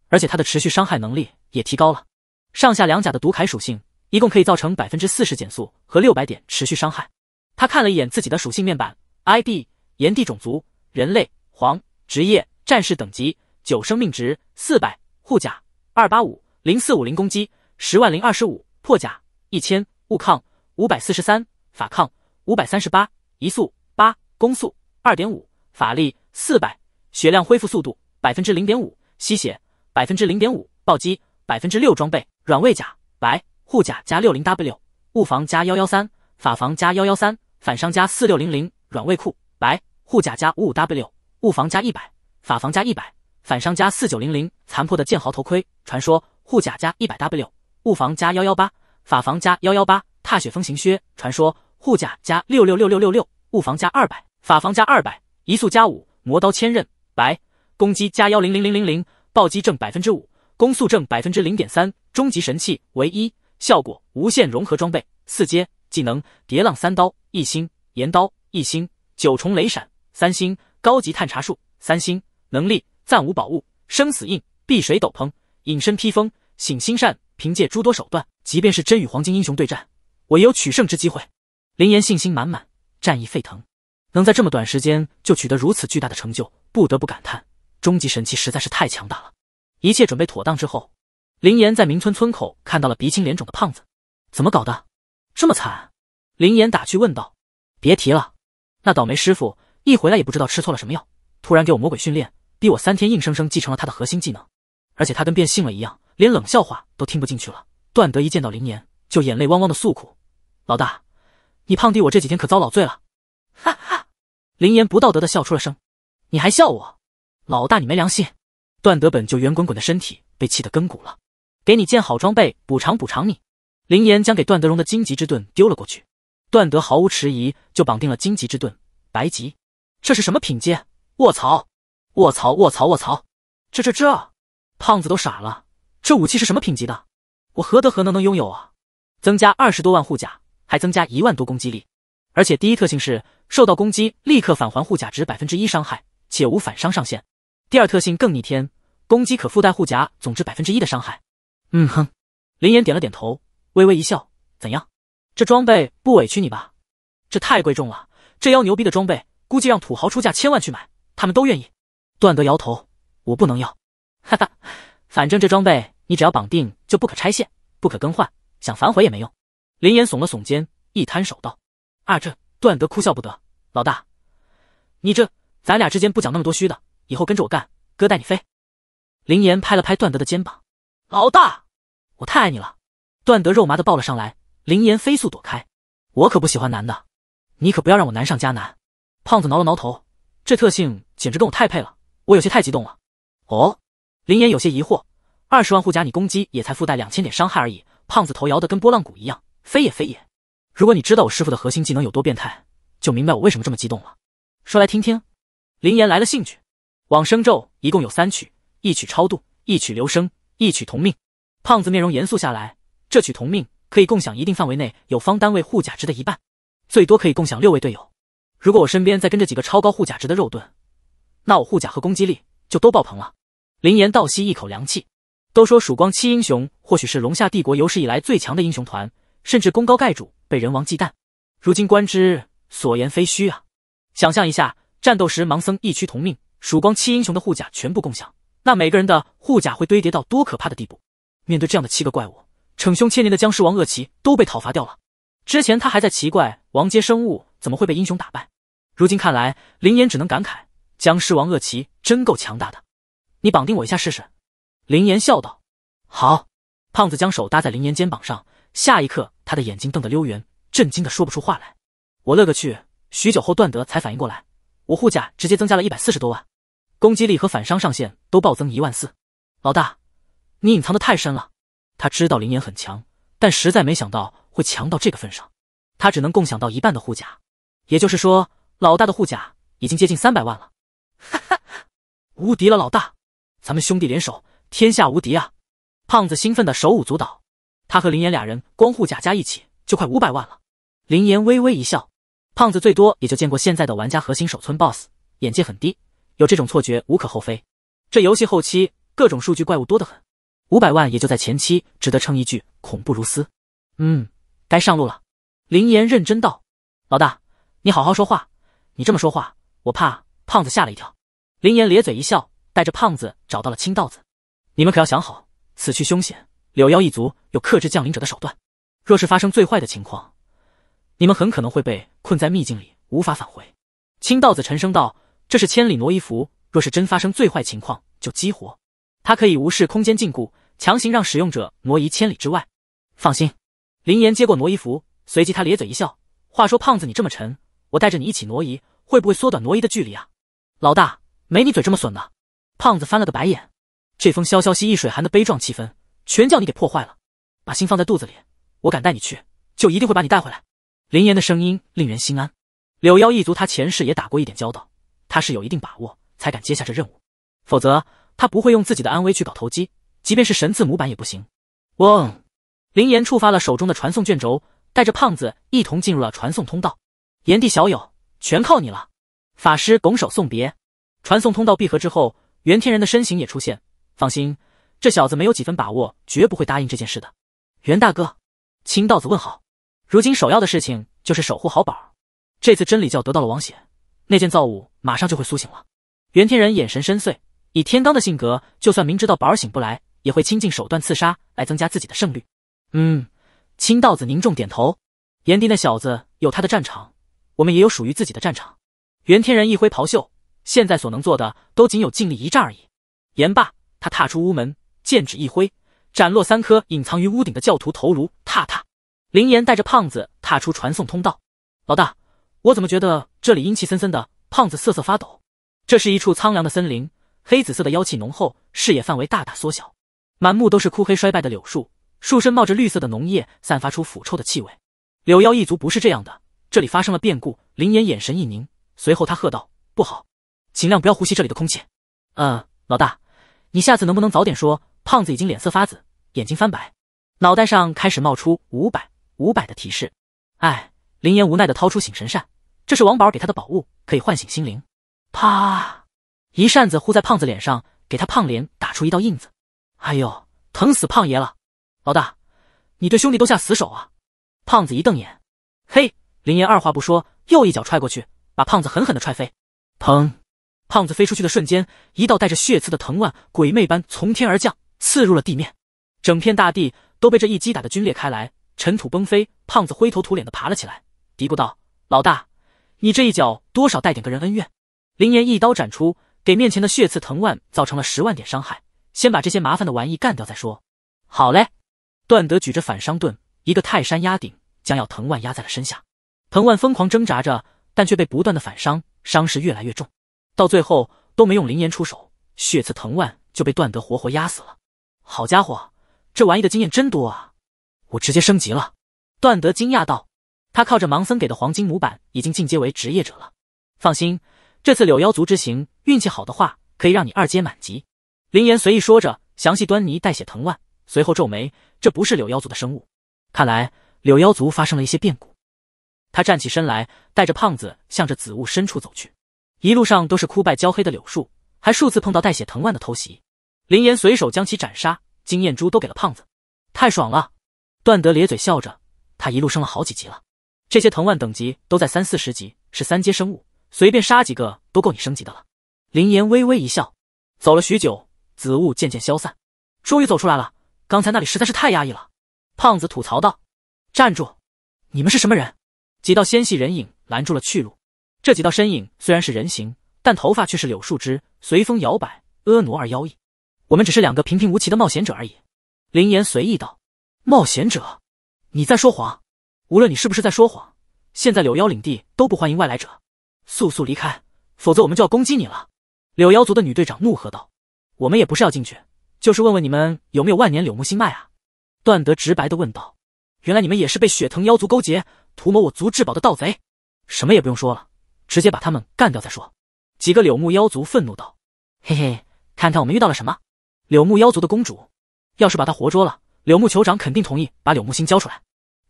[SPEAKER 1] 而且它的持续伤害能力也提高了。上下两甲的毒铠属性。一共可以造成百分之四十减速和六百点持续伤害。他看了一眼自己的属性面板，ID 炎帝，种族人类，黄，职业战士，等级九，生命值四百，护甲二八五零四五零，攻击十万零二十五，破甲一千，物抗五百四十三，法抗五百三十八，移速八，攻速二点五，法力四百，血量恢复速度百分之零点五，吸血百分之零点五，暴击百分之六，装备软位甲白。护甲加六零 W，物防加幺幺三，法防加幺幺三，反伤加四六零零，软位库白，护甲加五五 W，物防加一百，法防加一百，反伤加四九零零，残破的剑豪头盔，传说，护甲加一百 W，物防加幺幺八，法防加幺幺八，踏雪风行靴，传说，护甲加六六六六六六，物防加二百，法防加二百，移速加五，魔刀千刃白，攻击加幺零零零零零，暴击正百分之五，攻速正百分之零点三，终极神器为一。效果无限融合装备四阶技能叠浪三刀一星岩刀一星九重雷闪三星高级探查术三星能力暂无宝物生死印碧水斗篷隐身披风醒心扇凭借诸多手段，即便是真与黄金英雄对战，我也有取胜之机会。林岩信心满满，战意沸腾。能在这么短时间就取得如此巨大的成就，不得不感叹终极神器实在是太强大了。一切准备妥当之后。林岩在明村村口看到了鼻青脸肿的胖子，怎么搞的，这么惨？林岩打趣问道：“别提了，那倒霉师傅一回来也不知道吃错了什么药，突然给我魔鬼训练，逼我三天硬生生继承了他的核心技能，而且他跟变性了一样，连冷笑话都听不进去了。”段德一见到林岩就眼泪汪汪的诉苦：“老大，你胖弟我这几天可遭老罪了。”哈哈，林岩不道德的笑出了声：“你还笑我，老大你没良心！”段德本就圆滚滚的身体被气得根骨了。给你件好装备补偿补偿你，林岩将给段德荣的荆棘之盾丢了过去，段德毫无迟疑就绑定了荆棘之盾。白棘，这是什么品阶？卧槽！卧槽！卧槽！卧槽！这这这，胖子都傻了，这武器是什么品级的？我何德何能能拥有啊？增加二十多万护甲，还增加一万多攻击力，而且第一特性是受到攻击立刻返还护甲值百分之一伤害，且无反伤上限。第二特性更逆天，攻击可附带护甲总值百分之一的伤害。嗯哼，林岩点了点头，微微一笑。怎样？这装备不委屈你吧？这太贵重了，这妖牛逼的装备，估计让土豪出价千万去买，他们都愿意。段德摇头，我不能要。哈哈，反正这装备你只要绑定就不可拆卸，不可更换，想反悔也没用。林岩耸了耸肩，一摊手道：“啊！”这段德哭笑不得，老大，你这咱俩之间不讲那么多虚的，以后跟着我干，哥带你飞。林岩拍了拍段德的肩膀。老大，我太爱你了！段德肉麻的抱了上来，林岩飞速躲开，我可不喜欢男的，你可不要让我难上加难。胖子挠了挠头，这特性简直跟我太配了，我有些太激动了。哦，林岩有些疑惑，二十万护甲你攻击也才附带两千点伤害而已。胖子头摇的跟拨浪鼓一样，非也非也。如果你知道我师傅的核心技能有多变态，就明白我为什么这么激动了。说来听听。林岩来了兴趣，往生咒一共有三曲，一曲超度，一曲留声，异曲同命，胖子面容严肃下来。这曲同命可以共享一定范围内有方单位护甲值的一半，最多可以共享六位队友。如果我身边再跟着几个超高护甲值的肉盾，那我护甲和攻击力就都爆棚了。林岩倒吸一口凉气，都说曙光七英雄或许是龙夏帝国有史以来最强的英雄团，甚至功高盖主，被人王忌惮。如今观之，所言非虚啊！想象一下，战斗时盲僧异曲同命，曙光七英雄的护甲全部共享。那每个人的护甲会堆叠到多可怕的地步？面对这样的七个怪物，逞凶千年的僵尸王恶骑都被讨伐掉了。之前他还在奇怪王阶生物怎么会被英雄打败，如今看来，林岩只能感慨：僵尸王恶骑真够强大的。你绑定我一下试试。林岩笑道：“好。”胖子将手搭在林岩肩膀上，下一刻他的眼睛瞪得溜圆，震惊的说不出话来。我勒个去！许久后，段德才反应过来，我护甲直接增加了一百四十多万。攻击力和反伤上限都暴增一万四，老大，你隐藏的太深了。他知道林岩很强，但实在没想到会强到这个份上。他只能共享到一半的护甲，也就是说，老大的护甲已经接近三百万了。哈哈，无敌了，老大，咱们兄弟联手，天下无敌啊！胖子兴奋的手舞足蹈，他和林岩俩人光护甲加一起就快五百万了。林岩微微一笑，胖子最多也就见过现在的玩家核心手村 BOSS，眼界很低。有这种错觉无可厚非，这游戏后期各种数据怪物多得很，五百万也就在前期，值得称一句恐怖如斯。嗯，该上路了。林岩认真道：“老大，你好好说话，你这么说话，我怕胖子吓了一跳。”林岩咧嘴一笑，带着胖子找到了青道子。你们可要想好，此去凶险，柳妖一族有克制降临者的手段，若是发生最坏的情况，你们很可能会被困在秘境里，无法返回。青道子沉声道。这是千里挪移符，若是真发生最坏情况，就激活。它可以无视空间禁锢，强行让使用者挪移千里之外。放心，林岩接过挪移符，随即他咧嘴一笑。话说，胖子，你这么沉，我带着你一起挪移，会不会缩短挪移的距离啊？老大，没你嘴这么损呢。胖子翻了个白眼，这封“萧萧兮易水寒”的悲壮气氛，全叫你给破坏了。把心放在肚子里，我敢带你去，就一定会把你带回来。林岩的声音令人心安。柳妖一族，他前世也打过一点交道。他是有一定把握才敢接下这任务，否则他不会用自己的安危去搞投机，即便是神字模板也不行。嗡，林岩触发了手中的传送卷轴，带着胖子一同进入了传送通道。炎帝小友，全靠你了。法师拱手送别，传送通道闭合之后，袁天仁的身形也出现。放心，这小子没有几分把握，绝不会答应这件事的。袁大哥，青道子问好。如今首要的事情就是守护好宝儿。这次真理教得到了王血。那件造物马上就会苏醒了。袁天仁眼神深邃，以天罡的性格，就算明知道宝儿醒不来，也会倾尽手段刺杀来增加自己的胜率。嗯，青道子凝重点头。炎帝那小子有他的战场，我们也有属于自己的战场。袁天仁一挥袍袖，现在所能做的都仅有尽力一战而已。言罢，他踏出屋门，剑指一挥，斩落三颗隐藏于屋顶的教徒头颅。踏踏，林岩带着胖子踏出传送通道。老大。我怎么觉得这里阴气森森的？胖子瑟瑟发抖。这是一处苍凉的森林，黑紫色的妖气浓厚，视野范围大大缩小，满目都是枯黑衰败的柳树，树身冒着绿色的浓液，散发出腐臭的气味。柳妖一族不是这样的，这里发生了变故。林岩眼神一凝，随后他喝道：“不好，尽量不要呼吸这里的空气。”嗯，老大，你下次能不能早点说？胖子已经脸色发紫，眼睛翻白，脑袋上开始冒出五百五百的提示。哎，林岩无奈的掏出醒神扇。这是王宝儿给他的宝物，可以唤醒心灵。
[SPEAKER 4] 啪！
[SPEAKER 1] 一扇子呼在胖子脸上，给他胖脸打出一道印子。哎呦，疼死胖爷了！老大，你对兄弟都下死手啊！胖子一瞪眼，嘿！林岩二话不说，又一脚踹过去，把胖子狠狠的踹飞。砰！胖子飞出去的瞬间，一道带着血刺的藤蔓鬼魅般从天而降，刺入了地面。整片大地都被这一击打得龟裂开来，尘土崩飞。胖子灰头土脸的爬了起来，嘀咕道：“老大。”你这一脚多少带点个人恩怨？林岩一刀斩出，给面前的血刺藤蔓造成了十万点伤害。先把这些麻烦的玩意干掉再说。好嘞！段德举着反伤盾，一个泰山压顶，将要藤蔓压在了身下。藤蔓疯狂挣扎着，但却被不断的反伤，伤势越来越重，到最后都没用林岩出手，血刺藤蔓就被段德活活压死了。好家伙，这玩意的经验真多啊！我直接升级了。段德惊讶道。他靠着盲僧给的黄金模板，已经进阶为职业者了。放心，这次柳妖族之行，运气好的话，可以让你二阶满级。林岩随意说着，详细端倪带血藤蔓，随后皱眉，这不是柳妖族的生物，看来柳妖族发生了一些变故。他站起身来，带着胖子向着紫雾深处走去。一路上都是枯败焦黑的柳树，还数次碰到带血藤蔓的偷袭。林岩随手将其斩杀，经验珠都给了胖子，太爽了！段德咧嘴笑着，他一路升了好几级了。这些藤蔓等级都在三四十级，是三阶生物，随便杀几个都够你升级的了。林岩微微一笑，走了许久，紫雾渐渐消散，终于走出来了。刚才那里实在是太压抑了。胖子吐槽道：“站住！你们是什么人？”几道纤细人影拦住了去路。这几道身影虽然是人形，但头发却是柳树枝，随风摇摆，婀娜而妖异。我们只是两个平平无奇的冒险者而已。林岩随意道：“冒险者，你在说谎。”无论你是不是在说谎，现在柳妖领地都不欢迎外来者，速速离开，否则我们就要攻击你了！”柳妖族的女队长怒喝道。“我们也不是要进去，就是问问你们有没有万年柳木心脉啊！”段德直白的问道。“原来你们也是被雪藤妖族勾结，图谋我族至宝的盗贼！什么也不用说了，直接把他们干掉再说！”几个柳木妖族愤怒道。“嘿嘿，看看我们遇到了什么！”柳木妖族的公主，要是把她活捉了，柳木酋长肯定同意把柳木心交出来。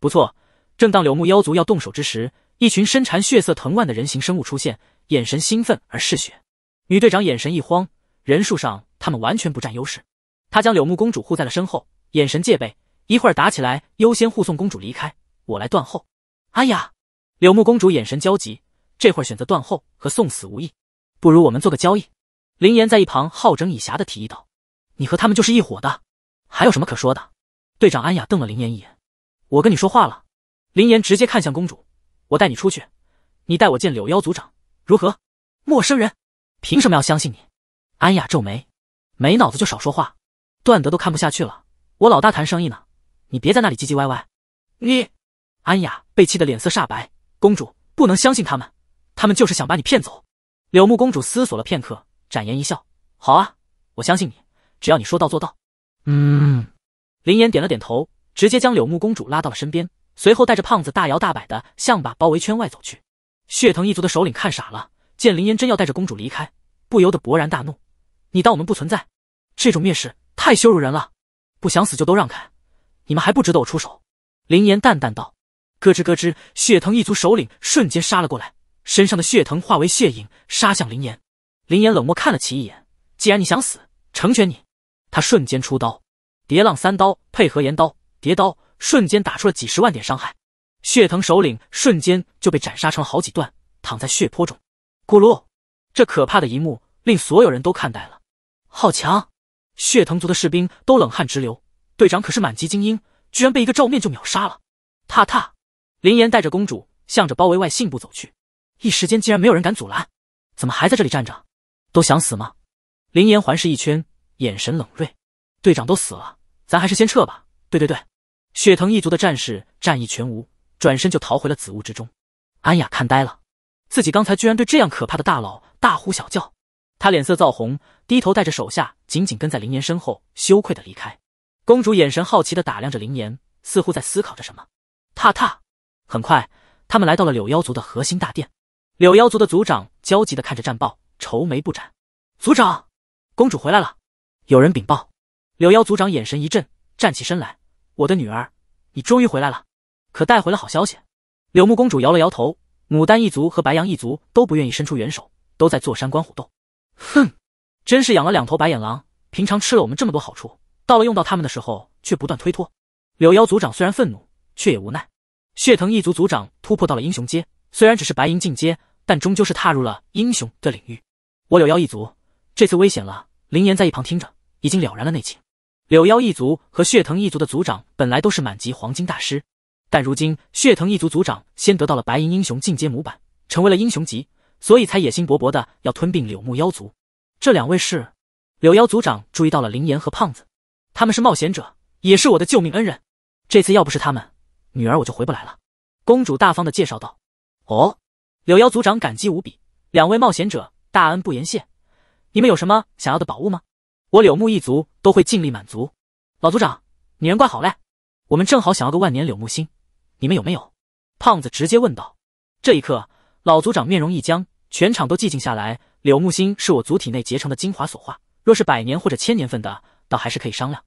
[SPEAKER 1] 不错。正当柳木妖族要动手之时，一群身缠血色藤蔓的人形生物出现，眼神兴奋而嗜血。女队长眼神一慌，人数上他们完全不占优势。她将柳木公主护在了身后，眼神戒备。一会儿打起来，优先护送公主离开，我来断后。安雅，柳木公主眼神焦急，这会儿选择断后和送死无异。不如我们做个交易。林岩在一旁好整以暇的提议道：“你和他们就是一伙的，还有什么可说的？”队长安雅瞪了林岩一眼：“我跟你说话了。”林岩直接看向公主：“我带你出去，你带我见柳妖族长，如何？”“陌生人凭什么要相信你？”安雅皱眉：“没脑子就少说话。”段德都看不下去了：“我老大谈生意呢，你别在那里唧唧歪歪。”“你！”安雅被气得脸色煞白：“公主不能相信他们，他们就是想把你骗走。”柳木公主思索了片刻，展颜一笑：“好啊，我相信你，只要你说到做到。”“
[SPEAKER 2] 嗯。”
[SPEAKER 1] 林岩点了点头，直接将柳木公主拉到了身边。随后带着胖子大摇大摆的向把包围圈外走去，血藤一族的首领看傻了，见林岩真要带着公主离开，不由得勃然大怒，你当我们不存在？这种蔑视太羞辱人了，不想死就都让开，你们还不值得我出手。林岩淡淡道。咯吱咯吱，血藤一族首领瞬间杀了过来，身上的血藤化为血影杀向林岩。林岩冷漠看了其一眼，既然你想死，成全你。他瞬间出刀，叠浪三刀配合岩刀。叠刀瞬间打出了几十万点伤害，血藤首领瞬间就被斩杀成了好几段，躺在血泊中。咕噜，这可怕的一幕令所有人都看呆了。好强！血藤族的士兵都冷汗直流，队长可是满级精英，居然被一个照面就秒杀了。踏踏，林岩带着公主向着包围外信步走去，一时间竟然没有人敢阻拦。怎么还在这里站着？都想死吗？林岩环视一圈，眼神冷锐。队长都死了，咱还是先撤吧。对对对，雪藤一族的战士战意全无，转身就逃回了紫雾之中。安雅看呆了，自己刚才居然对这样可怕的大佬大呼小叫，她脸色燥红，低头带着手下紧紧跟在林岩身后，羞愧的离开。公主眼神好奇的打量着林岩，似乎在思考着什么。踏踏，很快他们来到了柳妖族的核心大殿。柳妖族的族长焦急的看着战报，愁眉不展。族长，公主回来了，有人禀报。柳妖族长眼神一震。站起身来，我的女儿，你终于回来了，可带回了好消息。柳木公主摇了摇头，牡丹一族和白羊一族都不愿意伸出援手，都在坐山观虎斗。哼，真是养了两头白眼狼，平常吃了我们这么多好处，到了用到他们的时候却不断推脱。柳妖族长虽然愤怒，却也无奈。血藤一族族长突破到了英雄阶，虽然只是白银进阶，但终究是踏入了英雄的领域。我柳妖一族这次危险了。林岩在一旁听着，已经了然了内情。柳妖一族和血藤一族的族长本来都是满级黄金大师，但如今血藤一族族长先得到了白银英雄进阶模板，成为了英雄级，所以才野心勃勃的要吞并柳木妖族。这两位是柳妖族长注意到了林岩和胖子，他们是冒险者，也是我的救命恩人。这次要不是他们，女儿我就回不来了。公主大方的介绍道：“哦。”柳妖族长感激无比，两位冒险者大恩不言谢。你们有什么想要的宝物吗？我柳木一族都会尽力满足老族长，你人怪好嘞。我们正好想要个万年柳木心，你们有没有？胖子直接问道。这一刻，老族长面容一僵，全场都寂静下来。柳木心是我族体内结成的精华所化，若是百年或者千年份的，倒还是可以商量。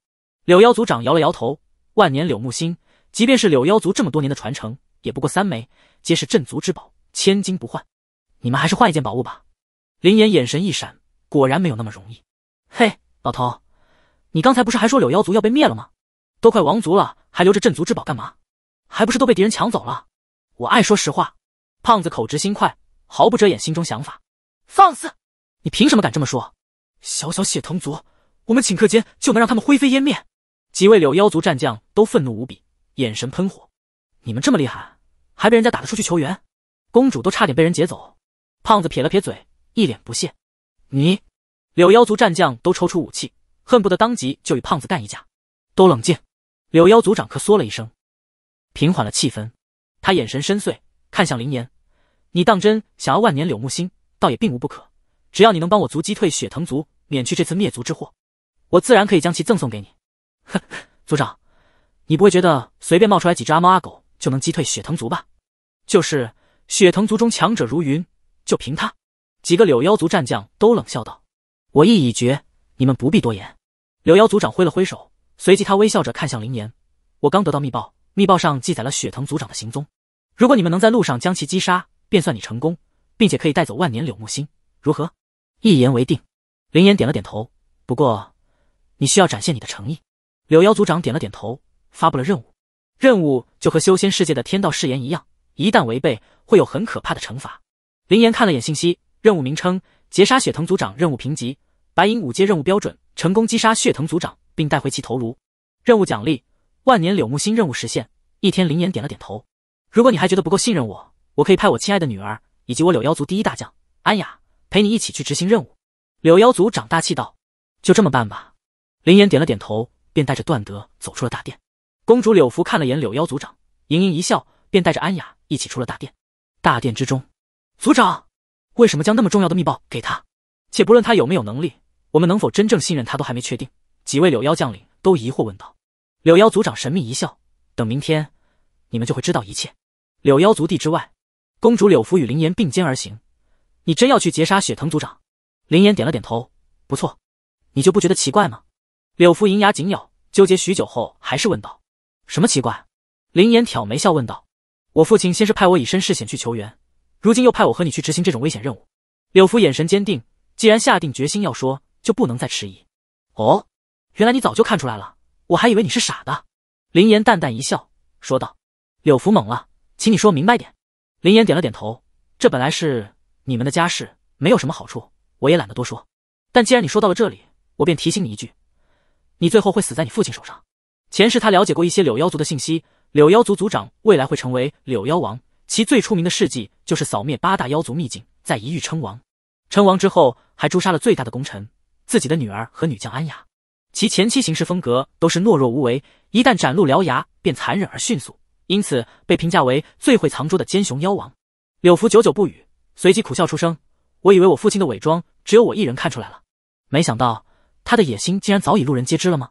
[SPEAKER 1] 柳妖族长摇了摇头，万年柳木心，即便是柳妖族这么多年的传承，也不过三枚，皆是镇族之宝，千金不换。你们还是换一件宝物吧。林岩眼神一闪，果然没有那么容易。嘿。老头，你刚才不是还说柳妖族要被灭了吗？都快亡族了，还留着镇族之宝干嘛？还不是都被敌人抢走了？我爱说实话，胖子口直心快，毫不遮掩心中想法。放肆！你凭什么敢这么说？小小血藤族，我们顷刻间就能让他们灰飞烟灭！几位柳妖族战将都愤怒无比，眼神喷火。你们这么厉害，还被人家打得出去求援，公主都差点被人劫走。胖子撇了撇嘴，一脸不屑。你。柳妖族战将都抽出武器，恨不得当即就与胖子干一架。都冷静！柳妖族长咳嗽了一声，平缓了气氛。他眼神深邃，看向林岩：“你当真想要万年柳木心？倒也并无不可。只要你能帮我族击退雪藤族，免去这次灭族之祸，我自然可以将其赠送给你。”哼，族长，你不会觉得随便冒出来几只阿猫阿狗就能击退雪藤族吧？就是雪藤族中强者如云，就凭他几个柳妖族战将都冷笑道。我意已决，你们不必多言。柳妖族长挥了挥手，随即他微笑着看向林岩：“我刚得到密报，密报上记载了雪藤族长的行踪。如果你们能在路上将其击杀，便算你成功，并且可以带走万年柳木心，如何？”“一言为定。”林岩点了点头。不过，你需要展现你的诚意。柳妖族长点了点头，发布了任务。任务就和修仙世界的天道誓言一样，一旦违背，会有很可怕的惩罚。林岩看了眼信息，任务名称。截杀血藤族长任务评级：白银五阶任务标准，成功击杀血藤族长，并带回其头颅。任务奖励：万年柳木星任务实现。一天，林岩点了点头。如果你还觉得不够信任我，我可以派我亲爱的女儿以及我柳妖族第一大将安雅陪你一起去执行任务。柳妖族长大气道：“就这么办吧。”林岩点了点头，便带着段德走出了大殿。公主柳福看了眼柳妖族长，盈盈一笑，便带着安雅一起出了大殿。大殿之中，族长。为什么将那么重要的密报给他？且不论他有没有能力，我们能否真正信任他都还没确定。几位柳妖将领都疑惑问道。柳妖族长神秘一笑：“等明天，你们就会知道一切。”柳妖族地之外，公主柳福与林岩并肩而行。“你真要去截杀雪藤族长？”林岩点了点头：“不错。”“你就不觉得奇怪吗？”柳福银牙紧咬，纠结许久后，还是问道：“什么奇怪？”林岩挑眉笑问道：“我父亲先是派我以身试险去求援。”如今又派我和你去执行这种危险任务，柳福眼神坚定，既然下定决心要说，就不能再迟疑。哦，原来你早就看出来了，我还以为你是傻的。林岩淡淡一笑，说道。柳福懵了，请你说明白点。林岩点了点头，这本来是你们的家事，没有什么好处，我也懒得多说。但既然你说到了这里，我便提醒你一句，你最后会死在你父亲手上。前世他了解过一些柳妖族的信息，柳妖族族长未来会成为柳妖王。其最出名的事迹就是扫灭八大妖族秘境，在一域称王。称王之后，还诛杀了最大的功臣自己的女儿和女将安雅。其前期行事风格都是懦弱无为，一旦展露獠牙，便残忍而迅速，因此被评价为最会藏拙的奸雄妖王。柳福久久不语，随即苦笑出声：“我以为我父亲的伪装只有我一人看出来了，没想到他的野心竟然早已路人皆知了吗？”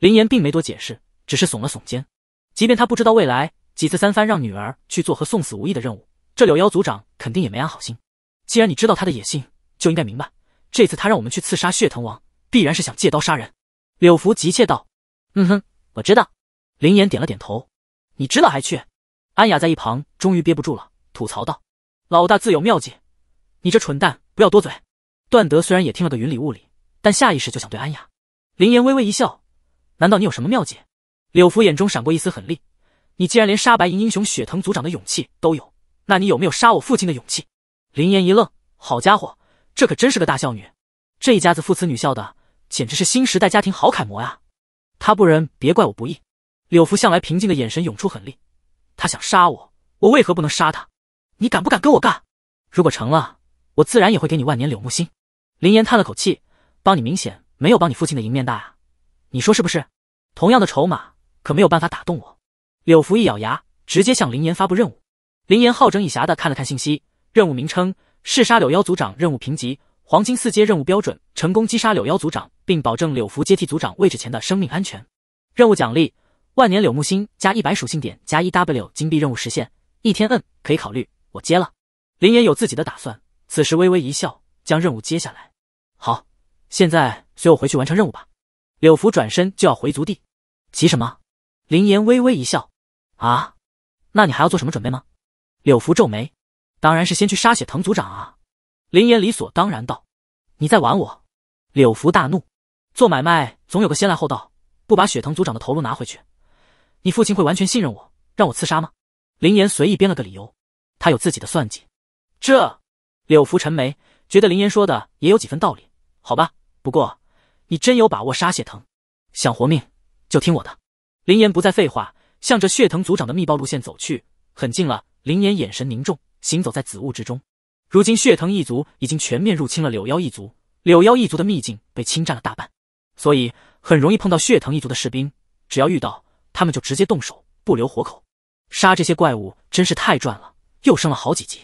[SPEAKER 1] 林岩并没多解释，只是耸了耸肩。即便他不知道未来。几次三番让女儿去做和送死无异的任务，这柳妖族长肯定也没安好心。既然你知道他的野心，就应该明白，这次他让我们去刺杀血藤王，必然是想借刀杀人。柳福急切道：“嗯哼，我知道。”林岩点了点头。你知道还去？安雅在一旁终于憋不住了，吐槽道：“老大自有妙计，你这蠢蛋不要多嘴。”段德虽然也听了个云里雾里，但下意识就想对安雅。林岩微微一笑：“难道你有什么妙计？”柳福眼中闪过一丝狠厉。你既然连杀白银英雄雪藤族长的勇气都有，那你有没有杀我父亲的勇气？林岩一愣，好家伙，这可真是个大孝女，这一家子父慈女孝的，简直是新时代家庭好楷模呀！他不仁，别怪我不义。柳福向来平静的眼神涌出狠力，他想杀我，我为何不能杀他？你敢不敢跟我干？如果成了，我自然也会给你万年柳木心。林岩叹了口气，帮你明显没有帮你父亲的赢面大啊，你说是不是？同样的筹码，可没有办法打动我。柳福一咬牙，直接向林岩发布任务。林岩好整以暇的看了看信息，任务名称：弑杀柳妖族长，任务评级：黄金四阶，任务标准：成功击杀柳妖族长，并保证柳福接替族长位置前的生命安全。任务奖励：万年柳木心加一百属性点加一 w 金币。任务实现，一天嗯，可以考虑，我接了。林岩有自己的打算，此时微微一笑，将任务接下来。好，现在随我回去完成任务吧。柳福转身就要回族地，急什么？林岩微微一笑。啊，那你还要做什么准备吗？柳福皱眉，当然是先去杀血藤族长啊！林岩理所当然道：“你在玩我！”柳福大怒：“做买卖总有个先来后到，不把血藤族长的头颅拿回去，你父亲会完全信任我，让我刺杀吗？”林岩随意编了个理由，他有自己的算计。这，柳福沉眉，觉得林岩说的也有几分道理。好吧，不过你真有把握杀血藤？想活命就听我的。林岩不再废话。向着血藤族长的密报路线走去，很近了。林岩眼神凝重，行走在紫雾之中。如今血藤一族已经全面入侵了柳妖一族，柳妖一族的秘境被侵占了大半，所以很容易碰到血藤一族的士兵。只要遇到，他们就直接动手，不留活口。杀这些怪物真是太赚了，又升了好几级。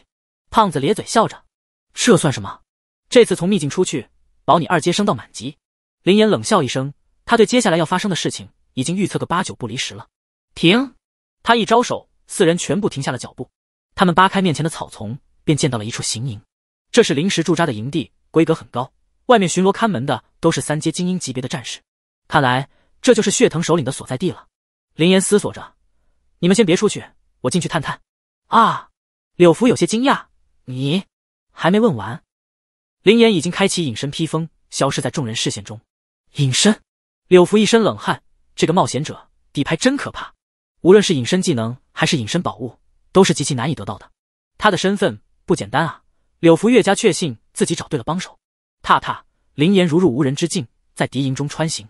[SPEAKER 1] 胖子咧嘴笑着：“这算什么？这次从秘境出去，保你二阶升到满级。”林岩冷笑一声，他对接下来要发生的事情已经预测个八九不离十了。停！他一招手，四人全部停下了脚步。他们扒开面前的草丛，便见到了一处行营。这是临时驻扎的营地，规格很高。外面巡逻看门的都是三阶精英级别的战士。看来这就是血藤首领的所在地了。林岩思索着：“你们先别出去，我进去探探。”啊！柳福有些惊讶：“你还没问完？”林岩已经开启隐身披风，消失在众人视线中。隐身！柳福一身冷汗，这个冒险者底牌真可怕。无论是隐身技能还是隐身宝物，都是极其难以得到的。他的身份不简单啊！柳福越加确信自己找对了帮手。踏踏，林岩如入无人之境，在敌营中穿行。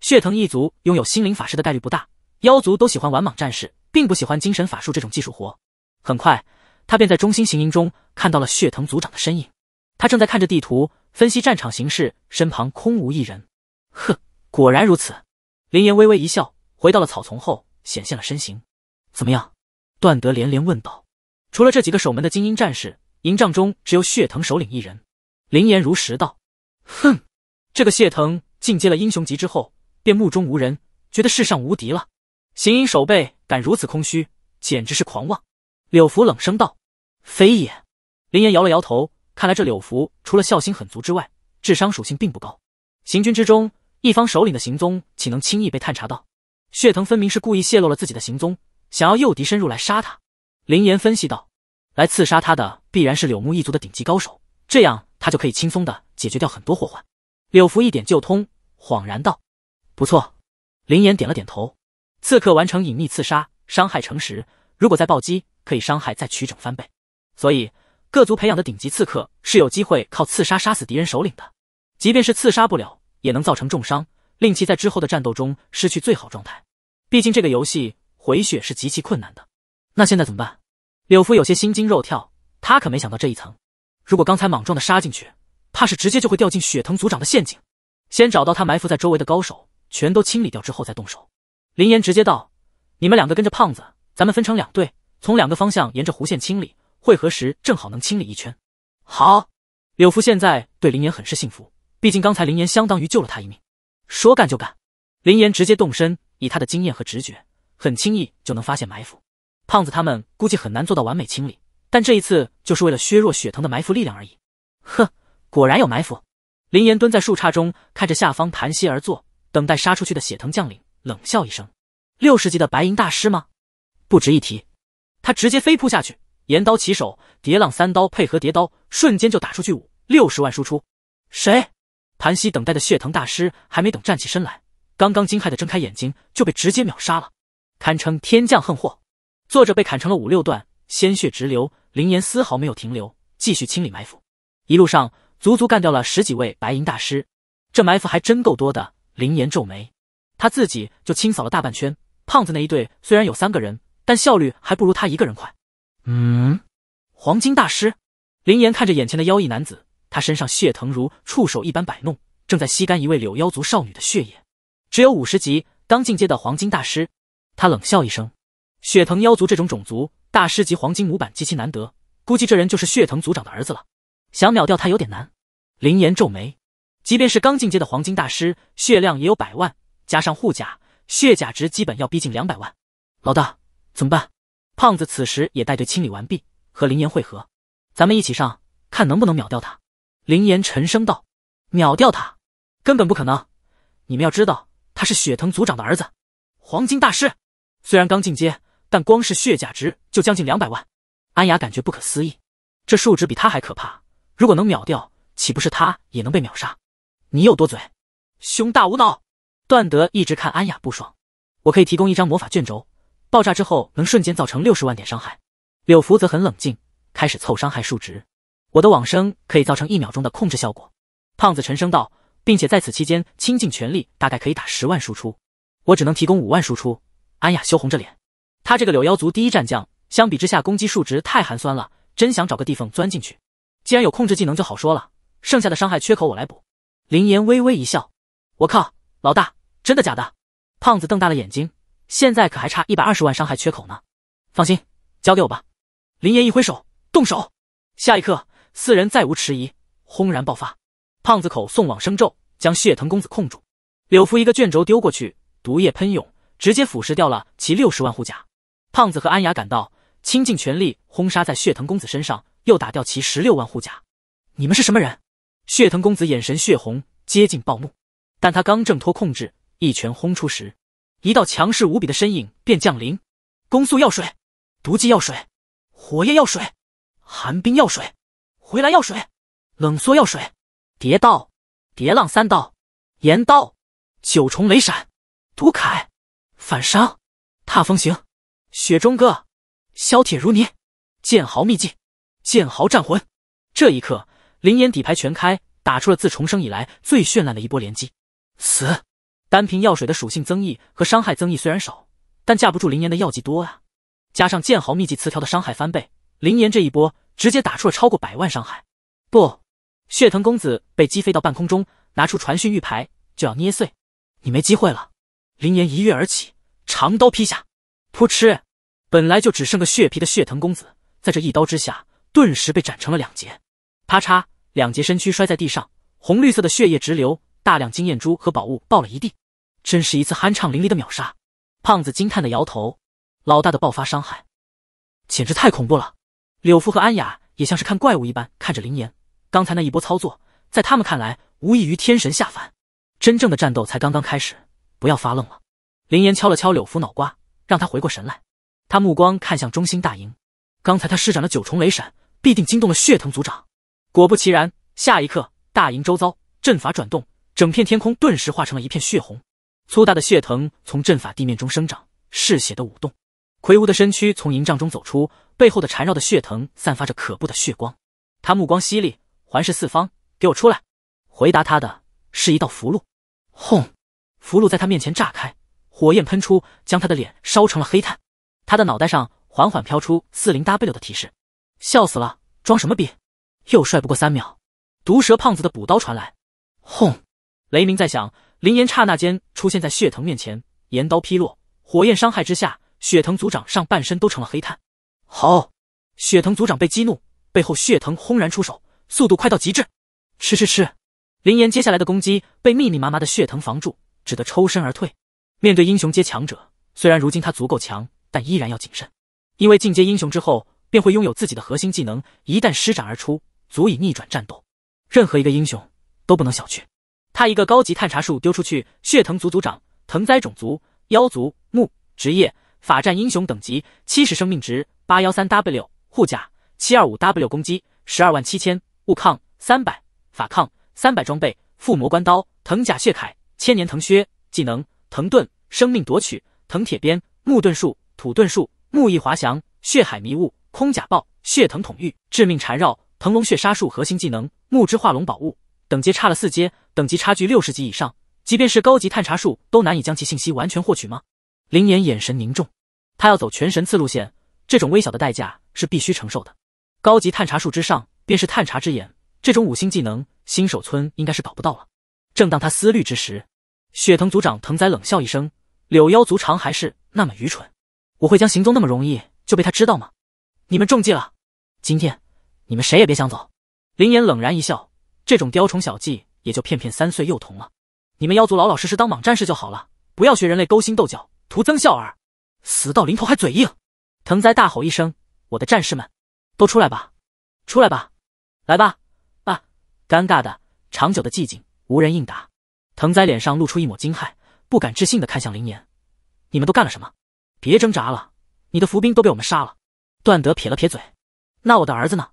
[SPEAKER 1] 血藤一族拥有心灵法师的概率不大，妖族都喜欢玩莽战士，并不喜欢精神法术这种技术活。很快，他便在中心行营中看到了血藤族长的身影，他正在看着地图分析战场形势，身旁空无一人。呵，果然如此。林岩微微一笑，回到了草丛后。显现了身形，怎么样？段德连连问道。除了这几个守门的精英战士，营帐中只有血藤首领一人。林岩如实道：“哼，这个谢藤进阶了英雄级之后，便目中无人，觉得世上无敌了。行营守备敢如此空虚，简直是狂妄。”柳福冷声道：“非也。”林岩摇了摇头，看来这柳福除了孝心很足之外，智商属性并不高。行军之中，一方首领的行踪岂能轻易被探查到？血藤分明是故意泄露了自己的行踪，想要诱敌深入来杀他。林岩分析道：“来刺杀他的必然是柳木一族的顶级高手，这样他就可以轻松的解决掉很多祸患。”柳福一点就通，恍然道：“不错。”林岩点了点头。刺客完成隐秘刺杀，伤害诚实，如果再暴击，可以伤害再取整翻倍。所以各族培养的顶级刺客是有机会靠刺杀杀死敌人首领的，即便是刺杀不了，也能造成重伤。令其在之后的战斗中失去最好状态，毕竟这个游戏回血是极其困难的。那现在怎么办？柳福有些心惊肉跳，他可没想到这一层。如果刚才莽撞的杀进去，怕是直接就会掉进雪藤族长的陷阱。先找到他埋伏在周围的高手，全都清理掉之后再动手。林岩直接道：“你们两个跟着胖子，咱们分成两队，从两个方向沿着弧线清理，汇合时正好能清理一圈。”好。柳福现在对林岩很是信服，毕竟刚才林岩相当于救了他一命。说干就干，林岩直接动身，以他的经验和直觉，很轻易就能发现埋伏。胖子他们估计很难做到完美清理，但这一次就是为了削弱血藤的埋伏力量而已。哼，果然有埋伏。林岩蹲在树杈中，看着下方盘膝而坐，等待杀出去的血藤将领冷笑一声：“六十级的白银大师吗？不值一提。”他直接飞扑下去，镰刀起手，叠浪三刀配合叠刀，瞬间就打出去五六十万输出。谁？盘膝等待的血藤大师还没等站起身来，刚刚惊骇的睁开眼睛就被直接秒杀了，堪称天降横祸。作者被砍成了五六段，鲜血直流。林岩丝毫没有停留，继续清理埋伏。一路上足足干掉了十几位白银大师，这埋伏还真够多的。林岩皱眉，他自己就清扫了大半圈。胖子那一队虽然有三个人，但效率还不如他一个人快。嗯，黄金大师，林岩看着眼前的妖异男子。他身上血藤如触手一般摆弄，正在吸干一位柳妖族少女的血液。只有五十级，刚进阶的黄金大师。他冷笑一声：“血藤妖族这种种族，大师级黄金模板极其难得，估计这人就是血藤族长的儿子了。想秒掉他有点难。”林岩皱眉：“即便是刚进阶的黄金大师，血量也有百万，加上护甲，血甲值基本要逼近两百万。老大，怎么办？”胖子此时也带队清理完毕，和林岩汇合：“咱们一起上，看能不能秒掉他。”林岩沉声道：“秒掉他，根本不可能。你们要知道，他是雪藤族长的儿子，黄金大师。虽然刚进阶，但光是血甲值就将近两百万。”安雅感觉不可思议，这数值比他还可怕。如果能秒掉，岂不是他也能被秒杀？你有多嘴，胸大无脑。段德一直看安雅不爽。我可以提供一张魔法卷轴，爆炸之后能瞬间造成六十万点伤害。柳福则很冷静，开始凑伤害数值。我的往生可以造成一秒钟的控制效果，胖子沉声道，并且在此期间倾尽全力，大概可以打十万输出。我只能提供五万输出。安雅羞红着脸，她这个柳妖族第一战将，相比之下攻击数值太寒酸了，真想找个地缝钻进去。既然有控制技能就好说了，剩下的伤害缺口我来补。林岩微微一笑，我靠，老大，真的假的？胖子瞪大了眼睛，现在可还差一百二十万伤害缺口呢。放心，交给我吧。林岩一挥手，动手。下一刻。四人再无迟疑，轰然爆发。胖子口送往生咒，将血藤公子控住。柳福一个卷轴丢过去，毒液喷涌，直接腐蚀掉了其六十万护甲。胖子和安雅赶到，倾尽全力轰杀在血藤公子身上，又打掉其十六万护甲。你们是什么人？血藤公子眼神血红，接近暴怒。但他刚挣脱控制，一拳轰出时，一道强势无比的身影便降临。攻速药水、毒剂药水、火焰药水、寒冰药水。回来药水，冷缩药水，叠刀，叠浪三刀，炎刀，九重雷闪，毒铠，反伤，踏风行，雪中哥，削铁如泥，剑豪秘技，剑豪战魂。这一刻，林岩底牌全开，打出了自重生以来最绚烂的一波连击。死，单凭药水的属性增益和伤害增益虽然少，但架不住林岩的药剂多啊。加上剑豪秘技词条的伤害翻倍，林岩这一波。直接打出了超过百万伤害，不，血藤公子被击飞到半空中，拿出传讯玉牌就要捏碎。你没机会了！林岩一跃而起，长刀劈下，噗嗤！本来就只剩个血皮的血藤公子，在这一刀之下，顿时被斩成了两截。啪嚓，两截身躯摔在地上，红绿色的血液直流，大量经验珠和宝物爆了一地。真是一次酣畅淋漓的秒杀！胖子惊叹的摇头，老大的爆发伤害，简直太恐怖了。柳福和安雅也像是看怪物一般看着林岩，刚才那一波操作在他们看来无异于天神下凡。真正的战斗才刚刚开始，不要发愣了。林岩敲了敲柳福脑瓜，让他回过神来。他目光看向中心大营，刚才他施展了九重雷闪，必定惊动了血藤族长。果不其然，下一刻大营周遭阵法转动，整片天空顿时化成了一片血红。粗大的血藤从阵法地面中生长，嗜血的舞动，魁梧的身躯从营帐中走出。背后的缠绕的血藤散发着可怖的血光，他目光犀利，环视四方，给我出来！回答他的是一道符箓，轰！符箓在他面前炸开，火焰喷出，将他的脸烧成了黑炭。他的脑袋上缓缓飘出四零 W 的提示，笑死了，装什么逼？又帅不过三秒，毒蛇胖子的补刀传来，轰！雷鸣在响，林岩刹那间出现在血藤面前，岩刀劈落，火焰伤害之下，血藤族长上半身都成了黑炭。好，血藤族长被激怒，背后血藤轰然出手，速度快到极致。吃吃吃！林岩接下来的攻击被密密麻麻的血藤防住，只得抽身而退。面对英雄阶强者，虽然如今他足够强，但依然要谨慎，因为进阶英雄之后便会拥有自己的核心技能，一旦施展而出，足以逆转战斗。任何一个英雄都不能小觑。他一个高级探查术丢出去，血藤族族长，藤灾种族，妖族，木职业。法战英雄等级七十，生命值八幺三 w，护甲七二五 w，攻击十二万七千，物抗三百，法抗三百，装备附魔关刀、藤甲血铠、千年藤靴。技能：藤盾、生命夺取、藤铁鞭、木盾术、土遁术、木翼滑翔、血海迷雾、空甲爆血藤统御、致命缠绕、腾龙血杀术。核心技能：木之化龙宝物。等级差了四阶，等级差距六十级以上，即便是高级探查术都难以将其信息完全获取吗？林岩眼神凝重，他要走全神次路线，这种微小的代价是必须承受的。高级探查术之上，便是探查之眼，这种五星技能，新手村应该是搞不到了。正当他思虑之时，血藤族长藤仔冷笑一声：“柳妖族长还是那么愚蠢，我会将行踪那么容易就被他知道吗？你们中计了，今天你们谁也别想走。”林岩冷然一笑：“这种雕虫小技也就骗骗三岁幼童了，你们妖族老老实实当莽战士就好了，不要学人类勾心斗角。”徒增笑耳，死到临头还嘴硬！藤灾大吼一声：“我的战士们都出来吧，出来吧，来吧！”啊！尴尬的，长久的寂静，无人应答。藤灾脸上露出一抹惊骇，不敢置信的看向林岩：“你们都干了什么？别挣扎了，你的伏兵都被我们杀了。”段德撇了撇嘴：“那我的儿子呢？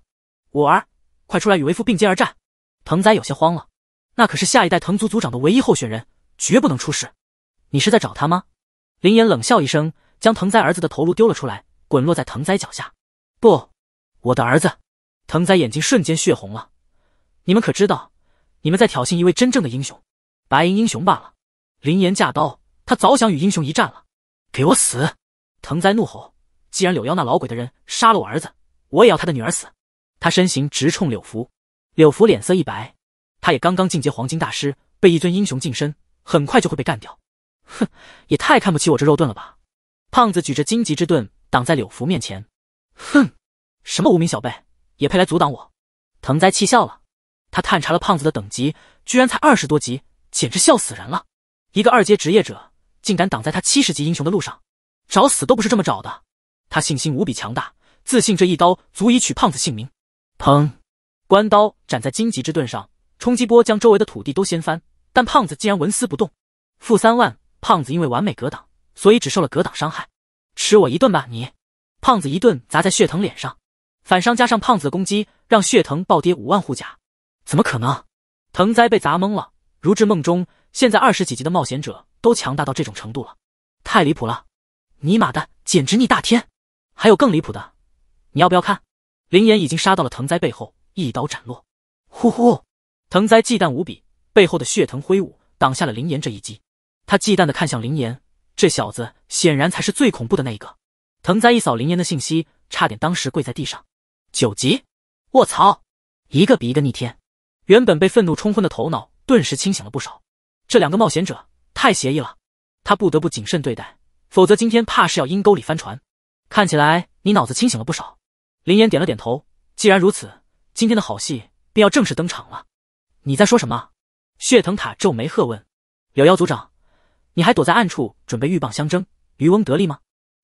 [SPEAKER 1] 我儿，快出来与为父并肩而战！”藤灾有些慌了：“那可是下一代藤族族长的唯一候选人，绝不能出事！你是在找他吗？”林岩冷笑一声，将藤栽儿子的头颅丢了出来，滚落在藤栽脚下。不，我的儿子！藤栽眼睛瞬间血红了。你们可知道，你们在挑衅一位真正的英雄，白银英雄罢了。林岩架刀，他早想与英雄一战了。给我死！藤栽怒吼。既然柳妖那老鬼的人杀了我儿子，我也要他的女儿死。他身形直冲柳福，柳福脸色一白，他也刚刚进阶黄金大师，被一尊英雄近身，很快就会被干掉。哼，也太看不起我这肉盾了吧！胖子举着荆棘之盾挡在柳福面前。哼，什么无名小辈也配来阻挡我？藤灾气笑了，他探查了胖子的等级，居然才二十多级，简直笑死人了！一个二阶职业者竟敢挡在他七十级英雄的路上，找死都不是这么找的。他信心无比强大，自信这一刀足以取胖子性命。砰！关刀斩在荆棘之盾上，冲击波将周围的土地都掀翻，但胖子竟然纹丝不动。负三万。胖子因为完美格挡，所以只受了格挡伤害，吃我一顿吧你！胖子一顿砸在血藤脸上，反伤加上胖子的攻击，让血藤暴跌五万护甲。怎么可能？藤灾被砸懵了，如置梦中。现在二十几级的冒险者都强大到这种程度了，太离谱了！尼玛的，简直逆大天！还有更离谱的，你要不要看？林岩已经杀到了藤灾背后，一刀斩落。呼呼！藤灾忌惮无比，背后的血藤挥舞，挡下了林岩这一击。他忌惮的看向林岩，这小子显然才是最恐怖的那一个。藤灾一扫林岩的信息，差点当时跪在地上。九级，卧槽，一个比一个逆天。原本被愤怒冲昏的头脑顿时清醒了不少。这两个冒险者太邪异了，他不得不谨慎对待，否则今天怕是要阴沟里翻船。看起来你脑子清醒了不少。林岩点了点头。既然如此，今天的好戏便要正式登场了。你在说什么？血藤塔皱眉喝问。柳妖族长。你还躲在暗处准备鹬蚌相争，渔翁得利吗？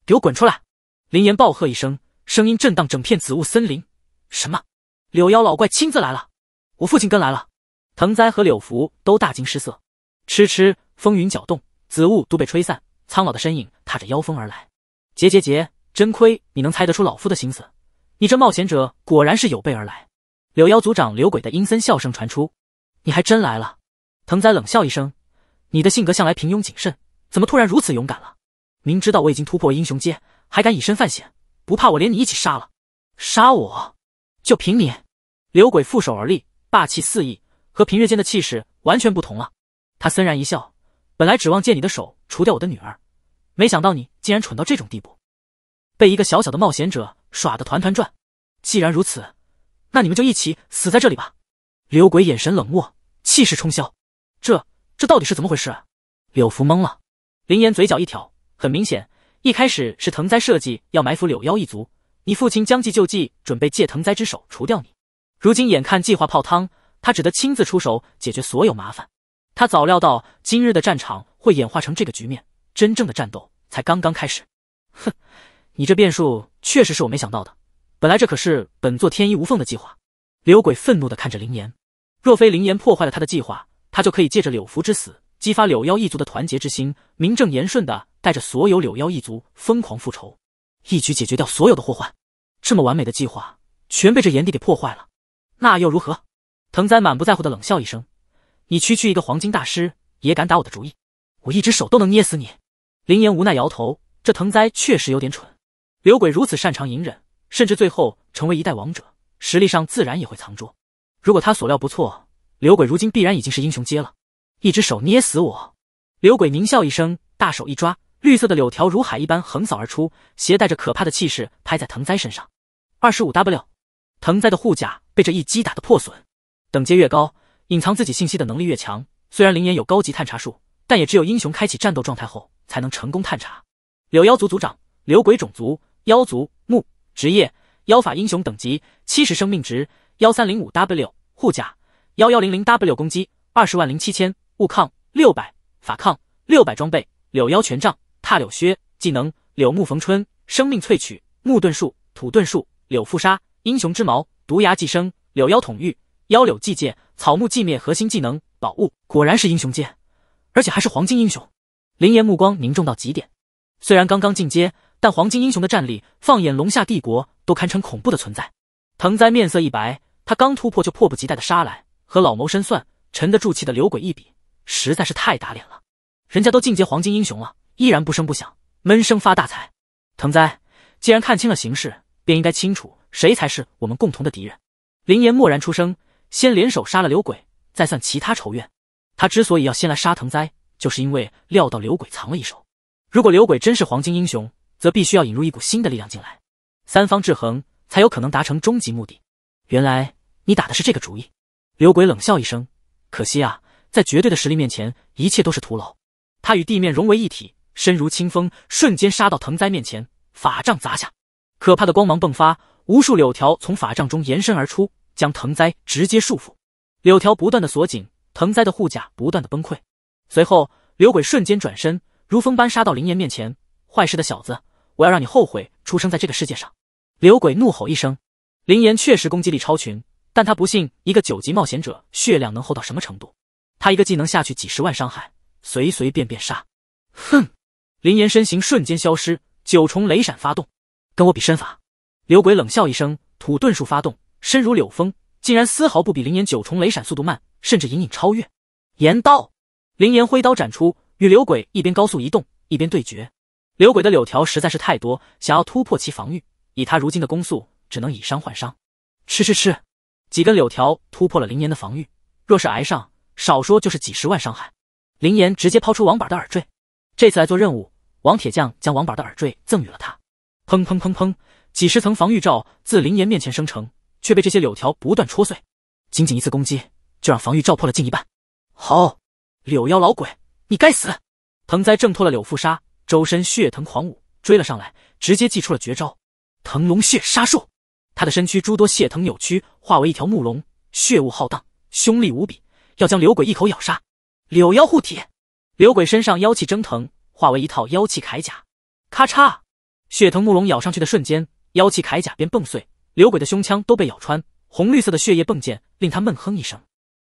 [SPEAKER 1] 给我滚出来！林岩暴喝一声，声音震荡整片紫雾森林。什么？柳妖老怪亲自来了，我父亲跟来了。藤灾和柳福都大惊失色。吃吃，风云搅动，紫雾都被吹散，苍老的身影踏着妖风而来。结结结，真亏你能猜得出老夫的心思，你这冒险者果然是有备而来。柳妖族长柳鬼的阴森笑声传出。你还真来了！藤灾冷笑一声。你的性格向来平庸谨慎，怎么突然如此勇敢了？明知道我已经突破英雄阶，还敢以身犯险，不怕我连你一起杀了？杀我？就凭你？刘鬼负手而立，霸气四溢，和平日间的气势完全不同了。他森然一笑，本来指望借你的手除掉我的女儿，没想到你竟然蠢到这种地步，被一个小小的冒险者耍得团团转。既然如此，那你们就一起死在这里吧！刘鬼眼神冷漠，气势冲霄。这。这到底是怎么回事？柳福懵了。林岩嘴角一挑，很明显，一开始是藤灾设计要埋伏柳妖一族，你父亲将计就计，准备借藤灾之手除掉你。如今眼看计划泡汤，他只得亲自出手解决所有麻烦。他早料到今日的战场会演化成这个局面，真正的战斗才刚刚开始。哼，你这变数确实是我没想到的。本来这可是本座天衣无缝的计划。柳鬼愤怒地看着林岩，若非林岩破坏了他的计划。他就可以借着柳福之死，激发柳妖一族的团结之心，名正言顺的带着所有柳妖一族疯狂复仇，一举解决掉所有的祸患。这么完美的计划，全被这炎帝给破坏了。那又如何？藤灾满不在乎的冷笑一声：“你区区一个黄金大师，也敢打我的主意？我一只手都能捏死你！”林岩无奈摇头：“这藤灾确实有点蠢。柳鬼如此擅长隐忍，甚至最后成为一代王者，实力上自然也会藏拙。如果他所料不错。”柳鬼如今必然已经是英雄阶了，一只手捏死我！柳鬼狞笑一声，大手一抓，绿色的柳条如海一般横扫而出，携带着可怕的气势拍在藤灾身上。二十五 W，藤灾的护甲被这一击打的破损。等级越高，隐藏自己信息的能力越强。虽然灵岩有高级探查术，但也只有英雄开启战斗状态后才能成功探查。柳妖族族长，柳鬼种族，妖族，木职业，妖法英雄，等级七十，生命值幺三零五 W，护甲。幺幺零零 W 攻击二十万零七千物抗六百法抗六百装备柳腰权杖踏柳靴技能柳木逢春生命萃取木盾术土遁术柳覆杀英雄之矛毒牙寄生柳腰统御妖柳祭界、草木寂灭核心技能宝物果然是英雄剑，而且还是黄金英雄。林岩目光凝重到极点，虽然刚刚进阶，但黄金英雄的战力放眼龙下帝国都堪称恐怖的存在。藤灾面色一白，他刚突破就迫不及待的杀来。和老谋深算、沉得住气的刘鬼一比，实在是太打脸了。人家都进阶黄金英雄了，依然不声不响，闷声发大财。藤灾，既然看清了形势，便应该清楚谁才是我们共同的敌人。林岩默然出声：“先联手杀了刘鬼，再算其他仇怨。”他之所以要先来杀藤灾，就是因为料到刘鬼藏了一手。如果刘鬼真是黄金英雄，则必须要引入一股新的力量进来，三方制衡才有可能达成终极目的。原来你打的是这个主意。柳鬼冷笑一声，可惜啊，在绝对的实力面前，一切都是徒劳。他与地面融为一体，身如清风，瞬间杀到藤灾面前，法杖砸下，可怕的光芒迸发，无数柳条从法杖中延伸而出，将藤灾直接束缚。柳条不断的锁紧，藤灾的护甲不断的崩溃。随后，柳鬼瞬间转身，如风般杀到林岩面前。坏事的小子，我要让你后悔出生在这个世界上！柳鬼怒吼一声。林岩确实攻击力超群。但他不信一个九级冒险者血量能厚到什么程度，他一个技能下去几十万伤害，随随便便杀。哼！林岩身形瞬间消失，九重雷闪发动，跟我比身法。柳鬼冷笑一声，土遁术发动，身如柳风，竟然丝毫不比林岩九重雷闪速度慢，甚至隐隐超越。岩刀，林岩挥刀斩出，与柳鬼一边高速移动一边对决。柳鬼的柳条实在是太多，想要突破其防御，以他如今的攻速，只能以伤换伤。吃吃吃。几根柳条突破了林岩的防御，若是挨上，少说就是几十万伤害。林岩直接抛出王板的耳坠，这次来做任务，王铁匠将王板的耳坠赠予了他。砰砰砰砰，几十层防御罩自林岩面前生成，却被这些柳条不断戳碎，仅仅一次攻击就让防御罩破了近一半。好，柳妖老鬼，你该死！藤栽挣脱了柳负杀，周身血藤狂舞，追了上来，直接祭出了绝招——腾龙血杀术。他的身躯诸多血藤扭曲，化为一条木龙，血雾浩荡，凶厉无比，要将柳鬼一口咬杀。柳妖护体，柳鬼身上妖气蒸腾，化为一套妖气铠甲。咔嚓，血藤木龙咬上去的瞬间，妖气铠甲便蹦碎，柳鬼的胸腔都被咬穿，红绿色的血液迸溅，令他闷哼一声。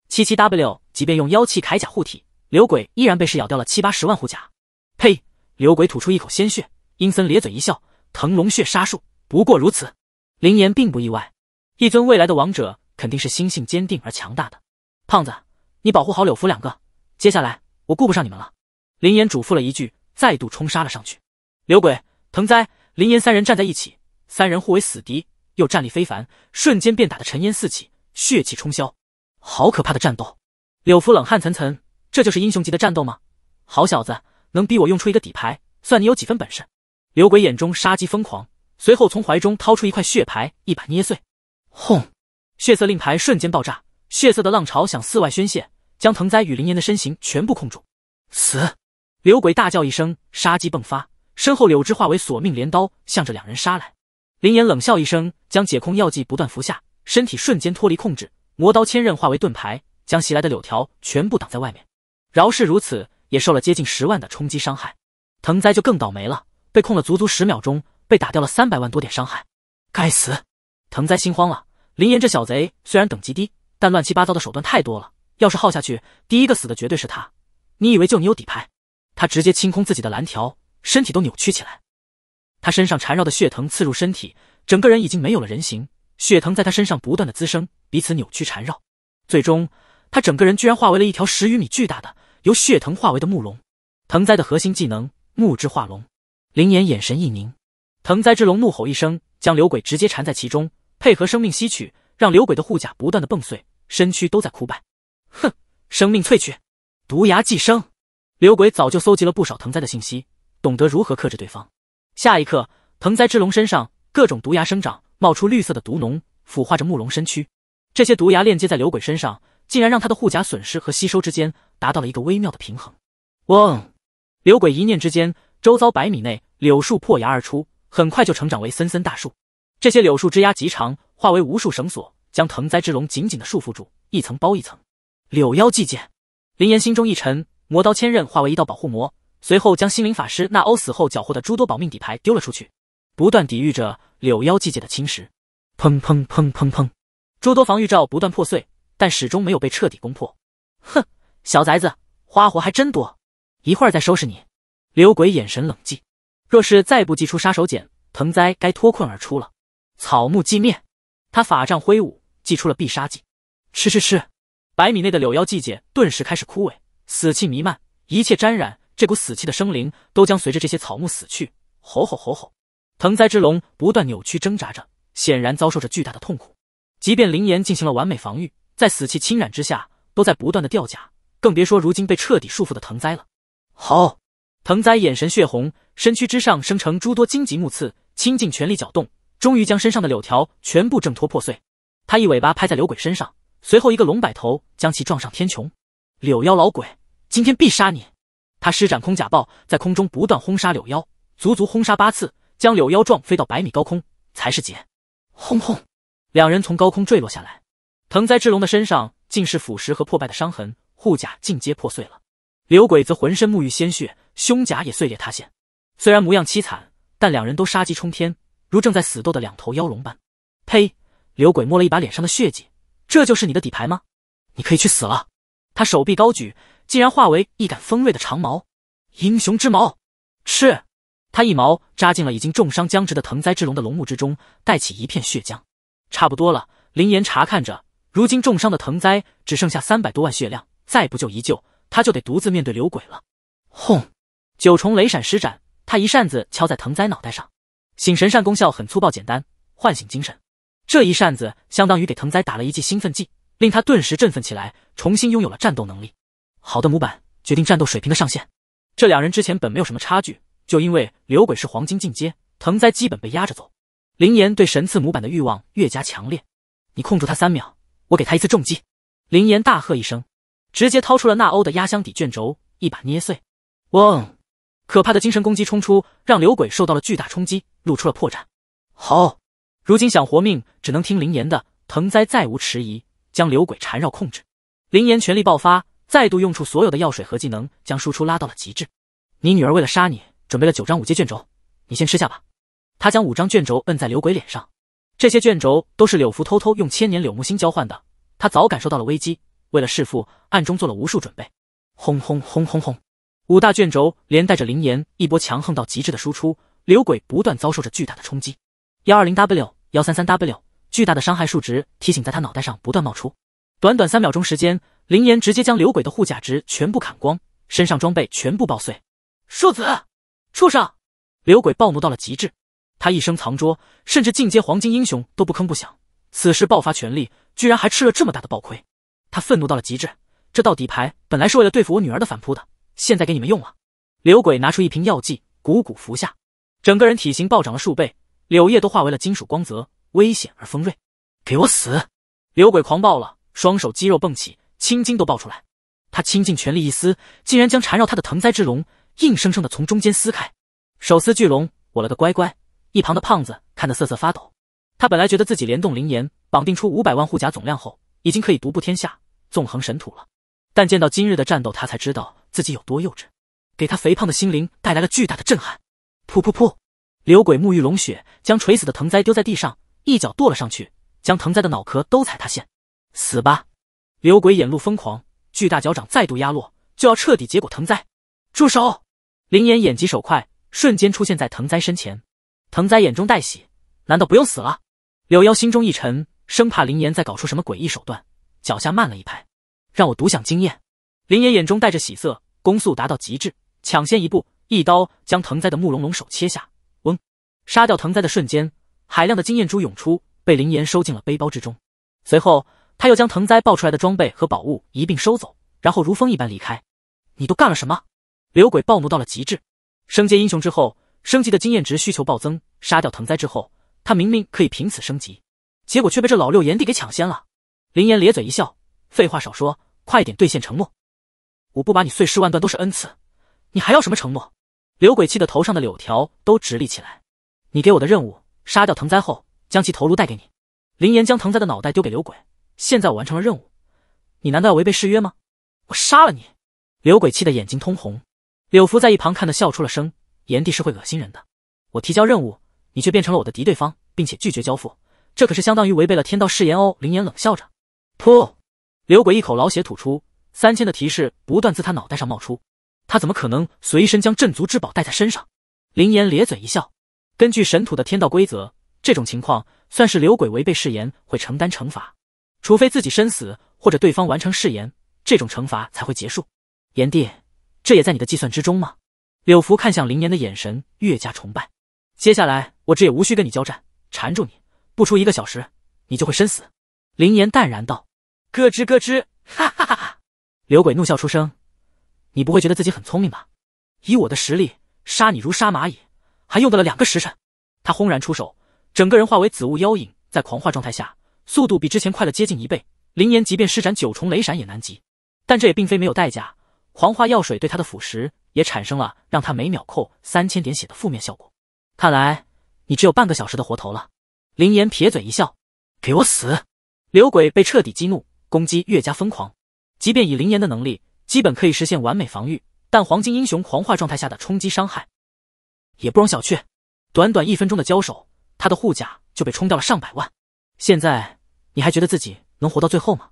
[SPEAKER 1] 七七 W，即便用妖气铠甲护体，柳鬼依然被是咬掉了七八十万护甲。呸！柳鬼吐出一口鲜血，阴森咧嘴一笑：“腾龙血杀术不过如此。”林岩并不意外，一尊未来的王者肯定是心性坚定而强大的。胖子，你保护好柳福两个，接下来我顾不上你们了。林岩嘱咐了一句，再度冲杀了上去。柳鬼、藤灾、林岩三人站在一起，三人互为死敌，又战力非凡，瞬间便打得尘烟四起，血气冲霄。好可怕的战斗！柳福冷汗涔涔，这就是英雄级的战斗吗？好小子，能逼我用出一个底牌，算你有几分本事！柳鬼眼中杀机疯狂。随后从怀中掏出一块血牌，一把捏碎，轰！血色令牌瞬间爆炸，血色的浪潮向四外宣泄，将藤灾与林岩的身形全部控住。死！柳鬼大叫一声，杀机迸发，身后柳枝化为索命镰刀，向着两人杀来。林岩冷笑一声，将解控药剂不断服下，身体瞬间脱离控制，魔刀千刃化为盾牌，将袭来的柳条全部挡在外面。饶是如此，也受了接近十万的冲击伤害。藤灾就更倒霉了，被控了足足十秒钟。被打掉了三百万多点伤害，该死！藤灾心慌了。林岩这小贼虽然等级低，但乱七八糟的手段太多了。要是耗下去，第一个死的绝对是他。你以为就你有底牌？他直接清空自己的蓝条，身体都扭曲起来。他身上缠绕的血藤刺入身体，整个人已经没有了人形。血藤在他身上不断的滋生，彼此扭曲缠绕，最终他整个人居然化为了一条十余米巨大的由血藤化为的木龙。藤灾的核心技能木之化龙。林岩眼神一凝。藤灾之龙怒吼一声，将刘鬼直接缠在其中，配合生命吸取，让刘鬼的护甲不断的崩碎，身躯都在枯败。哼，生命萃取，毒牙寄生。刘鬼早就搜集了不少藤灾的信息，懂得如何克制对方。下一刻，藤灾之龙身上各种毒牙生长，冒出绿色的毒脓，腐化着木龙身躯。这些毒牙链接在刘鬼身上，竟然让他的护甲损失和吸收之间达到了一个微妙的平衡。嗡，刘鬼一念之间，周遭百米内柳树破芽而出。很快就成长为森森大树，这些柳树枝桠极长，化为无数绳索，将藤栽之龙紧紧的束缚住，一层包一层。柳妖祭剑，林岩心中一沉，魔刀千刃化为一道保护膜，随后将心灵法师纳欧死后缴获的诸多保命底牌丢了出去，不断抵御着柳妖祭界的侵蚀。
[SPEAKER 3] 砰砰砰砰砰，
[SPEAKER 1] 诸多防御罩不断破碎，但始终没有被彻底攻破。哼，小崽子，花活还真多，一会儿再收拾你。柳鬼眼神冷寂。若是再不祭出杀手锏，藤灾该脱困而出了。草木寂灭，他法杖挥舞，祭出了必杀技。吃吃吃！百米内的柳妖季节顿时开始枯萎，死气弥漫，一切沾染这股死气的生灵都将随着这些草木死去。吼吼吼吼！藤灾之龙不断扭曲挣扎着，显然遭受着巨大的痛苦。即便灵岩进行了完美防御，在死气侵染之下，都在不断的掉甲，更别说如今被彻底束缚的藤灾了。好。藤灾眼神血红，身躯之上生成诸多荆棘木刺，倾尽全力搅动，终于将身上的柳条全部挣脱破碎。他一尾巴拍在柳鬼身上，随后一个龙摆头将其撞上天穹。柳妖老鬼，今天必杀你！他施展空甲爆，在空中不断轰杀柳妖，足足轰杀八次，将柳妖撞飞到百米高空才是结。轰轰，两人从高空坠落下来。藤灾之龙的身上尽是腐蚀和破败的伤痕，护甲尽皆破碎了。柳鬼则浑身沐浴鲜血。胸甲也碎裂塌陷，虽然模样凄惨，但两人都杀机冲天，如正在死斗的两头妖龙般。呸！刘鬼摸了一把脸上的血迹，这就是你的底牌吗？你可以去死了！他手臂高举，竟然化为一杆锋锐的长矛，英雄之矛！吃！他一矛扎进了已经重伤僵直的藤灾之龙的龙目之中，带起一片血浆。差不多了，林岩查看着，如今重伤的藤灾只剩下三百多万血量，再不救一救，他就得独自面对刘鬼了。轰！九重雷闪施展，他一扇子敲在藤灾脑袋上。醒神扇功效很粗暴简单，唤醒精神。这一扇子相当于给藤灾打了一剂兴奋剂，令他顿时振奋起来，重新拥有了战斗能力。好的模板决定战斗水平的上限。这两人之前本没有什么差距，就因为流鬼是黄金进阶，藤灾基本被压着走。林岩对神赐模板的欲望越加强烈。你控住他三秒，我给他一次重击！林岩大喝一声，直接掏出了纳欧的压箱底卷轴，一把捏碎。嗡！可怕的精神攻击冲出，让柳鬼受到了巨大冲击，露出了破绽。好，如今想活命，只能听林岩的。藤灾再无迟疑，将柳鬼缠绕控制。林岩全力爆发，再度用出所有的药水和技能，将输出拉到了极致。你女儿为了杀你，准备了九张五阶卷轴，你先吃下吧。他将五张卷轴摁在柳鬼脸上，这些卷轴都是柳福偷偷用千年柳木心交换的。他早感受到了危机，为了弑父，暗中做了无数准备。轰轰轰轰轰！五大卷轴连带着灵岩一波强横到极致的输出，流鬼不断遭受着巨大的冲击。幺二零 W，幺三三 W，巨大的伤害数值提醒在他脑袋上不断冒出。短短三秒钟时间，灵岩直接将流鬼的护甲值全部砍光，身上装备全部爆碎。庶子，畜生！流鬼暴怒到了极致，他一生藏拙，甚至进阶黄金英雄都不吭不响，此时爆发全力，居然还吃了这么大的暴亏。他愤怒到了极致，这到底牌本来是为了对付我女儿的反扑的。现在给你们用了，柳鬼拿出一瓶药剂，汩汩服下，整个人体型暴涨了数倍，柳叶都化为了金属光泽，危险而锋锐。给我死！柳鬼狂暴了，双手肌肉蹦起，青筋都爆出来。他倾尽全力一撕，竟然将缠绕他的藤栽之龙硬生生的从中间撕开。手撕巨龙，我了个乖乖！一旁的胖子看得瑟瑟发抖。他本来觉得自己联动灵岩绑定出五百万护甲总量后，已经可以独步天下，纵横神土了。但见到今日的战斗，他才知道。自己有多幼稚，给他肥胖的心灵带来了巨大的震撼。噗噗噗！刘鬼沐浴龙血，将垂死的藤灾丢在地上，一脚跺了上去，将藤灾的脑壳都踩塌陷。死吧！刘鬼眼露疯狂，巨大脚掌再度压落，就要彻底结果藤灾。住手！林岩眼疾手快，瞬间出现在藤灾身前。藤灾眼中带喜，难道不用死了？柳妖心中一沉，生怕林岩再搞出什么诡异手段，脚下慢了一拍。让我独享经验。林岩眼中带着喜色，攻速达到极致，抢先一步，一刀将藤灾的慕容龙手切下。嗡！杀掉藤灾的瞬间，海量的经验珠涌出，被林岩收进了背包之中。随后，他又将藤灾爆出来的装备和宝物一并收走，然后如风一般离开。你都干了什么？刘鬼暴怒到了极致。升阶英雄之后，升级的经验值需求暴增。杀掉藤灾之后，他明明可以凭此升级，结果却被这老六炎帝给抢先了。林岩咧嘴一笑，废话少说，快点兑现承诺。我不把你碎尸万段都是恩赐，你还要什么承诺？柳鬼气的头上的柳条都直立起来。你给我的任务，杀掉藤栽后将其头颅带给你。林岩将藤栽的脑袋丢给柳鬼。现在我完成了任务，你难道要违背誓约吗？我杀了你！柳鬼气的眼睛通红。柳福在一旁看得笑出了声。炎帝是会恶心人的。我提交任务，你却变成了我的敌对方，并且拒绝交付，这可是相当于违背了天道誓言哦。林岩冷笑着。噗！柳鬼一口老血吐出。三千的提示不断自他脑袋上冒出，他怎么可能随身将镇族之宝带在身上？林岩咧嘴一笑，根据神土的天道规则，这种情况算是柳鬼违背誓言，会承担惩罚，除非自己身死，或者对方完成誓言，这种惩罚才会结束。炎帝，这也在你的计算之中吗？柳福看向林岩的眼神越加崇拜。接下来我这也无需跟你交战，缠住你，不出一个小时，你就会身死。林岩淡然道：“咯吱咯吱，哈哈哈哈。”刘鬼怒笑出声：“你不会觉得自己很聪明吧？以我的实力，杀你如杀蚂蚁，还用得了两个时辰？”他轰然出手，整个人化为紫雾妖影，在狂化状态下，速度比之前快了接近一倍。林岩即便施展九重雷闪也难及，但这也并非没有代价。狂化药水对他的腐蚀也产生了让他每秒扣三千点血的负面效果。看来你只有半个小时的活头了。”林岩撇嘴一笑：“给我死！”刘鬼被彻底激怒，攻击越加疯狂。即便以林岩的能力，基本可以实现完美防御，但黄金英雄狂化状态下的冲击伤害，也不容小觑。短短一分钟的交手，他的护甲就被冲掉了上百万。现在你还觉得自己能活到最后吗？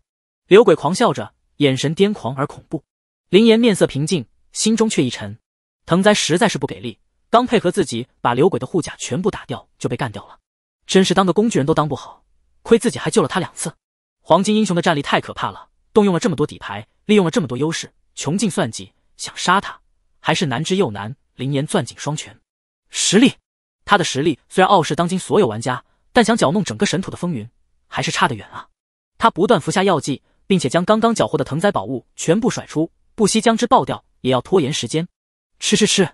[SPEAKER 1] 刘鬼狂笑着，眼神癫狂而恐怖。林岩面色平静，心中却一沉。藤灾实在是不给力，刚配合自己把刘鬼的护甲全部打掉，就被干掉了。真是当个工具人都当不好，亏自己还救了他两次。黄金英雄的战力太可怕了。动用了这么多底牌，利用了这么多优势，穷尽算计想杀他，还是难之又难。林岩攥紧双拳，实力，他的实力虽然傲视当今所有玩家，但想搅弄整个神土的风云，还是差得远啊！他不断服下药剂，并且将刚刚缴获的藤仔宝物全部甩出，不惜将之爆掉，也要拖延时间。吃吃吃！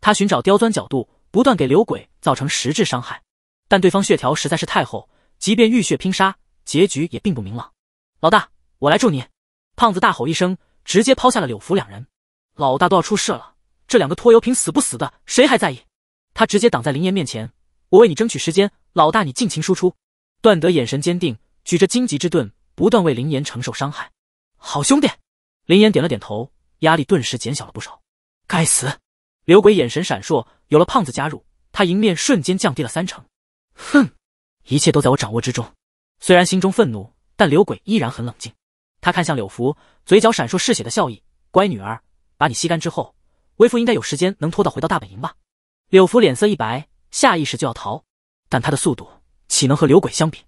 [SPEAKER 1] 他寻找刁钻角度，不断给刘鬼造成实质伤害，但对方血条实在是太厚，即便浴血拼杀，结局也并不明朗。老大。我来助你！胖子大吼一声，直接抛下了柳福两人。老大都要出事了，这两个拖油瓶死不死的，谁还在意？他直接挡在林岩面前，我为你争取时间，老大你尽情输出。段德眼神坚定，举着荆棘之盾，不断为林岩承受伤害。好兄弟！林岩点了点头，压力顿时减小了不少。该死！柳鬼眼神闪烁，有了胖子加入，他迎面瞬间降低了三成。哼，一切都在我掌握之中。虽然心中愤怒，但柳鬼依然很冷静。他看向柳福，嘴角闪烁嗜血的笑意。乖女儿，把你吸干之后，为父应该有时间能拖到回到大本营吧？柳福脸色一白，下意识就要逃，但他的速度岂能和柳鬼相比？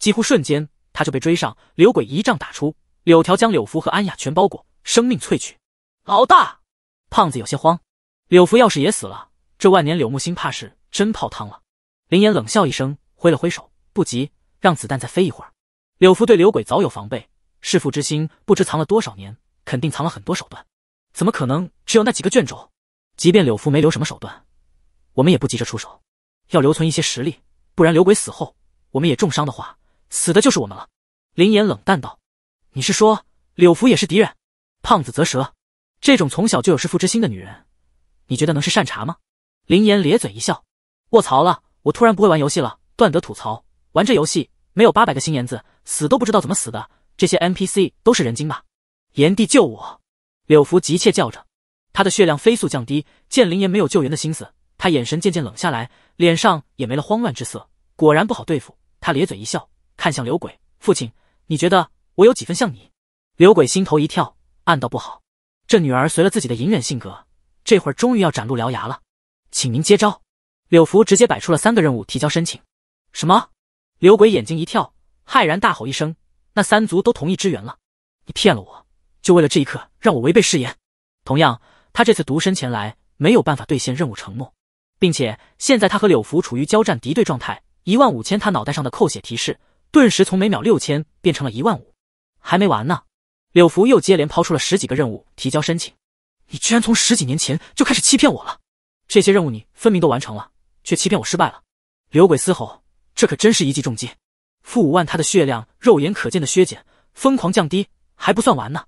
[SPEAKER 1] 几乎瞬间，他就被追上。柳鬼一杖打出，柳条将柳福和安雅全包裹，生命萃取。老大，胖子有些慌。柳福要是也死了，这万年柳木心怕是真泡汤了。林岩冷笑一声，挥了挥手，不急，让子弹再飞一会儿。柳福对柳鬼早有防备。弑父之心不知藏了多少年，肯定藏了很多手段，怎么可能只有那几个卷轴？即便柳福没留什么手段，我们也不急着出手，要留存一些实力，不然柳鬼死后，我们也重伤的话，死的就是我们了。”林岩冷淡道，“你是说柳福也是敌人？”胖子则舌：“这种从小就有弑父之心的女人，你觉得能是善茬吗？”林岩咧嘴一笑：“卧槽了，我突然不会玩游戏了。”断得吐槽：“玩这游戏没有八百个心眼子，死都不知道怎么死的。”这些 NPC 都是人精吧？炎帝救我！柳福急切叫着，他的血量飞速降低。见灵岩没有救援的心思，他眼神渐渐冷下来，脸上也没了慌乱之色。果然不好对付。他咧嘴一笑，看向柳鬼父亲：“你觉得我有几分像你？”柳鬼心头一跳，暗道不好，这女儿随了自己的隐忍性格，这会儿终于要展露獠牙了，请您接招。柳福直接摆出了三个任务提交申请。什么？柳鬼眼睛一跳，骇然大吼一声。那三族都同意支援了，你骗了我，就为了这一刻让我违背誓言。同样，他这次独身前来，没有办法兑现任务承诺，并且现在他和柳福处于交战敌对状态，一万五千，他脑袋上的扣血提示顿时从每秒六千变成了一万五。还没完呢，柳福又接连抛出了十几个任务提交申请。你居然从十几年前就开始欺骗我了！这些任务你分明都完成了，却欺骗我失败了。柳鬼嘶吼，这可真是一记重击！付五万，他的血量肉眼可见的削减，疯狂降低，还不算完呢。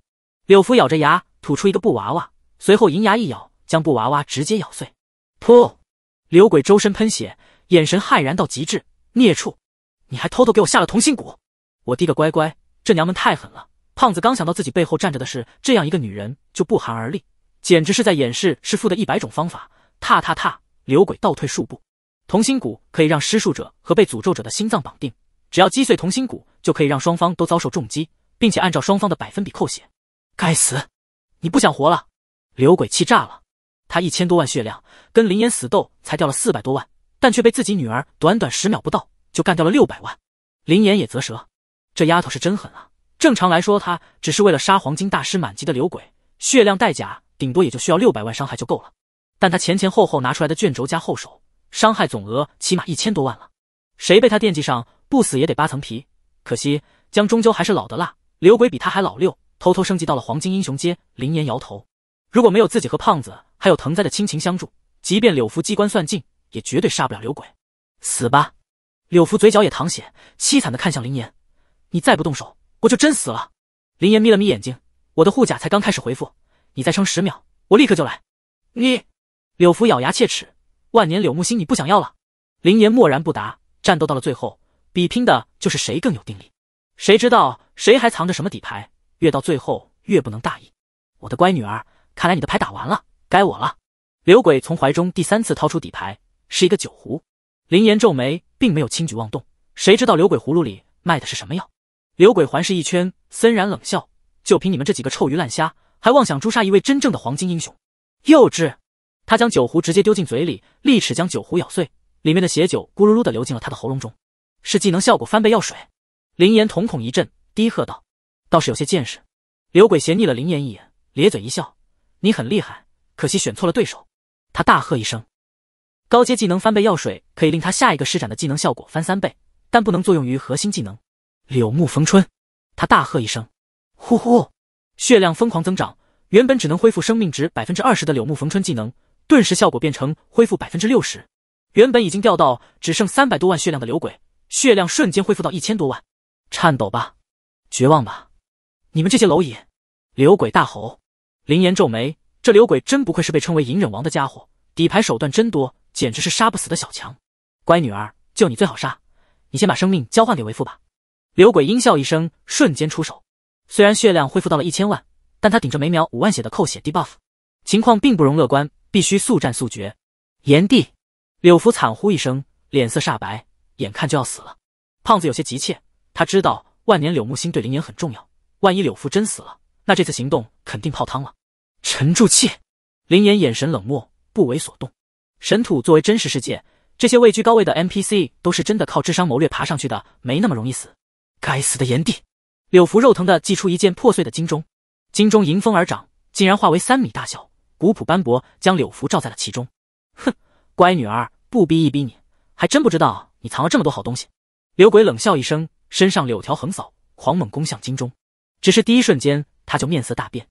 [SPEAKER 1] 柳福咬着牙吐出一个布娃娃，随后银牙一咬，将布娃娃直接咬碎。噗！柳鬼周身喷血，眼神骇然到极致。孽畜，你还偷偷给我下了同心蛊！我滴个乖乖，这娘们太狠了！胖子刚想到自己背后站着的是这样一个女人，就不寒而栗，简直是在掩饰师父的一百种方法。踏踏踏！柳鬼倒退数步，同心蛊可以让施术者和被诅咒者的心脏绑定。只要击碎同心骨，就可以让双方都遭受重击，并且按照双方的百分比扣血。该死，你不想活了！刘鬼气炸了，他一千多万血量，跟林岩死斗才掉了四百多万，但却被自己女儿短短十秒不到就干掉了六百万。林岩也啧舌，这丫头是真狠啊！正常来说，她只是为了杀黄金大师满级的刘鬼，血量代价顶多也就需要六百万伤害就够了。但她前前后后拿出来的卷轴加后手伤害总额起码一千多万了。谁被他惦记上，不死也得扒层皮。可惜江终究还是老的辣，刘鬼比他还老六，偷偷升级到了黄金英雄阶。林岩摇头，如果没有自己和胖子还有藤灾的亲情相助，即便柳福机关算尽，也绝对杀不了刘鬼。死吧！柳福嘴角也淌血，凄惨的看向林岩：“你再不动手，我就真死了。”林岩眯了眯眼睛：“我的护甲才刚开始回复，你再撑十秒，我立刻就来。”你！柳福咬牙切齿：“万年柳木心，你不想要了？”林岩默然不答。战斗到了最后，比拼的就是谁更有定力。谁知道谁还藏着什么底牌？越到最后越不能大意。我的乖女儿，看来你的牌打完了，该我了。刘鬼从怀中第三次掏出底牌，是一个酒壶。林岩皱眉，并没有轻举妄动。谁知道刘鬼葫芦里卖的是什么药？刘鬼环视一圈，森然冷笑：“就凭你们这几个臭鱼烂虾，还妄想诛杀一位真正的黄金英雄？幼稚！”他将酒壶直接丢进嘴里，利齿将酒壶咬碎。里面的血酒咕噜噜的流进了他的喉咙中，是技能效果翻倍药水。林岩瞳孔一震，低喝道：“倒是有些见识。”柳鬼邪睨了林岩一眼，咧嘴一笑：“你很厉害，可惜选错了对手。”他大喝一声：“高阶技能翻倍药水可以令他下一个施展的技能效果翻三倍，但不能作用于核心技能柳木逢春。”他大喝一声：“呼呼！”血量疯狂增长，原本只能恢复生命值百分之二十的柳木逢春技能，顿时效果变成恢复百分之六十。原本已经掉到只剩三百多万血量的刘鬼，血量瞬间恢复到一千多万。颤抖吧，绝望吧，你们这些蝼蚁！刘鬼大吼。林岩皱眉，这刘鬼真不愧是被称为隐忍王的家伙，底牌手段真多，简直是杀不死的小强。乖女儿，就你最好杀，你先把生命交换给为父吧。刘鬼阴笑一声，瞬间出手。虽然血量恢复到了一千万，但他顶着每秒五万血的扣血 debuff，情况并不容乐观，必须速战速决。炎帝。柳福惨呼一声，脸色煞白，眼看就要死了。胖子有些急切，他知道万年柳木心对林岩很重要，万一柳福真死了，那这次行动肯定泡汤了。沉住气，林岩眼神冷漠，不为所动。神土作为真实世界，这些位居高位的 NPC 都是真的靠智商谋略爬上去的，没那么容易死。该死的炎帝！柳福肉疼的祭出一件破碎的金钟，金钟迎风而长，竟然化为三米大小，古朴斑驳，将柳福罩在了其中。哼。乖女儿，不逼一逼你，还真不知道你藏了这么多好东西。刘鬼冷笑一声，身上柳条横扫，狂猛攻向金钟。只是第一瞬间，他就面色大变。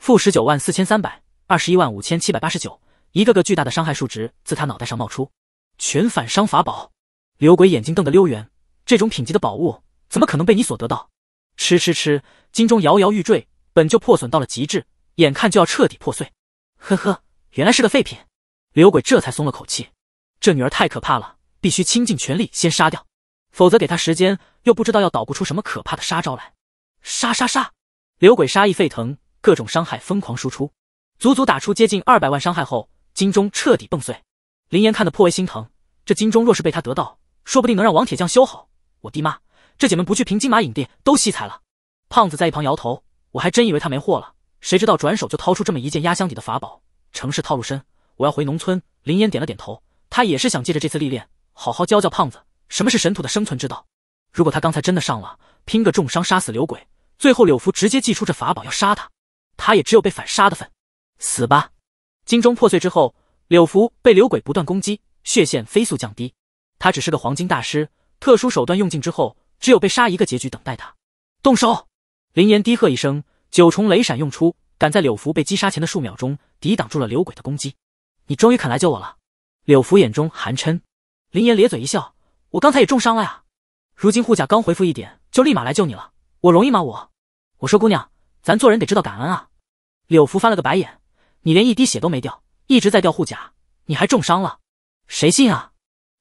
[SPEAKER 1] 负十九万四千三百，二十一万五千七百八十九，一个个巨大的伤害数值自他脑袋上冒出。全反伤法宝！刘鬼眼睛瞪得溜圆，这种品级的宝物，怎么可能被你所得到？吃吃吃！金钟摇摇欲坠，本就破损到了极致，眼看就要彻底破碎。呵呵，原来是个废品。刘鬼这才松了口气，这女儿太可怕了，必须倾尽全力先杀掉，否则给她时间，又不知道要捣鼓出什么可怕的杀招来。杀杀杀！刘鬼杀意沸腾，各种伤害疯狂输出，足足打出接近二百万伤害后，金钟彻底崩碎。林岩看得颇为心疼，这金钟若是被他得到，说不定能让王铁匠修好。我滴妈，这姐们不去评金马影帝都惜财了。胖子在一旁摇头，我还真以为他没货了，谁知道转手就掏出这么一件压箱底的法宝。城市套路深。我要回农村。林岩点了点头，他也是想借着这次历练，好好教教胖子什么是神土的生存之道。如果他刚才真的上了，拼个重伤杀死柳鬼，最后柳福直接祭出这法宝要杀他，他也只有被反杀的份。死吧！金钟破碎之后，柳福被柳鬼不断攻击，血线飞速降低。他只是个黄金大师，特殊手段用尽之后，只有被杀一个结局等待他。动手！林岩低喝一声，九重雷闪用出，赶在柳福被击杀前的数秒钟，抵挡住了柳鬼的攻击。你终于肯来救我了，柳福眼中含嗔，林岩咧嘴一笑。我刚才也重伤了呀，如今护甲刚恢复一点，就立马来救你了，我容易吗？我我说姑娘，咱做人得知道感恩啊。柳福翻了个白眼，你连一滴血都没掉，一直在掉护甲，你还重伤了，谁信啊？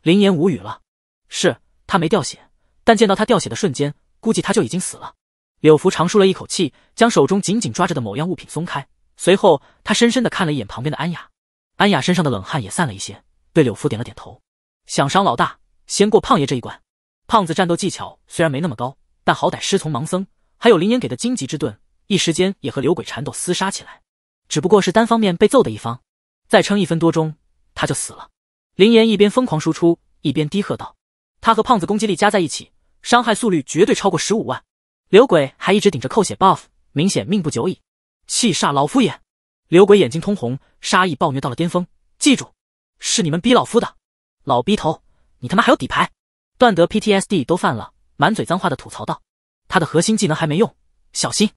[SPEAKER 1] 林岩无语了。是，他没掉血，但见到他掉血的瞬间，估计他就已经死了。柳福长舒了一口气，将手中紧紧抓着的某样物品松开，随后他深深的看了一眼旁边的安雅。安雅身上的冷汗也散了一些，对柳父点了点头。想伤老大，先过胖爷这一关。胖子战斗技巧虽然没那么高，但好歹师从盲僧，还有林岩给的荆棘之盾，一时间也和柳鬼缠斗厮杀起来。只不过是单方面被揍的一方，再撑一分多钟，他就死了。林岩一边疯狂输出，一边低喝道：“他和胖子攻击力加在一起，伤害速率绝对超过十五万。柳鬼还一直顶着扣血 buff，明显命不久矣。气煞老夫也！”刘鬼眼睛通红，杀意暴虐到了巅峰。记住，是你们逼老夫的，老逼头，你他妈还有底牌？段德 PTSD 都犯了，满嘴脏话的吐槽道。他的核心技能还没用，小心！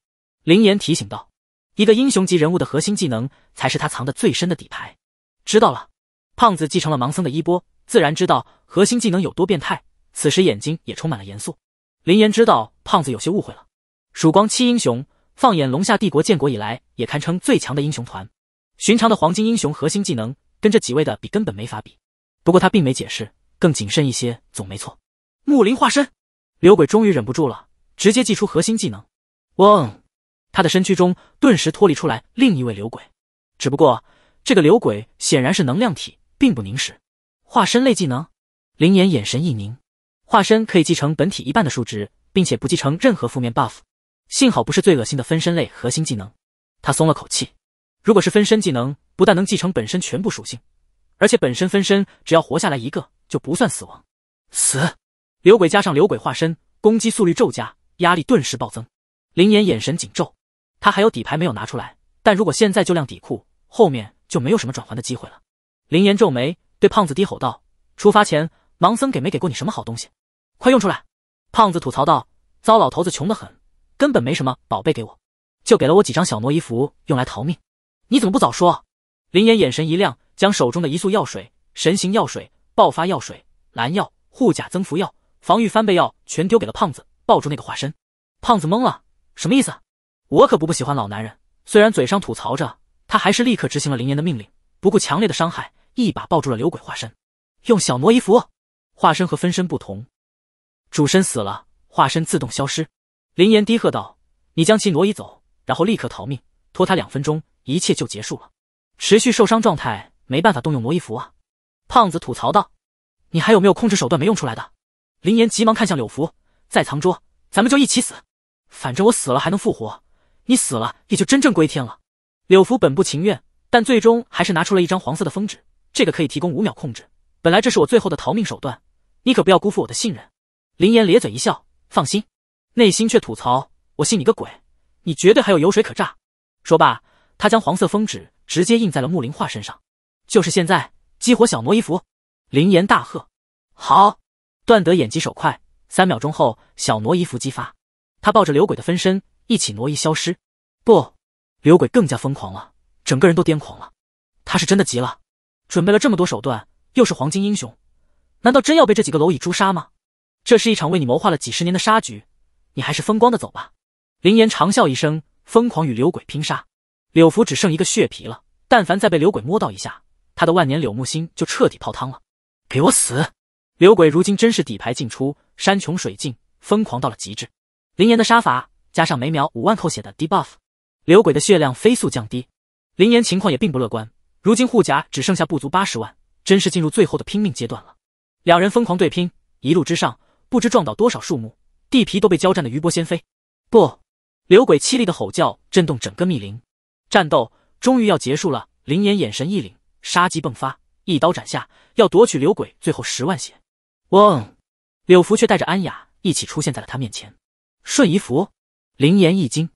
[SPEAKER 1] 林岩提醒道。一个英雄级人物的核心技能，才是他藏的最深的底牌。知道了，胖子继承了盲僧的衣钵，自然知道核心技能有多变态。此时眼睛也充满了严肃。林岩知道胖子有些误会了。曙光七英雄。放眼龙夏帝国建国以来，也堪称最强的英雄团。寻常的黄金英雄核心技能，跟这几位的比根本没法比。不过他并没解释，更谨慎一些总没错。木林化身，刘鬼终于忍不住了，直接祭出核心技能。嗡，他的身躯中顿时脱离出来另一位刘鬼。只不过这个刘鬼显然是能量体，并不凝实。化身类技能，林岩眼神一凝，化身可以继承本体一半的数值，并且不继承任何负面 buff。幸好不是最恶心的分身类核心技能，他松了口气。如果是分身技能，不但能继承本身全部属性，而且本身分身只要活下来一个就不算死亡。死流鬼加上流鬼化身，攻击速率骤加，压力顿时暴增。林岩眼神紧皱，他还有底牌没有拿出来，但如果现在就亮底库，后面就没有什么转换的机会了。林岩皱眉，对胖子低吼道：“出发前，盲僧给没给过你什么好东西？快用出来。”胖子吐槽道：“糟老头子穷得很。”根本没什么宝贝给我，就给了我几张小挪移符，用来逃命。你怎么不早说？林岩眼神一亮，将手中的一束药水、神形药水、爆发药水、蓝药、护甲增幅药、防御翻倍药全丢给了胖子，抱住那个化身。胖子懵了，什么意思？我可不不喜欢老男人，虽然嘴上吐槽着，他还是立刻执行了林岩的命令，不顾强烈的伤害，一把抱住了流鬼化身，用小挪移符。化身和分身不同，主身死了，化身自动消失。林岩低喝道：“你将其挪移走，然后立刻逃命，拖他两分钟，一切就结束了。持续受伤状态没办法动用挪移符啊！”胖子吐槽道：“你还有没有控制手段没用出来的？”林岩急忙看向柳福：“再藏拙，咱们就一起死。反正我死了还能复活，你死了也就真正归天了。”柳福本不情愿，但最终还是拿出了一张黄色的封纸。这个可以提供五秒控制。本来这是我最后的逃命手段，你可不要辜负我的信任。”林岩咧嘴一笑：“放心。”内心却吐槽：“我信你个鬼！你绝对还有油水可榨。”说罢，他将黄色封纸直接印在了木林化身上。就是现在，激活小挪移符！林岩大喝：“好！”段德眼疾手快，三秒钟后，小挪移符激发。他抱着刘鬼的分身一起挪移消失。不，刘鬼更加疯狂了，整个人都癫狂了。他是真的急了，准备了这么多手段，又是黄金英雄，难道真要被这几个蝼蚁诛杀吗？这是一场为你谋划了几十年的杀局。你还是风光的走吧！林岩长笑一声，疯狂与柳鬼拼杀。柳福只剩一个血皮了，但凡再被柳鬼摸到一下，他的万年柳木心就彻底泡汤了。给我死！柳鬼如今真是底牌尽出，山穷水尽，疯狂到了极致。林岩的杀法加上每秒五万扣血的 debuff，柳鬼的血量飞速降低。林岩情况也并不乐观，如今护甲只剩下不足八十万，真是进入最后的拼命阶段了。两人疯狂对拼，一路之上不知撞倒多少树木。地皮都被交战的余波掀飞，不，柳鬼凄厉的吼叫震动整个密林，战斗终于要结束了。林岩眼神一凛，杀机迸发，一刀斩下，要夺取柳鬼最后十万血。嗡，柳福却带着安雅一起出现在了他面前。瞬移符，林岩一惊，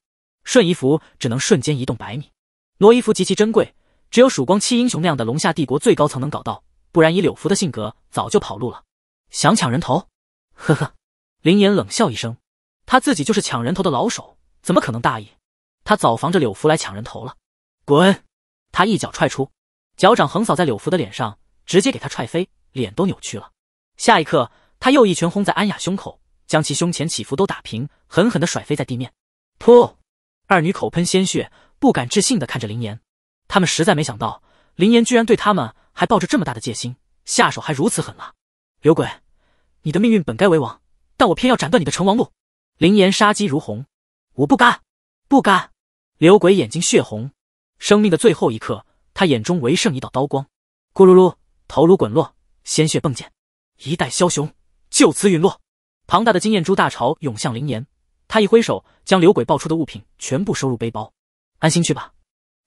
[SPEAKER 1] 瞬移符只能瞬间移动百米，挪移符极其珍贵，只有曙光七英雄那样的龙下帝国最高层能搞到，不然以柳福的性格早就跑路了。想抢人头？呵呵。林岩冷笑一声，他自己就是抢人头的老手，怎么可能大意？他早防着柳福来抢人头了。滚！他一脚踹出，脚掌横扫在柳福的脸上，直接给他踹飞，脸都扭曲了。下一刻，他又一拳轰在安雅胸口，将其胸前起伏都打平，狠狠的甩飞在地面。噗！二女口喷鲜血，不敢置信的看着林岩。他们实在没想到，林岩居然对他们还抱着这么大的戒心，下手还如此狠辣。刘鬼，你的命运本该为王。但我偏要斩断你的成王路，林岩杀机如虹，我不甘，不甘。柳鬼眼睛血红，生命的最后一刻，他眼中唯剩一道刀光，咕噜噜，头颅滚落，鲜血迸溅，一代枭雄就此陨落。庞大的经验珠大潮涌向林岩，他一挥手，将刘鬼爆出的物品全部收入背包，安心去吧，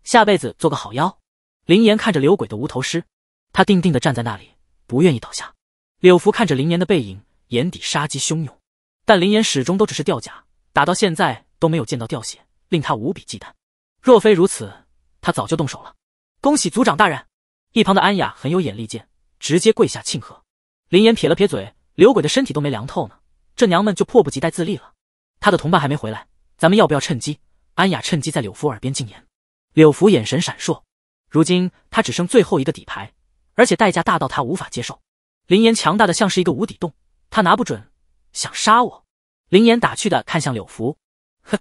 [SPEAKER 1] 下辈子做个好妖。林岩看着刘鬼的无头尸，他定定地站在那里，不愿意倒下。柳福看着林岩的背影。眼底杀机汹涌，但林岩始终都只是掉甲，打到现在都没有见到掉血，令他无比忌惮。若非如此，他早就动手了。恭喜族长大人！一旁的安雅很有眼力见，直接跪下庆贺。林岩撇了撇嘴，柳鬼的身体都没凉透呢，这娘们就迫不及待自立了。他的同伴还没回来，咱们要不要趁机？安雅趁机在柳福耳边进言。柳福眼神闪烁，如今他只剩最后一个底牌，而且代价大到他无法接受。林岩强大的像是一个无底洞。他拿不准，想杀我。林岩打趣的看向柳福，哼，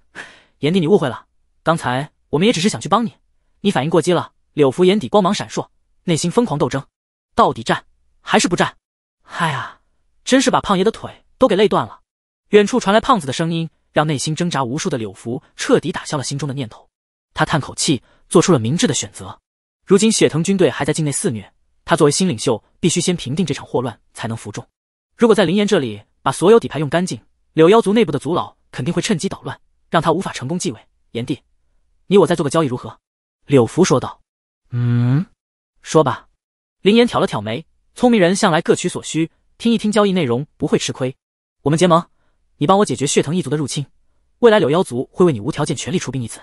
[SPEAKER 1] 炎帝你误会了，刚才我们也只是想去帮你，你反应过激了。柳福眼底光芒闪烁，内心疯狂斗争，到底战还是不战？哎呀，真是把胖爷的腿都给累断了。远处传来胖子的声音，让内心挣扎无数的柳福彻底打消了心中的念头。他叹口气，做出了明智的选择。如今血藤军队还在境内肆虐，他作为新领袖，必须先平定这场祸乱，才能服众。如果在林岩这里把所有底牌用干净，柳妖族内部的族老肯定会趁机捣乱，让他无法成功继位。炎帝，你我再做个交易如何？柳福说道。嗯，说吧。林岩挑了挑眉，聪明人向来各取所需，听一听交易内容不会吃亏。我们结盟，你帮我解决血藤一族的入侵，未来柳妖族会为你无条件全力出兵一次。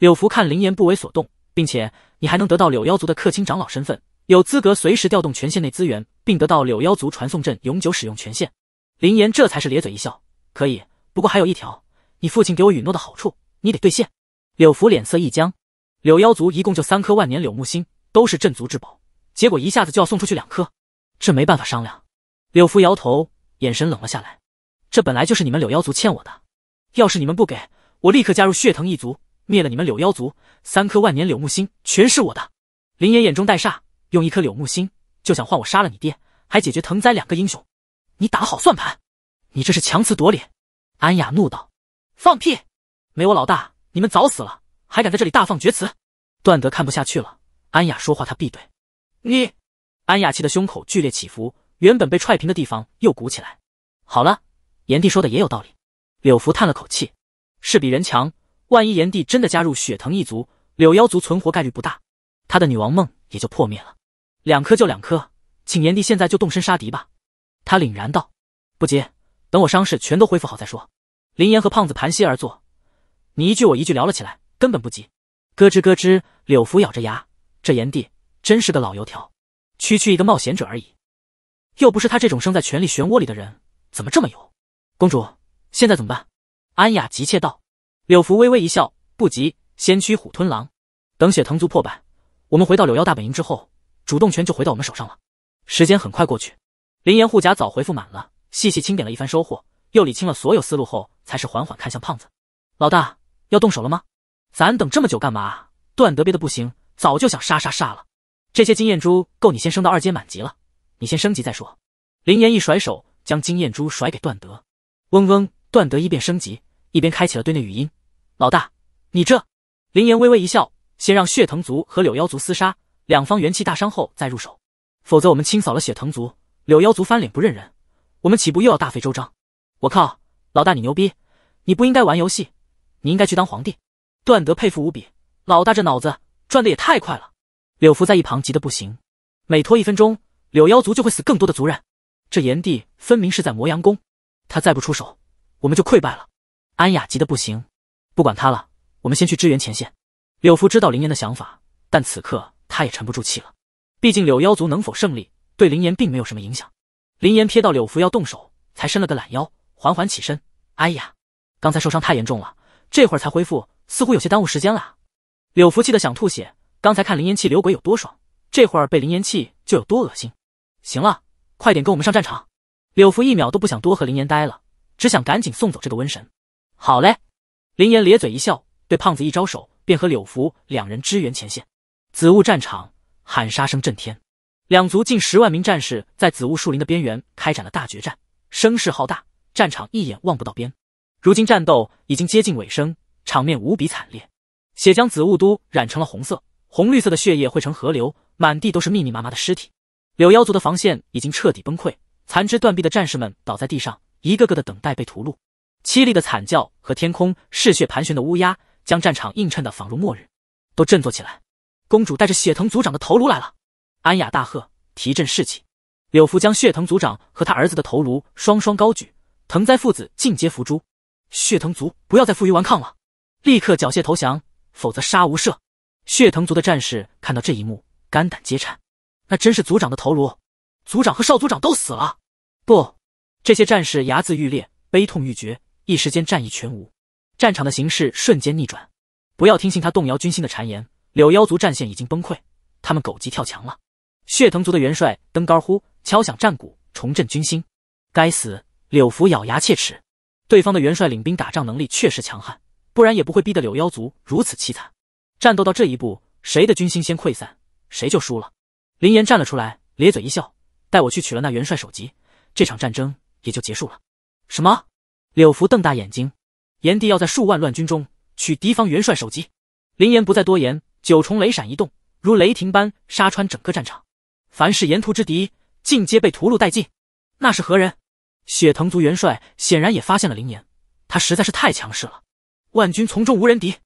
[SPEAKER 1] 柳福看林岩不为所动，并且你还能得到柳妖族的客卿长老身份，有资格随时调动权限内资源。并得到柳妖族传送阵永久使用权限，林岩这才是咧嘴一笑，可以，不过还有一条，你父亲给我允诺的好处，你得兑现。柳福脸色一僵，柳妖族一共就三颗万年柳木星，都是镇族之宝，结果一下子就要送出去两颗，这没办法商量。柳福摇头，眼神冷了下来，这本来就是你们柳妖族欠我的，要是你们不给我，立刻加入血藤一族，灭了你们柳妖族，三颗万年柳木星全是我的。林岩眼中带煞，用一颗柳木星。就想换我杀了你爹，还解决藤灾两个英雄，你打好算盘，你这是强词夺理！”安雅怒道，“放屁！没我老大，你们早死了，还敢在这里大放厥词！”段德看不下去了，安雅说话他必怼你。安雅气的胸口剧烈起伏，原本被踹平的地方又鼓起来。好了，炎帝说的也有道理。柳福叹了口气，是比人强，万一炎帝真的加入雪藤一族，柳妖族存活概率不大，他的女王梦也就破灭了。两颗就两颗，请炎帝现在就动身杀敌吧。他凛然道：“不急，等我伤势全都恢复好再说。”林岩和胖子盘膝而坐，你一句我一句聊了起来，根本不急。咯吱咯吱，柳福咬着牙，这炎帝真是个老油条，区区一个冒险者而已，又不是他这种生在权力漩涡里的人，怎么这么油？公主，现在怎么办？安雅急切道。柳福微微一笑：“不急，先驱虎吞狼，等血藤族破败，我们回到柳妖大本营之后。”主动权就回到我们手上了。时间很快过去，林岩护甲早回复满了，细细清点了一番收获，又理清了所有思路后，才是缓缓看向胖子：“老大，要动手了吗？咱等这么久干嘛？”段德憋的不行，早就想杀杀杀了。这些经验珠够你先升到二阶满级了，你先升级再说。林岩一甩手，将经验珠甩给段德。嗡嗡，段德一边升级，一边开启了对内语音：“老大，你这……”林岩微微一笑，先让血藤族和柳妖族厮杀。两方元气大伤后再入手，否则我们清扫了血藤族、柳妖族，翻脸不认人，我们岂不又要大费周章？我靠，老大你牛逼！你不应该玩游戏，你应该去当皇帝。段德佩服无比，老大这脑子转的也太快了。柳福在一旁急得不行，每拖一分钟，柳妖族就会死更多的族人。这炎帝分明是在磨洋工，他再不出手，我们就溃败了。安雅急得不行，不管他了，我们先去支援前线。柳福知道林岩的想法，但此刻。他也沉不住气了，毕竟柳妖族能否胜利对林岩并没有什么影响。林岩瞥到柳福要动手，才伸了个懒腰，缓缓起身。哎呀，刚才受伤太严重了，这会儿才恢复，似乎有些耽误时间了。柳福气得想吐血，刚才看林岩气流鬼有多爽，这会儿被林岩气就有多恶心。行了，快点跟我们上战场！柳福一秒都不想多和林岩待了，只想赶紧送走这个瘟神。好嘞！林岩咧嘴一笑，对胖子一招手，便和柳福两人支援前线。紫雾战场，喊杀声震天，两族近十万名战士在紫雾树林的边缘开展了大决战，声势浩大，战场一眼望不到边。如今战斗已经接近尾声，场面无比惨烈，血将紫雾都染成了红色，红绿色的血液汇成河流，满地都是密密麻麻的尸体。柳妖族的防线已经彻底崩溃，残肢断臂的战士们倒在地上，一个个的等待被屠戮，凄厉的惨叫和天空嗜血盘旋的乌鸦，将战场映衬的仿如末日。都振作起来！公主带着血藤族长的头颅来了，安雅大喝，提振士气。柳福将血藤族长和他儿子的头颅双双高举，藤栽父子尽皆伏诛。血藤族不要再负隅顽抗了，立刻缴械投降，否则杀无赦。血藤族的战士看到这一幕，肝胆皆颤。那真是族长的头颅，族长和少族长都死了。不，这些战士牙眦欲裂，悲痛欲绝，一时间战意全无。战场的形势瞬间逆转。不要听信他动摇军心的谗言。柳妖族战线已经崩溃，他们狗急跳墙了。血藤族的元帅登高呼，敲响战鼓，重振军心。该死！柳福咬牙切齿。对方的元帅领兵打仗能力确实强悍，不然也不会逼得柳妖族如此凄惨。战斗到这一步，谁的军心先溃散，谁就输了。林岩站了出来，咧嘴一笑，带我去取了那元帅首级，这场战争也就结束了。什么？柳福瞪大眼睛，炎帝要在数万乱军中取敌方元帅首级？林岩不再多言。九重雷闪一动，如雷霆般杀穿整个战场，凡是沿途之敌，尽皆被屠戮殆尽。那是何人？雪藤族元帅显然也发现了林岩，他实在是太强势了，万军从中无人敌。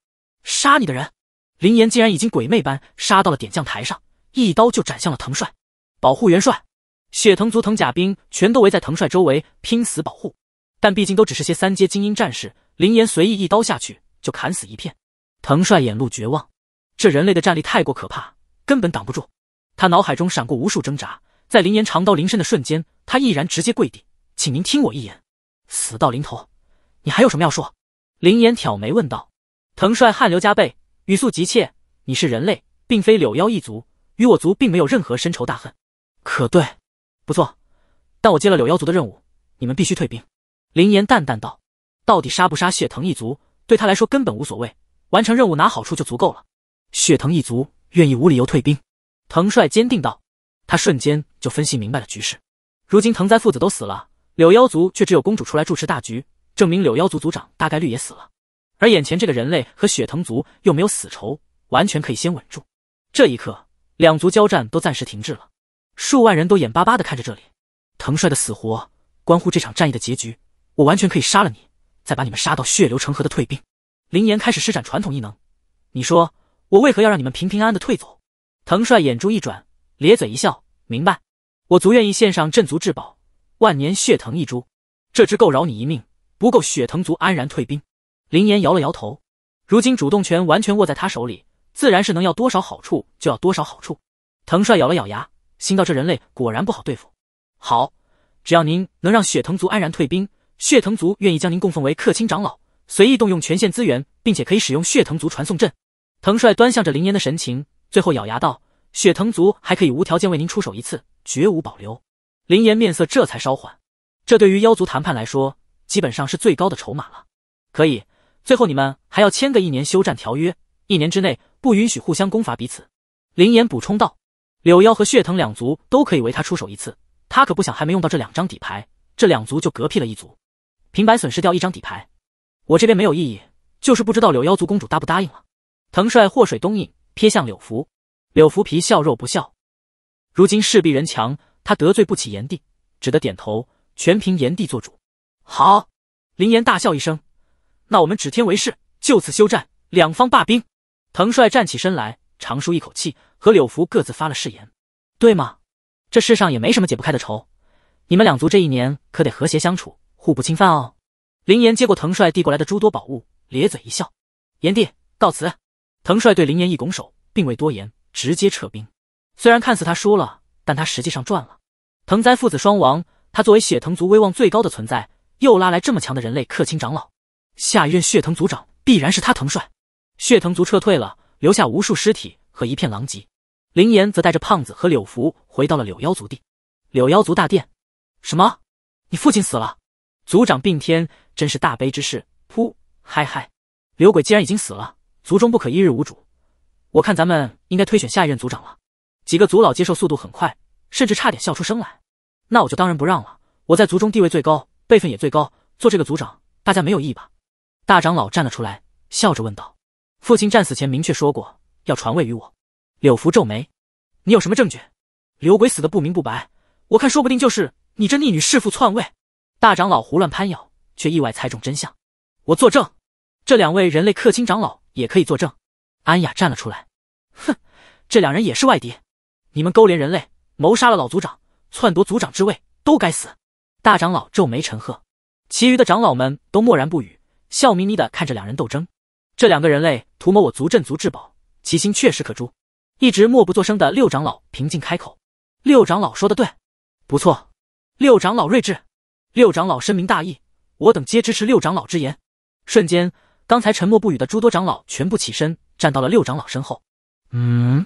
[SPEAKER 1] 杀你的人！林岩竟然已经鬼魅般杀到了点将台上，一刀就斩向了藤帅。保护元帅！雪藤族藤甲兵全都围在藤帅周围，拼死保护。但毕竟都只是些三阶精英战士，林岩随意一刀下去，就砍死一片。藤帅眼露绝望。这人类的战力太过可怕，根本挡不住。他脑海中闪过无数挣扎，在林岩长刀临身的瞬间，他毅然直接跪地，请您听我一言。死到临头，你还有什么要说？林岩挑眉问道。藤帅汗流浃背，语速急切：“你是人类，并非柳妖一族，与我族并没有任何深仇大恨。”可对，不错。但我接了柳妖族的任务，你们必须退兵。”林岩淡淡道：“到底杀不杀血藤一族，对他来说根本无所谓，完成任务拿好处就足够了。”血藤一族愿意无理由退兵，藤帅坚定道。他瞬间就分析明白了局势。如今藤灾父子都死了，柳妖族却只有公主出来主持大局，证明柳妖族族长大概率也死了。而眼前这个人类和血藤族又没有死仇，完全可以先稳住。这一刻，两族交战都暂时停滞了，数万人都眼巴巴地看着这里。藤帅的死活关乎这场战役的结局，我完全可以杀了你，再把你们杀到血流成河的退兵。林岩开始施展传统异能，你说。我为何要让你们平平安安的退走？藤帅眼珠一转，咧嘴一笑，明白，我足愿意献上镇族至宝万年血藤一株，这只够饶你一命，不够血藤族安然退兵。林岩摇了摇头，如今主动权完全握在他手里，自然是能要多少好处就要多少好处。藤帅咬了咬牙，心道这人类果然不好对付。好，只要您能让血藤族安然退兵，血藤族愿意将您供奉为客卿长老，随意动用权限资源，并且可以使用血藤族传送阵。藤帅端详着林岩的神情，最后咬牙道：“血藤族还可以无条件为您出手一次，绝无保留。”林岩面色这才稍缓。这对于妖族谈判来说，基本上是最高的筹码了。可以，最后你们还要签个一年休战条约，一年之内不允许互相攻伐彼此。林岩补充道：“柳妖和血藤两族都可以为他出手一次，他可不想还没用到这两张底牌，这两族就嗝屁了一族，平白损失掉一张底牌。我这边没有异议，就是不知道柳妖族公主答不答应了。”藤帅祸水东引，瞥向柳福，柳福皮笑肉不笑。如今势逼人强，他得罪不起炎帝，只得点头，全凭炎帝做主。好，林岩大笑一声，那我们指天为誓，就此休战，两方罢兵。藤帅站起身来，长舒一口气，和柳福各自发了誓言。对吗？这世上也没什么解不开的仇，你们两族这一年可得和谐相处，互不侵犯哦。林岩接过藤帅递过来的诸多宝物，咧嘴一笑。炎帝，告辞。藤帅对林岩一拱手，并未多言，直接撤兵。虽然看似他输了，但他实际上赚了。藤灾父子双亡，他作为血藤族威望最高的存在，又拉来这么强的人类客卿长老，下一任血藤族长必然是他藤帅。血藤族撤退了，留下无数尸体和一片狼藉。林岩则带着胖子和柳福回到了柳妖族地。柳妖族大殿，什么？你父亲死了？族长病天，真是大悲之事。噗，嗨嗨，柳鬼既然已经死了。族中不可一日无主，我看咱们应该推选下一任族长了。几个族老接受速度很快，甚至差点笑出声来。那我就当仁不让了，我在族中地位最高，辈分也最高，做这个族长，大家没有异议吧？大长老站了出来，笑着问道：“父亲战死前明确说过要传位于我。”柳福皱眉：“你有什么证据？”刘鬼死的不明不白，我看说不定就是你这逆女弑父篡位。大长老胡乱攀咬，却意外猜中真相。我作证，这两位人类客卿长老。也可以作证，安雅站了出来。哼，这两人也是外敌，你们勾连人类，谋杀了老族长，篡夺族长之位，都该死！大长老皱眉沉喝，其余的长老们都默然不语，笑眯眯的看着两人斗争。这两个人类图谋我族镇族至宝，其心确实可诛。一直默不作声的六长老平静开口：“六长老说的对，不错，六长老睿智，六长老深明大义，我等皆支持六长老之言。”瞬间。刚才沉默不语的诸多长老全部起身，站到了六长老身后。嗯，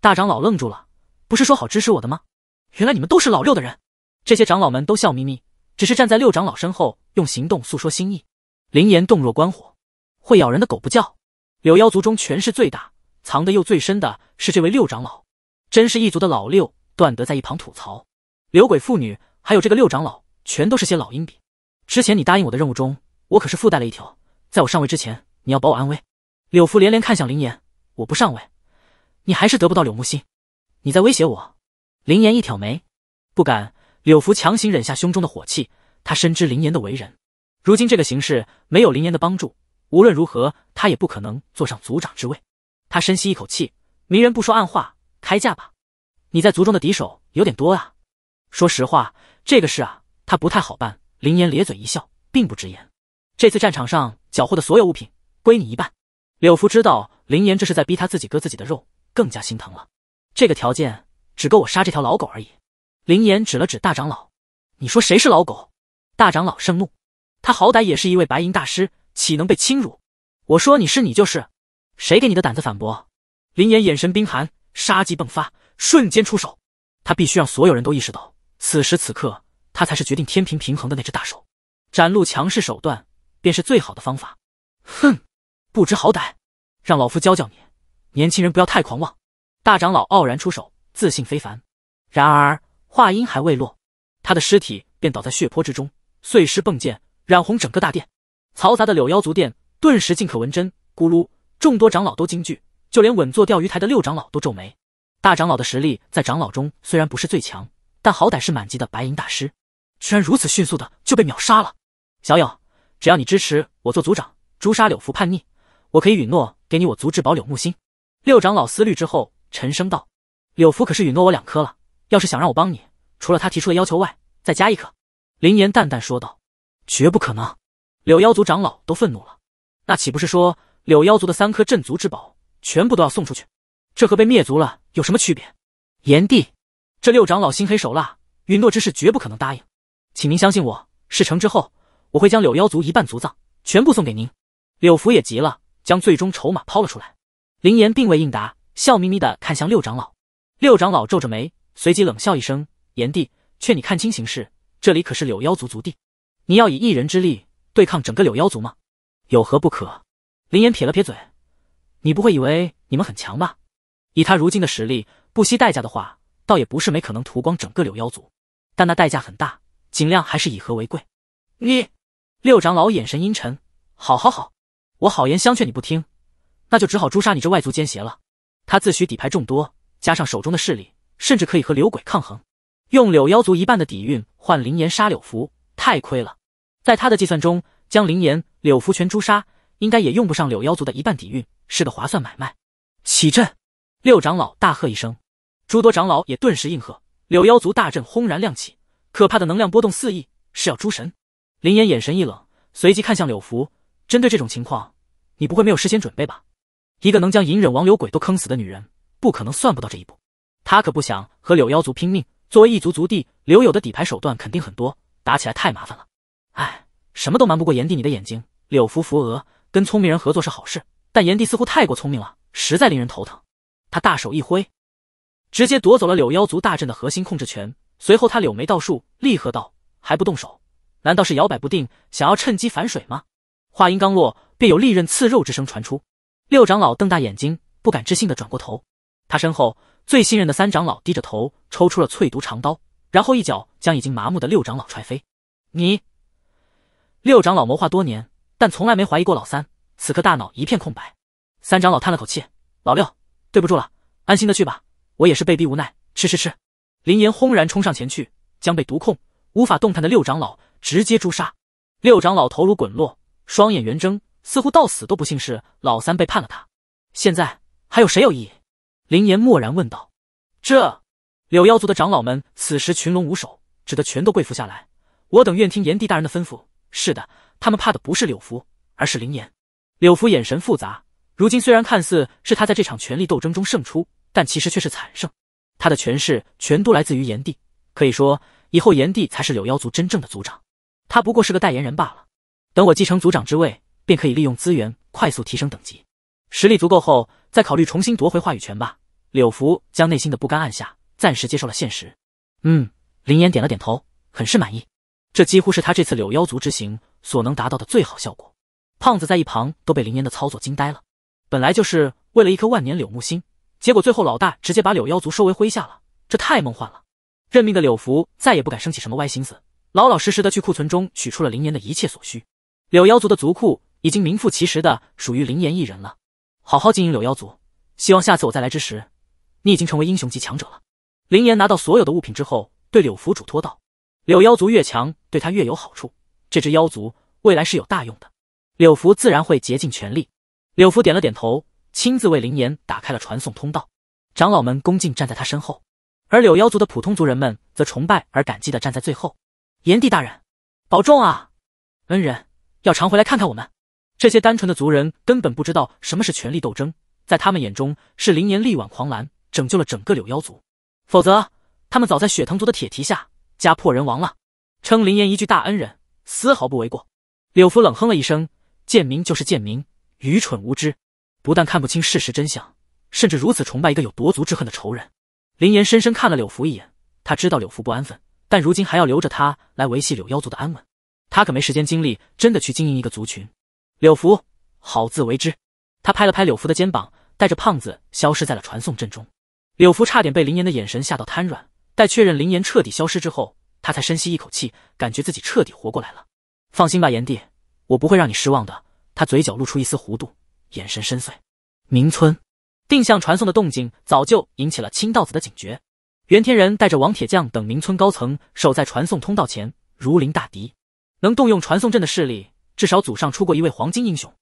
[SPEAKER 1] 大长老愣住了，不是说好支持我的吗？原来你们都是老六的人。这些长老们都笑眯眯，只是站在六长老身后，用行动诉说心意。灵岩洞若观火，会咬人的狗不叫。柳妖族中权势最大、藏得又最深的是这位六长老，真是一族的老六。段德在一旁吐槽：柳鬼妇女，还有这个六长老，全都是些老鹰比。之前你答应我的任务中，我可是附带了一条。在我上位之前，你要保我安危。柳福连连看向林岩，我不上位，你还是得不到柳木心。你在威胁我？林岩一挑眉，不敢。柳福强行忍下胸中的火气，他深知林岩的为人。如今这个形势，没有林岩的帮助，无论如何，他也不可能坐上族长之位。他深吸一口气，明人不说暗话，开价吧。你在族中的敌手有点多啊。说实话，这个事啊，他不太好办。林岩咧嘴一笑，并不直言。这次战场上缴获的所有物品归你一半。柳福知道林岩这是在逼他自己割自己的肉，更加心疼了。这个条件只够我杀这条老狗而已。林岩指了指大长老：“你说谁是老狗？”大长老盛怒：“他好歹也是一位白银大师，岂能被轻辱？”我说你是你就是，谁给你的胆子反驳？林岩眼神冰寒，杀机迸发，瞬间出手。他必须让所有人都意识到，此时此刻他才是决定天平平衡的那只大手，展露强势手段。便是最好的方法。哼，不知好歹，让老夫教教你。年轻人不要太狂妄。大长老傲然出手，自信非凡。然而话音还未落，他的尸体便倒在血泊之中，碎尸迸溅，染红整个大殿。嘈杂的柳妖族殿顿时尽可闻针咕噜。众多长老都惊惧，就连稳坐钓鱼台的六长老都皱眉。大长老的实力在长老中虽然不是最强，但好歹是满级的白银大师，居然如此迅速的就被秒杀了。小友。只要你支持我做族长，诛杀柳福叛逆，我可以允诺给你我族至宝柳木心。六长老思虑之后，沉声道：“柳福可是允诺我两颗了，要是想让我帮你，除了他提出的要求外，再加一颗。”林岩淡淡说道：“绝不可能！”柳妖族长老都愤怒了，那岂不是说柳妖族的三颗镇族之宝全部都要送出去？这和被灭族了有什么区别？炎帝，这六长老心黑手辣，允诺之事绝不可能答应，请您相信我，事成之后。我会将柳妖族一半族葬全部送给您，柳福也急了，将最终筹码抛了出来。林岩并未应答，笑眯眯的看向六长老。六长老皱着眉，随即冷笑一声：“炎帝，劝你看清形势，这里可是柳妖族族地，你要以一人之力对抗整个柳妖族吗？有何不可？”林岩撇了撇嘴：“你不会以为你们很强吧？以他如今的实力，不惜代价的话，倒也不是没可能屠光整个柳妖族，但那代价很大，尽量还是以和为贵。”你。六长老眼神阴沉，好好好，我好言相劝你不听，那就只好诛杀你这外族奸邪了。他自诩底牌众多，加上手中的势力，甚至可以和柳鬼抗衡。用柳妖族一半的底蕴换灵岩杀柳福，太亏了。在他的计算中，将灵岩、柳福全诛杀，应该也用不上柳妖族的一半底蕴，是个划算买卖。起阵！六长老大喝一声，诸多长老也顿时应和，柳妖族大阵轰然亮起，可怕的能量波动四溢，是要诛神。林岩眼神一冷，随即看向柳福。针对这种情况，你不会没有事先准备吧？一个能将隐忍王柳鬼都坑死的女人，不可能算不到这一步。他可不想和柳妖族拼命。作为一族族弟，柳友的底牌手段肯定很多，打起来太麻烦了。哎，什么都瞒不过炎帝你的眼睛。柳福扶额，跟聪明人合作是好事，但炎帝似乎太过聪明了，实在令人头疼。他大手一挥，直接夺走了柳妖族大阵的核心控制权。随后，他柳眉倒竖，厉喝道：“还不动手！”难道是摇摆不定，想要趁机反水吗？话音刚落，便有利刃刺肉之声传出。六长老瞪大眼睛，不敢置信的转过头。他身后最信任的三长老低着头，抽出了淬毒长刀，然后一脚将已经麻木的六长老踹飞。你，六长老谋划多年，但从来没怀疑过老三。此刻大脑一片空白。三长老叹了口气：“老六，对不住了，安心的去吧。我也是被逼无奈。”吃吃吃！林岩轰然冲上前去，将被毒控无法动弹的六长老。直接诛杀，六长老头颅滚落，双眼圆睁，似乎到死都不信是老三背叛了他。现在还有谁有异议？林岩默然问道。这柳妖族的长老们此时群龙无首，只得全都跪伏下来。我等愿听炎帝大人的吩咐。是的，他们怕的不是柳福，而是林岩。柳福眼神复杂。如今虽然看似是他在这场权力斗争中胜出，但其实却是惨胜。他的权势全都来自于炎帝，可以说以后炎帝才是柳妖族真正的族长。他不过是个代言人罢了，等我继承族长之位，便可以利用资源快速提升等级，实力足够后再考虑重新夺回话语权吧。柳福将内心的不甘按下，暂时接受了现实。嗯，林岩点了点头，很是满意。这几乎是他这次柳妖族之行所能达到的最好效果。胖子在一旁都被林岩的操作惊呆了，本来就是为了一颗万年柳木心，结果最后老大直接把柳妖族收为麾下了，这太梦幻了。认命的柳福再也不敢生起什么歪心思。老老实实的去库存中取出了林岩的一切所需，柳妖族的族库已经名副其实的属于林岩一人了。好好经营柳妖族，希望下次我再来之时，你已经成为英雄级强者了。林岩拿到所有的物品之后，对柳福嘱托道：“柳妖族越强，对他越有好处。这只妖族未来是有大用的。”柳福自然会竭尽全力。柳福点了点头，亲自为林岩打开了传送通道。长老们恭敬站在他身后，而柳妖族的普通族人们则崇拜而感激的站在最后。炎帝大人，保重啊！恩人要常回来看看我们。这些单纯的族人根本不知道什么是权力斗争，在他们眼中是林岩力挽狂澜，拯救了整个柳妖族，否则他们早在雪藤族的铁蹄下家破人亡了。称林岩一句大恩人，丝毫不为过。柳福冷哼了一声：“贱民就是贱民，愚蠢无知，不但看不清事实真相，甚至如此崇拜一个有夺族之恨的仇人。”林岩深深看了柳福一眼，他知道柳福不安分。但如今还要留着他来维系柳妖族的安稳，他可没时间精力真的去经营一个族群。柳福，好自为之。他拍了拍柳福的肩膀，带着胖子消失在了传送阵中。柳福差点被林岩的眼神吓到瘫软，待确认林岩彻底消失之后，他才深吸一口气，感觉自己彻底活过来了。放心吧，炎帝，我不会让你失望的。他嘴角露出一丝弧度，眼神深邃。明村定向传送的动静早就引起了青道子的警觉。袁天仁带着王铁匠等名村高层守在传送通道前，如临大敌。能动用传送阵的势力，至少祖上出过一位黄金英雄。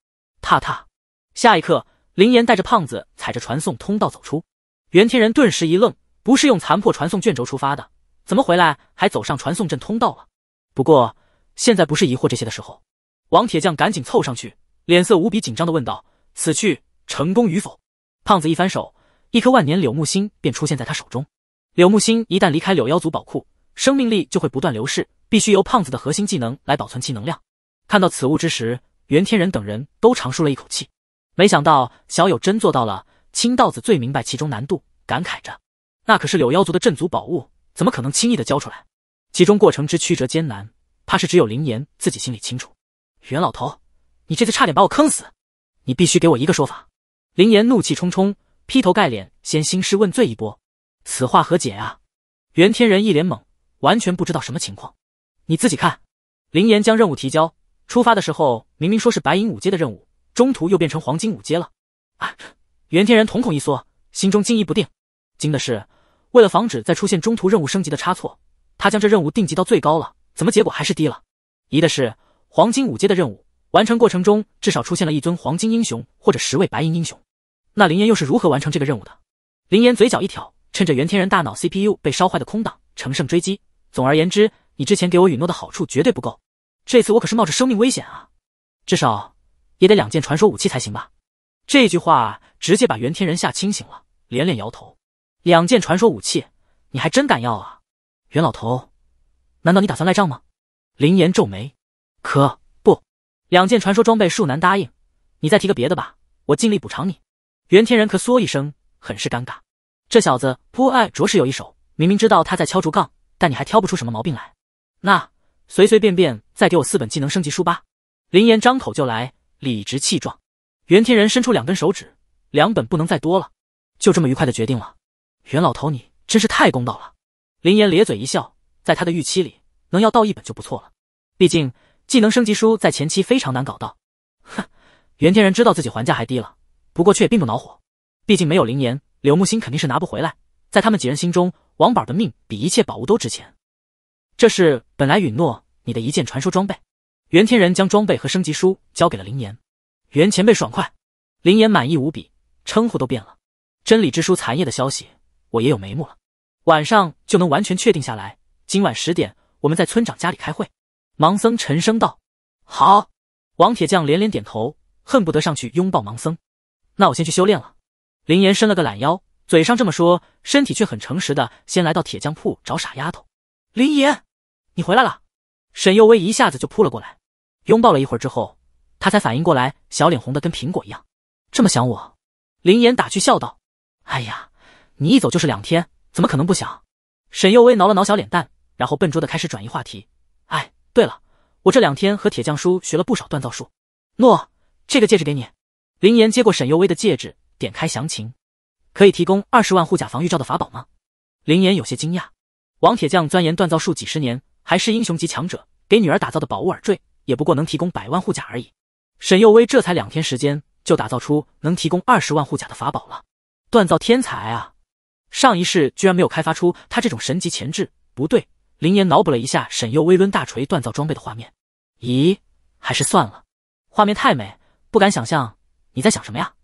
[SPEAKER 1] 踏踏！下一刻，林岩带着胖子踩着传送通道走出。袁天仁顿时一愣，不是用残破传送卷轴出发的，怎么回来还走上传送阵通道了？不过现在不是疑惑这些的时候。王铁匠赶紧凑上去，脸色无比紧张的问道：“此去成功与否？”胖子一翻手，一颗万年柳木星便出现在他手中。柳木心一旦离开柳妖族宝库，生命力就会不断流逝，必须由胖子的核心技能来保存其能量。看到此物之时，袁天仁等人都长舒了一口气。没想到小友真做到了。清道子最明白其中难度，感慨着：“那可是柳妖族的镇族宝物，怎么可能轻易的交出来？”其中过程之曲折艰难，怕是只有林岩自己心里清楚。袁老头，你这次差点把我坑死，你必须给我一个说法！林岩怒气冲冲，劈头盖脸先兴师问罪一波。此话何解啊？袁天人一脸懵，完全不知道什么情况。你自己看，林岩将任务提交。出发的时候明明说是白银五阶的任务，中途又变成黄金五阶了。啊！袁天人瞳孔一缩，心中惊疑不定。惊的是，为了防止再出现中途任务升级的差错，他将这任务定级到最高了，怎么结果还是低了？疑的是，黄金五阶的任务完成过程中至少出现了一尊黄金英雄或者十位白银英雄，那林岩又是如何完成这个任务的？林岩嘴角一挑。趁着袁天人大脑 CPU 被烧坏的空档，乘胜追击。总而言之，你之前给我允诺的好处绝对不够，这次我可是冒着生命危险啊，至少也得两件传说武器才行吧？这句话直接把袁天仁吓清醒了，连连摇头。两件传说武器，你还真敢要啊，袁老头？难道你打算赖账吗？林岩皱眉，可不，两件传说装备恕难答应，你再提个别的吧，我尽力补偿你。袁天仁咳嗦一声，很是尴尬。这小子扑爱着实有一手，明明知道他在敲竹杠，但你还挑不出什么毛病来。那随随便便再给我四本技能升级书吧。林岩张口就来，理直气壮。袁天仁伸出两根手指，两本不能再多了。就这么愉快的决定了。袁老头，你真是太公道了。林岩咧嘴一笑，在他的预期里，能要到一本就不错了。毕竟技能升级书在前期非常难搞到。哼，袁天仁知道自己还价还低了，不过却也并不恼火，毕竟没有林岩。柳木心肯定是拿不回来，在他们几人心中，王宝的命比一切宝物都值钱。这是本来允诺你的一件传说装备。袁天人将装备和升级书交给了林岩。袁前辈爽快，林岩满意无比，称呼都变了。真理之书残页的消息我也有眉目了，晚上就能完全确定下来。今晚十点我们在村长家里开会。盲僧沉声道：“好。”王铁匠连连点头，恨不得上去拥抱盲僧。那我先去修炼了。林岩伸了个懒腰，嘴上这么说，身体却很诚实的先来到铁匠铺找傻丫头。林岩，你回来了！沈幼薇一下子就扑了过来，拥抱了一会儿之后，他才反应过来，小脸红的跟苹果一样。这么想我？林岩打趣笑道：“哎呀，你一走就是两天，怎么可能不想？”沈幼薇挠了挠小脸蛋，然后笨拙的开始转移话题。哎，对了，我这两天和铁匠叔学了不少锻造术。诺，这个戒指给你。林岩接过沈幼薇的戒指。点开详情，可以提供二十万护甲防御罩的法宝吗？林岩有些惊讶。王铁匠钻研锻造术几十年，还是英雄级强者，给女儿打造的宝物耳坠也不过能提供百万护甲而已。沈幼薇这才两天时间，就打造出能提供二十万护甲的法宝了，锻造天才啊！上一世居然没有开发出他这种神级潜质？不对，林岩脑补了一下沈幼薇抡大锤锻造装备的画面，咦，还是算了，画面太美，不敢想象。你在想什么呀？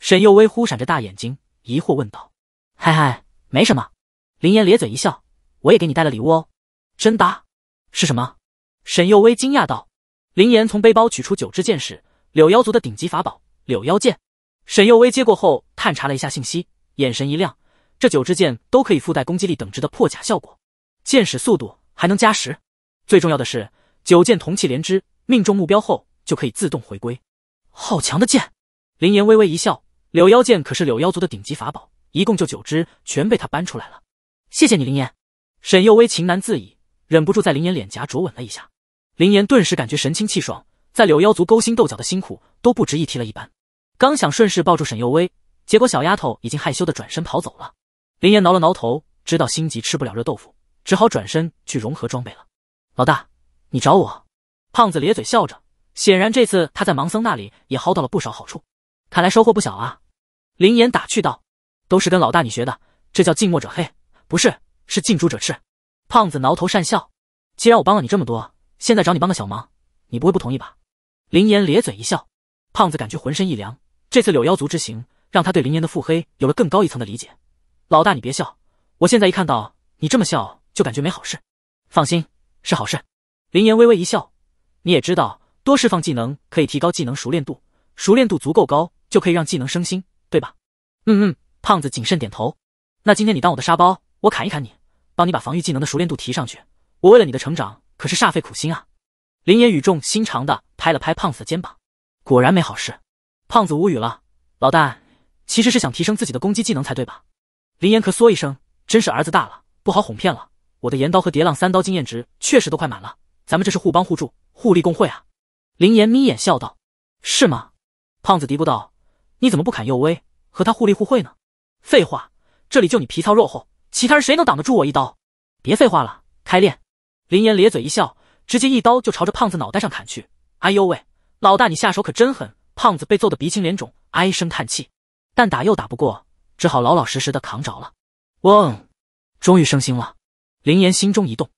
[SPEAKER 1] 沈幼薇忽闪着大眼睛，疑惑问道：“嗨嗨，没什么。”林岩咧嘴一笑：“我也给你带了礼物哦，真的？是什么？”沈幼薇惊讶道。林岩从背包取出九支剑矢，柳妖族的顶级法宝——柳妖剑。沈幼薇接过后，探查了一下信息，眼神一亮：“这九支剑都可以附带攻击力等值的破甲效果，剑矢速度还能加十。最重要的是，九剑同气连枝，命中目标后就可以自动回归。好强的剑！”林岩微微一笑。柳妖剑可是柳妖族的顶级法宝，一共就九支，全被他搬出来了。谢谢你，林岩。沈幼薇情难自已，忍不住在林岩脸颊啄吻了一下。林岩顿时感觉神清气爽，在柳妖族勾心斗角的辛苦都不值一提了一般。刚想顺势抱住沈幼薇，结果小丫头已经害羞的转身跑走了。林岩挠了挠头，知道心急吃不了热豆腐，只好转身去融合装备了。老大，你找我？胖子咧嘴笑着，显然这次他在盲僧那里也薅到了不少好处，看来收获不小啊。林岩打趣道：“都是跟老大你学的，这叫近墨者黑，不是？是近朱者赤。”胖子挠头讪笑：“既然我帮了你这么多，现在找你帮个小忙，你不会不同意吧？”林岩咧嘴一笑。胖子感觉浑身一凉。这次柳妖族之行，让他对林岩的腹黑有了更高一层的理解。老大你别笑，我现在一看到你这么笑，就感觉没好事。放心，是好事。林岩微微一笑：“你也知道，多释放技能可以提高技能熟练度，熟练度足够高，就可以让技能升星。”对吧？嗯嗯，胖子谨慎点头。那今天你当我的沙包，我砍一砍你，帮你把防御技能的熟练度提上去。我为了你的成长，可是煞费苦心啊！林岩语重心长的拍了拍胖子的肩膀。果然没好事，胖子无语了。老大其实是想提升自己的攻击技能才对吧？林岩咳嗽一声，真是儿子大了，不好哄骗了。我的岩刀和叠浪三刀经验值确实都快满了，咱们这是互帮互助，互利共惠啊！林岩眯眼笑道：“是吗？”胖子嘀咕道。你怎么不砍幼威，和他互利互惠呢？废话，这里就你皮糙肉厚，其他人谁能挡得住我一刀？别废话了，开练！林岩咧嘴一笑，直接一刀就朝着胖子脑袋上砍去。哎呦喂，老大你下手可真狠！胖子被揍得鼻青脸肿，唉声叹气，但打又打不过，只好老老实实的扛着了。哦，终于升星了！林岩心中一动，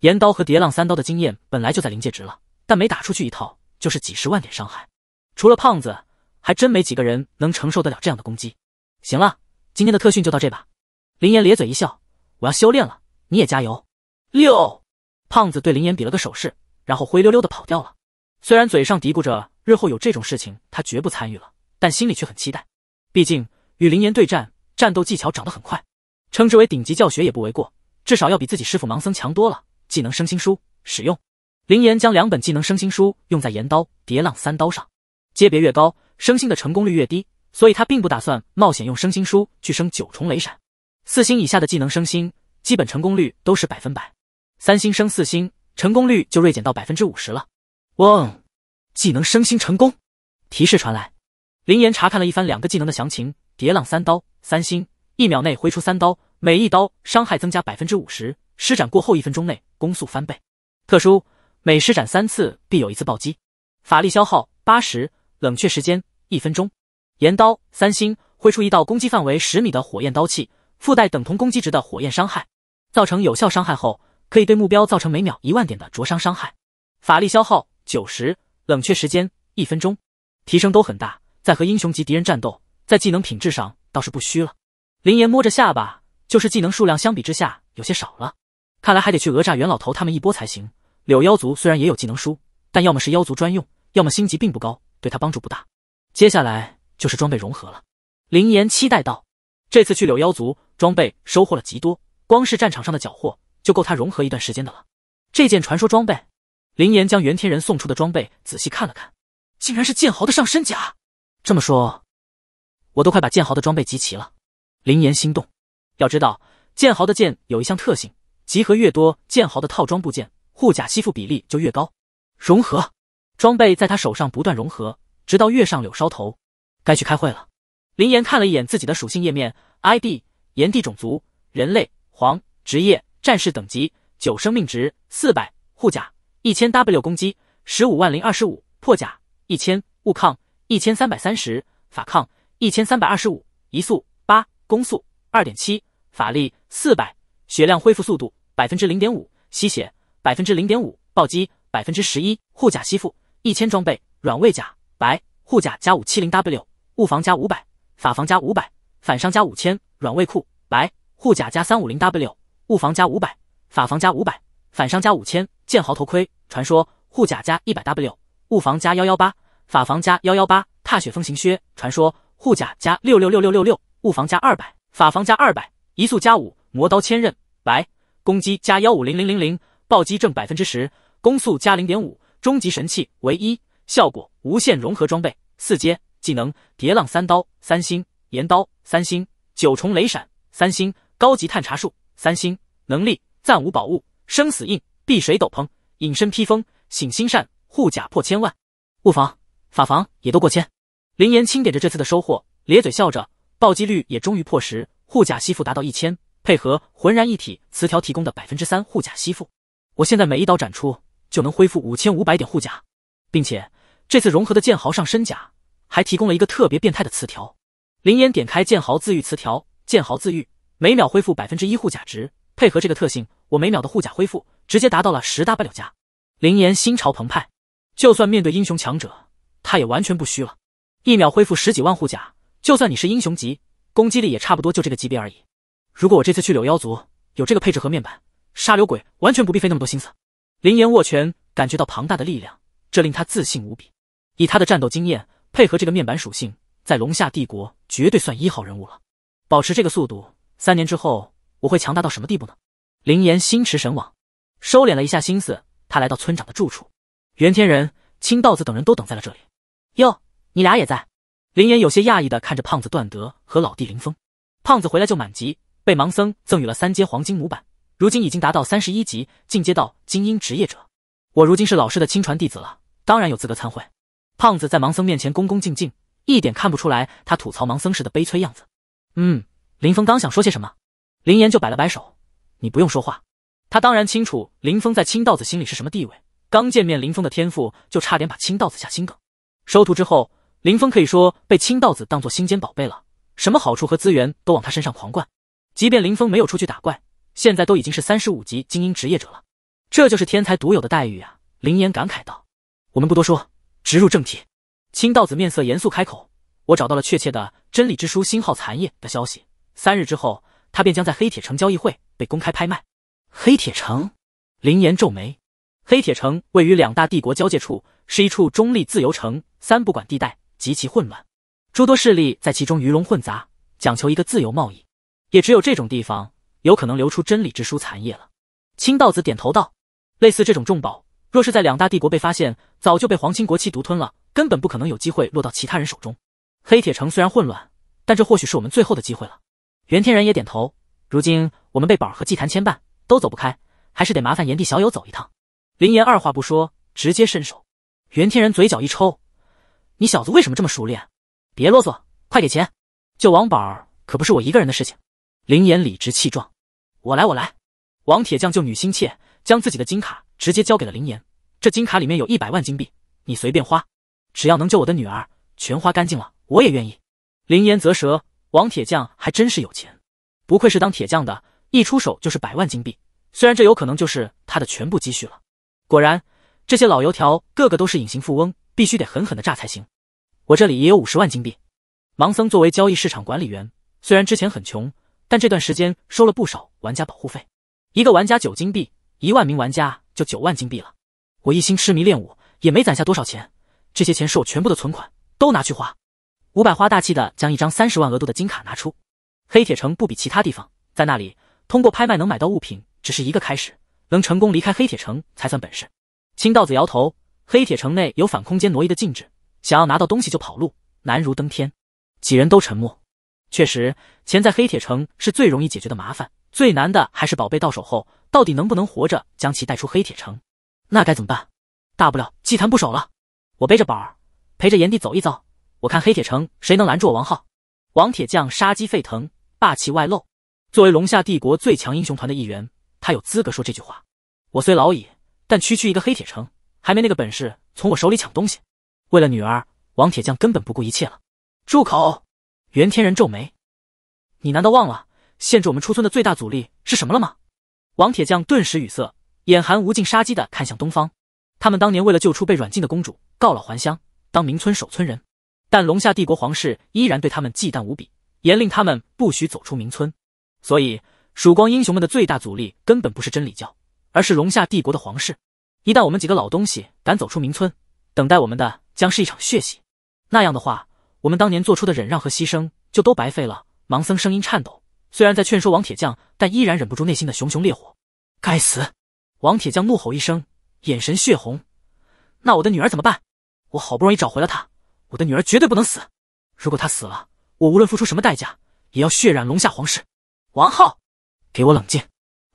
[SPEAKER 1] 岩刀和叠浪三刀的经验本来就在临界值了，但每打出去一套就是几十万点伤害，除了胖子。还真没几个人能承受得了这样的攻击。行了，今天的特训就到这吧。林岩咧嘴一笑，我要修炼了，你也加油。六，胖子对林岩比了个手势，然后灰溜溜的跑掉了。虽然嘴上嘀咕着日后有这种事情他绝不参与了，但心里却很期待。毕竟与林岩对战，战斗技巧长得很快，称之为顶级教学也不为过，至少要比自己师傅盲僧强多了。技能升星书使用，林岩将两本技能升星书用在岩刀叠浪三刀上，阶别越高。升星的成功率越低，所以他并不打算冒险用升星书去升九重雷闪。四星以下的技能升星，基本成功率都是百分百；三星升四星，成功率就锐减到百分之五十了。哦，技能升星成功，提示传来。林岩查看了一番两个技能的详情：叠浪三刀，三星，一秒内挥出三刀，每一刀伤害增加百分之五十；施展过后一分钟内攻速翻倍，特殊，每施展三次必有一次暴击，法力消耗八十，冷却时间。一分钟，岩刀三星挥出一道攻击范围十米的火焰刀器，附带等同攻击值的火焰伤害，造成有效伤害后，可以对目标造成每秒一万点的灼伤伤害，法力消耗九十，冷却时间一分钟，提升都很大。在和英雄级敌人战斗，在技能品质上倒是不虚了。林岩摸着下巴，就是技能数量相比之下有些少了，看来还得去讹诈袁老头他们一波才行。柳妖族虽然也有技能书，但要么是妖族专用，要么星级并不高，对他帮助不大。接下来就是装备融合了，林岩期待道：“这次去柳妖族，装备收获了极多，光是战场上的缴获就够他融合一段时间的了。”这件传说装备，林岩将袁天仁送出的装备仔细看了看，竟然是剑豪的上身甲。这么说，我都快把剑豪的装备集齐了。林岩心动，要知道剑豪的剑有一项特性，集合越多剑豪的套装部件护甲吸附比例就越高。融合装备在他手上不断融合。直到月上柳梢头，该去开会了。林岩看了一眼自己的属性页面，ID：炎帝，种族：人类，黄，职业：战士，等级：九，生命值：四百，护甲：一千 W，攻击：十五万零二十五，破甲：一千，物抗：一千三百三十，法抗：一千三百二十五，移速：八，攻速：二点七，法力：四百，血量恢复速度：百分之零点五，吸血：百分之零点五，暴击：百分之十一，护甲吸附：一千，装备：软位甲。白护甲加五七零 W，物防加五百，法防加五百，反伤加五千。软胃裤。白护甲加三五零 W，物防加五百，法防加五百，反伤加五千。剑豪头盔传说，护甲加一百 W，物防加幺幺八，法防加幺幺八。踏雪风行靴传说，护甲加六六六六六六，物防加二百，法防加二百，移速加五。魔刀千刃白，攻击加幺五零零零零，暴击正百分之十，攻速加零点五，终极神器为一。效果无限融合装备四阶技能叠浪三刀三星，岩刀三星，九重雷闪三星，高级探查术三星。能力暂无宝物，生死印、碧水斗篷、隐身披风、醒心扇、护甲破千万，物防、法防也都过千。林岩清点着这次的收获，咧嘴笑着，暴击率也终于破十，护甲吸附达到一千，配合浑然一体磁条提供的百分之三护甲吸附，我现在每一刀斩出就能恢复五千五百点护甲，并且。这次融合的剑豪上身甲还提供了一个特别变态的词条。林岩点开剑豪自愈词条，剑豪自愈每秒恢复百分之一护甲值。配合这个特性，我每秒的护甲恢复直接达到了十 W 加。林岩心潮澎湃，就算面对英雄强者，他也完全不虚了。一秒恢复十几万护甲，就算你是英雄级，攻击力也差不多就这个级别而已。如果我这次去柳妖族，有这个配置和面板，杀柳鬼完全不必费那么多心思。林岩握拳，感觉到庞大的力量，这令他自信无比。以他的战斗经验，配合这个面板属性，在龙下帝国绝对算一号人物了。保持这个速度，三年之后我会强大到什么地步呢？林岩心驰神往，收敛了一下心思，他来到村长的住处。袁天仁、青道子等人都等在了这里。哟，你俩也在？林岩有些讶异的看着胖子段德和老弟林峰。胖子回来就满级，被盲僧赠予了三阶黄金模板，如今已经达到三十一级，进阶到精英职业者。我如今是老师的亲传弟子了，当然有资格参会。胖子在盲僧面前恭恭敬敬，一点看不出来他吐槽盲僧时的悲催样子。嗯，林峰刚想说些什么，林岩就摆了摆手：“你不用说话。”他当然清楚林峰在青道子心里是什么地位。刚见面，林峰的天赋就差点把青道子吓心梗。收徒之后，林峰可以说被青道子当做心尖宝贝了，什么好处和资源都往他身上狂灌。即便林峰没有出去打怪，现在都已经是三十五级精英职业者了。这就是天才独有的待遇啊！林岩感慨道：“我们不多说。”直入正题，青道子面色严肃开口，我找到了确切的真理之书星号残页的消息，三日之后，他便将在黑铁城交易会被公开拍卖。黑铁城，林岩皱眉，黑铁城位于两大帝国交界处，是一处中立自由城，三不管地带，极其混乱，诸多势力在其中鱼龙混杂，讲求一个自由贸易，也只有这种地方，有可能流出真理之书残页了。青道子点头道，类似这种重宝。若是在两大帝国被发现，早就被皇亲国戚独吞了，根本不可能有机会落到其他人手中。黑铁城虽然混乱，但这或许是我们最后的机会了。袁天仁也点头。如今我们被宝儿和祭坛牵绊，都走不开，还是得麻烦炎帝小友走一趟。林岩二话不说，直接伸手。袁天仁嘴角一抽，你小子为什么这么熟练？别啰嗦，快给钱！救王宝儿可不是我一个人的事情。林岩理直气壮：“我来，我来。”王铁匠救女心切。将自己的金卡直接交给了林岩，这金卡里面有一百万金币，你随便花，只要能救我的女儿，全花干净了，我也愿意。林岩则舌，王铁匠还真是有钱，不愧是当铁匠的，一出手就是百万金币，虽然这有可能就是他的全部积蓄了。果然，这些老油条个个都是隐形富翁，必须得狠狠的炸才行。我这里也有五十万金币。盲僧作为交易市场管理员，虽然之前很穷，但这段时间收了不少玩家保护费，一个玩家九金币。一万名玩家就九万金币了，我一心痴迷练武，也没攒下多少钱。这些钱是我全部的存款，都拿去花。五百花大气的将一张三十万额度的金卡拿出。黑铁城不比其他地方，在那里通过拍卖能买到物品，只是一个开始，能成功离开黑铁城才算本事。清道子摇头，黑铁城内有反空间挪移的禁止，想要拿到东西就跑路，难如登天。几人都沉默。确实，钱在黑铁城是最容易解决的麻烦，最难的还是宝贝到手后，到底能不能活着将其带出黑铁城？那该怎么办？大不了祭坛不守了，我背着宝儿，陪着炎帝走一遭，我看黑铁城谁能拦住我王浩！王铁匠杀机沸腾，霸气外露。作为龙夏帝国最强英雄团的一员，他有资格说这句话。我虽老矣，但区区一个黑铁城，还没那个本事从我手里抢东西。为了女儿，王铁匠根本不顾一切了。住口！袁天仁皱眉：“你难道忘了限制我们出村的最大阻力是什么了吗？”王铁匠顿时语塞，眼含无尽杀机的看向东方。他们当年为了救出被软禁的公主，告老还乡，当民村守村人。但龙夏帝国皇室依然对他们忌惮无比，严令他们不许走出民村。所以，曙光英雄们的最大阻力根本不是真理教，而是龙夏帝国的皇室。一旦我们几个老东西敢走出民村，等待我们的将是一场血洗。那样的话，我们当年做出的忍让和牺牲就都白费了。盲僧声音颤抖，虽然在劝说王铁匠，但依然忍不住内心的熊熊烈火。该死！王铁匠怒吼一声，眼神血红。那我的女儿怎么办？我好不容易找回了她，我的女儿绝对不能死。如果她死了，我无论付出什么代价，也要血染龙下皇室。王浩，给我冷静。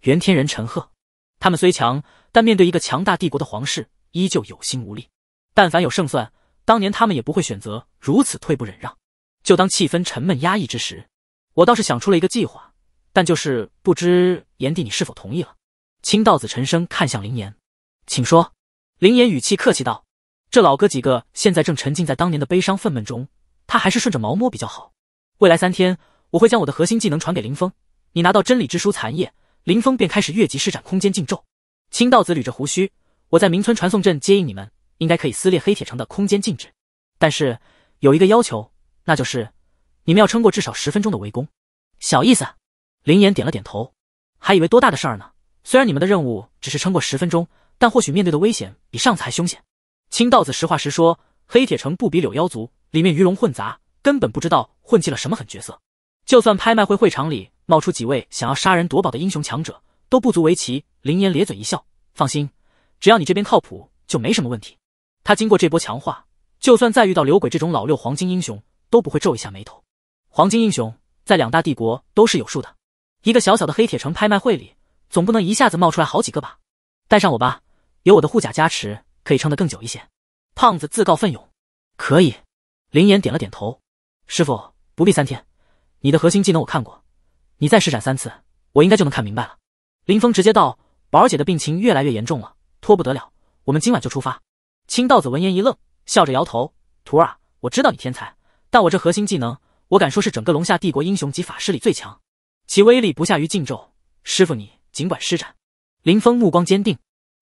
[SPEAKER 1] 袁天人陈赫他们虽强，但面对一个强大帝国的皇室，依旧有心无力。但凡有胜算。当年他们也不会选择如此退步忍让。就当气氛沉闷压抑之时，我倒是想出了一个计划，但就是不知炎帝你是否同意了。清道子沉声看向林岩，请说。林岩语气客气道：“这老哥几个现在正沉浸在当年的悲伤愤懑中，他还是顺着毛摸比较好。未来三天，我会将我的核心技能传给林峰，你拿到真理之书残页，林峰便开始越级施展空间禁咒。”清道子捋着胡须：“我在明村传送阵接应你们。”应该可以撕裂黑铁城的空间禁制，但是有一个要求，那就是你们要撑过至少十分钟的围攻，小意思。林岩点了点头，还以为多大的事儿呢。虽然你们的任务只是撑过十分钟，但或许面对的危险比上次还凶险。青道子实话实说，黑铁城不比柳妖族，里面鱼龙混杂，根本不知道混进了什么狠角色。就算拍卖会会场里冒出几位想要杀人夺宝的英雄强者，都不足为奇。林岩咧嘴一笑，放心，只要你这边靠谱，就没什么问题。他经过这波强化，就算再遇到刘鬼这种老六黄金英雄，都不会皱一下眉头。黄金英雄在两大帝国都是有数的，一个小小的黑铁城拍卖会里，总不能一下子冒出来好几个吧？带上我吧，有我的护甲加持，可以撑得更久一些。胖子自告奋勇，可以。林岩点了点头，师傅不必三天，你的核心技能我看过，你再施展三次，我应该就能看明白了。林峰直接道：“宝儿姐的病情越来越严重了，拖不得了，我们今晚就出发。”青道子闻言一愣，笑着摇头：“徒儿，我知道你天才，但我这核心技能，我敢说是整个龙夏帝国英雄级法师里最强，其威力不下于禁咒。师傅，你尽管施展。”林峰目光坚定。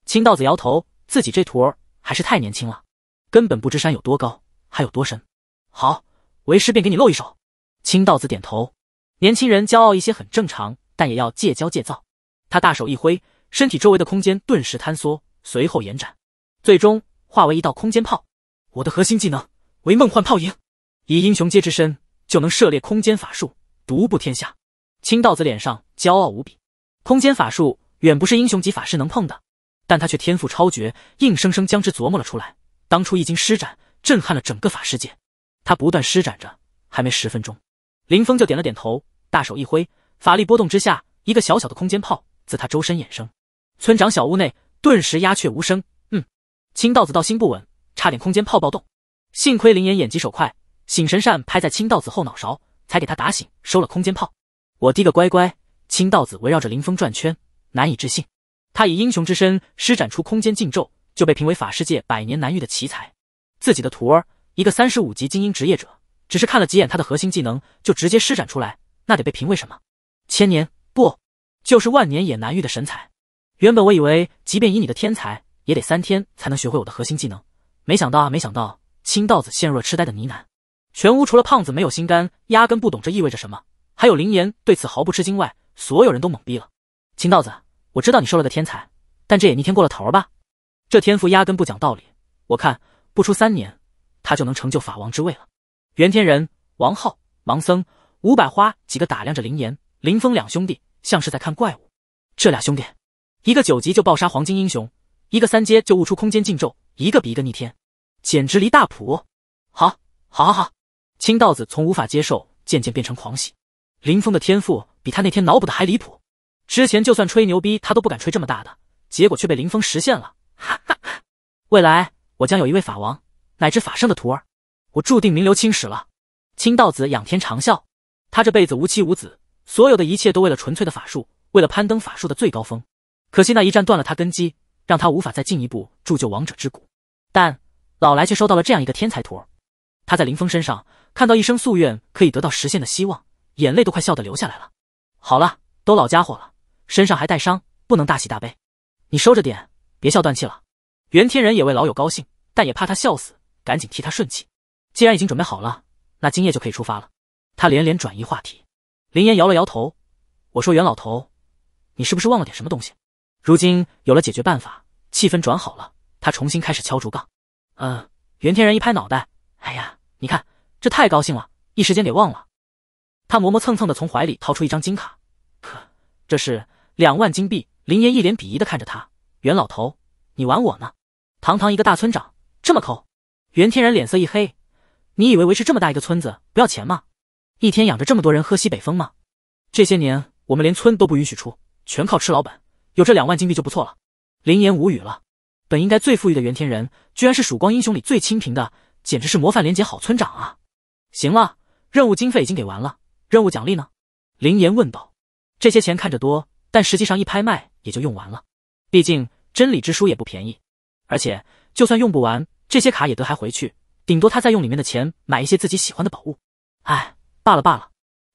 [SPEAKER 1] 青道子摇头：“自己这徒儿还是太年轻了，根本不知山有多高，还有多深。”好，为师便给你露一手。”青道子点头。年轻人骄傲一些很正常，但也要戒骄戒躁。他大手一挥，身体周围的空间顿时坍缩，随后延展，最终。化为一道空间炮，我的核心技能为梦幻炮影，以英雄阶之身就能涉猎空间法术，独步天下。青道子脸上骄傲无比，空间法术远不是英雄级法师能碰的，但他却天赋超绝，硬生生将之琢磨了出来。当初一经施展，震撼了整个法师界。他不断施展着，还没十分钟，林峰就点了点头，大手一挥，法力波动之下，一个小小的空间炮自他周身衍生。村长小屋内顿时鸦雀无声。青道子道心不稳，差点空间炮暴动，幸亏林岩眼疾手快，醒神扇拍在青道子后脑勺，才给他打醒，收了空间炮。我滴个乖乖！青道子围绕着林峰转圈，难以置信，他以英雄之身施展出空间禁咒，就被评为法世界百年难遇的奇才。自己的徒儿，一个三十五级精英职业者，只是看了几眼他的核心技能，就直接施展出来，那得被评为什么？千年不，就是万年也难遇的神才。原本我以为，即便以你的天才。也得三天才能学会我的核心技能。没想到啊，没想到，青道子陷入了痴呆的呢喃。全屋除了胖子没有心肝，压根不懂这意味着什么。还有林岩对此毫不吃惊，外所有人都懵逼了。青道子，我知道你收了个天才，但这也逆天过了头吧？这天赋压根不讲道理。我看不出三年他就能成就法王之位了。袁天仁、王浩、王僧、吴百花几个打量着林岩、林峰两兄弟，像是在看怪物。这俩兄弟，一个九级就暴杀黄金英雄。一个三阶就悟出空间禁咒，一个比一个逆天，简直离大谱！好，好，好，好！清道子从无法接受，渐渐变成狂喜。林峰的天赋比他那天脑补的还离谱，之前就算吹牛逼他都不敢吹这么大的，结果却被林峰实现了！哈哈哈！未来我将有一位法王，乃至法圣的徒儿，我注定名留青史了！清道子仰天长啸，他这辈子无妻无子，所有的一切都为了纯粹的法术，为了攀登法术的最高峰。可惜那一战断了他根基。让他无法再进一步铸就王者之骨，但老来却收到了这样一个天才徒，儿，他在林峰身上看到一生夙愿可以得到实现的希望，眼泪都快笑得流下来了。好了，都老家伙了，身上还带伤，不能大喜大悲，你收着点，别笑断气了。袁天仁也为老友高兴，但也怕他笑死，赶紧替他顺气。既然已经准备好了，那今夜就可以出发了。他连连转移话题，林岩摇了摇头，我说袁老头，你是不是忘了点什么东西？如今有了解决办法，气氛转好了，他重新开始敲竹杠。嗯，袁天仁一拍脑袋，哎呀，你看这太高兴了，一时间给忘了。他磨磨蹭蹭的从怀里掏出一张金卡，呵，这是两万金币。林岩一脸鄙夷的看着他，袁老头，你玩我呢？堂堂一个大村长，这么抠？袁天仁脸色一黑，你以为维持这么大一个村子不要钱吗？一天养着这么多人喝西北风吗？这些年我们连村都不允许出，全靠吃老本。有这两万金币就不错了，林岩无语了。本应该最富裕的袁天人，居然是曙光英雄里最清贫的，简直是模范廉洁好村长啊！行了，任务经费已经给完了，任务奖励呢？林岩问道。这些钱看着多，但实际上一拍卖也就用完了。毕竟真理之书也不便宜，而且就算用不完，这些卡也得还回去，顶多他再用里面的钱买一些自己喜欢的宝物。哎，罢了罢了。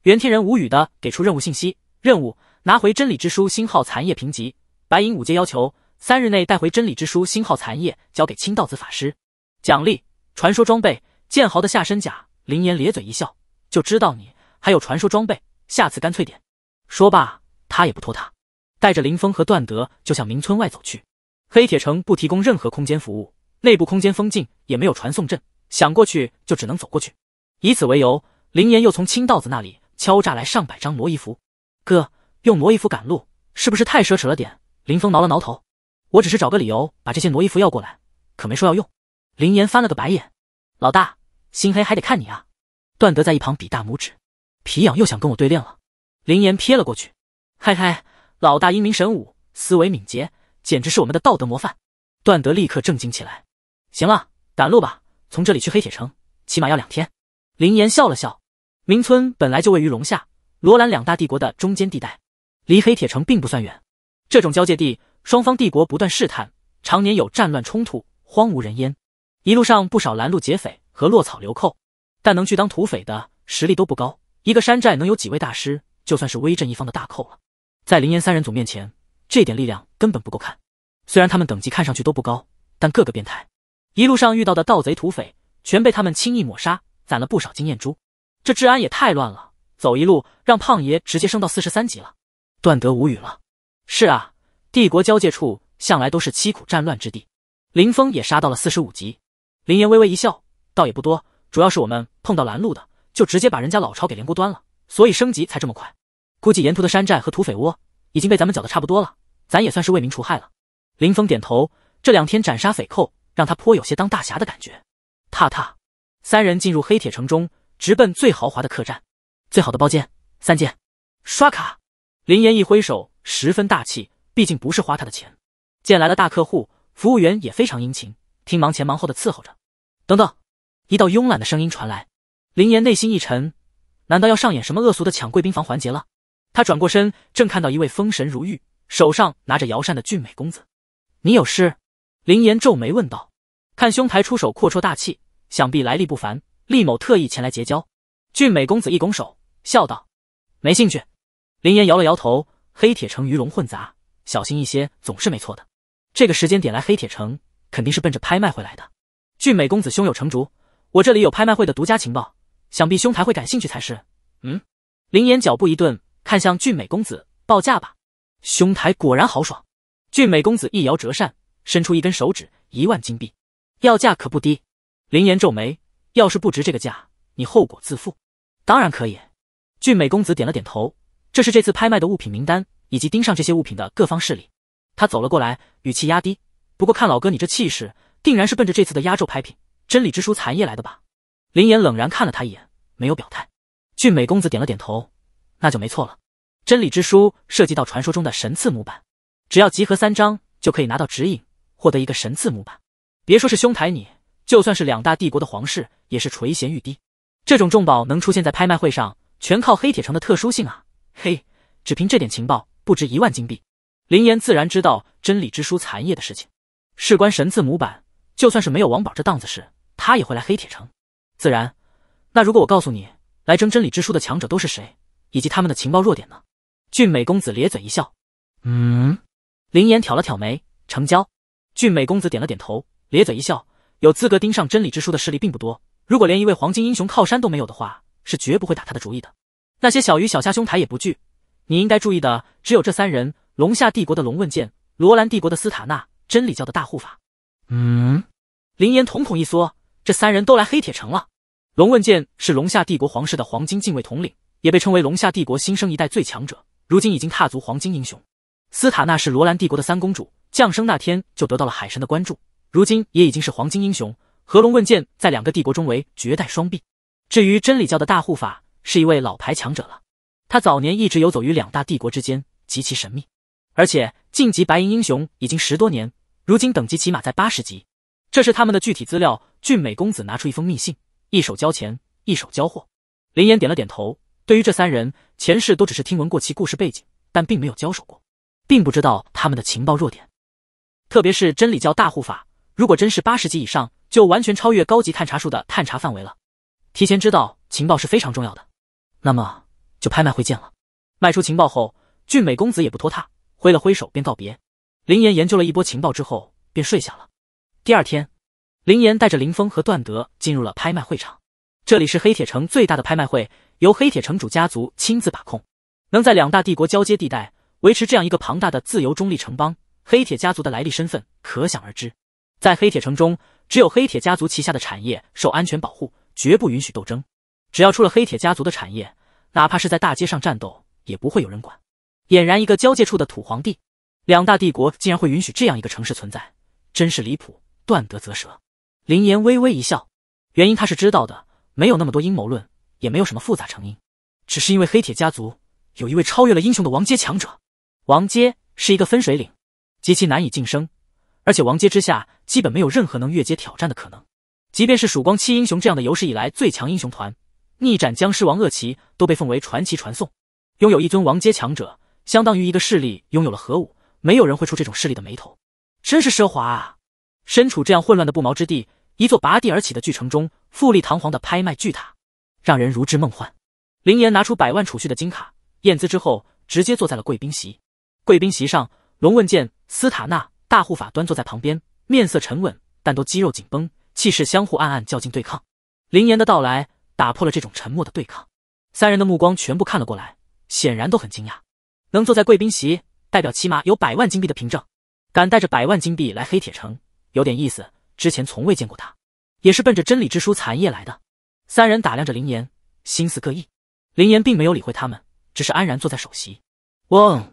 [SPEAKER 1] 袁天人无语的给出任务信息：任务。拿回真理之书星号残页评级，白银五阶要求，三日内带回真理之书星号残页交给青道子法师，奖励传说装备剑豪的下身甲。林岩咧嘴一笑，就知道你还有传说装备，下次干脆点。说罢，他也不拖沓，带着林峰和段德就向明村外走去。黑铁城不提供任何空间服务，内部空间封禁，也没有传送阵，想过去就只能走过去。以此为由，林岩又从青道子那里敲诈来上百张挪移符，哥。用挪移服赶路是不是太奢侈了点？林峰挠了挠头，我只是找个理由把这些挪移服要过来，可没说要用。林岩翻了个白眼，老大心黑还得看你啊。段德在一旁比大拇指，皮痒又想跟我对练了。林岩瞥了过去，嗨嗨，老大英明神武，思维敏捷，简直是我们的道德模范。段德立刻震惊起来。行了，赶路吧，从这里去黑铁城起码要两天。林岩笑了笑，明村本来就位于龙夏、罗兰两大帝国的中间地带。离黑铁城并不算远，这种交界地，双方帝国不断试探，常年有战乱冲突，荒无人烟。一路上不少拦路劫匪和落草流寇，但能去当土匪的实力都不高。一个山寨能有几位大师，就算是威震一方的大寇了。在林岩三人组面前，这点力量根本不够看。虽然他们等级看上去都不高，但个个变态。一路上遇到的盗贼土匪，全被他们轻易抹杀，攒了不少经验珠。这治安也太乱了，走一路让胖爷直接升到四十三级了。段德无语了。是啊，帝国交界处向来都是凄苦战乱之地。林峰也杀到了四十五级。林岩微微一笑，倒也不多，主要是我们碰到拦路的，就直接把人家老巢给连锅端了，所以升级才这么快。估计沿途的山寨和土匪窝已经被咱们剿的差不多了，咱也算是为民除害了。林峰点头，这两天斩杀匪寇，让他颇有些当大侠的感觉。踏踏，三人进入黑铁城中，直奔最豪华的客栈，最好的包间，三间，刷卡。林岩一挥手，十分大气。毕竟不是花他的钱。见来了大客户，服务员也非常殷勤，听忙前忙后的伺候着。等等，一道慵懒的声音传来，林岩内心一沉，难道要上演什么恶俗的抢贵宾房环节了？他转过身，正看到一位风神如玉、手上拿着摇扇的俊美公子。你有事？林岩皱眉问道。看兄台出手阔绰大气，想必来历不凡，厉某特意前来结交。俊美公子一拱手，笑道：“没兴趣。”林岩摇了摇头，黑铁城鱼龙混杂，小心一些总是没错的。这个时间点来黑铁城，肯定是奔着拍卖会来的。俊美公子胸有成竹，我这里有拍卖会的独家情报，想必兄台会感兴趣才是。嗯，林岩脚步一顿，看向俊美公子：“报价吧，兄台果然豪爽。”俊美公子一摇折扇，伸出一根手指：“一万金币，要价可不低。”林岩皱眉：“要是不值这个价，你后果自负。”当然可以。俊美公子点了点头。这是这次拍卖的物品名单以及盯上这些物品的各方势力。他走了过来，语气压低。不过看老哥你这气势，定然是奔着这次的压轴拍品《真理之书》残页来的吧？林岩冷然看了他一眼，没有表态。俊美公子点了点头，那就没错了。《真理之书》涉及到传说中的神赐模板，只要集合三张就可以拿到指引，获得一个神赐模板。别说是兄台你，就算是两大帝国的皇室也是垂涎欲滴。这种重宝能出现在拍卖会上，全靠黑铁城的特殊性啊！嘿，只凭这点情报，不值一万金币。林岩自然知道真理之书残页的事情，事关神字模板，就算是没有王宝这档子事，他也会来黑铁城。自然，那如果我告诉你，来争真理之书的强者都是谁，以及他们的情报弱点呢？俊美公子咧嘴一笑，嗯。林岩挑了挑眉，成交。俊美公子点了点头，咧嘴一笑。有资格盯上真理之书的势力并不多，如果连一位黄金英雄靠山都没有的话，是绝不会打他的主意的。那些小鱼小虾兄台也不惧，你应该注意的只有这三人：龙夏帝国的龙问剑、罗兰帝国的斯塔纳、真理教的大护法。嗯，林岩瞳孔一缩，这三人都来黑铁城了。龙问剑是龙夏帝国皇室的黄金禁卫统领，也被称为龙夏帝国新生一代最强者，如今已经踏足黄金英雄。斯塔纳是罗兰帝国的三公主，降生那天就得到了海神的关注，如今也已经是黄金英雄。和龙问剑在两个帝国中为绝代双璧。至于真理教的大护法。是一位老牌强者了，他早年一直游走于两大帝国之间，极其神秘，而且晋级白银英雄已经十多年，如今等级起码在八十级。这是他们的具体资料。俊美公子拿出一封密信，一手交钱，一手交货。林岩点了点头，对于这三人，前世都只是听闻过其故事背景，但并没有交手过，并不知道他们的情报弱点。特别是真理教大护法，如果真是八十级以上，就完全超越高级探查术的探查范围了。提前知道情报是非常重要的。那么就拍卖会见了。卖出情报后，俊美公子也不拖沓，挥了挥手便告别。林岩研究了一波情报之后，便睡下了。第二天，林岩带着林峰和段德进入了拍卖会场。这里是黑铁城最大的拍卖会，由黑铁城主家族亲自把控。能在两大帝国交接地带维持这样一个庞大的自由中立城邦，黑铁家族的来历身份可想而知。在黑铁城中，只有黑铁家族旗下的产业受安全保护，绝不允许斗争。只要出了黑铁家族的产业，哪怕是在大街上战斗，也不会有人管，俨然一个交界处的土皇帝。两大帝国竟然会允许这样一个城市存在，真是离谱！断德则舌。林岩微微一笑，原因他是知道的，没有那么多阴谋论，也没有什么复杂成因，只是因为黑铁家族有一位超越了英雄的王阶强者。王阶是一个分水岭，极其难以晋升，而且王阶之下基本没有任何能越阶挑战的可能，即便是曙光七英雄这样的有史以来最强英雄团。逆斩僵尸王恶骑都被奉为传奇传颂，拥有一尊王阶强者，相当于一个势力拥有了核武，没有人会出这种势力的眉头，真是奢华啊！身处这样混乱的不毛之地，一座拔地而起的巨城中，富丽堂皇的拍卖巨塔，让人如之梦幻。林岩拿出百万储蓄的金卡验资之后，直接坐在了贵宾席。贵宾席上，龙问剑、斯塔纳大护法端坐在旁边，面色沉稳，但都肌肉紧绷，气势相互暗暗较劲对抗。林岩的到来。打破了这种沉默的对抗，三人的目光全部看了过来，显然都很惊讶。能坐在贵宾席，代表起码有百万金币的凭证。敢带着百万金币来黑铁城，有点意思。之前从未见过他，也是奔着《真理之书》残页来的。三人打量着林岩，心思各异。林岩并没有理会他们，只是安然坐在首席。嗡，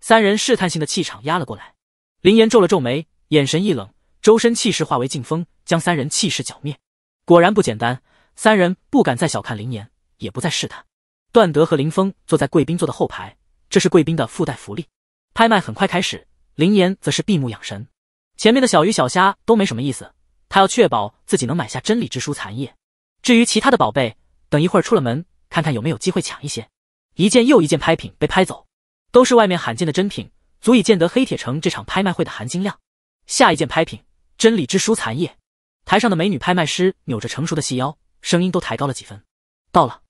[SPEAKER 1] 三人试探性的气场压了过来。林岩皱了皱眉，眼神一冷，周身气势化为劲风，将三人气势剿灭。果然不简单。三人不敢再小看林岩，也不再试探。段德和林峰坐在贵宾座的后排，这是贵宾的附带福利。拍卖很快开始，林岩则是闭目养神。前面的小鱼小虾都没什么意思，他要确保自己能买下《真理之书》残页。至于其他的宝贝，等一会儿出了门，看看有没有机会抢一些。一件又一件拍品被拍走，都是外面罕见的珍品，足以见得黑铁城这场拍卖会的含金量。下一件拍品，《真理之书》残页。台上的美女拍卖师扭着成熟的细腰。声音都抬高了几分。到了，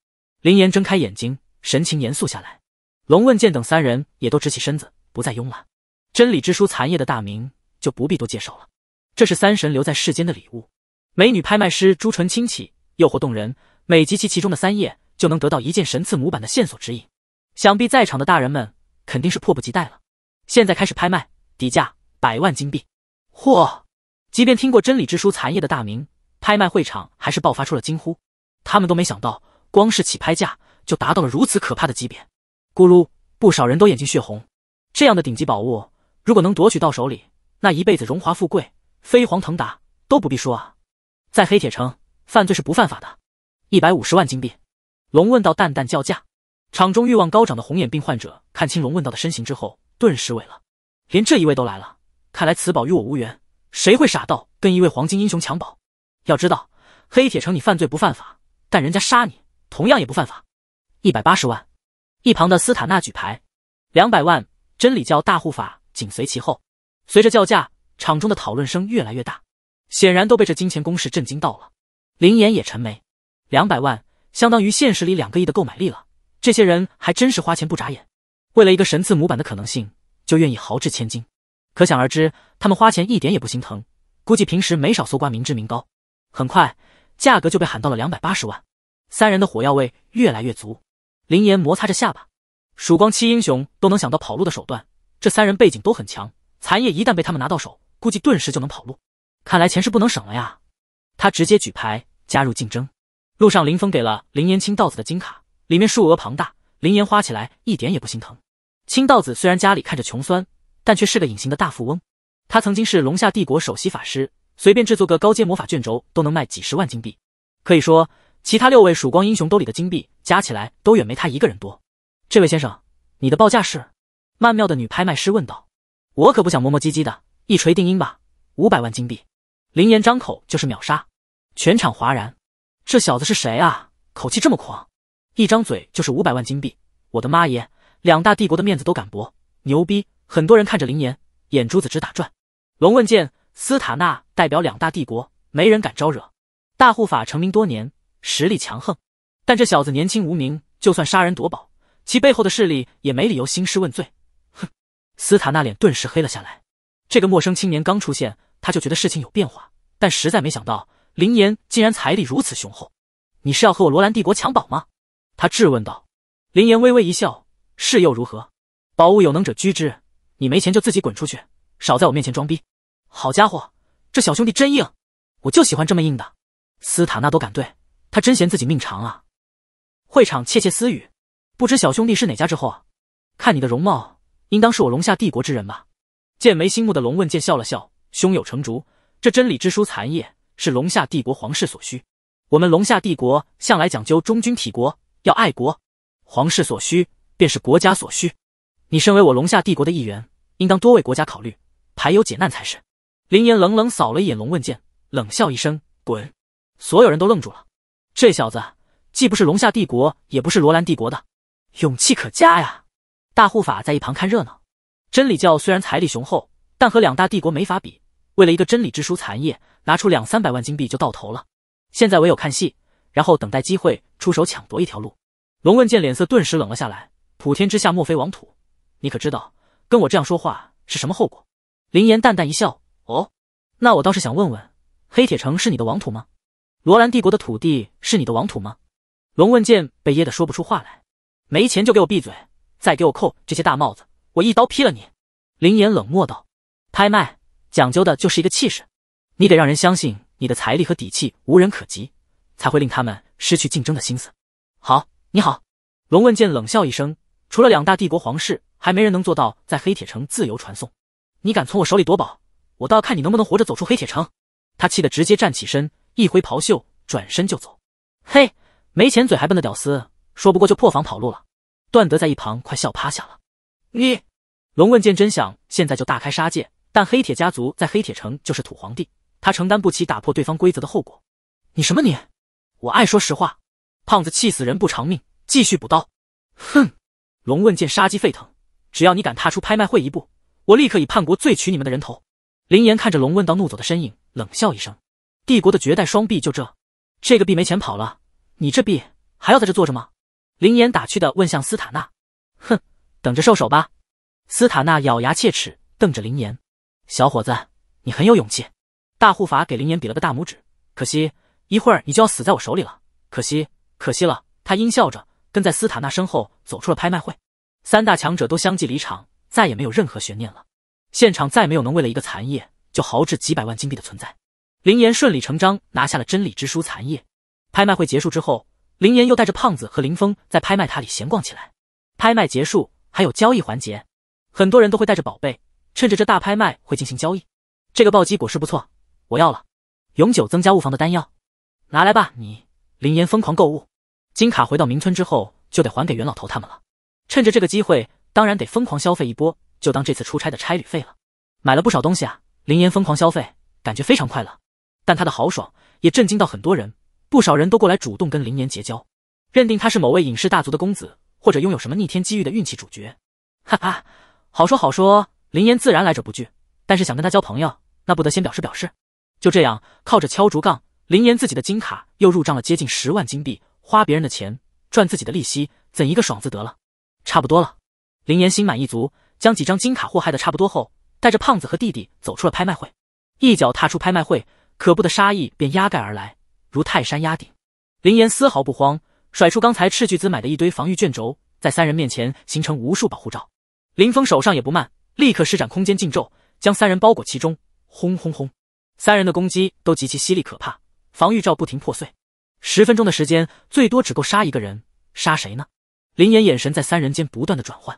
[SPEAKER 1] 林岩睁开眼睛，神情严肃下来。龙问剑等三人也都直起身子，不再慵懒。真理之书残页的大名就不必多介绍了，这是三神留在世间的礼物。美女拍卖师朱唇轻启，诱惑动人。每集齐其中的三页，就能得到一件神赐模板的线索指引。想必在场的大人们肯定是迫不及待了。现在开始拍卖，底价百万金币。嚯，即便听过真理之书残页的大名。拍卖会场还是爆发出了惊呼，他们都没想到，光是起拍价就达到了如此可怕的级别。咕噜，不少人都眼睛血红。这样的顶级宝物，如果能夺取到手里，那一辈子荣华富贵、飞黄腾达都不必说啊！在黑铁城，犯罪是不犯法的。一百五十万金币，龙问道淡淡叫价。场中欲望高涨的红眼病患者看清龙问道的身形之后，顿时萎了。连这一位都来了，看来此宝与我无缘。谁会傻到跟一位黄金英雄抢宝？要知道，黑铁城你犯罪不犯法，但人家杀你同样也不犯法。一百八十万，一旁的斯塔纳举牌，两百万，真理教大护法紧随其后。随着叫价，场中的讨论声越来越大，显然都被这金钱攻势震惊到了。林岩也沉眉，两百万相当于现实里两个亿的购买力了。这些人还真是花钱不眨眼，为了一个神赐模板的可能性就愿意豪掷千金，可想而知他们花钱一点也不心疼，估计平时没少搜刮民脂民膏。很快，价格就被喊到了两百八十万。三人的火药味越来越足。林岩摩擦着下巴，曙光七英雄都能想到跑路的手段。这三人背景都很强，残叶一旦被他们拿到手，估计顿时就能跑路。看来钱是不能省了呀！他直接举牌加入竞争。路上，林峰给了林岩青道子的金卡，里面数额庞大，林岩花起来一点也不心疼。青道子虽然家里看着穷酸，但却是个隐形的大富翁。他曾经是龙夏帝国首席法师。随便制作个高阶魔法卷轴都能卖几十万金币，可以说其他六位曙光英雄兜里的金币加起来都远没他一个人多。这位先生，你的报价是？曼妙的女拍卖师问道。我可不想磨磨唧唧的，一锤定音吧？五百万金币！林岩张口就是秒杀，全场哗然。这小子是谁啊？口气这么狂，一张嘴就是五百万金币！我的妈耶，两大帝国的面子都敢博，牛逼！很多人看着林岩，眼珠子直打转。龙问剑。斯塔纳代表两大帝国，没人敢招惹。大护法成名多年，实力强横，但这小子年轻无名，就算杀人夺宝，其背后的势力也没理由兴师问罪。哼！斯塔纳脸顿时黑了下来。这个陌生青年刚出现，他就觉得事情有变化，但实在没想到林岩竟然财力如此雄厚。你是要和我罗兰帝国抢宝吗？他质问道。林岩微微一笑：“是又如何？宝物有能者居之，你没钱就自己滚出去，少在我面前装逼。”好家伙，这小兄弟真硬，我就喜欢这么硬的。斯塔纳都敢对，他真嫌自己命长啊！会场窃窃私语，不知小兄弟是哪家之后啊？看你的容貌，应当是我龙下帝国之人吧？剑眉星目的龙问剑笑了笑，胸有成竹。这真理之书残页是龙下帝国皇室所需，我们龙下帝国向来讲究忠君体国，要爱国。皇室所需便是国家所需，你身为我龙下帝国的一员，应当多为国家考虑，排忧解难才是。林岩冷冷扫了一眼龙问剑，冷笑一声：“滚！”所有人都愣住了。这小子既不是龙夏帝国，也不是罗兰帝国的，勇气可嘉呀！大护法在一旁看热闹。真理教虽然财力雄厚，但和两大帝国没法比。为了一个真理之书残页，拿出两三百万金币就到头了。现在唯有看戏，然后等待机会出手抢夺一条路。龙问剑脸色顿时冷了下来：“普天之下莫非王土，你可知道跟我这样说话是什么后果？”林岩淡淡一笑。哦，那我倒是想问问，黑铁城是你的王土吗？罗兰帝国的土地是你的王土吗？龙问剑被噎得说不出话来。没钱就给我闭嘴，再给我扣这些大帽子，我一刀劈了你！林岩冷漠道：“拍卖讲究的就是一个气势，你得让人相信你的财力和底气无人可及，才会令他们失去竞争的心思。”好，你好。龙问剑冷笑一声：“除了两大帝国皇室，还没人能做到在黑铁城自由传送。你敢从我手里夺宝？”我倒要看你能不能活着走出黑铁城。他气得直接站起身，一挥袍袖，转身就走。嘿，没钱嘴还笨的屌丝，说不过就破防跑路了。段德在一旁快笑趴下了。你龙问剑真想现在就大开杀戒，但黑铁家族在黑铁城就是土皇帝，他承担不起打破对方规则的后果。你什么你？我爱说实话。胖子气死人不偿命，继续补刀。哼！龙问剑杀机沸腾，只要你敢踏出拍卖会一步，我立刻以叛国罪取你们的人头。林岩看着龙问道怒走的身影，冷笑一声：“帝国的绝代双臂就这，这个臂没钱跑了，你这臂还要在这坐着吗？”林岩打趣的问向斯塔纳。“哼，等着受手吧！”斯塔纳咬牙切齿，瞪着林岩。“小伙子，你很有勇气。”大护法给林岩比了个大拇指。“可惜，一会儿你就要死在我手里了，可惜，可惜了。”他阴笑着，跟在斯塔纳身后走出了拍卖会。三大强者都相继离场，再也没有任何悬念了。现场再没有能为了一个残页就豪掷几百万金币的存在。林岩顺理成章拿下了真理之书残页。拍卖会结束之后，林岩又带着胖子和林峰在拍卖塔里闲逛起来。拍卖结束还有交易环节，很多人都会带着宝贝，趁着这大拍卖会进行交易。这个暴击果实不错，我要了。永久增加物防的丹药，拿来吧你。林岩疯狂购物，金卡回到明村之后就得还给袁老头他们了。趁着这个机会，当然得疯狂消费一波。就当这次出差的差旅费了，买了不少东西啊！林岩疯狂消费，感觉非常快乐。但他的豪爽也震惊到很多人，不少人都过来主动跟林岩结交，认定他是某位隐世大族的公子，或者拥有什么逆天机遇的运气主角。哈哈，好说好说，林岩自然来者不拒。但是想跟他交朋友，那不得先表示表示？就这样，靠着敲竹杠，林岩自己的金卡又入账了接近十万金币，花别人的钱赚自己的利息，怎一个爽字得了？差不多了，林岩心满意足。将几张金卡祸害的差不多后，带着胖子和弟弟走出了拍卖会。一脚踏出拍卖会，可怖的杀意便压盖而来，如泰山压顶。林岩丝毫不慌，甩出刚才斥巨资买的一堆防御卷轴，在三人面前形成无数保护罩。林峰手上也不慢，立刻施展空间禁咒，将三人包裹其中。轰轰轰！三人的攻击都极其犀利可怕，防御罩不停破碎。十分钟的时间，最多只够杀一个人。杀谁呢？林岩眼神在三人间不断的转换，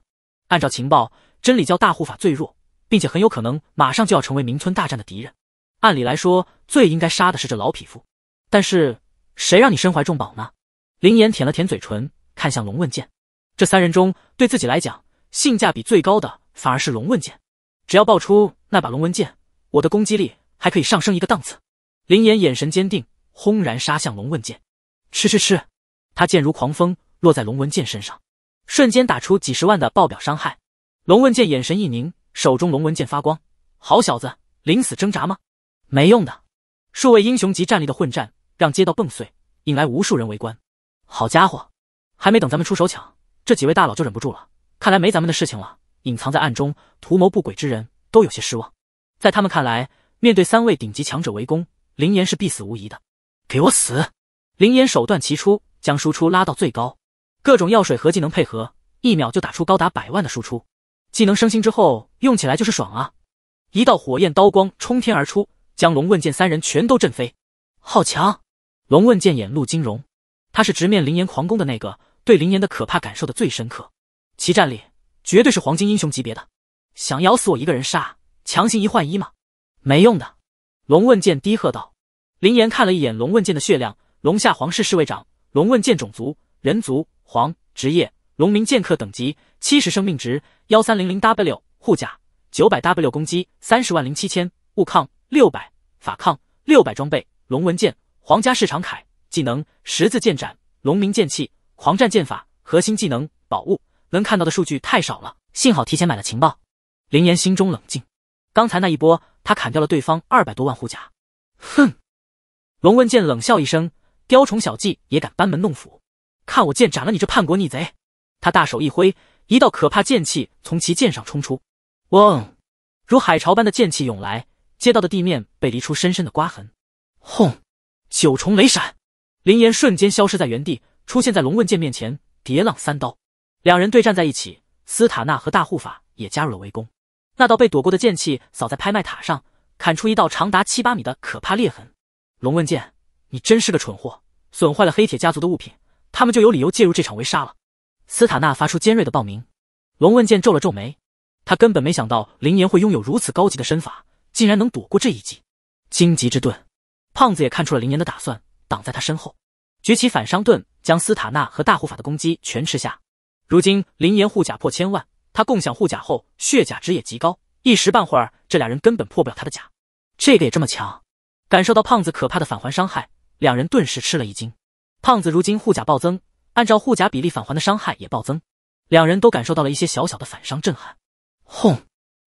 [SPEAKER 1] 按照情报。真理教大护法最弱，并且很有可能马上就要成为名村大战的敌人。按理来说，最应该杀的是这老匹夫，但是谁让你身怀重宝呢？林岩舔了舔嘴唇，看向龙问剑。这三人中，对自己来讲性价比最高的，反而是龙问剑。只要爆出那把龙纹剑，我的攻击力还可以上升一个档次。林岩眼神坚定，轰然杀向龙问剑。吃吃吃！他剑如狂风，落在龙文剑身上，瞬间打出几十万的爆表伤害。龙文剑眼神一凝，手中龙纹剑发光。好小子，临死挣扎吗？没用的。数位英雄级战力的混战，让街道崩碎，引来无数人围观。好家伙，还没等咱们出手抢，这几位大佬就忍不住了。看来没咱们的事情了。隐藏在暗中图谋不轨之人都有些失望。在他们看来，面对三位顶级强者围攻，林岩是必死无疑的。给我死！林岩手段齐出，将输出拉到最高，各种药水和技能配合，一秒就打出高达百万的输出。技能升星之后用起来就是爽啊！一道火焰刀光冲天而出，将龙问剑三人全都震飞。好强！龙问剑眼露金容，他是直面林岩狂攻的那个，对林岩的可怕感受的最深刻，其战力绝对是黄金英雄级别的。想咬死我一个人杀，强行一换一吗？没用的！龙问剑低喝道。林岩看了一眼龙问剑的血量，龙夏皇室侍卫长，龙问剑种族人族，皇职业龙鸣剑客，等级。七十生命值，幺三零零 W 护甲，九百 W 攻击，三十万零七千物抗，六百法抗，六百装备，龙纹剑，皇家市场铠，技能十字剑斩，龙鸣剑气，狂战剑法，核心技能，宝物。能看到的数据太少了，幸好提前买了情报。林岩心中冷静，刚才那一波，他砍掉了对方二百多万护甲。哼！龙纹剑冷笑一声，雕虫小技也敢班门弄斧，看我剑斩了你这叛国逆贼！他大手一挥。一道可怕剑气从其剑上冲出，嗡，如海潮般的剑气涌来，街道的地面被犁出深深的刮痕。轰，九重雷闪，林岩瞬间消失在原地，出现在龙问剑面前。叠浪三刀，两人对战在一起。斯塔纳和大护法也加入了围攻。那道被躲过的剑气扫在拍卖塔上，砍出一道长达七八米的可怕裂痕。龙问剑，你真是个蠢货，损坏了黑铁家族的物品，他们就有理由介入这场围杀了。斯塔纳发出尖锐的爆鸣，龙问剑皱了皱眉，他根本没想到林岩会拥有如此高级的身法，竟然能躲过这一击。荆棘之盾，胖子也看出了林岩的打算，挡在他身后，举起反伤盾，将斯塔纳和大护法的攻击全吃下。如今林岩护甲破千万，他共享护甲后血甲值也极高，一时半会儿这俩人根本破不了他的甲。这个也这么强？感受到胖子可怕的返还伤害，两人顿时吃了一惊。胖子如今护甲暴增。按照护甲比例返还的伤害也暴增，两人都感受到了一些小小的反伤震撼。轰！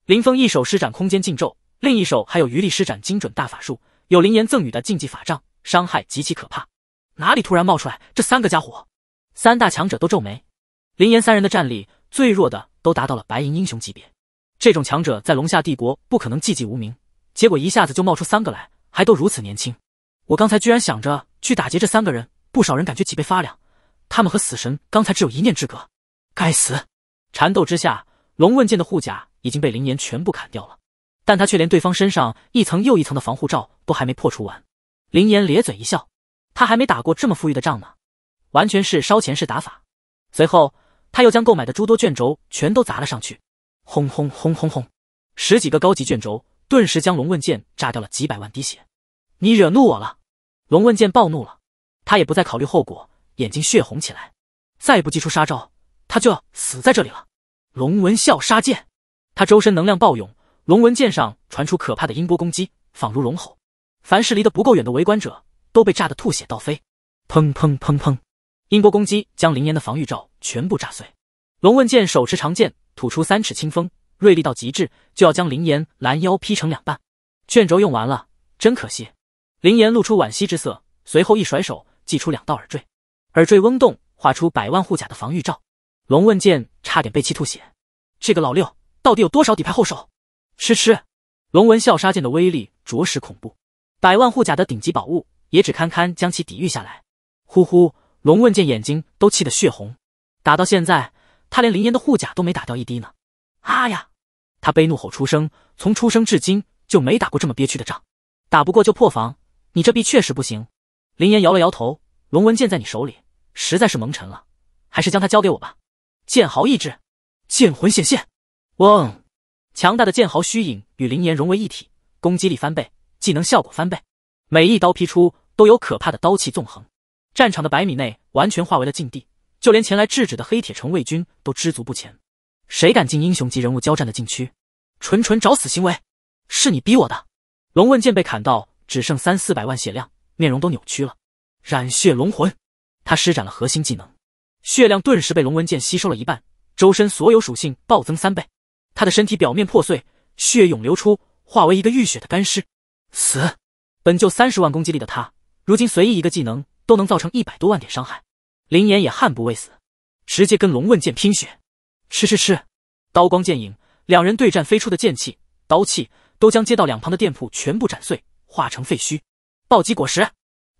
[SPEAKER 1] 林峰一手施展空间禁咒，另一手还有余力施展精准大法术，有林岩赠予的禁忌法杖，伤害极其可怕。哪里突然冒出来这三个家伙？三大强者都皱眉。林岩三人的战力，最弱的都达到了白银英雄级别，这种强者在龙夏帝国不可能寂寂无名，结果一下子就冒出三个来，还都如此年轻。我刚才居然想着去打劫这三个人，不少人感觉脊背发凉。他们和死神刚才只有一念之隔，该死！缠斗之下，龙问剑的护甲已经被林岩全部砍掉了，但他却连对方身上一层又一层的防护罩都还没破除完。林岩咧嘴一笑，他还没打过这么富裕的仗呢，完全是烧钱式打法。随后，他又将购买的诸多卷轴全都砸了上去，轰轰轰轰轰！十几个高级卷轴顿时将龙问剑炸掉了几百万滴血。你惹怒我了，龙问剑暴怒了，他也不再考虑后果。眼睛血红起来，再不祭出杀招，他就要死在这里了。龙纹啸杀剑，他周身能量暴涌，龙纹剑上传出可怕的音波攻击，仿如龙吼。凡是离得不够远的围观者，都被炸得吐血倒飞。
[SPEAKER 3] 砰砰砰砰，
[SPEAKER 1] 音波攻击将林岩的防御罩全部炸碎。龙纹剑手持长剑，吐出三尺清风，锐利到极致，就要将林岩拦腰劈成两半。卷轴用完了，真可惜。林岩露出惋惜之色，随后一甩手，祭出两道耳坠。耳坠嗡动，画出百万护甲的防御罩。龙问剑差点被气吐血，这个老六到底有多少底牌后手？吃吃，龙纹啸杀剑的威力着实恐怖，百万护甲的顶级宝物也只堪堪将其抵御下来。呼呼，龙问剑眼睛都气得血红，打到现在，他连林岩的护甲都没打掉一滴呢。啊呀！他悲怒吼出声，从出生至今就没打过这么憋屈的仗，打不过就破防，你这币确实不行。林岩摇了摇头，龙纹剑在你手里。实在是蒙尘了，还是将他交给我吧。剑豪意志，剑魂显现。嗡！强大的剑豪虚影与灵岩融为一体，攻击力翻倍，技能效果翻倍。每一刀劈出，都有可怕的刀气纵横。战场的百米内完全化为了禁地，就连前来制止的黑铁城卫军都知足不前。谁敢进英雄级人物交战的禁区，纯纯找死行为！是你逼我的。龙问剑被砍到只剩三四百万血量，面容都扭曲了。染血龙魂。他施展了核心技能，血量顿时被龙纹剑吸收了一半，周身所有属性暴增三倍。他的身体表面破碎，血涌流出，化为一个浴血的干尸。死，本就三十万攻击力的他，如今随意一个技能都能造成一百多万点伤害。林岩也悍不畏死，直接跟龙问剑拼血。吃吃吃，刀光剑影，两人对战飞出的剑气、刀气，都将街道两旁的店铺全部斩碎，化成废墟。暴击果实。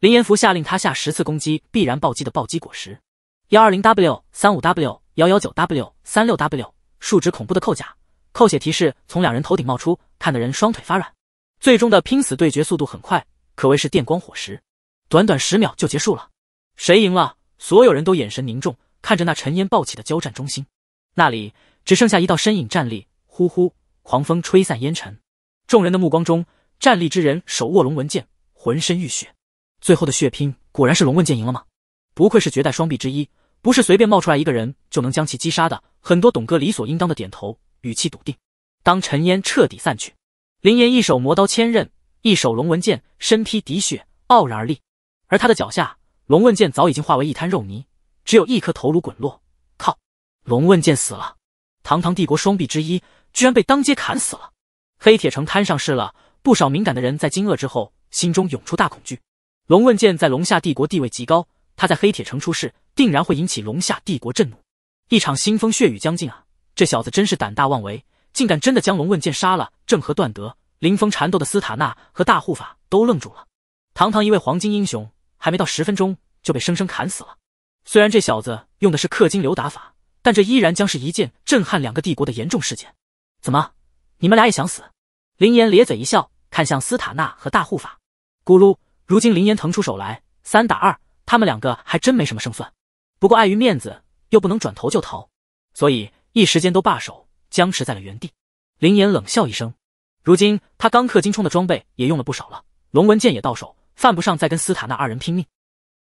[SPEAKER 1] 林延福下令他下十次攻击必然暴击的暴击果实，幺二零 W 三五 W 幺幺九 W 三六 W 数值恐怖的扣甲扣血提示从两人头顶冒出，看的人双腿发软。最终的拼死对决速度很快，可谓是电光火石，短短十秒就结束了。谁赢了？所有人都眼神凝重看着那尘烟暴起的交战中心，那里只剩下一道身影站立。呼呼，狂风吹散烟尘，众人的目光中，站立之人手握龙纹剑，浑身浴血。最后的血拼果然是龙问剑赢了吗？不愧是绝代双臂之一，不是随便冒出来一个人就能将其击杀的。很多董哥理所应当的点头，语气笃定。当尘烟彻底散去，林岩一手磨刀千刃，一手龙纹剑，身披敌血，傲然而立。而他的脚下，龙问剑早已经化为一滩肉泥，只有一颗头颅滚落。靠！龙问剑死了！堂堂帝国双臂之一，居然被当街砍死了！黑铁城摊上事了。不少敏感的人在惊愕之后，心中涌出大恐惧。龙问剑在龙下帝国地位极高，他在黑铁城出事，定然会引起龙下帝国震怒，一场腥风血雨将近啊！这小子真是胆大妄为，竟敢真的将龙问剑杀了！正和段德、林峰缠斗的斯塔纳和大护法都愣住了，堂堂一位黄金英雄，还没到十分钟就被生生砍死了。虽然这小子用的是氪金流打法，但这依然将是一件震撼两个帝国的严重事件。怎么，你们俩也想死？林岩咧嘴一笑，看向斯塔纳和大护法，咕噜。如今林岩腾出手来，三打二，他们两个还真没什么胜算。不过碍于面子，又不能转头就逃，所以一时间都罢手，僵持在了原地。林岩冷笑一声，如今他刚氪金充的装备也用了不少了，龙纹剑也到手，犯不上再跟斯塔纳二人拼命。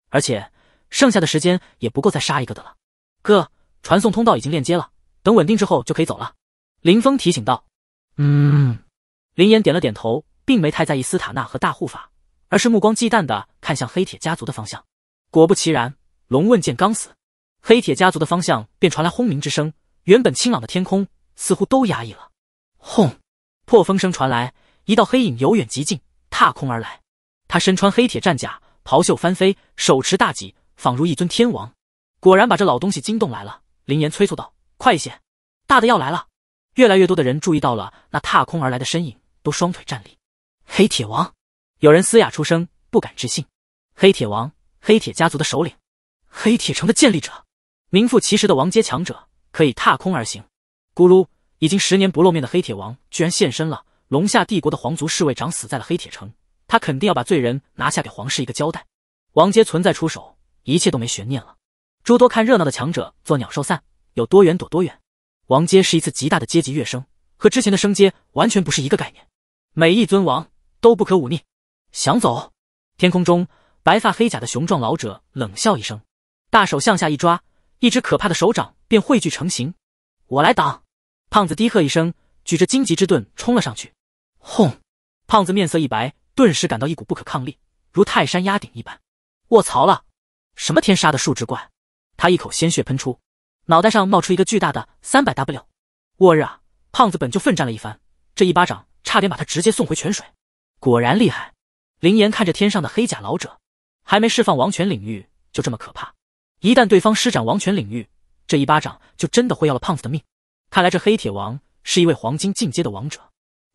[SPEAKER 1] 而且剩下的时间也不够再杀一个的了。哥，传送通道已经链接了，等稳定之后就可以走了。林峰提醒道。
[SPEAKER 2] 嗯，
[SPEAKER 1] 林岩点了点头，并没太在意斯塔纳和大护法。而是目光忌惮的看向黑铁家族的方向，果不其然，龙问剑刚死，黑铁家族的方向便传来轰鸣之声，原本清朗的天空似乎都压抑了。轰，破风声传来，一道黑影由远及近，踏空而来。他身穿黑铁战甲，袍袖翻飞，手持大戟，仿如一尊天王。果然把这老东西惊动来了。林岩催促道：“快一些，大的要来了！”越来越多的人注意到了那踏空而来的身影，都双腿站立。黑铁王。有人嘶哑出声，不敢置信。黑铁王，黑铁家族的首领，黑铁城的建立者，名副其实的王阶强者，可以踏空而行。咕噜，已经十年不露面的黑铁王居然现身了！龙夏帝国的皇族侍卫长死在了黑铁城，他肯定要把罪人拿下，给皇室一个交代。王阶存在出手，一切都没悬念了。诸多看热闹的强者做鸟兽散，有多远躲多远。王阶是一次极大的阶级跃升，和之前的升阶完全不是一个概念。每一尊王都不可忤逆。想走？天空中白发黑甲的雄壮老者冷笑一声，大手向下一抓，一只可怕的手掌便汇聚成形。我来挡！胖子低喝一声，举着荆棘之盾冲了上去。轰！胖子面色一白，顿时感到一股不可抗力，如泰山压顶一般。卧槽了！什么天杀的树脂怪！他一口鲜血喷出，脑袋上冒出一个巨大的三百 W。沃日啊！胖子本就奋战了一番，这一巴掌差点把他直接送回泉水。果然厉害！林岩看着天上的黑甲老者，还没释放王权领域，就这么可怕。一旦对方施展王权领域，这一巴掌就真的会要了胖子的命。看来这黑铁王是一位黄金进阶的王者。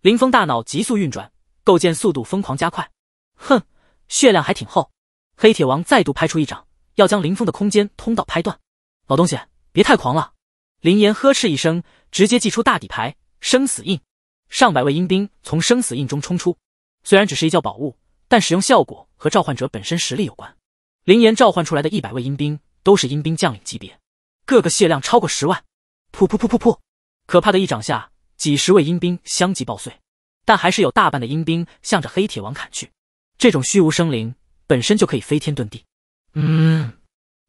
[SPEAKER 1] 林峰大脑急速运转，构建速度疯狂加快。哼，血量还挺厚。黑铁王再度拍出一掌，要将林峰的空间通道拍断。老东西，别太狂了！林岩呵斥一声，直接祭出大底牌——生死印。上百位阴兵从生死印中冲出，虽然只是一件宝物。但使用效果和召唤者本身实力有关。灵岩召唤出来的一百位阴兵都是阴兵将领级别，个个血量超过十万。噗噗噗噗噗！可怕的一掌下，几十位阴兵相继爆碎，但还是有大半的阴兵向着黑铁王砍去。这种虚无生灵本身就可以飞天遁地。嗯，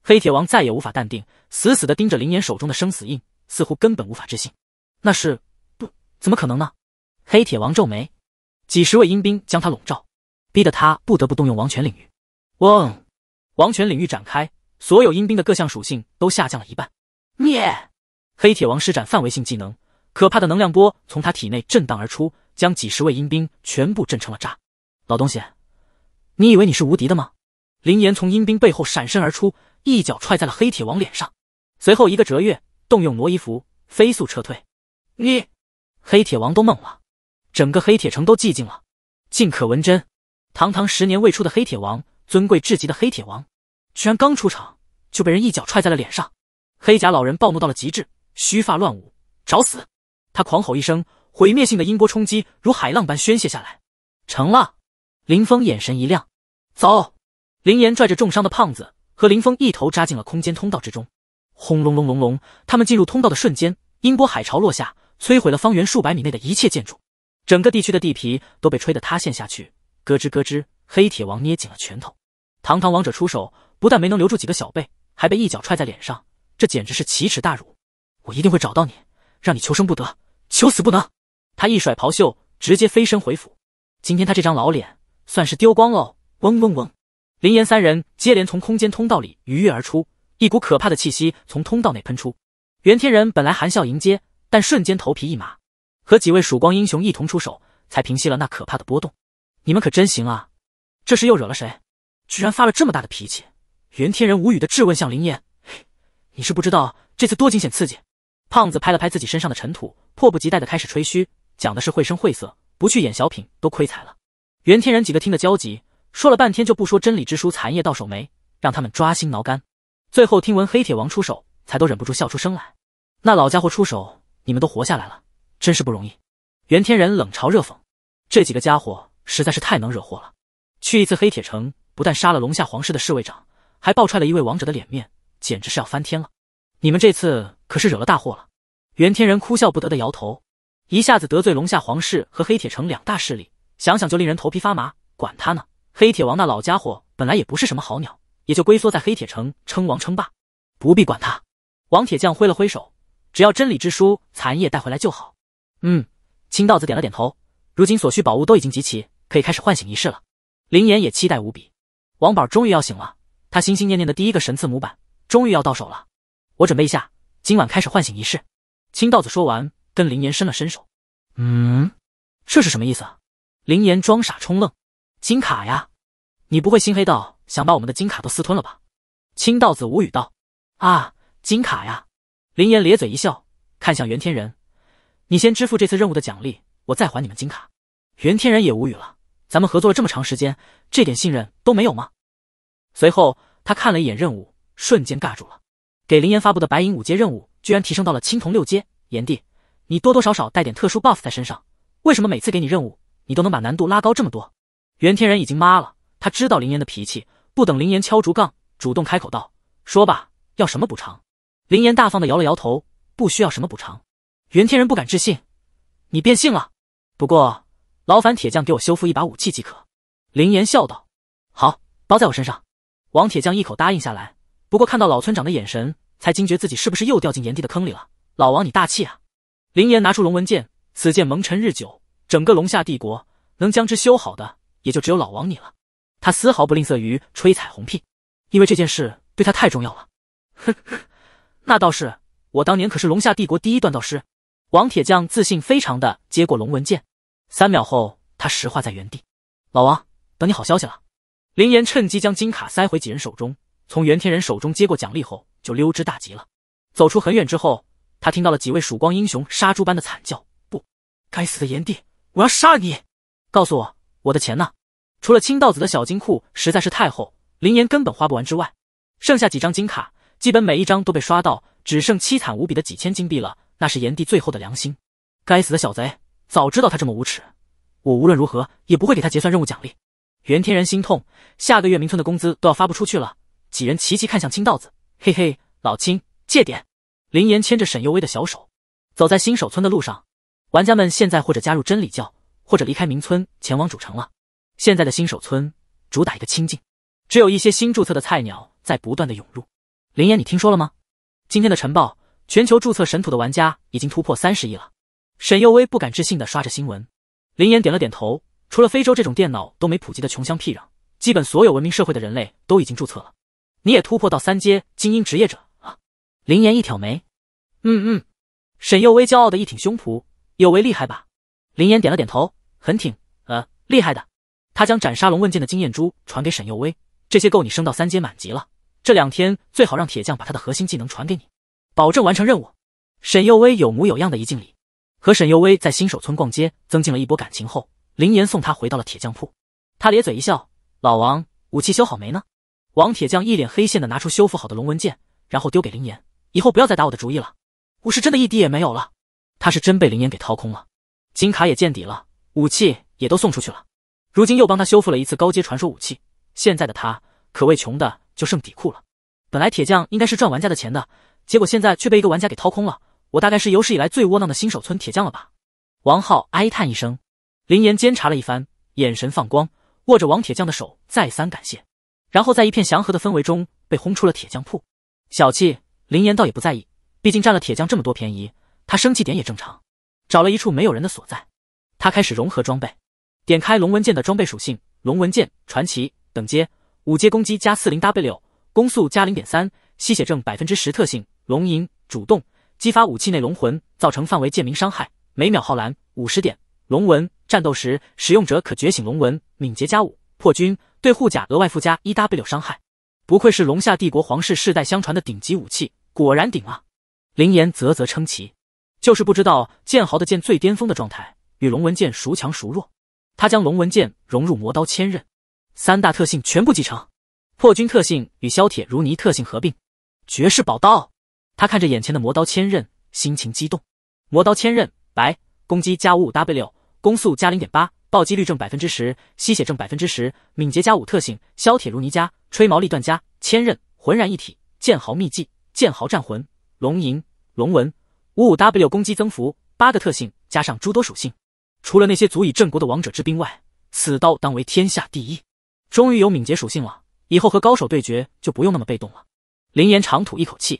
[SPEAKER 1] 黑铁王再也无法淡定，死死的盯着灵岩手中的生死印，似乎根本无法置信。那是不？怎么可能呢？黑铁王皱眉，几十位阴兵将他笼罩。逼得他不得不动用王权领域。嗡，王权领域展开，所有阴兵的各项属性都下降了一半。灭！黑铁王施展范围性技能，可怕的能量波从他体内震荡而出，将几十位阴兵全部震成了渣。老东西，你以为你是无敌的吗？林岩从阴兵背后闪身而出，一脚踹在了黑铁王脸上，随后一个折跃，动用挪移符，飞速撤退。你，黑铁王都懵了，整个黑铁城都寂静了，尽可闻真。堂堂十年未出的黑铁王，尊贵至极的黑铁王，居然刚出场就被人一脚踹在了脸上。黑甲老人暴怒到了极致，须发乱舞，找死！他狂吼一声，毁灭性的音波冲击如海浪般宣泄下来。成了，林峰眼神一亮，走！林岩拽着重伤的胖子和林峰一头扎进了空间通道之中。轰隆隆隆隆，他们进入通道的瞬间，音波海潮落下，摧毁了方圆数百米内的一切建筑，整个地区的地皮都被吹得塌陷下去。咯吱咯吱，黑铁王捏紧了拳头。堂堂王者出手，不但没能留住几个小辈，还被一脚踹在脸上，这简直是奇耻大辱！我一定会找到你，让你求生不得，求死不能！他一甩袍袖，直接飞身回府。今天他这张老脸算是丢光了。嗡嗡嗡，林岩三人接连从空间通道里鱼跃而出，一股可怕的气息从通道内喷出。袁天仁本来含笑迎接，但瞬间头皮一麻，和几位曙光英雄一同出手，才平息了那可怕的波动。你们可真行啊！这是又惹了谁？居然发了这么大的脾气！袁天仁无语的质问向林燕：“你是不知道这次多惊险刺激！”胖子拍了拍自己身上的尘土，迫不及待的开始吹嘘，讲的是绘声绘色，不去演小品都亏财了。袁天仁几个听得焦急，说了半天就不说真理之书残页到手没，让他们抓心挠肝。最后听闻黑铁王出手，才都忍不住笑出声来。那老家伙出手，你们都活下来了，真是不容易。袁天仁冷嘲热讽：“这几个家伙。”实在是太能惹祸了！去一次黑铁城，不但杀了龙下皇室的侍卫长，还暴踹了一位王者的脸面，简直是要翻天了！你们这次可是惹了大祸了！袁天仁哭笑不得的摇头，一下子得罪龙下皇室和黑铁城两大势力，想想就令人头皮发麻。管他呢，黑铁王那老家伙本来也不是什么好鸟，也就龟缩在黑铁城称王称霸，不必管他。王铁匠挥了挥手，只要真理之书残页带回来就好。嗯，青道子点了点头，如今所需宝物都已经集齐。可以开始唤醒仪式了，林岩也期待无比。王宝终于要醒了，他心心念念的第一个神赐模板终于要到手了。我准备一下，今晚开始唤醒仪式。青道子说完，跟林岩伸了伸手。嗯，这是什么意思啊？林岩装傻充愣。金卡呀，你不会心黑到想把我们的金卡都私吞了吧？青道子无语道。啊，金卡呀！林岩咧嘴一笑，看向袁天仁，你先支付这次任务的奖励，我再还你们金卡。袁天仁也无语了。咱们合作了这么长时间，这点信任都没有吗？随后他看了一眼任务，瞬间尬住了。给林岩发布的白银五阶任务，居然提升到了青铜六阶。炎帝，你多多少少带点特殊 buff 在身上，为什么每次给你任务，你都能把难度拉高这么多？袁天人已经麻了，他知道林岩的脾气，不等林岩敲竹杠，主动开口道：“说吧，要什么补偿？”林岩大方的摇了摇头，不需要什么补偿。袁天人不敢置信：“你变性了？”不过。劳烦铁匠给我修复一把武器即可，林岩笑道：“好，包在我身上。”王铁匠一口答应下来。不过看到老村长的眼神，才惊觉自己是不是又掉进炎帝的坑里了。老王，你大气啊！林岩拿出龙纹剑，此剑蒙尘日久，整个龙夏帝国能将之修好的，也就只有老王你了。他丝毫不吝啬于吹彩虹屁，因为这件事对他太重要了。呵呵，那倒是，我当年可是龙夏帝国第一锻造师。王铁匠自信非常的接过龙纹剑。三秒后，他石化在原地。老王，等你好消息了。林岩趁机将金卡塞回几人手中，从袁天仁手中接过奖励后，就溜之大吉了。走出很远之后，他听到了几位曙光英雄杀猪般的惨叫：“不，该死的炎帝，我要杀你！告诉我，我的钱呢？除了青道子的小金库实在是太厚，林岩根本花不完之外，剩下几张金卡，基本每一张都被刷到只剩凄惨无比的几千金币了。那是炎帝最后的良心。该死的小贼！”早知道他这么无耻，我无论如何也不会给他结算任务奖励。袁天然心痛，下个月明村的工资都要发不出去了。几人齐齐看向青道子，嘿嘿，老青借点。林岩牵着沈幼薇的小手，走在新手村的路上。玩家们现在或者加入真理教，或者离开明村前往主城了。现在的新手村主打一个清静，只有一些新注册的菜鸟在不断的涌入。林岩，你听说了吗？今天的晨报，全球注册神土的玩家已经突破三十亿了。沈幼薇不敢置信的刷着新闻，林岩点了点头。除了非洲这种电脑都没普及的穷乡僻壤，基本所有文明社会的人类都已经注册了。你也突破到三阶精英职业者啊？林岩一挑眉。嗯嗯。沈幼薇骄傲的一挺胸脯，有为厉害吧？林岩点了点头，很挺。呃，厉害的。他将斩杀龙问剑的经验珠传给沈幼薇，这些够你升到三阶满级了。这两天最好让铁匠把他的核心技能传给你，保证完成任务。沈幼薇有模有样的一敬礼。和沈幼薇在新手村逛街，增进了一波感情后，林岩送他回到了铁匠铺。他咧嘴一笑：“老王，武器修好没呢？”王铁匠一脸黑线的拿出修复好的龙纹剑，然后丢给林岩：“以后不要再打我的主意了，我是真的一滴也没有了。”他是真被林岩给掏空了，金卡也见底了，武器也都送出去了。如今又帮他修复了一次高阶传说武器，现在的他可谓穷的就剩底裤了。本来铁匠应该是赚玩家的钱的，结果现在却被一个玩家给掏空了。我大概是有史以来最窝囊的新手村铁匠了吧？王浩哀叹一声。林岩监察了一番，眼神放光，握着王铁匠的手再三感谢，然后在一片祥和的氛围中被轰出了铁匠铺。小气，林岩倒也不在意，毕竟占了铁匠这么多便宜，他生气点也正常。找了一处没有人的所在，他开始融合装备，点开龙纹剑的装备属性：龙纹剑，传奇等阶，五阶攻击加四零 W，攻速加零点三，吸血正百分之十，特性：龙吟，主动。激发武器内龙魂，造成范围剑鸣伤害，每秒耗蓝五十点。龙纹战斗时，使用者可觉醒龙纹，敏捷加五，破军对护甲额外附加一 w 伤害。不愧是龙夏帝国皇室世代相传的顶级武器，果然顶啊！林岩啧啧称奇，就是不知道剑豪的剑最巅峰的状态与龙纹剑孰强孰弱。他将龙纹剑融入魔刀千刃，三大特性全部继承，破军特性与削铁如泥特性合并，绝世宝刀。他看着眼前的魔刀千刃，心情激动。魔刀千刃，白攻击加五五 W，攻速加零点八，暴击率正百分之十，吸血正百分之十，敏捷加五特性，削铁如泥加，吹毛利断加。千刃浑然一体，剑豪秘技，剑豪战魂，龙吟，龙纹，五五 W 攻击增幅，八个特性加上诸多属性。除了那些足以镇国的王者之兵外，此刀当为天下第一。终于有敏捷属性了，以后和高手对决就不用那么被动了。林岩长吐一口气。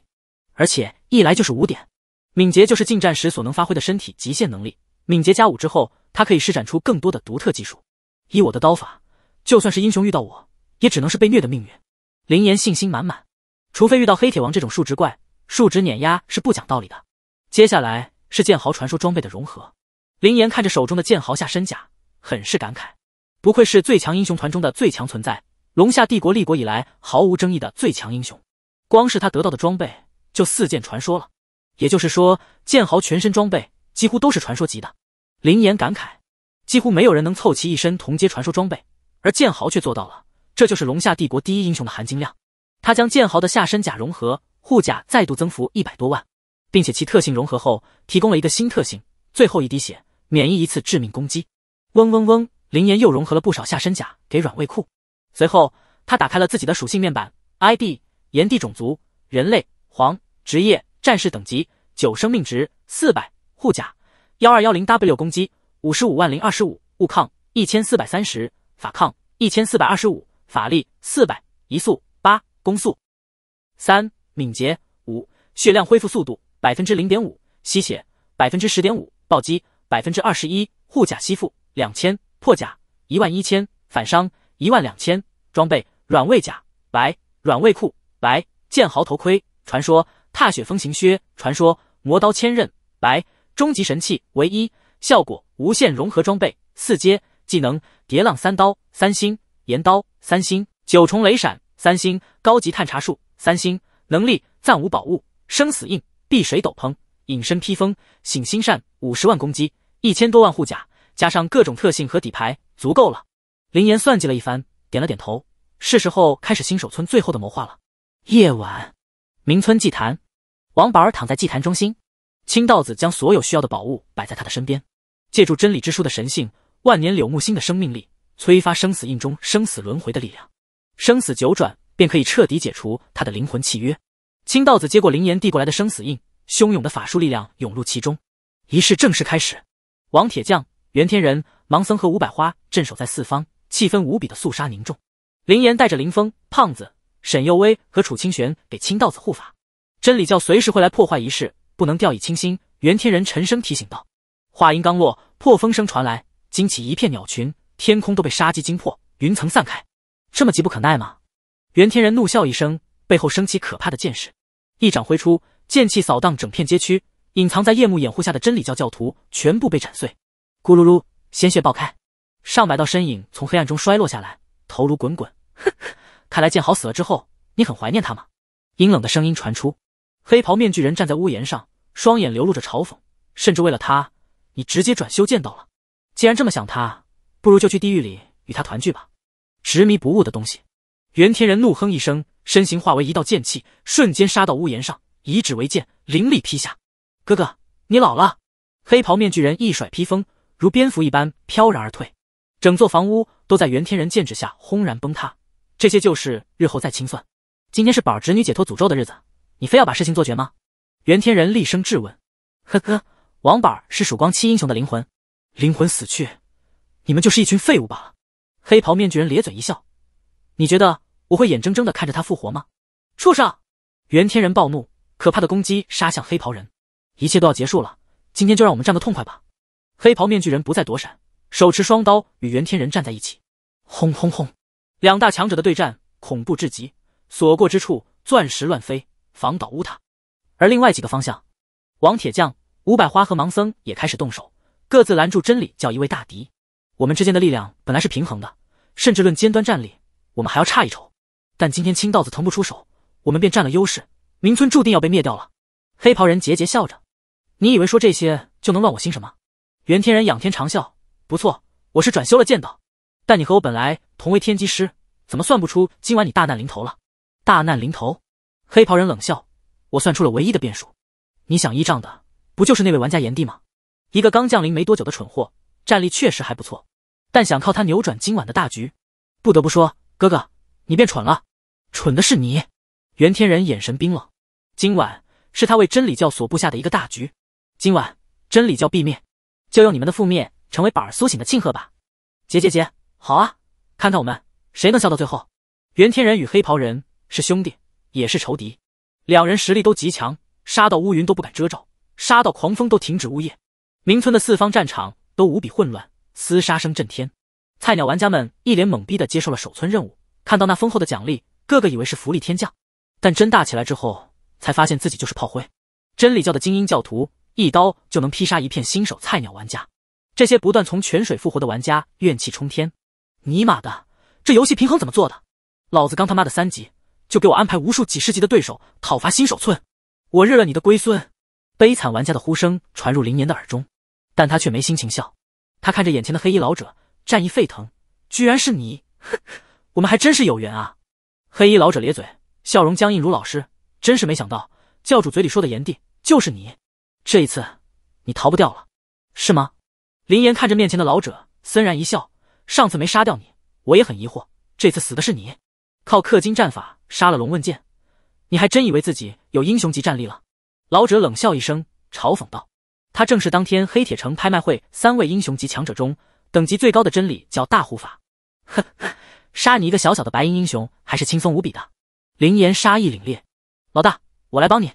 [SPEAKER 1] 而且一来就是五点，敏捷就是近战时所能发挥的身体极限能力。敏捷加五之后，他可以施展出更多的独特技术。以我的刀法，就算是英雄遇到我，也只能是被虐的命运。林岩信心满满，除非遇到黑铁王这种数值怪，数值碾压是不讲道理的。接下来是剑豪传说装备的融合。林岩看着手中的剑豪下身甲，很是感慨：不愧是最强英雄团中的最强存在，龙夏帝国立国以来毫无争议的最强英雄。光是他得到的装备。就四件传说了，也就是说，剑豪全身装备几乎都是传说级的。林岩感慨，几乎没有人能凑齐一身同阶传说装备，而剑豪却做到了。这就是龙夏帝国第一英雄的含金量。他将剑豪的下身甲融合护甲，再度增幅一百多万，并且其特性融合后提供了一个新特性：最后一滴血，免疫一次致命攻击。嗡嗡嗡！林岩又融合了不少下身甲给软胃库。随后，他打开了自己的属性面板，ID：炎帝，种族：人类，黄。职业战士，等级九，生命值四百，护甲幺二幺零 W，攻击五十五万零二十五，物抗一千四百三十，法抗一千四百二十五，法力四百，移速八，攻速三，敏捷五，血量恢复速度百分之零点五，吸血百分之十点五，暴击百分之二十一，护甲吸附两千，破甲一万一千，反伤一万两千。装备软卫甲白，软卫裤白，剑豪头盔传说。踏雪风行靴，传说，魔刀千刃白，终极神器，唯一效果无限融合装备，四阶技能叠浪三刀三星，炎刀三星，九重雷闪三星，高级探查术三星，能力暂无宝物，生死印，碧水斗篷，隐身披风，醒心扇，五十万攻击，一千多万护甲，加上各种特性和底牌，足够了。林岩算计了一番，点了点头，是时候开始新手村最后的谋划了。夜晚，明村祭坛。王宝儿躺在祭坛中心，清道子将所有需要的宝物摆在他的身边，借助真理之书的神性，万年柳木心的生命力，催发生死印中生死轮回的力量，生死九转便可以彻底解除他的灵魂契约。清道子接过林岩递过来的生死印，汹涌的法术力量涌入其中，仪式正式开始。王铁匠、袁天仁、盲僧和吴百花镇守在四方，气氛无比的肃杀凝重。林岩带着林峰、胖子、沈幼薇和楚清玄给清道子护法。真理教随时会来破坏一事，不能掉以轻心。”袁天人沉声提醒道。话音刚落，破风声传来，惊起一片鸟群，天空都被杀机惊破，云层散开。这么急不可耐吗？”袁天人怒笑一声，背后升起可怕的剑势，一掌挥出，剑气扫荡整片街区，隐藏在夜幕掩护下的真理教教徒全部被斩碎。咕噜噜，鲜血爆开，上百道身影从黑暗中摔落下来，头颅滚滚。哼，呵，看来剑豪死了之后，你很怀念他吗？”阴冷的声音传出。黑袍面具人站在屋檐上，双眼流露着嘲讽，甚至为了他，你直接转修剑道了。既然这么想他，不如就去地狱里与他团聚吧。执迷不悟的东西！袁天人怒哼一声，身形化为一道剑气，瞬间杀到屋檐上，以指为剑，凌厉劈下。哥哥，你老了。黑袍面具人一甩披风，如蝙蝠一般飘然而退。整座房屋都在袁天人剑指下轰然崩塌。这些旧事日后再清算。今天是宝侄女解脱诅咒的日子。你非要把事情做绝吗？袁天仁厉声质问。呵呵，王板儿是曙光七英雄的灵魂，灵魂死去，你们就是一群废物罢了。黑袍面具人咧嘴一笑。你觉得我会眼睁睁的看着他复活吗？畜生！袁天仁暴怒，可怕的攻击杀向黑袍人。一切都要结束了，今天就让我们战个痛快吧！黑袍面具人不再躲闪，手持双刀与袁天仁站在一起。
[SPEAKER 3] 轰轰轰！
[SPEAKER 1] 两大强者的对战恐怖至极，所过之处钻石乱飞。防倒屋塔，而另外几个方向，王铁匠、吴百花和盲僧也开始动手，各自拦住真理，叫一位大敌。我们之间的力量本来是平衡的，甚至论尖端战力，我们还要差一筹。但今天青道子腾不出手，我们便占了优势。明村注定要被灭掉了。黑袍人桀桀笑着：“你以为说这些就能乱我心什么？”袁天人仰天长笑：“不错，我是转修了剑道，但你和我本来同为天机师，怎么算不出今晚你大难临头了？大难临头！”黑袍人冷笑：“我算出了唯一的变数，你想依仗的不就是那位玩家炎帝吗？一个刚降临没多久的蠢货，战力确实还不错，但想靠他扭转今晚的大局，不得不说，哥哥，你变蠢了，蠢的是你。”袁天仁眼神冰冷：“今晚是他为真理教所布下的一个大局，今晚真理教必灭，就用你们的覆灭成为宝儿苏醒的庆贺吧。”“姐姐姐，好啊，看看我们谁能笑到最后。”袁天仁与黑袍人是兄弟。也是仇敌，两人实力都极强，杀到乌云都不敢遮罩，杀到狂风都停止呜咽。明村的四方战场都无比混乱，厮杀声震天。菜鸟玩家们一脸懵逼的接受了守村任务，看到那丰厚的奖励，个个以为是福利天降，但真大起来之后，才发现自己就是炮灰。真理教的精英教徒一刀就能劈杀一片新手菜鸟玩家，这些不断从泉水复活的玩家怨气冲天。尼玛的，这游戏平衡怎么做的？老子刚他妈的三级！就给我安排无数几十级的对手讨伐新手村，我日了你的龟孙！悲惨玩家的呼声传入林岩的耳中，但他却没心情笑。他看着眼前的黑衣老者，战意沸腾。居然是你，*laughs* 我们还真是有缘啊！黑衣老者咧嘴，笑容僵硬如老师，真是没想到，教主嘴里说的炎帝就是你。这一次，你逃不掉了，是吗？林岩看着面前的老者，森然一笑。上次没杀掉你，我也很疑惑。这次死的是你，靠氪金战法。杀了龙问剑，你还真以为自己有英雄级战力了？老者冷笑一声，嘲讽道：“他正是当天黑铁城拍卖会三位英雄级强者中等级最高的真理教大护法。”呵呵，杀你一个小小的白银英雄，还是轻松无比的。林岩杀意凛冽，老大，我来帮你。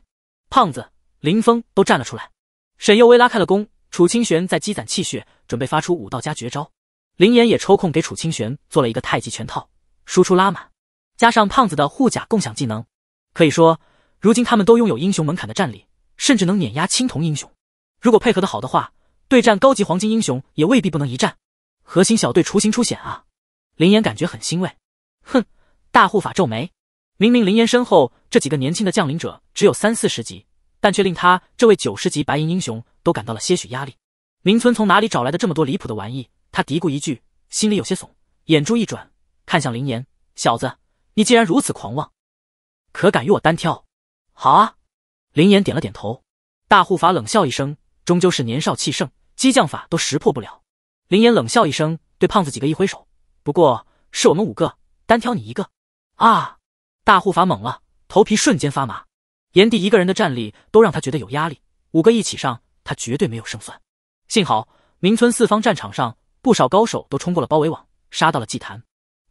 [SPEAKER 1] 胖子林峰都站了出来。沈幼薇拉开了弓，楚清玄在积攒气血，准备发出武道家绝招。林岩也抽空给楚清玄做了一个太极拳套，输出拉满。加上胖子的护甲共享技能，可以说如今他们都拥有英雄门槛的战力，甚至能碾压青铜英雄。如果配合的好的话，对战高级黄金英雄也未必不能一战。核心小队雏形初显啊！林岩感觉很欣慰。哼，大护法皱眉，明明林岩身后这几个年轻的降临者只有三四十级，但却令他这位九十级白银英雄都感到了些许压力。明村从哪里找来的这么多离谱的玩意？他嘀咕一句，心里有些怂，眼珠一转，看向林岩，小子。你既然如此狂妄，可敢与我单挑？好啊！林岩点了点头。大护法冷笑一声，终究是年少气盛，激将法都识破不了。林岩冷笑一声，对胖子几个一挥手。不过是我们五个单挑你一个啊！大护法懵了，头皮瞬间发麻。炎帝一个人的战力都让他觉得有压力，五个一起上，他绝对没有胜算。幸好明村四方战场上不少高手都冲过了包围网，杀到了祭坛。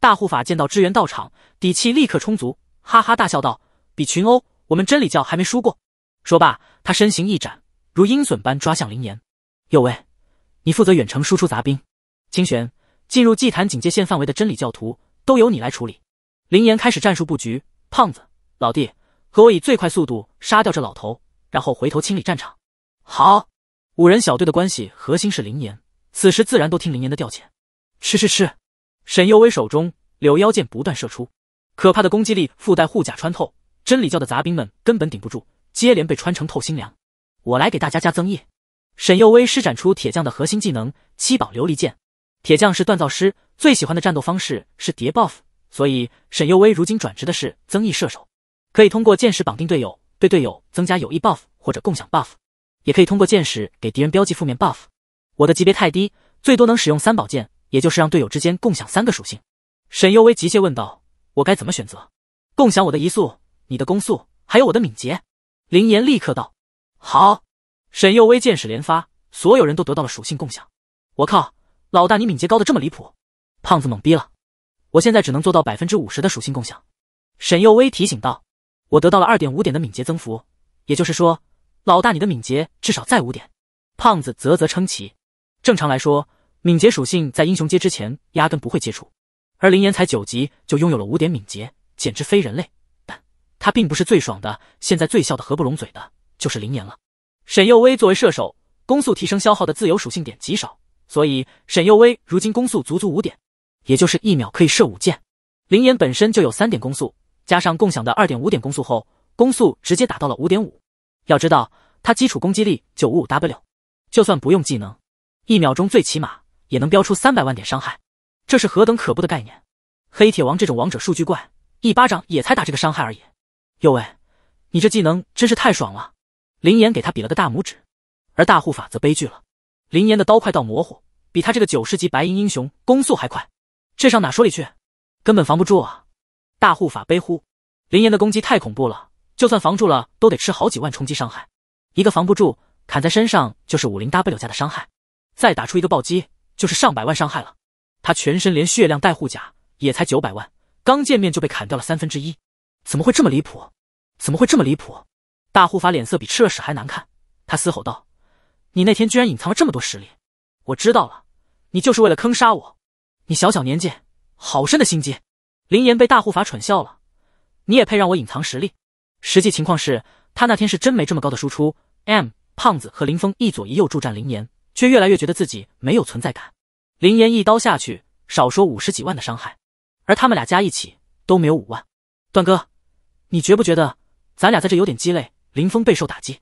[SPEAKER 1] 大护法见到支援到场，底气立刻充足，哈哈大笑道：“比群殴，我们真理教还没输过。”说罢，他身形一展，如鹰隼般抓向林岩。有喂，你负责远程输出杂兵。清玄，进入祭坛警戒线范围的真理教徒，都由你来处理。林岩开始战术布局。胖子老弟和我以最快速度杀掉这老头，然后回头清理战场。好，五人小队的关系核心是林岩，此时自然都听林岩的调遣。吃吃吃。沈幼薇手中柳腰剑不断射出，可怕的攻击力附带护甲穿透，真理教的杂兵们根本顶不住，接连被穿成透心凉。我来给大家加增益。沈幼薇施展出铁匠的核心技能七宝琉璃剑。铁匠是锻造师最喜欢的战斗方式是叠 buff，所以沈幼薇如今转职的是增益射手，可以通过剑矢绑定队友，对队友增加友谊 buff 或者共享 buff，也可以通过剑矢给敌人标记负面 buff。我的级别太低，最多能使用三宝剑。也就是让队友之间共享三个属性，沈佑威急切问道：“我该怎么选择？共享我的移速、你的攻速，还有我的敏捷？”林岩立刻道：“好。”沈佑威箭矢连发，所有人都得到了属性共享。我靠，老大你敏捷高的这么离谱？胖子懵逼了。我现在只能做到百分之五十的属性共享，沈佑威提醒道：“我得到了二点五点的敏捷增幅，也就是说，老大你的敏捷至少在五点。”胖子啧啧称奇。正常来说。敏捷属性在英雄阶之前压根不会接触，而林岩才九级就拥有了五点敏捷，简直非人类。但他并不是最爽的，现在最笑的合不拢嘴的就是林岩了。沈佑威作为射手，攻速提升消耗的自由属性点极少，所以沈佑威如今攻速足足五点，也就是一秒可以射五箭。林岩本身就有三点攻速，加上共享的二点五点攻速后，攻速直接达到了五点五。要知道他基础攻击力就五五 W，就算不用技能，一秒钟最起码。也能飙出三百万点伤害，这是何等可怖的概念！黑铁王这种王者数据怪，一巴掌也才打这个伤害而已。哟喂，你这技能真是太爽了！林岩给他比了个大拇指，而大护法则悲剧了。林岩的刀快到模糊，比他这个九十级白银英雄攻速还快，这上哪说理去？根本防不住啊！大护法悲呼：“林岩的攻击太恐怖了，就算防住了，都得吃好几万冲击伤害。一个防不住，砍在身上就是五零 W 加的伤害，再打出一个暴击。”就是上百万伤害了，他全身连血量带护甲也才九百万，刚见面就被砍掉了三分之一，怎么会这么离谱？怎么会这么离谱？大护法脸色比吃了屎还难看，他嘶吼道：“你那天居然隐藏了这么多实力，我知道了，你就是为了坑杀我，你小小年纪，好深的心机。”林岩被大护法蠢笑了：“你也配让我隐藏实力？实际情况是，他那天是真没这么高的输出。” M 胖子和林峰一左一右助战林岩。却越来越觉得自己没有存在感。林岩一刀下去，少说五十几万的伤害，而他们俩加一起都没有五万。段哥，你觉不觉得咱俩在这有点鸡肋？林峰备受打击，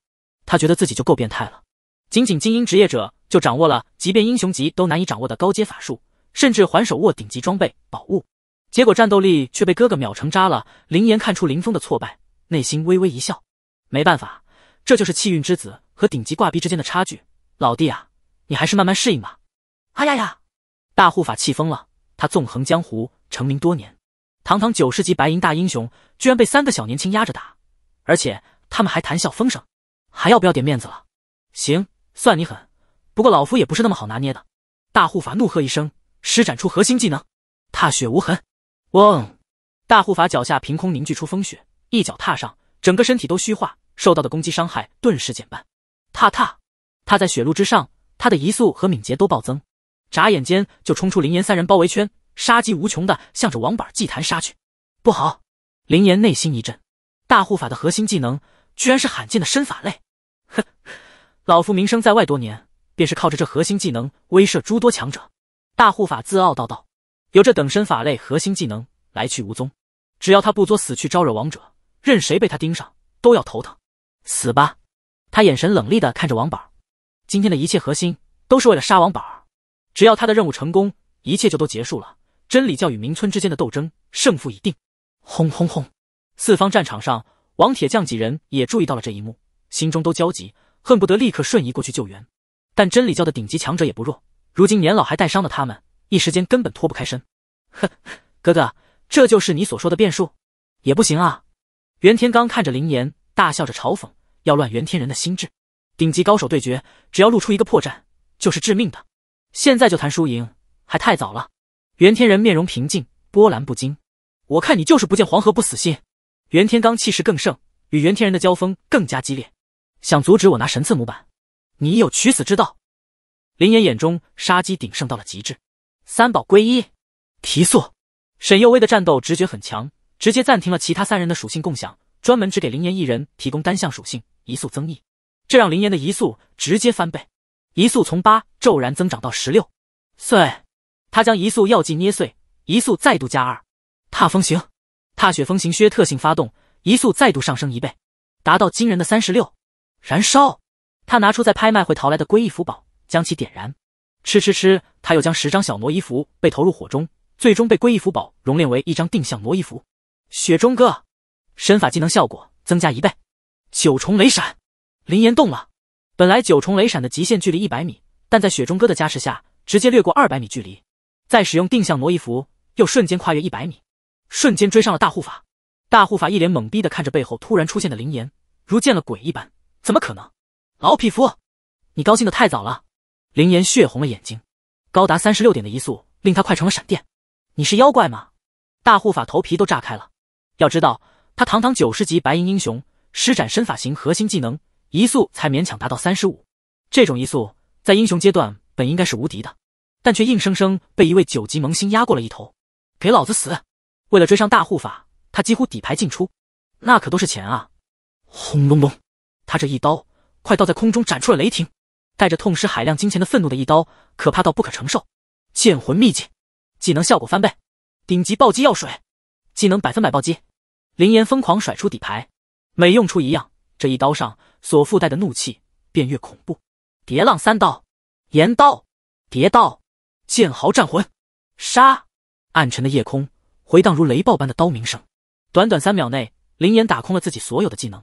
[SPEAKER 1] 他觉得自己就够变态了。仅仅精英职业者就掌握了，即便英雄级都难以掌握的高阶法术，甚至还手握顶级装备宝物，结果战斗力却被哥哥秒成渣了。林岩看出林峰的挫败，内心微微一笑。没办法，这就是气运之子和顶级挂逼之间的差距，老弟啊！你还是慢慢适应吧。哎呀呀！大护法气疯了。他纵横江湖，成名多年，堂堂九十级白银大英雄，居然被三个小年轻压着打，而且他们还谈笑风生，还要不要点面子了？行，算你狠。不过老夫也不是那么好拿捏的。大护法怒喝一声，施展出核心技能——踏雪无痕。嗡！大护法脚下凭空凝聚出风雪，一脚踏上，整个身体都虚化，受到的攻击伤害顿时减半。踏踏踏，在雪路之上。他的移速和敏捷都暴增，眨眼间就冲出林岩三人包围圈，杀机无穷的向着王板祭坛杀去。不好！林岩内心一震，大护法的核心技能居然是罕见的身法类。哼，老夫名声在外多年，便是靠着这核心技能威慑诸多强者。大护法自傲道道，有这等身法类核心技能，来去无踪。只要他不作死去招惹王者，任谁被他盯上都要头疼。死吧！他眼神冷厉的看着王板。今天的一切核心都是为了杀王宝儿，只要他的任务成功，一切就都结束了。真理教与民村之间的斗争胜负已定。轰轰轰！四方战场上，王铁匠几人也注意到了这一幕，心中都焦急，恨不得立刻瞬移过去救援。但真理教的顶级强者也不弱，如今年老还带伤的他们，一时间根本脱不开身。哼，哥哥，这就是你所说的变数？也不行啊！袁天罡看着林岩，大笑着嘲讽，要乱袁天人的心智。顶级高手对决，只要露出一个破绽，就是致命的。现在就谈输赢还太早了。袁天仁面容平静，波澜不惊。我看你就是不见黄河不死心。袁天罡气势更盛，与袁天仁的交锋更加激烈。想阻止我拿神赐模板，你有取死之道。林岩眼中杀机鼎盛到了极致。三宝归一，提速。沈幼薇的战斗直觉很强，直接暂停了其他三人的属性共享，专门只给林岩一人提供单向属性移速增益。这让林岩的移速直接翻倍，移速从八骤然增长到十六。碎，他将移速药剂捏碎，移速再度加二。踏风行，踏雪风行靴特性发动，移速再度上升一倍，达到惊人的三十六。燃烧，他拿出在拍卖会淘来的归一符宝，将其点燃。吃吃吃，他又将十张小挪移符被投入火中，最终被归一符宝熔炼为一张定向挪移符。雪中哥，身法技能效果增加一倍。九重雷闪。林岩动了，本来九重雷闪的极限距离一百米，但在雪中歌的加持下，直接略过二百米距离。再使用定向挪移符，又瞬间跨越一百米，瞬间追上了大护法。大护法一脸懵逼的看着背后突然出现的林岩，如见了鬼一般。怎么可能？老匹夫，你高兴的太早了！林岩血红了眼睛，高达三十六点的移速令他快成了闪电。你是妖怪吗？大护法头皮都炸开了。要知道，他堂堂九十级白银英雄，施展身法型核心技能。移速才勉强达到三十五，这种移速在英雄阶段本应该是无敌的，但却硬生生被一位九级萌新压过了一头。给老子死！为了追上大护法，他几乎底牌尽出，那可都是钱啊！
[SPEAKER 3] 轰隆隆，
[SPEAKER 1] 他这一刀快刀在空中斩出了雷霆，带着痛失海量金钱的愤怒的一刀，可怕到不可承受。剑魂秘境，技能效果翻倍，顶级暴击药水，技能百分百暴击。林岩疯狂甩出底牌，每用出一样，这一刀上。所附带的怒气便越恐怖。叠浪三刀，岩刀，叠刀，剑豪战魂，杀！暗沉的夜空回荡如雷暴般的刀鸣声。短短三秒内，林岩打空了自己所有的技能：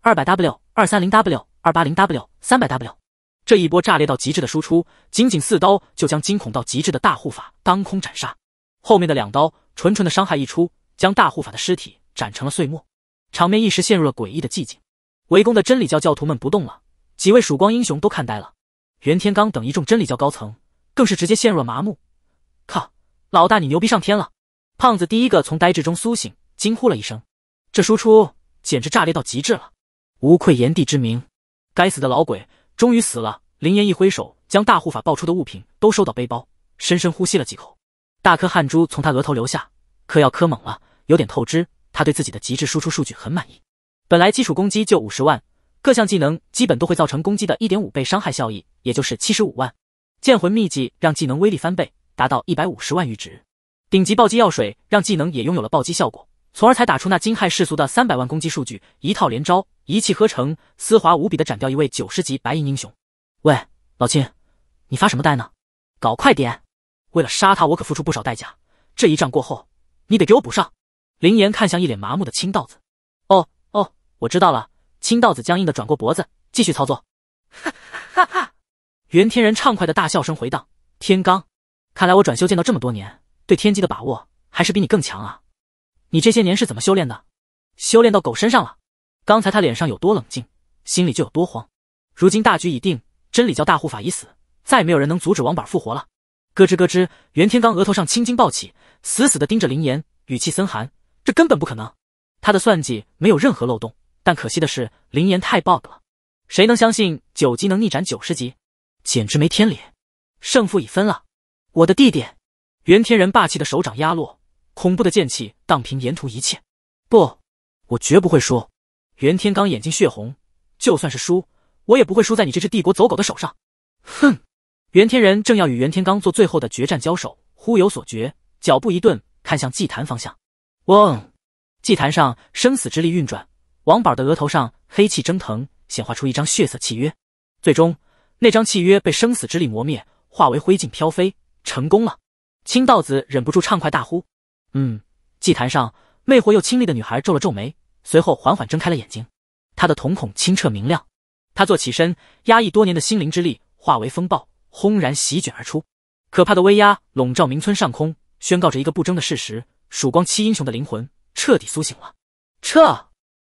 [SPEAKER 1] 二百 W、二三零 W、二八零 W、三百 W。这一波炸裂到极致的输出，仅仅四刀就将惊恐到极致的大护法当空斩杀。后面的两刀，纯纯的伤害一出，将大护法的尸体斩成了碎末。场面一时陷入了诡异的寂静。围攻的真理教教徒们不动了，几位曙光英雄都看呆了，袁天罡等一众真理教高层更是直接陷入了麻木。靠，老大你牛逼上天了！胖子第一个从呆滞中苏醒，惊呼了一声：“这输出简直炸裂到极致了，无愧炎帝之名！”该死的老鬼终于死了！林岩一挥手，将大护法爆出的物品都收到背包，深深呼吸了几口，大颗汗珠从他额头流下，磕药磕猛了，有点透支，他对自己的极致输出数据很满意。本来基础攻击就五十万，各项技能基本都会造成攻击的一点五倍伤害效益，也就是七十五万。剑魂秘技让技能威力翻倍，达到一百五十万阈值。顶级暴击药水让技能也拥有了暴击效果，从而才打出那惊骇世俗的三百万攻击数据。一套连招一气呵成，丝滑无比的斩掉一位九十级白银英雄。喂，老青，你发什么呆呢？搞快点！为了杀他，我可付出不少代价。这一仗过后，你得给我补上。林岩看向一脸麻木的青道子。我知道了。清道子僵硬的转过脖子，继续操作。哈哈哈！哈袁天人畅快的大笑声回荡。天罡，看来我转修剑道这么多年，对天机的把握还是比你更强啊！你这些年是怎么修炼的？修炼到狗身上了？刚才他脸上有多冷静，心里就有多慌。如今大局已定，真理教大护法已死，再也没有人能阻止王板复活了。咯吱咯吱，袁天罡额头上青筋暴起，死死的盯着林岩，语气森寒：“这根本不可能！他的算计没有任何漏洞。”但可惜的是，灵岩太 bug 了，谁能相信九级能逆斩九十级？简直没天理！胜负已分了，我的弟弟袁天人霸气的手掌压落，恐怖的剑气荡平沿途一切。不，我绝不会输！袁天罡眼睛血红，就算是输，我也不会输在你这只帝国走狗的手上！哼！袁天人正要与袁天罡做最后的决战交手，忽有所觉，脚步一顿，看向祭坛方向。嗡，祭坛上生死之力运转。王宝的额头上黑气蒸腾，显化出一张血色契约。最终，那张契约被生死之力磨灭，化为灰烬飘飞。成功了！清道子忍不住畅快大呼：“嗯！”祭坛上，魅惑又清丽的女孩皱了皱眉，随后缓缓睁开了眼睛。她的瞳孔清澈明亮。她坐起身，压抑多年的心灵之力化为风暴，轰然席卷而出。可怕的威压笼罩明村上空，宣告着一个不争的事实：曙光七英雄的灵魂彻底苏醒了。撤！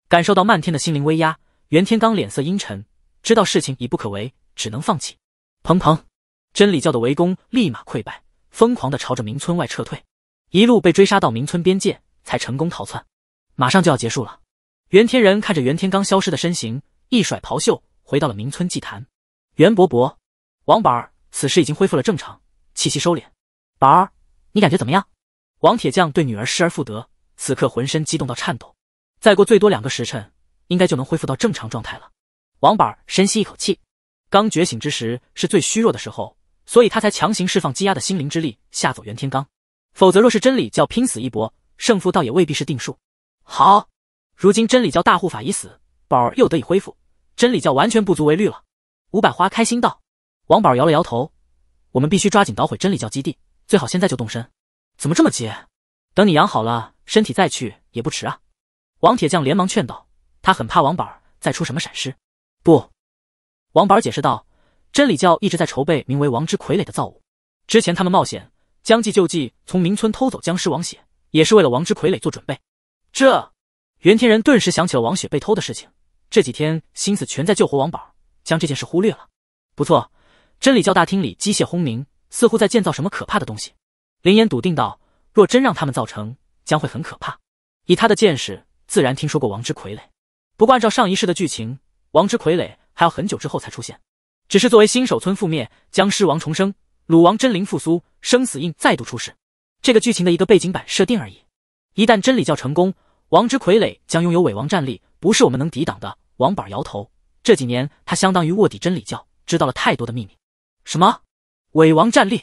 [SPEAKER 1] 感受到漫天的心灵威压，袁天罡脸色阴沉，知道事情已不可为，只能放弃。鹏鹏，真理教的围攻立马溃败，疯狂的朝着明村外撤退，一路被追杀到明村边界，才成功逃窜。马上就要结束了。袁天仁看着袁天罡消失的身形，一甩袍袖，回到了明村祭坛。袁伯伯，王宝儿此时已经恢复了正常，气息收敛。宝儿，你感觉怎么样？王铁匠对女儿失而复得，此刻浑身激动到颤抖。再过最多两个时辰，应该就能恢复到正常状态了。王宝深吸一口气，刚觉醒之时是最虚弱的时候，所以他才强行释放积压的心灵之力吓走袁天罡。否则，若是真理教拼死一搏，胜负倒也未必是定数。好，如今真理教大护法已死，宝儿又得以恢复，真理教完全不足为虑了。五百花开心道。王宝摇了摇头，我们必须抓紧捣毁真理教基地，最好现在就动身。怎么这么急？等你养好了身体再去也不迟啊。王铁匠连忙劝道：“他很怕王宝儿再出什么闪失。”不，王宝儿解释道：“真理教一直在筹备名为‘王之傀儡’的造物。之前他们冒险将计就计，从明村偷走僵尸王血，也是为了王之傀儡做准备。”这袁天仁顿时想起了王雪被偷的事情。这几天心思全在救活王宝，将这件事忽略了。不错，真理教大厅里机械轰鸣，似乎在建造什么可怕的东西。林岩笃定道：“若真让他们造成，将会很可怕。以他的见识。”自然听说过王之傀儡，不过按照上一世的剧情，王之傀儡还要很久之后才出现。只是作为新手村覆灭、僵尸王重生、鲁王真灵复苏、生死印再度出世这个剧情的一个背景板设定而已。一旦真理教成功，王之傀儡将拥有伪王战力，不是我们能抵挡的。王板摇头，这几年他相当于卧底真理教，知道了太多的秘密。什么伪王战力？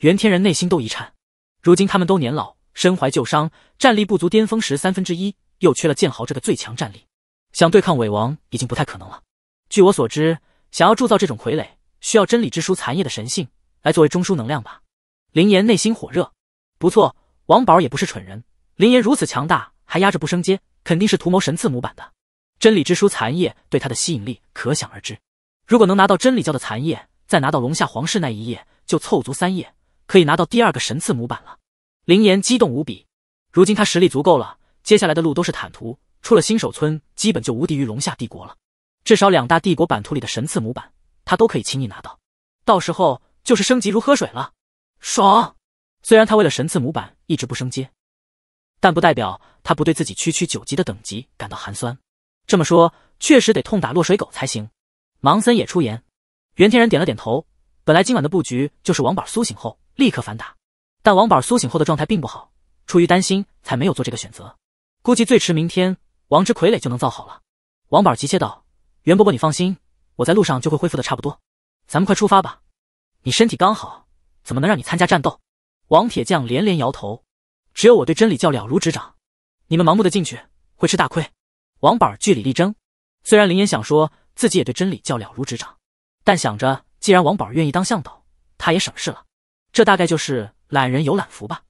[SPEAKER 1] 袁天人内心都一颤。如今他们都年老，身怀旧伤，战力不足巅峰时三分之一。又缺了剑豪这个最强战力，想对抗伪王已经不太可能了。据我所知，想要铸造这种傀儡，需要真理之书残页的神性来作为中枢能量吧？林岩内心火热。不错，王宝也不是蠢人。林岩如此强大，还压着不升阶，肯定是图谋神赐模板的。真理之书残页对他的吸引力可想而知。如果能拿到真理教的残页，再拿到龙夏皇室那一页，就凑足三页，可以拿到第二个神赐模板了。林岩激动无比。如今他实力足够了。接下来的路都是坦途，出了新手村，基本就无敌于龙下帝国了。至少两大帝国版图里的神赐模板，他都可以轻易拿到。到时候就是升级如喝水了，爽！虽然他为了神赐模板一直不升阶，但不代表他不对自己区区九级的等级感到寒酸。这么说，确实得痛打落水狗才行。盲森也出言，袁天仁点了点头。本来今晚的布局就是王宝苏醒后立刻反打，但王宝苏醒后的状态并不好，出于担心才没有做这个选择。估计最迟明天，王之傀儡就能造好了。王宝急切道：“袁伯伯，你放心，我在路上就会恢复的差不多。咱们快出发吧！你身体刚好，怎么能让你参加战斗？”王铁匠连连摇头：“只有我对真理教了如指掌，你们盲目的进去会吃大亏。”王宝据理力争。虽然林岩想说自己也对真理教了如指掌，但想着既然王宝愿意当向导，他也省事了。这大概就是懒人有懒福吧。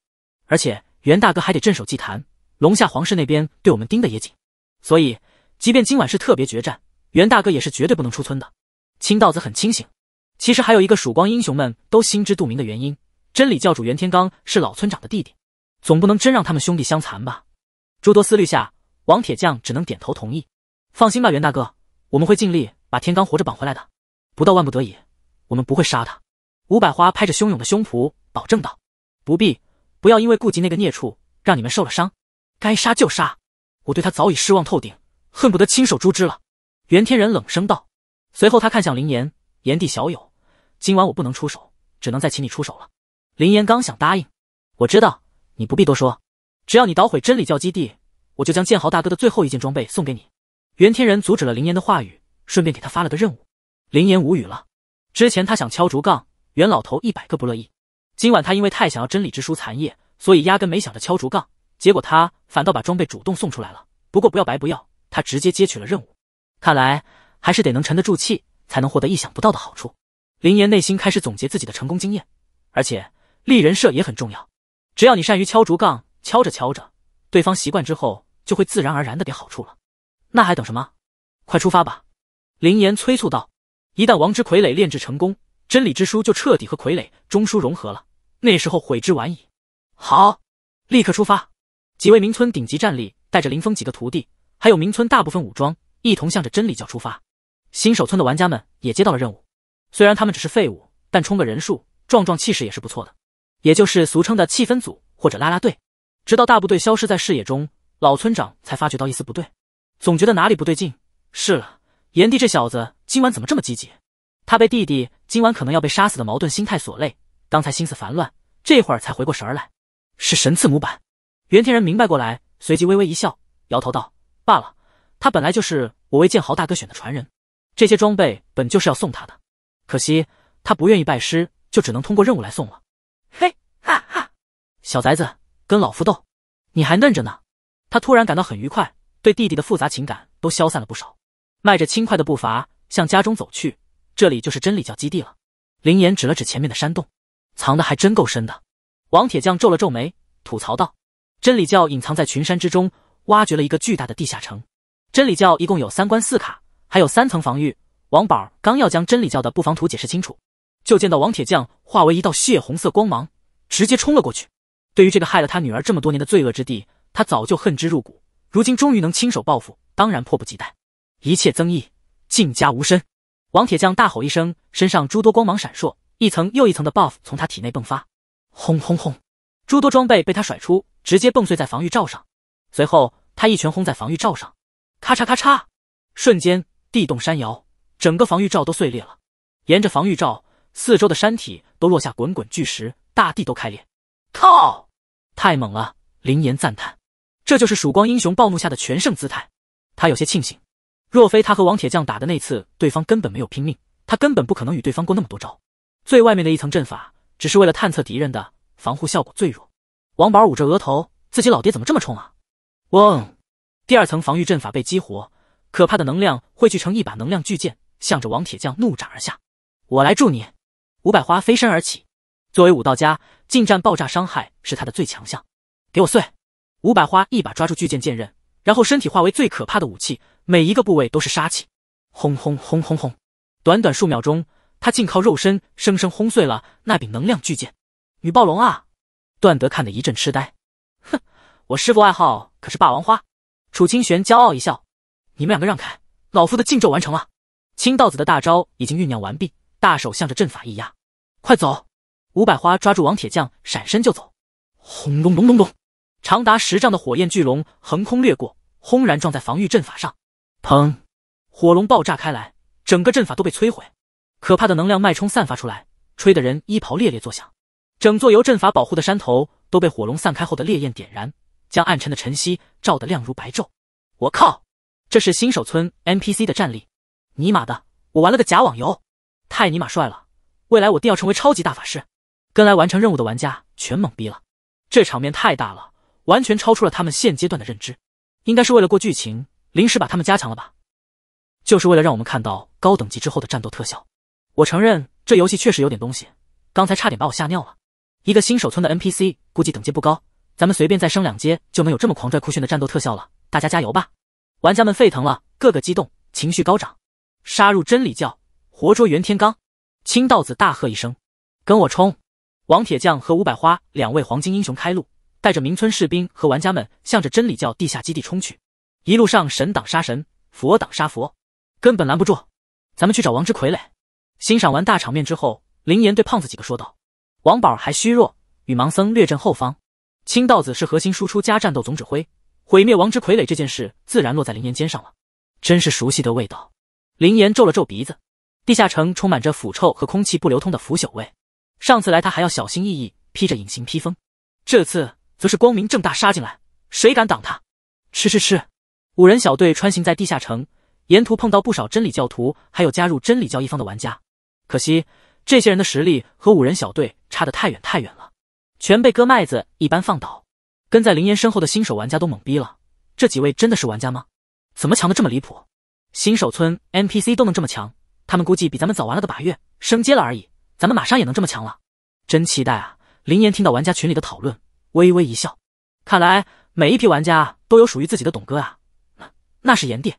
[SPEAKER 1] 而且袁大哥还得镇守祭坛。龙下皇室那边对我们盯得也紧，所以即便今晚是特别决战，袁大哥也是绝对不能出村的。清道子很清醒，其实还有一个曙光英雄们都心知肚明的原因：真理教主袁天罡是老村长的弟弟，总不能真让他们兄弟相残吧？诸多思虑下，王铁匠只能点头同意。放心吧，袁大哥，我们会尽力把天罡活着绑回来的。不到万不得已，我们不会杀他。吴百花拍着汹涌的胸脯保证道：“不必，不要因为顾及那个孽畜，让你们受了伤。”该杀就杀，我对他早已失望透顶，恨不得亲手诛之了。袁天仁冷声道。随后他看向林岩，炎帝小友，今晚我不能出手，只能再请你出手了。林岩刚想答应，我知道，你不必多说，只要你捣毁真理教基地，我就将剑豪大哥的最后一件装备送给你。袁天仁阻止了林岩的话语，顺便给他发了个任务。林岩无语了，之前他想敲竹杠，袁老头一百个不乐意。今晚他因为太想要真理之书残页，所以压根没想着敲竹杠。结果他反倒把装备主动送出来了，不过不要白不要，他直接接取了任务。看来还是得能沉得住气，才能获得意想不到的好处。林岩内心开始总结自己的成功经验，而且立人设也很重要。只要你善于敲竹杠，敲着敲着，对方习惯之后，就会自然而然的给好处了。那还等什么？快出发吧！林岩催促道。一旦王之傀儡炼制成功，真理之书就彻底和傀儡中枢融合了，那时候悔之晚矣。好，立刻出发。几位名村顶级战力带着林峰几个徒弟，还有名村大部分武装，一同向着真理教出发。新手村的玩家们也接到了任务，虽然他们只是废物，但充个人数，壮壮气势也是不错的，也就是俗称的气氛组或者拉拉队。直到大部队消失在视野中，老村长才发觉到一丝不对，总觉得哪里不对劲。是了，炎帝这小子今晚怎么这么积极？他被弟弟今晚可能要被杀死的矛盾心态所累，刚才心思烦乱，这会儿才回过神来。是神赐模板。袁天仁明白过来，随即微微一笑，摇头道：“罢了，他本来就是我为剑豪大哥选的传人，这些装备本就是要送他的，可惜他不愿意拜师，就只能通过任务来送了。”嘿，哈哈，小崽子，跟老夫斗，你还嫩着呢！他突然感到很愉快，对弟弟的复杂情感都消散了不少，迈着轻快的步伐向家中走去。这里就是真理教基地了。林岩指了指前面的山洞，藏得还真够深的。王铁匠皱了皱眉，吐槽道。真理教隐藏在群山之中，挖掘了一个巨大的地下城。真理教一共有三关四卡，还有三层防御。王宝刚要将真理教的布防图解释清楚，就见到王铁匠化为一道血红色光芒，直接冲了过去。对于这个害了他女儿这么多年的罪恶之地，他早就恨之入骨，如今终于能亲手报复，当然迫不及待。一切增益，进家无身。王铁匠大吼一声，身上诸多光芒闪烁，一层又一层的 buff 从他体内迸发。
[SPEAKER 3] 轰轰轰，
[SPEAKER 1] 诸多装备被他甩出。直接蹦碎在防御罩上，随后他一拳轰在防御罩上，咔嚓咔嚓，瞬间地动山摇，整个防御罩都碎裂了。沿着防御罩四周的山体都落下滚滚巨石，大地都开裂。靠，太猛了！林岩赞叹，这就是曙光英雄暴怒下的全胜姿态。他有些庆幸，若非他和王铁匠打的那次，对方根本没有拼命，他根本不可能与对方过那么多招。最外面的一层阵法只是为了探测敌人的，防护效果最弱。王宝捂着额头，自己老爹怎么这么冲啊？嗡，第二层防御阵法被激活，可怕的能量汇聚成一把能量巨剑，向着王铁匠怒斩而下。我来助你！五百花飞身而起，作为武道家，近战爆炸伤害是他的最强项。给我碎！五百花一把抓住巨剑剑刃，然后身体化为最可怕的武器，每一个部位都是杀气。轰轰轰轰轰！短短数秒钟，他竟靠肉身生生轰碎了那柄能量巨剑。女暴龙啊！段德看得一阵痴呆，哼，我师父外号可是霸王花。楚清玄骄傲一笑，你们两个让开，老夫的禁咒完成了。清道子的大招已经酝酿完毕，大手向着阵法一压，快走！五百花抓住王铁匠，闪身就走。轰隆隆隆隆，长达十丈的火焰巨龙横空掠过，轰然撞在防御阵法上，砰，火龙爆炸开来，整个阵法都被摧毁，可怕的能量脉冲散发出来，吹得人衣袍猎猎作响。整座由阵法保护的山头都被火龙散开后的烈焰点燃，将暗沉的晨曦照得亮如白昼。我靠，这是新手村 NPC 的战力？尼玛的，我玩了个假网游，太尼玛帅了！未来我定要成为超级大法师。跟来完成任务的玩家全懵逼了，这场面太大了，完全超出了他们现阶段的认知。应该是为了过剧情，临时把他们加强了吧？就是为了让我们看到高等级之后的战斗特效。我承认，这游戏确实有点东西，刚才差点把我吓尿了。一个新手村的 NPC 估计等级不高，咱们随便再升两阶就能有这么狂拽酷炫的战斗特效了。大家加油吧！玩家们沸腾了，个个激动，情绪高涨，杀入真理教，活捉袁天罡。青道子大喝一声：“跟我冲！”王铁匠和五百花两位黄金英雄开路，带着民村士兵和玩家们，向着真理教地下基地冲去。一路上神挡杀神，佛挡杀佛，根本拦不住。咱们去找王之傀儡。欣赏完大场面之后，林岩对胖子几个说道。王宝还虚弱，与盲僧略阵后方。青道子是核心输出加战斗总指挥，毁灭王之傀儡这件事自然落在林岩肩上了。真是熟悉的味道，林岩皱了皱鼻子。地下城充满着腐臭和空气不流通的腐朽味。上次来他还要小心翼翼，披着隐形披风，这次则是光明正大杀进来。谁敢挡他？吃吃吃！五人小队穿行在地下城，沿途碰到不少真理教徒，还有加入真理教一方的玩家。可惜。这些人的实力和五人小队差得太远太远了，全被割麦子一般放倒。跟在林岩身后的新手玩家都懵逼了，这几位真的是玩家吗？怎么强的这么离谱？新手村 NPC 都能这么强，他们估计比咱们早玩了个把月，升阶了而已。咱们马上也能这么强了，真期待啊！林岩听到玩家群里的讨论，微微一笑，看来每一批玩家都有属于自己的董哥啊。那那是炎帝，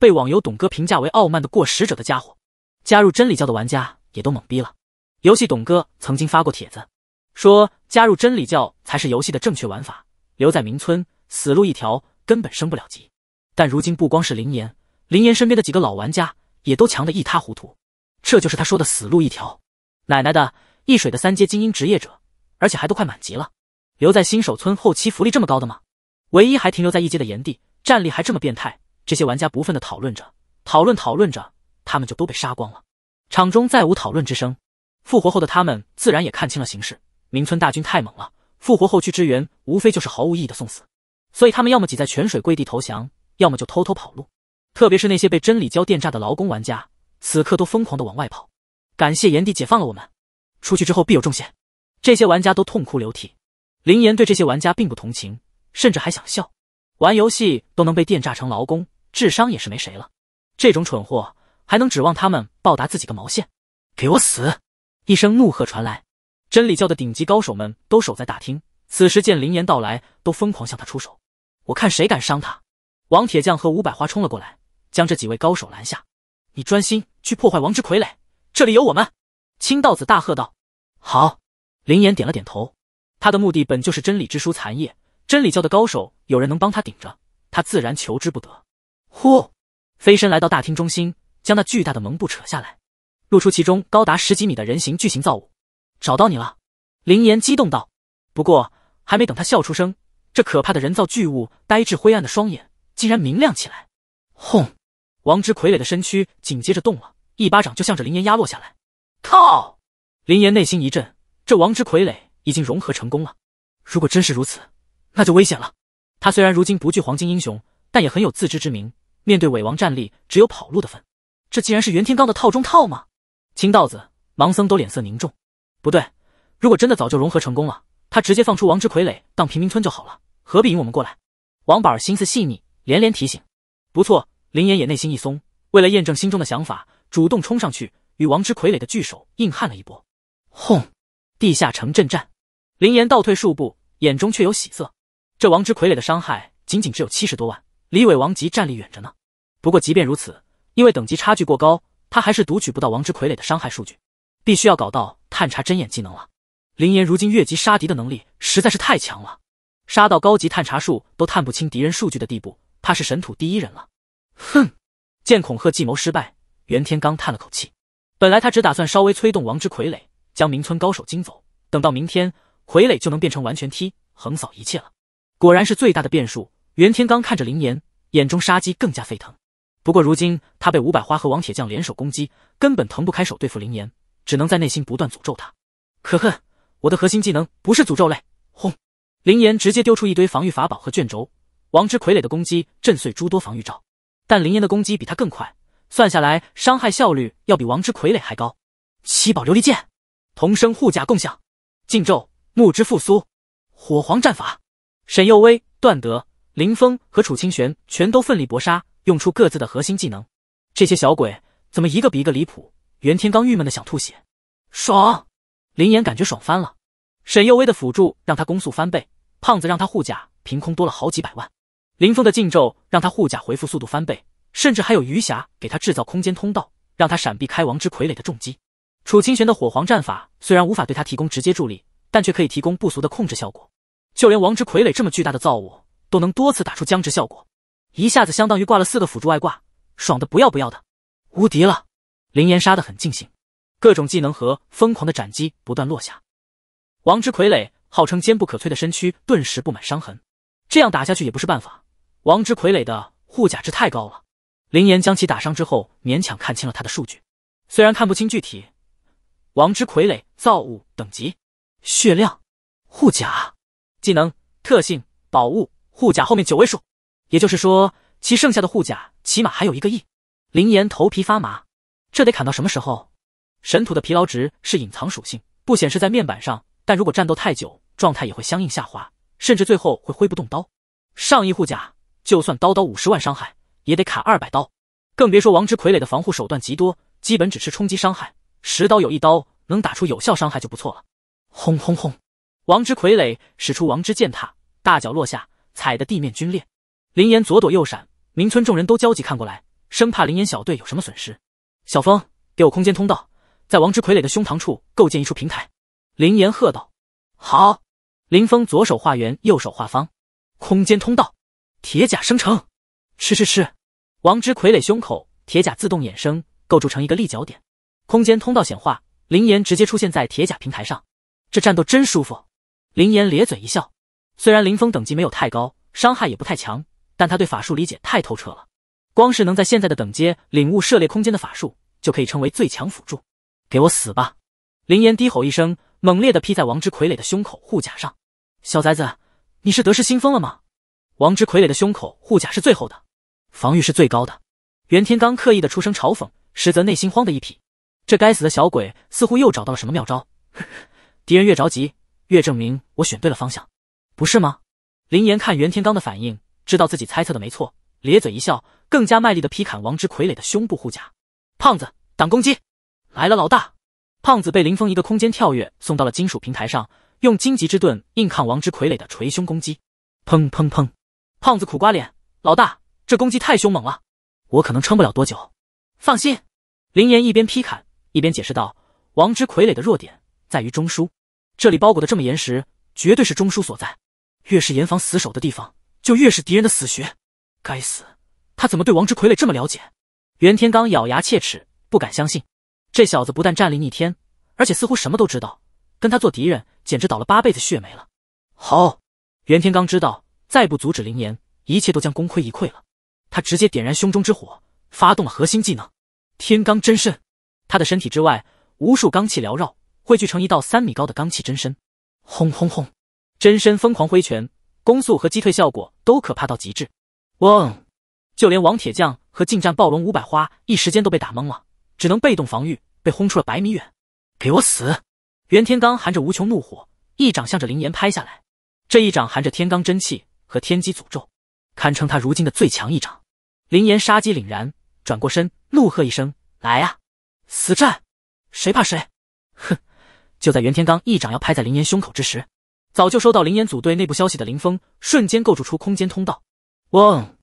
[SPEAKER 1] 被网游董哥评价为傲慢的过时者的家伙，加入真理教的玩家。也都懵逼了。游戏董哥曾经发过帖子，说加入真理教才是游戏的正确玩法，留在明村死路一条，根本升不了级。但如今不光是林岩，林岩身边的几个老玩家也都强得一塌糊涂，这就是他说的死路一条。奶奶的，易水的三阶精英职业者，而且还都快满级了，留在新手村后期福利这么高的吗？唯一还停留在一阶的炎帝，战力还这么变态？这些玩家不忿的讨论着，讨论讨论着，他们就都被杀光了。场中再无讨论之声，复活后的他们自然也看清了形势，明村大军太猛了，复活后去支援无非就是毫无意义的送死，所以他们要么挤在泉水跪地投降，要么就偷偷跑路。特别是那些被真理胶电炸的劳工玩家，此刻都疯狂的往外跑。感谢炎帝解放了我们，出去之后必有重谢。这些玩家都痛哭流涕，林岩对这些玩家并不同情，甚至还想笑，玩游戏都能被电炸成劳工，智商也是没谁了。这种蠢货。还能指望他们报答自己个毛线？给我死！一声怒喝传来，真理教的顶级高手们都守在大厅。此时见林岩到来，都疯狂向他出手。我看谁敢伤他！王铁匠和吴百花冲了过来，将这几位高手拦下。你专心去破坏王之傀儡，这里有我们。青道子大喝道：“好！”林岩点了点头。他的目的本就是真理之书残页，真理教的高手有人能帮他顶着，他自然求之不得。呼，飞身来到大厅中心。将那巨大的蒙布扯下来，露出其中高达十几米的人形巨型造物。找到你了，林岩激动道。不过还没等他笑出声，这可怕的人造巨物呆滞灰暗的双眼竟然明亮起来。轰！王之傀儡的身躯紧接着动了，一巴掌就向着林岩压落下来。靠！林岩内心一震，这王之傀儡已经融合成功了。如果真是如此，那就危险了。他虽然如今不惧黄金英雄，但也很有自知之明，面对伪王战力，只有跑路的份。这竟然是袁天罡的套中套吗？青道子、盲僧都脸色凝重。不对，如果真的早就融合成功了，他直接放出王之傀儡当平民村就好了，何必引我们过来？王宝儿心思细腻，连连提醒。不错，林岩也内心一松。为了验证心中的想法，主动冲上去与王之傀儡的巨手硬汉了一波。轰！地下城震战，林岩倒退数步，眼中却有喜色。这王之傀儡的伤害仅仅只有七十多万，离伪王级战力远着呢。不过即便如此。因为等级差距过高，他还是读取不到王之傀儡的伤害数据，必须要搞到探查针眼技能了。林岩如今越级杀敌的能力实在是太强了，杀到高级探查术都探不清敌人数据的地步，怕是神土第一人了。哼！见恐吓计谋失败，袁天罡叹了口气。本来他只打算稍微催动王之傀儡，将明村高手惊走，等到明天傀儡就能变成完全体，横扫一切了。果然是最大的变数。袁天罡看着林岩，眼中杀机更加沸腾。不过如今他被五百花和王铁匠联手攻击，根本腾不开手对付林岩，只能在内心不断诅咒他。可恨，我的核心技能不是诅咒类。轰！林岩直接丢出一堆防御法宝和卷轴，王之傀儡的攻击震碎诸多防御罩，但林岩的攻击比他更快，算下来伤害效率要比王之傀儡还高。七宝琉璃剑，同生护甲共享，禁咒木之复苏，火皇战法。沈幼威、段德、林峰和楚清玄全都奋力搏杀。用出各自的核心技能，这些小鬼怎么一个比一个离谱？袁天罡郁闷的想吐血。爽，林岩感觉爽翻了。沈幼薇的辅助让他攻速翻倍，胖子让他护甲凭空多了好几百万。林峰的禁咒让他护甲回复速度翻倍，甚至还有余霞给他制造空间通道，让他闪避开王之傀儡的重击。楚清玄的火皇战法虽然无法对他提供直接助力，但却可以提供不俗的控制效果。就连王之傀儡这么巨大的造物，都能多次打出僵直效果。一下子相当于挂了四个辅助外挂，爽的不要不要的，无敌了！林岩杀的很尽兴，各种技能和疯狂的斩击不断落下，王之傀儡号称坚不可摧的身躯顿时布满伤痕。这样打下去也不是办法，王之傀儡的护甲值太高了。林岩将其打伤之后，勉强看清了他的数据，虽然看不清具体，王之傀儡造物等级、血量、护甲、技能、特性、宝物、护甲后面九位数。也就是说，其剩下的护甲起码还有一个亿。林岩头皮发麻，这得砍到什么时候？神土的疲劳值是隐藏属性，不显示在面板上，但如果战斗太久，状态也会相应下滑，甚至最后会挥不动刀。上亿护甲，就算刀刀五十万伤害，也得砍二百刀，更别说王之傀儡的防护手段极多，基本只是冲击伤害，十刀有一刀能打出有效伤害就不错了。
[SPEAKER 3] 轰轰轰！
[SPEAKER 1] 王之傀儡使出王之践踏，大脚落下，踩得地面龟裂。林岩左躲右闪，明村众人都焦急看过来，生怕林岩小队有什么损失。小峰，给我空间通道，在王之傀儡的胸膛处构建一处平台。林岩喝道：“好！”林峰左手画圆，右手画方，空间通道，铁甲生成。吃吃吃！王之傀儡胸口铁甲自动衍生，构筑成一个立脚点。空间通道显化，林岩直接出现在铁甲平台上。这战斗真舒服。林岩咧嘴一笑，虽然林峰等级没有太高，伤害也不太强。但他对法术理解太透彻了，光是能在现在的等阶领悟涉猎空间的法术，就可以称为最强辅助。给我死吧！林岩低吼一声，猛烈的劈在王之傀儡的胸口护甲上。小崽子，你是得失心疯了吗？王之傀儡的胸口护甲是最厚的，防御是最高的。袁天罡刻意的出声嘲讽，实则内心慌的一匹。这该死的小鬼似乎又找到了什么妙招。*laughs* 敌人越着急，越证明我选对了方向，不是吗？林岩看袁天罡的反应。知道自己猜测的没错，咧嘴一笑，更加卖力的劈砍王之傀儡的胸部护甲。胖子挡攻击来了，老大！胖子被林峰一个空间跳跃送到了金属平台上，用荆棘之盾硬抗王之傀儡的捶胸攻击。
[SPEAKER 3] 砰砰砰！
[SPEAKER 1] 胖子苦瓜脸，老大，这攻击太凶猛了，我可能撑不了多久。放心，林岩一边劈砍一边解释道，王之傀儡的弱点在于中枢，这里包裹的这么严实，绝对是中枢所在。越是严防死守的地方。就越是敌人的死穴。该死，他怎么对王之傀儡这么了解？袁天罡咬牙切齿，不敢相信，这小子不但战力逆天，而且似乎什么都知道。跟他做敌人，简直倒了八辈子血霉了。好，袁天罡知道再不阻止林岩，一切都将功亏一篑了。他直接点燃胸中之火，发动了核心技能天罡真身。他的身体之外，无数罡气缭绕，汇聚成一道三米高的罡气真身。
[SPEAKER 3] 轰轰轰！
[SPEAKER 1] 真身疯狂挥拳。攻速和击退效果都可怕到极致，哇！就连王铁匠和近战暴龙五百花一时间都被打懵了，只能被动防御，被轰出了百米远。给我死！袁天罡含着无穷怒火，一掌向着林岩拍下来。这一掌含着天罡真气和天机诅咒，堪称他如今的最强一掌。林岩杀机凛然，转过身，怒喝一声：“来呀，死战！谁怕谁？”哼！就在袁天罡一掌要拍在林岩胸口之时。早就收到林岩组队内部消息的林峰，瞬间构筑出空间通道。嗡，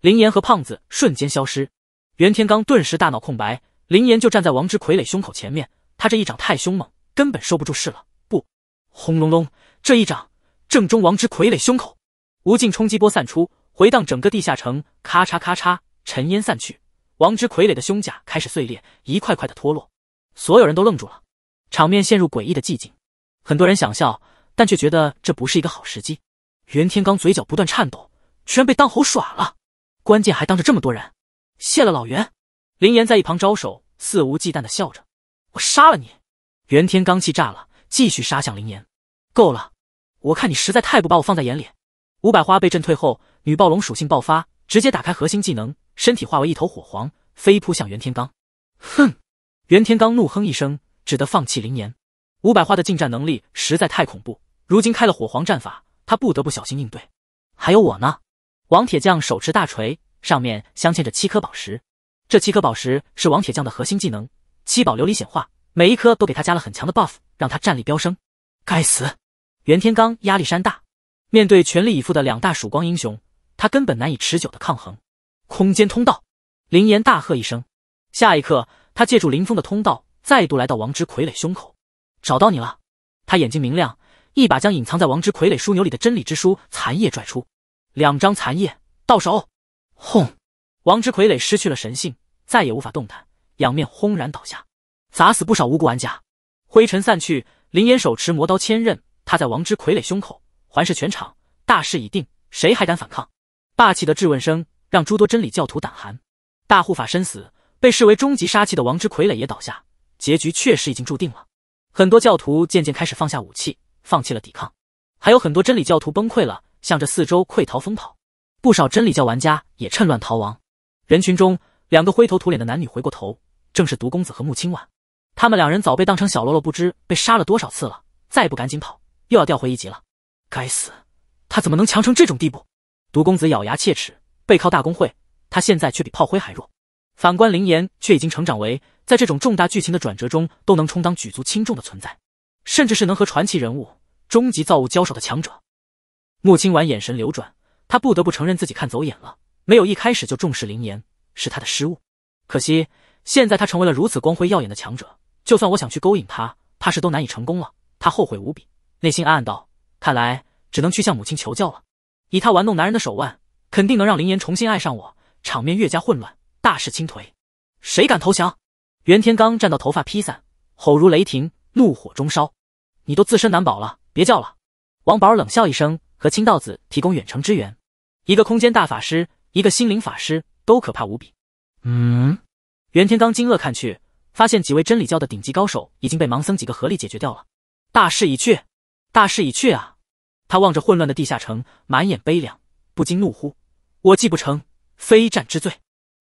[SPEAKER 1] 林岩和胖子瞬间消失。袁天罡顿时大脑空白。林岩就站在王之傀儡胸口前面，他这一掌太凶猛，根本收不住势了。不，轰隆隆，这一掌正中王之傀儡胸口，无尽冲击波散出，回荡整个地下城。咔嚓咔嚓，尘烟散去，王之傀儡的胸甲开始碎裂，一块块的脱落。所有人都愣住了，场面陷入诡异的寂静。很多人想笑。但却觉得这不是一个好时机。袁天罡嘴角不断颤抖，居然被当猴耍了，关键还当着这么多人。谢了老袁。林岩在一旁招手，肆无忌惮的笑着。我杀了你！袁天罡气炸了，继续杀向林岩。够了，我看你实在太不把我放在眼里。五百花被震退后，女暴龙属性爆发，直接打开核心技能，身体化为一头火凰，飞扑向袁天罡。哼！袁天罡怒哼一声，只得放弃林岩。五百花的近战能力实在太恐怖。如今开了火皇战法，他不得不小心应对。还有我呢，王铁匠手持大锤，上面镶嵌着七颗宝石。这七颗宝石是王铁匠的核心技能——七宝琉璃显化，每一颗都给他加了很强的 buff，让他战力飙升。该死！袁天罡压力山大，面对全力以赴的两大曙光英雄，他根本难以持久的抗衡。空间通道，林岩大喝一声，下一刻他借助林峰的通道，再度来到王之傀儡胸口，找到你了。他眼睛明亮。一把将隐藏在王之傀儡枢纽里的真理之书残页拽出，两张残页到手。轰！王之傀儡失去了神性，再也无法动弹，仰面轰然倒下，砸死不少无辜玩家。灰尘散去，林岩手持魔刀千刃，踏在王之傀儡胸口，环视全场，大势已定，谁还敢反抗？霸气的质问声让诸多真理教徒胆寒。大护法身死，被视为终极杀器的王之傀儡也倒下，结局确实已经注定了。很多教徒渐渐开始放下武器。放弃了抵抗，还有很多真理教徒崩溃了，向着四周溃逃疯跑。不少真理教玩家也趁乱逃亡。人群中，两个灰头土脸的男女回过头，正是毒公子和穆青婉。他们两人早被当成小喽啰，不知被杀了多少次了。再不赶紧跑，又要掉回一级了。该死，他怎么能强成这种地步？毒公子咬牙切齿，背靠大公会，他现在却比炮灰还弱。反观林岩，却已经成长为在这种重大剧情的转折中都能充当举足轻重的存在。甚至是能和传奇人物、终极造物交手的强者，穆清婉眼神流转，他不得不承认自己看走眼了，没有一开始就重视林岩，是他的失误。可惜现在他成为了如此光辉耀眼的强者，就算我想去勾引他，怕是都难以成功了。他后悔无比，内心暗暗道：看来只能去向母亲求教了。以他玩弄男人的手腕，肯定能让林岩重新爱上我。场面越加混乱，大势倾颓，谁敢投降？袁天罡站到，头发披散，吼如雷霆。怒火中烧，你都自身难保了，别叫了！王宝冷笑一声，和清道子提供远程支援。一个空间大法师，一个心灵法师，都可怕无比。嗯，袁天罡惊愕看去，发现几位真理教的顶级高手已经被盲僧几个合力解决掉了。大势已去，大势已去啊！他望着混乱的地下城，满眼悲凉，不禁怒呼：“我计不成，非战之罪，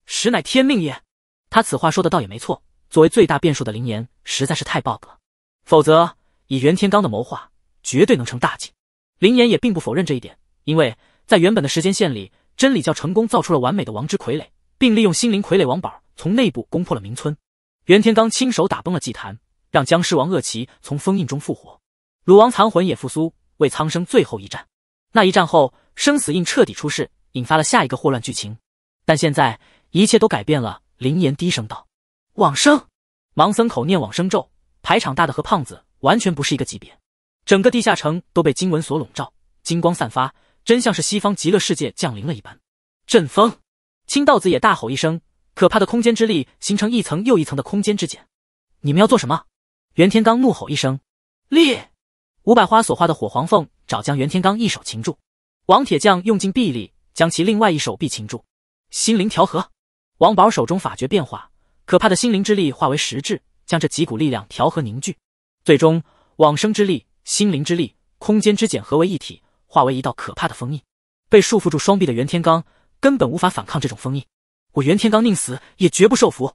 [SPEAKER 1] 实乃天命也。”他此话说的倒也没错，作为最大变数的灵岩实在是太 bug 了。否则，以袁天罡的谋划，绝对能成大计。林岩也并不否认这一点，因为在原本的时间线里，真理教成功造出了完美的王之傀儡，并利用心灵傀儡王宝从内部攻破了明村。袁天罡亲手打崩了祭坛，让僵尸王恶奇从封印中复活，鲁王残魂也复苏，为苍生最后一战。那一战后，生死印彻底出世，引发了下一个祸乱剧情。但现在一切都改变了。林岩低声道：“往生，盲僧口念往生咒。”排场大的和胖子完全不是一个级别，整个地下城都被金文所笼罩，金光散发，真像是西方极乐世界降临了一般。阵风，青道子也大吼一声，可怕的空间之力形成一层又一层的空间之茧。你们要做什么？袁天罡怒吼一声。烈五百花所化的火黄凤，爪将袁天罡一手擒住。王铁匠用尽臂力，将其另外一手臂擒住。心灵调和，王宝手中法诀变化，可怕的心灵之力化为实质。将这几股力量调和凝聚，最终往生之力、心灵之力、空间之茧合为一体，化为一道可怕的封印。被束缚住双臂的袁天罡根本无法反抗这种封印。我袁天罡宁死也绝不受缚。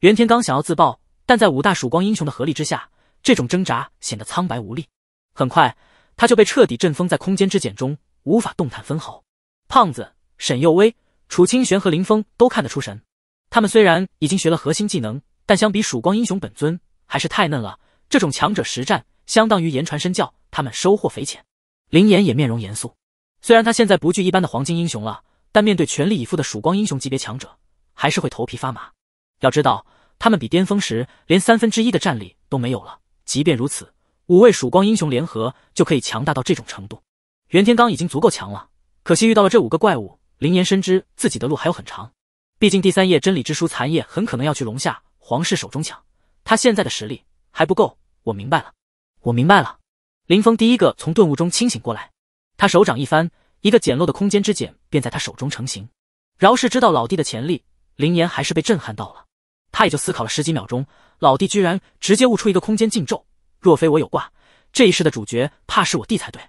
[SPEAKER 1] 袁天罡想要自爆，但在五大曙光英雄的合力之下，这种挣扎显得苍白无力。很快，他就被彻底震封在空间之茧中，无法动弹分毫。胖子、沈佑威、楚清玄和林峰都看得出神。他们虽然已经学了核心技能。但相比曙光英雄本尊还是太嫩了。这种强者实战相当于言传身教，他们收获匪浅。林岩也面容严肃，虽然他现在不惧一般的黄金英雄了，但面对全力以赴的曙光英雄级别强者，还是会头皮发麻。要知道，他们比巅峰时连三分之一的战力都没有了。即便如此，五位曙光英雄联合就可以强大到这种程度。袁天罡已经足够强了，可惜遇到了这五个怪物。林岩深知自己的路还有很长，毕竟第三页真理之书残页很可能要去龙下。皇室手中抢，他现在的实力还不够。我明白了，我明白了。林峰第一个从顿悟中清醒过来，他手掌一翻，一个简陋的空间之茧便在他手中成型。饶是知道老弟的潜力，林岩还是被震撼到了。他也就思考了十几秒钟，老弟居然直接悟出一个空间禁咒。若非我有挂，这一世的主角怕是我弟才对。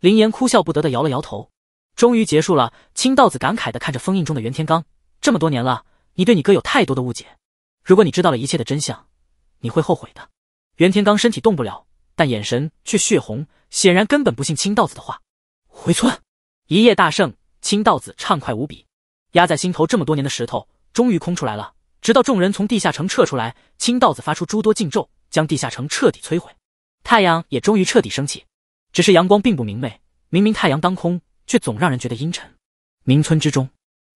[SPEAKER 1] 林岩哭笑不得的摇了摇头。终于结束了，青道子感慨的看着封印中的袁天罡。这么多年了，你对你哥有太多的误解。如果你知道了一切的真相，你会后悔的。袁天罡身体动不了，但眼神却血红，显然根本不信青道子的话。回村，一夜大胜，青道子畅快无比，压在心头这么多年的石头终于空出来了。直到众人从地下城撤出来，青道子发出诸多禁咒，将地下城彻底摧毁。太阳也终于彻底升起，只是阳光并不明媚，明明太阳当空，却总让人觉得阴沉。明村之中，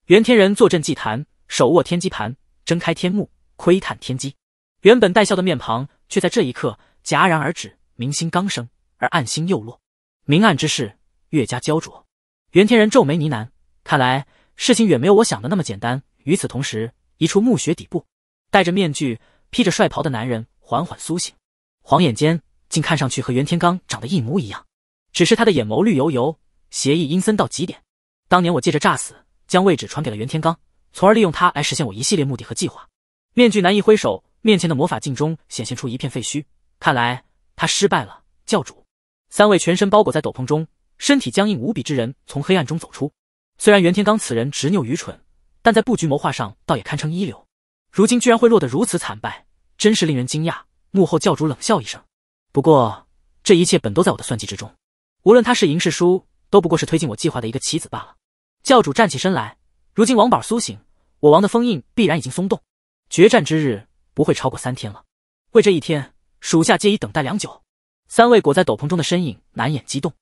[SPEAKER 1] 袁天仁坐镇祭坛，手握天机盘，睁开天目。窥探天机，原本带笑的面庞却在这一刻戛然而止，明星刚升而暗星又落，明暗之势越加焦灼。袁天人皱眉呢喃：“看来事情远没有我想的那么简单。”与此同时，一处墓穴底部，戴着面具、披着帅袍的男人缓缓苏醒，晃眼间竟看上去和袁天罡长得一模一样，只是他的眼眸绿油油，邪意阴森到极点。当年我借着诈死，将位置传给了袁天罡，从而利用他来实现我一系列目的和计划。面具男一挥手，面前的魔法镜中显现出一片废墟。看来他失败了。教主，三位全身包裹在斗篷中，身体僵硬无比之人从黑暗中走出。虽然袁天罡此人执拗愚蠢，但在布局谋划上倒也堪称一流。如今居然会落得如此惨败，真是令人惊讶。幕后教主冷笑一声：“不过这一切本都在我的算计之中。无论他是赢是输，都不过是推进我计划的一个棋子罢了。”教主站起身来，如今王宝苏醒，我王的封印必然已经松动。决战之日不会超过三天了。为这一天，属下皆已等待良久。三位裹在斗篷中的身影难掩激动，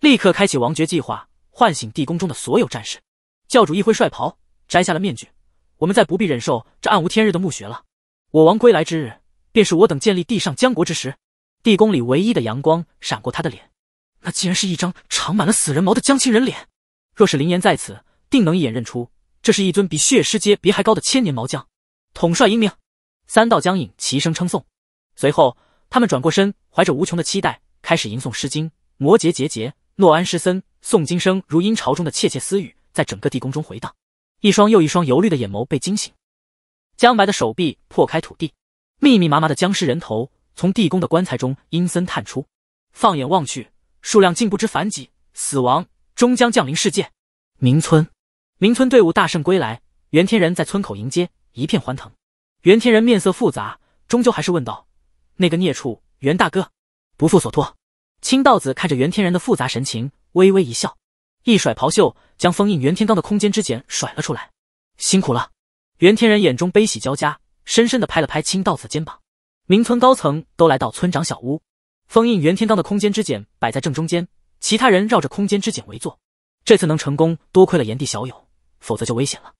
[SPEAKER 1] 立刻开启王爵计划，唤醒地宫中的所有战士。教主一挥帅袍，摘下了面具。我们再不必忍受这暗无天日的墓穴了。我王归来之日，便是我等建立地上江国之时。地宫里唯一的阳光闪过他的脸，那竟然是一张长满了死人毛的江青人脸。若是林岩在此，定能一眼认出，这是一尊比血尸阶别还高的千年毛将。统帅英明，三道僵影齐声称颂。随后，他们转过身，怀着无穷的期待，开始吟诵《诗经》。摩羯节节，诺安师森，诵经声如阴潮中的窃窃私语，在整个地宫中回荡。一双又一双油绿的眼眸被惊醒。江白的手臂破开土地，密密麻麻的僵尸人头从地宫的棺材中阴森探出。放眼望去，数量竟不知凡几。死亡终将降临世界。明村，明村队伍大胜归来，袁天仁在村口迎接。一片欢腾，袁天人面色复杂，终究还是问道：“那个孽畜，袁大哥不负所托。”青道子看着袁天人的复杂神情，微微一笑，一甩袍袖，将封印袁天罡的空间之茧甩了出来。辛苦了，袁天人眼中悲喜交加，深深的拍了拍青道子肩膀。民村高层都来到村长小屋，封印袁天罡的空间之茧摆在正中间，其他人绕着空间之茧围坐。这次能成功，多亏了炎帝小友，否则就危险了。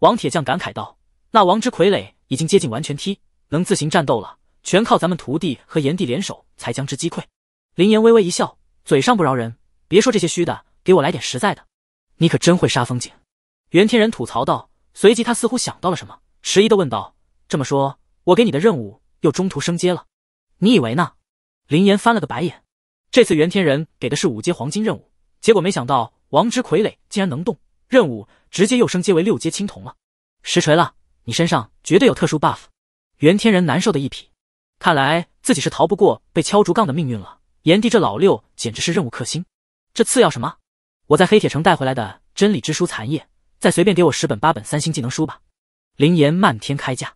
[SPEAKER 1] 王铁匠感慨道。那王之傀儡已经接近完全踢，能自行战斗了，全靠咱们徒弟和炎帝联手才将之击溃。林岩微微一笑，嘴上不饶人，别说这些虚的，给我来点实在的。你可真会杀风景。袁天仁吐槽道，随即他似乎想到了什么，迟疑的问道：“这么说，我给你的任务又中途升阶了？你以为呢？”林岩翻了个白眼，这次袁天仁给的是五阶黄金任务，结果没想到王之傀儡竟然能动，任务直接又升阶为六阶青铜了，实锤了。你身上绝对有特殊 buff，袁天人难受的一匹，看来自己是逃不过被敲竹杠的命运了。炎帝这老六简直是任务克星，这次要什么？我在黑铁城带回来的真理之书残页，再随便给我十本八本三星技能书吧。林岩漫天开价，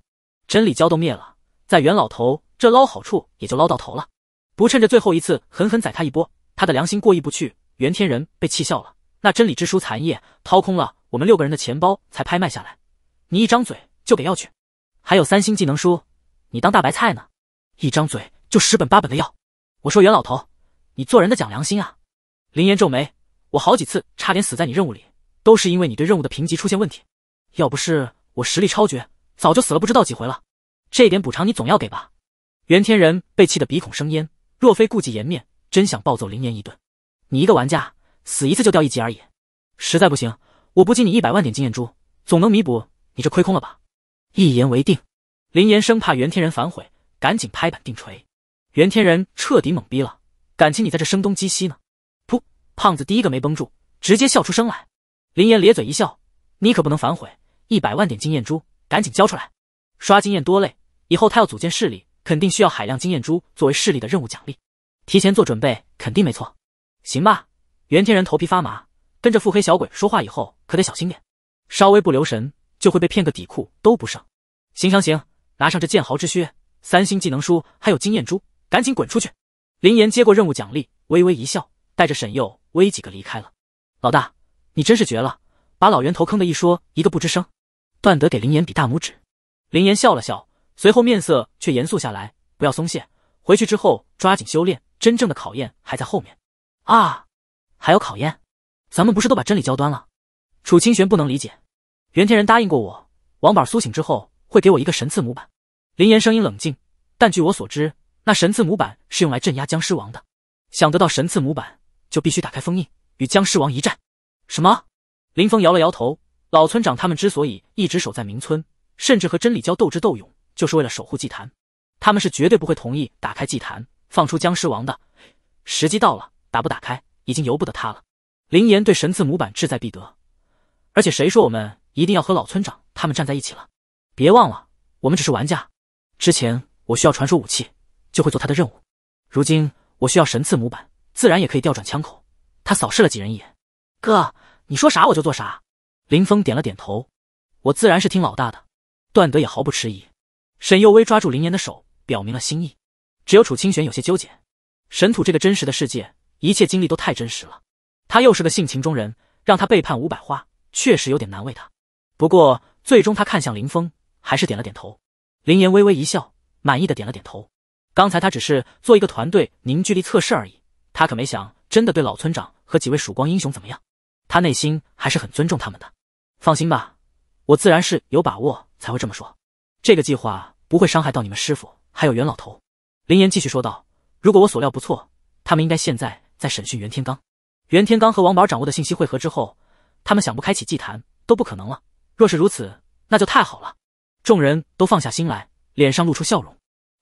[SPEAKER 1] 真理教都灭了，在袁老头这捞好处也就捞到头了，不趁着最后一次狠狠宰他一波，他的良心过意不去。袁天人被气笑了，那真理之书残页掏空了我们六个人的钱包才拍卖下来，你一张嘴。就给药去，还有三星技能书，你当大白菜呢？一张嘴就十本八本的药。我说袁老头，你做人的讲良心啊！林岩皱眉，我好几次差点死在你任务里，都是因为你对任务的评级出现问题。要不是我实力超绝，早就死了不知道几回了。这点补偿你总要给吧？袁天仁被气得鼻孔生烟，若非顾忌颜面，真想暴揍林岩一顿。你一个玩家死一次就掉一级而已，实在不行，我补给你一百万点经验珠，总能弥补你这亏空了吧？一言为定，林岩生怕袁天仁反悔，赶紧拍板定锤。袁天仁彻底懵逼了，感情你在这声东击西呢？噗，胖子第一个没绷住，直接笑出声来。林岩咧嘴一笑，你可不能反悔，一百万点经验珠，赶紧交出来。刷经验多累，以后他要组建势力，肯定需要海量经验珠作为势力的任务奖励，提前做准备肯定没错。行吧，袁天仁头皮发麻，跟着腹黑小鬼说话以后可得小心点，稍微不留神。就会被骗个底裤都不剩。行行行，拿上这剑豪之靴、三星技能书还有经验珠，赶紧滚出去！林岩接过任务奖励，微微一笑，带着沈佑威几个离开了。老大，你真是绝了，把老袁头坑的一说，一个不吱声。段德给林岩比大拇指。林岩笑了笑，随后面色却严肃下来：“不要松懈，回去之后抓紧修炼，真正的考验还在后面。”啊，还有考验？咱们不是都把真理交端了？楚清玄不能理解。袁天仁答应过我，王宝苏醒之后会给我一个神赐模板。林岩声音冷静，但据我所知，那神赐模板是用来镇压僵尸王的。想得到神赐模板，就必须打开封印，与僵尸王一战。什么？林峰摇了摇头。老村长他们之所以一直守在明村，甚至和真理教斗智斗勇，就是为了守护祭坛。他们是绝对不会同意打开祭坛，放出僵尸王的。时机到了，打不打开已经由不得他了。林岩对神赐模板志在必得，而且谁说我们？一定要和老村长他们站在一起了。别忘了，我们只是玩家。之前我需要传输武器，就会做他的任务。如今我需要神赐模板，自然也可以调转枪口。他扫视了几人一眼：“哥，你说啥我就做啥。”林峰点了点头：“我自然是听老大的。”段德也毫不迟疑。沈幼薇抓住林岩的手，表明了心意。只有楚清玄有些纠结。神土这个真实的世界，一切经历都太真实了。他又是个性情中人，让他背叛吴百花，确实有点难为他。不过，最终他看向林峰，还是点了点头。林岩微微一笑，满意的点了点头。刚才他只是做一个团队凝聚力测试而已，他可没想真的对老村长和几位曙光英雄怎么样。他内心还是很尊重他们的。放心吧，我自然是有把握才会这么说。这个计划不会伤害到你们师傅还有袁老头。林岩继续说道：“如果我所料不错，他们应该现在在审讯袁天罡。袁天罡和王宝掌握的信息汇合之后，他们想不开启祭坛都不可能了。”若是如此，那就太好了。众人都放下心来，脸上露出笑容。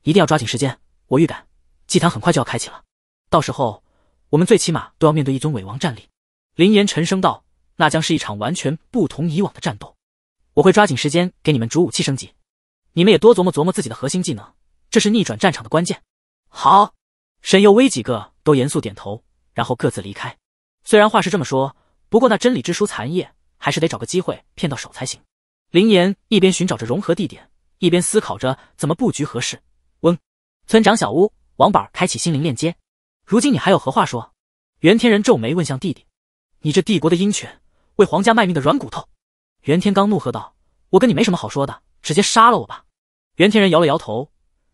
[SPEAKER 1] 一定要抓紧时间，我预感祭坛很快就要开启了。到时候，我们最起码都要面对一尊伪王战力。林岩沉声道：“那将是一场完全不同以往的战斗。”我会抓紧时间给你们主武器升级，你们也多琢磨琢磨自己的核心技能，这是逆转战场的关键。好，沈佑威几个都严肃点头，然后各自离开。虽然话是这么说，不过那真理之书残页。还是得找个机会骗到手才行。林岩一边寻找着融合地点，一边思考着怎么布局合适。嗡，村长小屋，王宝开启心灵链接。如今你还有何话说？袁天人皱眉问向弟弟：“你这帝国的鹰犬，为皇家卖命的软骨头！”袁天罡怒喝道：“我跟你没什么好说的，直接杀了我吧！”袁天人摇了摇头：“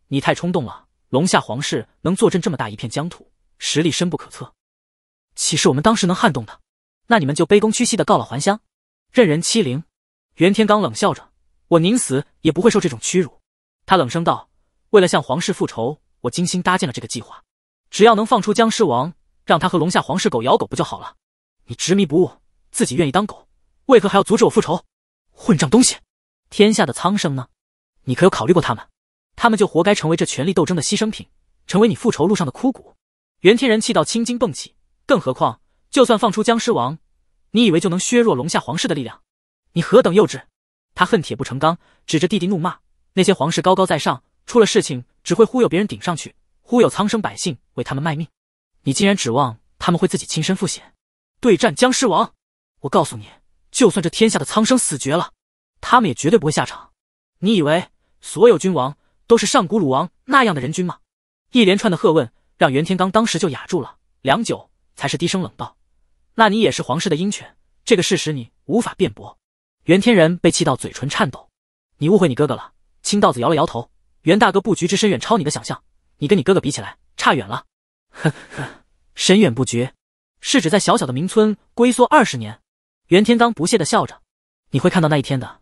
[SPEAKER 1] 你太冲动了。龙下皇室能坐镇这么大一片疆土，实力深不可测，岂是我们当时能撼动的？那你们就卑躬屈膝的告老还乡。”任人欺凌，袁天罡冷笑着：“我宁死也不会受这种屈辱。”他冷声道：“为了向皇室复仇，我精心搭建了这个计划。只要能放出僵尸王，让他和龙下皇室狗咬狗，不就好了？你执迷不悟，自己愿意当狗，为何还要阻止我复仇？混账东西！天下的苍生呢？你可有考虑过他们？他们就活该成为这权力斗争的牺牲品，成为你复仇路上的枯骨？”袁天人气到青筋蹦起，更何况，就算放出僵尸王。你以为就能削弱龙下皇室的力量？你何等幼稚！他恨铁不成钢，指着弟弟怒骂：“那些皇室高高在上，出了事情只会忽悠别人顶上去，忽悠苍生百姓为他们卖命。你竟然指望他们会自己亲身赴险，对战僵尸王！我告诉你，就算这天下的苍生死绝了，他们也绝对不会下场。你以为所有君王都是上古鲁王那样的人君吗？”一连串的喝问，让袁天罡当时就哑住了，良久，才是低声冷道。那你也是皇室的鹰犬，这个事实你无法辩驳。袁天仁被气到嘴唇颤抖。你误会你哥哥了。青道子摇了摇头。袁大哥布局之深远超你的想象，你跟你哥哥比起来差远了。呵呵，深远布局是指在小小的民村龟缩二十年？袁天罡不屑的笑着。你会看到那一天的，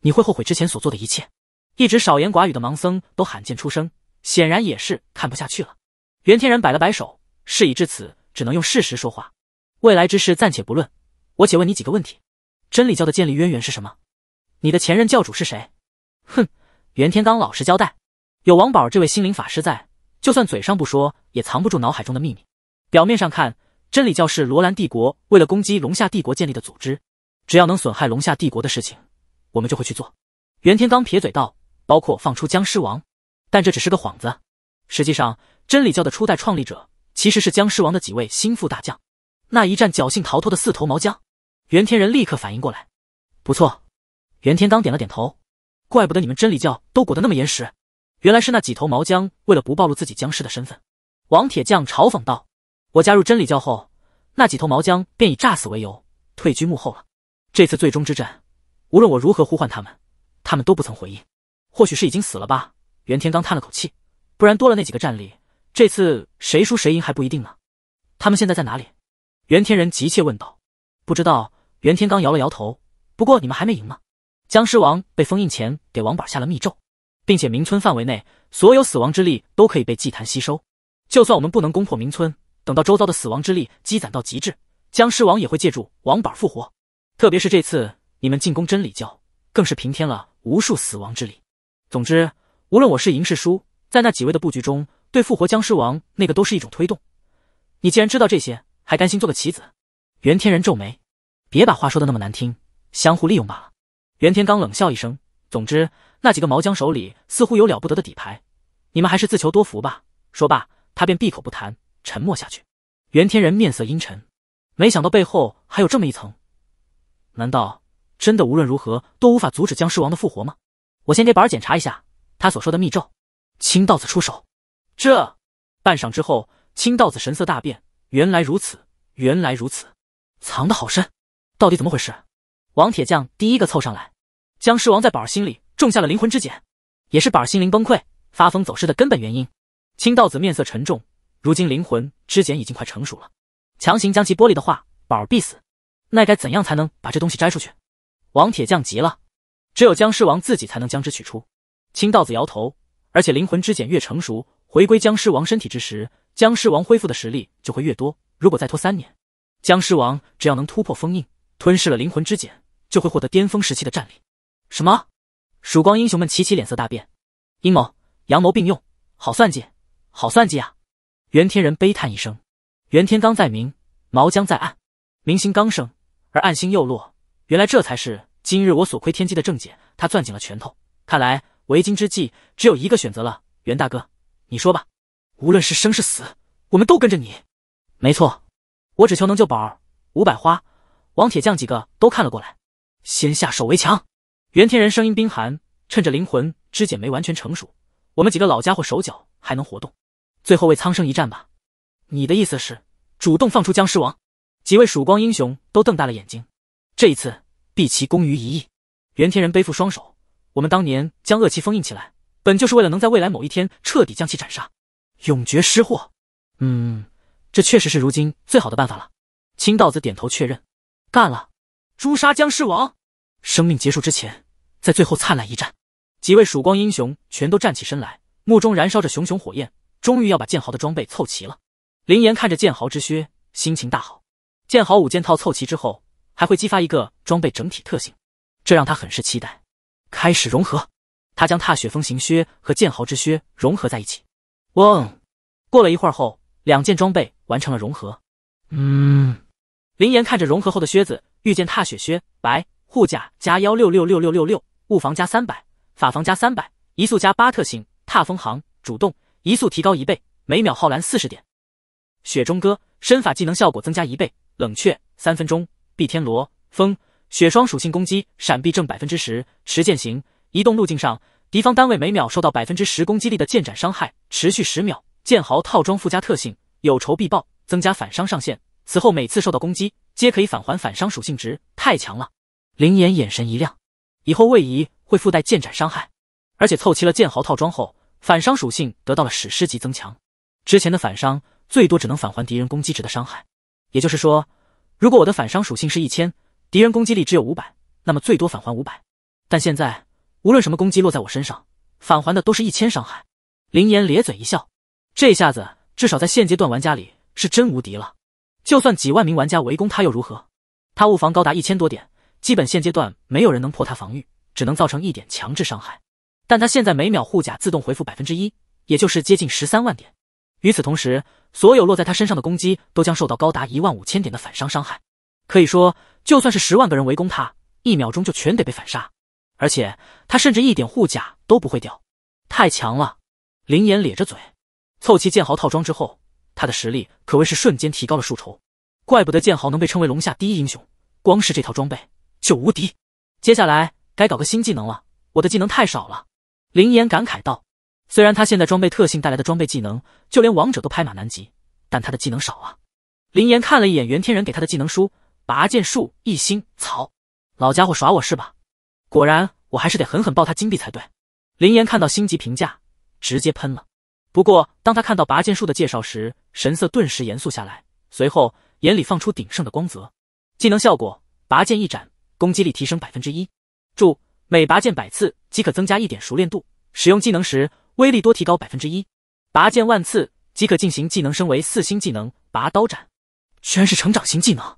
[SPEAKER 1] 你会后悔之前所做的一切。一直少言寡语的盲僧都罕见出声，显然也是看不下去了。袁天然摆了摆手，事已至此，只能用事实说话。未来之事暂且不论，我且问你几个问题：真理教的建立渊源是什么？你的前任教主是谁？哼，袁天罡，老实交代。有王宝这位心灵法师在，就算嘴上不说，也藏不住脑海中的秘密。表面上看，真理教是罗兰帝国为了攻击龙夏帝国建立的组织，只要能损害龙夏帝国的事情，我们就会去做。袁天罡撇嘴道：“包括放出僵尸王，但这只是个幌子。实际上，真理教的初代创立者其实是僵尸王的几位心腹大将。”那一战侥幸逃脱的四头毛僵，袁天仁立刻反应过来。不错，袁天罡点了点头。怪不得你们真理教都裹得那么严实，原来是那几头毛僵为了不暴露自己僵尸的身份。王铁匠嘲讽道：“我加入真理教后，那几头毛僵便以诈死为由退居幕后了。这次最终之战，无论我如何呼唤他们，他们都不曾回应。或许是已经死了吧。”袁天罡叹了口气，不然多了那几个战力，这次谁输谁赢还不一定呢。他们现在在哪里？袁天人急切问道：“不知道。”袁天罡摇了摇头。不过你们还没赢吗？僵尸王被封印前给王宝下了密咒，并且明村范围内所有死亡之力都可以被祭坛吸收。就算我们不能攻破明村，等到周遭的死亡之力积攒到极致，僵尸王也会借助王宝复活。特别是这次你们进攻真理教，更是平添了无数死亡之力。总之，无论我是赢是输，在那几位的布局中，对复活僵尸王那个都是一种推动。你既然知道这些。还甘心做个棋子？袁天人皱眉，别把话说的那么难听，相互利用罢了。袁天罡冷笑一声，总之那几个毛将手里似乎有了不得的底牌，你们还是自求多福吧。说罢，他便闭口不谈，沉默下去。袁天人面色阴沉，没想到背后还有这么一层，难道真的无论如何都无法阻止僵尸王的复活吗？我先给板儿检查一下他所说的密咒。青道子出手，这半晌之后，青道子神色大变。原来如此，原来如此，藏得好深，到底怎么回事？王铁匠第一个凑上来。僵尸王在宝儿心里种下了灵魂之茧，也是宝儿心灵崩溃、发疯走失的根本原因。青道子面色沉重，如今灵魂之茧已经快成熟了，强行将其剥离的话，宝儿必死。那该怎样才能把这东西摘出去？王铁匠急了，只有僵尸王自己才能将之取出。青道子摇头，而且灵魂之茧越成熟，回归僵尸王身体之时。僵尸王恢复的实力就会越多。如果再拖三年，僵尸王只要能突破封印，吞噬了灵魂之茧，就会获得巅峰时期的战力。什么？曙光英雄们齐齐脸色大变。阴谋，阳谋并用，好算计，好算计啊！袁天仁悲叹一声。袁天罡在明，毛江在暗，明星刚升，而暗星又落。原来这才是今日我所窥天机的正解。他攥紧了拳头。看来为今之计只有一个选择了。袁大哥，你说吧。无论是生是死，我们都跟着你。没错，我只求能救宝儿、五百花、王铁匠几个。都看了过来，先下手为强。袁天人声音冰寒，趁着灵魂肢解没完全成熟，我们几个老家伙手脚还能活动，最后为苍生一战吧。你的意思是主动放出僵尸王？几位曙光英雄都瞪大了眼睛。这一次，毕其功于一役。袁天人背负双手，我们当年将恶气封印起来，本就是为了能在未来某一天彻底将其斩杀。永绝失货，嗯，这确实是如今最好的办法了。清道子点头确认，干了！诛杀僵尸王，生命结束之前，在最后灿烂一战。几位曙光英雄全都站起身来，目中燃烧着熊熊火焰，终于要把剑豪的装备凑齐了。林岩看着剑豪之靴，心情大好。剑豪五件套凑齐之后，还会激发一个装备整体特性，这让他很是期待。开始融合，他将踏雪风行靴和剑豪之靴融合在一起。嗡，过了一会儿后，两件装备完成了融合。
[SPEAKER 2] 嗯，
[SPEAKER 1] 林岩看着融合后的靴子，御剑踏雪靴，白护甲加幺六六六六六六，物防加三百，法防加三百，移速加八，特性踏风行，主动移速提高一倍，每秒耗蓝四十点。雪中歌身法技能效果增加一倍，冷却三分钟。碧天罗风雪霜属性攻击闪避正百分之十，持剑行移动路径上。敌方单位每秒受到百分之十攻击力的剑斩伤害，持续十秒。剑豪套装附加特性“有仇必报”，增加反伤上限。此后每次受到攻击，皆可以返还反伤属性值。太强了！林岩眼神一亮，以后位移会附带剑斩伤害，而且凑齐了剑豪套装后，反伤属性得到了史诗级增强。之前的反伤最多只能返还敌人攻击值的伤害，也就是说，如果我的反伤属性是一千，敌人攻击力只有五百，那么最多返还五百。但现在。无论什么攻击落在我身上，返还的都是一千伤害。林岩咧嘴一笑，这下子至少在现阶段玩家里是真无敌了。就算几万名玩家围攻他又如何？他物防高达一千多点，基本现阶段没有人能破他防御，只能造成一点强制伤害。但他现在每秒护甲自动回复百分之一，也就是接近十三万点。与此同时，所有落在他身上的攻击都将受到高达一万五千点的反伤伤害。可以说，就算是十万个人围攻他，一秒钟就全得被反杀。而且他甚至一点护甲都不会掉，太强了！林岩咧着嘴，凑齐剑豪套装之后，他的实力可谓是瞬间提高了数筹，怪不得剑豪能被称为龙下第一英雄，光是这套装备就无敌。接下来该搞个新技能了，我的技能太少了。林岩感慨道：“虽然他现在装备特性带来的装备技能，就连王者都拍马难及，但他的技能少啊。”林岩看了一眼袁天仁给他的技能书，拔剑术一星。草，老家伙耍我是吧？果然，我还是得狠狠爆他金币才对。林岩看到星级评价，直接喷了。不过，当他看到拔剑术的介绍时，神色顿时严肃下来，随后眼里放出鼎盛的光泽。技能效果：拔剑一斩，攻击力提升百分之一。注：每拔剑百次即可增加一点熟练度，使用技能时威力多提高百分之一。拔剑万次即可进行技能升为四星技能。拔刀斩，居然是成长型技能！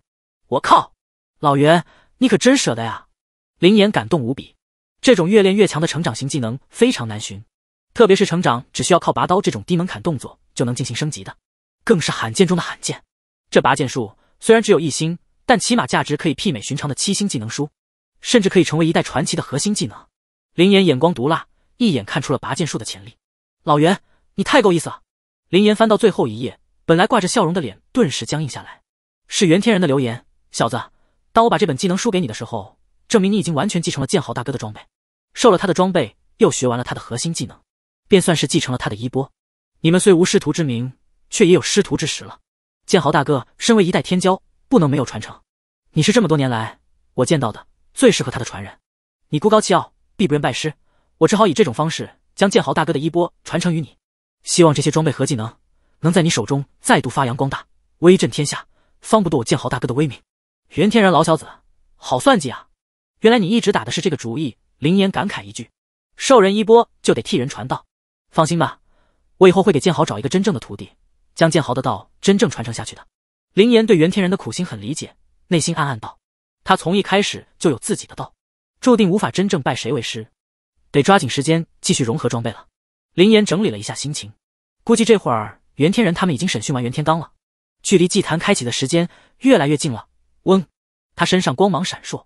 [SPEAKER 1] 我靠，老袁，你可真舍得呀！林岩感动无比，这种越练越强的成长型技能非常难寻，特别是成长只需要靠拔刀这种低门槛动作就能进行升级的，更是罕见中的罕见。这拔剑术虽然只有一星，但起码价值可以媲美寻常的七星技能书，甚至可以成为一代传奇的核心技能。林岩眼光毒辣，一眼看出了拔剑术的潜力。老袁，你太够意思了！林岩翻到最后一页，本来挂着笑容的脸顿时僵硬下来。是袁天仁的留言，小子，当我把这本技能书给你的时候。证明你已经完全继承了剑豪大哥的装备，受了他的装备，又学完了他的核心技能，便算是继承了他的衣钵。你们虽无师徒之名，却也有师徒之实了。剑豪大哥身为一代天骄，不能没有传承。你是这么多年来我见到的最适合他的传人。你孤高气傲，必不愿拜师，我只好以这种方式将剑豪大哥的衣钵传承于你。希望这些装备和技能能在你手中再度发扬光大，威震天下，方不渡我剑豪大哥的威名。袁天然老小子，好算计啊！原来你一直打的是这个主意，林岩感慨一句：“受人衣钵就得替人传道。”放心吧，我以后会给剑豪找一个真正的徒弟，将剑豪的道真正传承下去的。林岩对袁天仁的苦心很理解，内心暗暗道：“他从一开始就有自己的道，注定无法真正拜谁为师，得抓紧时间继续融合装备了。”林岩整理了一下心情，估计这会儿袁天仁他们已经审讯完袁天罡了，距离祭坛开启的时间越来越近了。嗡，他身上光芒闪烁。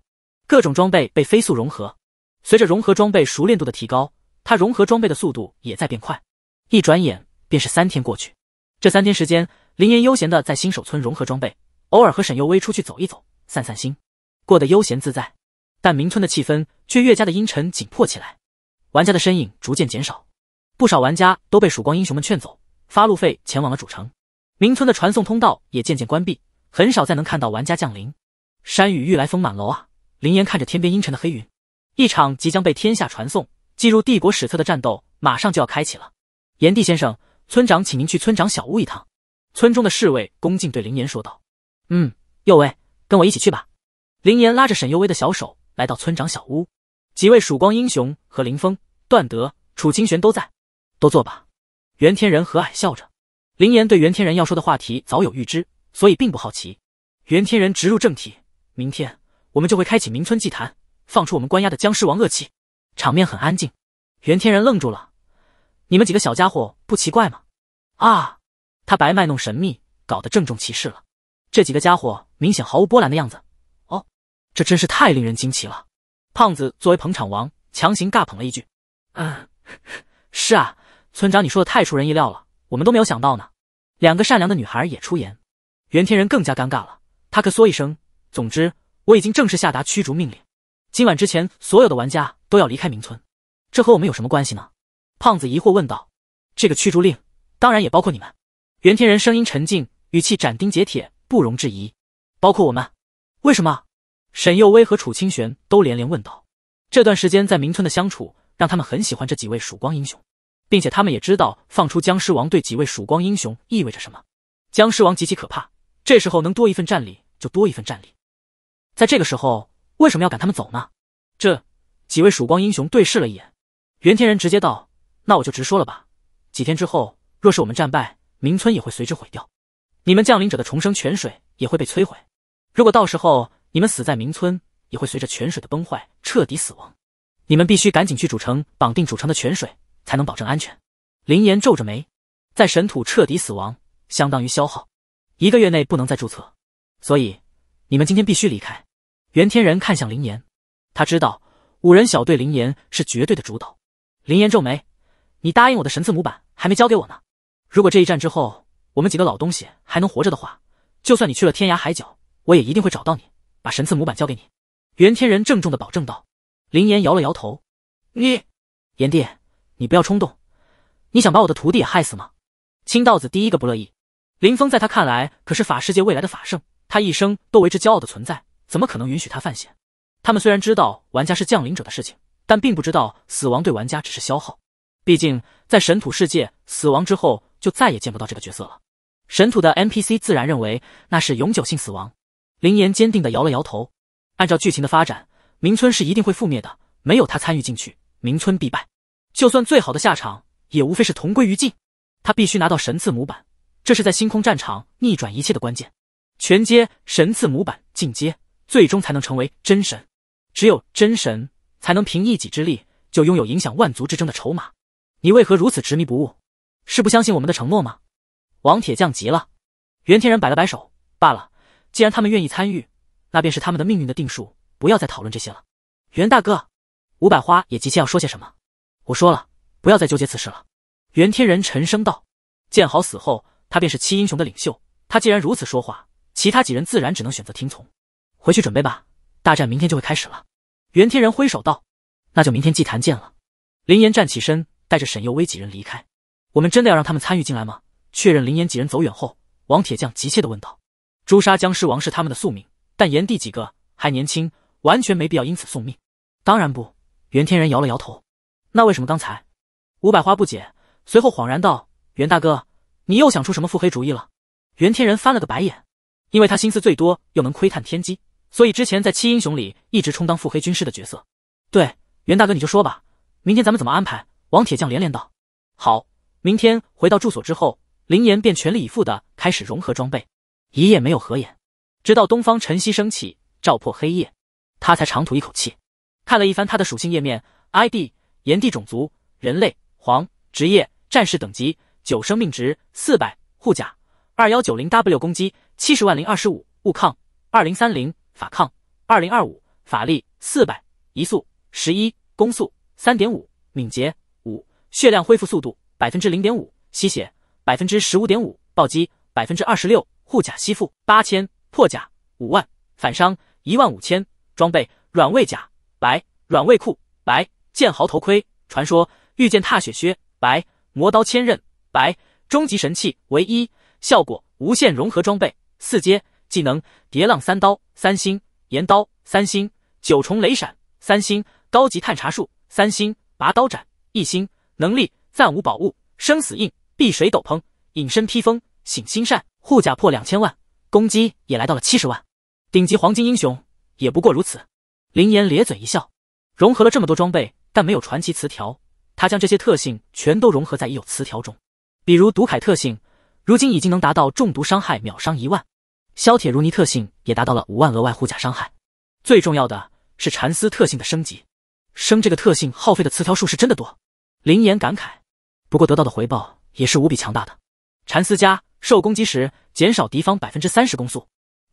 [SPEAKER 1] 各种装备被飞速融合，随着融合装备熟练度的提高，他融合装备的速度也在变快。一转眼便是三天过去。这三天时间，林岩悠闲的在新手村融合装备，偶尔和沈又薇出去走一走，散散心，过得悠闲自在。但明村的气氛却越加的阴沉紧迫起来，玩家的身影逐渐减少，不少玩家都被曙光英雄们劝走，发路费前往了主城。明村的传送通道也渐渐关闭，很少再能看到玩家降临。山雨欲来风满楼啊！林岩看着天边阴沉的黑云，一场即将被天下传颂、记入帝国史册的战斗马上就要开启了。炎帝先生，村长，请您去村长小屋一趟。村中的侍卫恭敬对林岩说道：“嗯，右位，跟我一起去吧。”林岩拉着沈幼薇的小手，来到村长小屋。几位曙光英雄和林峰、段德、楚清玄都在，都坐吧。袁天仁和蔼笑着。林岩对袁天仁要说的话题早有预知，所以并不好奇。袁天仁直入正题：“明天。”我们就会开启名村祭坛，放出我们关押的僵尸王恶气。场面很安静。袁天仁愣住了：“你们几个小家伙不奇怪吗？”啊！他白卖弄神秘，搞得郑重其事了。这几个家伙明显毫无波澜的样子。哦，这真是太令人惊奇了。胖子作为捧场王，强行尬捧了一句：“嗯，是啊，村长，你说的太出人意料了，我们都没有想到呢。”两个善良的女孩也出言。袁天仁更加尴尬了，他咳嗽一声：“总之。”我已经正式下达驱逐命令，今晚之前所有的玩家都要离开明村，这和我们有什么关系呢？胖子疑惑问道。这个驱逐令当然也包括你们。袁天仁声音沉静，语气斩钉截铁，不容置疑。包括我们？为什么？沈佑威和楚清玄都连连问道。这段时间在明村的相处让他们很喜欢这几位曙光英雄，并且他们也知道放出僵尸王对几位曙光英雄意味着什么。僵尸王极其可怕，这时候能多一份战力就多一份战力。在这个时候，为什么要赶他们走呢？这几位曙光英雄对视了一眼，袁天仁直接道：“那我就直说了吧。几天之后，若是我们战败，明村也会随之毁掉，你们降临者的重生泉水也会被摧毁。如果到时候你们死在明村，也会随着泉水的崩坏彻底死亡。你们必须赶紧去主城，绑定主城的泉水，才能保证安全。”林岩皱着眉，在神土彻底死亡，相当于消耗，一个月内不能再注册，所以你们今天必须离开。袁天人看向林岩，他知道五人小队林岩是绝对的主导。林岩皱眉：“你答应我的神赐模板还没交给我呢。如果这一战之后我们几个老东西还能活着的话，就算你去了天涯海角，我也一定会找到你，把神赐模板交给你。”袁天人郑重的保证道。林岩摇了摇头：“你，炎帝，你不要冲动。你想把我的徒弟也害死吗？”青道子第一个不乐意。林峰在他看来可是法世界未来的法圣，他一生都为之骄傲的存在。怎么可能允许他犯险？他们虽然知道玩家是降临者的事情，但并不知道死亡对玩家只是消耗。毕竟在神土世界，死亡之后就再也见不到这个角色了。神土的 NPC 自然认为那是永久性死亡。林岩坚定的摇了摇头。按照剧情的发展，明村是一定会覆灭的。没有他参与进去，明村必败。就算最好的下场，也无非是同归于尽。他必须拿到神赐模板，这是在星空战场逆转一切的关键。全接神赐模板，进阶。最终才能成为真神，只有真神才能凭一己之力就拥有影响万族之争的筹码。你为何如此执迷不悟？是不相信我们的承诺吗？王铁匠急了。袁天仁摆了摆手，罢了，既然他们愿意参与，那便是他们的命运的定数，不要再讨论这些了。袁大哥，吴百花也急切要说些什么。我说了，不要再纠结此事了。袁天仁沉声道。剑豪死后，他便是七英雄的领袖。他既然如此说话，其他几人自然只能选择听从。回去准备吧，大战明天就会开始了。袁天仁挥手道：“那就明天祭坛见了。”林岩站起身，带着沈幼薇几人离开。我们真的要让他们参与进来吗？确认林岩几人走远后，王铁匠急切地问道：“诛杀僵尸王是他们的宿命，但炎帝几个还年轻，完全没必要因此送命。”当然不。袁天仁摇了摇头。那为什么刚才？吴百花不解，随后恍然道：“袁大哥，你又想出什么腹黑主意了？”袁天仁翻了个白眼，因为他心思最多，又能窥探天机。所以之前在七英雄里一直充当腹黑军师的角色。对，袁大哥你就说吧，明天咱们怎么安排？王铁匠连连道。好，明天回到住所之后，林岩便全力以赴的开始融合装备，一夜没有合眼，直到东方晨曦升起，照破黑夜，他才长吐一口气，看了一番他的属性页面：ID 炎帝，种族人类，黄，职业战士，等级九，生命值四百，护甲二幺九零 W，攻击七十万零二十五，物抗二零三零。法抗二零二五，法力四百，移速十一，攻速三点五，敏捷五，血量恢复速度百分之零点五，吸血百分之十五点五，暴击百分之二十六，护甲吸附八千，破甲五万，反伤一万五千，装备软卫甲白，软卫裤白，剑豪头盔传说，御剑踏雪靴白，魔刀千刃白，终极神器唯一，效果无限融合装备四阶。技能：叠浪三刀三星，岩刀三星，九重雷闪三星，高级探查术三星，拔刀斩一星。能力暂无宝物，生死印、碧水斗篷、隐身披风、醒心扇护甲破两千万，攻击也来到了七十万。顶级黄金英雄也不过如此。林岩咧嘴一笑，融合了这么多装备，但没有传奇词条，他将这些特性全都融合在已有词条中，比如毒铠特性，如今已经能达到中毒伤害秒伤一万。削铁如泥特性也达到了五万额外护甲伤害，最重要的是蚕丝特性的升级。升这个特性耗费的词条数是真的多。林岩感慨，不过得到的回报也是无比强大的。蚕丝加受攻击时减少敌方百分之三十攻速，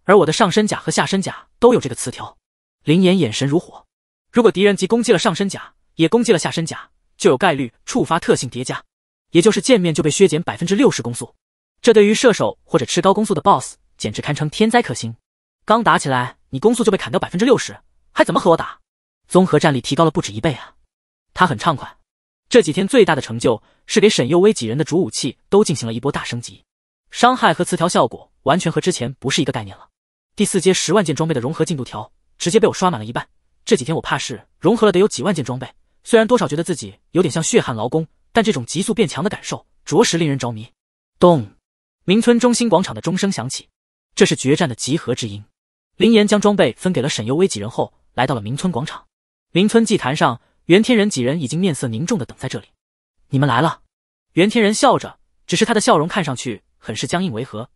[SPEAKER 1] 而我的上身甲和下身甲都有这个词条。林岩眼神如火，如果敌人既攻击了上身甲也攻击了下身甲，就有概率触发特性叠加，也就是见面就被削减百分之六十攻速。这对于射手或者吃高攻速的 BOSS。简直堪称天灾克星！刚打起来，你攻速就被砍掉百分之六十，还怎么和我打？综合战力提高了不止一倍啊！他很畅快。这几天最大的成就是给沈幼薇几人的主武器都进行了一波大升级，伤害和词条效果完全和之前不是一个概念了。第四阶十万件装备的融合进度条直接被我刷满了一半。这几天我怕是融合了得有几万件装备。虽然多少觉得自己有点像血汗劳工，但这种急速变强的感受着实令人着迷。咚！明村中心广场的钟声响起。这是决战的集合之音。林岩将装备分给了沈幽薇几人，后来到了明村广场。明村祭坛上，袁天仁几人已经面色凝重的等在这里。你们来了。袁天仁笑着，只是他的笑容看上去很是僵硬违和。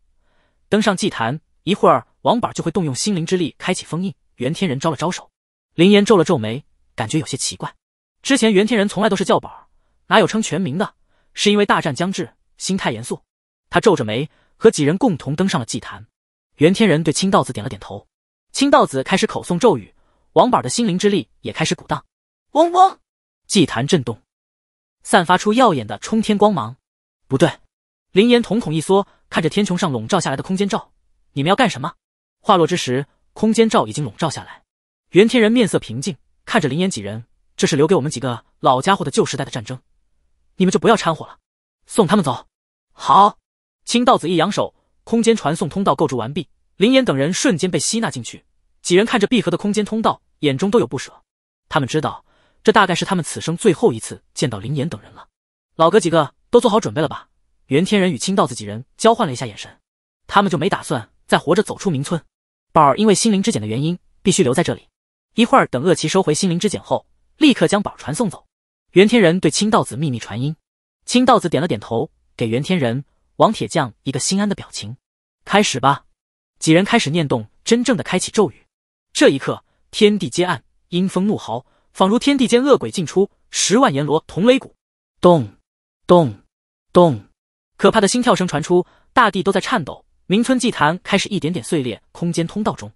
[SPEAKER 1] 登上祭坛，一会儿王宝就会动用心灵之力开启封印。袁天仁招了招手，林岩皱了皱眉，感觉有些奇怪。之前袁天仁从来都是叫宝，哪有称全名的？是因为大战将至，心态严肃？他皱着眉，和几人共同登上了祭坛。袁天仁对青道子点了点头，青道子开始口诵咒语，王宝儿的心灵之力也开始鼓荡，嗡嗡，祭坛震动，散发出耀眼的冲天光芒。不对，林岩瞳孔一缩，看着天穹上笼罩下来的空间罩，你们要干什么？话落之时，空间罩已经笼罩下来。袁天仁面色平静，看着林岩几人，这是留给我们几个老家伙的旧时代的战争，你们就不要掺和了，送他们走。好，青道子一扬手。空间传送通道构筑完毕，林岩等人瞬间被吸纳进去。几人看着闭合的空间通道，眼中都有不舍。他们知道，这大概是他们此生最后一次见到林岩等人了。老哥几个都做好准备了吧？袁天仁与青道子几人交换了一下眼神，他们就没打算再活着走出明村。宝儿因为心灵之茧的原因，必须留在这里。一会儿等恶奇收回心灵之茧后，立刻将宝儿传送走。袁天仁对青道子秘密传音，青道子点了点头，给袁天仁。王铁匠一个心安的表情，开始吧。几人开始念动真正的开启咒语。这一刻，天地皆暗，阴风怒号，仿如天地间恶鬼进出。十万阎罗同擂鼓，咚咚咚！可怕的心跳声传出，大地都在颤抖。名村祭坛开始一点点碎裂。空间通道中，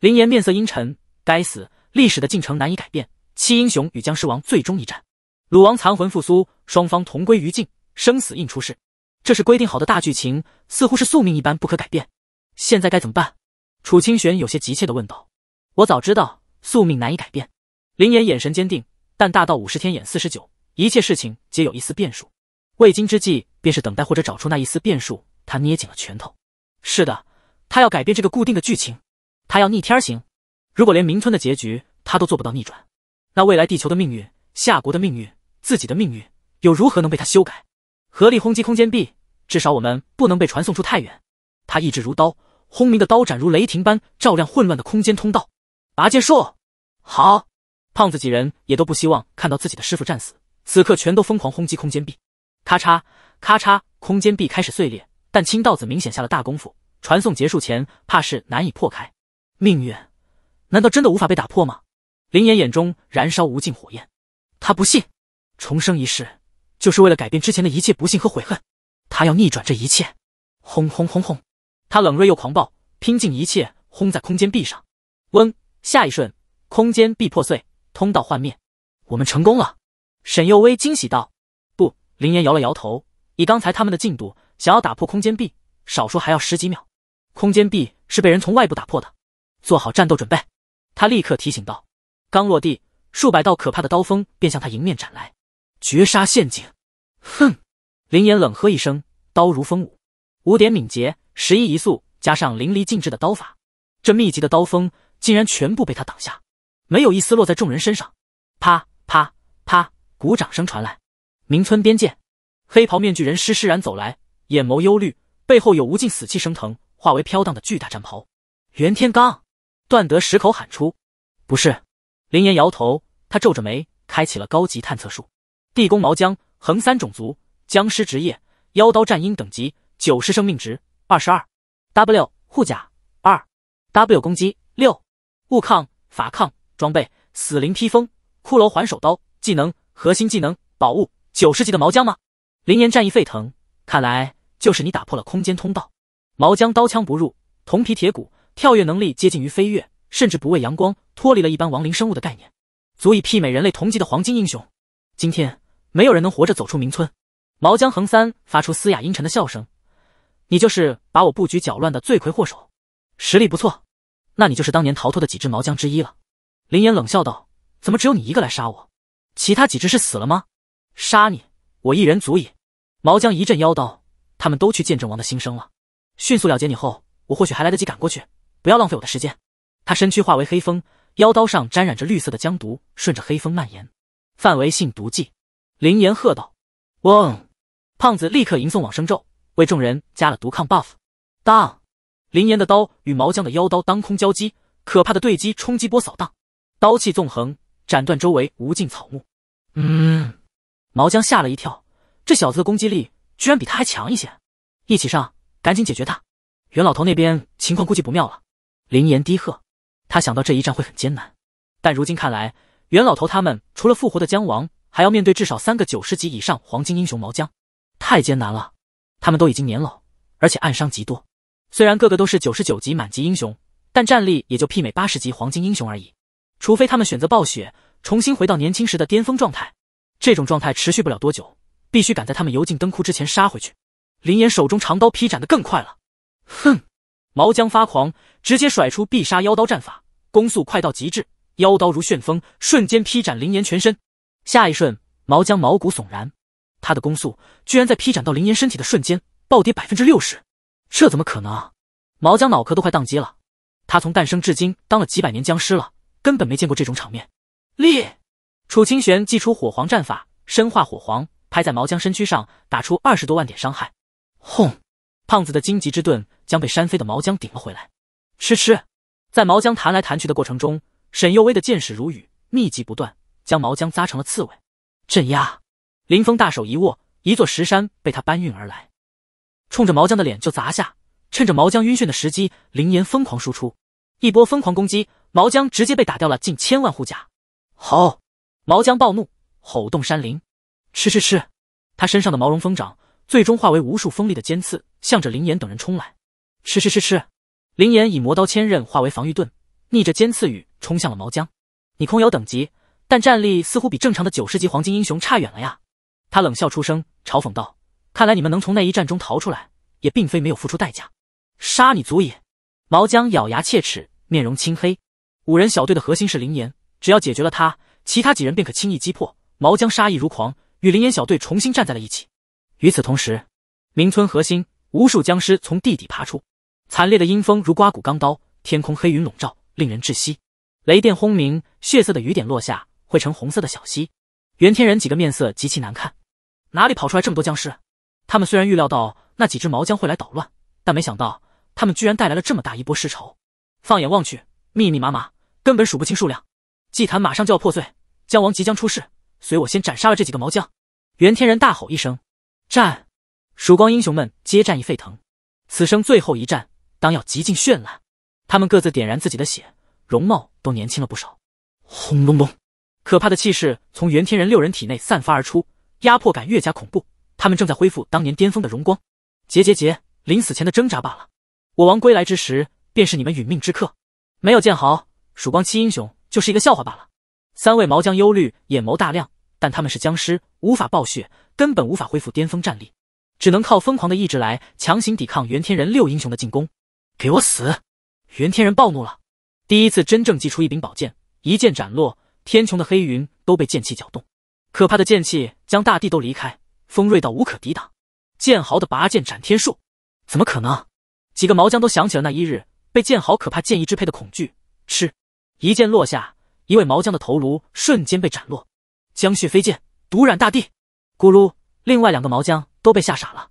[SPEAKER 1] 林岩面色阴沉。该死，历史的进程难以改变。七英雄与僵尸王最终一战，鲁王残魂复苏，双方同归于尽，生死印出世。这是规定好的大剧情，似乎是宿命一般不可改变。现在该怎么办？楚清玄有些急切地问道。我早知道宿命难以改变。林岩眼神坚定，但大道五十天眼四十九，一切事情皆有一丝变数。未经之计，便是等待或者找出那一丝变数。他捏紧了拳头。是的，他要改变这个固定的剧情，他要逆天行。如果连明村的结局他都做不到逆转，那未来地球的命运、夏国的命运、自己的命运又如何能被他修改？合力轰击空间壁。至少我们不能被传送出太远。他意志如刀，轰鸣的刀斩如雷霆般照亮混乱的空间通道。拔剑术，好！胖子几人也都不希望看到自己的师傅战死，此刻全都疯狂轰击空间壁。咔嚓，咔嚓，空间壁开始碎裂。但青道子明显下了大功夫，传送结束前怕是难以破开。命运，难道真的无法被打破吗？林岩眼中燃烧无尽火焰，他不信。重生一世，就是为了改变之前的一切不幸和悔恨。他要逆转这一切！轰轰轰轰！他冷锐又狂暴，拼尽一切轰在空间壁上。嗡！下一瞬，空间壁破碎，通道幻灭。我们成功了！沈佑威惊喜道。不，林岩摇了摇头。以刚才他们的进度，想要打破空间壁，少说还要十几秒。空间壁是被人从外部打破的。做好战斗准备！他立刻提醒道。刚落地，数百道可怕的刀锋便向他迎面斩来，绝杀陷阱！哼！林岩冷喝一声，刀如风舞，五点敏捷，十一移速，加上淋漓尽致的刀法，这密集的刀锋竟然全部被他挡下，没有一丝落在众人身上。啪啪啪，鼓掌声传来。名村边界，黑袍面具人施施然走来，眼眸幽绿，背后有无尽死气升腾，化为飘荡的巨大战袍。袁天罡，段德矢口喊出，不是。林岩摇头，他皱着眉，开启了高级探测术。地宫毛僵，横三种族。僵尸职业妖刀战鹰，等级九十，生命值二十二 w 护甲二 w 攻击六物抗法抗装备死灵披风、骷髅还手刀，技能核心技能宝物九十级的毛僵吗？灵岩战役沸腾，看来就是你打破了空间通道。毛僵刀枪不入，铜皮铁骨，跳跃能力接近于飞跃，甚至不畏阳光，脱离了一般亡灵生物的概念，足以媲美人类同级的黄金英雄。今天没有人能活着走出名村。毛江恒三发出嘶哑阴沉的笑声：“你就是把我布局搅乱的罪魁祸首，实力不错。那你就是当年逃脱的几只毛江之一了。”林岩冷笑道：“怎么只有你一个来杀我？其他几只是死了吗？”“杀你，我一人足矣。”毛江一阵妖刀：“他们都去见证王的心声了。迅速了结你后，我或许还来得及赶过去。不要浪费我的时间。”他身躯化为黑风，妖刀上沾染着绿色的江毒，顺着黑风蔓延，范围性毒剂。林岩喝道：“嗡！”胖子立刻吟诵往生咒，为众人加了毒抗 buff。当林岩的刀与毛江的妖刀当空交击，可怕的对击冲击波扫荡，刀气纵横，斩断周围无尽草木。嗯，毛江吓了一跳，这小子的攻击力居然比他还强一些。一起上，赶紧解决他！袁老头那边情况估计不妙了。林岩低喝，他想到这一战会很艰难，但如今看来，袁老头他们除了复活的姜王，还要面对至少三个九十级以上黄金英雄毛江。太艰难了，他们都已经年老，而且暗伤极多。虽然个个都是九十九级满级英雄，但战力也就媲美八十级黄金英雄而已。除非他们选择暴雪，重新回到年轻时的巅峰状态。这种状态持续不了多久，必须赶在他们油尽灯枯之前杀回去。林岩手中长刀劈斩的更快了。哼！毛江发狂，直接甩出必杀妖刀战法，攻速快到极致，妖刀如旋风，瞬间劈斩林岩全身。下一瞬，毛江毛骨悚然。他的攻速居然在劈斩到林岩身体的瞬间暴跌百分之六十，这怎么可能？毛江脑壳都快宕机了。他从诞生至今当了几百年僵尸了，根本没见过这种场面。烈楚清玄祭出火皇战法，身化火皇拍在毛江身躯上，打出二十多万点伤害。轰！胖子的荆棘之盾将被扇飞的毛江顶了回来。吃吃，在毛江弹来弹去的过程中，沈幼薇的箭矢如雨，密集不断，将毛江扎成了刺猬。镇压。林峰大手一握，一座石山被他搬运而来，冲着毛江的脸就砸下。趁着毛江晕眩的时机，林岩疯狂输出一波，疯狂攻击，毛江直接被打掉了近千万护甲。好！毛江暴怒，吼动山林，吃吃吃！他身上的毛绒疯长，最终化为无数锋利的尖刺，向着林岩等人冲来。吃吃吃吃！林岩以魔刀千刃化为防御盾，逆着尖刺雨冲向了毛江。你空有等级，但战力似乎比正常的九十级黄金英雄差远了呀！他冷笑出声，嘲讽道：“看来你们能从那一战中逃出来，也并非没有付出代价。杀你足矣。”毛江咬牙切齿，面容青黑。五人小队的核心是林岩，只要解决了他，其他几人便可轻易击破。毛江杀意如狂，与林岩小队重新站在了一起。与此同时，明村核心，无数僵尸从地底爬出，惨烈的阴风如刮骨钢刀，天空黑云笼罩，令人窒息，雷电轰鸣，血色的雨点落下，汇成红色的小溪。袁天仁几个面色极其难看。哪里跑出来这么多僵尸？他们虽然预料到那几只毛僵会来捣乱，但没想到他们居然带来了这么大一波尸潮。放眼望去，密密麻麻，根本数不清数量。祭坛马上就要破碎，僵王即将出世，随我先斩杀了这几个毛僵！袁天人大吼一声，战！曙光英雄们皆战意沸腾，此生最后一战，当要极尽绚烂。他们各自点燃自己的血，容貌都年轻了不少。
[SPEAKER 3] 轰隆隆，
[SPEAKER 1] 可怕的气势从袁天人六人体内散发而出。压迫感越加恐怖，他们正在恢复当年巅峰的荣光。结结结，临死前的挣扎罢了。我王归来之时，便是你们殒命之刻。没有剑豪，曙光七英雄就是一个笑话罢了。三位毛将忧虑，眼眸大亮，但他们是僵尸，无法暴血，根本无法恢复巅峰战力，只能靠疯狂的意志来强行抵抗袁天人六英雄的进攻。给我死！袁天人暴怒了，第一次真正祭出一柄宝剑，一剑斩落天穹的黑云，都被剑气搅动。可怕的剑气将大地都离开，锋锐到无可抵挡。剑豪的拔剑斩天术，怎么可能？几个毛将都想起了那一日被剑豪可怕剑意支配的恐惧。嗤！一剑落下，一位毛将的头颅瞬间被斩落，江血飞溅，毒染大地。咕噜！另外两个毛将都被吓傻了。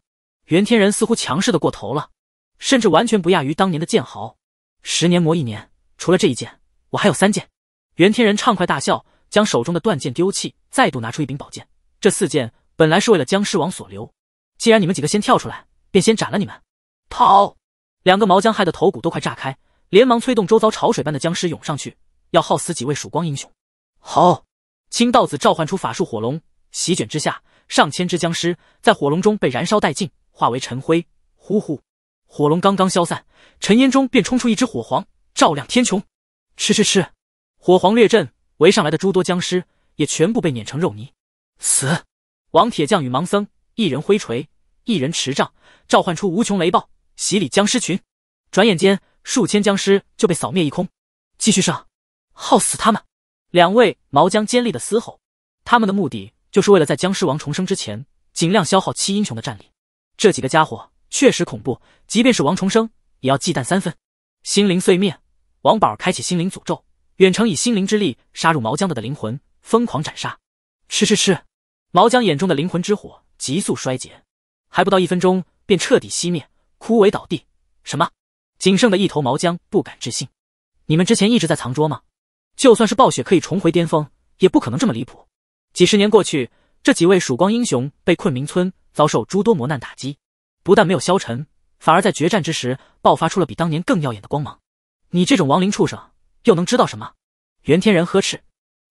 [SPEAKER 1] 袁天人似乎强势的过头了，甚至完全不亚于当年的剑豪。十年磨一年，除了这一剑，我还有三剑。袁天人畅快大笑，将手中的断剑丢弃。再度拿出一柄宝剑，这四剑本来是为了僵尸王所留。既然你们几个先跳出来，便先斩了你们。跑！两个毛将害的头骨都快炸开，连忙催动周遭潮水般的僵尸涌上去，要耗死几位曙光英雄。好，青道子召唤出法术火龙，席卷之下，上千只僵尸在火龙中被燃烧殆尽，化为尘灰。呼呼，火龙刚刚消散，尘烟中便冲出一只火凰，照亮天穹。吃吃吃，火凰掠阵，围上来的诸多僵尸。也全部被碾成肉泥，死！王铁匠与盲僧一人挥锤，一人持杖，召唤出无穷雷暴，洗礼僵尸群。转眼间，数千僵尸就被扫灭一空。继续上，耗死他们！两位毛将尖利的嘶吼，他们的目的就是为了在僵尸王重生之前，尽量消耗七英雄的战力。这几个家伙确实恐怖，即便是王重生也要忌惮三分。心灵碎灭，王宝开启心灵诅咒，远程以心灵之力杀入毛僵的的灵魂。疯狂斩杀，吃吃吃！毛江眼中的灵魂之火急速衰竭，还不到一分钟便彻底熄灭，枯萎倒地。什么？仅剩的一头毛江不敢置信：“你们之前一直在藏拙吗？就算是暴雪可以重回巅峰，也不可能这么离谱。”几十年过去，这几位曙光英雄被困名村，遭受诸多磨难打击，不但没有消沉，反而在决战之时爆发出了比当年更耀眼的光芒。你这种亡灵畜生，又能知道什么？袁天仁呵斥。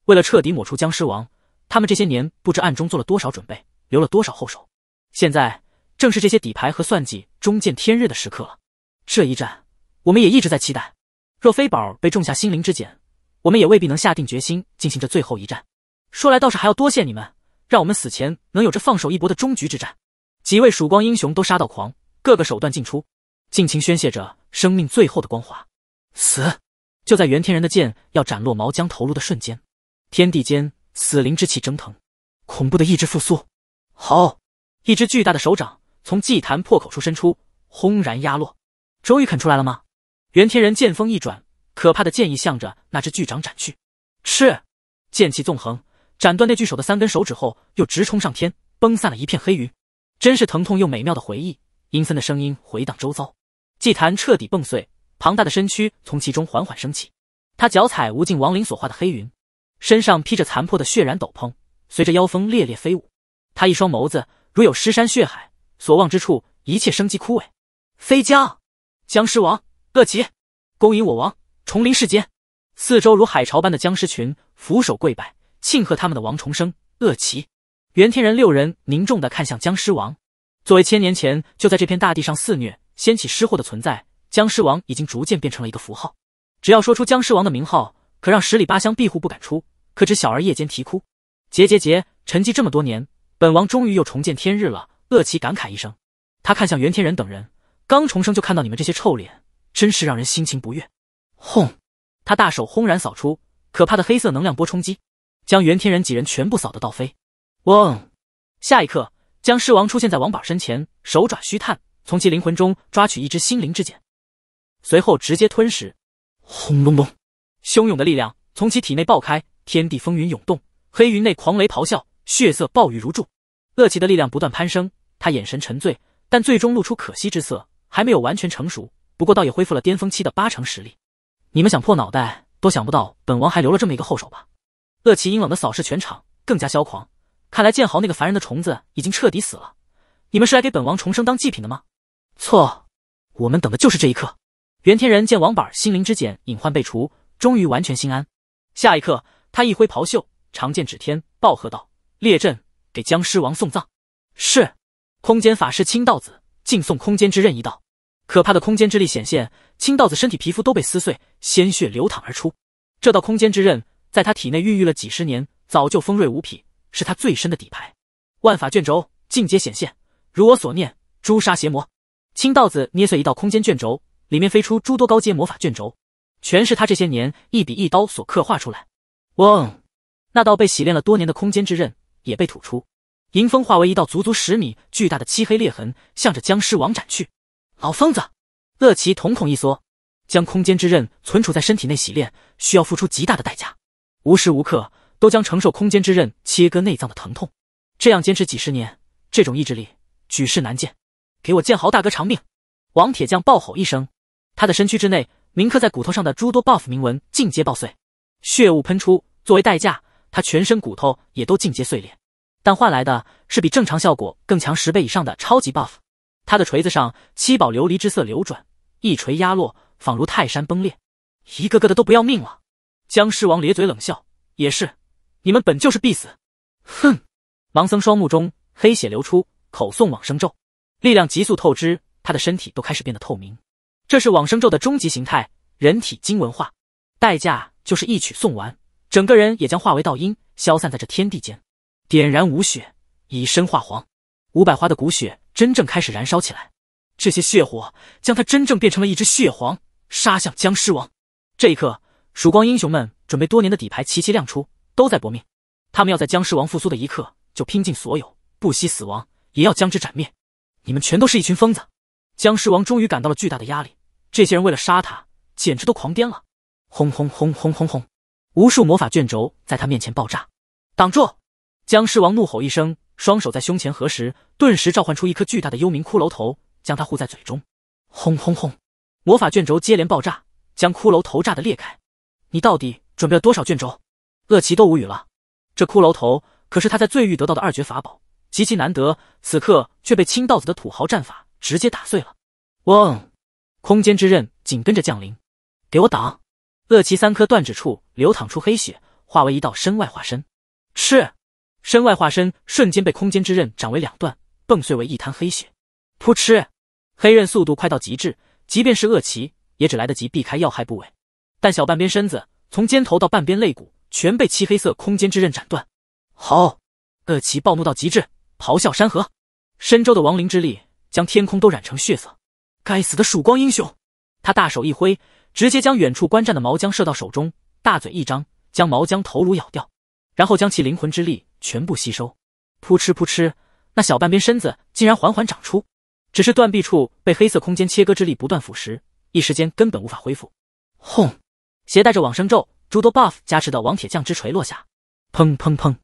[SPEAKER 1] 为了彻底抹除僵尸王，他们这些年不知暗中做了多少准备，留了多少后手。现在正是这些底牌和算计终见天日的时刻了。这一战，我们也一直在期待。若非宝被种下心灵之茧，我们也未必能下定决心进行这最后一战。说来倒是还要多谢你们，让我们死前能有这放手一搏的终局之战。几位曙光英雄都杀到狂，各个手段尽出，尽情宣泄着生命最后的光华。死！就在袁天人的剑要斩落毛江头颅的瞬间。天地间，死灵之气蒸腾，恐怖的意志复苏。好，一只巨大的手掌从祭坛破口处伸出，轰然压落。终于肯出来了吗？袁天仁剑锋一转，可怕的剑意向着那只巨掌斩去。是，剑气纵横，斩断那巨手的三根手指后，又直冲上天，崩散了一片黑云。真是疼痛又美妙的回忆。阴森的声音回荡周遭，祭坛彻底崩碎，庞大的身躯从其中缓缓升起。他脚踩无尽亡灵所化的黑云。身上披着残破的血染斗篷，随着妖风猎猎飞舞。他一双眸子如有尸山血海，所望之处一切生机枯萎。飞僵，僵尸王恶骑，恭迎我王重临世间。四周如海潮般的僵尸群俯首跪拜，庆贺他们的王重生。恶骑，袁天仁六人凝重地看向僵尸王。作为千年前就在这片大地上肆虐、掀起尸祸的存在，僵尸王已经逐渐变成了一个符号。只要说出僵尸王的名号，可让十里八乡庇护不敢出。可知小儿夜间啼哭，结结结！沉寂这么多年，本王终于又重见天日了。恶奇感慨一声，他看向袁天仁等人，刚重生就看到你们这些臭脸，真是让人心情不悦。轰！他大手轰然扫出，可怕的黑色能量波冲击，将袁天仁几人全部扫得倒飞。嗡！下一刻，僵尸王出现在王宝身前，手爪虚探，从其灵魂中抓取一只心灵之茧，随后直接吞食。
[SPEAKER 3] 轰隆隆！
[SPEAKER 1] 汹涌的力量从其体内爆开。天地风云涌动，黑云内狂雷咆哮，血色暴雨如注。乐奇的力量不断攀升，他眼神沉醉，但最终露出可惜之色。还没有完全成熟，不过倒也恢复了巅峰期的八成实力。你们想破脑袋都想不到，本王还留了这么一个后手吧？乐奇阴冷的扫视全场，更加嚣狂。看来剑豪那个凡人的虫子已经彻底死了。你们是来给本王重生当祭品的吗？错，我们等的就是这一刻。袁天仁见王板心灵之茧隐患被除，终于完全心安。下一刻。他一挥袍袖，长剑指天，暴喝道：“列阵，给僵尸王送葬！”是，空间法师青道子敬送空间之刃一道，可怕的空间之力显现，青道子身体皮肤都被撕碎，鲜血流淌而出。这道空间之刃在他体内孕育了几十年，早就锋锐无匹，是他最深的底牌。万法卷轴尽皆显现，如我所念，诛杀邪魔。青道子捏碎一道空间卷轴，里面飞出诸多高阶魔法卷轴，全是他这些年一笔一刀所刻画出来。嗡！那道被洗练了多年的空间之刃也被吐出，迎风化为一道足足十米巨大的漆黑裂痕，向着僵尸王斩去。老疯子，乐奇瞳孔一缩，将空间之刃存储在身体内洗练，需要付出极大的代价，无时无刻都将承受空间之刃切割内脏的疼痛，这样坚持几十年，这种意志力举世难见。给我剑豪大哥偿命！王铁匠暴吼一声，他的身躯之内铭刻在骨头上的诸多 buff 铭文尽皆爆碎。血雾喷出，作为代价，他全身骨头也都尽皆碎裂，但换来的是比正常效果更强十倍以上的超级 buff。他的锤子上七宝琉璃之色流转，一锤压落，仿如泰山崩裂。一个个的都不要命了！僵尸王咧嘴冷笑：“也是，你们本就是必死。”哼！盲僧双目中黑血流出，口诵往生咒，力量急速透支，他的身体都开始变得透明。这是往生咒的终极形态——人体金文化。代价就是一曲送完，整个人也将化为道音，消散在这天地间。点燃五血，以身化黄。五百花的骨血真正开始燃烧起来，这些血火将他真正变成了一只血皇，杀向僵尸王。这一刻，曙光英雄们准备多年的底牌齐齐亮出，都在搏命。他们要在僵尸王复苏的一刻就拼尽所有，不惜死亡也要将之斩灭。你们全都是一群疯子！僵尸王终于感到了巨大的压力，这些人为了杀他，简直都狂癫了。
[SPEAKER 3] 轰轰轰轰轰轰！无数魔法卷
[SPEAKER 1] 轴在他面前爆炸，挡住！僵尸王怒吼一声，双手在胸前合十，顿时召唤出一颗巨大的幽冥骷髅头，将他护在嘴中。
[SPEAKER 3] 轰轰轰！
[SPEAKER 1] 魔法卷轴接连爆炸，将骷髅头炸的裂开。你到底准备了多少卷轴？恶奇都无语了。这骷髅头可是他在罪域得到的二绝法宝，极其难得，此刻却被青道子的土豪战法直接打碎了。嗡！空间之刃紧跟着降临，给我挡！恶奇三颗断指处流淌出黑血，化为一道身外化身。吃，身外化身瞬间被空间之刃斩为两段，崩碎为一滩黑血。扑哧，黑刃速度快到极致，即便是恶奇也只来得及避开要害部位，但小半边身子从肩头到半边肋骨全被漆黑色空间之刃斩断。好，恶奇暴怒到极致，咆哮山河，身周的亡灵之力将天空都染成血色。该死的曙光英雄，他大手一挥。直接将远处观战的毛江射到手中，大嘴一张，将毛江头颅咬掉，然后将其灵魂之力全部吸收。扑哧扑哧，那小半边身子竟然缓缓长出，只是断臂处被黑色空间切割之力不断腐蚀，一时间根本无法恢复。轰！携带着往生咒诸多 buff 加持的王铁匠之锤落下，砰砰砰，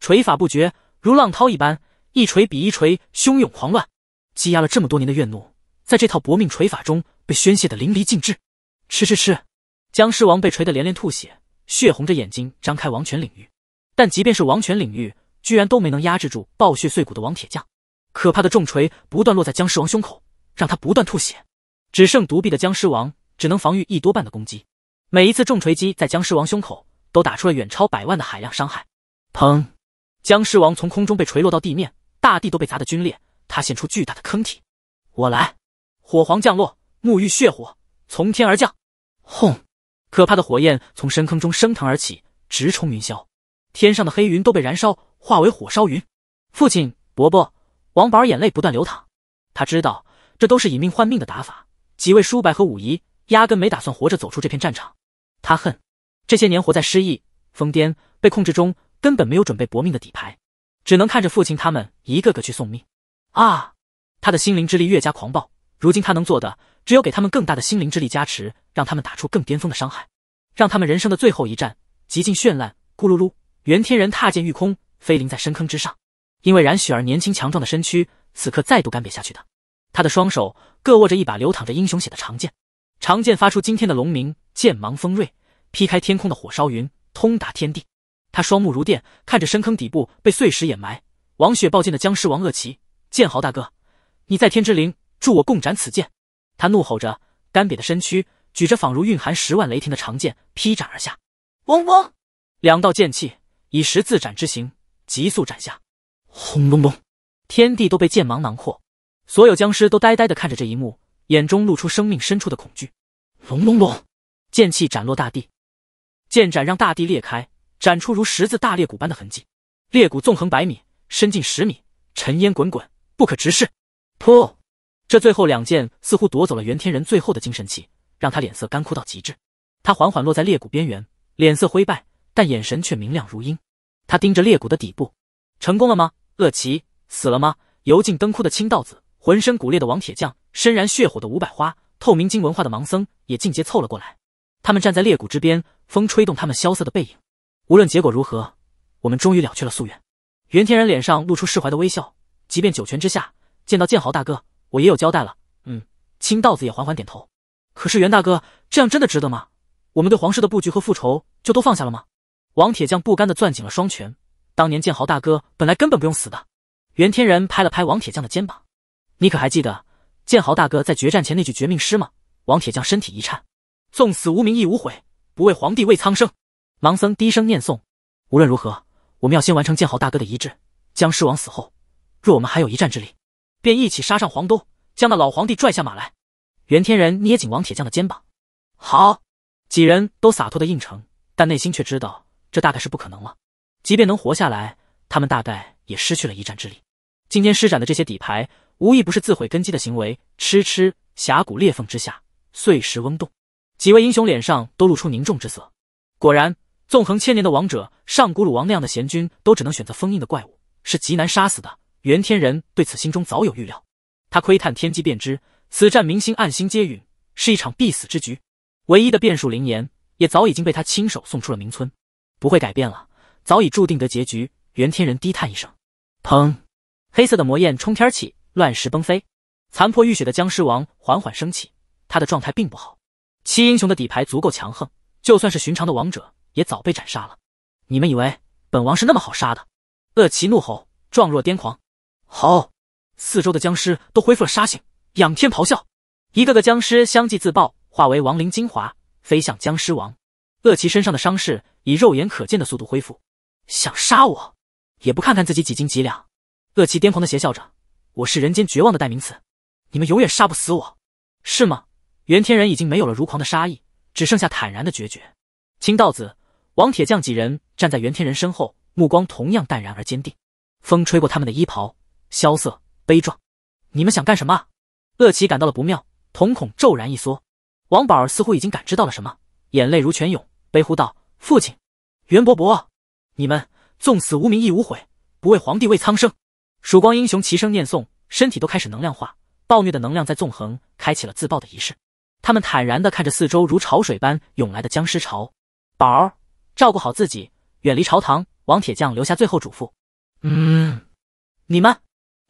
[SPEAKER 1] 锤法不绝，如浪涛一般，一锤比一锤汹涌狂乱，积压了这么多年的怨怒，在这套搏命锤法中被宣泄得淋漓尽致。吃吃吃！僵尸王被锤得连连吐血，血红着眼睛张开王权领域，但即便是王权领域，居然都没能压制住暴血碎骨的王铁匠。可怕的重锤不断落在僵尸王胸口，让他不断吐血。只剩独臂的僵尸王只能防御一多半的攻击，每一次重锤击在僵尸王胸口都打出了远超百万的海量伤害。砰！僵尸王从空中被锤落到地面，大地都被砸得龟裂，塌陷出巨大的坑体。我来！火皇降落，沐浴血火。从天而降，轰！可怕的火焰从深坑中升腾而起，直冲云霄，天上的黑云都被燃烧，化为火烧云。父亲、伯伯、王宝眼泪不断流淌。他知道，这都是以命换命的打法。几位叔伯和五姨压根没打算活着走出这片战场。他恨，这些年活在失忆、疯癫、被控制中，根本没有准备搏命的底牌，只能看着父亲他们一个个去送命。啊！他的心灵之力越加狂暴。如今他能做的，只有给他们更大的心灵之力加持，让他们打出更巅峰的伤害，让他们人生的最后一战极尽绚烂。咕噜噜，袁天仁踏剑御空，飞临在深坑之上。因为冉雪儿年轻强壮的身躯，此刻再度干瘪下去的，他的双手各握着一把流淌着英雄血的长剑，长剑发出惊天的龙鸣，剑芒锋锐，劈开天空的火烧云，通达天地。他双目如电，看着深坑底部被碎石掩埋、王雪暴剑的僵尸王恶奇，剑豪大哥，你在天之灵。助我共斩此剑！他怒吼着，干瘪的身躯举着仿如蕴含十万雷霆的长剑劈斩而下。嗡嗡，两道剑气以十字斩之形急速斩下。
[SPEAKER 3] 轰隆隆，
[SPEAKER 1] 天地都被剑芒囊括。所有僵尸都呆呆的看着这一幕，眼中露出生命深处的恐惧。隆隆隆，剑气斩落大地，剑斩让大地裂开，斩出如十字大裂谷般的痕迹。裂谷纵横百米，深近十米，尘烟滚滚，不可直视。噗！这最后两剑似乎夺走了袁天仁最后的精神气，让他脸色干枯到极致。他缓缓落在裂谷边缘，脸色灰败，但眼神却明亮如鹰。他盯着裂谷的底部，成功了吗？恶奇死了吗？油尽灯枯的青道子，浑身骨裂的王铁匠，身燃血火的五百花，透明金文化的盲僧，也尽皆凑了过来。他们站在裂谷之边，风吹动他们萧瑟的背影。无论结果如何，我们终于了却了夙愿。袁天仁脸上露出释怀的微笑，即便九泉之下见到剑豪大哥。我也有交代了，嗯，清道子也缓缓点头。可是袁大哥，这样真的值得吗？我们对皇室的布局和复仇就都放下了吗？王铁匠不甘的攥紧了双拳。当年剑豪大哥本来根本不用死的。袁天仁拍了拍王铁匠的肩膀：“你可还记得剑豪大哥在决战前那句绝命诗吗？”王铁匠身体一颤：“纵死无名亦无悔，不为皇帝为苍生。”盲僧低声念诵：“无论如何，我们要先完成剑豪大哥的遗志。僵尸王死后，若我们还有一战之力。”便一起杀上皇都，将那老皇帝拽下马来。袁天仁捏紧王铁匠的肩膀，好，几人都洒脱的应承，但内心却知道这大概是不可能了。即便能活下来，他们大概也失去了一战之力。今天施展的这些底牌，无一不是自毁根基的行为。吃吃，峡谷裂缝之下，碎石翁动，几位英雄脸上都露出凝重之色。果然，纵横千年的王者，上古鲁王那样的贤君，都只能选择封印的怪物，是极难杀死的。袁天人对此心中早有预料，他窥探天机便知，此战明星暗星皆陨，是一场必死之局。唯一的变数灵岩也早已经被他亲手送出了明村，不会改变了，早已注定的结局。袁天人低叹一声，砰，黑色的魔焰冲天起，乱石崩飞，残破浴血的僵尸王缓缓升起，他的状态并不好。七英雄的底牌足够强横，就算是寻常的王者也早被斩杀了。你们以为本王是那么好杀的？恶奇怒吼，状若癫狂。好，四周的僵尸都恢复了杀性，仰天咆哮。一个个僵尸相继自爆，化为亡灵精华，飞向僵尸王。恶奇身上的伤势以肉眼可见的速度恢复。想杀我，也不看看自己几斤几两！恶奇癫狂的邪笑着：“我是人间绝望的代名词，你们永远杀不死我，是吗？”袁天人已经没有了如狂的杀意，只剩下坦然的决绝。清道子、王铁匠几人站在袁天人身后，目光同样淡然而坚定。风吹过他们的衣袍。萧瑟悲壮，你们想干什么？乐奇感到了不妙，瞳孔骤然一缩。王宝儿似乎已经感知到了什么，眼泪如泉涌，悲呼道：“父亲，袁伯伯，你们纵死无名亦无悔，不为皇帝，为苍生。”曙光英雄齐声念诵，身体都开始能量化，暴虐的能量在纵横，开启了自爆的仪式。他们坦然地看着四周如潮水般涌来的僵尸潮。宝儿，照顾好自己，远离朝堂。王铁匠留下最后嘱咐：“
[SPEAKER 2] 嗯，
[SPEAKER 1] 你们。”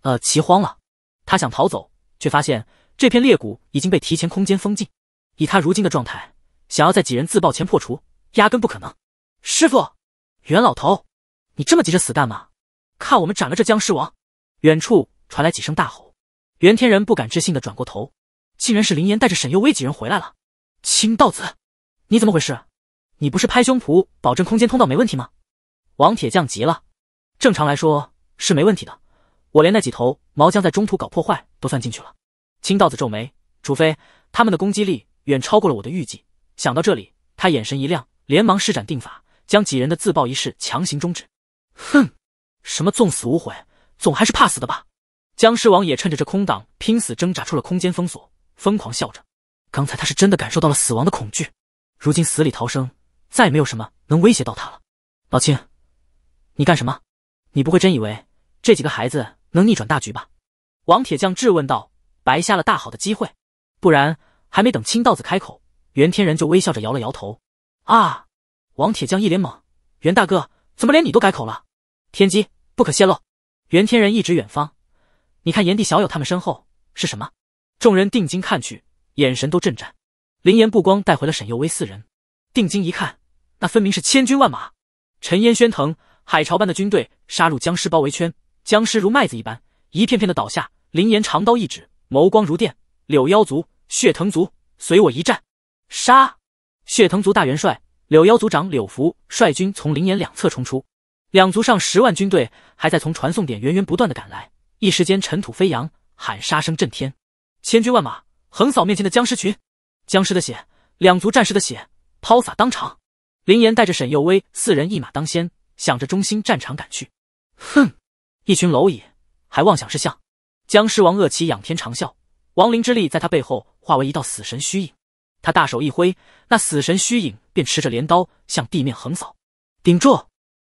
[SPEAKER 1] 呃，奇慌了，他想逃走，却发现这片裂谷已经被提前空间封禁。以他如今的状态，想要在几人自爆前破除，压根不可能。师傅，袁老头，你这么急着死干嘛？看我们斩了这僵尸王！远处传来几声大吼。袁天仁不敢置信的转过头，竟然是林岩带着沈幼薇几人回来了。青道子，你怎么回事？你不是拍胸脯保证空间通道没问题吗？王铁匠急了，正常来说是没问题的。我连那几头毛僵在中途搞破坏都算进去了。青道子皱眉，除非他们的攻击力远超过了我的预计。想到这里，他眼神一亮，连忙施展定法，将几人的自爆仪式强行终止。哼，什么纵死无悔，总还是怕死的吧？僵尸王也趁着这空档，拼死挣扎出了空间封锁，疯狂笑着。刚才他是真的感受到了死亡的恐惧，如今死里逃生，再没有什么能威胁到他了。老青，你干什么？你不会真以为这几个孩子？能逆转大局吧？王铁匠质问道：“白瞎了大好的机会，不然还没等青道子开口，袁天仁就微笑着摇了摇头。”啊！王铁匠一脸懵：“袁大哥，怎么连你都改口了？天机不可泄露。”袁天仁一指远方：“你看炎帝小友他们身后是什么？”众人定睛看去，眼神都震颤。林岩不光带回了沈幼薇四人，定睛一看，那分明是千军万马，尘烟喧腾，海潮般的军队杀入僵尸包围圈。僵尸如麦子一般，一片片的倒下。林岩长刀一指，眸光如电。柳妖族、血藤族，随我一战！杀！血藤族大元帅柳妖族长柳福率军从林岩两侧冲出，两族上十万军队还在从传送点源源不断的赶来。一时间尘土飞扬，喊杀声震天，千军万马横扫面前的僵尸群，僵尸的血，两族战士的血抛洒当场。林岩带着沈幼薇四人一马当先，向着中心战场赶去。哼！一群蝼蚁，还妄想是象。僵尸王恶奇仰天长啸，亡灵之力在他背后化为一道死神虚影。他大手一挥，那死神虚影便持着镰刀向地面横扫。顶住！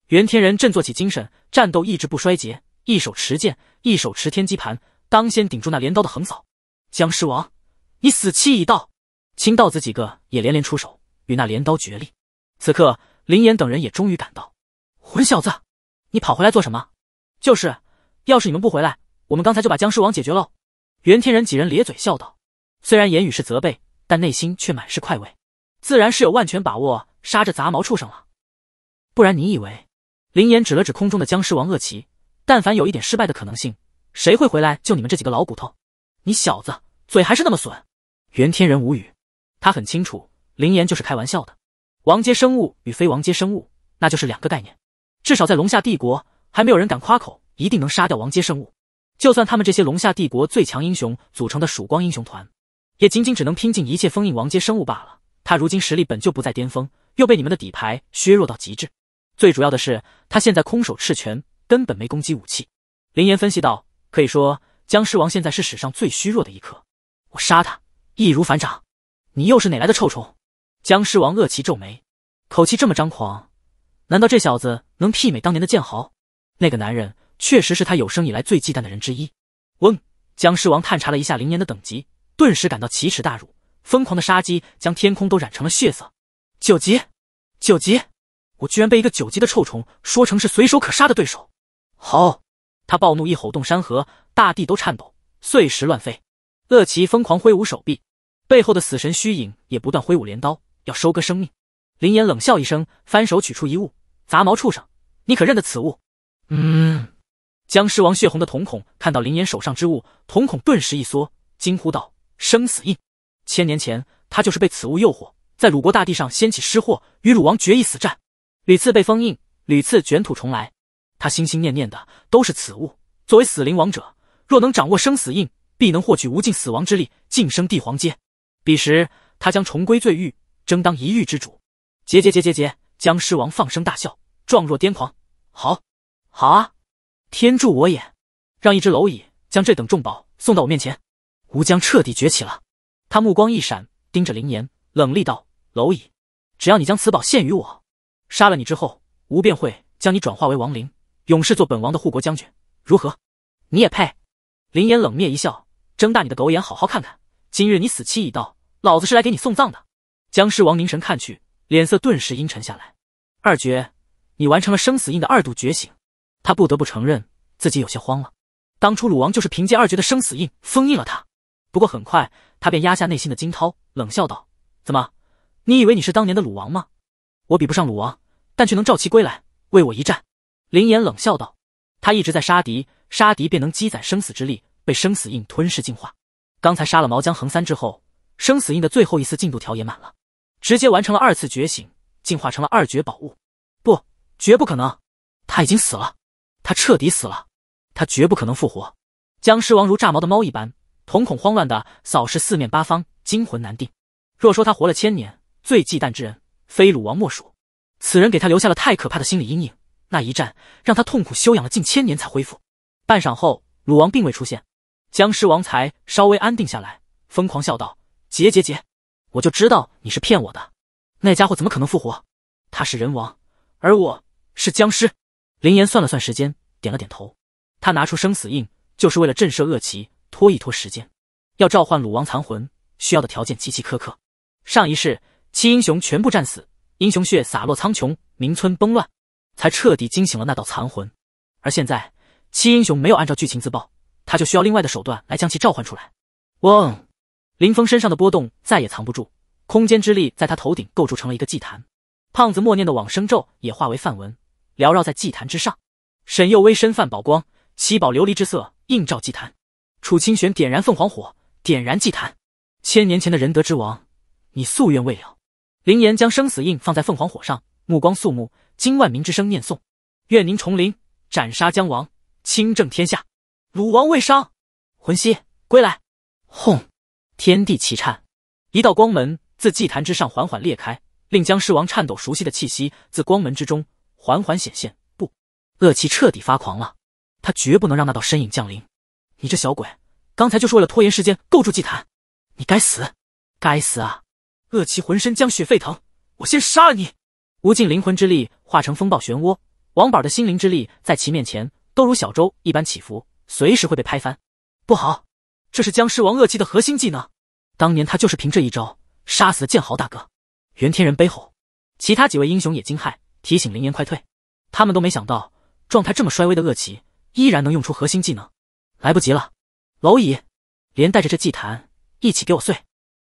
[SPEAKER 1] 袁天仁振作起精神，战斗意志不衰竭，一手持剑，一手持天机盘，当先顶住那镰刀的横扫。僵尸王，你死期已到！青道子几个也连连出手，与那镰刀决力。此刻，林岩等人也终于赶到。混小子，你跑回来做什么？就是，要是你们不回来，我们刚才就把僵尸王解决喽。袁天仁几人咧嘴笑道，虽然言语是责备，但内心却满是快慰，自然是有万全把握杀这杂毛畜生了。不然你以为？林岩指了指空中的僵尸王恶奇，但凡有一点失败的可能性，谁会回来救你们这几个老骨头？你小子嘴还是那么损。袁天仁无语，他很清楚林岩就是开玩笑的。王阶生物与非王阶生物那就是两个概念，至少在龙下帝国。还没有人敢夸口，一定能杀掉王阶生物。就算他们这些龙下帝国最强英雄组成的曙光英雄团，也仅仅只能拼尽一切封印王阶生物罢了。他如今实力本就不在巅峰，又被你们的底牌削弱到极致。最主要的是，他现在空手赤拳，根本没攻击武器。林岩分析道：“可以说，僵尸王现在是史上最虚弱的一刻，我杀他易如反掌。你又是哪来的臭虫？”僵尸王恶奇皱眉，口气这么张狂，难道这小子能媲美当年的剑豪？那个男人确实是他有生以来最忌惮的人之一。嗡！僵尸王探查了一下林岩的等级，顿时感到奇耻大辱，疯狂的杀机将天空都染成了血色。九级，九级！我居然被一个九级的臭虫说成是随手可杀的对手！好！他暴怒一吼，动山河，大地都颤抖，碎石乱飞。恶奇疯狂挥舞手臂，背后的死神虚影也不断挥舞镰刀，要收割生命。林岩冷笑一声，翻手取出一物：“杂毛畜生，你可认得此物？”嗯，僵尸王血红的瞳孔看到林岩手上之物，瞳孔顿时一缩，惊呼道：“生死印！千年前，他就是被此物诱惑，在鲁国大地上掀起尸祸，与鲁王决一死战，屡次被封印，屡次卷土重来。他心心念念的都是此物。作为死灵王者，若能掌握生死印，必能获取无尽死亡之力，晋升帝皇阶。彼时，他将重归罪域，争当一域之主。”结结结结结！僵尸王放声大笑，状若癫狂。好！好啊，天助我也！让一只蝼蚁将这等重宝送到我面前，吾将彻底崛起了。他目光一闪，盯着林岩，冷厉道：“蝼蚁，只要你将此宝献于我，杀了你之后，吾便会将你转化为亡灵，永世做本王的护国将军，如何？你也配？”林岩冷蔑一笑，睁大你的狗眼，好好看看，今日你死期已到，老子是来给你送葬的。僵尸王凝神看去，脸色顿时阴沉下来。二绝，你完成了生死印的二度觉醒。他不得不承认自己有些慌了。当初鲁王就是凭借二绝的生死印封印了他。不过很快，他便压下内心的惊涛，冷笑道：“怎么，你以为你是当年的鲁王吗？我比不上鲁王，但却能召其归来，为我一战。”林岩冷笑道：“他一直在杀敌，杀敌便能积攒生死之力，被生死印吞噬进化。刚才杀了毛江恒三之后，生死印的最后一丝进度条也满了，直接完成了二次觉醒，进化成了二绝宝物。不，绝不可能，他已经死了。”他彻底死了，他绝不可能复活。僵尸王如炸毛的猫一般，瞳孔慌乱的扫视四面八方，惊魂难定。若说他活了千年，最忌惮之人非鲁王莫属。此人给他留下了太可怕的心理阴影，那一战让他痛苦休养了近千年才恢复。半晌后，鲁王并未出现，僵尸王才稍微安定下来，疯狂笑道：“结结结，我就知道你是骗我的。那家伙怎么可能复活？他是人王，而我是僵尸。”林岩算了算时间，点了点头。他拿出生死印，就是为了震慑恶奇，拖一拖时间。要召唤鲁王残魂，需要的条件极其苛刻。上一世七英雄全部战死，英雄血洒落苍穹，名村崩乱，才彻底惊醒了那道残魂。而现在七英雄没有按照剧情自爆，他就需要另外的手段来将其召唤出来。嗡！林峰身上的波动再也藏不住，空间之力在他头顶构筑成了一个祭坛。胖子默念的往生咒也化为梵文。缭绕在祭坛之上，沈幼薇身泛宝光，七宝琉璃之色映照祭坛。楚清玄点燃凤凰火，点燃祭坛。千年前的仁德之王，你夙愿未了。林岩将生死印放在凤凰火上，目光肃穆，经万民之声念诵：愿您重临，斩杀江王，清正天下。鲁王未伤，魂兮归来。轰！天地齐颤，一道光门自祭坛之上缓缓裂开，令僵尸王颤抖。熟悉的气息自光门之中。缓缓显现，不，恶气彻底发狂了。他绝不能让那道身影降临。你这小鬼，刚才就是为了拖延时间，构筑祭坛。你该死，该死啊！恶气浑身将血沸腾，我先杀了你！无尽灵魂之力化成风暴漩涡，王宝的心灵之力在其面前都如小舟一般起伏，随时会被拍翻。不好，这是僵尸王恶气的核心技能。当年他就是凭这一招，杀死了剑豪大哥。袁天仁悲吼，其他几位英雄也惊骇。提醒林岩快退，他们都没想到状态这么衰微的恶骑依然能用出核心技能，来不及了！蝼蚁，连带着这祭坛一起给我碎！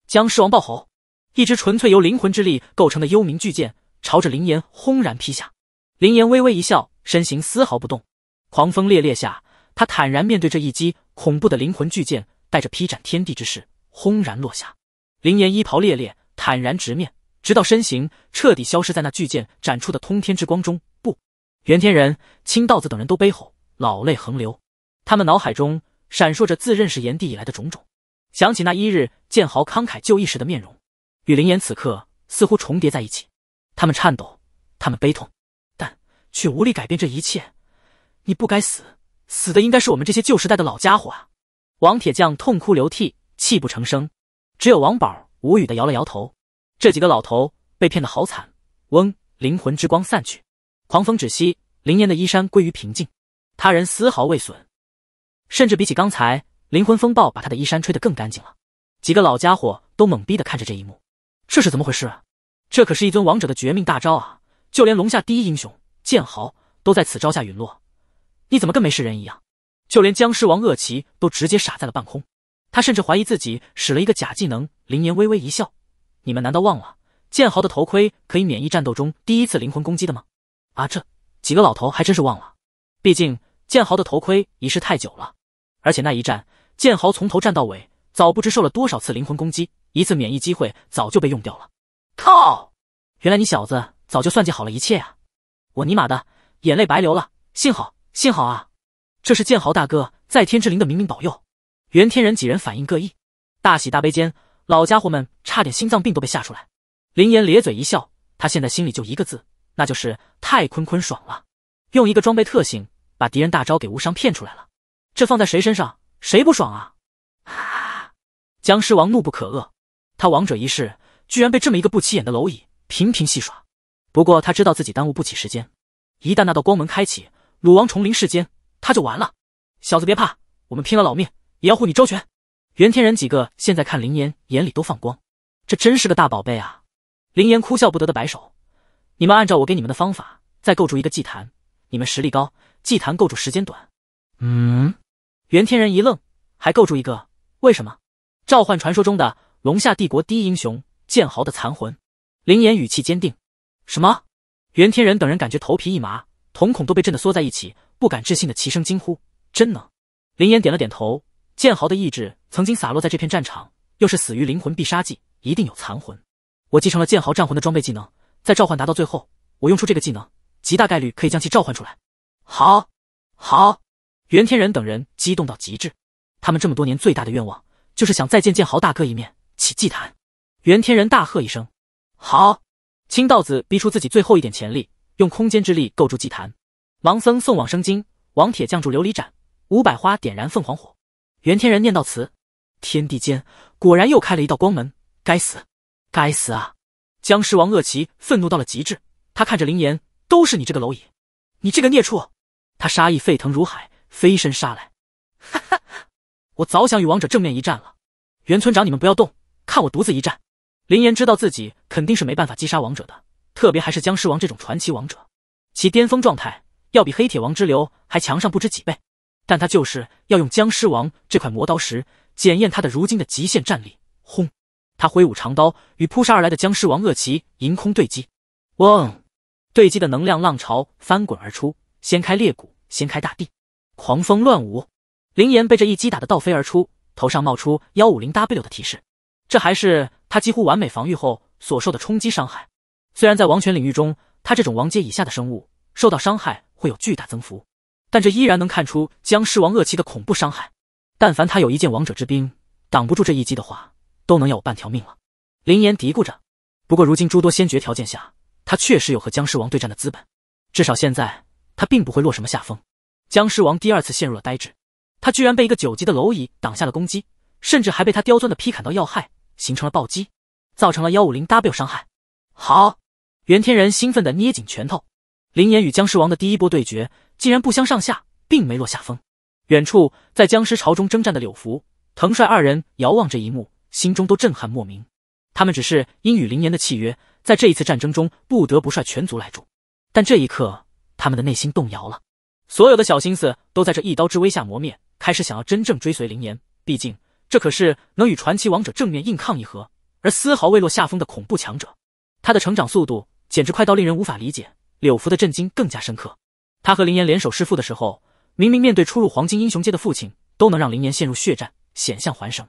[SPEAKER 1] 僵尸王暴吼，一支纯粹由灵魂之力构成的幽冥巨剑朝着林岩轰然劈下。林岩微微一笑，身形丝毫不动。狂风烈烈下，他坦然面对这一击，恐怖的灵魂巨剑带着劈斩天地之势轰然落下。林岩衣袍猎猎，坦然直面。直到身形彻底消失在那巨剑斩出的通天之光中，不，袁天仁、青道子等人都悲吼，老泪横流。他们脑海中闪烁着自认识炎帝以来的种种，想起那一日剑豪慷慨就义时的面容，与灵岩此刻似乎重叠在一起。他们颤抖，他们悲痛，但却无力改变这一切。你不该死，死的应该是我们这些旧时代的老家伙啊！王铁匠痛哭流涕，泣不成声。只有王宝无语的摇了摇头。这几个老头被骗得好惨！嗡，灵魂之光散去，狂风止息，林岩的衣衫归于平静，他人丝毫未损，甚至比起刚才，灵魂风暴把他的衣衫吹得更干净了。几个老家伙都懵逼的看着这一幕，这是怎么回事？啊？这可是一尊王者的绝命大招啊！就连龙下第一英雄剑豪都在此招下陨落，你怎么跟没事人一样？就连僵尸王恶奇都直接傻在了半空，他甚至怀疑自己使了一个假技能。林岩微微一笑。你们难道忘了剑豪的头盔可以免疫战斗中第一次灵魂攻击的吗？啊，这几个老头还真是忘了。毕竟剑豪的头盔遗失太久了，而且那一战剑豪从头战到尾，早不知受了多少次灵魂攻击，一次免疫机会早就被用掉了。靠！原来你小子早就算计好了一切啊！我尼玛的眼泪白流了，幸好，幸好啊！这是剑豪大哥在天之灵的冥冥保佑。袁天仁几人反应各异，大喜大悲间。老家伙们差点心脏病都被吓出来。林岩咧嘴一笑，他现在心里就一个字，那就是太坤坤爽了。用一个装备特性把敌人大招给无伤骗出来了，这放在谁身上谁不爽啊！啊！僵尸王怒不可遏，他王者一世，居然被这么一个不起眼的蝼蚁频频戏耍。不过他知道自己耽误不起时间，一旦那道光门开启，鲁王重临世间，他就完了。小子别怕，我们拼了老命也要护你周全。袁天仁几个现在看林岩眼里都放光，这真是个大宝贝啊！林岩哭笑不得的摆手：“你们按照我给你们的方法再构筑一个祭坛，你们实力高，祭坛构筑时间短。”
[SPEAKER 2] 嗯，
[SPEAKER 1] 袁天仁一愣：“还构筑一个？为什么？”召唤传说中的龙夏帝国第一英雄剑豪的残魂。林岩语气坚定：“什么？”袁天仁等人感觉头皮一麻，瞳孔都被震得缩在一起，不敢置信的齐声惊呼：“真能！”林岩点了点头：“剑豪的意志。”曾经洒落在这片战场，又是死于灵魂必杀技，一定有残魂。我继承了剑豪战魂的装备技能，在召唤达到最后，我用出这个技能，极大概率可以将其召唤出来。好，好！袁天仁等人激动到极致，他们这么多年最大的愿望就是想再见剑豪大哥一面。起祭坛！袁天仁大喝一声：“好！”清道子逼出自己最后一点潜力，用空间之力构筑祭坛。盲僧送往生经，王铁匠铸琉璃盏，五百花点燃凤凰火。袁天仁念道词。天地间果然又开了一道光门，该死，该死啊！僵尸王恶奇愤怒到了极致，他看着林岩，都是你这个蝼蚁，你这个孽畜！他杀意沸腾如海，飞身杀来。哈哈，我早想与王者正面一战了。袁村长，你们不要动，看我独自一战。林岩知道自己肯定是没办法击杀王者的，特别还是僵尸王这种传奇王者，其巅峰状态要比黑铁王之流还强上不知几倍。但他就是要用僵尸王这块磨刀石检验他的如今的极限战力。轰！他挥舞长刀，与扑杀而来的僵尸王恶骑迎空对击。嗡！对击的能量浪潮翻滚而出，掀开裂谷，掀开大地，狂风乱舞。林岩被这一击打的倒飞而出，头上冒出幺五零 W 的提示。这还是他几乎完美防御后所受的冲击伤害。虽然在王权领域中，他这种王阶以下的生物受到伤害会有巨大增幅。但这依然能看出僵尸王恶气的恐怖伤害。但凡他有一件王者之兵，挡不住这一击的话，都能要我半条命了。林岩嘀咕着。不过如今诸多先决条件下，他确实有和僵尸王对战的资本。至少现在，他并不会落什么下风。僵尸王第二次陷入了呆滞，他居然被一个九级的蝼蚁挡下了攻击，甚至还被他刁钻的劈砍到要害，形成了暴击，造成了幺五零 W 伤害。好，袁天仁兴奋地捏紧拳头。林岩与僵尸王的第一波对决竟然不相上下，并没落下风。远处，在僵尸巢中征战的柳福、藤帅二人遥望这一幕，心中都震撼莫名。他们只是因与林岩的契约，在这一次战争中不得不率全族来助。但这一刻，他们的内心动摇了，所有的小心思都在这一刀之威下磨灭，开始想要真正追随林岩。毕竟，这可是能与传奇王者正面硬抗一合，而丝毫未落下风的恐怖强者。他的成长速度简直快到令人无法理解。柳福的震惊更加深刻。他和林岩联手弑父的时候，明明面对初入黄金英雄阶的父亲，都能让林岩陷入血战，险象环生。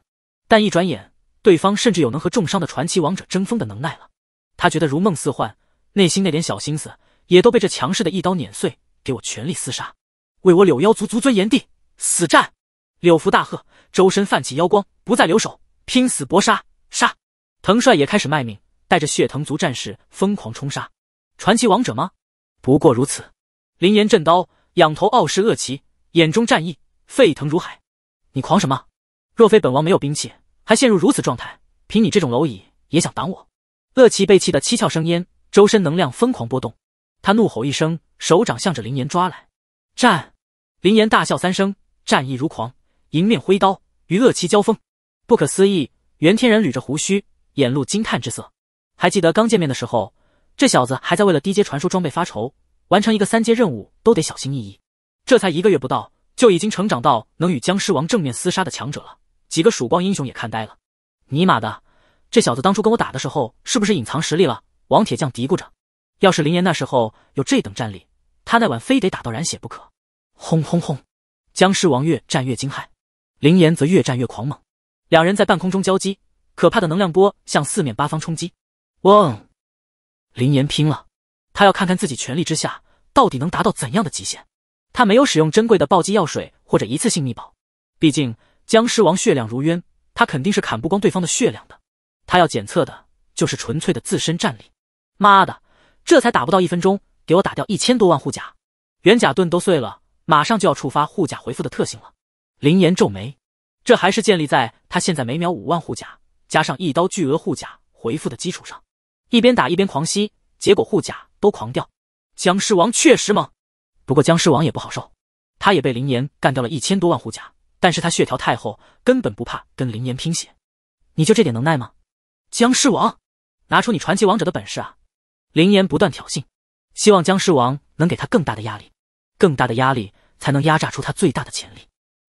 [SPEAKER 1] 但一转眼，对方甚至有能和重伤的传奇王者争锋的能耐了。他觉得如梦似幻，内心那点小心思也都被这强势的一刀碾碎。给我全力厮杀，为我柳妖族族尊严帝死战！柳福大喝，周身泛起妖光，不再留手，拼死搏杀！杀！藤帅也开始卖命，带着血藤族战士疯狂冲杀。传奇王者吗？不过如此，林岩振刀，仰头傲视恶奇，眼中战意沸腾如海。你狂什么？若非本王没有兵器，还陷入如此状态，凭你这种蝼蚁也想挡我？恶奇被气得七窍生烟，周身能量疯狂波动。他怒吼一声，手掌向着林岩抓来。战！林岩大笑三声，战意如狂，迎面挥刀与恶奇交锋。不可思议，袁天然捋着胡须，眼露惊叹之色。还记得刚见面的时候。这小子还在为了低阶传说装备发愁，完成一个三阶任务都得小心翼翼。这才一个月不到，就已经成长到能与僵尸王正面厮杀的强者了。几个曙光英雄也看呆了。尼玛的，这小子当初跟我打的时候，是不是隐藏实力了？王铁匠嘀咕着。要是林岩那时候有这等战力，他那晚非得打到染血不可。轰轰轰！僵尸王越战越惊骇，林岩则越战越狂猛。两人在半空中交击，可怕的能量波向四面八方冲击。嗡！林岩拼了，他要看看自己全力之下到底能达到怎样的极限。他没有使用珍贵的暴击药水或者一次性秘宝，毕竟僵尸王血量如渊，他肯定是砍不光对方的血量的。他要检测的就是纯粹的自身战力。妈的，这才打不到一分钟，给我打掉一千多万护甲，元甲盾都碎了，马上就要触发护甲回复的特性了。林岩皱眉，这还是建立在他现在每秒五万护甲加上一刀巨额护甲回复的基础上。一边打一边狂吸，结果护甲都狂掉。僵尸王确实猛，不过僵尸王也不好受，他也被林岩干掉了一千多万护甲，但是他血条太厚，根本不怕跟林岩拼血。你就这点能耐吗？僵尸王，拿出你传奇王者的本事啊！林岩不断挑衅，希望僵尸王能给他更大的压力，更大的压力才能压榨出他最大的潜力。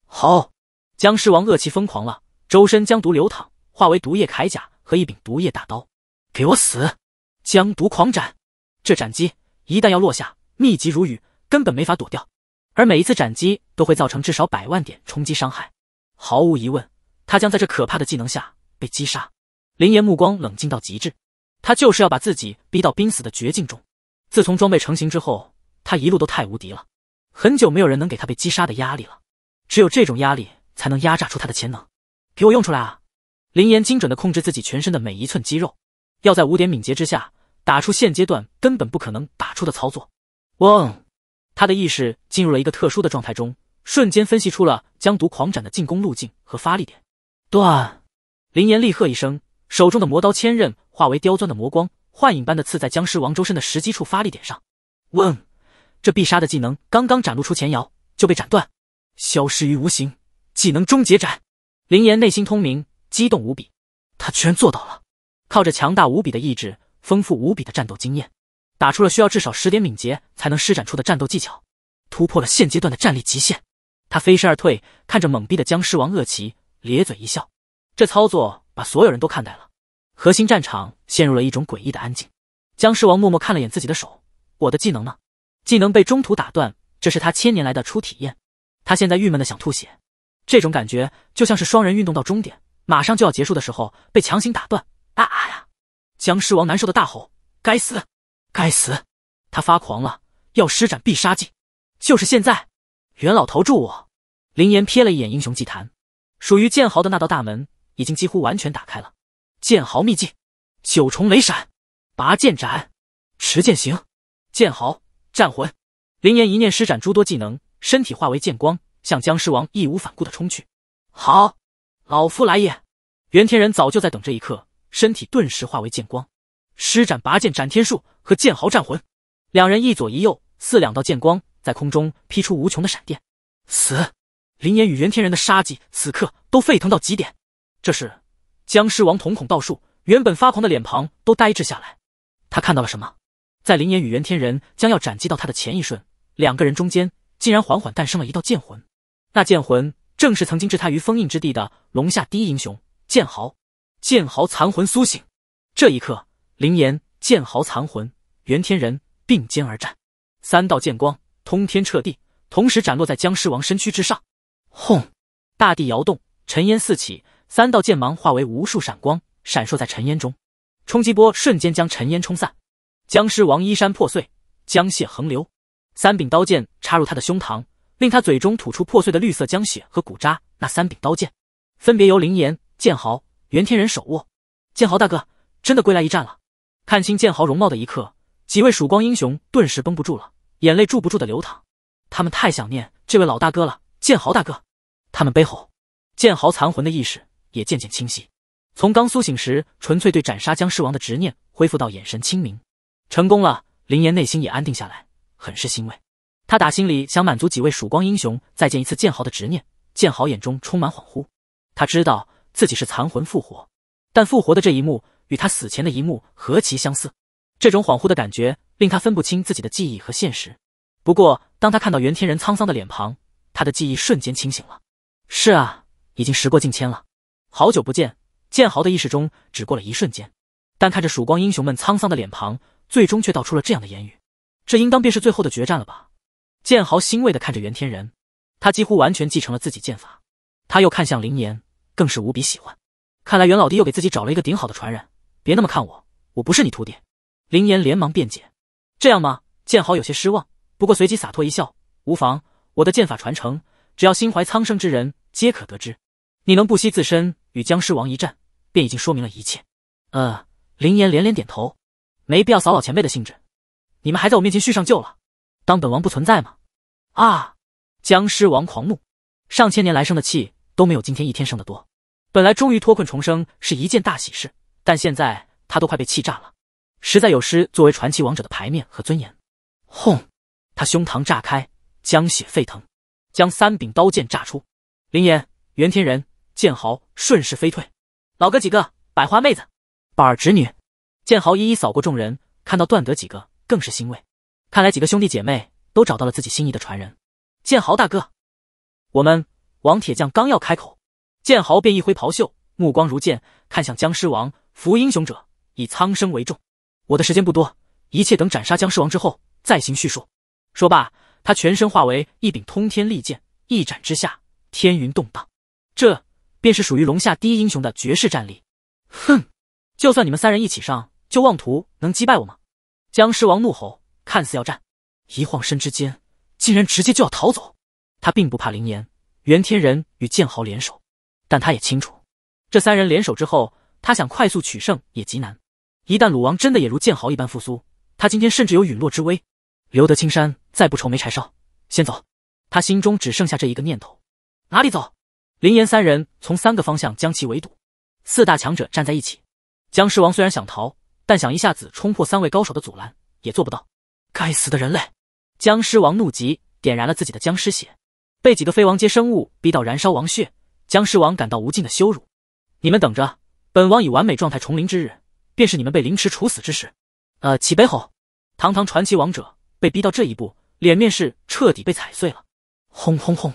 [SPEAKER 1] 好，僵尸王恶气疯狂了，周身将毒流淌，化为毒液铠甲和一柄毒液大刀。给我死！江毒狂斩，这斩击一旦要落下，密集如雨，根本没法躲掉。而每一次斩击都会造成至少百万点冲击伤害。毫无疑问，他将在这可怕的技能下被击杀。林岩目光冷静到极致，他就是要把自己逼到濒死的绝境中。自从装备成型之后，他一路都太无敌了，很久没有人能给他被击杀的压力了。只有这种压力才能压榨出他的潜能，给我用出来啊！林岩精准的控制自己全身的每一寸肌肉。要在五点敏捷之下打出现阶段根本不可能打出的操作。嗡，他的意识进入了一个特殊的状态中，瞬间分析出了将毒狂斩的进攻路径和发力点。断！林岩厉喝一声，手中的魔刀千刃化为刁钻的魔光，幻影般的刺在僵尸王周身的时机处发力点上。嗡，这必杀的技能刚刚展露出前摇，就被斩断，消失于无形。技能终结斩！林岩内心通明，激动无比，他居然做到了！靠着强大无比的意志，丰富无比的战斗经验，打出了需要至少十点敏捷才能施展出的战斗技巧，突破了现阶段的战力极限。他飞身而退，看着懵逼的僵尸王恶奇，咧嘴一笑。这操作把所有人都看呆了。核心战场陷入了一种诡异的安静。僵尸王默默看了眼自己的手，我的技能呢？技能被中途打断，这是他千年来的初体验。他现在郁闷的想吐血。这种感觉就像是双人运动到终点，马上就要结束的时候，被强行打断。啊啊呀！僵尸王难受的大吼：“该死，该死！”他发狂了，要施展必杀技，就是现在！袁老头助我！林岩瞥了一眼英雄祭坛，属于剑豪的那道大门已经几乎完全打开了。剑豪秘境，九重雷闪，拔剑斩，持剑行，剑豪战魂！林岩一念施展诸多技能，身体化为剑光，向僵尸王义无反顾的冲去。好，老夫来也！袁天仁早就在等这一刻。身体顿时化为剑光，施展拔剑斩天术和剑豪战魂，两人一左一右，似两道剑光在空中劈出无穷的闪电。死！林岩与袁天人的杀机此刻都沸腾到极点。这时，僵尸王瞳孔倒竖，原本发狂的脸庞都呆滞下来。他看到了什么？在林岩与袁天人将要斩击到他的前一瞬，两个人中间竟然缓缓诞生了一道剑魂。那剑魂正是曾经置他于封印之地的龙下第一英雄剑豪。剑豪残魂苏醒，这一刻，灵岩、剑豪残魂、袁天人并肩而战，三道剑光通天彻地，同时斩落在僵尸王身躯之上。轰！大地摇动，尘烟四起，三道剑芒化为无数闪光，闪烁在尘烟中。冲击波瞬间将尘烟冲散，僵尸王衣衫破碎，江血横流，三柄刀剑插入他的胸膛，令他嘴中吐出破碎的绿色江血和骨渣。那三柄刀剑，分别由灵岩、剑豪。袁天仁手握，剑豪大哥真的归来一战了。看清剑豪容貌的一刻，几位曙光英雄顿时绷不住了，眼泪住不住的流淌。他们太想念这位老大哥了，剑豪大哥！他们悲吼。剑豪残魂的意识也渐渐清晰，从刚苏醒时纯粹对斩杀僵尸王的执念，恢复到眼神清明。成功了，林岩内心也安定下来，很是欣慰。他打心里想满足几位曙光英雄再见一次剑豪的执念。剑豪眼中充满恍惚，他知道。自己是残魂复活，但复活的这一幕与他死前的一幕何其相似！这种恍惚的感觉令他分不清自己的记忆和现实。不过，当他看到袁天人沧桑的脸庞，他的记忆瞬间清醒了。是啊，已经时过境迁了，好久不见。剑豪的意识中只过了一瞬间，但看着曙光英雄们沧桑的脸庞，最终却道出了这样的言语：这应当便是最后的决战了吧？剑豪欣慰地看着袁天人，他几乎完全继承了自己剑法。他又看向林岩。更是无比喜欢，看来袁老弟又给自己找了一个顶好的传人。别那么看我，我不是你徒弟。林岩连忙辩解。这样吗？剑豪有些失望，不过随即洒脱一笑，无妨，我的剑法传承，只要心怀苍生之人皆可得知。你能不惜自身与僵尸王一战，便已经说明了一切。呃，林岩连连点头，没必要扫老前辈的兴致。你们还在我面前叙上旧了，当本王不存在吗？啊！僵尸王狂怒，上千年来生的气。都没有今天一天生的多。本来终于脱困重生是一件大喜事，但现在他都快被气炸了，实在有失作为传奇王者的牌面和尊严。轰！他胸膛炸开，江血沸腾，将三柄刀剑炸出。林岩、袁天仁、剑豪顺势飞退。老哥几个，百花妹子，宝儿侄女，剑豪一一扫过众人，看到段德几个，更是欣慰。看来几个兄弟姐妹都找到了自己心仪的传人。剑豪大哥，我们。王铁匠刚要开口，剑豪便一挥袍袖，目光如剑，看向僵尸王。扶英雄者，以苍生为重。我的时间不多，一切等斩杀僵尸王之后再行叙述。说罢，他全身化为一柄通天利剑，一斩之下，天云动荡。这便是属于龙下第一英雄的绝世战力。哼，就算你们三人一起上，就妄图能击败我吗？僵尸王怒吼，看似要战，一晃身之间，竟然直接就要逃走。他并不怕灵岩。袁天仁与剑豪联手，但他也清楚，这三人联手之后，他想快速取胜也极难。一旦鲁王真的也如剑豪一般复苏，他今天甚至有陨落之危。留得青山再不愁没柴烧，先走。他心中只剩下这一个念头。哪里走？林岩三人从三个方向将其围堵。四大强者站在一起。僵尸王虽然想逃，但想一下子冲破三位高手的阻拦也做不到。该死的人类！僵尸王怒极，点燃了自己的僵尸血。被几个飞王阶生物逼到燃烧王血，僵尸王感到无尽的羞辱。你们等着，本王以完美状态重临之日，便是你们被凌迟处死之时。呃，起北后，堂堂传奇王者被逼到这一步，脸面是彻底被踩碎了。
[SPEAKER 3] 轰轰轰！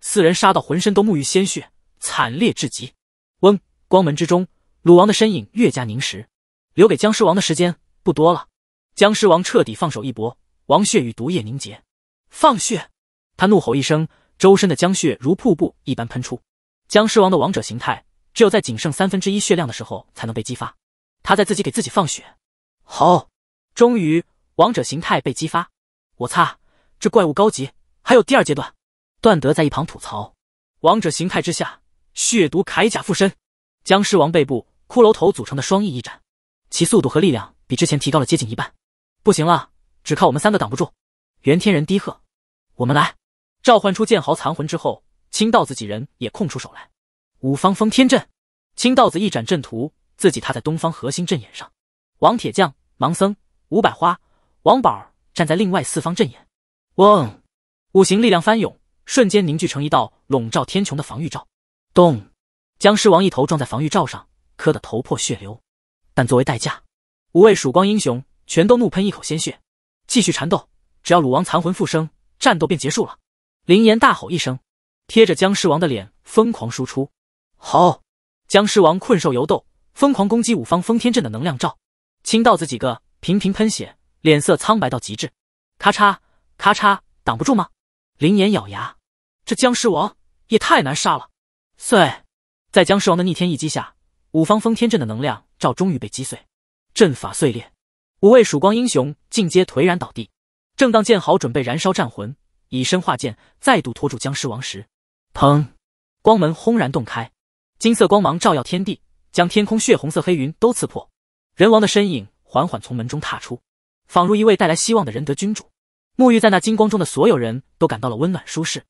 [SPEAKER 1] 四人杀到，浑身都沐浴鲜血，惨烈至极。嗡，光门之中，鲁王的身影越加凝实，留给僵尸王的时间不多了。僵尸王彻底放手一搏，王血与毒液凝结，放血！他怒吼一声。周身的江血如瀑布一般喷出，僵尸王的王者形态只有在仅剩三分之一血量的时候才能被激发。他在自己给自己放血，好，终于王者形态被激发。我擦，这怪物高级，还有第二阶段。段德在一旁吐槽。王者形态之下，血毒铠甲附身，僵尸王背部骷髅头组成的双翼一展，其速度和力量比之前提高了接近一半。不行了，只靠我们三个挡不住。袁天仁低喝：“我们来。”召唤出剑豪残魂之后，青道子几人也空出手来。五方封天阵，青道子一展阵图，自己踏在东方核心阵眼上。王铁匠、盲僧、五百花、王宝儿站在另外四方阵眼。嗡，五行力量翻涌，瞬间凝聚成一道笼罩天穹的防御罩。咚，僵尸王一头撞在防御罩上，磕得头破血流。但作为代价，五位曙光英雄全都怒喷一口鲜血，继续缠斗。只要鲁王残魂复生，战斗便结束了。林岩大吼一声，贴着僵尸王的脸疯狂输出。好，僵尸王困兽犹斗，疯狂攻击五方封天阵的能量罩。青道子几个频频喷血，脸色苍白到极致。咔嚓，咔嚓，挡不住吗？林岩咬牙，这僵尸王也太难杀了！碎，在僵尸王的逆天一击下，五方封天阵的能量罩终于被击碎，阵法碎裂，五位曙光英雄尽皆颓然倒地。正当剑豪准备燃烧战魂。以身化剑，再度拖住僵尸王时，砰！光门轰然洞开，金色光芒照耀天地，将天空血红色黑云都刺破。人王的身影缓缓从门中踏出，仿如一位带来希望的仁德君主。沐浴在那金光中的所有人都感到了温暖舒适，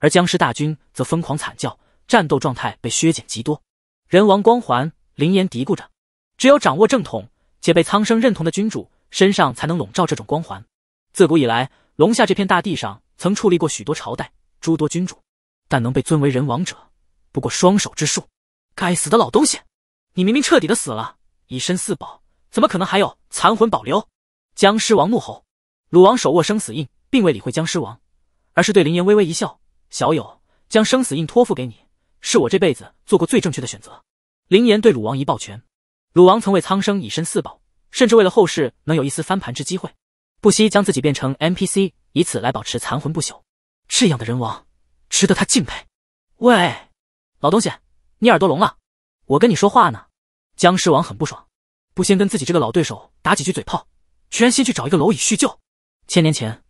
[SPEAKER 1] 而僵尸大军则疯狂惨叫，战斗状态被削减极多。人王光环，林岩嘀咕着：“只有掌握正统且被苍生认同的君主身上才能笼罩这种光环。自古以来，龙下这片大地上。”曾矗立过许多朝代，诸多君主，但能被尊为人王者，不过双手之数。该死的老东西，你明明彻底的死了，以身饲宝，怎么可能还有残魂保留？僵尸王怒吼。鲁王手握生死印，并未理会僵尸王，而是对林岩微微一笑：“小友，将生死印托付给你，是我这辈子做过最正确的选择。”林岩对鲁王一抱拳。鲁王曾为苍生以身饲宝，甚至为了后世能有一丝翻盘之机会，不惜将自己变成 NPC。以此来保持残魂不朽，这样的人王值得他敬佩。喂，老东西，你耳朵聋了？我跟你说话呢。僵尸王很不爽，不先跟自己这个老对手打几句嘴炮，居然先去找一个蝼蚁叙旧。千年前，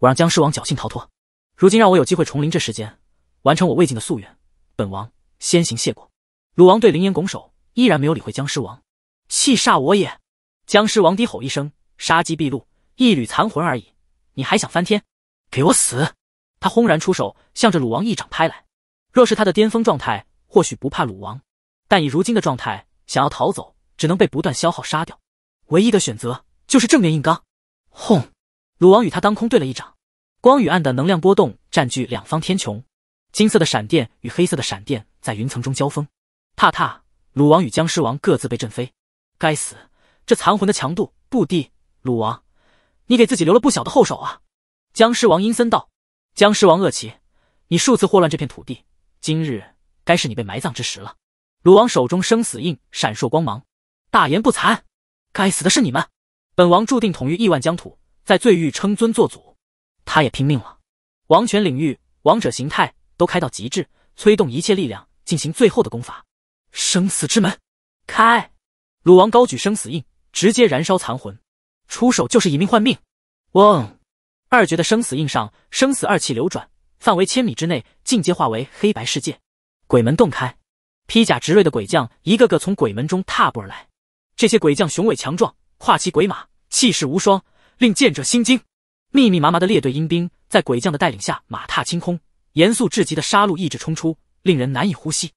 [SPEAKER 1] 我让僵尸王侥幸逃脱，如今让我有机会重临这世间，完成我未尽的夙愿，本王先行谢过。鲁王对林岩拱手，依然没有理会僵尸王。气煞我也！僵尸王低吼一声，杀机毕露，一缕残魂而已。你还想翻天？给我死！他轰然出手，向着鲁王一掌拍来。若是他的巅峰状态，或许不怕鲁王，但以如今的状态，想要逃走，只能被不断消耗杀掉。唯一的选择就是正面硬刚。轰！鲁王与他当空对了一掌，光与暗的能量波动占据两方天穹，金色的闪电与黑色的闪电在云层中交锋。踏踏！鲁王与僵尸王各自被震飞。该死，这残魂的强度不低，鲁王。你给自己留了不小的后手啊！僵尸王阴森道：“僵尸王恶奇，你数次祸乱这片土地，今日该是你被埋葬之时了。”鲁王手中生死印闪烁光芒，大言不惭！该死的是你们！本王注定统御亿万疆土，在罪域称尊做祖！他也拼命了，王权领域、王者形态都开到极致，催动一切力量进行最后的攻伐。生死之门，开！鲁王高举生死印，直接燃烧残魂。出手就是以命换命！嗡，二绝的生死印上生死二气流转，范围千米之内尽皆化为黑白世界，鬼门洞开，披甲执锐的鬼将一个个从鬼门中踏步而来。这些鬼将雄伟强壮，跨骑鬼马，气势无双，令见者心惊。密密麻麻的列队阴兵在鬼将的带领下，马踏青空，严肃至极的杀戮意志冲出，令人难以呼吸。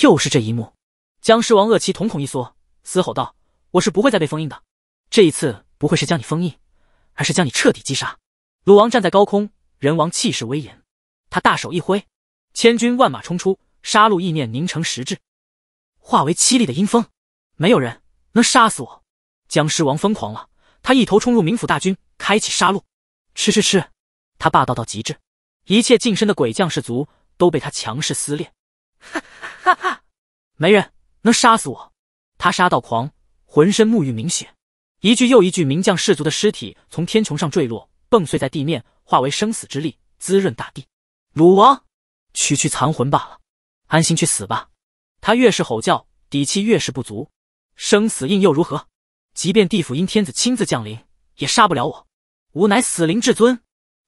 [SPEAKER 1] 又是这一幕，僵尸王恶骑瞳孔一缩，嘶吼道：“我是不会再被封印的，这一次！”不会是将你封印，而是将你彻底击杀。鲁王站在高空，人王气势威严。他大手一挥，千军万马冲出，杀戮意念凝成实质，化为凄厉的阴风。没有人能杀死我！僵尸王疯狂了，他一头冲入冥府大军，开启杀戮。吃吃吃！他霸道到极致，一切近身的鬼将士族都被他强势撕裂。
[SPEAKER 4] 哈哈哈！
[SPEAKER 1] 没人能杀死我！他杀到狂，浑身沐浴冥血。一具又一具名将士卒的尸体从天穹上坠落，蹦碎在地面，化为生死之力，滋润大地。鲁王，区区残魂罢了，安心去死吧！他越是吼叫，底气越是不足。生死印又如何？即便地府因天子亲自降临，也杀不了我。吾乃死灵至尊，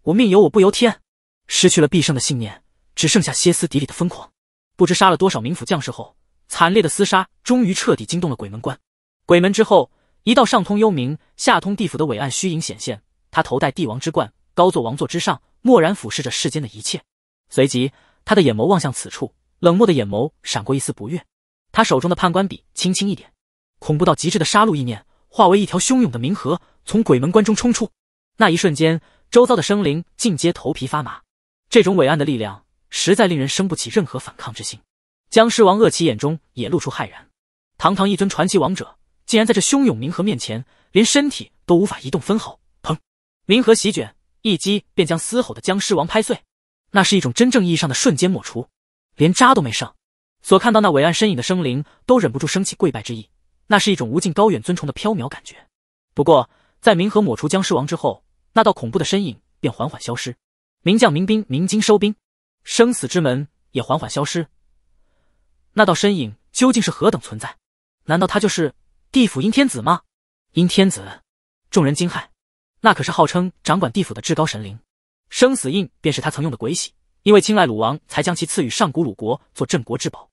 [SPEAKER 1] 我命由我不由天。失去了必胜的信念，只剩下歇斯底里的疯狂。不知杀了多少冥府将士后，惨烈的厮杀终于彻底惊动了鬼门关。鬼门之后。一道上通幽冥、下通地府的伟岸虚影显现，他头戴帝王之冠，高坐王座之上，漠然俯视着世间的一切。随即，他的眼眸望向此处，冷漠的眼眸闪过一丝不悦。他手中的判官笔轻轻一点，恐怖到极致的杀戮意念化为一条汹涌的冥河，从鬼门关中冲出。那一瞬间，周遭的生灵尽皆头皮发麻。这种伟岸的力量，实在令人生不起任何反抗之心。僵尸王恶奇眼中也露出骇然，堂堂一尊传奇王者。竟然在这汹涌冥河面前，连身体都无法移动分毫。砰！冥河席卷，一击便将嘶吼的僵尸王拍碎。那是一种真正意义上的瞬间抹除，连渣都没剩。所看到那伟岸身影的生灵，都忍不住升起跪拜之意。那是一种无尽高远尊崇的飘渺感觉。不过，在冥河抹除僵尸王之后，那道恐怖的身影便缓缓消失。名将、名兵、名金收兵，生死之门也缓缓消失。那道身影究竟是何等存在？难道他就是？地府阴天子吗？阴天子，众人惊骇，那可是号称掌管地府的至高神灵，生死印便是他曾用的鬼玺，因为青睐鲁王，才将其赐予上古鲁国做镇国至宝。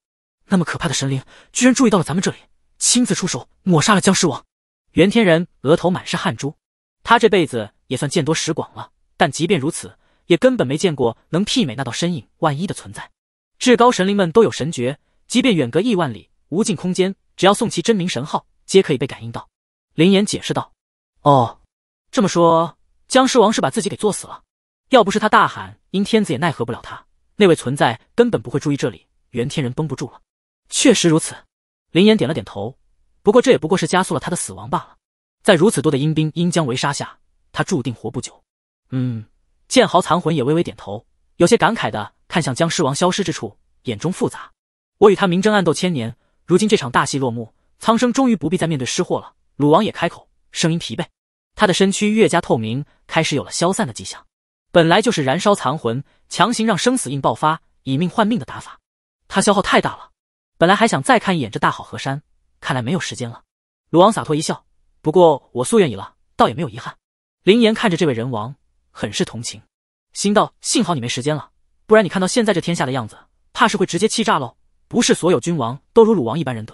[SPEAKER 1] 那么可怕的神灵，居然注意到了咱们这里，亲自出手抹杀了僵尸王。袁天仁额头满是汗珠，他这辈子也算见多识广了，但即便如此，也根本没见过能媲美那道身影万一的存在。至高神灵们都有神诀，即便远隔亿万里、无尽空间，只要送其真名神号。皆可以被感应到，林岩解释道：“哦，这么说，僵尸王是把自己给作死了。要不是他大喊，阴天子也奈何不了他。那位存在根本不会注意这里。元天人绷不住了，确实如此。”林岩点了点头，不过这也不过是加速了他的死亡罢了。在如此多的阴兵阴将围杀下，他注定活不久。嗯，剑豪残魂也微微点头，有些感慨的看向僵尸王消失之处，眼中复杂。我与他明争暗斗千年，如今这场大戏落幕。苍生终于不必再面对失祸了。鲁王也开口，声音疲惫，他的身躯越加透明，开始有了消散的迹象。本来就是燃烧残魂，强行让生死印爆发，以命换命的打法，他消耗太大了。本来还想再看一眼这大好河山，看来没有时间了。鲁王洒脱一笑，不过我夙愿已了，倒也没有遗憾。林岩看着这位人王，很是同情，心道：幸好你没时间了，不然你看到现在这天下的样子，怕是会直接气炸喽。不是所有君王都如鲁王一般仁德。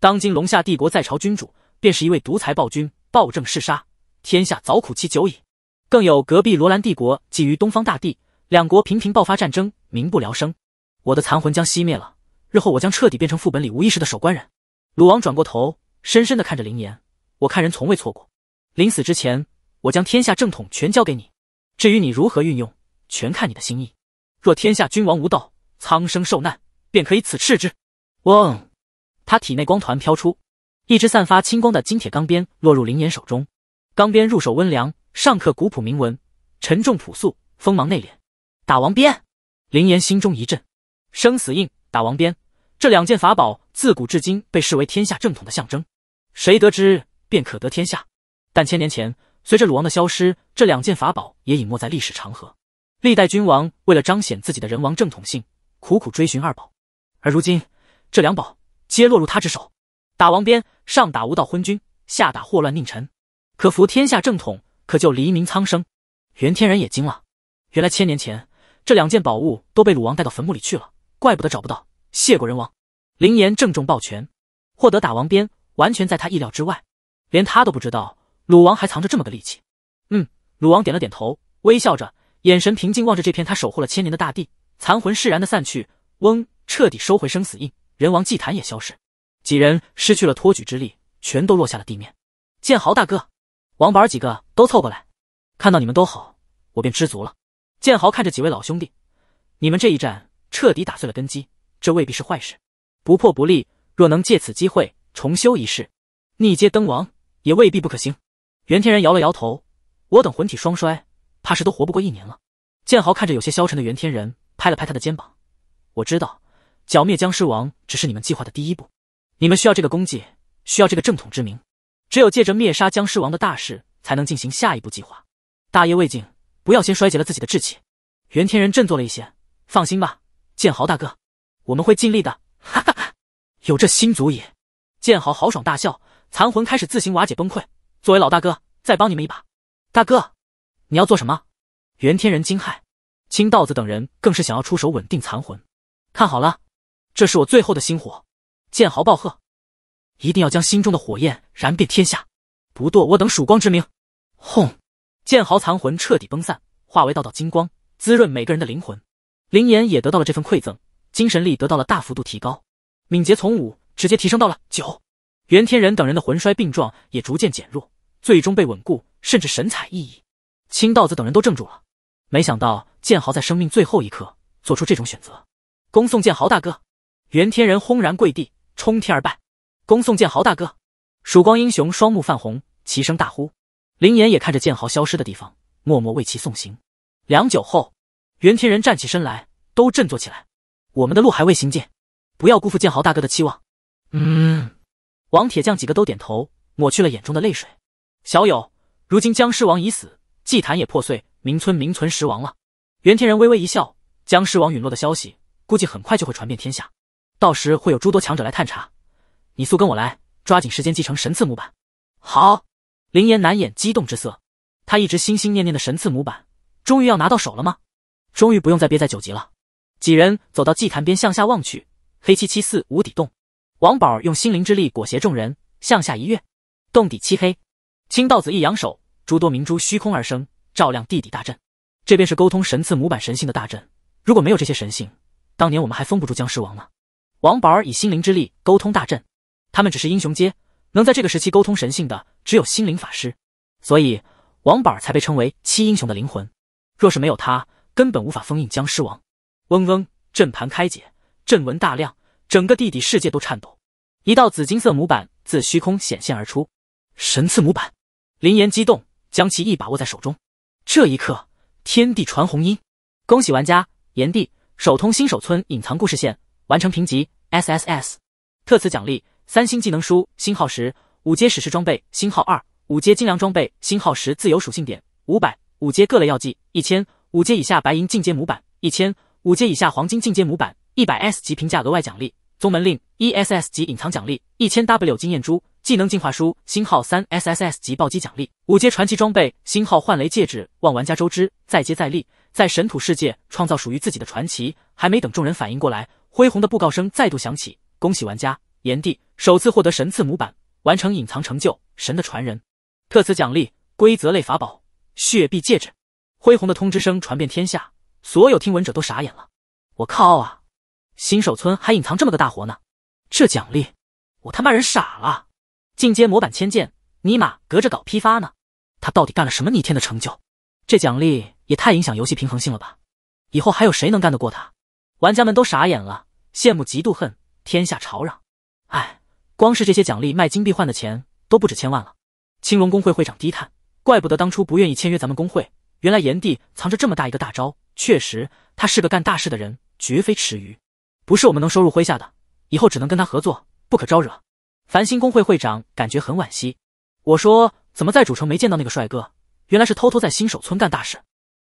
[SPEAKER 1] 当今龙夏帝国在朝君主便是一位独裁暴君，暴政嗜杀，天下早苦其久矣。更有隔壁罗兰帝国觊觎东方大地，两国频频爆发战争，民不聊生。我的残魂将熄灭了，日后我将彻底变成副本里无意识的守关人。鲁王转过头，深深的看着林岩，我看人从未错过。临死之前，我将天下正统全交给你，至于你如何运用，全看你的心意。若天下君王无道，苍生受难，便可以此斥之。嗡。他体内光团飘出，一只散发青光的金铁钢鞭落入林岩手中，钢鞭入手温凉，上刻古朴铭文，沉重朴素，锋芒内敛。打王鞭，林岩心中一震。生死印、打王鞭，这两件法宝自古至今被视为天下正统的象征，谁得之便可得天下。但千年前，随着鲁王的消失，这两件法宝也隐没在历史长河。历代君王为了彰显自己的人王正统性，苦苦追寻二宝。而如今，这两宝。皆落入他之手。打王鞭，上打无道昏君，下打祸乱佞臣，可服天下正统，可救黎民苍生。袁天仁也惊了，原来千年前这两件宝物都被鲁王带到坟墓里去了，怪不得找不到。谢过人王，林岩郑重抱拳，获得打王鞭，完全在他意料之外，连他都不知道鲁王还藏着这么个利器。嗯，鲁王点了点头，微笑着，眼神平静望着这片他守护了千年的大地，残魂释然的散去，嗡，彻底收回生死印。人王祭坛也消失，几人失去了托举之力，全都落下了地面。剑豪大哥，王板几个都凑过来，看到你们都好，我便知足了。剑豪看着几位老兄弟，你们这一战彻底打碎了根基，这未必是坏事。不破不立，若能借此机会重修一世，逆阶登王也未必不可行。袁天仁摇了摇头，我等魂体双衰，怕是都活不过一年了。剑豪看着有些消沉的袁天仁，拍了拍他的肩膀，我知道。剿灭僵尸王只是你们计划的第一步，你们需要这个功绩，需要这个正统之名，只有借着灭杀僵尸王的大事，才能进行下一步计划。大业未竟，不要先衰竭了自己的志气。袁天仁振作了一些，放心吧，剑豪大哥，我们会尽力的。哈哈哈，有这心足矣。剑豪豪爽大笑，残魂开始自行瓦解崩溃。作为老大哥，再帮你们一把。大哥，你要做什么？袁天仁惊骇，青道子等人更是想要出手稳定残魂。看好了。这是我最后的心火，剑豪暴喝，一定要将心中的火焰燃遍天下，不堕我等曙光之名。轰！剑豪残魂彻底崩散，化为道道金光，滋润每个人的灵魂。灵岩也得到了这份馈赠，精神力得到了大幅度提高，敏捷从五直接提升到了九。袁天仁等人的魂衰病状也逐渐减弱，最终被稳固，甚至神采奕奕。青道子等人都怔住了，没想到剑豪在生命最后一刻做出这种选择。恭送剑豪大哥！袁天人轰然跪地，冲天而拜，恭送剑豪大哥。曙光英雄双目泛红，齐声大呼。林岩也看着剑豪消失的地方，默默为其送行。良久后，袁天人站起身来，都振作起来。我们的路还未行尽，不要辜负剑豪大哥的期望。嗯，王铁匠几个都点头，抹去了眼中的泪水。小友，如今僵尸王已死，祭坛也破碎，名村名存实亡了。袁天人微微一笑，僵尸王陨落的消息，估计很快就会传遍天下。到时会有诸多强者来探查，你速跟我来，抓紧时间继承神赐模板。好，林岩难掩激动之色，他一直心心念念的神赐模板，终于要拿到手了吗？终于不用再憋在九级了。几人走到祭坛边向下望去，黑漆漆似无底洞。王宝用心灵之力裹挟众人向下一跃，洞底漆黑。青道子一扬手，诸多明珠虚空而生，照亮地底大阵。这便是沟通神赐模板神性的大阵。如果没有这些神性，当年我们还封不住僵尸王呢。王宝儿以心灵之力沟通大阵，他们只是英雄阶，能在这个时期沟通神性的只有心灵法师，所以王宝儿才被称为七英雄的灵魂。若是没有他，根本无法封印僵尸王。嗡嗡，阵盘开解，阵纹大亮，整个地底世界都颤抖。一道紫金色模板自虚空显现而出，神赐模板。林岩激动，将其一把握在手中。这一刻，天地传红音，恭喜玩家炎帝首通新手村隐藏故事线。完成评级 S S S，特此奖励三星技能书星号十，五阶史诗装备星号二，五阶精良装备星号十，自由属性点五百，五阶各类药剂一千，五阶以下白银进阶模板一千，五阶以下黄金进阶模板一百，S 级评价额外奖励宗门令 E S S 级隐藏奖励一千 W 经验珠，技能进化书星号三 S S S 级暴击奖励五阶传奇装备星号幻雷戒指。望玩家周知，再接再厉，在神土世界创造属于自己的传奇。还没等众人反应过来。恢宏的布告声再度响起，恭喜玩家炎帝首次获得神赐模板，完成隐藏成就“神的传人”，特此奖励规则类法宝血碧戒指。恢宏的通知声传遍天下，所有听闻者都傻眼了。我靠啊！新手村还隐藏这么个大活呢，这奖励我他妈人傻了。进阶模板千件，尼玛隔着搞批发呢？他到底干了什么逆天的成就？这奖励也太影响游戏平衡性了吧！以后还有谁能干得过他？玩家们都傻眼了，羡慕、嫉妒、恨，天下吵嚷。哎，光是这些奖励卖金币换的钱都不止千万了。青龙工会会长低叹，怪不得当初不愿意签约咱们工会，原来炎帝藏着这么大一个大招。确实，他是个干大事的人，绝非池鱼，不是我们能收入麾下的，以后只能跟他合作，不可招惹。繁星工会会长感觉很惋惜，我说怎么在主城没见到那个帅哥，原来是偷偷在新手村干大事。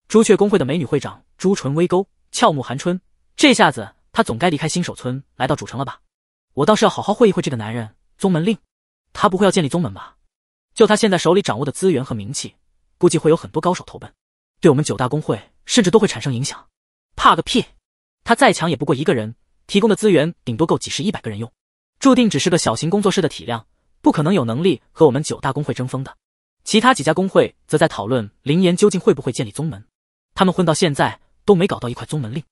[SPEAKER 1] 朱雀工会的美女会长朱唇微勾，俏目含春。这下子他总该离开新手村，来到主城了吧？我倒是要好好会一会这个男人。宗门令，他不会要建立宗门吧？就他现在手里掌握的资源和名气，估计会有很多高手投奔，对我们九大工会甚至都会产生影响。怕个屁！他再强也不过一个人，提供的资源顶多够几十一百个人用，注定只是个小型工作室的体量，不可能有能力和我们九大工会争锋的。其他几家工会则在讨论林岩究竟会不会建立宗门。他们混到现在都没搞到一块宗门令。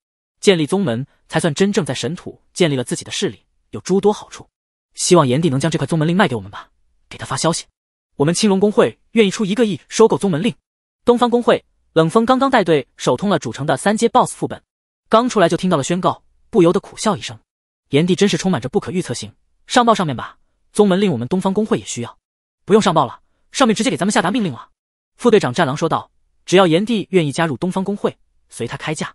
[SPEAKER 1] 建立宗门才算真正在神土建立了自己的势力，有诸多好处。希望炎帝能将这块宗门令卖给我们吧。给他发消息，我们青龙公会愿意出一个亿收购宗门令。东方公会，冷风刚刚带队首通了主城的三阶 BOSS 副本，刚出来就听到了宣告，不由得苦笑一声。炎帝真是充满着不可预测性。上报上面吧，宗门令我们东方公会也需要。不用上报了，上面直接给咱们下达命令了。副队长战狼说道：“只要炎帝愿意加入东方公会，随他开价。”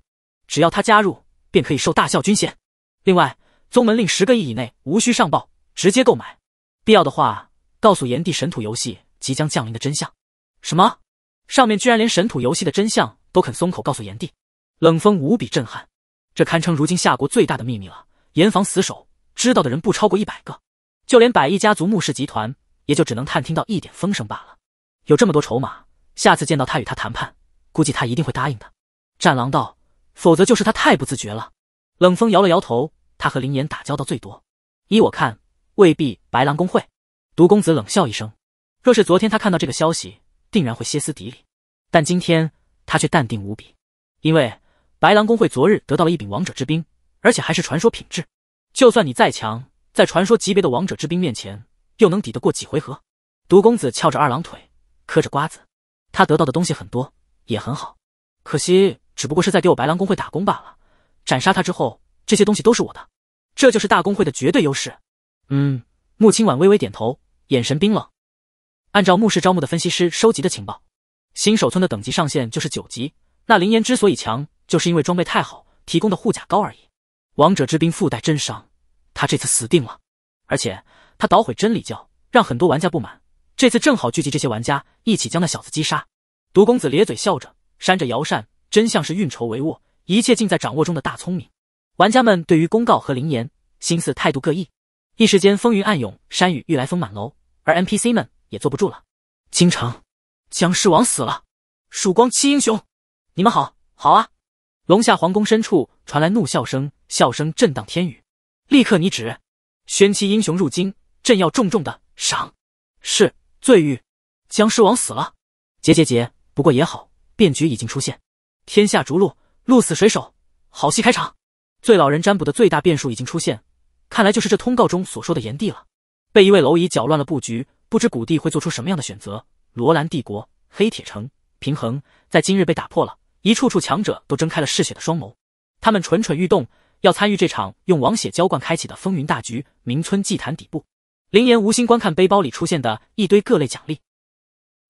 [SPEAKER 1] 只要他加入，便可以受大校军衔。另外，宗门令十个亿以内无需上报，直接购买。必要的话，告诉炎帝神土游戏即将降临的真相。什么？上面居然连神土游戏的真相都肯松口告诉炎帝？冷风无比震撼，这堪称如今夏国最大的秘密了，严防死守，知道的人不超过一百个，就连百亿家族穆氏集团，也就只能探听到一点风声罢了。有这么多筹码，下次见到他与他谈判，估计他一定会答应的。战狼道。否则就是他太不自觉了。冷风摇了摇头，他和林岩打交道最多，依我看，未必白狼公会。毒公子冷笑一声，若是昨天他看到这个消息，定然会歇斯底里。但今天他却淡定无比，因为白狼公会昨日得到了一柄王者之兵，而且还是传说品质。就算你再强，在传说级别的王者之兵面前，又能抵得过几回合？毒公子翘着二郎腿，嗑着瓜子。他得到的东西很多，也很好，可惜。只不过是在给我白狼公会打工罢了。斩杀他之后，这些东西都是我的。这就是大公会的绝对优势。嗯，穆清婉微微点头，眼神冰冷。按照穆氏招募的分析师收集的情报，新手村的等级上限就是九级。那林岩之所以强，就是因为装备太好，提供的护甲高而已。王者之兵附带真伤，他这次死定了。而且他捣毁真理教，让很多玩家不满，这次正好聚集这些玩家，一起将那小子击杀。毒公子咧嘴笑着，扇着摇扇。真相是运筹帷幄，一切尽在掌握中的大聪明。玩家们对于公告和灵言，心思态度各异。一时间风云暗涌，山雨欲来风满楼。而 NPC 们也坐不住了。京城，僵尸王死了！曙光七英雄，你们好好啊！龙下皇宫深处传来怒笑声，笑声震荡天宇。立刻拟旨，宣七英雄入京，朕要重重的赏。是，罪欲，僵尸王死了！结结结，不过也好，变局已经出现。天下逐鹿，鹿死谁手？好戏开场。最老人占卜的最大变数已经出现，看来就是这通告中所说的炎帝了。被一位蝼蚁搅乱了布局，不知古帝会做出什么样的选择。罗兰帝国黑铁城平衡在今日被打破了，一处处强者都睁开了嗜血的双眸，他们蠢蠢欲动，要参与这场用王血浇灌开启的风云大局。名村祭坛底部，林岩无心观看背包里出现的一堆各类奖励，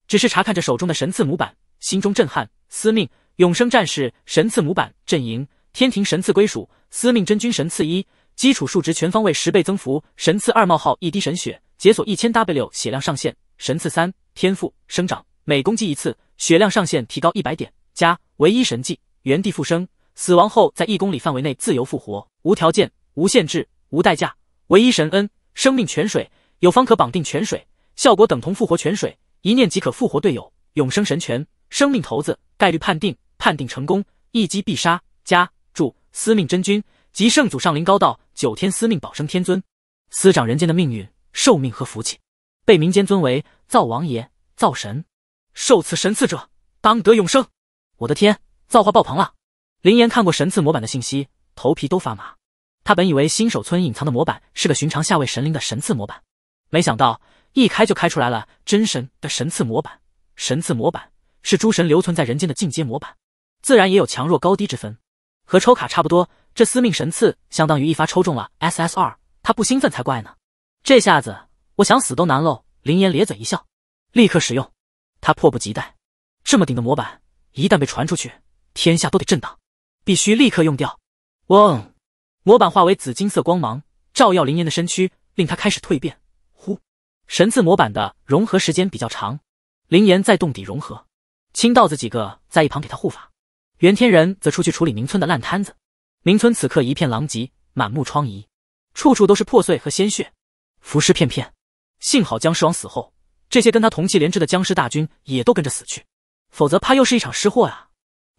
[SPEAKER 1] 只是查看着手中的神赐模板，心中震撼。司命。永生战士神赐模板阵营，天庭神赐归属司命真君神赐一，基础数值全方位十倍增幅。神赐二冒号一滴神血，解锁一千 W 血量上限。神赐三天赋生长，每攻击一次，血量上限提高一百点。加唯一神迹：原地复生，死亡后在一公里范围内自由复活，无条件、无限制、无代价。唯一神恩：生命泉水，有方可绑定泉水，效果等同复活泉水，一念即可复活队友。永生神泉：生命骰子，概率判定。判定成功，一击必杀。加注司命真君及圣祖上灵高道九天司命保生天尊，司掌人间的命运、寿命和福气，被民间尊为灶王爷、灶神。受此神赐者，当得永生。我的天，造化爆棚了！林岩看过神赐模板的信息，头皮都发麻。他本以为新手村隐藏的模板是个寻常下位神灵的神赐模板，没想到一开就开出来了真神的神赐模板。神赐模板是诸神留存在人间的进阶模板。自然也有强弱高低之分，和抽卡差不多。这司命神刺相当于一发抽中了 S S R，他不兴奋才怪呢！这下子我想死都难喽！林岩咧嘴一笑，立刻使用，他迫不及待。这么顶的模板一旦被传出去，天下都得震荡，必须立刻用掉。嗡，模板化为紫金色光芒，照耀林岩的身躯，令他开始蜕变。呼，神刺模板的融合时间比较长，林岩在洞底融合，青道子几个在一旁给他护法。袁天人则出去处理明村的烂摊子。明村此刻一片狼藉，满目疮痍，处处都是破碎和鲜血，浮尸片片。幸好僵尸王死后，这些跟他同气连枝的僵尸大军也都跟着死去，否则怕又是一场失祸呀。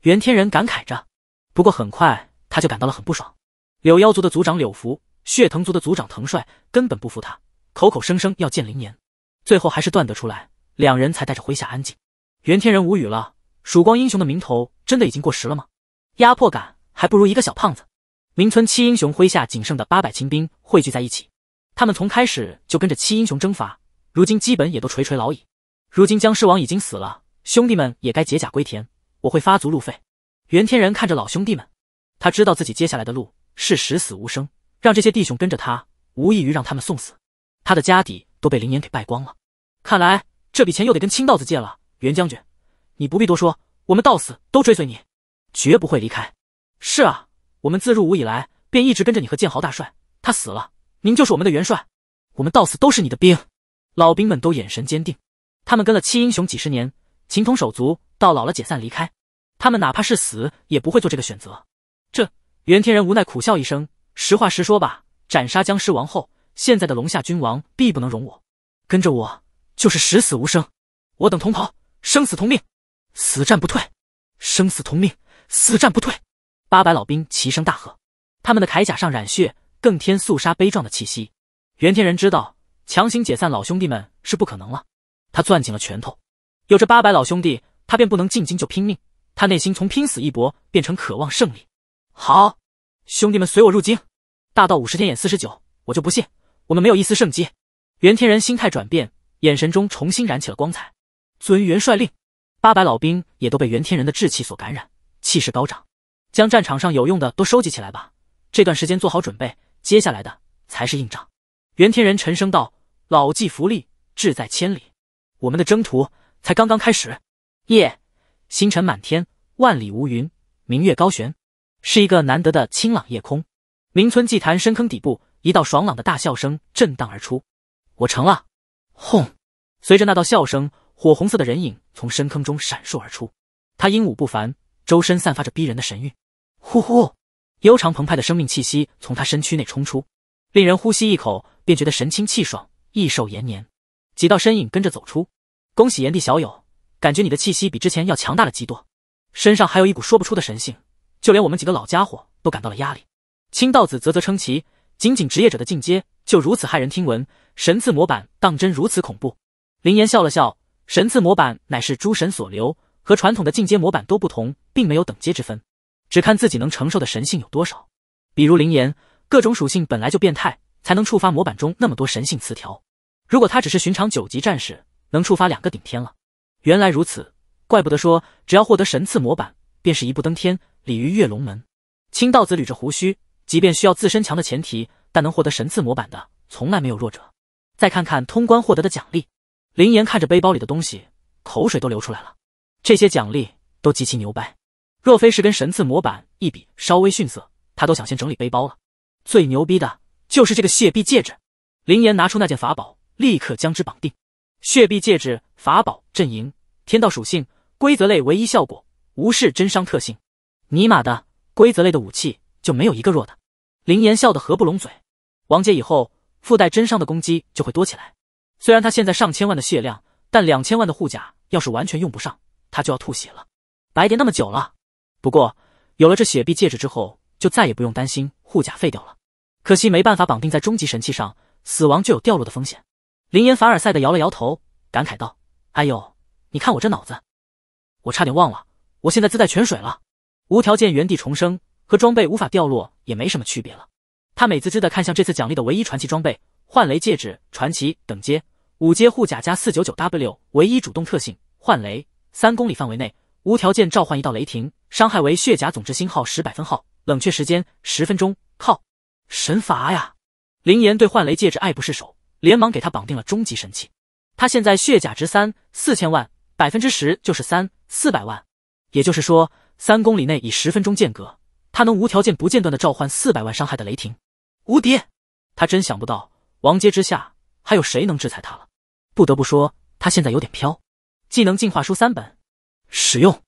[SPEAKER 1] 袁天人感慨着。不过很快他就感到了很不爽。柳妖族的族长柳福、血藤族的族长藤帅根本不服他，口口声声要见灵岩，最后还是断得出来，两人才带着麾下安静。袁天人无语了。曙光英雄的名头真的已经过时了吗？压迫感还不如一个小胖子。明村七英雄麾下仅剩的八百清兵汇聚在一起，他们从开始就跟着七英雄征伐，如今基本也都垂垂老矣。如今僵尸王已经死了，兄弟们也该解甲归田。我会发足路费。袁天仁看着老兄弟们，他知道自己接下来的路是十死无生，让这些弟兄跟着他，无异于让他们送死。他的家底都被林岩给败光了，看来这笔钱又得跟青道子借了。袁将军。你不必多说，我们到死都追随你，绝不会离开。是啊，我们自入伍以来便一直跟着你和剑豪大帅，他死了，您就是我们的元帅，我们到死都是你的兵。老兵们都眼神坚定，他们跟了七英雄几十年，情同手足，到老了解散离开，他们哪怕是死也不会做这个选择。这袁天仁无奈苦笑一声，实话实说吧，斩杀僵尸王后，现在的龙夏君王必不能容我，跟着我就是十死无生。我等同袍，生死同命。死战不退，生死同命，死战不退。八百老兵齐声大喝，他们的铠甲上染血，更添肃杀悲壮的气息。袁天仁知道强行解散老兄弟们是不可能了，他攥紧了拳头。有这八百老兄弟，他便不能进京就拼命。他内心从拼死一搏变成渴望胜利。好，兄弟们随我入京。大道五十天眼四十九，我就不信我们没有一丝胜机。袁天仁心态转变，眼神中重新燃起了光彩。遵元帅令。八百老兵也都被袁天人的志气所感染，气势高涨，将战场上有用的都收集起来吧。这段时间做好准备，接下来的才是硬仗。袁天仁沉声道：“老骥伏枥，志在千里。我们的征途才刚刚开始。”夜，星辰满天，万里无云，明月高悬，是一个难得的清朗夜空。明村祭坛深坑底部，一道爽朗的大笑声震荡而出：“我成了！”轰，随着那道笑声。火红色的人影从深坑中闪烁而出，他英武不凡，周身散发着逼人的神韵。呼呼，悠长澎湃的生命气息从他身躯内冲出，令人呼吸一口便觉得神清气爽，益寿延年。几道身影跟着走出，恭喜炎帝小友，感觉你的气息比之前要强大了极多，身上还有一股说不出的神性，就连我们几个老家伙都感到了压力。青道子啧啧称奇，仅仅职业者的进阶就如此骇人听闻，神赐模板当真如此恐怖？林岩笑了笑。神赐模板乃是诸神所留，和传统的进阶模板都不同，并没有等阶之分，只看自己能承受的神性有多少。比如灵岩，各种属性本来就变态，才能触发模板中那么多神性词条。如果他只是寻常九级战士，能触发两个顶天了。原来如此，怪不得说只要获得神赐模板，便是一步登天，鲤鱼跃龙门。青道子捋着胡须，即便需要自身强的前提，但能获得神赐模板的，从来没有弱者。再看看通关获得的奖励。林岩看着背包里的东西，口水都流出来了。这些奖励都极其牛掰，若非是跟神赐模板一比稍微逊色，他都想先整理背包了。最牛逼的就是这个血碧戒指。林岩拿出那件法宝，立刻将之绑定。血碧戒指，法宝阵营，天道属性，规则类唯一效果，无视真伤特性。尼玛的，规则类的武器就没有一个弱的。林岩笑得合不拢嘴。王杰以后附带真伤的攻击就会多起来。虽然他现在上千万的血量，但两千万的护甲要是完全用不上，他就要吐血了。白叠那么久了，不过有了这血碧戒指之后，就再也不用担心护甲废掉了。可惜没办法绑定在终极神器上，死亡就有掉落的风险。林岩凡尔赛的摇了摇头，感慨道：“哎呦，你看我这脑子，我差点忘了，我现在自带泉水了，无条件原地重生和装备无法掉落也没什么区别了。”他美滋滋的看向这次奖励的唯一传奇装备幻雷戒指，传奇等阶。五阶护甲加四九九 W，唯一主动特性幻雷，三公里范围内无条件召唤一道雷霆，伤害为血甲总值星号十百分号，冷却时间十分钟。靠，神罚呀！林岩对幻雷戒指爱不释手，连忙给他绑定了终极神器。他现在血甲值三四千万，百分之十就是三四百万，也就是说，三公里内以十分钟间隔，他能无条件不间断的召唤四百万伤害的雷霆，无敌！他真想不到王阶之下还有谁能制裁他了。不得不说，他现在有点飘。技能进化书三本，使用。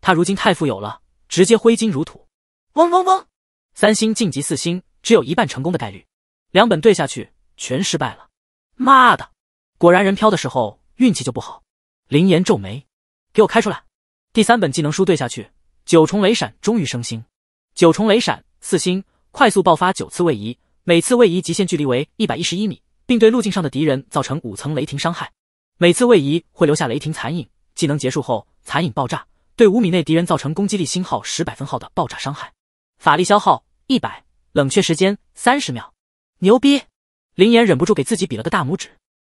[SPEAKER 1] 他如今太富有了，直接挥金如土。嗡嗡嗡，三星晋级四星，只有一半成功的概率。两本对下去，全失败了。妈的，果然人飘的时候运气就不好。林岩皱眉，给我开出来。第三本技能书对下去，九重雷闪终于升星。九重雷闪四星，快速爆发九次位移，每次位移极限距离为一百一十一米。并对路径上的敌人造成五层雷霆伤害，每次位移会留下雷霆残影，技能结束后残影爆炸，对五米内敌人造成攻击力星号十百分号的爆炸伤害，法力消耗一百，冷却时间三十秒。牛逼！林岩忍不住给自己比了个大拇指，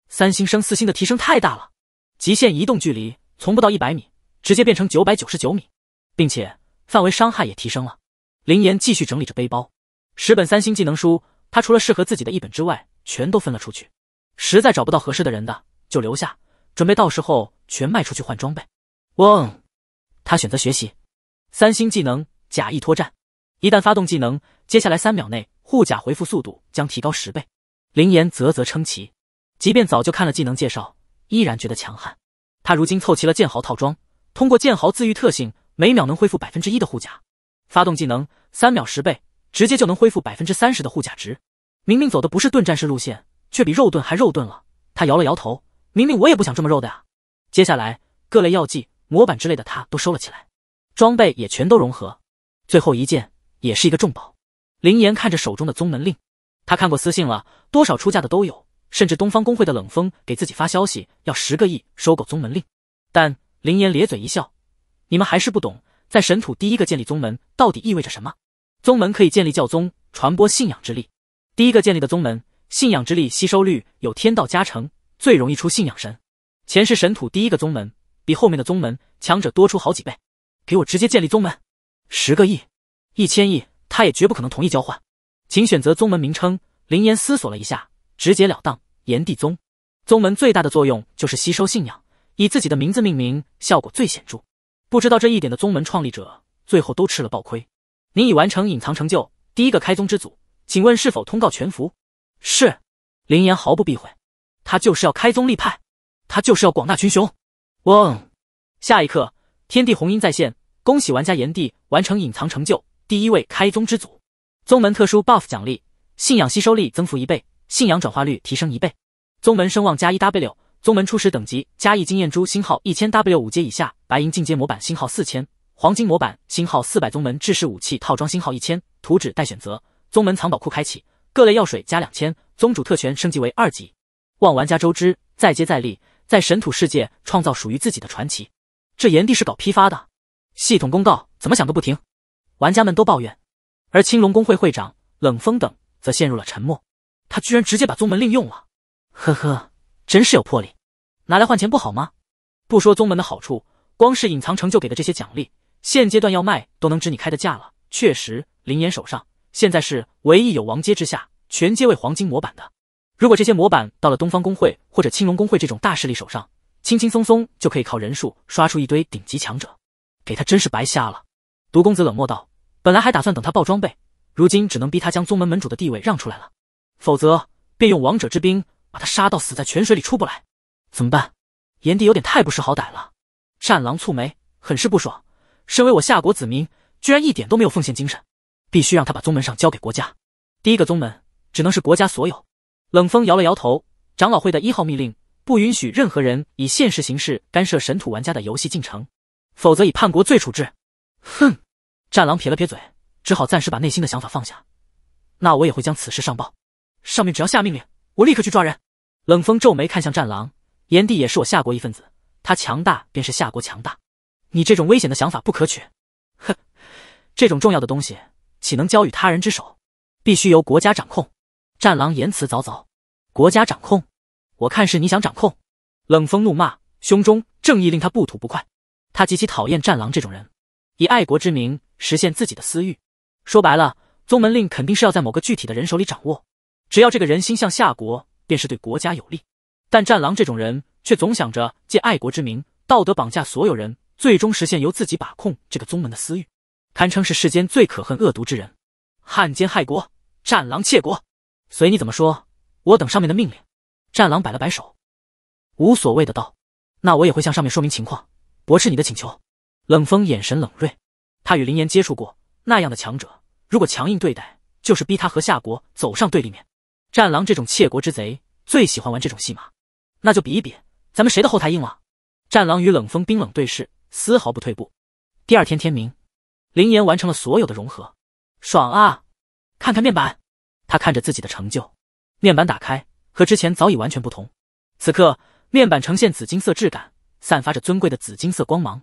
[SPEAKER 1] 三星升四星的提升太大了，极限移动距离从不到一百米直接变成九百九十九米，并且范围伤害也提升了。林岩继续整理着背包，十本三星技能书，他除了适合自己的一本之外。全都分了出去，实在找不到合适的人的，就留下，准备到时候全卖出去换装备。嗡，他选择学习三星技能假意拖战，一旦发动技能，接下来三秒内护甲回复速度将提高十倍。林岩啧啧称奇，即便早就看了技能介绍，依然觉得强悍。他如今凑齐了剑豪套装，通过剑豪自愈特性，每秒能恢复百分之一的护甲。发动技能，三秒十倍，直接就能恢复百分之三十的护甲值。明明走的不是盾战士路线，却比肉盾还肉盾了。他摇了摇头，明明我也不想这么肉的呀。接下来各类药剂、模板之类的，他都收了起来，装备也全都融合。最后一件也是一个重宝。林岩看着手中的宗门令，他看过私信了，多少出价的都有，甚至东方公会的冷风给自己发消息要十个亿收购宗门令。但林岩咧嘴一笑，你们还是不懂，在神土第一个建立宗门到底意味着什么？宗门可以建立教宗，传播信仰之力。第一个建立的宗门，信仰之力吸收率有天道加成，最容易出信仰神。前世神土第一个宗门，比后面的宗门强者多出好几倍。给我直接建立宗门，十个亿、一千亿，他也绝不可能同意交换。请选择宗门名称。林岩思索了一下，直截了当，炎帝宗。宗门最大的作用就是吸收信仰，以自己的名字命名，效果最显著。不知道这一点的宗门创立者，最后都吃了爆亏。您已完成隐藏成就，第一个开宗之祖。请问是否通告全服？是。林岩毫不避讳，他就是要开宗立派，他就是要广大群雄。嗡！下一刻，天地红音再现，恭喜玩家炎帝完成隐藏成就，第一位开宗之祖。宗门特殊 buff 奖励：信仰吸收力增幅一倍，信仰转化率提升一倍，宗门声望加一 w，宗门初始等级加一经验珠。星号一千 w，五阶以下白银进阶模板星号四千，黄金模板星号四百，宗门制式武器套装星号一千，图纸待选择。宗门藏宝库开启，各类药水加两千，宗主特权升级为二级，望玩家周知，再接再厉，在神土世界创造属于自己的传奇。这炎帝是搞批发的，系统公告怎么响个不停？玩家们都抱怨，而青龙工会会长冷风等则陷入了沉默。他居然直接把宗门另用了，呵呵，真是有魄力，拿来换钱不好吗？不说宗门的好处，光是隐藏成就给的这些奖励，现阶段要卖都能值你开的价了。确实，林岩手上。现在是唯一有王阶之下全阶为黄金模板的。如果这些模板到了东方工会或者青龙工会这种大势力手上，轻轻松松就可以靠人数刷出一堆顶级强者。给他真是白瞎了。毒公子冷漠道：“本来还打算等他爆装备，如今只能逼他将宗门门主的地位让出来了，否则便用王者之兵把他杀到死在泉水里出不来。怎么办？”炎帝有点太不识好歹了。战狼蹙眉，很是不爽。身为我夏国子民，居然一点都没有奉献精神。必须让他把宗门上交给国家，第一个宗门只能是国家所有。冷风摇了摇头，长老会的一号密令不允许任何人以现实形式干涉神土玩家的游戏进程，否则以叛国罪处置。哼！战狼撇了撇嘴，只好暂时把内心的想法放下。那我也会将此事上报，上面只要下命令，我立刻去抓人。冷风皱眉看向战狼，炎帝也是我夏国一份子，他强大便是夏国强大。你这种危险的想法不可取。哼！这种重要的东西。岂能交与他人之手？必须由国家掌控。战狼言辞凿凿，国家掌控，我看是你想掌控。冷风怒骂，胸中正义令他不吐不快。他极其讨厌战狼这种人，以爱国之名实现自己的私欲。说白了，宗门令肯定是要在某个具体的人手里掌握。只要这个人心向夏国，便是对国家有利。但战狼这种人，却总想着借爱国之名，道德绑架所有人，最终实现由自己把控这个宗门的私欲。堪称是世间最可恨恶毒之人，汉奸害国，战狼窃国，随你怎么说，我等上面的命令。战狼摆了摆手，无所谓的道：“那我也会向上面说明情况，驳斥你的请求。”冷风眼神冷锐，他与林岩接触过，那样的强者，如果强硬对待，就是逼他和夏国走上对立面。战狼这种窃国之贼，最喜欢玩这种戏码，那就比一比，咱们谁的后台硬了。战狼与冷风冰冷对视，丝毫不退步。第二天天明。林岩完成了所有的融合，爽啊！看看面板，他看着自己的成就，面板打开，和之前早已完全不同。此刻面板呈现紫金色质感，散发着尊贵的紫金色光芒。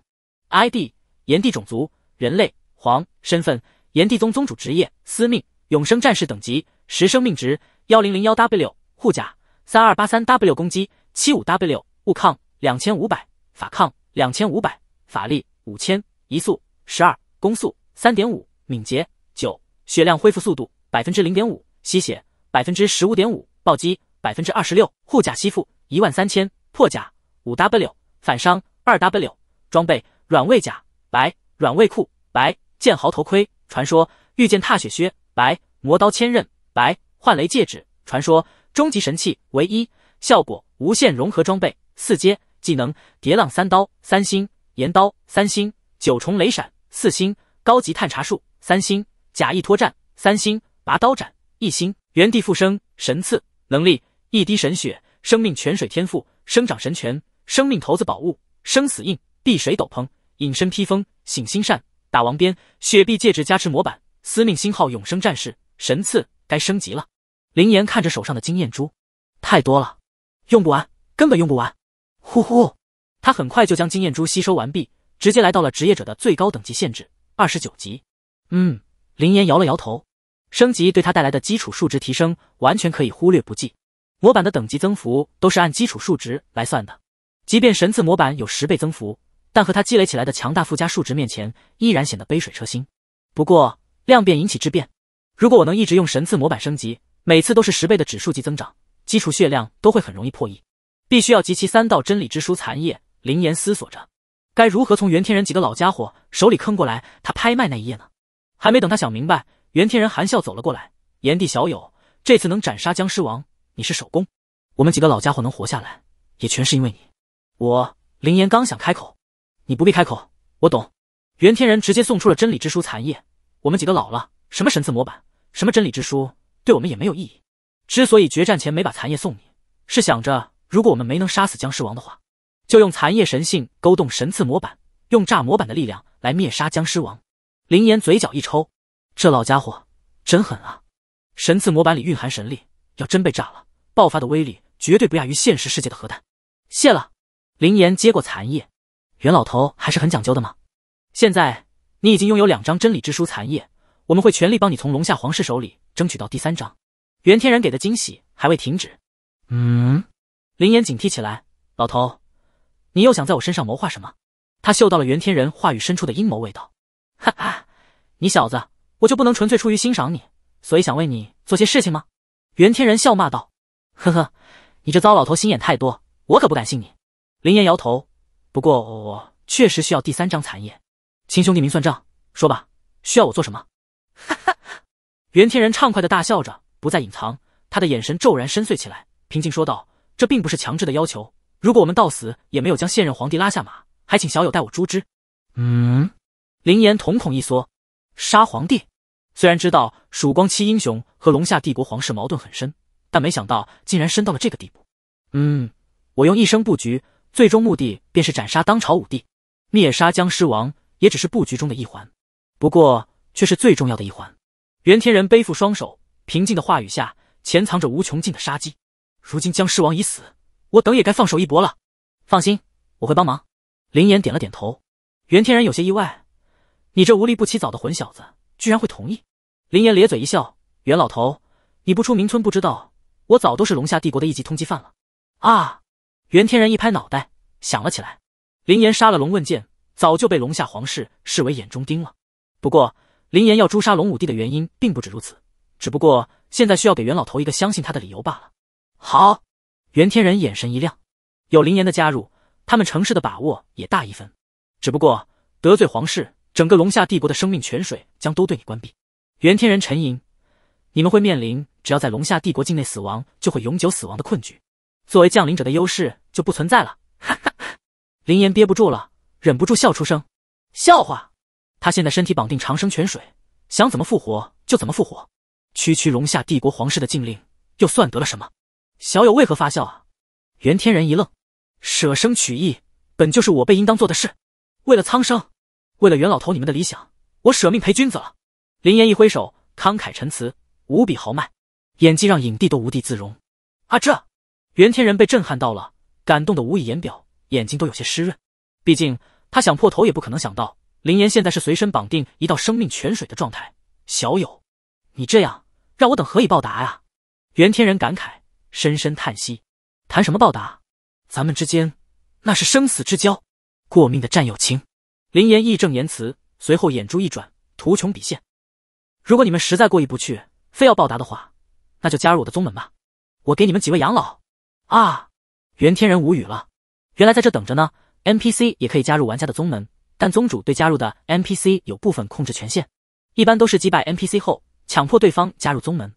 [SPEAKER 1] ID：炎帝种族人类黄，身份炎帝宗宗主，职业司命，永生战士，等级十，生命值幺零零幺 W，护甲三二八三 W，攻击七五 W，物抗两千五百，法抗两千五百，法力五千，移速十二。攻速三点五，敏捷九，血量恢复速度百分之零点五，吸血百分之十五点五，暴击百分之二十六，护甲吸附一万三千，破甲五 w，反伤二 w。装备软卫甲白，软卫裤白，剑豪头盔传说，御剑踏雪靴白，魔刀千刃白，幻雷戒指传说，终极神器唯一，效果无限融合装备四阶。技能叠浪三刀三星，岩刀三星，九重雷闪。四星高级探查术，三星假意拖战，三星拔刀斩，一星原地复生，神赐能力，一滴神血，生命泉水天赋，生长神泉，生命骰子宝物，生死印，碧水斗篷，隐身披风，醒心扇，打王鞭，雪碧戒指加持模板，司命星号永生战士，神赐该升级了。林岩看着手上的经验珠，太多了，用不完，根本用不完。呼呼，他很快就将经验珠吸收完毕。直接来到了职业者的最高等级限制，二十九级。嗯，林岩摇了摇头，升级对他带来的基础数值提升完全可以忽略不计。模板的等级增幅都是按基础数值来算的，即便神赐模板有十倍增幅，但和他积累起来的强大附加数值面前，依然显得杯水车薪。不过，量变引起质变，如果我能一直用神赐模板升级，每次都是十倍的指数级增长，基础血量都会很容易破亿。必须要集齐三道真理之书残页。林岩思索着。该如何从袁天仁几个老家伙手里坑过来？他拍卖那一页呢？还没等他想明白，袁天仁含笑走了过来。炎帝小友，这次能斩杀僵尸王，你是首功。我们几个老家伙能活下来，也全是因为你。我林岩刚想开口，你不必开口，我懂。袁天仁直接送出了真理之书残页。我们几个老了，什么神赐模板，什么真理之书，对我们也没有意义。之所以决战前没把残页送你，是想着如果我们没能杀死僵尸王的话。就用残叶神性勾动神赐模板，用炸模板的力量来灭杀僵尸王。林岩嘴角一抽，这老家伙真狠啊！神赐模板里蕴含神力，要真被炸了，爆发的威力绝对不亚于现实世界的核弹。谢了，林岩接过残叶，袁老头还是很讲究的嘛。现在你已经拥有两张真理之书残页，我们会全力帮你从龙夏皇室手里争取到第三张。袁天仁给的惊喜还未停止。嗯，林岩警惕起来，老头。你又想在我身上谋划什么？他嗅到了袁天人话语深处的阴谋味道。哈哈，你小子，我就不能纯粹出于欣赏你，所以想为你做些事情吗？袁天人笑骂道。呵呵，你这糟老头心眼太多，我可不敢信你。林岩摇头。不过我确实需要第三张残页。亲兄弟明算账，说吧，需要我做什么？哈哈。袁天人畅快的大笑着，不再隐藏，他的眼神骤然深邃起来，平静说道：“这并不是强制的要求。”如果我们到死也没有将现任皇帝拉下马，还请小友代我诛之。嗯，林岩瞳孔一缩，杀皇帝。虽然知道曙光七英雄和龙夏帝国皇室矛盾很深，但没想到竟然深到了这个地步。嗯，我用一生布局，最终目的便是斩杀当朝武帝，灭杀僵尸王，也只是布局中的一环，不过却是最重要的一环。袁天仁背负双手，平静的话语下潜藏着无穷尽的杀机。如今僵尸王已死。我等也该放手一搏了。放心，我会帮忙。林岩点了点头。袁天然有些意外：“你这无利不起早的混小子，居然会同意？”林岩咧嘴一笑：“袁老头，你不出名村不知道，我早都是龙下帝国的一级通缉犯了。”啊！袁天然一拍脑袋，想了起来：林岩杀了龙问剑，早就被龙下皇室视为眼中钉了。不过，林岩要诛杀龙武帝的原因并不止如此，只不过现在需要给袁老头一个相信他的理由罢了。好。袁天人眼神一亮，有林岩的加入，他们城市的把握也大一分。只不过得罪皇室，整个龙夏帝国的生命泉水将都对你关闭。袁天人沉吟：“你们会面临只要在龙夏帝国境内死亡，就会永久死亡的困局。作为降临者的优势就不存在了。”哈哈，林岩憋不住了，忍不住笑出声。笑话，他现在身体绑定长生泉水，想怎么复活就怎么复活。区区龙夏帝国皇室的禁令，又算得了什么？小友为何发笑啊？袁天人一愣，舍生取义本就是我辈应当做的事，为了苍生，为了袁老头你们的理想，我舍命陪君子了。林岩一挥手，慷慨陈词，无比豪迈，演技让影帝都无地自容。啊！这袁天人被震撼到了，感动的无以言表，眼睛都有些湿润。毕竟他想破头也不可能想到，林岩现在是随身绑定一道生命泉水的状态。小友，你这样让我等何以报答呀？袁天人感慨。深深叹息，谈什么报答？咱们之间那是生死之交，过命的战友情。林岩义正言辞，随后眼珠一转，图穷匕现。如果你们实在过意不去，非要报答的话，那就加入我的宗门吧，我给你们几位养老。啊！袁天仁无语了，原来在这等着呢。NPC 也可以加入玩家的宗门，但宗主对加入的 NPC 有部分控制权限，一般都是击败 NPC 后强迫对方加入宗门。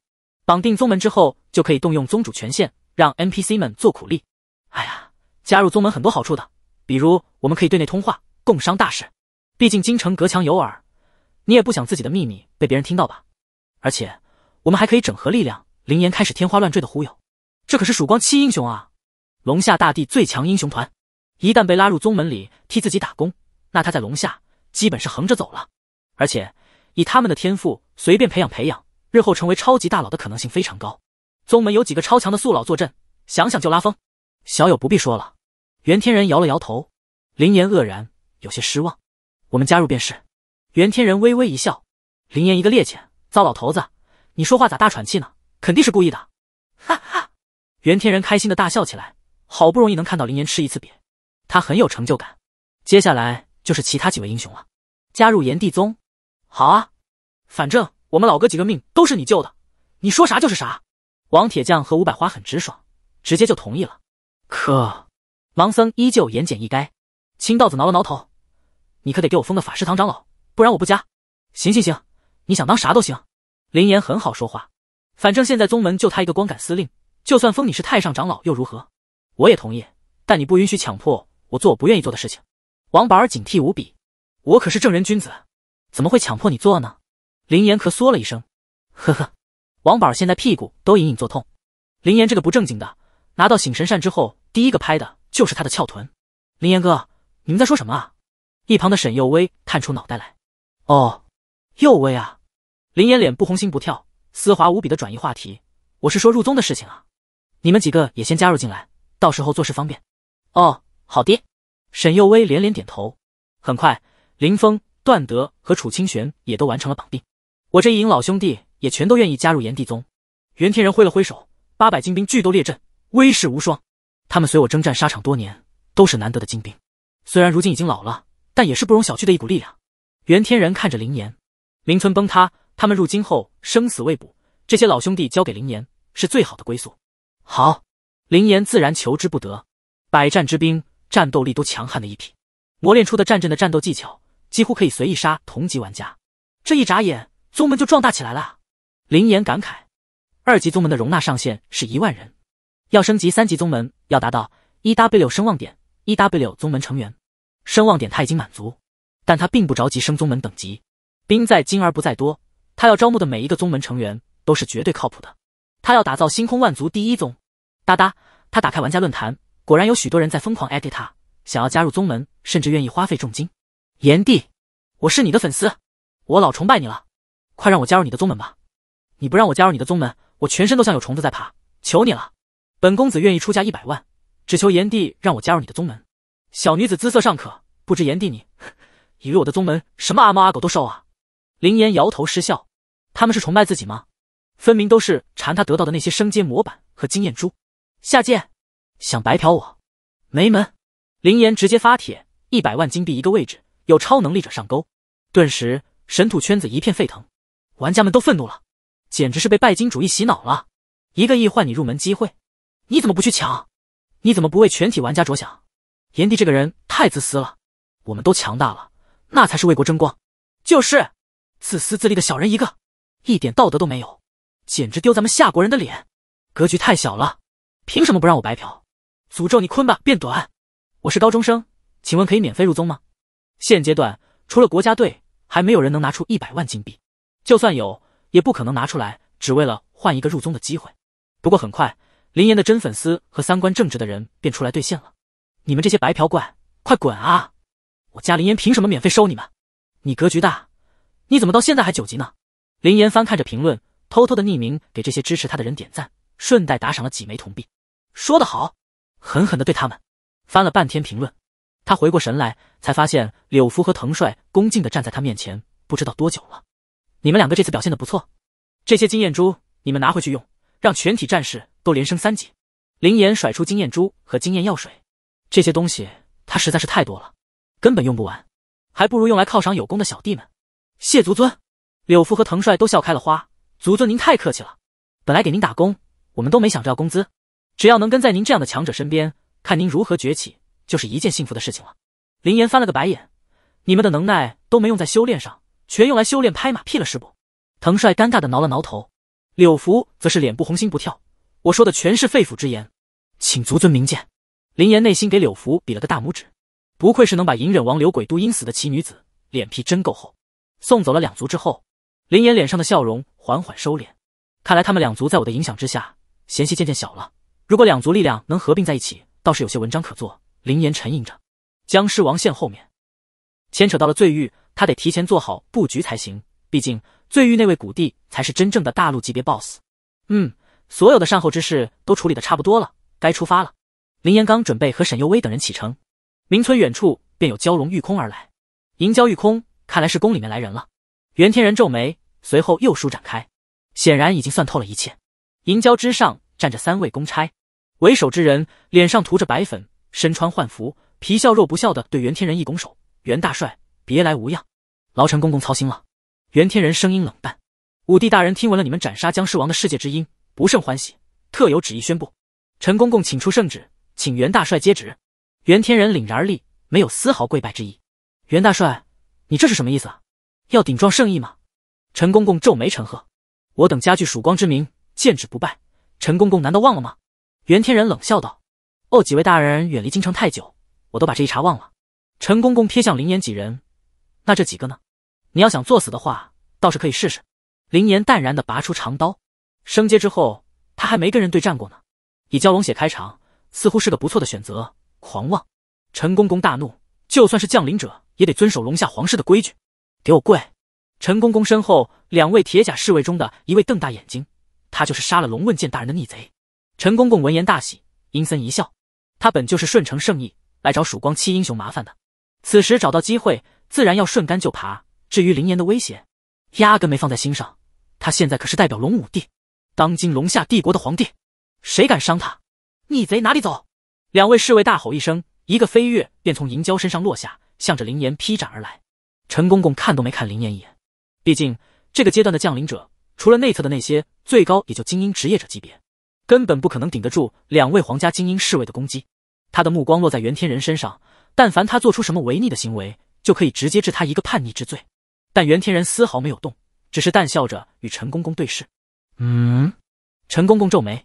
[SPEAKER 1] 绑定宗门之后，就可以动用宗主权限，让 NPC 们做苦力。哎呀，加入宗门很多好处的，比如我们可以对内通话，共商大事。毕竟京城隔墙有耳，你也不想自己的秘密被别人听到吧？而且我们还可以整合力量。林岩开始天花乱坠的忽悠，这可是曙光七英雄啊！龙夏大地最强英雄团，一旦被拉入宗门里替自己打工，那他在龙夏基本是横着走了。而且以他们的天赋，随便培养培养。日后成为超级大佬的可能性非常高，宗门有几个超强的宿老坐镇，想想就拉风。小友不必说了。袁天人摇了摇头，林岩愕然，有些失望。我们加入便是。袁天人微微一笑，林岩一个趔趄，糟老头子，你说话咋大喘气呢？肯定是故意的。哈哈。袁天人开心的大笑起来，好不容易能看到林岩吃一次瘪，他很有成就感。接下来就是其他几位英雄了。加入炎帝宗？好啊，反正。我们老哥几个命都是你救的，你说啥就是啥。王铁匠和吴百花很直爽，直接就同意了。可盲僧依旧言简意赅。清道子挠了挠头，你可得给我封个法师堂长老，不然我不加。行行行，你想当啥都行。林岩很好说话，反正现在宗门就他一个光杆司令，就算封你是太上长老又如何？我也同意，但你不允许强迫我做我不愿意做的事情。王宝儿警惕无比，我可是正人君子，怎么会强迫你做呢？林岩咳嗽了一声，呵呵。王宝儿现在屁股都隐隐作痛。林岩这个不正经的，拿到醒神扇之后，第一个拍的就是他的翘臀。林岩哥，你们在说什么？啊？一旁的沈佑威探出脑袋来。哦，佑威啊！林岩脸不红心不跳，丝滑无比的转移话题。我是说入宗的事情啊。你们几个也先加入进来，到时候做事方便。哦，好的。沈佑威连连点头。很快，林峰、段德和楚清玄也都完成了绑定。我这一营老兄弟也全都愿意加入炎帝宗。袁天仁挥了挥手，八百精兵聚都列阵，威势无双。他们随我征战沙场多年，都是难得的精兵。虽然如今已经老了，但也是不容小觑的一股力量。袁天仁看着林岩，林村崩塌，他们入京后生死未卜。这些老兄弟交给林岩，是最好的归宿。好，林岩自然求之不得。百战之兵，战斗力都强悍的一批，磨练出的战阵的战斗技巧，几乎可以随意杀同级玩家。这一眨眼。宗门就壮大起来了，林岩感慨。二级宗门的容纳上限是一万人，要升级三级宗门，要达到一 w 声望点，一 w 宗门成员。声望点他已经满足，但他并不着急升宗门等级。兵在精而不在多，他要招募的每一个宗门成员都是绝对靠谱的。他要打造星空万族第一宗。哒哒，他打开玩家论坛，果然有许多人在疯狂艾特他，想要加入宗门，甚至愿意花费重金。炎帝，我是你的粉丝，我老崇拜你了。快让我加入你的宗门吧！你不让我加入你的宗门，我全身都像有虫子在爬。求你了，本公子愿意出价一百万，只求炎帝让我加入你的宗门。小女子姿色尚可，不知炎帝你 *laughs* 以为我的宗门什么阿猫阿狗都收啊？林岩摇头失笑，他们是崇拜自己吗？分明都是馋他得到的那些升阶模板和经验珠。下贱，想白嫖我，没门！林岩直接发帖，一百万金币一个位置，有超能力者上钩。顿时神土圈子一片沸腾。玩家们都愤怒了，简直是被拜金主义洗脑了！一个亿换你入门机会，你怎么不去抢？你怎么不为全体玩家着想？炎帝这个人太自私了！我们都强大了，那才是为国争光！就是，自私自利的小人一个，一点道德都没有，简直丢咱们夏国人的脸！格局太小了，凭什么不让我白嫖？诅咒你鲲吧变短！我是高中生，请问可以免费入宗吗？现阶段除了国家队，还没有人能拿出一百万金币。就算有，也不可能拿出来，只为了换一个入宗的机会。不过很快，林岩的真粉丝和三观正直的人便出来兑现了。你们这些白嫖怪，快滚啊！我家林岩凭什么免费收你们？你格局大，你怎么到现在还九级呢？林岩翻看着评论，偷偷的匿名给这些支持他的人点赞，顺带打赏了几枚铜币。说得好，狠狠的对他们。翻了半天评论，他回过神来，才发现柳福和藤帅恭敬的站在他面前，不知道多久了。你们两个这次表现的不错，这些经验珠你们拿回去用，让全体战士都连升三级。林岩甩出经验珠和经验药水，这些东西他实在是太多了，根本用不完，还不如用来犒赏有功的小弟们。谢族尊，柳父和藤帅都笑开了花。族尊您太客气了，本来给您打工，我们都没想着要工资，只要能跟在您这样的强者身边，看您如何崛起，就是一件幸福的事情了。林岩翻了个白眼，你们的能耐都没用在修炼上。全用来修炼拍马屁了是不？藤帅尴尬的挠了挠头，柳福则是脸不红心不跳。我说的全是肺腑之言，请族尊明鉴。林岩内心给柳福比了个大拇指，不愧是能把隐忍王、柳鬼都阴死的奇女子，脸皮真够厚。送走了两族之后，林岩脸上的笑容缓缓收敛。看来他们两族在我的影响之下，嫌隙渐渐小了。如果两族力量能合并在一起，倒是有些文章可做。林岩沉吟着，僵尸王线后面。牵扯到了醉域，他得提前做好布局才行。毕竟醉域那位古帝才是真正的大陆级别 BOSS。嗯，所有的善后之事都处理的差不多了，该出发了。林岩刚准备和沈佑威等人启程，名村远处便有蛟龙御空而来。银蛟御空，看来是宫里面来人了。袁天仁皱眉，随后又舒展开，显然已经算透了一切。银蛟之上站着三位公差，为首之人脸上涂着白粉，身穿宦服，皮笑肉不笑的对袁天仁一拱手。袁大帅，别来无恙，劳陈公公操心了。袁天仁声音冷淡。武帝大人听闻了你们斩杀僵尸王的世界之音，不胜欢喜，特有旨意宣布。陈公公，请出圣旨，请袁大帅接旨。袁天仁凛然而立，没有丝毫跪拜之意。袁大帅，你这是什么意思？啊？要顶撞圣意吗？陈公公皱眉陈赫，我等家具曙光之名，见旨不拜。陈公公难道忘了吗？袁天仁冷笑道：“哦，几位大人远离京城太久，我都把这一茬忘了。”陈公公瞥向林岩几人，那这几个呢？你要想作死的话，倒是可以试试。林岩淡然的拔出长刀，升阶之后，他还没跟人对战过呢。以蛟龙血开场，似乎是个不错的选择。狂妄！陈公公大怒，就算是降临者，也得遵守龙下皇室的规矩，给我跪！陈公公身后两位铁甲侍卫中的一位瞪大眼睛，他就是杀了龙问剑大人的逆贼。陈公公闻言大喜，阴森一笑，他本就是顺承圣意来找曙光七英雄麻烦的。此时找到机会，自然要顺杆就爬。至于林岩的威胁，压根没放在心上。他现在可是代表龙武帝，当今龙下帝国的皇帝，谁敢伤他？逆贼哪里走？两位侍卫大吼一声，一个飞跃便从银蛟身上落下，向着林岩劈斩而来。陈公公看都没看林岩一眼，毕竟这个阶段的降临者，除了内测的那些，最高也就精英职业者级别，根本不可能顶得住两位皇家精英侍卫的攻击。他的目光落在袁天仁身上。但凡他做出什么违逆的行为，就可以直接治他一个叛逆之罪。但袁天仁丝毫没有动，只是淡笑着与陈公公对视。嗯，陈公公皱眉，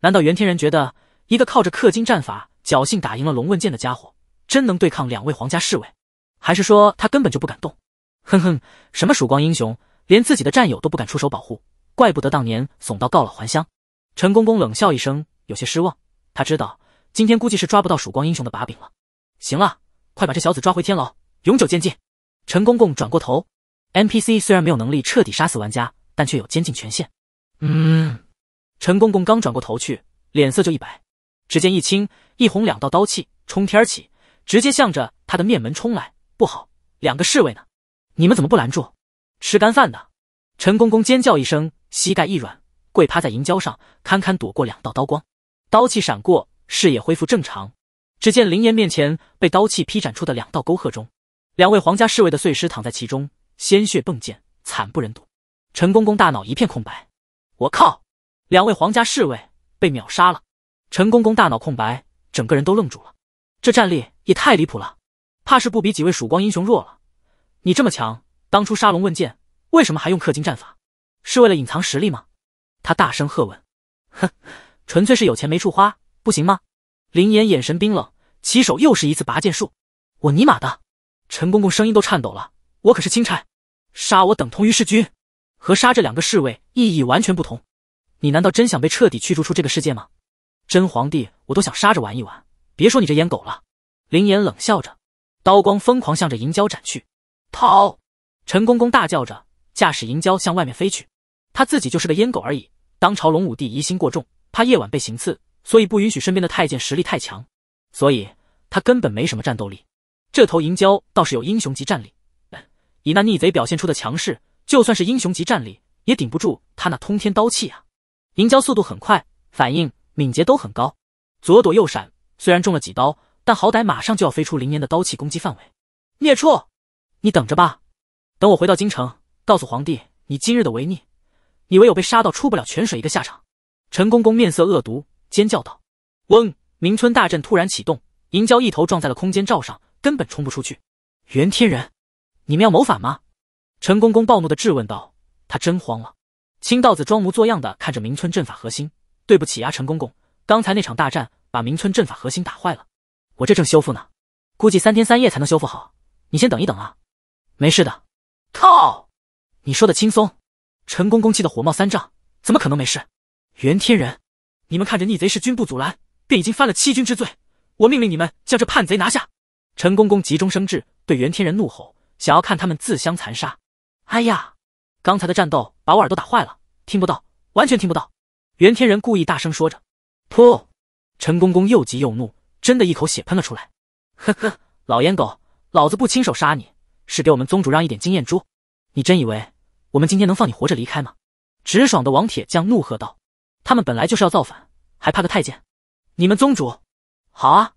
[SPEAKER 1] 难道袁天仁觉得一个靠着氪金战法侥幸打赢了龙问剑的家伙，真能对抗两位皇家侍卫？还是说他根本就不敢动？哼哼，什么曙光英雄，连自己的战友都不敢出手保护，怪不得当年怂到告老还乡。陈公公冷笑一声，有些失望。他知道今天估计是抓不到曙光英雄的把柄了。行了，快把这小子抓回天牢，永久监禁。陈公公转过头，NPC 虽然没有能力彻底杀死玩家，但却有监禁权限。嗯。陈公公刚转过头去，脸色就一白。只见一青一红两道刀气冲天而起，直接向着他的面门冲来。不好，两个侍卫呢？你们怎么不拦住？吃干饭的！陈公公尖叫一声，膝盖一软，跪趴在银礁上，堪堪躲过两道刀光。刀气闪过，视野恢复正常。只见林岩面前被刀气劈斩出的两道沟壑中，两位皇家侍卫的碎尸躺在其中，鲜血迸溅，惨不忍睹。陈公公大脑一片空白，我靠，两位皇家侍卫被秒杀了！陈公公大脑空白，整个人都愣住了。这战力也太离谱了，怕是不比几位曙光英雄弱了。你这么强，当初杀龙问剑为什么还用氪金战法？是为了隐藏实力吗？他大声喝问：“哼，纯粹是有钱没处花，不行吗？”林岩眼神冰冷。起手又是一次拔剑术，我尼玛的！陈公公声音都颤抖了。我可是钦差，杀我等同于弑君，和杀这两个侍卫意义完全不同。你难道真想被彻底驱逐出这个世界吗？真皇帝我都想杀着玩一玩，别说你这阉狗了。林岩冷笑着，刀光疯狂向着银蛟斩去。逃！陈公公大叫着，驾驶银蛟向外面飞去。他自己就是个阉狗而已。当朝龙武帝疑心过重，怕夜晚被行刺，所以不允许身边的太监实力太强。所以，他根本没什么战斗力。这头银蛟倒是有英雄级战力，以那逆贼表现出的强势，就算是英雄级战力，也顶不住他那通天刀气啊！银蛟速度很快，反应敏捷都很高，左躲右闪，虽然中了几刀，但好歹马上就要飞出林岩的刀气攻击范围。孽畜，你等着吧！等我回到京城，告诉皇帝，你今日的违逆，你唯有被杀到出不了泉水一个下场！陈公公面色恶毒，尖叫道：“嗡！”明村大阵突然启动，银娇一头撞在了空间罩上，根本冲不出去。袁天人，你们要谋反吗？陈公公暴怒的质问道。他真慌了。青道子装模作样的看着明村阵法核心，对不起啊，陈公公，刚才那场大战把明村阵法核心打坏了，我这正修复呢，估计三天三夜才能修复好，你先等一等啊。没事的。靠！你说的轻松。陈公公气得火冒三丈，怎么可能没事？袁天人，你们看着逆贼是军部阻拦。便已经犯了欺君之罪，我命令你们将这叛贼拿下！陈公公急中生智，对袁天仁怒吼，想要看他们自相残杀。哎呀，刚才的战斗把我耳朵打坏了，听不到，完全听不到！袁天仁故意大声说着。噗！陈公公又急又怒，真的一口血喷了出来。呵呵，老烟狗，老子不亲手杀你，是给我们宗主让一点经验珠。你真以为我们今天能放你活着离开吗？直爽的王铁匠怒喝道：“他们本来就是要造反，还怕个太监？”你们宗主，好啊！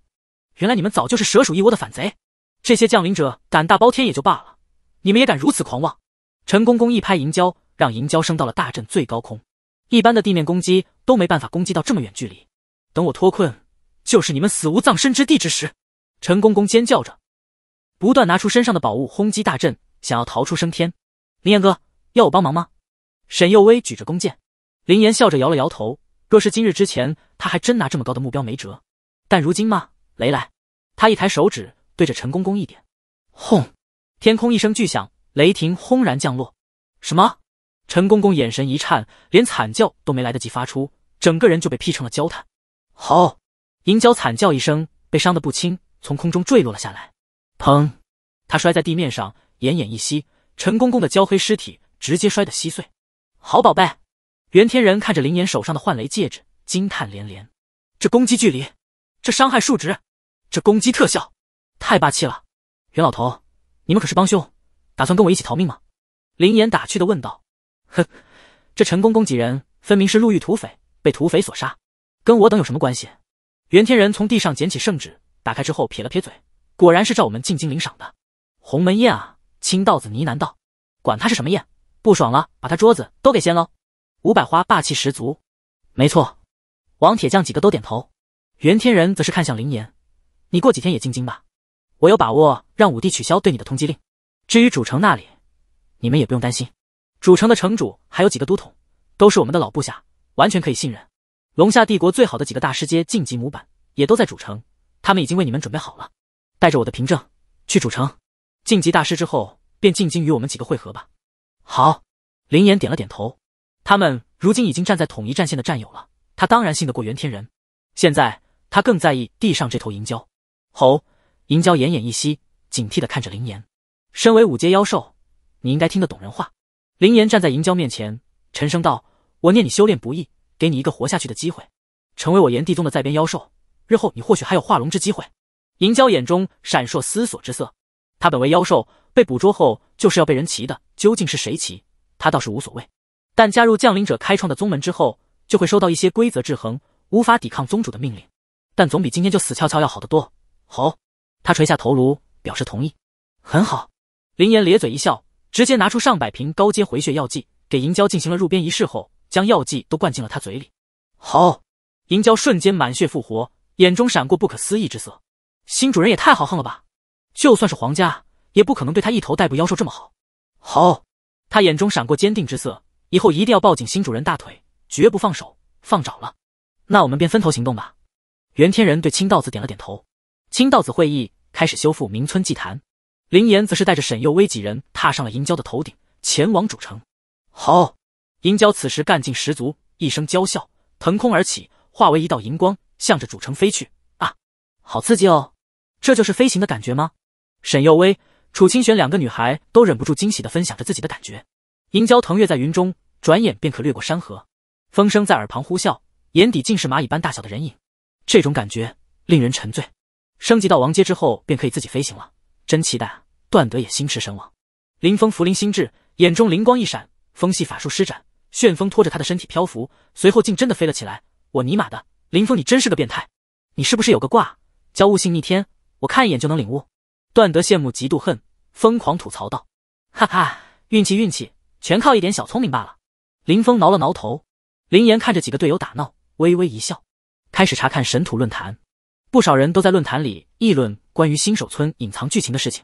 [SPEAKER 1] 原来你们早就是蛇鼠一窝的反贼。这些降临者胆大包天也就罢了，你们也敢如此狂妄！陈公公一拍银蛟，让银蛟升到了大阵最高空。一般的地面攻击都没办法攻击到这么远距离。等我脱困，就是你们死无葬身之地之时！陈公公尖叫着，不断拿出身上的宝物轰击大阵，想要逃出升天。林岩哥，要我帮忙吗？沈幼薇举着弓箭，林岩笑着摇了摇头。若是今日之前，他还真拿这么高的目标没辙。但如今吗？雷来，他一抬手指，对着陈公公一点，轰！天空一声巨响，雷霆轰然降落。什么？陈公公眼神一颤，连惨叫都没来得及发出，整个人就被劈成了焦炭。好，银角惨叫一声，被伤得不轻，从空中坠落了下来。砰！他摔在地面上，奄奄一息。陈公公的焦黑尸体直接摔得稀碎。好宝贝。袁天仁看着林岩手上的幻雷戒指，惊叹连连：“这攻击距离，这伤害数值，这攻击特效，太霸气了！”袁老头，你们可是帮凶，打算跟我一起逃命吗？”林岩打趣的问道。“哼，这陈公公几人分明是路遇土匪，被土匪所杀，跟我等有什么关系？”袁天仁从地上捡起圣旨，打开之后撇了撇嘴：“果然是照我们进京领赏的鸿门宴啊！”清道子呢喃道：“管他是什么宴，不爽了，把他桌子都给掀喽！”五百花霸气十足，没错。王铁匠几个都点头，袁天仁则是看向林岩：“你过几天也进京吧，我有把握让武帝取消对你的通缉令。至于主城那里，你们也不用担心，主城的城主还有几个都统，都是我们的老部下，完全可以信任。龙夏帝国最好的几个大师阶晋级模板也都在主城，他们已经为你们准备好了。带着我的凭证去主城晋级大师之后，便进京与我们几个会合吧。”好，林岩点了点头。他们如今已经站在统一战线的战友了，他当然信得过袁天仁。现在他更在意地上这头银蛟。吼！银蛟奄奄一息，警惕地看着林岩。身为五阶妖兽，你应该听得懂人话。林岩站在银蛟面前，沉声道：“我念你修炼不易，给你一个活下去的机会，成为我炎帝宗的在编妖兽，日后你或许还有化龙之机会。”银蛟眼中闪烁思索之色。他本为妖兽，被捕捉后就是要被人骑的，究竟是谁骑，他倒是无所谓。但加入降临者开创的宗门之后，就会收到一些规则制衡，无法抵抗宗主的命令。但总比今天就死翘翘要好得多。好，他垂下头颅，表示同意。很好，林岩咧嘴一笑，直接拿出上百瓶高阶回血药剂，给银娇进行了入编仪式后，将药剂都灌进了他嘴里。好，银娇瞬间满血复活，眼中闪过不可思议之色。新主人也太豪横了吧！就算是皇家，也不可能对他一头带步妖兽这么好。好，他眼中闪过坚定之色。以后一定要抱紧新主人大腿，绝不放手放爪了。那我们便分头行动吧。袁天仁对青道子点了点头。青道子会议开始修复明村祭坛。林岩则是带着沈幼薇几人踏上了银娇的头顶，前往主城。好，银娇此时干劲十足，一声娇笑，腾空而起，化为一道银光，向着主城飞去。啊，好刺激哦！这就是飞行的感觉吗？沈幼薇、楚清玄两个女孩都忍不住惊喜地分享着自己的感觉。银蛟腾跃在云中，转眼便可掠过山河。风声在耳旁呼啸，眼底尽是蚂蚁般大小的人影。这种感觉令人沉醉。升级到王阶之后，便可以自己飞行了，真期待啊！段德也心驰神往。林峰福临心智，眼中灵光一闪，风系法术施展，旋风拖着他的身体漂浮，随后竟真的飞了起来。我尼玛的，林峰你真是个变态！你是不是有个挂叫悟性逆天？我看一眼就能领悟。段德羡慕嫉妒恨，疯狂吐槽道：“哈哈，运气运气！”全靠一点小聪明罢了。林峰挠了挠头，林岩看着几个队友打闹，微微一笑，开始查看神土论坛。不少人都在论坛里议论关于新手村隐藏剧情的事情。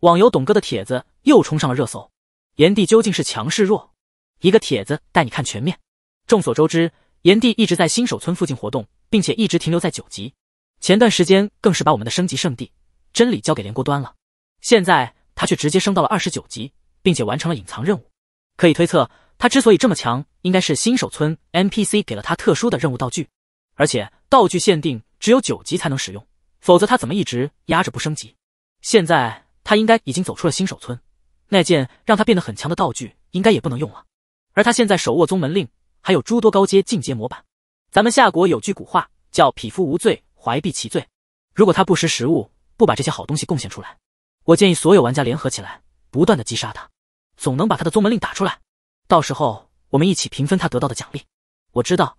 [SPEAKER 1] 网游董哥的帖子又冲上了热搜。炎帝究竟是强是弱？一个帖子带你看全面。众所周知，炎帝一直在新手村附近活动，并且一直停留在九级。前段时间更是把我们的升级圣地真理交给连锅端了。现在他却直接升到了二十九级，并且完成了隐藏任务。可以推测，他之所以这么强，应该是新手村 NPC 给了他特殊的任务道具，而且道具限定只有九级才能使用，否则他怎么一直压着不升级？现在他应该已经走出了新手村，那件让他变得很强的道具应该也不能用了。而他现在手握宗门令，还有诸多高阶进阶模板。咱们夏国有句古话叫“匹夫无罪，怀璧其罪”，如果他不识时务，不把这些好东西贡献出来，我建议所有玩家联合起来，不断的击杀他。总能把他的宗门令打出来，到时候我们一起平分他得到的奖励。我知道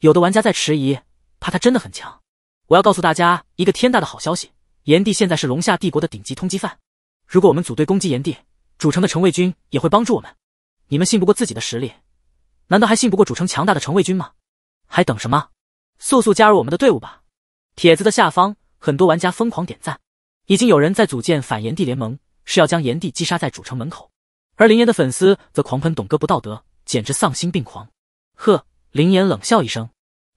[SPEAKER 1] 有的玩家在迟疑，怕他真的很强。我要告诉大家一个天大的好消息：炎帝现在是龙夏帝国的顶级通缉犯。如果我们组队攻击炎帝，主城的城卫军也会帮助我们。你们信不过自己的实力，难道还信不过主城强大的城卫军吗？还等什么？速速加入我们的队伍吧！帖子的下方，很多玩家疯狂点赞，已经有人在组建反炎帝联盟，是要将炎帝击杀在主城门口。而林岩的粉丝则狂喷董哥不道德，简直丧心病狂。呵，林岩冷笑一声，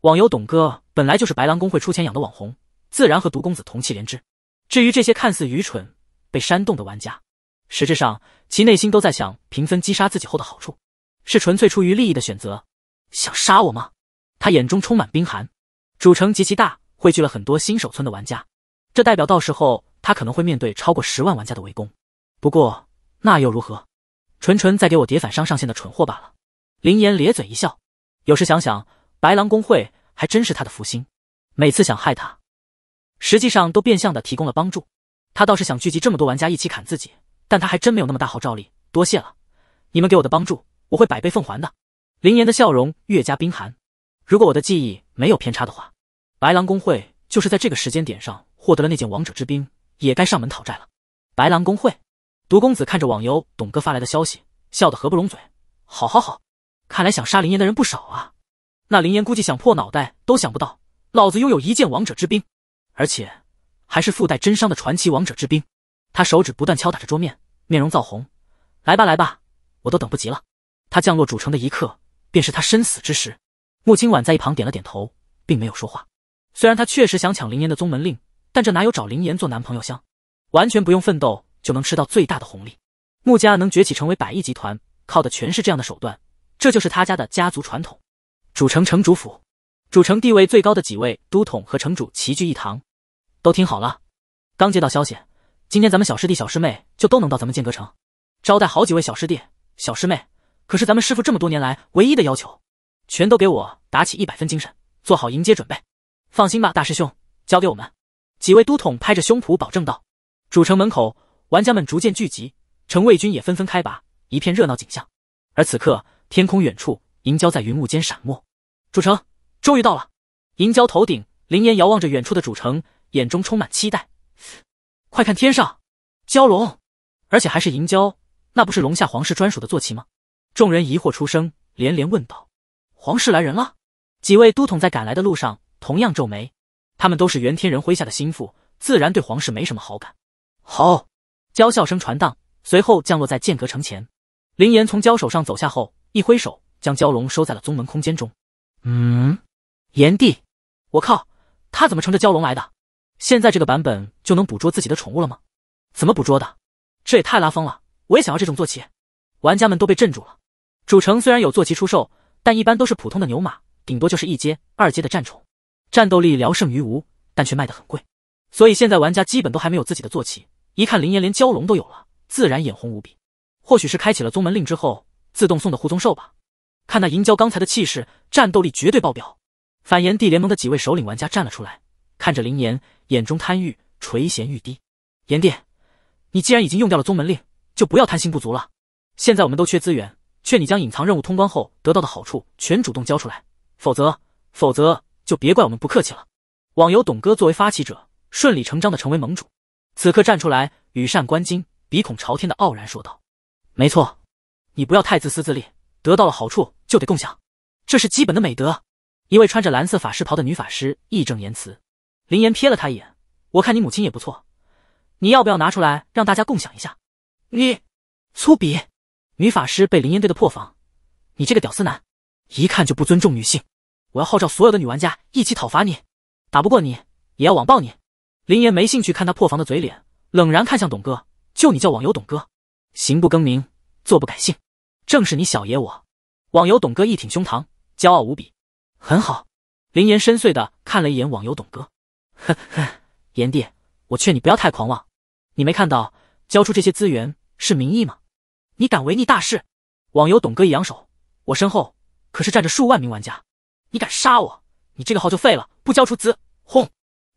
[SPEAKER 1] 网游董哥本来就是白狼工会出钱养的网红，自然和毒公子同气连枝。至于这些看似愚蠢被煽动的玩家，实质上其内心都在想平分击杀自己后的好处，是纯粹出于利益的选择。想杀我吗？他眼中充满冰寒。主城极其大，汇聚了很多新手村的玩家，这代表到时候他可能会面对超过十万玩家的围攻。不过那又如何？纯纯在给我叠反伤上线的蠢货罢了。林岩咧嘴一笑，有时想想，白狼公会还真是他的福星，每次想害他，实际上都变相的提供了帮助。他倒是想聚集这么多玩家一起砍自己，但他还真没有那么大号召力。多谢了，你们给我的帮助，我会百倍奉还的。林岩的笑容越加冰寒。如果我的记忆没有偏差的话，白狼公会就是在这个时间点上获得了那件王者之兵，也该上门讨债了。白狼公会。毒公子看着网游董哥发来的消息，笑得合不拢嘴。好，好，好，看来想杀林岩的人不少啊。那林岩估计想破脑袋都想不到，老子拥有一件王者之兵，而且还是附带真伤的传奇王者之兵。他手指不断敲打着桌面，面容燥红。来吧，来吧，我都等不及了。他降落主城的一刻，便是他生死之时。穆清婉在一旁点了点头，并没有说话。虽然他确实想抢林岩的宗门令，但这哪有找林岩做男朋友香？完全不用奋斗。就能吃到最大的红利。穆家能崛起成为百亿集团，靠的全是这样的手段，这就是他家的家族传统。主城城主府，主城地位最高的几位都统和城主齐聚一堂，都听好了。刚接到消息，今天咱们小师弟、小师妹就都能到咱们剑阁城招待好几位小师弟、小师妹，可是咱们师傅这么多年来唯一的要求，全都给我打起一百分精神，做好迎接准备。放心吧，大师兄，交给我们。几位都统拍着胸脯保证道。主城门口。玩家们逐渐聚集，城卫军也纷纷开拔，一片热闹景象。而此刻，天空远处，银蛟在云雾间闪没。主城终于到了。银蛟头顶，林岩遥望着远处的主城，眼中充满期待。快看天上，蛟龙，而且还是银蛟，那不是龙下皇室专属的坐骑吗？众人疑惑出声，连连问道：“皇室来人了？”几位都统在赶来的路上同样皱眉，他们都是袁天人麾下的心腹，自然对皇室没什么好感。好。娇笑声传荡，随后降落在剑阁城前。林岩从蛟手上走下后，一挥手将蛟龙收在了宗门空间中。嗯，炎帝，我靠，他怎么乘着蛟龙来的？现在这个版本就能捕捉自己的宠物了吗？怎么捕捉的？这也太拉风了！我也想要这种坐骑。玩家们都被镇住了。主城虽然有坐骑出售，但一般都是普通的牛马，顶多就是一阶、二阶的战宠，战斗力聊胜于无，但却卖得很贵。所以现在玩家基本都还没有自己的坐骑。一看林岩连蛟龙都有了，自然眼红无比。或许是开启了宗门令之后自动送的护宗兽吧。看那银蛟刚才的气势，战斗力绝对爆表。反炎帝联盟的几位首领玩家站了出来，看着林岩，眼中贪欲垂涎欲滴。炎帝，你既然已经用掉了宗门令，就不要贪心不足了。现在我们都缺资源，劝你将隐藏任务通关后得到的好处全主动交出来，否则，否则就别怪我们不客气了。网游董哥作为发起者，顺理成章的成为盟主。此刻站出来，羽扇纶巾，鼻孔朝天的傲然说道：“没错，你不要太自私自利，得到了好处就得共享，这是基本的美德。”一位穿着蓝色法师袍的女法师义正言辞。林岩瞥了她一眼：“我看你母亲也不错，你要不要拿出来让大家共享一下？”你粗鄙！女法师被林岩怼的破防：“你这个屌丝男，一看就不尊重女性！我要号召所有的女玩家一起讨伐你，打不过你也要网暴你！”林岩没兴趣看他破防的嘴脸，冷然看向董哥：“就你叫网游董哥，行不更名，坐不改姓，正是你小爷我。”网游董哥一挺胸膛，骄傲无比。很好，林岩深邃的看了一眼网游董哥：“呵呵，炎帝，我劝你不要太狂妄。你没看到交出这些资源是民意吗？你敢违逆大势？网游董哥一扬手，我身后可是站着数万名玩家。你敢杀我，你这个号就废了。不交出资，轰！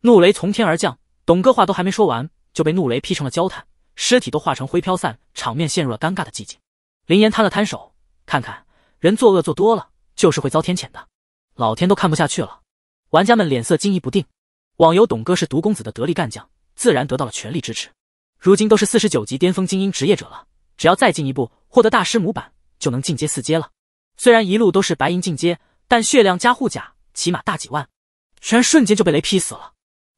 [SPEAKER 1] 怒雷从天而降，董哥话都还没说完，就被怒雷劈成了焦炭，尸体都化成灰飘散，场面陷入了尴尬的寂静。林岩摊了摊手，看看人作恶做多了，就是会遭天谴的，老天都看不下去了。玩家们脸色惊疑不定。网游董哥是独公子的得力干将，自然得到了全力支持。如今都是四十九级巅峰精英职业者了，只要再进一步获得大师模板，就能进阶四阶了。虽然一路都是白银进阶，但血量加护甲起码大几万，居然瞬间就被雷劈死了。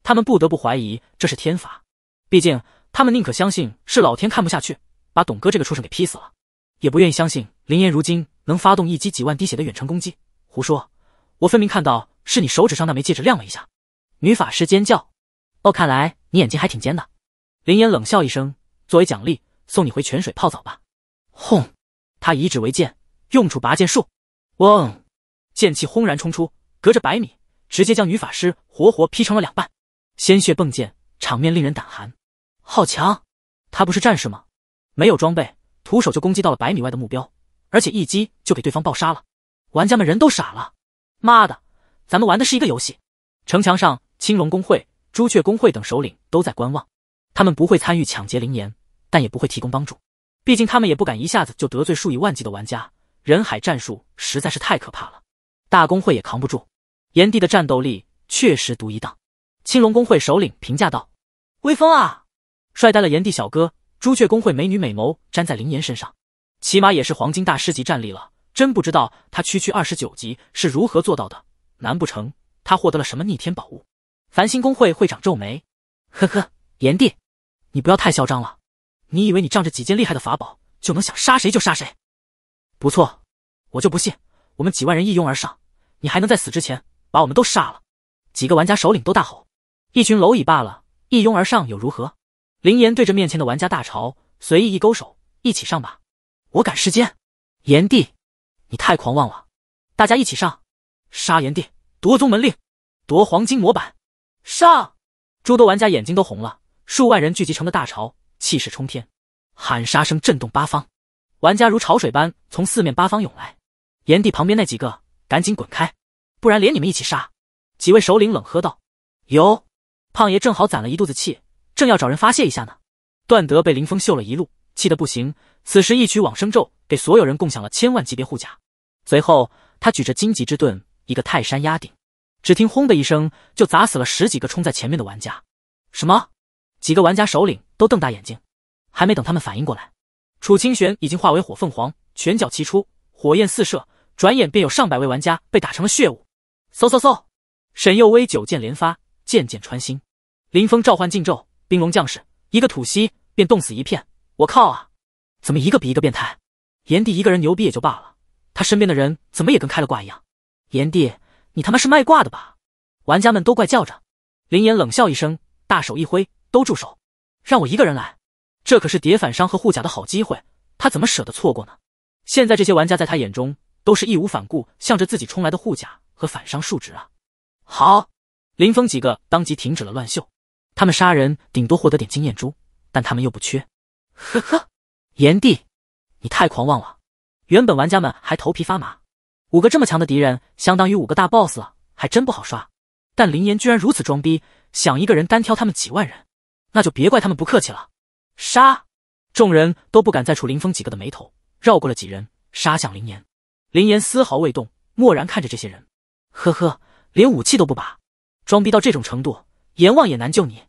[SPEAKER 1] 他们不得不怀疑这是天罚，毕竟他们宁可相信是老天看不下去，把董哥这个畜生给劈死了，也不愿意相信林岩如今能发动一击几万滴血的远程攻击。胡说！我分明看到是你手指上那枚戒指亮了一下。女法师尖叫：“哦，看来你眼睛还挺尖的。”林岩冷笑一声：“作为奖励，送你回泉水泡澡吧。”轰！他以指为剑，用出拔剑术。嗡！剑气轰然冲出，隔着百米，直接将女法师活活劈成了两半。鲜血迸溅，场面令人胆寒。好强！他不是战士吗？没有装备，徒手就攻击到了百米外的目标，而且一击就给对方爆杀了。玩家们人都傻了。妈的，咱们玩的是一个游戏。城墙上，青龙公会、朱雀公会等首领都在观望。他们不会参与抢劫灵岩，但也不会提供帮助，毕竟他们也不敢一下子就得罪数以万计的玩家。人海战术实在是太可怕了，大公会也扛不住。炎帝的战斗力确实独一档。青龙工会首领评价道：“威风啊，帅呆了！”炎帝小哥，朱雀工会美女美眸粘在林岩身上，起码也是黄金大师级战力了。真不知道他区区二十九级是如何做到的？难不成他获得了什么逆天宝物？繁星工会会长皱眉：“呵呵，炎帝，你不要太嚣张了。你以为你仗着几件厉害的法宝就能想杀谁就杀谁？不错，我就不信我们几万人一拥而上，你还能在死之前把我们都杀了！”几个玩家首领都大吼。一群蝼蚁罢了，一拥而上又如何？林岩对着面前的玩家大潮随意一勾手，一起上吧！我赶时间。炎帝，你太狂妄了！大家一起上，杀炎帝，夺宗门令，夺黄金模板，上！诸多玩家眼睛都红了，数万人聚集成的大潮，气势冲天，喊杀声震动八方。玩家如潮水般从四面八方涌来。炎帝旁边那几个，赶紧滚开，不然连你们一起杀！几位首领冷喝道：“有！”胖爷正好攒了一肚子气，正要找人发泄一下呢。段德被林峰秀了一路，气得不行。此时一曲往生咒给所有人共享了千万级别护甲。随后他举着荆棘之盾，一个泰山压顶。只听轰的一声，就砸死了十几个冲在前面的玩家。什么？几个玩家首领都瞪大眼睛。还没等他们反应过来，楚清玄已经化为火凤凰，拳脚齐出，火焰四射。转眼便有上百位玩家被打成了血雾。嗖嗖嗖，沈幼薇九剑连发，剑剑穿心。林峰召唤禁咒，冰龙将士一个吐息便冻死一片。我靠啊！怎么一个比一个变态？炎帝一个人牛逼也就罢了，他身边的人怎么也跟开了挂一样？炎帝，你他妈是卖挂的吧？玩家们都怪叫着。林岩冷笑一声，大手一挥，都住手，让我一个人来。这可是叠反伤和护甲的好机会，他怎么舍得错过呢？现在这些玩家在他眼中都是义无反顾向着自己冲来的护甲和反伤数值啊！好，林峰几个当即停止了乱秀。他们杀人顶多获得点经验珠，但他们又不缺。呵呵，炎帝，你太狂妄了！原本玩家们还头皮发麻，五个这么强的敌人，相当于五个大 boss 了，还真不好刷。但林岩居然如此装逼，想一个人单挑他们几万人，那就别怪他们不客气了！杀！众人都不敢再触林峰几个的眉头，绕过了几人，杀向林岩。林岩丝毫未动，漠然看着这些人。呵呵，连武器都不拔，装逼到这种程度。阎王也难救你！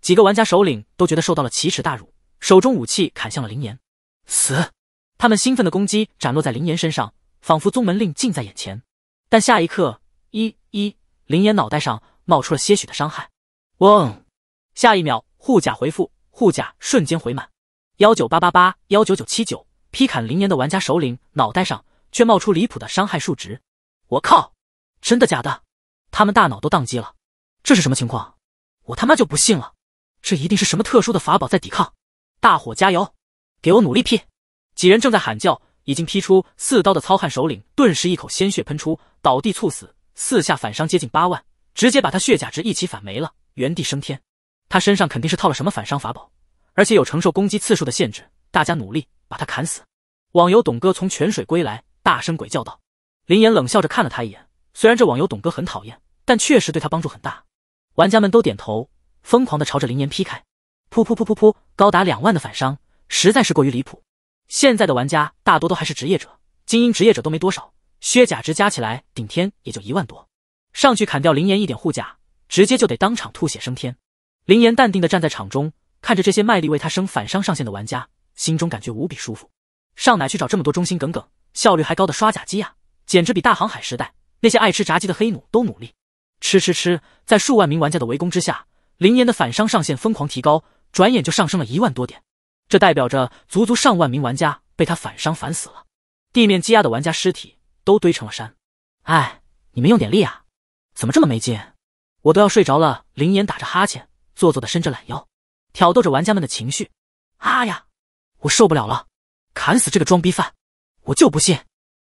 [SPEAKER 1] 几个玩家首领都觉得受到了奇耻大辱，手中武器砍向了林岩。死！他们兴奋的攻击斩落在林岩身上，仿佛宗门令近在眼前。但下一刻，一一林岩脑袋上冒出了些许的伤害。嗡！下一秒，护甲回复，护甲瞬间回满。幺九八八八幺九九七九劈砍林岩的玩家首领脑袋上却冒出离谱的伤害数值。我靠！真的假的？他们大脑都宕机了，这是什么情况？我他妈就不信了，这一定是什么特殊的法宝在抵抗！大伙加油，给我努力劈！几人正在喊叫，已经劈出四刀的糙汉首领顿时一口鲜血喷出，倒地猝死，四下反伤接近八万，直接把他血甲值一起反没了，原地升天。他身上肯定是套了什么反伤法宝，而且有承受攻击次数的限制。大家努力把他砍死！网游董哥从泉水归来，大声鬼叫道。林岩冷笑着看了他一眼，虽然这网游董哥很讨厌，但确实对他帮助很大。玩家们都点头，疯狂的朝着林岩劈开，噗噗噗噗噗，高达两万的反伤，实在是过于离谱。现在的玩家大多都还是职业者，精英职业者都没多少，削甲值加起来顶天也就一万多，上去砍掉林岩一点护甲，直接就得当场吐血升天。林岩淡定的站在场中，看着这些卖力为他升反伤上限的玩家，心中感觉无比舒服。上哪去找这么多忠心耿耿、效率还高的刷甲机呀？简直比大航海时代那些爱吃炸鸡的黑奴都努力。吃吃吃！在数万名玩家的围攻之下，林岩的反伤上限疯狂提高，转眼就上升了一万多点。这代表着足足上万名玩家被他反伤反死了。地面积压的玩家尸体都堆成了山。哎，你们用点力啊！怎么这么没劲？我都要睡着了。林岩打着哈欠，做作的伸着懒腰，挑逗着玩家们的情绪。啊呀！我受不了了！砍死这个装逼犯！我就不信，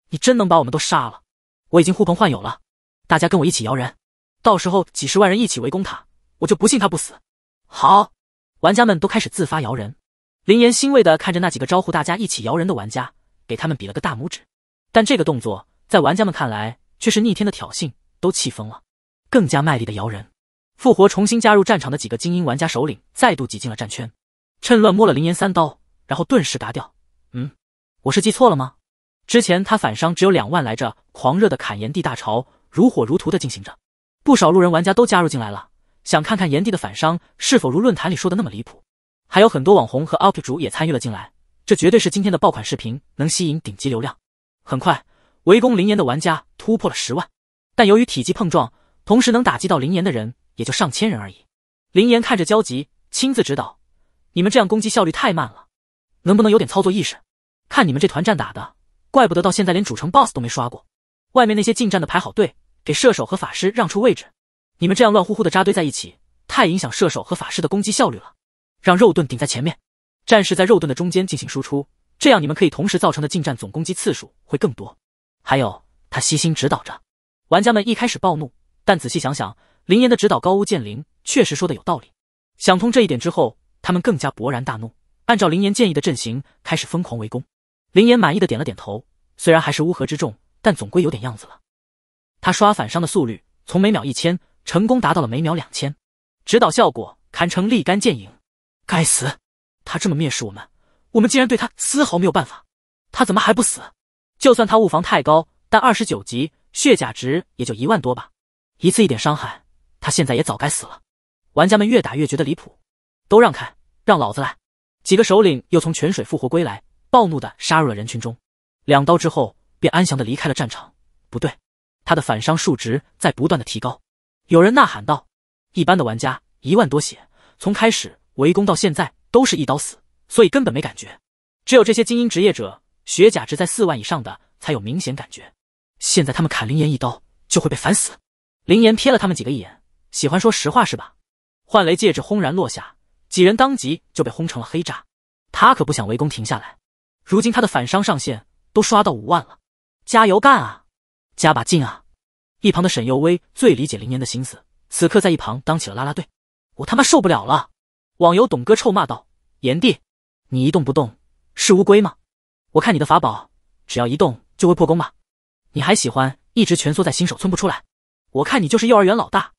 [SPEAKER 1] 你真能把我们都杀了！我已经呼朋唤友了，大家跟我一起摇人！到时候几十万人一起围攻他，我就不信他不死。好，玩家们都开始自发摇人。林岩欣慰的看着那几个招呼大家一起摇人的玩家，给他们比了个大拇指。但这个动作在玩家们看来却是逆天的挑衅，都气疯了，更加卖力的摇人。复活重新加入战场的几个精英玩家首领再度挤进了战圈，趁乱摸了林岩三刀，然后顿时嘎掉。嗯，我是记错了吗？之前他反伤只有两万来着。狂热的砍炎帝大潮如火如荼的进行着。不少路人玩家都加入进来了，想看看炎帝的反伤是否如论坛里说的那么离谱。还有很多网红和 UP 主也参与了进来，这绝对是今天的爆款视频，能吸引顶级流量。很快，围攻林岩的玩家突破了十万，但由于体积碰撞，同时能打击到林岩的人也就上千人而已。林岩看着焦急，亲自指导：“你们这样攻击效率太慢了，能不能有点操作意识？看你们这团战打的，怪不得到现在连主城 BOSS 都没刷过。外面那些近战的排好队。”给射手和法师让出位置，你们这样乱乎乎的扎堆在一起，太影响射手和法师的攻击效率了。让肉盾顶在前面，战士在肉盾的中间进行输出，这样你们可以同时造成的近战总攻击次数会更多。还有，他悉心指导着。玩家们一开始暴怒，但仔细想想，林岩的指导高屋建瓴，确实说的有道理。想通这一点之后，他们更加勃然大怒，按照林岩建议的阵型开始疯狂围攻。林岩满意的点了点头，虽然还是乌合之众，但总归有点样子了。他刷反伤的速率从每秒一千，成功达到了每秒两千，指导效果堪称立竿见影。该死，他这么蔑视我们，我们竟然对他丝毫没有办法。他怎么还不死？就算他物防太高，但二十九级血甲值也就一万多吧，一次一点伤害，他现在也早该死了。玩家们越打越觉得离谱，都让开，让老子来！几个首领又从泉水复活归来，暴怒的杀入了人群中，两刀之后便安详的离开了战场。不对。他的反伤数值在不断的提高，有人呐喊道：“一般的玩家一万多血，从开始围攻到现在都是一刀死，所以根本没感觉。只有这些精英职业者，血甲值在四万以上的才有明显感觉。现在他们砍林岩一刀就会被反死。”林岩瞥了他们几个一眼，喜欢说实话是吧？幻雷戒指轰然落下，几人当即就被轰成了黑渣。他可不想围攻停下来，如今他的反伤上限都刷到五万了，加油干啊！加把劲啊！一旁的沈幼薇最理解林岩的心思，此刻在一旁当起了拉拉队。我他妈受不了了！网游董哥臭骂道：“炎帝，你一动不动是乌龟吗？我看你的法宝只要一动就会破功吧？你还喜欢一直蜷缩在新手村不出来？我看你就是幼儿园老大，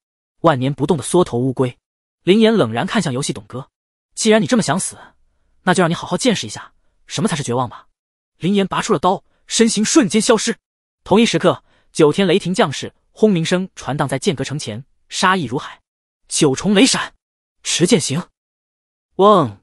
[SPEAKER 1] 万年不动的缩头乌龟。”林岩冷然看向游戏董哥：“既然你这么想死，那就让你好好见识一下什么才是绝望吧。”林岩拔出了刀，身形瞬间消失。同一时刻，九天雷霆降世，轰鸣声传荡在剑阁城前，杀意如海。九重雷闪，持剑行。嗡，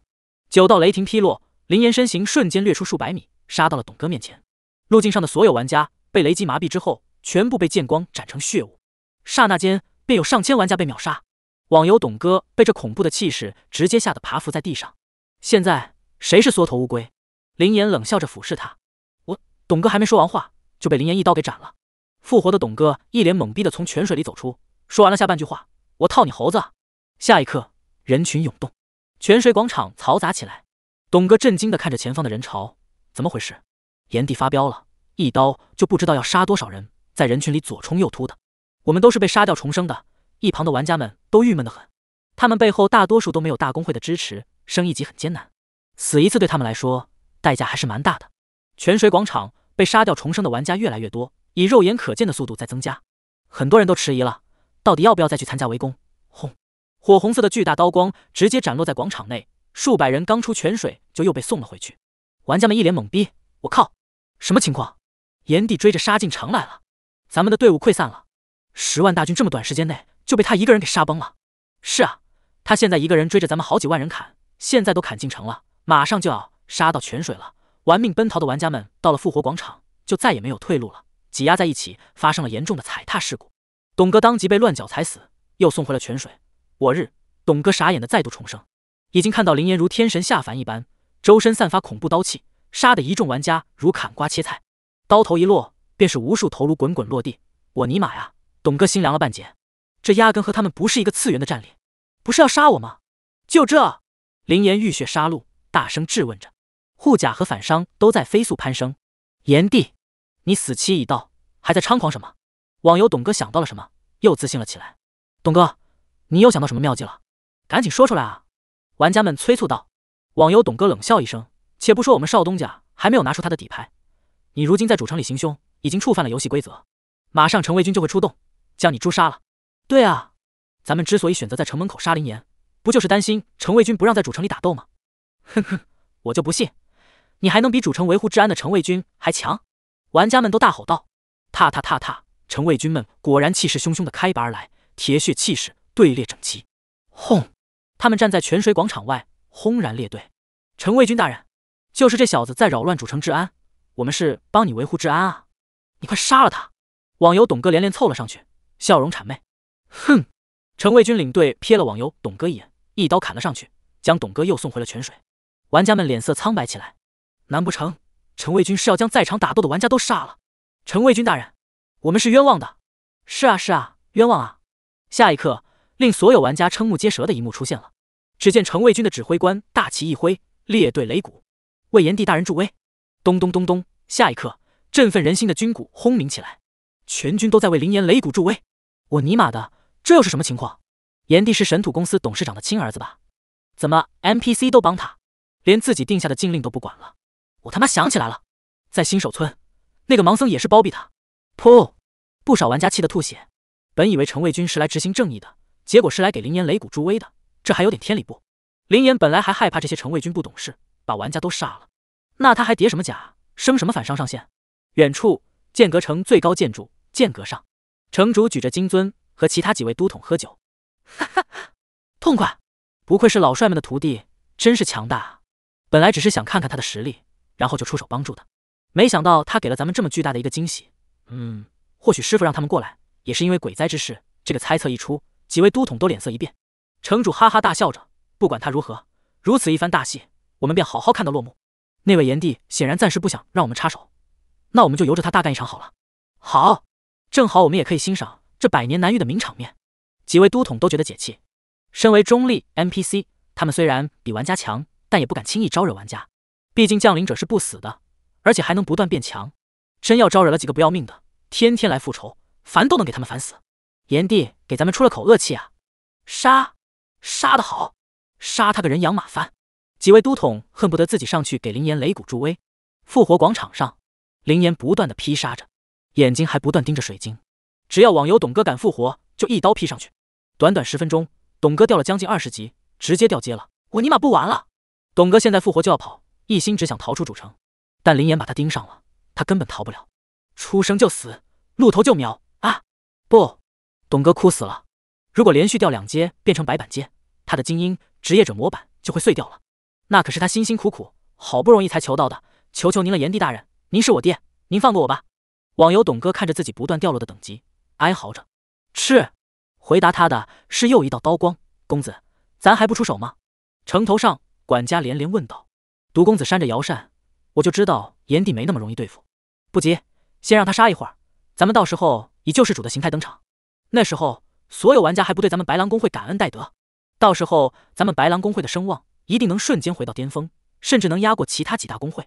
[SPEAKER 1] 九道雷霆劈落，林岩身形瞬间掠出数百米，杀到了董哥面前。路径上的所有玩家被雷击麻痹之后，全部被剑光斩成血雾。刹那间，便有上千玩家被秒杀。网游董哥被这恐怖的气势直接吓得爬伏在地上。现在谁是缩头乌龟？林岩冷笑着俯视他。我，董哥还没说完话。就被林岩一刀给斩了。复活的董哥一脸懵逼的从泉水里走出，说完了下半句话：“我套你猴子！”下一刻，人群涌动，泉水广场嘈杂起来。董哥震惊的看着前方的人潮，怎么回事？炎帝发飙了，一刀就不知道要杀多少人，在人群里左冲右突的。我们都是被杀掉重生的。一旁的玩家们都郁闷的很，他们背后大多数都没有大公会的支持，升一级很艰难，死一次对他们来说代价还是蛮大的。泉水广场。被杀掉重生的玩家越来越多，以肉眼可见的速度在增加。很多人都迟疑了，到底要不要再去参加围攻？轰！火红色的巨大刀光直接斩落在广场内，数百人刚出泉水就又被送了回去。玩家们一脸懵逼：“我靠，什么情况？炎帝追着杀进城来了，咱们的队伍溃散了。十万大军这么短时间内就被他一个人给杀崩了。是啊，他现在一个人追着咱们好几万人砍，现在都砍进城了，马上就要杀到泉水了。”玩命奔逃的玩家们到了复活广场，就再也没有退路了，挤压在一起发生了严重的踩踏事故。董哥当即被乱脚踩死，又送回了泉水。我日！董哥傻眼的再度重生，已经看到林岩如天神下凡一般，周身散发恐怖刀气，杀得一众玩家如砍瓜切菜，刀头一落，便是无数头颅滚滚落地。我尼玛呀！董哥心凉了半截，这压根和他们不是一个次元的战力，不是要杀我吗？就这！林岩浴血杀戮，大声质问着。护甲和反伤都在飞速攀升。炎帝，你死期已到，还在猖狂什么？网游董哥想到了什么，又自信了起来。董哥，你又想到什么妙计了？赶紧说出来啊！玩家们催促道。网游董哥冷笑一声：“且不说我们少东家还没有拿出他的底牌，你如今在主城里行凶，已经触犯了游戏规则，马上城卫军就会出动，将你诛杀了。”对啊，咱们之所以选择在城门口杀林岩，不就是担心城卫军不让在主城里打斗吗？*laughs* 哼哼，我就不信！你还能比主城维护治安的城卫军还强？玩家们都大吼道：“踏踏踏踏！”城卫军们果然气势汹汹的开拔而来，铁血气势，队列整齐。轰！他们站在泉水广场外，轰然列队。城卫军大人，就是这小子在扰乱主城治安，我们是帮你维护治安啊！你快杀了他！网游董哥连连凑了上去，笑容谄媚。哼！城卫军领队瞥了网游董哥一眼，一刀砍了上去，将董哥又送回了泉水。玩家们脸色苍白起来。难不成陈卫军是要将在场打斗的玩家都杀了？陈卫军大人，我们是冤枉的！是啊是啊，冤枉啊！下一刻，令所有玩家瞠目结舌的一幕出现了。只见陈卫军的指挥官大旗一挥，列队擂鼓，为炎帝大人助威。咚咚咚咚！下一刻，振奋人心的军鼓轰鸣起来，全军都在为灵岩擂鼓助威。我尼玛的，这又是什么情况？炎帝是神土公司董事长的亲儿子吧？怎么 n p c 都帮他，连自己定下的禁令都不管了？我他妈想起来了，在新手村，那个盲僧也是包庇他。噗！不少玩家气得吐血。本以为陈卫军是来执行正义的，结果是来给林岩擂鼓助威的，这还有点天理不？林岩本来还害怕这些城卫军不懂事，把玩家都杀了，那他还叠什么甲，升什么反伤上限？远处，剑阁城最高建筑剑阁上，城主举着金樽和其他几位都统喝酒，哈哈，痛快！不愧是老帅们的徒弟，真是强大啊！本来只是想看看他的实力。然后就出手帮助的，没想到他给了咱们这么巨大的一个惊喜。嗯，或许师傅让他们过来也是因为鬼灾之事。这个猜测一出，几位都统都脸色一变。城主哈哈大笑着：“不管他如何，如此一番大戏，我们便好好看到落幕。”那位炎帝显然暂时不想让我们插手，那我们就由着他大干一场好了。好，正好我们也可以欣赏这百年难遇的名场面。几位都统都觉得解气。身为中立 NPC，他们虽然比玩家强，但也不敢轻易招惹玩家。毕竟降临者是不死的，而且还能不断变强。真要招惹了几个不要命的，天天来复仇，烦都能给他们烦死。炎帝给咱们出了口恶气啊！杀，杀得好，杀他个人仰马翻！几位都统恨不得自己上去给林岩擂鼓助威。复活广场上，林岩不断的劈杀着，眼睛还不断盯着水晶。只要网游董哥敢复活，就一刀劈上去。短短十分钟，董哥掉了将近二十级，直接掉阶了。我尼玛不玩了！董哥现在复活就要跑。一心只想逃出主城，但林岩把他盯上了，他根本逃不了。出生就死，露头就秒啊！不，董哥哭死了。如果连续掉两阶变成白板阶，他的精英职业者模板就会碎掉了。那可是他辛辛苦苦好不容易才求到的，求求您了，炎帝大人，您是我爹，您放过我吧！网游董哥看着自己不断掉落的等级，哀嚎着。是，回答他的是又一道刀光。公子，咱还不出手吗？城头上管家连连问道。毒公子扇着摇扇，我就知道炎帝没那么容易对付。不急，先让他杀一会儿，咱们到时候以救世主的形态登场。那时候，所有玩家还不对咱们白狼公会感恩戴德？到时候，咱们白狼公会的声望一定能瞬间回到巅峰，甚至能压过其他几大公会。